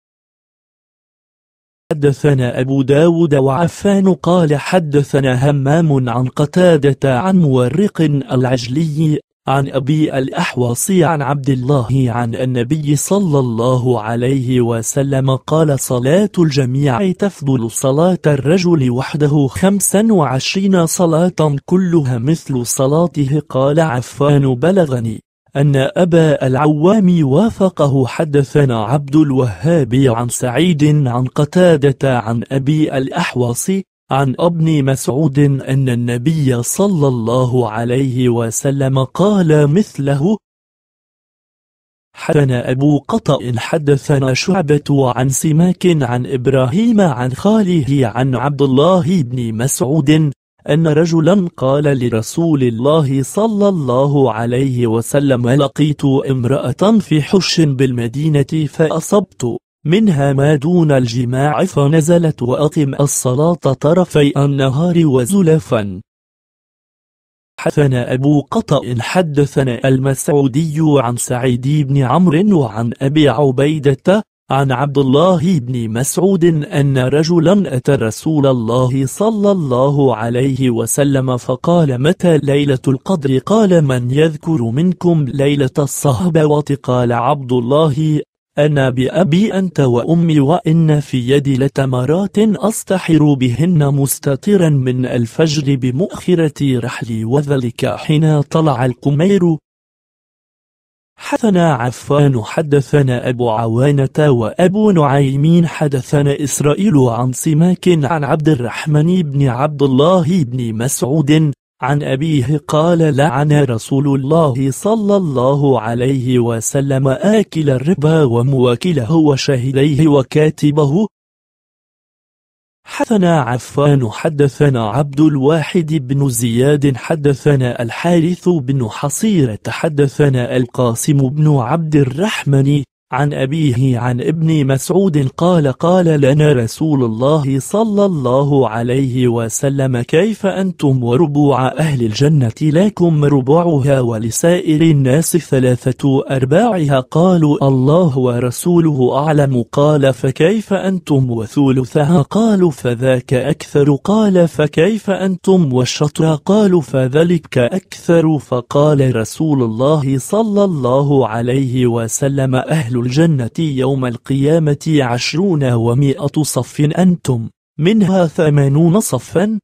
Speaker 1: حدثنا أبو داود وعفان قال حدثنا همام عن قتادة عن مورق العجلي عن أبي الأحوص عن عبد الله عن النبي صلى الله عليه وسلم قال صلاة الجميع تفضل صلاة الرجل وحده خمسا وعشرين صلاة كلها مثل صلاته قال عفان بلغني أن أبا العوام وافقه حدثنا عبد الوهاب عن سعيد عن قتادة عن أبي الأحوص عن ابن مسعود أن النبي صلى الله عليه وسلم قال مثله حدثنا أبو قطأ حدثنا شعبة عن سماك عن إبراهيم عن خاله عن عبد الله بن مسعود أن رجلا قال لرسول الله صلى الله عليه وسلم لقيت امرأة في حش بالمدينة فأصبت منها ما دون الجماع فنزلت وأقم الصلاة طرفي النهار وزلفا حثنا أبو قطأ حدثنا المسعودي عن سعيد بن عمرو وعن أبي عبيدة عن عبد الله بن مسعود أن رجلا أتى رسول الله صلى الله عليه وسلم فقال متى ليلة القدر قال من يذكر منكم ليلة الصهبة قال عبد الله أنا بأبي أنت وأمي وإن في يدي لتمرات أستحر بهن مستطرا من الفجر بمؤخرة رحلي وذلك حين طلع القمير حدثنا عفان حدثنا أبو عوانة وأبو نعيم حدثنا إسرائيل عن سماك عن عبد الرحمن بن عبد الله بن مسعود عن أبيه قال لعن رسول الله صلى الله عليه وسلم آكل الربا ومواكله وشهديه وكاتبه حدثنا عفان حدثنا عبد الواحد بن زياد حدثنا الحارث بن حصيرة حدثنا القاسم بن عبد الرحمن عن أبيه عن ابن مسعود قال قال لنا رسول الله صلى الله عليه وسلم كيف أنتم وربوع أهل الجنة لكم ربعها ولسائر الناس ثلاثة أرباعها قالوا الله ورسوله أعلم قال فكيف أنتم وثلثها قالوا فذاك أكثر قال فكيف أنتم والشطر قالوا فذلك أكثر فقال رسول الله صلى الله عليه وسلم أهل الجنة يوم القيامة عشرون ومائة صف أنتم منها ثمانون صفا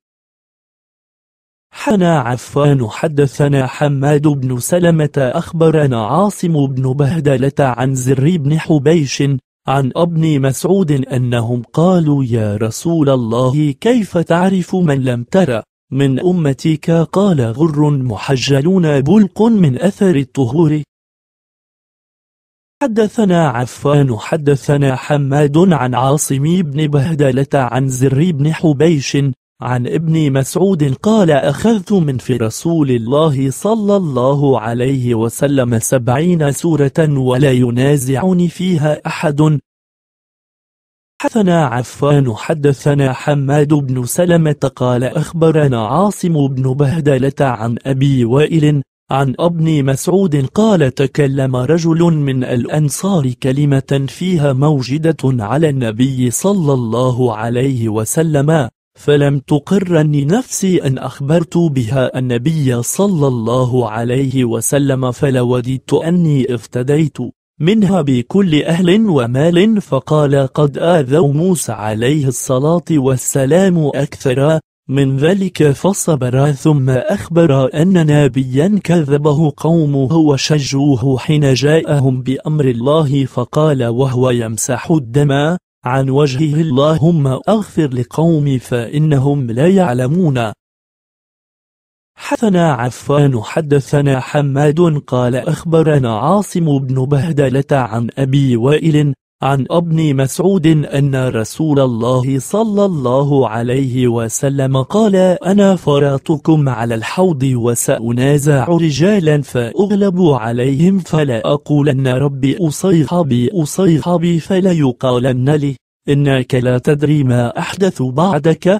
Speaker 1: حنا عفان حدثنا حماد بن سلمة أخبرنا عاصم بن بهدلة عن زر بن حبيش عن ابن مسعود أنهم قالوا يا رسول الله كيف تعرف من لم ترى من أمتك قال غر محجلون بلق من أثر الطهور حدثنا عفان حدثنا حماد عن عاصم بن بهدلة عن زر بن حبيش عن ابن مسعود قال أخذت من في رسول الله صلى الله عليه وسلم سبعين سورة ولا ينازعني فيها أحد حدثنا عفان حدثنا حماد بن سلمة قال أخبرنا عاصم بن بهدلة عن أبي وائل عن ابن مسعود قال تكلم رجل من الأنصار كلمة فيها موجدة على النبي صلى الله عليه وسلم فلم تقرني نفسي أن أخبرت بها النبي صلى الله عليه وسلم فلوددت أني افتديت منها بكل أهل ومال فقال قد آذوا موسى عليه الصلاة والسلام أكثر من ذلك فصبر ثم أخبر أن نبيا كذبه قومه وشجوه حين جاءهم بأمر الله فقال وهو يمسح الدم عن وجهه اللهم أغفر لقومي فإنهم لا يعلمون حدثنا عفان حدثنا حماد قال أخبرنا عاصم بن بهدلة عن أبي وائل عن ابن مسعود أن رسول الله صلى الله عليه وسلم قال أنا فراتكم على الحوض وسأنازع رجالا فأغلب عليهم فلا أقولن ربي أصيحبي أصيحبي فلا يقالن لي إنك لا تدري ما أحدث بعدك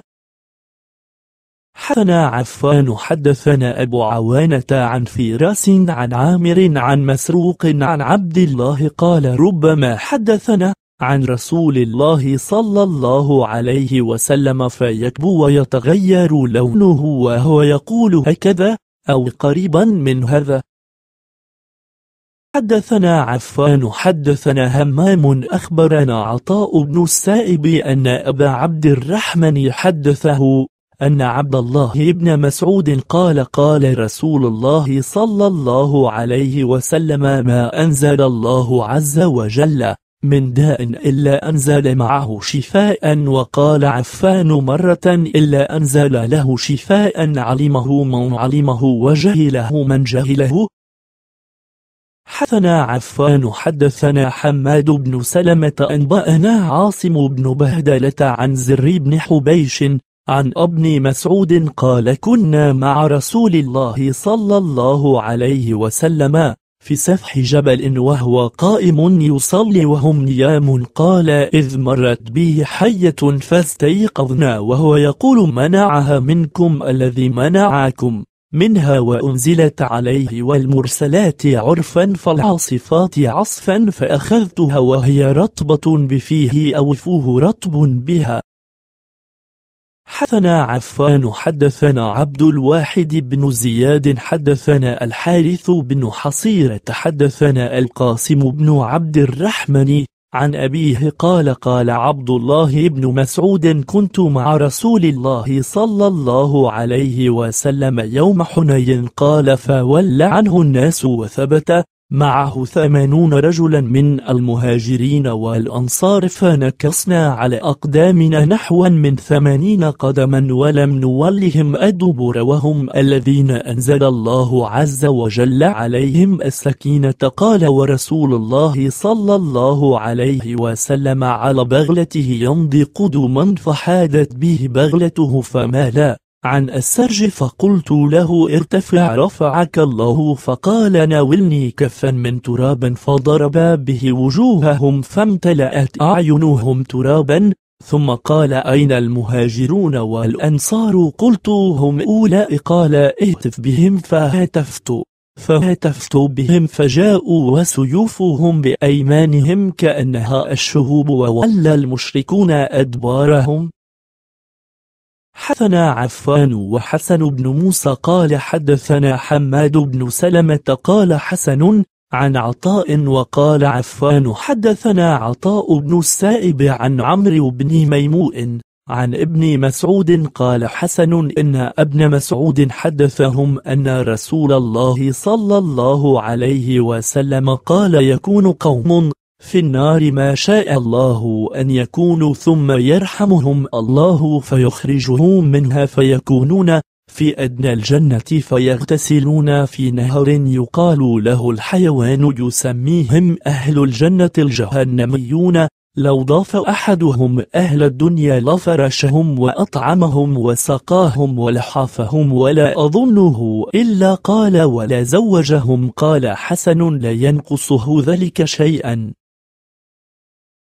Speaker 1: حدثنا عفان حدثنا أبو عوانة عن فراس عن عامر عن مسروق عن عبد الله قال ربما حدثنا عن رسول الله صلى الله عليه وسلم فيكبو ويتغير لونه وهو يقول هكذا أو قريبا من هذا حدثنا عفان حدثنا همام أخبرنا عطاء بن السائب أن أبا عبد الرحمن حدثه أن عبد الله بن مسعود قال قال رسول الله صلى الله عليه وسلم ما أنزل الله عز وجل من داء إلا أنزل معه شفاء وقال عفان مرة إلا أنزل له شفاء علمه من علمه وجهله من جهله حدثنا عفان حدثنا حماد بن سلمة أنبأنا عاصم بن بهدلة عن زر بن حبيش عن ابن مسعود قال كنا مع رسول الله صلى الله عليه وسلم في سفح جبل وهو قائم يصلي وهم نيام قال إذ مرت به حية فاستيقظنا وهو يقول منعها منكم الذي منعكم منها وأنزلت عليه والمرسلات عرفا فالعاصفات عصفا فأخذتها وهي رطبة بفيه أوفوه رطب بها حدثنا عفان حدثنا عبد الواحد بن زياد حدثنا الحارث بن حصيرة حدثنا القاسم بن عبد الرحمن عن أبيه قال قال عبد الله بن مسعود كنت مع رسول الله صلى الله عليه وسلم يوم حنين قال فولى عنه الناس وثبت معه ثمانون رجلا من المهاجرين والأنصار فنكصنا على أقدامنا نحوا من ثمانين قدما ولم نولهم أدبر وهم الذين أنزل الله عز وجل عليهم السكينة قال ورسول الله صلى الله عليه وسلم على بغلته يمضي قدما فحادت به بغلته فمالا عن السرج فقلت له ارتفع رفعك الله فقال ناولني كفا من تراب فضرب به وجوههم فامتلأت أعينهم ترابا ثم قال أين المهاجرون والأنصار قلت هم أولئك قال اهتف بهم فهتفت فهتفت بهم فجاءوا وسيوفهم بأيمانهم كأنها الشهوب وولى المشركون أدبارهم حدثنا عفان وحسن بن موسى قال حدثنا حماد بن سلمة قال حسن عن عطاء وقال عفان حدثنا عطاء بن السائب عن عمرو بن ميموء عن ابن مسعود قال حسن إن ابن مسعود حدثهم أن رسول الله صلى الله عليه وسلم قال يكون قوم في النار ما شاء الله أن يكونوا ثم يرحمهم الله فيخرجهم منها فيكونون في أدنى الجنة فيغتسلون في نهر يقال له الحيوان يسميهم أهل الجنة الجهنميون لو ضاف أحدهم أهل الدنيا لفرشهم وأطعمهم وسقاهم ولحافهم ولا أظنه إلا قال ولا زوجهم قال حسن لا ينقصه ذلك شيئا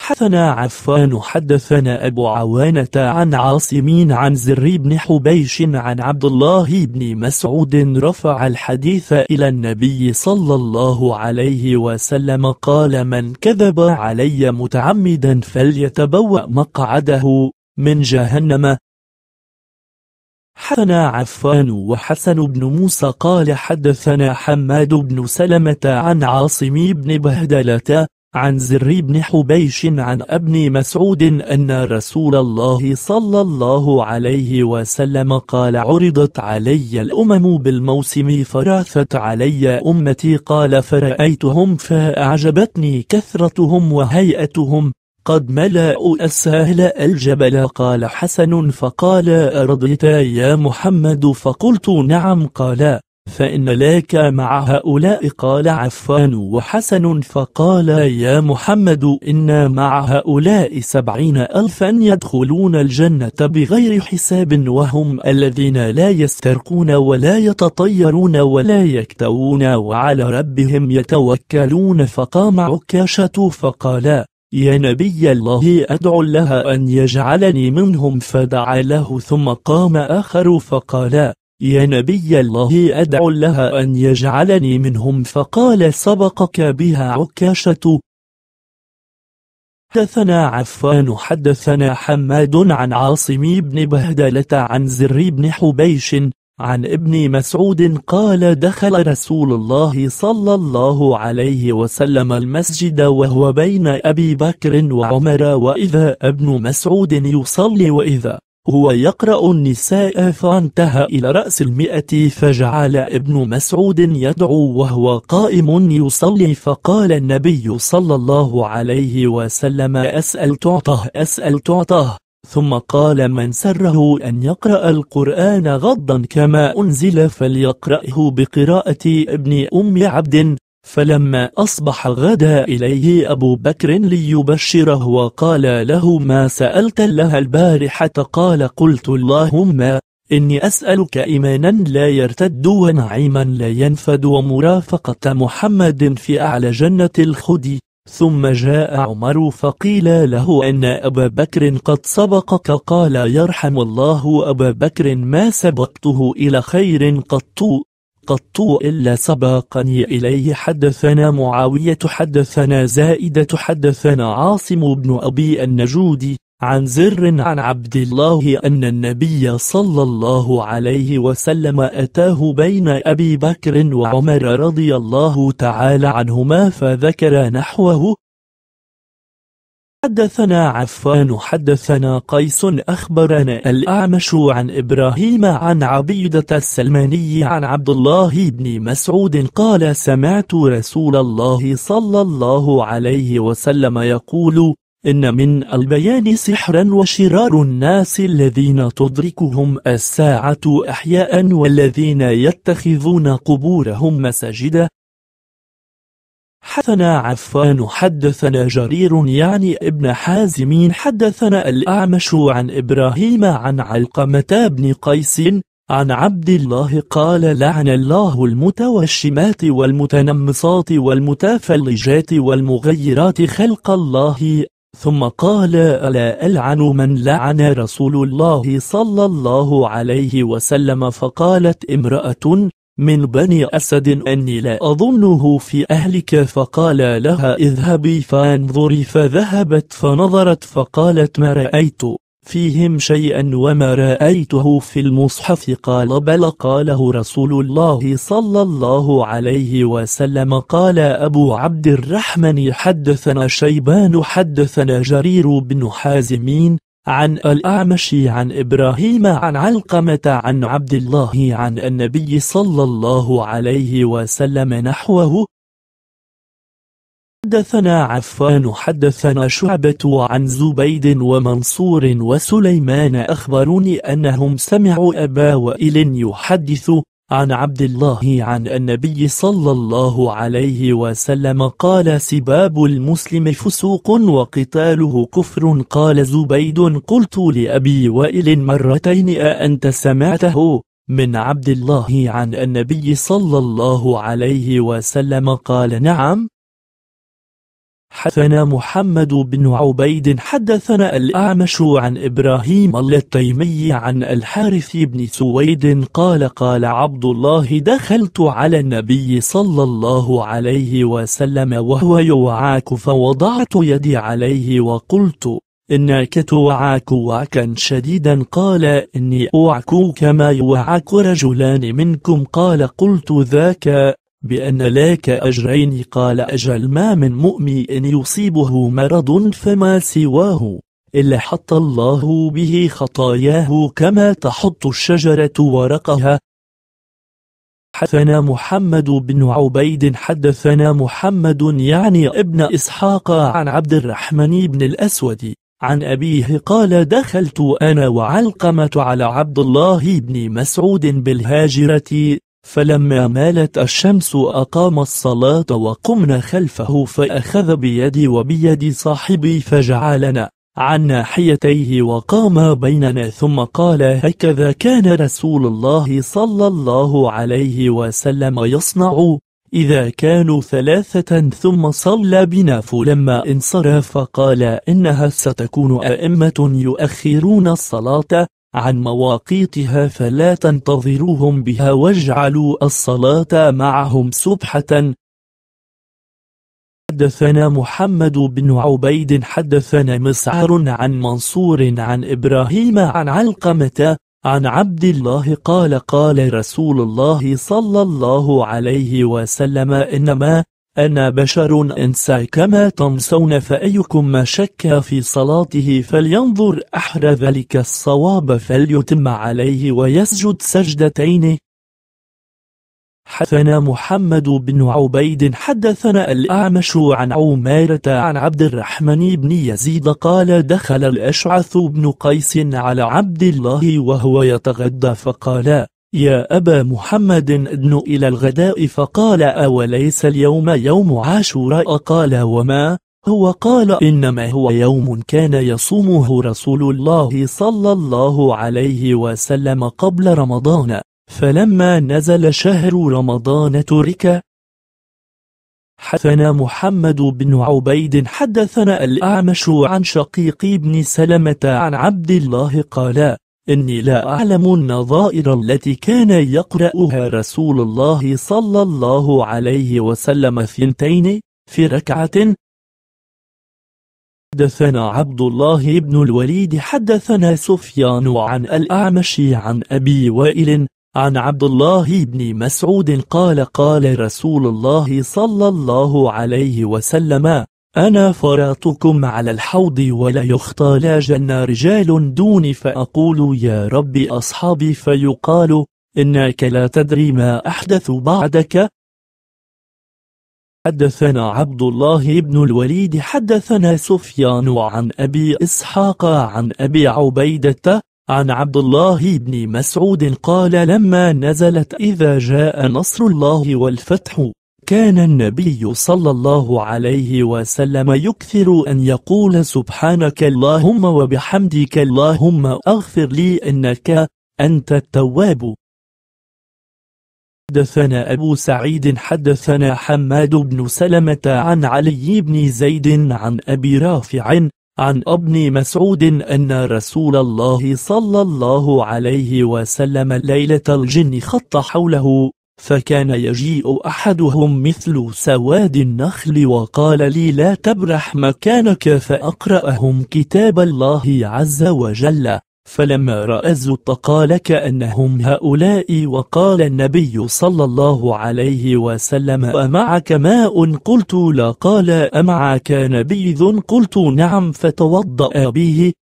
Speaker 1: حدثنا عفان حدثنا أبو عوانة عن عاصمين عن زر بن حبيش عن عبد الله بن مسعود رفع الحديث إلى النبي صلى الله عليه وسلم قال من كذب علي متعمدا فليتبوأ مقعده من جهنم حدثنا عفان وحسن بن موسى قال حدثنا حماد بن سلمة عن عاصم بن بهدلة عن زر بن حبيش عن ابن مسعود أن رسول الله صلى الله عليه وسلم قال عرضت علي الأمم بالموسم فراثت علي أمتي قال فرأيتهم فأعجبتني كثرتهم وهيئتهم قد ملأوا السهل الجبل قال حسن فقال أرضيت يا محمد فقلت نعم قال فإن لك مع هؤلاء قال عفان وحسن فقال يا محمد إن مع هؤلاء سبعين ألفا يدخلون الجنة بغير حساب وهم الذين لا يسترقون ولا يتطيرون ولا يكتوون وعلى ربهم يتوكلون فقام عكاشة فقال يا نبي الله أدعو لها أن يجعلني منهم فدعا له ثم قام آخر فقال يا نبي الله أدعو لها أن يجعلني منهم فقال سبقك بها عكاشة حدثنا عفان حدثنا حماد عن عاصم بن بهدلة عن زر بن حبيش عن ابن مسعود قال دخل رسول الله صلى الله عليه وسلم المسجد وهو بين أبي بكر وعمر وإذا ابن مسعود يصلي وإذا هو يقرأ النساء فانتهى إلى رأس المئة فجعل ابن مسعود يدعو وهو قائم يصلي فقال النبي صلى الله عليه وسلم أسأل تعطه أسأل تعطه ثم قال من سره أن يقرأ القرآن غضا كما أنزل فليقرأه بقراءة ابن أم عبد فلما أصبح غدا إليه أبو بكر ليبشره وقال له ما سألت لها البارحة قال قلت اللهم إني أسألك إيمانا لا يرتد ونعيما لا ينفد ومرافقة محمد في أعلى جنة الخدي ثم جاء عمر فقيل له أن أبا بكر قد سبقك قال يرحم الله أبا بكر ما سبقته إلى خير قط قط إلا سبقني إليه حدثنا معاوية حدثنا زائدة حدثنا عاصم بن أبي النجودي عن زر عن عبد الله أن النبي صلى الله عليه وسلم أتاه بين أبي بكر وعمر رضي الله تعالى عنهما فذكر نحوه حدثنا عفان حدثنا قيس أخبرنا الأعمش عن إبراهيم عن عبيدة السلماني عن عبد الله بن مسعود قال سمعت رسول الله صلى الله عليه وسلم يقول إن من البيان سحرا وشرار الناس الذين تدركهم الساعة أحياء والذين يتخذون قبورهم مساجدا حدثنا عفان حدثنا جرير يعني ابن حازم حدثنا الأعمش عن إبراهيم عن علقمة بن قيس عن عبد الله قال لعن الله المتوشمات والمتنمصات والمتفلجات والمغيرات خلق الله ثم قال ألا ألعن من لعن رسول الله صلى الله عليه وسلم فقالت امرأة من بني أسد أني لا أظنه في أهلك فقال لها اذهبي فانظري فذهبت فنظرت فقالت ما رأيت فيهم شيئا وما رأيته في المصحف قال بل قاله رسول الله صلى الله عليه وسلم قال أبو عبد الرحمن حدثنا شيبان حدثنا جرير بن حازمين عن الأعمشي عن إبراهيم عن علقمة عن عبد الله عن النبي صلى الله عليه وسلم نحوه حدثنا عفان حدثنا شعبة عن زبيد ومنصور وسليمان أخبروني أنهم سمعوا أبا وائل يحدث عن عبد الله عن النبي صلى الله عليه وسلم قال سباب المسلم فسوق وقتاله كفر قال زبيد قلت لأبي وائل مرتين أأنت سمعته من عبد الله عن النبي صلى الله عليه وسلم قال نعم حدثنا محمد بن عبيد حدثنا الأعمش عن إبراهيم التيمي عن الحارث بن سويد قال قال عبد الله دخلت على النبي صلى الله عليه وسلم وهو يوعاك فوضعت يدي عليه وقلت إنك توعاك وعكا شديدا قال إني أوعك كما يوعك رجلان منكم قال قلت ذاك بأن لك أجرين قال أجل ما من مؤمن يصيبه مرض فما سواه إلا حط الله به خطاياه كما تحط الشجرة ورقها حدثنا محمد بن عبيد حدثنا محمد يعني ابن إسحاق عن عبد الرحمن بن الأسود عن أبيه قال دخلت أنا وعلقمة على عبد الله بن مسعود بالهاجرة فلما مالت الشمس أقام الصلاة وقمنا خلفه فأخذ بيدي وبيد صاحبي فجعلنا عن ناحيتيه وقام بيننا ثم قال هكذا كان رسول الله صلى الله عليه وسلم يصنع إذا كانوا ثلاثة ثم صلى بنا فلما انصرف قال إنها ستكون أئمة يؤخرون الصلاة عن مواقيتها فلا تنتظروهم بها واجعلوا الصلاة معهم سبحة حدثنا محمد بن عبيد حدثنا مسعر عن منصور عن إبراهيم عن علقمة عن عبد الله قال قال رسول الله صلى الله عليه وسلم إنما أنا بشر أنسى كما تنسون فأيكم ما شك في صلاته فلينظر أحرى ذلك الصواب فليتم عليه ويسجد سجدتين حدثنا محمد بن عبيد حدثنا الأعمش عن عمارة عن عبد الرحمن بن يزيد قال دخل الأشعث بن قيس على عبد الله وهو يتغدى فقال يا أبا محمد ادن إلى الغداء فقال أوليس اليوم يوم عاشوراء قال وما هو قال إنما هو يوم كان يصومه رسول الله صلى الله عليه وسلم قبل رمضان فلما نزل شهر رمضان ترك حدثنا محمد بن عبيد حدثنا الأعمش عن شقيق بن سلمة عن عبد الله قال إني لا أعلم النظائر التي كان يقرأها رسول الله صلى الله عليه وسلم ثنتين في ركعة حدثنا عبد الله بن الوليد حدثنا سفيان عن الأعمش عن أبي وائل عن عبد الله بن مسعود قال قال رسول الله صلى الله عليه وسلم أنا فراتكم على الحوض ولا يختالجن رجال دون فأقول يا رب أصحابي فيقال إنك لا تدري ما أحدث بعدك حدثنا عبد الله بن الوليد حدثنا سفيان عن أبي إسحاق عن أبي عبيدة عن عبد الله بن مسعود قال لما نزلت إذا جاء نصر الله والفتح كان النبي صلى الله عليه وسلم يكثر أن يقول سبحانك اللهم وبحمدك اللهم أغفر لي إنك أنت التواب حدثنا أبو سعيد حدثنا حماد بن سلمة عن علي بن زيد عن أبي رافع عن ابن مسعود أن رسول الله صلى الله عليه وسلم ليلة الجن خط حوله فكان يجيء أحدهم مثل سواد النخل وقال لي لا تبرح مكانك فأقرأهم كتاب الله عز وجل فلما رأى الزبط لك كأنهم هؤلاء وقال النبي صلى الله عليه وسلم أمعك ماء قلت لا قال أمعك نبيذ قلت نعم فتوضأ به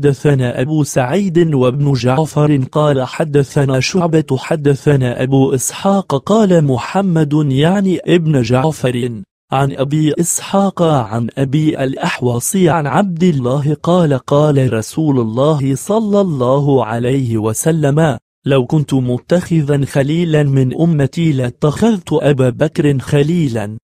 Speaker 1: حدثنا أبو سعيد وابن جعفر قال حدثنا شعبة حدثنا أبو إسحاق قال محمد يعني ابن جعفر عن أبي إسحاق عن أبي الأحواصي عن عبد الله قال قال رسول الله صلى الله عليه وسلم لو كنت متخذا خليلا من أمتي لاتخذت أبا بكر خليلا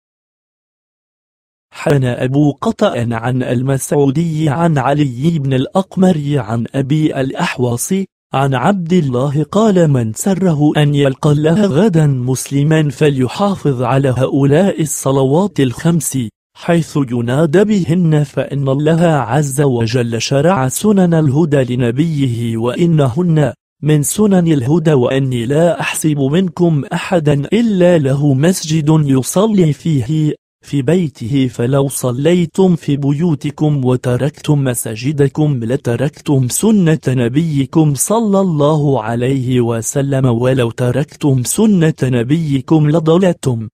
Speaker 1: حان أبو قطأ عن المسعودي عن علي بن الأقمر عن أبي الأحواص عن عبد الله قال من سره أن يلقى الله غدا مسلما فليحافظ على هؤلاء الصلوات الخمس حيث ينادى بهن فإن الله عز وجل شرع سنن الهدى لنبيه وإنهن من سنن الهدى وأني لا أحسب منكم أحدا إلا له مسجد يصلي فيه في بيته فلو صليتم في بيوتكم وتركتم مساجدكم لتركتم سنة نبيكم صلى الله عليه وسلم ولو تركتم سنة نبيكم لضللتم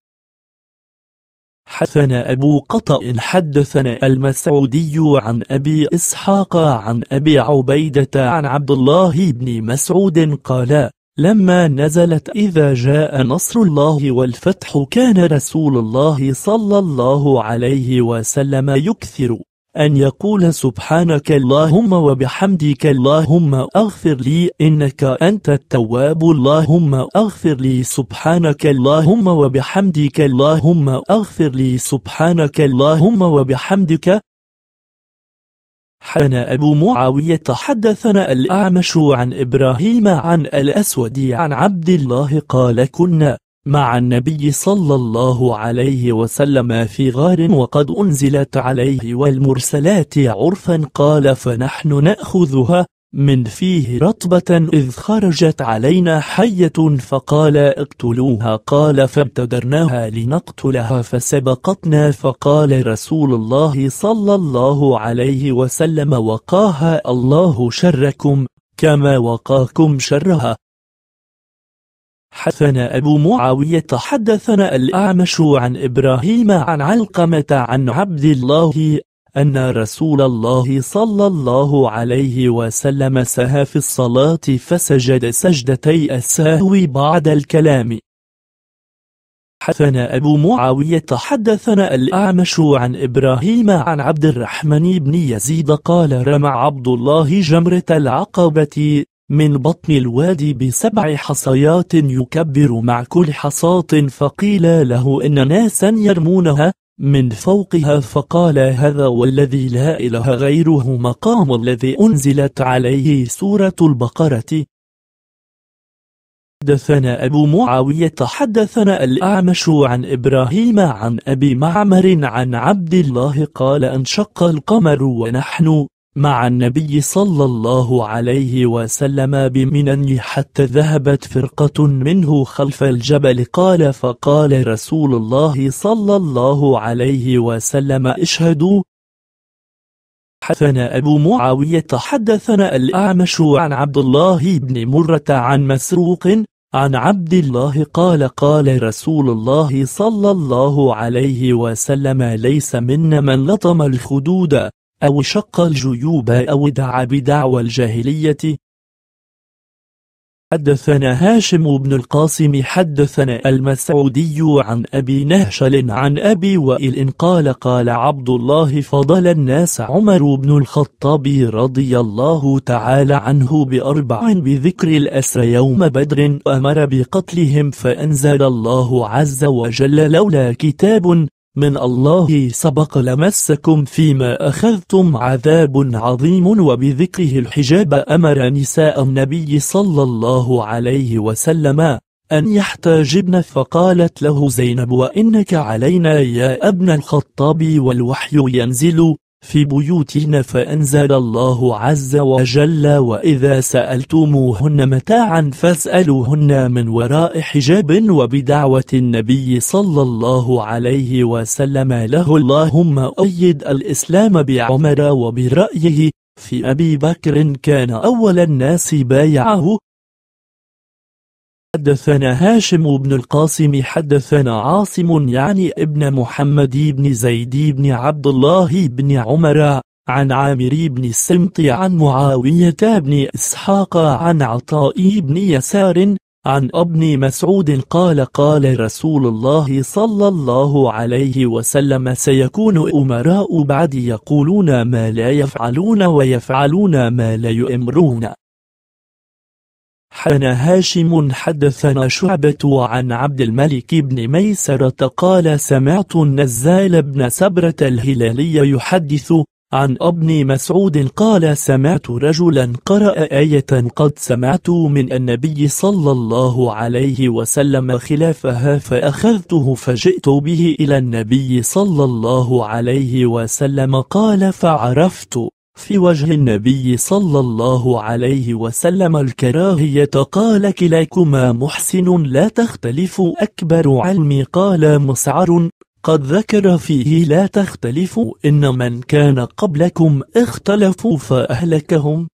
Speaker 1: حدثنا أبو قطأ حدثنا المسعودي عن أبي إسحاق عن أبي عبيدة عن عبد الله بن مسعود قال لما نزلت إذا جاء نصر الله والفتح كان رسول الله صلى الله عليه وسلم يكثر أن يقول سبحانك اللهم وبحمدك اللهم أغفر لي إنك أنت التواب اللهم أغفر لي سبحانك اللهم وبحمدك اللهم أغفر لي سبحانك اللهم وبحمدك حدثنا أبو معاوية حدثنا الأعمش عن إبراهيم عن الأسود عن عبد الله قال كنا مع النبي صلى الله عليه وسلم في غار وقد أنزلت عليه والمرسلات عرفا قال فنحن نأخذها من فيه رطبة إذ خرجت علينا حية فقال اقتلوها قال فابتدرناها لنقتلها فسبقتنا فقال رسول الله صلى الله عليه وسلم وقاها الله شركم كما وقاكم شرها حدثنا أبو معاوية حدثنا الأعمش عن إبراهيم عن علقمة عن عبد الله أن رسول الله صلى الله عليه وسلم سهى في الصلاة فسجد سجدتي السهو بعد الكلام حدثنا أبو معاوية حدثنا الأعمش عن إبراهيم عن عبد الرحمن بن يزيد قال رمى عبد الله جمرة العقبة من بطن الوادي بسبع حصيات يكبر مع كل حصاة فقيل له إن ناسا يرمونها من فوقها فقال هذا والذي لا إله غيره مقام الذي أنزلت عليه سورة البقرة حدثنا أبو معاوية حدثنا الأعمش عن إبراهيم عن أبي معمر عن عبد الله قال أنشق القمر ونحن مع النبي صلى الله عليه وسلم بمنن حتى ذهبت فرقة منه خلف الجبل قال فقال رسول الله صلى الله عليه وسلم اشهدوا حدثنا أبو معاوية حدثنا الأعمش عن عبد الله بن مرة عن مسروق عن عبد الله قال قال رسول الله صلى الله عليه وسلم ليس منا من لطم الخدود أو شق الجيوب أو دعا بدعوى الجاهلية حدثنا هاشم بن القاسم حدثنا المسعودي عن أبي نهشل عن أبي وائل قال قال عبد الله فضل الناس عمر بن الخطاب رضي الله تعالى عنه بأربع بذكر الأسر يوم بدر أمر بقتلهم فأنزل الله عز وجل لولا كتاب من الله سبق لمسكم فيما أخذتم عذاب عظيم وبذكره الحجاب أمر نساء النبي صلى الله عليه وسلم أن يحتاجبن فقالت له زينب وإنك علينا يا ابن الخطاب والوحي ينزل في بيوتنا فأنزل الله عز وجل وإذا سألتموهن متاعا فاسألوهن من وراء حجاب وبدعوة النبي صلى الله عليه وسلم له اللهم أيد الإسلام بعمر وبرأيه في أبي بكر كان أول الناس بايعه حدثنا هاشم بن القاسم حدثنا عاصم يعني ابن محمد بن زيد بن عبد الله بن عمر عن عامر بن السمط عن معاوية بن إسحاق عن عطاء بن يسار عن ابن مسعود قال قال رسول الله صلى الله عليه وسلم سيكون أمراء بعد يقولون ما لا يفعلون ويفعلون ما لا يؤمرون حنى هاشم حدثنا شعبة عن عبد الملك بن ميسرة قال سمعت النزال بن سبرة الهلالي يحدث عن ابن مسعود قال سمعت رجلا قرأ آية قد سمعت من النبي صلى الله عليه وسلم خلافها فأخذته فجئت به إلى النبي صلى الله عليه وسلم قال فعرفت في وجه النبي صلى الله عليه وسلم الكراهية قال كلاكما محسن لا تختلف أكبر علمي قال مسعر قد ذكر فيه لا تختلف إن من كان قبلكم اختلفوا فأهلكهم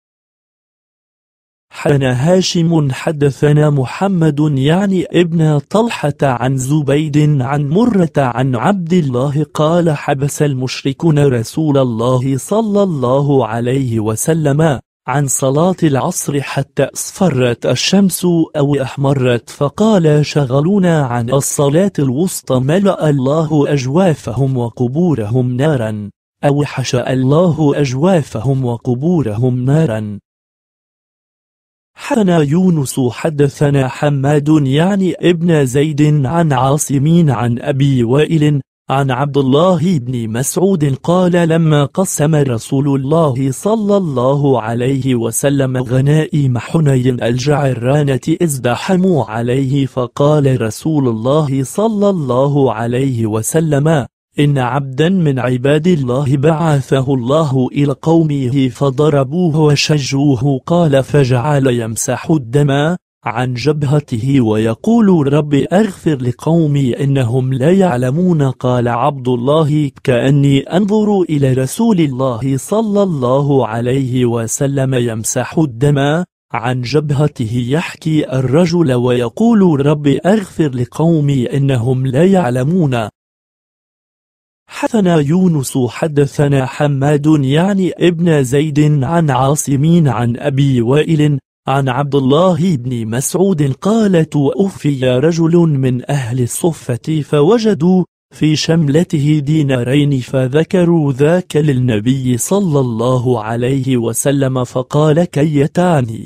Speaker 1: حدثنا هاشم حدثنا محمد يعني ابن طلحة عن زبيد عن مرة عن عبد الله قال حبس المشركون رسول الله صلى الله عليه وسلم عن صلاة العصر حتى أصفرت الشمس أو أحمرت فقال شغلونا عن الصلاة الوسطى ملأ الله أجوافهم وقبورهم نارا أو حشأ الله أجوافهم وقبورهم نارا حدثنا يونس حدثنا حماد يعني ابن زيد عن عاصمين عن أبي وائل عن عبد الله بن مسعود قال لما قسم رسول الله صلى الله عليه وسلم غنائم حنين الجعرانة ازدحموا عليه فقال رسول الله صلى الله عليه وسلم إن عبدا من عباد الله بعثه الله إلى قومه فضربوه وشجوه قال فجعل يمسح الدم عن جبهته ويقول رب أغفر لقومي إنهم لا يعلمون قال عبد الله كأني أنظر إلى رسول الله صلى الله عليه وسلم يمسح الدم عن جبهته يحكي الرجل ويقول رب أغفر لقومي إنهم لا يعلمون حدثنا يونس حدثنا حماد يعني ابن زيد عن عاصمين عن أبي وائل عن عبد الله بن مسعود قالت أوفي رجل من أهل الصفة فوجدوا في شملته دينارين فذكروا ذاك للنبي صلى الله عليه وسلم فقال تعني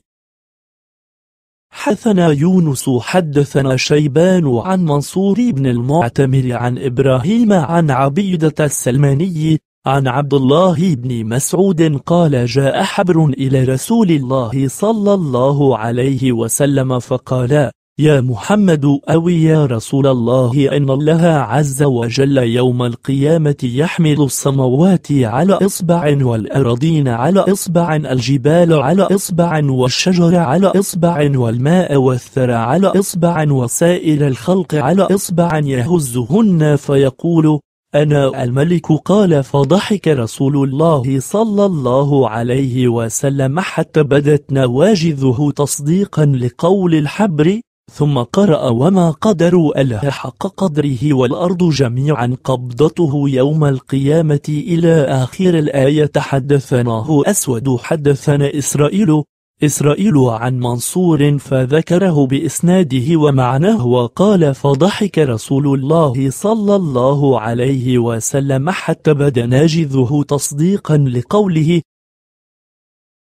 Speaker 1: حدثنا يونس حدثنا شيبان عن منصور بن المعتمر عن إبراهيم عن عبيدة السلماني عن عبد الله بن مسعود قال جاء حبر إلى رسول الله صلى الله عليه وسلم فقال يا محمد أو يا رسول الله إن الله عز وجل يوم القيامة يحمل السماوات على إصبع والأراضين على إصبع الجبال على إصبع والشجر على إصبع والماء والثرى على إصبع وسائر الخلق على إصبع يهزهن فيقول أنا الملك قال فضحك رسول الله صلى الله عليه وسلم حتى بدت نواجذه تصديقا لقول الحبر ثم قرأ وما قدروا ألا حق قدره والأرض جميعا قبضته يوم القيامة إلى آخر الآية حدثناه أسود حدثنا إسرائيل إسرائيل عن منصور فذكره بإسناده ومعناه وقال فضحك رسول الله صلى الله عليه وسلم حتى بدا ناجذه تصديقا لقوله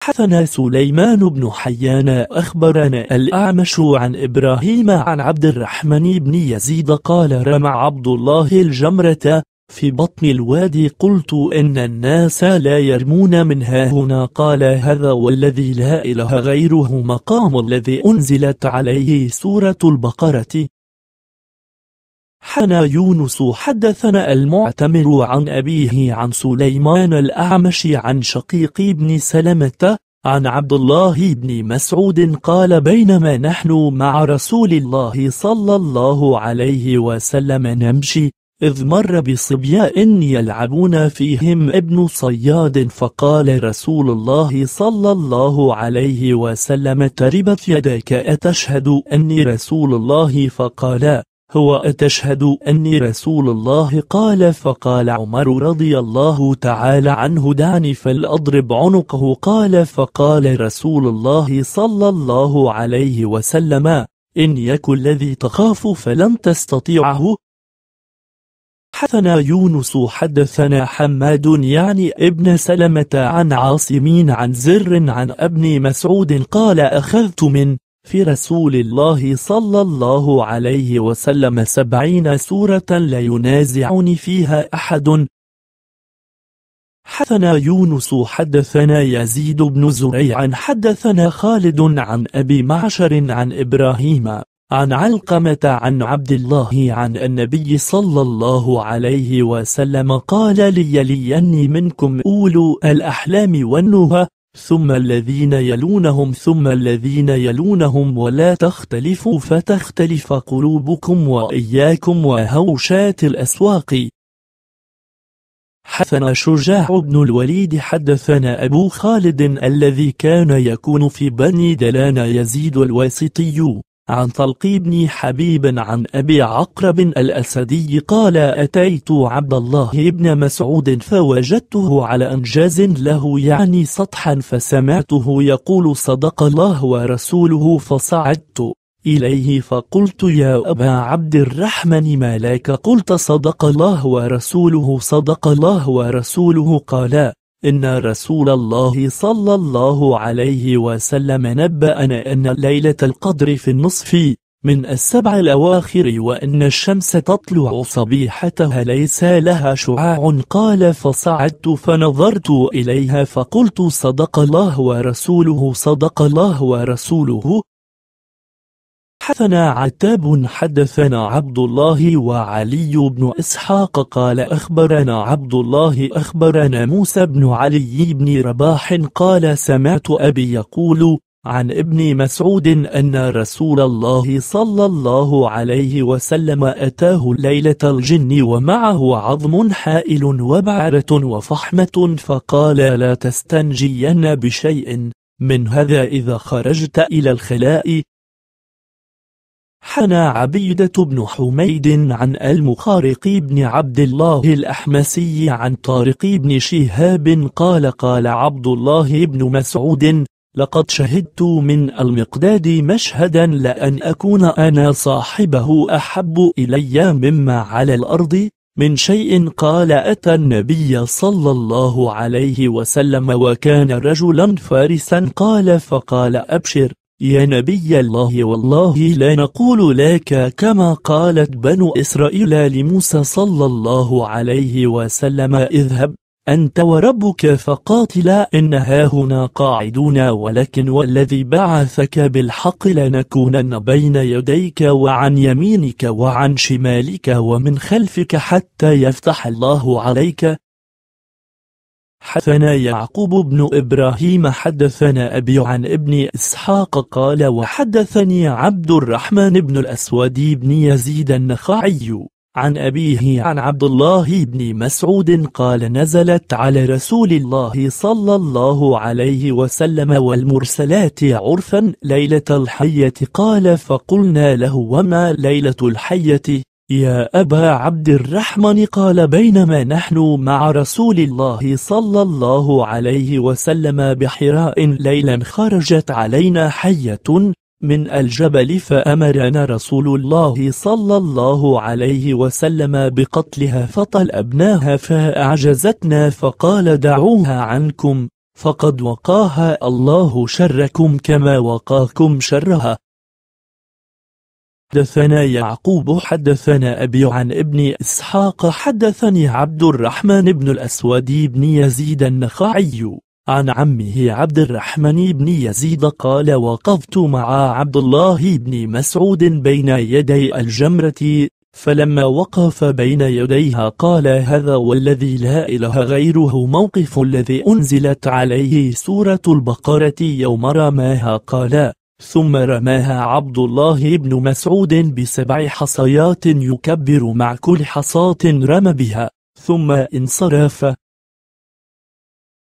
Speaker 1: حدثنا سليمان بن حيان أخبرنا الأعمش عن إبراهيم عن عبد الرحمن بن يزيد قال رمى عبد الله الجمرة في بطن الوادي قلت إن الناس لا يرمون منها هنا قال هذا والذي لا إله غيره مقام الذي أنزلت عليه سورة البقرة حنى يونس حدثنا المعتمر عن أبيه عن سليمان الأعمش عن شقيق بن سلمة عن عبد الله بن مسعود قال بينما نحن مع رسول الله صلى الله عليه وسلم نمشي إذ مر بصبياء يلعبون فيهم ابن صياد فقال رسول الله صلى الله عليه وسلم تربت يداك أتشهد أني رسول الله فقال هو أتشهد أني رسول الله قال فقال عمر رضي الله تعالى عنه دعني فلأضرب عنقه قال فقال رسول الله صلى الله عليه وسلم إن يكن الذي تخاف فلن تستطيعه حدثنا يونس حدثنا حماد يعني ابن سلمة عن عاصمين عن زر عن ابن مسعود قال أخذت من في رسول الله صلى الله عليه وسلم سبعين سورة لا ينازعني فيها أحد حدثنا يونس حدثنا يزيد بن زريع حدثنا خالد عن أبي معشر عن إبراهيم عن علقمة عن عبد الله عن النبي صلى الله عليه وسلم قال ليليني منكم أولو الأحلام والنهى ثم الذين يلونهم ثم الذين يلونهم ولا تختلفوا فتختلف قلوبكم وإياكم وهوشات الأسواق حدثنا شجاع بن الوليد حدثنا أبو خالد الذي كان يكون في بني دلان يزيد الواسطي عن طلق بن حبيب عن أبي عقرب الأسدي قال أتيت عبد الله بن مسعود فوجدته على أنجاز له يعني سطحا فسمعته يقول صدق الله ورسوله فصعدت إليه فقلت يا أبا عبد الرحمن ما لك قلت صدق الله ورسوله صدق الله ورسوله قالا إن رسول الله صلى الله عليه وسلم نبأنا أن ليلة القدر في النصف من السبع الأواخر وأن الشمس تطلع صبيحتها ليس لها شعاع قال فصعدت فنظرت إليها فقلت صدق الله ورسوله صدق الله ورسوله حدثنا عتاب حدثنا عبد الله وعلي بن إسحاق قال أخبرنا عبد الله أخبرنا موسى بن علي بن رباح قال سمعت أبي يقول عن ابن مسعود أن رسول الله صلى الله عليه وسلم أتاه ليلة الجن ومعه عظم حائل وبعرة وفحمة فقال لا تستنجين بشيء من هذا إذا خرجت إلى الخلاء حنى عبيدة بن حميد عن المخارق بن عبد الله الأحمسي عن طارق بن شهاب قال قال عبد الله بن مسعود لقد شهدت من المقداد مشهدا لأن أكون أنا صاحبه أحب إلي مما على الأرض من شيء قال أتى النبي صلى الله عليه وسلم وكان رجلا فارسا قال فقال أبشر يا نبي الله والله لا نقول لك كما قالت بنو إسرائيل لموسى صلى الله عليه وسلم اذهب أنت وربك فقاتلا إن هاهنا قاعدون ولكن والذي بعثك بالحق لنكونن بين يديك وعن يمينك وعن شمالك ومن خلفك حتى يفتح الله عليك حدثنا يعقوب بن إبراهيم حدثنا أبي عن ابن إسحاق قال وحدثني عبد الرحمن بن الأسود بن يزيد النخعي عن أبيه عن عبد الله بن مسعود قال نزلت على رسول الله صلى الله عليه وسلم والمرسلات عرفا ليلة الحية قال فقلنا له وما ليلة الحية يا أبا عبد الرحمن قال بينما نحن مع رسول الله صلى الله عليه وسلم بحراء ليلا خرجت علينا حية من الجبل فأمرنا رسول الله صلى الله عليه وسلم بقتلها فطلبناها فأعجزتنا فقال دعوها عنكم فقد وقاها الله شركم كما وقاكم شرها حدثنا يعقوب حدثنا أبي عن ابن إسحاق حدثني عبد الرحمن بن الأسود بن يزيد النخعي عن عمه عبد الرحمن بن يزيد قال وقفت مع عبد الله بن مسعود بين يدي الجمرة فلما وقف بين يديها قال هذا والذي لا إله غيره موقف الذي أنزلت عليه سورة البقرة يوم رماها قال ثم رماها عبد الله بن مسعود بسبع حصيات يكبر مع كل حصاة رمى بها ثم انصرف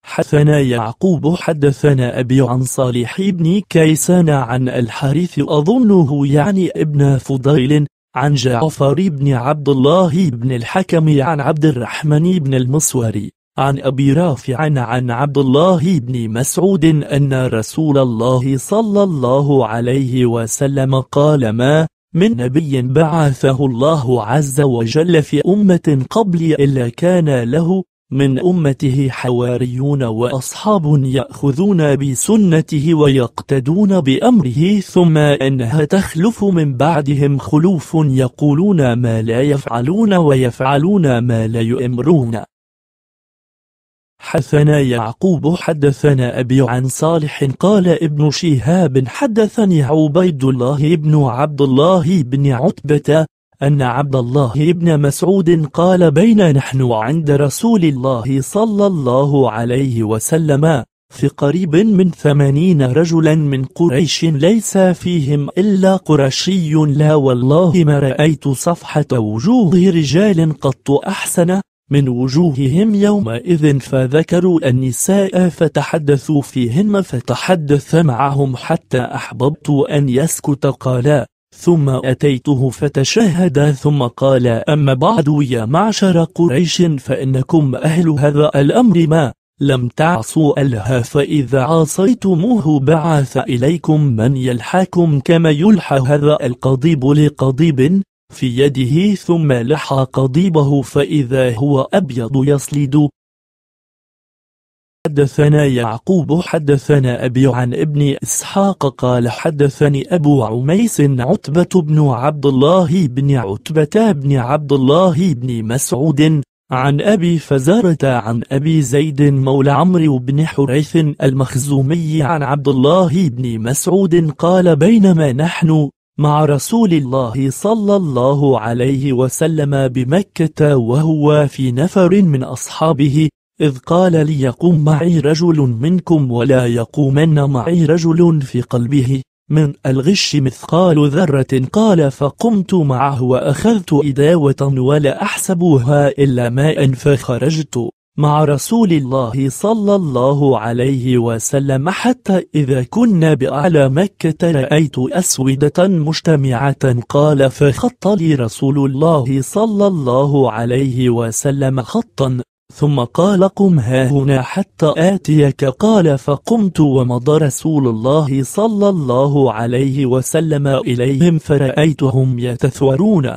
Speaker 1: حثنا يعقوب حدثنا أبي عن صالح بن كيسان عن الحارث أظنه يعني ابن فضيل عن جعفر بن عبد الله بن الحكم عن عبد الرحمن بن المصوري عن أبي رافع عن عبد الله بن مسعود أن رسول الله صلى الله عليه وسلم قال ما من نبي بعثه الله عز وجل في أمة قبل إلا كان له من أمته حواريون وأصحاب يأخذون بسنته ويقتدون بأمره ثم إنها تخلف من بعدهم خلوف يقولون ما لا يفعلون ويفعلون ما لا يؤمرون حدثنا يعقوب حدثنا أبي عن صالح قال ابن شهاب حدثني عبيد الله بن عبد الله بن عتبة أن عبد الله بن مسعود قال بين نحن عند رسول الله صلى الله عليه وسلم في قريب من ثمانين رجلا من قريش ليس فيهم إلا قرشي لا والله ما رأيت صفحة وجوه رجال قط أحسن من وجوههم يومئذ فذكروا النساء فتحدثوا فيهن فتحدث معهم حتى أحببت أن يسكت قالا ثم أتيته فتشهد ثم قال أما بعد يا معشر قريش فإنكم أهل هذا الأمر ما لم تعصوا الها فإذا عصيتموه بعث إليكم من يلحاكم كما يلحى هذا القضيب لقضيب في يده ثم لحى قضيبه فإذا هو أبيض يصلد حدثنا يعقوب حدثنا أبي عن ابن إسحاق قال حدثني أبو عميس عتبة بن عبد الله بن عتبة بن عبد الله بن مسعود عن أبي فزارة عن أبي زيد مولى عمرو بن حريث المخزومي عن عبد الله بن مسعود قال بينما نحن مع رسول الله صلى الله عليه وسلم بمكة وهو في نفر من أصحابه إذ قال ليقوم معي رجل منكم ولا يقومن معي رجل في قلبه من الغش مثقال ذرة قال فقمت معه وأخذت إداوة ولا أحسبها إلا ماء فخرجت مع رسول الله صلى الله عليه وسلم حتى إذا كنا بأعلى مكة رأيت أسودة مجتمعة قال فخط لي رسول الله صلى الله عليه وسلم خطا ثم قال قم هنا حتى آتيك قال فقمت ومضى رسول الله صلى الله عليه وسلم إليهم فرأيتهم يتثورون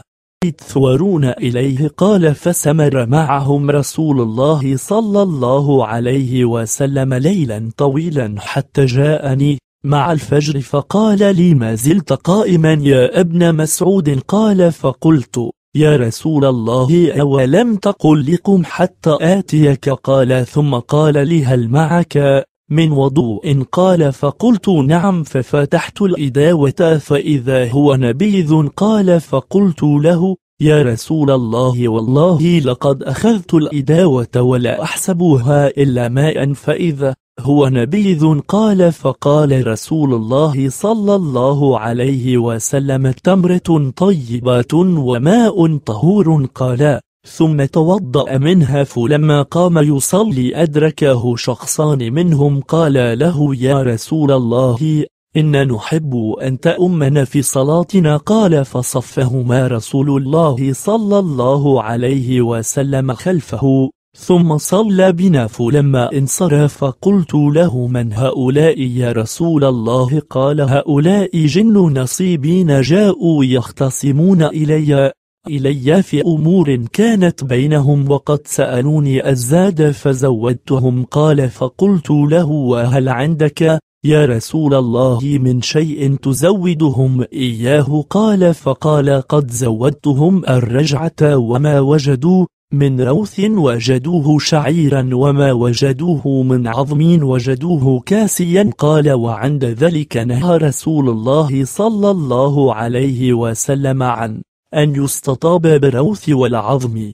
Speaker 1: يتثورون إليه قال فسمر معهم رسول الله صلى الله عليه وسلم ليلا طويلا حتى جاءني مع الفجر فقال لي ما زلت قائما يا ابن مسعود قال فقلت يا رسول الله أولم تقل لكم حتى آتيك قال ثم قال لي هل معك من وضوء قال فقلت نعم ففتحت الإداوة فإذا هو نبيذ قال فقلت له يا رسول الله والله لقد أخذت الإداوة ولا أحسبها إلا ماء فإذا هو نبيذ قال فقال رسول الله صلى الله عليه وسلم تمرة طيبة وماء طهور قال ثم توضأ منها فلما قام يصلي أدركه شخصان منهم قال له يا رسول الله إن نحب أن تأمنا في صلاتنا قال فصفهما رسول الله صلى الله عليه وسلم خلفه ثم صلى بنا فلما انصرف قلت له من هؤلاء يا رسول الله قال هؤلاء جن نصيبين جاءوا يختصمون إلي إلي في أمور كانت بينهم وقد سألوني الزاد فزودتهم قال فقلت له وهل عندك يا رسول الله من شيء تزودهم إياه قال فقال قد زودتهم الرجعة وما وجدوا من روث وجدوه شعيرا وما وجدوه من عظم وجدوه كاسيا قال وعند ذلك نهى رسول الله صلى الله عليه وسلم عن أن يستطاب بالروث والعظم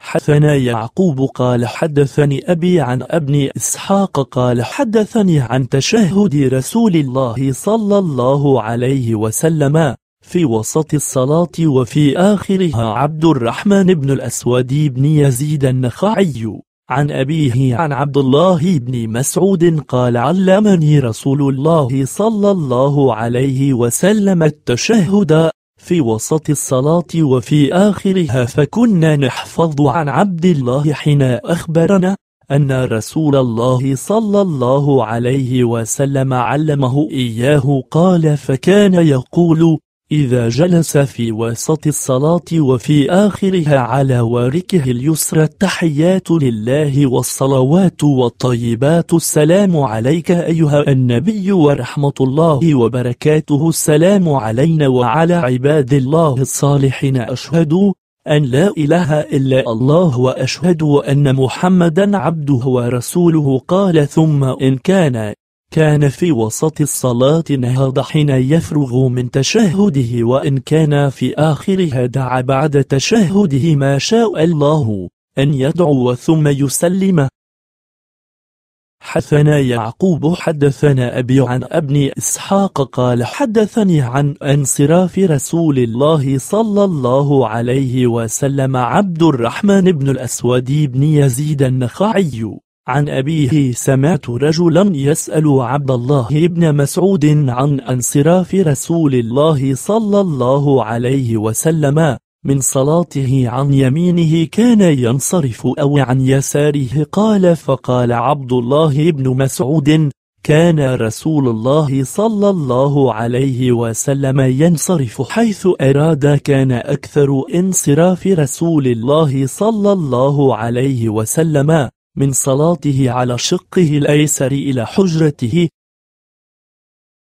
Speaker 1: حدثنا يعقوب قال حدثني أبي عن ابن إسحاق قال حدثني عن تشهد رسول الله صلى الله عليه وسلم في وسط الصلاة وفي آخرها عبد الرحمن بن الأسود بن يزيد النخعي عن أبيه عن عبد الله بن مسعود قال علمني رسول الله صلى الله عليه وسلم التشهد في وسط الصلاة وفي آخرها فكنا نحفظ عن عبد الله حين أخبرنا أن رسول الله صلى الله عليه وسلم علمه إياه قال فكان يقول إذا جلس في وسط الصلاة وفي آخرها على واركه اليسرى التحيات لله والصلوات والطيبات السلام عليك أيها النبي ورحمة الله وبركاته السلام علينا وعلى عباد الله الصالحين أشهد أن لا إله إلا الله وأشهد أن محمدا عبده ورسوله قال ثم إن كان كان في وسط الصلاة نهض حين يفرغ من تشهده وإن كان في آخرها دعا بعد تشهده ما شاء الله أن يدعو ثم يسلم حدثنا يعقوب حدثنا أبي عن ابن إسحاق قال حدثني عن انصراف رسول الله صلى الله عليه وسلم عبد الرحمن بن الأسود بن يزيد النخعي عن أبيه سمعت رجلا يسأل عبد الله بن مسعود عن انصراف رسول الله صلى الله عليه وسلم من صلاته عن يمينه كان ينصرف أو عن يساره قال فقال عبد الله بن مسعود كان رسول الله صلى الله عليه وسلم ينصرف حيث أراد كان أكثر انصراف رسول الله صلى الله عليه وسلم من صلاته على شقه الأيسر إلى حجرته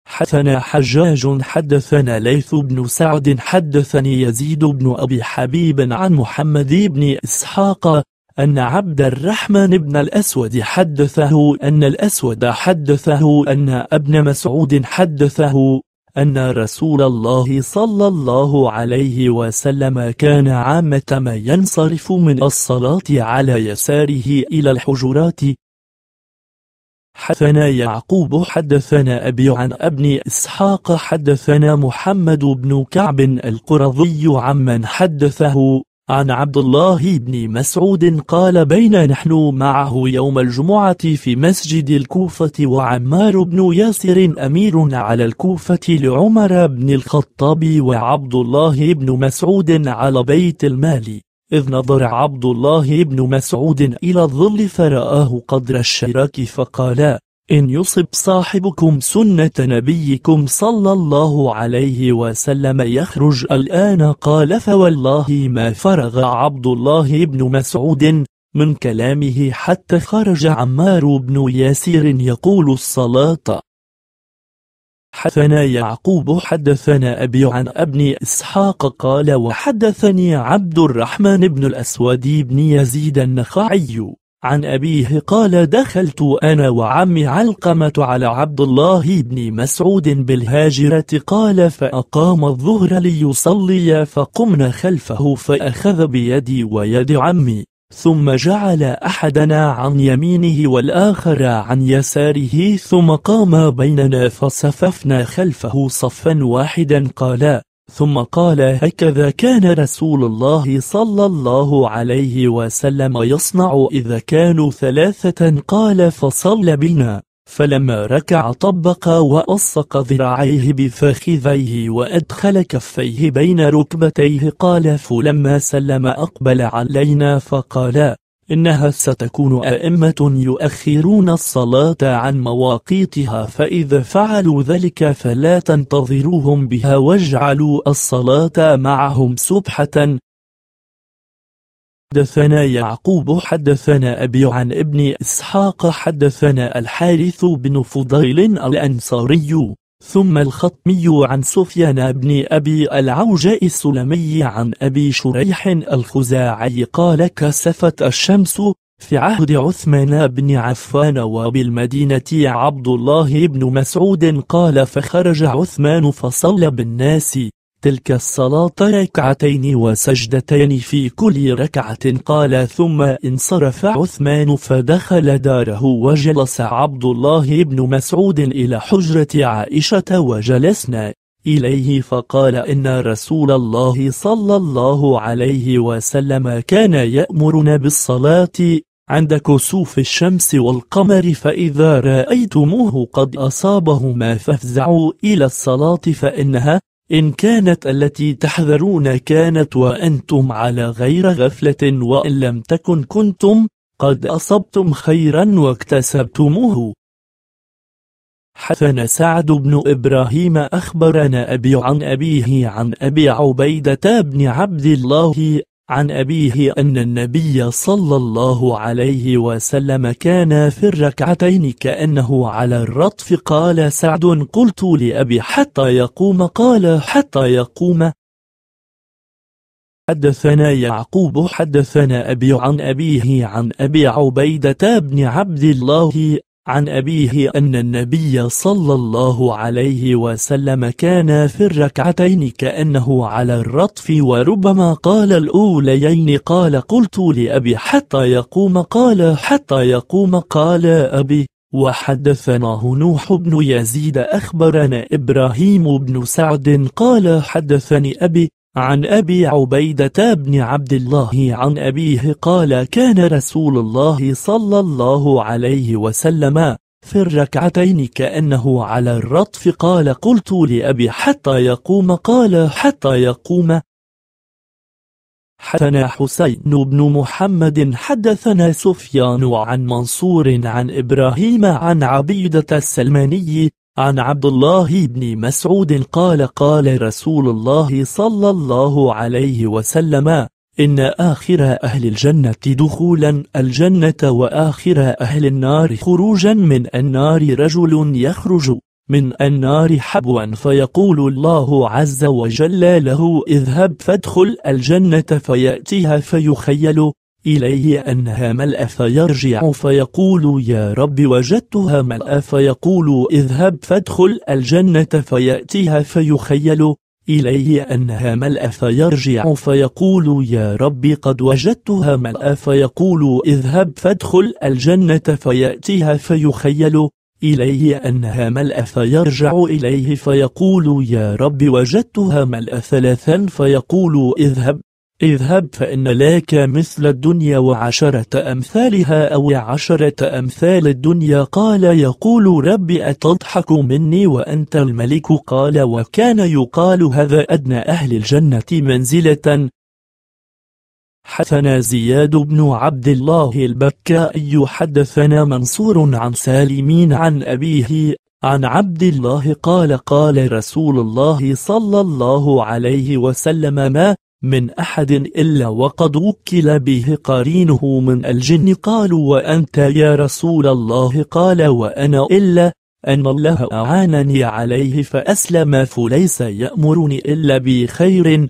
Speaker 1: حدثنا حجاج حدثنا ليث بن سعد حدثني يزيد بن أبي حبيب عن محمد بن إسحاق أن عبد الرحمن بن الأسود حدثه أن الأسود حدثه أن ابن مسعود حدثه أن رسول الله صلى الله عليه وسلم كان عامة ما ينصرف من الصلاة على يساره إلى الحجرات حدثنا يعقوب حدثنا أبي عن ابن إسحاق حدثنا محمد بن كعب القرظي عمن حدثه عن عبد الله بن مسعود قال بين نحن معه يوم الجمعة في مسجد الكوفة وعمار بن ياسر أمير على الكوفة لعمر بن الخطاب وعبد الله بن مسعود على بيت المال إذ نظر عبد الله بن مسعود إلى الظل فرآه قدر الشراك فقال إن يصب صاحبكم سنة نبيكم صلى الله عليه وسلم يخرج الآن قال فوالله ما فرغ عبد الله بن مسعود من كلامه حتى خرج عمار بن ياسير يقول الصلاة حدثنا يعقوب حدثنا أبي عن ابن إسحاق قال وحدثني عبد الرحمن بن الأسود بن يزيد النخعي عن أبيه قال دخلت أنا وعمي علقمة على عبد الله بن مسعود بالهاجرة قال فأقام الظهر ليصلي فقمنا خلفه فأخذ بيدي ويد عمي ثم جعل أحدنا عن يمينه والآخر عن يساره ثم قام بيننا فصففنا خلفه صفا واحدا قالا ثم قال هكذا كان رسول الله صلى الله عليه وسلم يصنع إذا كانوا ثلاثة قال فصل بنا فلما ركع طبق وأصق ذراعيه بفخذيه وأدخل كفيه بين ركبتيه قال فلما سلم أقبل علينا فقال إنها ستكون أئمة يؤخرون الصلاة عن مواقيتها فإذا فعلوا ذلك فلا تنتظروهم بها واجعلوا الصلاة معهم سبحة حدثنا يعقوب حدثنا أبي عن ابن إسحاق حدثنا الحارث بن فضيل الأنصاري ثم الخطمي عن سفيان بن أبي العوجاء السلمي عن أبي شريح الخزاعي قال كسفت الشمس في عهد عثمان بن عفان وبالمدينة عبد الله بن مسعود قال فخرج عثمان فصلى بالناس تلك الصلاة ركعتين وسجدتين في كل ركعة قال ثم انصرف عثمان فدخل داره وجلس عبد الله بن مسعود إلى حجرة عائشة وجلسنا إليه فقال إن رسول الله صلى الله عليه وسلم كان يأمرنا بالصلاة عند كسوف الشمس والقمر فإذا رأيتموه قد أصابهما فافزعوا إلى الصلاة فإنها إن كانت التي تحذرون كانت وأنتم على غير غفلة وإن لم تكن كنتم قد أصبتم خيرا واكتسبتموه حسن سعد بن إبراهيم أخبرنا أبي عن أبيه عن أبي عبيدة بن عبد الله عن أبيه أن النبي صلى الله عليه وسلم كان في الركعتين كأنه على الرطف قال سعد قلت لأبي حتى يقوم قال حتى يقوم حدثنا يعقوب حدثنا أبي عن أبيه عن أبي عبيدة بن عبد الله عن أبيه أن النبي صلى الله عليه وسلم كان في الركعتين كأنه على الرطف وربما قال الأوليين قال قلت لأبي حتى يقوم قال حتى يقوم قال أبي وحدثنا نوح بن يزيد أخبرنا إبراهيم بن سعد قال حدثني أبي عن أبي عبيدة بن عبد الله عن أبيه قال كان رسول الله صلى الله عليه وسلم في الركعتين كأنه على الرطف قال قلت لأبي حتى يقوم قال حتى يقوم حدثنا حسين بن محمد حدثنا سفيان عن منصور عن إبراهيم عن عبيدة السلماني عن عبد الله بن مسعود قال قال رسول الله صلى الله عليه وسلم إن آخر أهل الجنة دخولا الجنة وآخر أهل النار خروجا من النار رجل يخرج من النار حبوا فيقول الله عز وجل له اذهب فادخل الجنة فيأتيها فيخيل إليه أنها ملأ فيرجع فيقول يا رب وجدتها ملأ فيقول اذهب فادخل الجنة فيأتيها فيخيل إليه أنها ملأ فيرجع فيقول يا رب قد وجدتها ملأ فيقول اذهب فادخل الجنة فيأتيها فيخيل إليه أنها ملأ فيرجع إليه فيقول يا رب وجدتها ملأ ثلاثا فيقول اذهب اذهب فإن لك مثل الدنيا وعشرة أمثالها أو عشرة أمثال الدنيا قال يقول رب أتضحك مني وأنت الملك قال وكان يقال هذا أدنى أهل الجنة منزلة حدثنا زياد بن عبد الله البكائي حدثنا منصور عن سالمين عن أبيه عن عبد الله قال قال رسول الله صلى الله عليه وسلم ما من أحد إلا وقد وكل به قرينه من الجن قالوا وأنت يا رسول الله قال وأنا إلا أن الله أعانني عليه فأسلم فليس يأمرني إلا بخير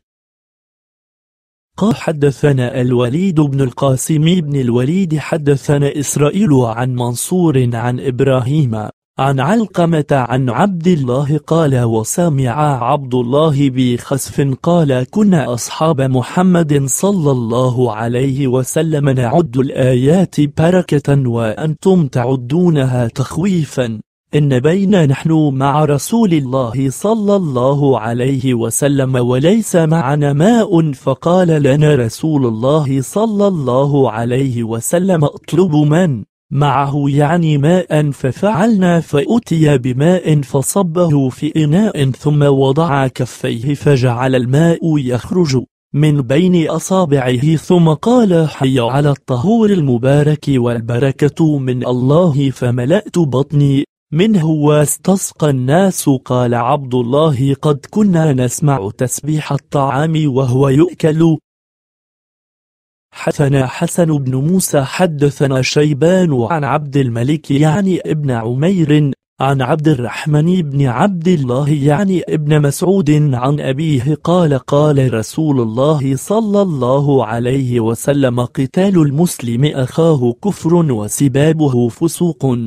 Speaker 1: قال حدثنا الوليد بن القاسم بن الوليد حدثنا إسرائيل عن منصور عن إبراهيم عن علقمة عن عبد الله قال وسمع عبد الله بخسف قال كنا أصحاب محمد صلى الله عليه وسلم نعد الآيات بركة وأنتم تعدونها تخويفا إن بينا نحن مع رسول الله صلى الله عليه وسلم وليس معنا ماء فقال لنا رسول الله صلى الله عليه وسلم اطلب من معه يعني ماء ففعلنا فأتي بماء فصبه في إناء ثم وضع كفيه فجعل الماء يخرج من بين أصابعه ثم قال حي على الطهور المبارك والبركة من الله فملأت بطني منه واستسقى الناس قال عبد الله قد كنا نسمع تسبيح الطعام وهو يؤكل حدثنا حسن بن موسى حدثنا شيبان عن عبد الملك يعني ابن عمير عن عبد الرحمن بن عبد الله يعني ابن مسعود عن أبيه قال قال رسول الله صلى الله عليه وسلم قتال المسلم أخاه كفر وسبابه فسوق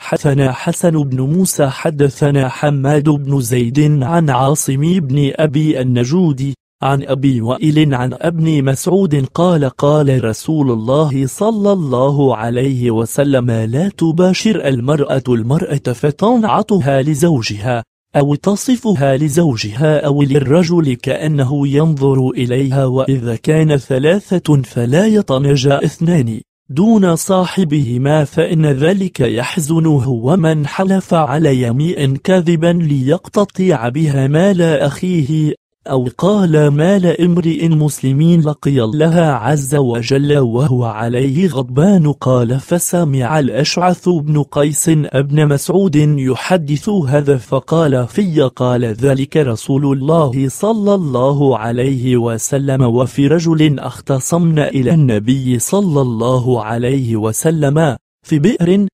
Speaker 1: حدثنا حسن بن موسى حدثنا حماد بن زيد عن عاصم بن أبي النجود عن أبي وائل عن ابن مسعود قال قال رسول الله صلى الله عليه وسلم لا تباشر المرأة المرأة فتنعطها لزوجها أو تصفها لزوجها أو للرجل كأنه ينظر إليها وإذا كان ثلاثة فلا يطنج اثنان دون صاحبهما فإن ذلك يحزنه ومن حلف على يمين كذبا ليقتطع بها مال أخيه أو قال ما امرئ مسلمين لقي الله عز وجل وهو عليه غضبان قال فسمع الأشعث بن قيس ابن مسعود يحدث هذا فقال في قال ذلك رسول الله صلى الله عليه وسلم وفي رجل اختصمنا إلى النبي صلى الله عليه وسلم في بئر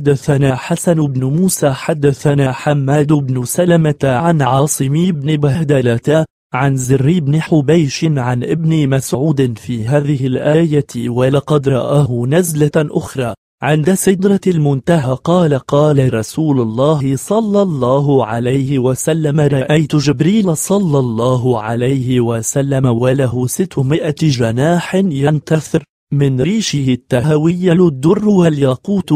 Speaker 1: حدثنا حسن بن موسى حدثنا حماد بن سلمة عن عاصم بن بهدلة عن زر بن حبيش عن ابن مسعود في هذه الآية ولقد رآه نزلة أخرى عند سدرة المنتهى قال قال رسول الله صلى الله عليه وسلم رأيت جبريل صلى الله عليه وسلم وله ستمائة جناح ينتثر من ريشه التهوي الدر والياقوت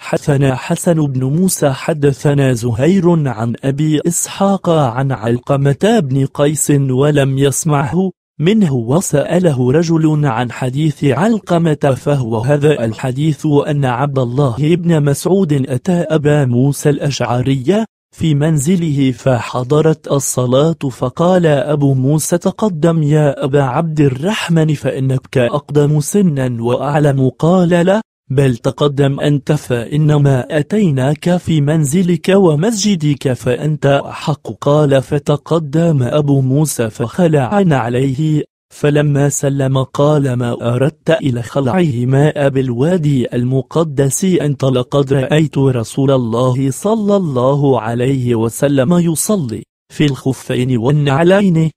Speaker 1: حدثنا حسن بن موسى حدثنا زهير عن أبي إسحاق عن علقمة بن قيس ولم يسمعه منه وسأله رجل عن حديث علقمة فهو هذا الحديث أن عبد الله بن مسعود أتى أبا موسى الأشعري في منزله فحضرت الصلاة فقال أبو موسى تقدم يا أبا عبد الرحمن فإنك أقدم سنا وأعلم قال له بل تقدم أنت فإنما أتيناك في منزلك ومسجدك فأنت أحق قال فتقدم أبو موسى فخلع عليه فلما سلم قال ما أردت إلى خلعه ماء بالوادي المقدس أنت لقد رأيت رسول الله صلى الله عليه وسلم يصلي في الخفين والنعلين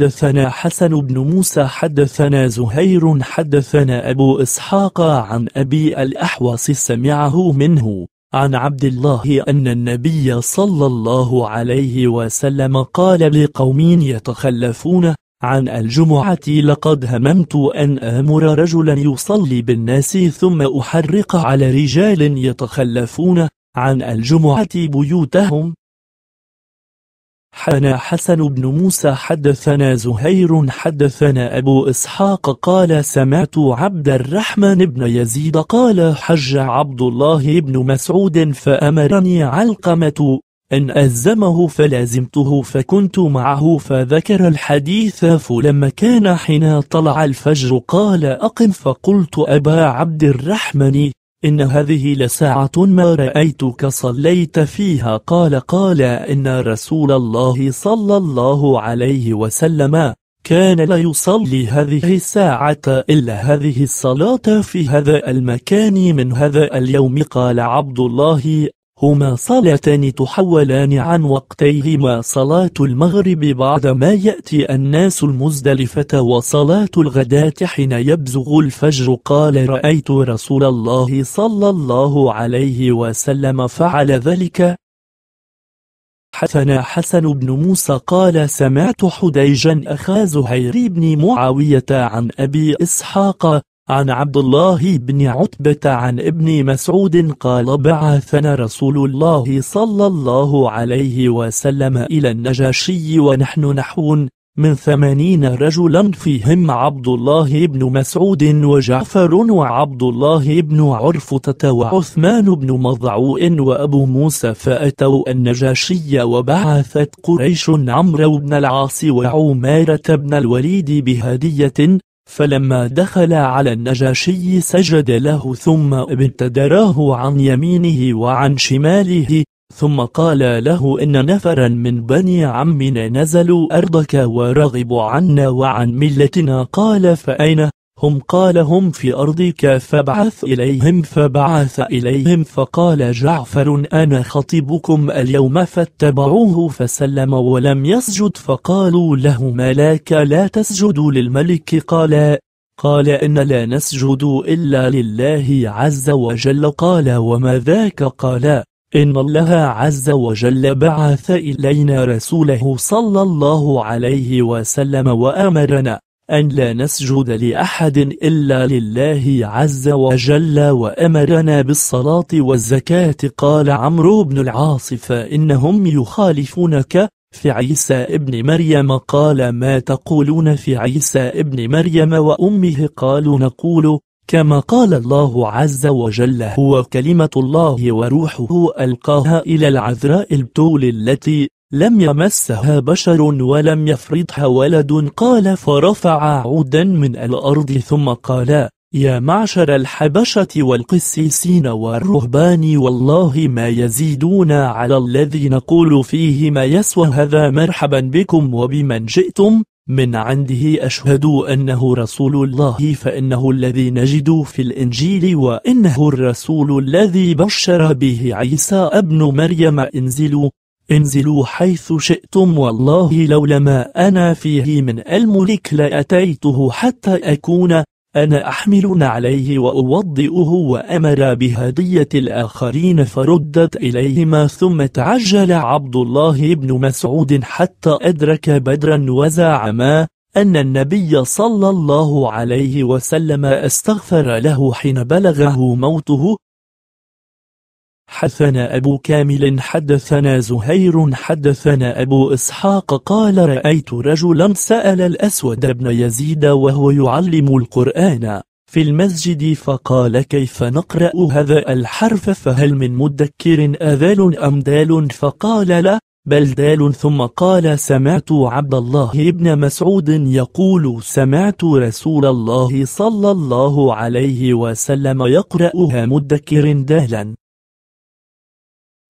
Speaker 1: حدثنا حسن بن موسى حدثنا زهير حدثنا أبو إسحاق عن أبي الأحوص سمعه منه عن عبد الله أن النبي صلى الله عليه وسلم قال لقوم يتخلفون عن الجمعة لقد هممت أن آمر رجلا يصلي بالناس ثم أحرق على رجال يتخلفون عن الجمعة بيوتهم حنا حسن بن موسى حدثنا زهير حدثنا أبو إسحاق قال سمعت عبد الرحمن بن يزيد قال حج عبد الله بن مسعود فأمرني علقمة أن ألزمه فلازمته فكنت معه فذكر الحديث فلما كان حين طلع الفجر قال أقم فقلت أبا عبد الرحمن إن هذه لساعة ما رأيتك صليت فيها قال قال إن رسول الله صلى الله عليه وسلم كان لا يصلي هذه الساعة إلا هذه الصلاة في هذا المكان من هذا اليوم قال عبد الله هما صلاتان تحولان عن وقتيهما صلاة المغرب بعدما يأتي الناس المزدلفة وصلاة الغداة حين يبزغ الفجر قال رأيت رسول الله صلى الله عليه وسلم فعل ذلك حثنا حسن بن موسى قال سمعت حديجا أخا زهير بن معاوية عن أبي إسحاق عن عبد الله بن عتبة عن ابن مسعود قال بعثنا رسول الله صلى الله عليه وسلم إلى النجاشي ونحن نحون من ثمانين رجلا فيهم عبد الله بن مسعود وجعفر وعبد الله بن عرفطة وعثمان بن مضعوء وأبو موسى فأتوا النجاشي وبعثت قريش عمرو بن العاص وعمارة بن الوليد بهدية فلما دخل على النجاشي سجد له ثم ابتدراه عن يمينه وعن شماله ثم قال له إن نفرا من بني عمنا نزلوا أرضك ورغبوا عنا وعن ملتنا قال فأين هم قال هم في أرضك فبعث إليهم فبعث إليهم فقال جعفر أنا خطيبكم اليوم فاتبعوه فسلم ولم يسجد فقالوا له ملاك لا تسجد للملك قال قال إن لا نسجد إلا لله عز وجل قال وما ذاك قال إن الله عز وجل بعث إلينا رسوله صلى الله عليه وسلم وأمرنا أن لا نسجد لأحد إلا لله عز وجل وأمرنا بالصلاة والزكاة قال عمرو بن العاص فإنهم يخالفونك في عيسى ابن مريم قال ما تقولون في عيسى ابن مريم وأمه قالوا نقول كما قال الله عز وجل هو كلمة الله وروحه ألقاها إلى العذراء البتول التي لم يمسها بشر ولم يفرضها ولد قال فرفع عودا من الأرض ثم قال يا معشر الحبشة والقسيسين والرهبان والله ما يزيدون على الذي نقول فيه ما يسوى هذا مرحبا بكم وبمن جئتم من عنده أشهد أنه رسول الله فإنه الذي نجد في الإنجيل وإنه الرسول الذي بشر به عيسى ابن مريم انزلوا انزلوا حيث شئتم والله لولا ما أنا فيه من الملك لأتيته حتى أكون أنا أحمل عليه وأوضئه وأمر بهدية الآخرين فردت إليهما ثم تعجل عبد الله بن مسعود حتى أدرك بدرا وزعما أن النبي صلى الله عليه وسلم استغفر له حين بلغه موته حدثنا أبو كامل حدثنا زهير حدثنا أبو إسحاق قال رأيت رجلا سأل الأسود بن يزيد وهو يعلم القرآن في المسجد فقال كيف نقرأ هذا الحرف فهل من مدكر أذال أم دال فقال لا بل دال ثم قال سمعت عبد الله بن مسعود يقول سمعت رسول الله صلى الله عليه وسلم يقرأها مدكر دالا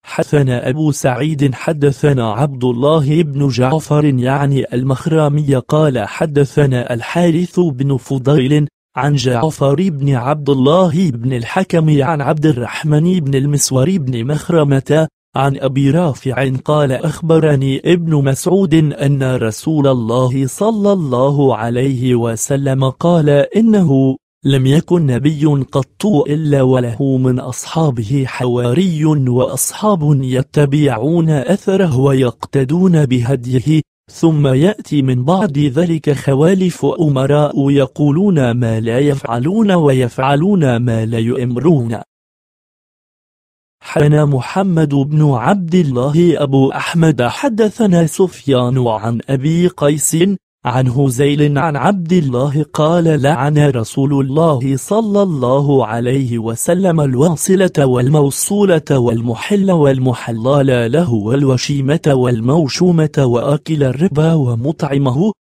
Speaker 1: حدثنا أبو سعيد حدثنا عبد الله بن جعفر يعني المخرامي قال حدثنا الحارث بن فضيل عن جعفر بن عبد الله بن الحكم عن عبد الرحمن بن المسور بن مخرمة عن أبي رافع قال أخبرني ابن مسعود أن رسول الله صلى الله عليه وسلم قال إنه لم يكن نبي قط إلا وله من أصحابه حواري وأصحاب يتبعون أثره ويقتدون بهديه ثم يأتي من بعد ذلك خوالف أمراء يقولون ما لا يفعلون ويفعلون ما لا يؤمرون حدثنا محمد بن عبد الله أبو أحمد حدثنا سفيان عن أبي قيس عن هزيل عن عبد الله قال لعن رسول الله صلى الله عليه وسلم الواصلة والموصولة والمحل والمحلال له والوشيمة والموشومة وأكل الربا ومطعمه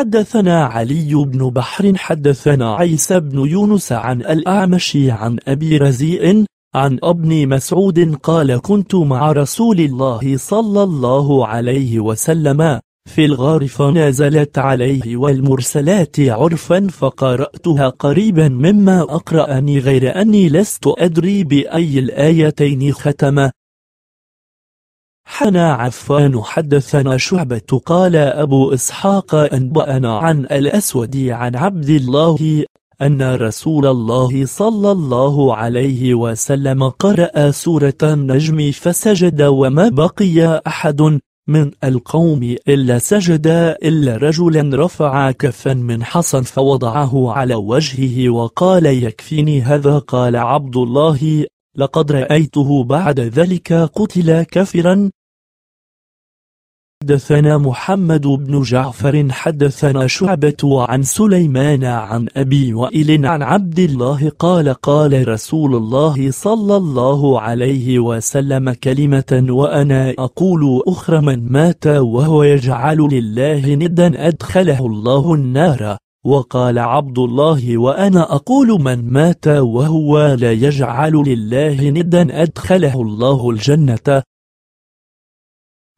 Speaker 1: حدثنا علي بن بحر حدثنا عيسى بن يونس عن الأعمش عن أبي رزيء عن ابن مسعود قال كنت مع رسول الله صلى الله عليه وسلم في الغار فنازلت عليه والمرسلات عرفا فقرأتها قريبا مما أقرأني غير أني لست أدري بأي الآيتين ختم حنا عفان حدثنا شعبة قال أبو إسحاق أنبأنا عن الأسود عن عبد الله أن رسول الله صلى الله عليه وسلم قرأ سورة النجم فسجد وما بقي أحد من القوم إلا سجد إلا رجلا رفع كفا من حصن فوضعه على وجهه وقال يكفيني هذا قال عبد الله لقد رأيته بعد ذلك قتل كافرا حدثنا محمد بن جعفر حدثنا شعبة عن سليمان عن أبي وائل عن عبد الله قال قال رسول الله صلى الله عليه وسلم كلمة وأنا أقول أخرى من مات وهو يجعل لله ندا أدخله الله النار وقال عبد الله وأنا أقول من مات وهو لا يجعل لله ندا أدخله الله الجنة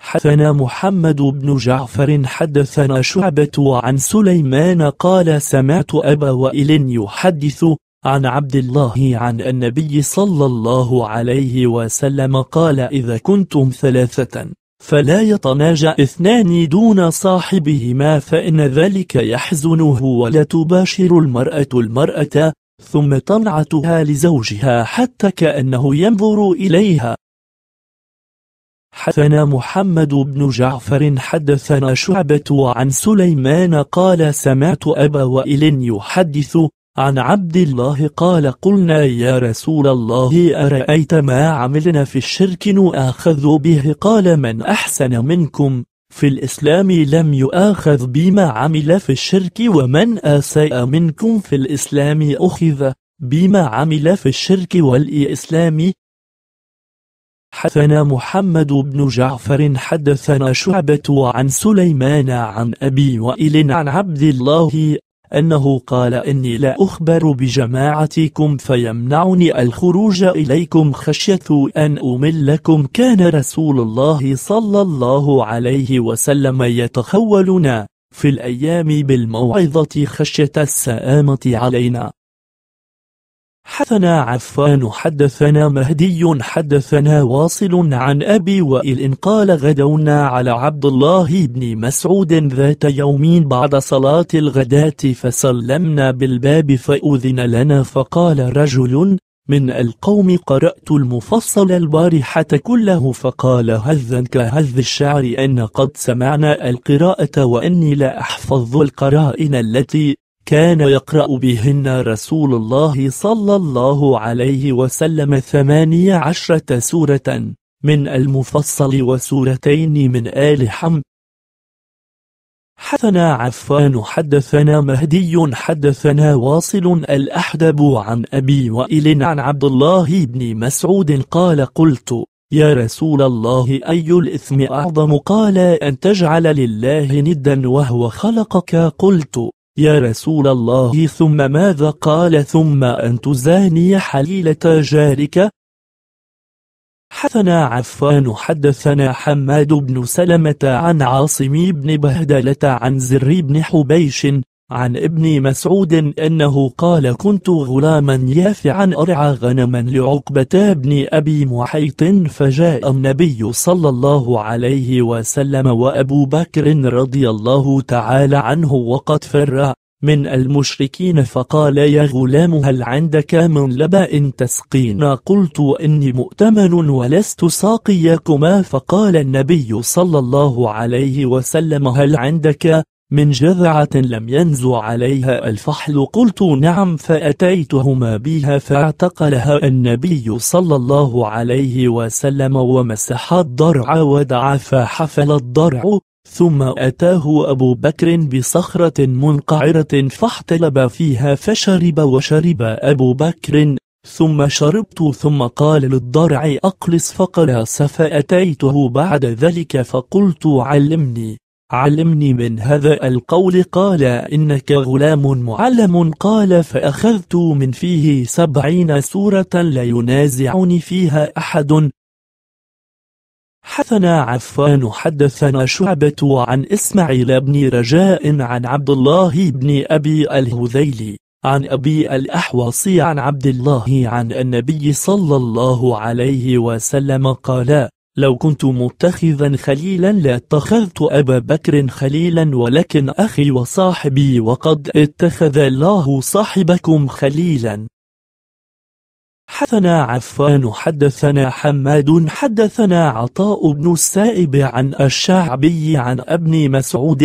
Speaker 1: حدثنا محمد بن جعفر حدثنا شعبة عن سليمان قال سمعت أبا وائل يحدث عن عبد الله عن النبي صلى الله عليه وسلم قال إذا كنتم ثلاثة فلا يتناجى اثنان دون صاحبهما فإن ذلك يحزنه ولا تباشر المرأة المرأة ثم طلعتها لزوجها حتى كأنه ينظر إليها حدثنا محمد بن جعفر حدثنا شعبة عن سليمان قال سمعت أبا وائل يحدث عن عبد الله قال قلنا يا رسول الله أرأيت ما عملنا في الشرك نؤاخذ به قال من أحسن منكم في الإسلام لم يؤاخذ بما عمل في الشرك ومن آساء منكم في الإسلام أخذ بما عمل في الشرك والإسلام حدثنا محمد بن جعفر حدثنا شعبة عن سليمان عن أبي وائل عن عبد الله أنه قال إني لا أخبر بجماعتكم فيمنعني الخروج إليكم خشية أن أملكم كان رسول الله صلى الله عليه وسلم يتخولنا في الأيام بالموعظة خشية السآمة علينا حدثنا عفان حدثنا مهدي حدثنا واصل عن أبي وائل قال غدونا على عبد الله بن مسعود ذات يوم بعد صلاة الغداة فسلمنا بالباب فأذن لنا فقال رجل من القوم قرأت المفصل البارحة كله فقال هذا كهذ الشعر أن قد سمعنا القراءة وأني لا أحفظ القرائن التي كان يقرأ بهن رسول الله صلى الله عليه وسلم ثماني عشرة سورة من المفصل وسورتين من آل حمد حدثنا عفان حدثنا مهدي حدثنا واصل الأحدب عن أبي وائل عن عبد الله بن مسعود قال قلت يا رسول الله أي الإثم أعظم قال أن تجعل لله ندا وهو خلقك قلت يا رسول الله ثم ماذا قال ثم أن تزاني حليلة جارك حثنا عفان حدثنا حماد بن سلمة عن عاصم بن بهدلة عن زر بن حبيش عن ابن مسعود أنه قال كنت غلاما يافعا أرعى غنما لعقبة بن أبي محيط فجاء النبي صلى الله عليه وسلم وأبو بكر رضي الله تعالى عنه وقد فر من المشركين فقال يا غلام هل عندك من لبأ تسقين قلت إني مؤتمن ولست ساقياكما فقال النبي صلى الله عليه وسلم هل عندك من جذعة لم ينز عليها الفحل قلت نعم فأتيتهما بها فاعتقلها النبي صلى الله عليه وسلم ومسح الضرع ودعا فحفل الضرع ثم أتاه أبو بكر بصخرة منقعرة فاحتلب فيها فشرب وشرب أبو بكر ثم شربت ثم قال للضرع أقلص فقلص فأتيته بعد ذلك فقلت علمني علمني من هذا القول قال إنك غلام معلم قال فأخذت من فيه سبعين سورة لا ينازعني فيها أحد حثنا عفان حدثنا شعبة عن إسماعيل بن رجاء عن عبد الله بن أبي الهذيل عن أبي الأحواص عن عبد الله عن النبي صلى الله عليه وسلم قال لو كنت متخذا خليلا لاتخذت أبا بكر خليلا ولكن أخي وصاحبي وقد اتخذ الله صاحبكم خليلا حدثنا عفان حدثنا حماد حدثنا عطاء بن السائب عن الشعبي عن ابن مسعود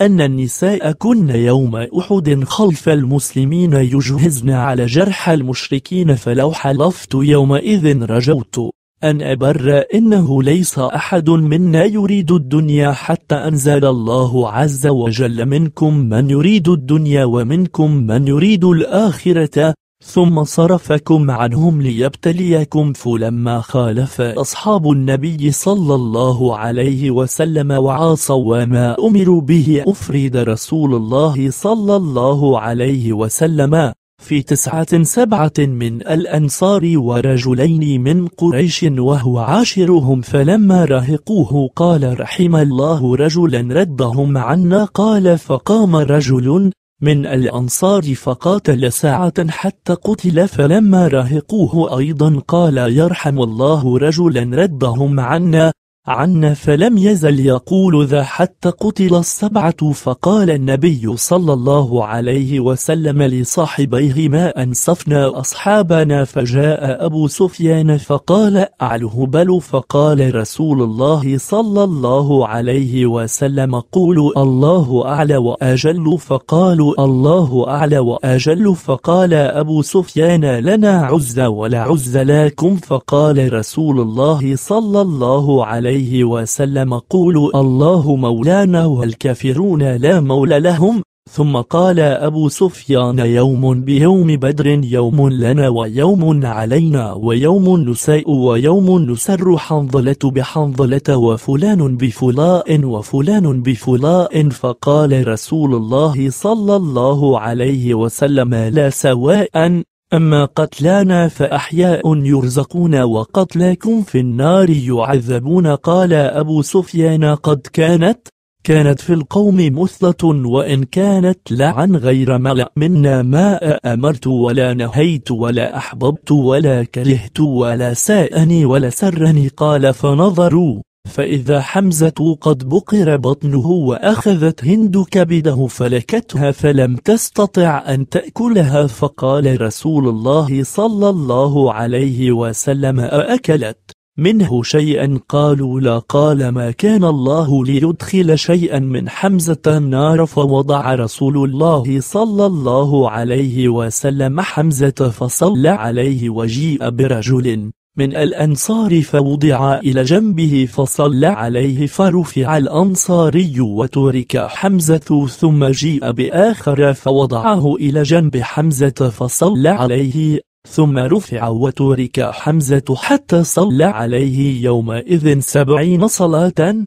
Speaker 1: أن النساء كن يوم أحد خلف المسلمين يجهزن على جرح المشركين فلو حلفت يومئذ رجوت أن أبر إنه ليس أحد منا يريد الدنيا حتى أنزل الله عز وجل منكم من يريد الدنيا ومنكم من يريد الآخرة ثم صرفكم عنهم ليبتليكم فلما خالف أصحاب النبي صلى الله عليه وسلم وعاصوا وما أمروا به أفرد رسول الله صلى الله عليه وسلم في تسعة سبعة من الأنصار ورجلين من قريش وهو عاشرهم فلما رهقوه قال رحم الله رجلا ردهم عنا قال فقام رجل من الأنصار فقاتل ساعة حتى قتل فلما رهقوه أيضا قال يرحم الله رجلا ردهم عنا عنا فلم يزل يقول ذا حتى قتل السبعة فقال النبي صلى الله عليه وسلم لصاحبيه ما أنصفنا أصحابنا فجاء أبو سفيان فقال أعله بل فقال رسول الله صلى الله عليه وسلم قولوا الله أعلى وأجل فقالوا الله أعلى وأجل فقال أبو سفيان لنا عز ولا عز لكم فقال رسول الله صلى الله عليه عليه وسلم قولوا الله مولانا والكافرون لا مولى لهم ثم قال أبو سفيان يوم بيوم بدر يوم لنا ويوم علينا ويوم نساء ويوم نسر حنظلة بحنظلة وفلان بفلاء وفلان بفلاء فقال رسول الله صلى الله عليه وسلم لا سواء أما قتلانا فأحياء يرزقون وقتلاكم في النار يعذبون قال أبو سفيان قد كانت كانت في القوم مثلة وإن كانت لعن غير ملأ منا ما أمرت ولا نهيت ولا أحببت ولا كرهت ولا سائني ولا سرني قال فنظروا فإذا حمزة قد بقر بطنه وأخذت هند كبده فلكتها فلم تستطع أن تأكلها فقال رسول الله صلى الله عليه وسلم أأكلت منه شيئا قالوا لا قال ما كان الله ليدخل شيئا من حمزة النار فوضع رسول الله صلى الله عليه وسلم حمزة فصلى عليه وجيء برجل من الأنصار فوضع إلى جنبه فصلى عليه فرفع الأنصاري وترك حمزة ثم جيء بآخر فوضعه إلى جنب حمزة فصلى عليه ثم رفع وترك حمزة حتى صلى عليه يومئذ سبعين صلاة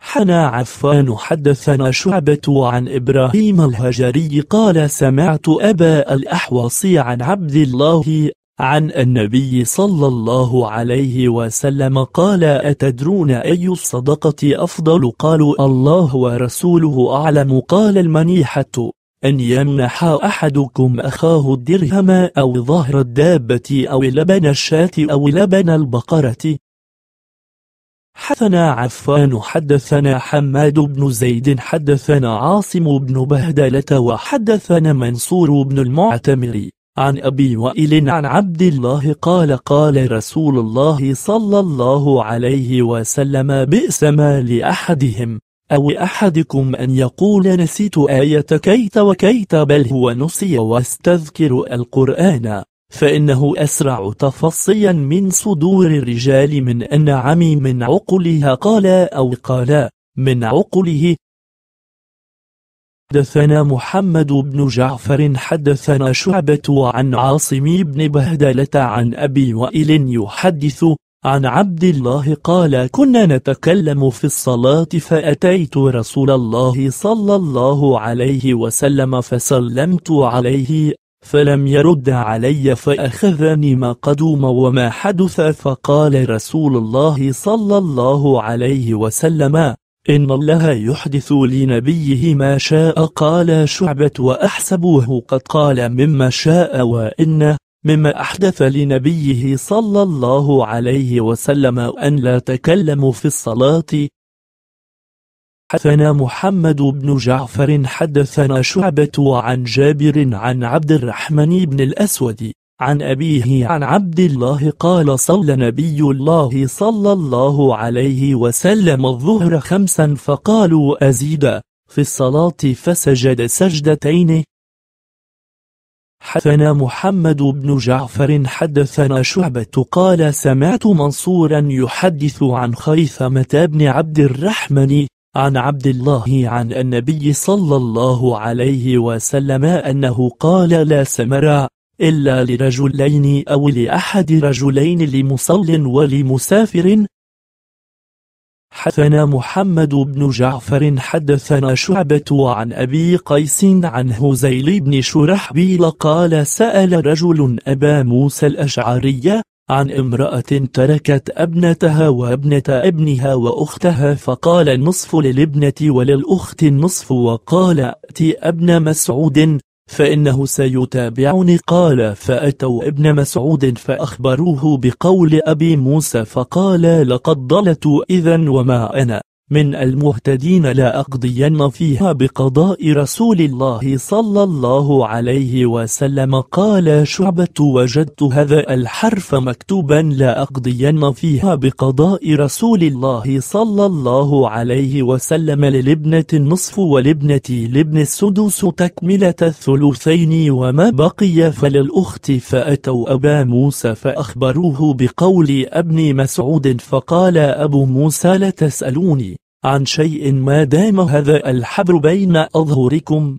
Speaker 1: حنا عفان حدثنا شعبة عن إبراهيم الهجري قال سمعت أبا الأحوصي عن عبد الله عن النبي صلى الله عليه وسلم قال أتدرون أي الصدقة أفضل قالوا الله ورسوله أعلم قال المنيحة أن يمنح أحدكم أخاه الدرهم أو ظهر الدابة أو لبن الشاة أو لبن البقرة حدثنا عفان حدثنا حماد بن زيد حدثنا عاصم بن بهدلة وحدثنا منصور بن المعتمر عن أبي وائل عن عبد الله قال قال رسول الله صلى الله عليه وسلم بئس ما لأحدهم أو أحدكم أن يقول نسيت آية كيت وكيت بل هو نسي واستذكر القرآن فإنه أسرع تفصيا من صدور الرجال من أن عمي من عقلها قال أو قال من عقله حدثنا محمد بن جعفر حدثنا شعبة عن عاصم بن بهدلة عن أبي وائل يحدث عن عبد الله قال كنا نتكلم في الصلاة فأتيت رسول الله صلى الله عليه وسلم فسلمت عليه فلم يرد علي فأخذني ما قدوم وما حدث فقال رسول الله صلى الله عليه وسلم إن الله يحدث لنبيه ما شاء قال شعبة وأحسبوه قد قال مما شاء وإن مما أحدث لنبيه صلى الله عليه وسلم أن لا تكلم في الصلاة حدثنا محمد بن جعفر حدثنا شعبة عن جابر عن عبد الرحمن بن الأسود عن أبيه عن عبد الله قال صلى نبي الله صلى الله عليه وسلم الظهر خمسا فقالوا أزيد في الصلاة فسجد سجدتين حدثنا محمد بن جعفر حدثنا شعبة قال سمعت منصورا يحدث عن خيثمة بن عبد الرحمن عن عبد الله عن النبي صلى الله عليه وسلم أنه قال لا سمرا إلا لرجلين أو لأحد رجلين لمصل ولمسافر حدثنا محمد بن جعفر حدثنا شعبة عن أبي قيس عن هزيل بن شرحبيل قال سأل رجل أبا موسى الأشعري عن امرأة تركت ابنتها وابنة ابنها وأختها فقال النصف للابنة وللأخت النصف وقال أتي ابن مسعود فإنه سيتابعني قال فأتوا ابن مسعود فأخبروه بقول أبي موسى فقال لقد ضلت إذا وما أنا من المهتدين لا أقضين فيها بقضاء رسول الله صلى الله عليه وسلم قال شعبة وجدت هذا الحرف مكتوبا لا أقضين فيها بقضاء رسول الله صلى الله عليه وسلم للابنة النصف والابنة لابن السدس تكملة الثلثين وما بقي فللأخت فأتوا أبا موسى فأخبروه بقول ابن مسعود فقال أبو موسى لا تسألوني عن شيء ما دام هذا الحبر بين أظهركم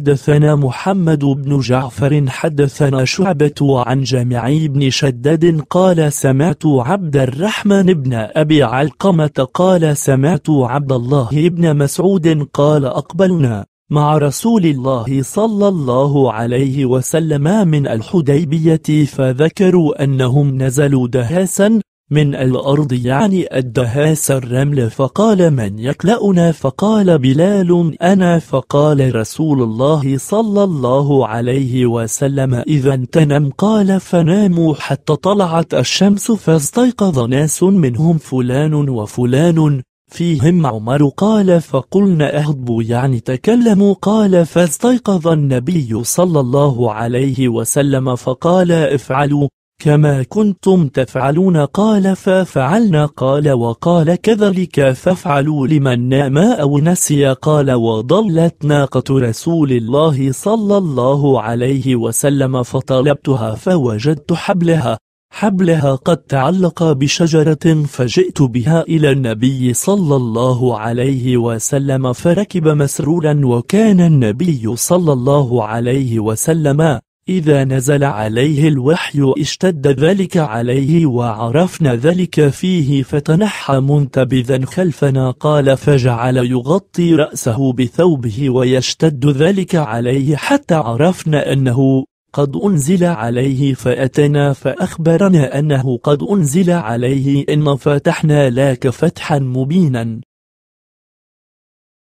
Speaker 1: حدثنا محمد بن جعفر حدثنا شعبة عن جامع بن شداد قال سمعت عبد الرحمن بن أبي علقمة قال سمعت عبد الله بن مسعود قال أقبلنا مع رسول الله صلى الله عليه وسلم من الحديبية فذكروا أنهم نزلوا دهاسا من الأرض يعني الدهاس الرمل فقال من يكلأنا فقال بلال أنا فقال رسول الله صلى الله عليه وسلم إذا تنم قال فناموا حتى طلعت الشمس فاستيقظ ناس منهم فلان وفلان فيهم عمر قال فقلنا اهضبوا يعني تكلموا قال فاستيقظ النبي صلى الله عليه وسلم فقال افعلوا كما كنتم تفعلون قال ففعلنا قال وقال كذلك فافعلوا لمن نام أو نسي قال وضلت ناقة رسول الله صلى الله عليه وسلم فطلبتها فوجدت حبلها حبلها قد تعلق بشجرة فجئت بها إلى النبي صلى الله عليه وسلم فركب مسرورا وكان النبي صلى الله عليه وسلم إذا نزل عليه الوحي اشتد ذلك عليه وعرفنا ذلك فيه فتنحى منتبذا خلفنا قال فجعل يغطي رأسه بثوبه ويشتد ذلك عليه حتى عرفنا أنه قد أنزل عليه فأتنا فأخبرنا أنه قد أنزل عليه إن فتحنا لك فتحا مبينا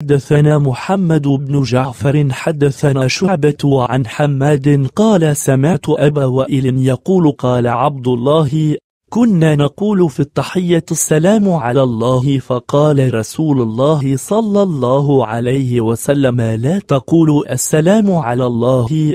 Speaker 1: حدثنا محمد بن جعفر حدثنا شعبة عن حماد قال سمعت أبا وائل يقول قال عبد الله كنا نقول في التحية السلام على الله فقال رسول الله صلى الله عليه وسلم لا تقولوا السلام على الله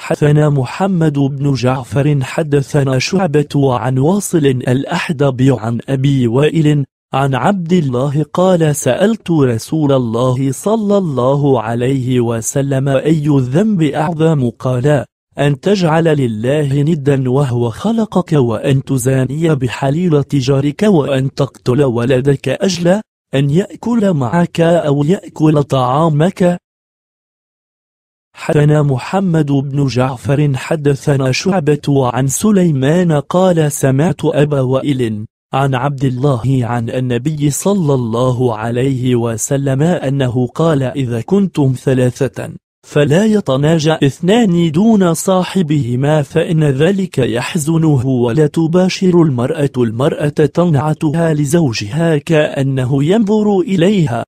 Speaker 1: حدثنا محمد بن جعفر حدثنا شعبة عن واصل الأحدب عن أبي وائل عن عبد الله قال سألت رسول الله صلى الله عليه وسلم أي الذنب أعظم قال أن تجعل لله ندا وهو خلقك وأن تزاني بحليلة جارك وأن تقتل ولدك أجلا أن يأكل معك أو يأكل طعامك حدثنا محمد بن جعفر حدثنا شعبة عن سليمان قال سمعت أبا وائل عن عبد الله عن النبي صلى الله عليه وسلم أنه قال إذا كنتم ثلاثة فلا يتناجى اثنان دون صاحبهما فإن ذلك يحزنه ولا تباشر المرأة المرأة تنعتها لزوجها كأنه ينظر إليها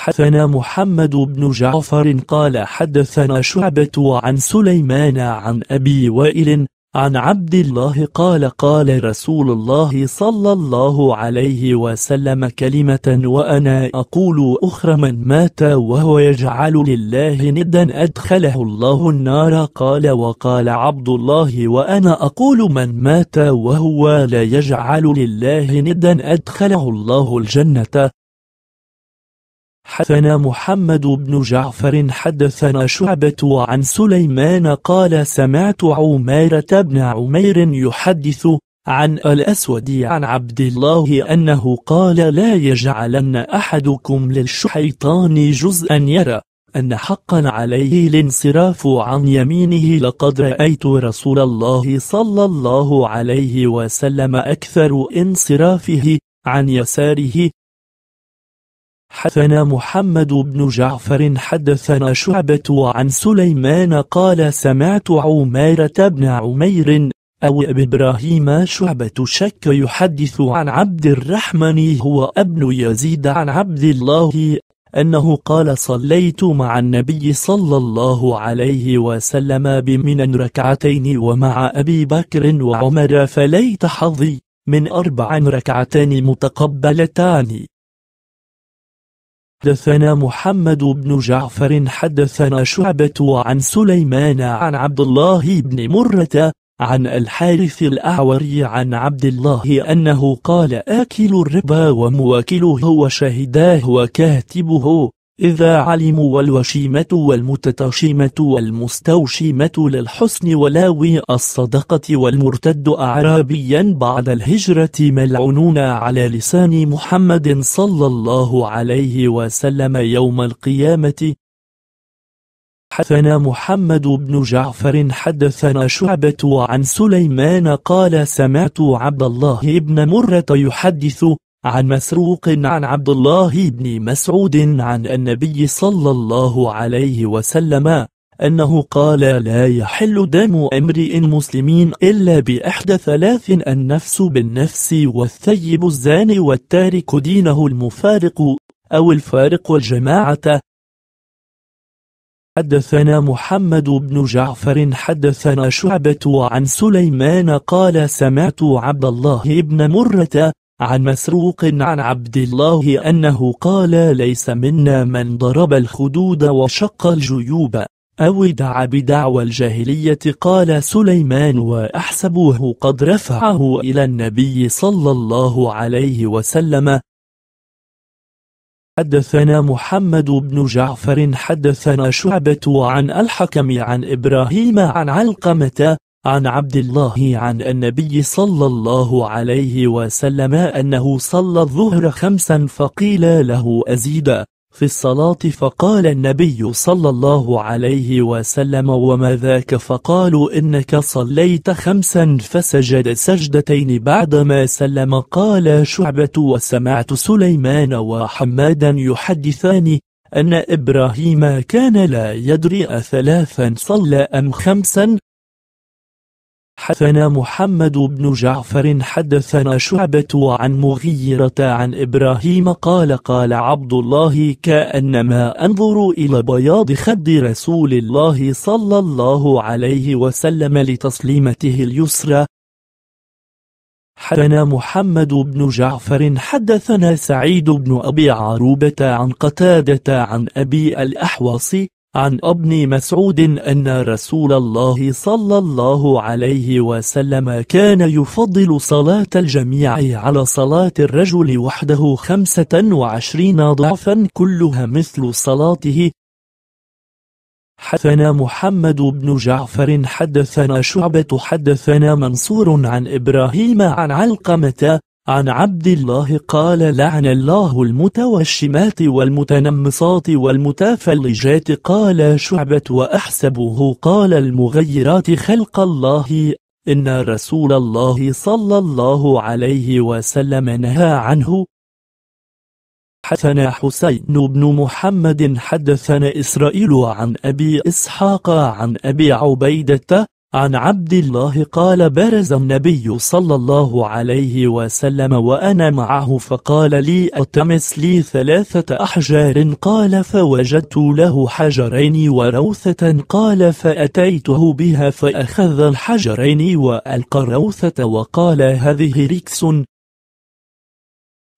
Speaker 1: حدثنا محمد بن جعفر قال حدثنا شعبة عن سليمان عن أبي وائل عن عبد الله قال قال رسول الله صلى الله عليه وسلم كلمة وأنا أقول أخرى من مات وهو يجعل لله ندا أدخله الله النار قال وقال عبد الله وأنا أقول من مات وهو لا يجعل لله ندا أدخله الله الجنة حدثنا محمد بن جعفر حدثنا شعبة عن سليمان قال سمعت عمارة بن عمير يحدث عن الأسود عن عبد الله أنه قال لا يجعلن أحدكم للشيطان جزءا يرى أن حقا عليه الانصراف عن يمينه لقد رأيت رسول الله صلى الله عليه وسلم أكثر انصرافه عن يساره حدثنا محمد بن جعفر حدثنا شعبة عن سليمان قال سمعت عمارة بن عمير أو إبراهيم شعبة شك يحدث عن عبد الرحمن هو ابن يزيد عن عبد الله أنه قال صليت مع النبي صلى الله عليه وسلم بمن ركعتين ومع أبي بكر وعمر فليت حظي من أربع ركعتين متقبلتان حدثنا محمد بن جعفر حدثنا شعبة عن سليمان عن عبد الله بن مرة عن الحارث الأعوري عن عبد الله أنه قال آكل الربا ومواكله وشهداه وكاتبه إذا علموا والوشيمة والمتتشيمة والمستوشيمة للحسن ولاوي الصدقة والمرتد أعرابيا بعد الهجرة ملعونون على لسان محمد صلى الله عليه وسلم يوم القيامة حدثنا محمد بن جعفر حدثنا شعبة عن سليمان قال سمعت عبد الله بن مرة يحدث عن مسروق عن عبد الله بن مسعود عن النبي صلى الله عليه وسلم أنه قال لا يحل دم امرئ مسلمين إلا بأحدى ثلاث النفس بالنفس والثيب الزاني والتارك دينه المفارق أو الفارق الجماعة حدثنا محمد بن جعفر حدثنا شعبة عن سليمان قال سمعت عبد الله بن مرة عن مسروق عن عبد الله أنه قال ليس منا من ضرب الخدود وشق الجيوب أو دعا بدعوى الجاهلية قال سليمان وأحسبه قد رفعه إلى النبي صلى الله عليه وسلم حدثنا محمد بن جعفر حدثنا شعبة عن الحكم عن إبراهيم عن علقمة عن عبد الله عن النبي صلى الله عليه وسلم أنه صلى الظهر خمسا فقيل له أزيد في الصلاة فقال النبي صلى الله عليه وسلم وما ذاك فقالوا إنك صليت خمسا فسجد سجدتين بعدما سلم قال شعبة وسمعت سليمان وحمادا يحدثان أن إبراهيم كان لا يدري أثلاثا صلى أم خمسا حدثنا محمد بن جعفر حدثنا شعبة عن مغيرة عن إبراهيم قال قال عبد الله كأنما أنظر إلى بياض خد رسول الله صلى الله عليه وسلم لتسليمته اليسرى حدثنا محمد بن جعفر حدثنا سعيد بن أبي عروبة عن قتادة عن أبي الأحوص عن ابن مسعود أن رسول الله صلى الله عليه وسلم كان يفضل صلاة الجميع على صلاة الرجل وحده خمسة وعشرين ضعفا كلها مثل صلاته حدثنا محمد بن جعفر حدثنا شعبة حدثنا منصور عن إبراهيم عن علقمة عن عبد الله قال لعن الله المتوشمات والمتنمصات والمتفلجات قال شعبة وأحسبه قال المغيرات خلق الله إن رسول الله صلى الله عليه وسلم نهى عنه حدثنا حسين بن محمد حدثنا إسرائيل عن أبي إسحاق عن أبي عبيدة عن عبد الله قال برز النبي صلى الله عليه وسلم وأنا معه فقال لي أتمس لي ثلاثة أحجار قال فوجدت له حجرين وروثة قال فأتيته بها فأخذ الحجرين وألقى الروثة وقال هذه ركس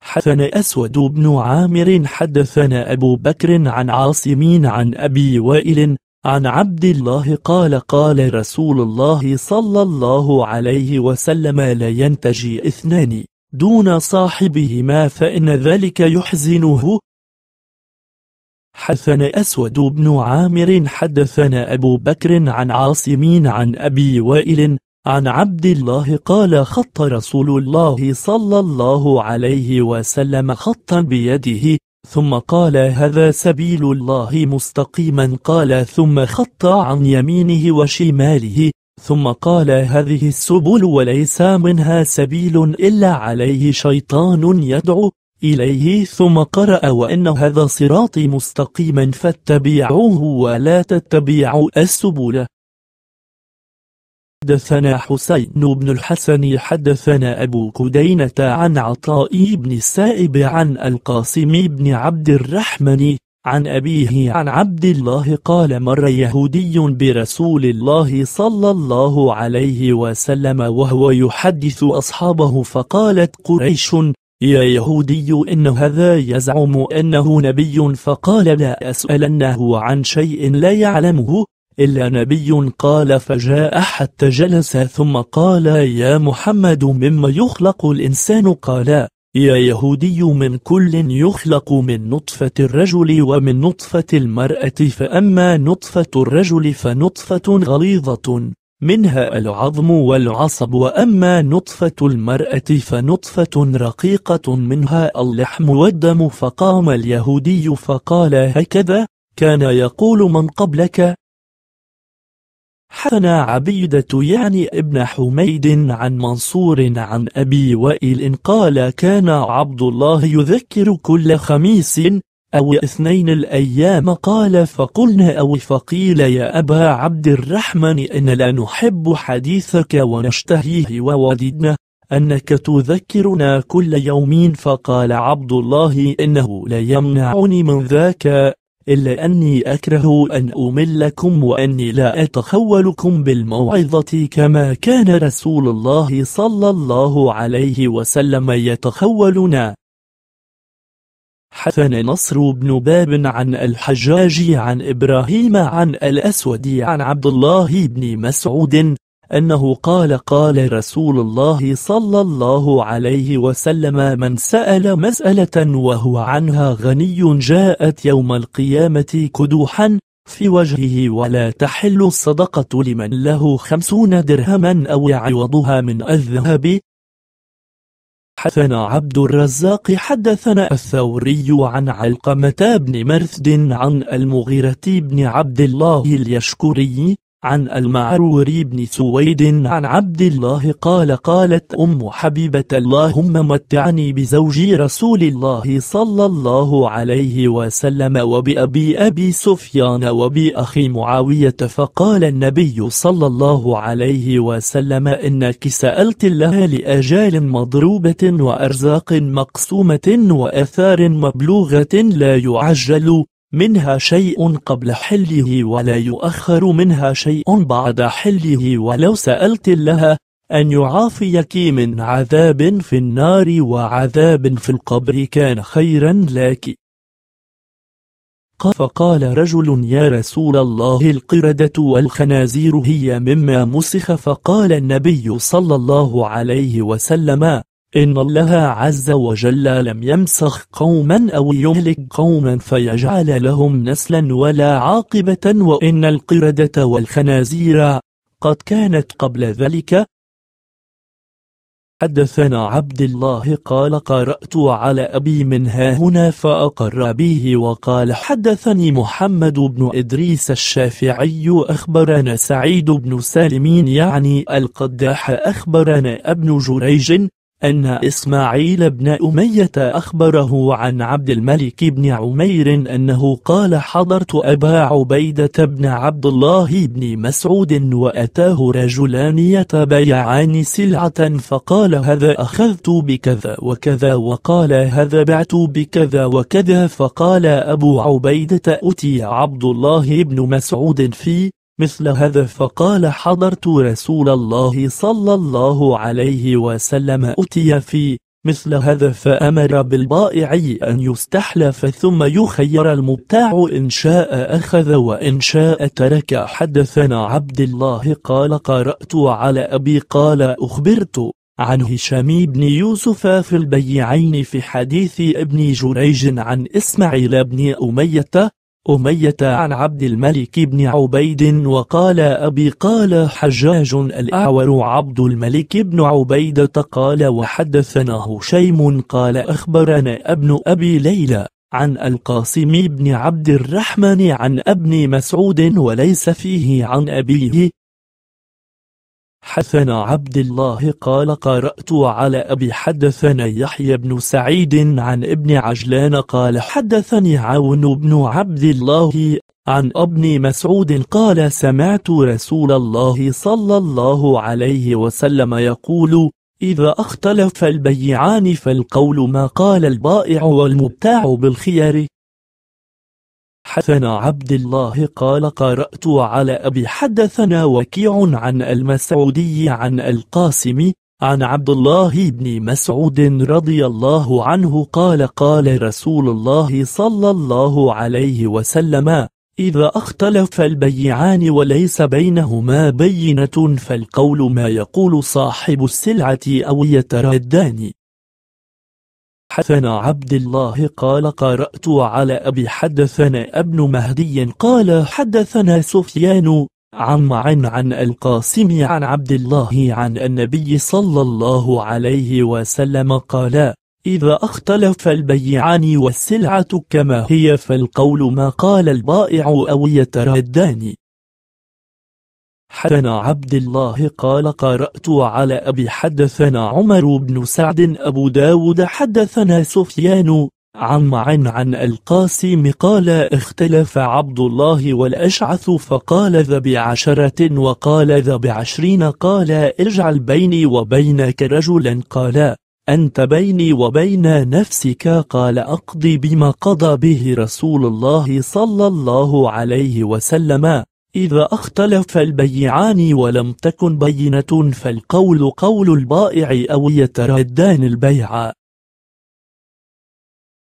Speaker 1: حدثنا أسود بن عامر حدثنا أبو بكر عن عاصمين عن أبي وائل عن عبد الله قال قال رسول الله صلى الله عليه وسلم لا ينتجي اثنان دون صاحبهما فإن ذلك يحزنه حدثنا أسود بن عامر حدثنا أبو بكر عن عاصمين عن أبي وائل عن عبد الله قال خط رسول الله صلى الله عليه وسلم خطا بيده ثم قال هذا سبيل الله مستقيما قال ثم خط عن يمينه وشماله ثم قال هذه السبل وليس منها سبيل إلا عليه شيطان يدعو إليه ثم قرأ وإن هذا صراطي مستقيما فاتبعوه ولا تتبعوا السبل حدثنا حسين بن الحسن حدثنا أبو كدينة عن عطاء بن السائب عن القاسم بن عبد الرحمن عن أبيه عن عبد الله قال مر يهودي برسول الله صلى الله عليه وسلم وهو يحدث أصحابه فقالت قريش يا يهودي إن هذا يزعم أنه نبي فقال لا أسألنه عن شيء لا يعلمه إلا نبي قال فجاء حتى جلس ثم قال يا محمد مما يخلق الإنسان قال يا يهودي من كل يخلق من نطفة الرجل ومن نطفة المرأة فأما نطفة الرجل فنطفة غليظة منها العظم والعصب وأما نطفة المرأة فنطفة رقيقة منها اللحم والدم فقام اليهودي فقال هكذا كان يقول من قبلك حدثنا عبيدة يعني ابن حميد عن منصور عن أبي وائل قال كان عبد الله يذكر كل خميس أو اثنين الأيام قال فقلنا أو فقيل يا أبا عبد الرحمن إن لا نحب حديثك ونشتهيه ووددنا أنك تذكرنا كل يوم فقال عبد الله إنه لا يمنعني من ذاك إلا أني أكره أن أملكم وأني لا أتخولكم بالموعظة كما كان رسول الله صلى الله عليه وسلم يتخولنا حسن نصر بن باب عن الحجاج عن إبراهيم عن الأسود عن عبد الله بن مسعود أنه قال قال رسول الله صلى الله عليه وسلم من سأل مسألة وهو عنها غني جاءت يوم القيامة كدوحا في وجهه ولا تحل الصدقة لمن له خمسون درهما أو يعوضها من الذهب حدثنا عبد الرزاق حدثنا الثوري عن علقمة بن مرثد عن المغيرة بن عبد الله اليشكري عن المعرور بن سويد عن عبد الله قال قالت أم حبيبة اللهم متعني بزوجي رسول الله صلى الله عليه وسلم وبأبي أبي سفيان وبأخي معاوية فقال النبي صلى الله عليه وسلم إنك سألت الله لأجال مضروبة وأرزاق مقسومة وأثار مبلوغة لا يعجل منها شيء قبل حله ولا يؤخر منها شيء بعد حله ولو سألت الله أن يعافيك من عذاب في النار وعذاب في القبر كان خيرا لك فقال رجل يا رسول الله القردة والخنازير هي مما مسخ فقال النبي صلى الله عليه وسلم إن الله عز وجل لم يمسخ قوما أو يهلك قوما فيجعل لهم نسلا ولا عاقبة وإن القردة والخنازير قد كانت قبل ذلك حدثنا عبد الله قال قرأت على أبي من هنا فأقر به وقال حدثني محمد بن إدريس الشافعي أخبرنا سعيد بن سالمين يعني القداح أخبرنا ابن جريج أن إسماعيل بن أمية أخبره عن عبد الملك بن عمير أنه قال حضرت أبا عبيدة بن عبد الله بن مسعود وأتاه رجلان يتبايعان سلعة فقال هذا أخذت بكذا وكذا وقال هذا بعت بكذا وكذا فقال أبو عبيدة أتي عبد الله بن مسعود في مثل هذا فقال حضرت رسول الله صلى الله عليه وسلم أتي في مثل هذا فأمر بالبائع أن يستحلف ثم يخير المبتاع إن شاء أخذ وإن شاء ترك حدثنا عبد الله قال قرأت على أبي قال أخبرت عن هشام بن يوسف في البيعين في حديث ابن جريج عن إسماعيل بن أمية أمية عن عبد الملك بن عبيد وقال أبي قال حجاج الأعور عبد الملك بن عبيدة قال وحدثنا هشيم قال أخبرنا ابن أبي ليلى عن القاسم بن عبد الرحمن عن ابن مسعود وليس فيه عن أبيه حدثنا عبد الله قال قرأت على أبي حدثنا يحيى بن سعيد عن ابن عجلان قال حدثني عون بن عبد الله عن ابن مسعود قال سمعت رسول الله صلى الله عليه وسلم يقول إذا اختلف البيعان فالقول ما قال البائع والمبتاع بالخيار حدثنا عبد الله قال قرأت على أبي حدثنا وكيع عن المسعودي عن القاسم عن عبد الله بن مسعود رضي الله عنه قال قال رسول الله صلى الله عليه وسلم إذا اختلف البيعان وليس بينهما بينة فالقول ما يقول صاحب السلعة أو يتردان حدثنا عبد الله قال قرأت على أبي حدثنا ابن مهدي قال حدثنا سفيان عن معن عن القاسم عن عبد الله عن النبي صلى الله عليه وسلم قال إذا اختلف البيعان والسلعة كما هي فالقول ما قال البائع أو يتردان حدثنا عبد الله قال قرأت على أبي حدثنا عمر بن سعد أبو داود حدثنا سفيان عن معن عن القاسم قال اختلف عبد الله والأشعث فقال ذا بعشرة وقال ذا بعشرين قال اجعل بيني وبينك رجلا قال أنت بيني وبين نفسك قال أقضي بما قضى به رسول الله صلى الله عليه وسلم إذا اختلف البيعان ولم تكن بينة فالقول قول البائع أو يتردان البيع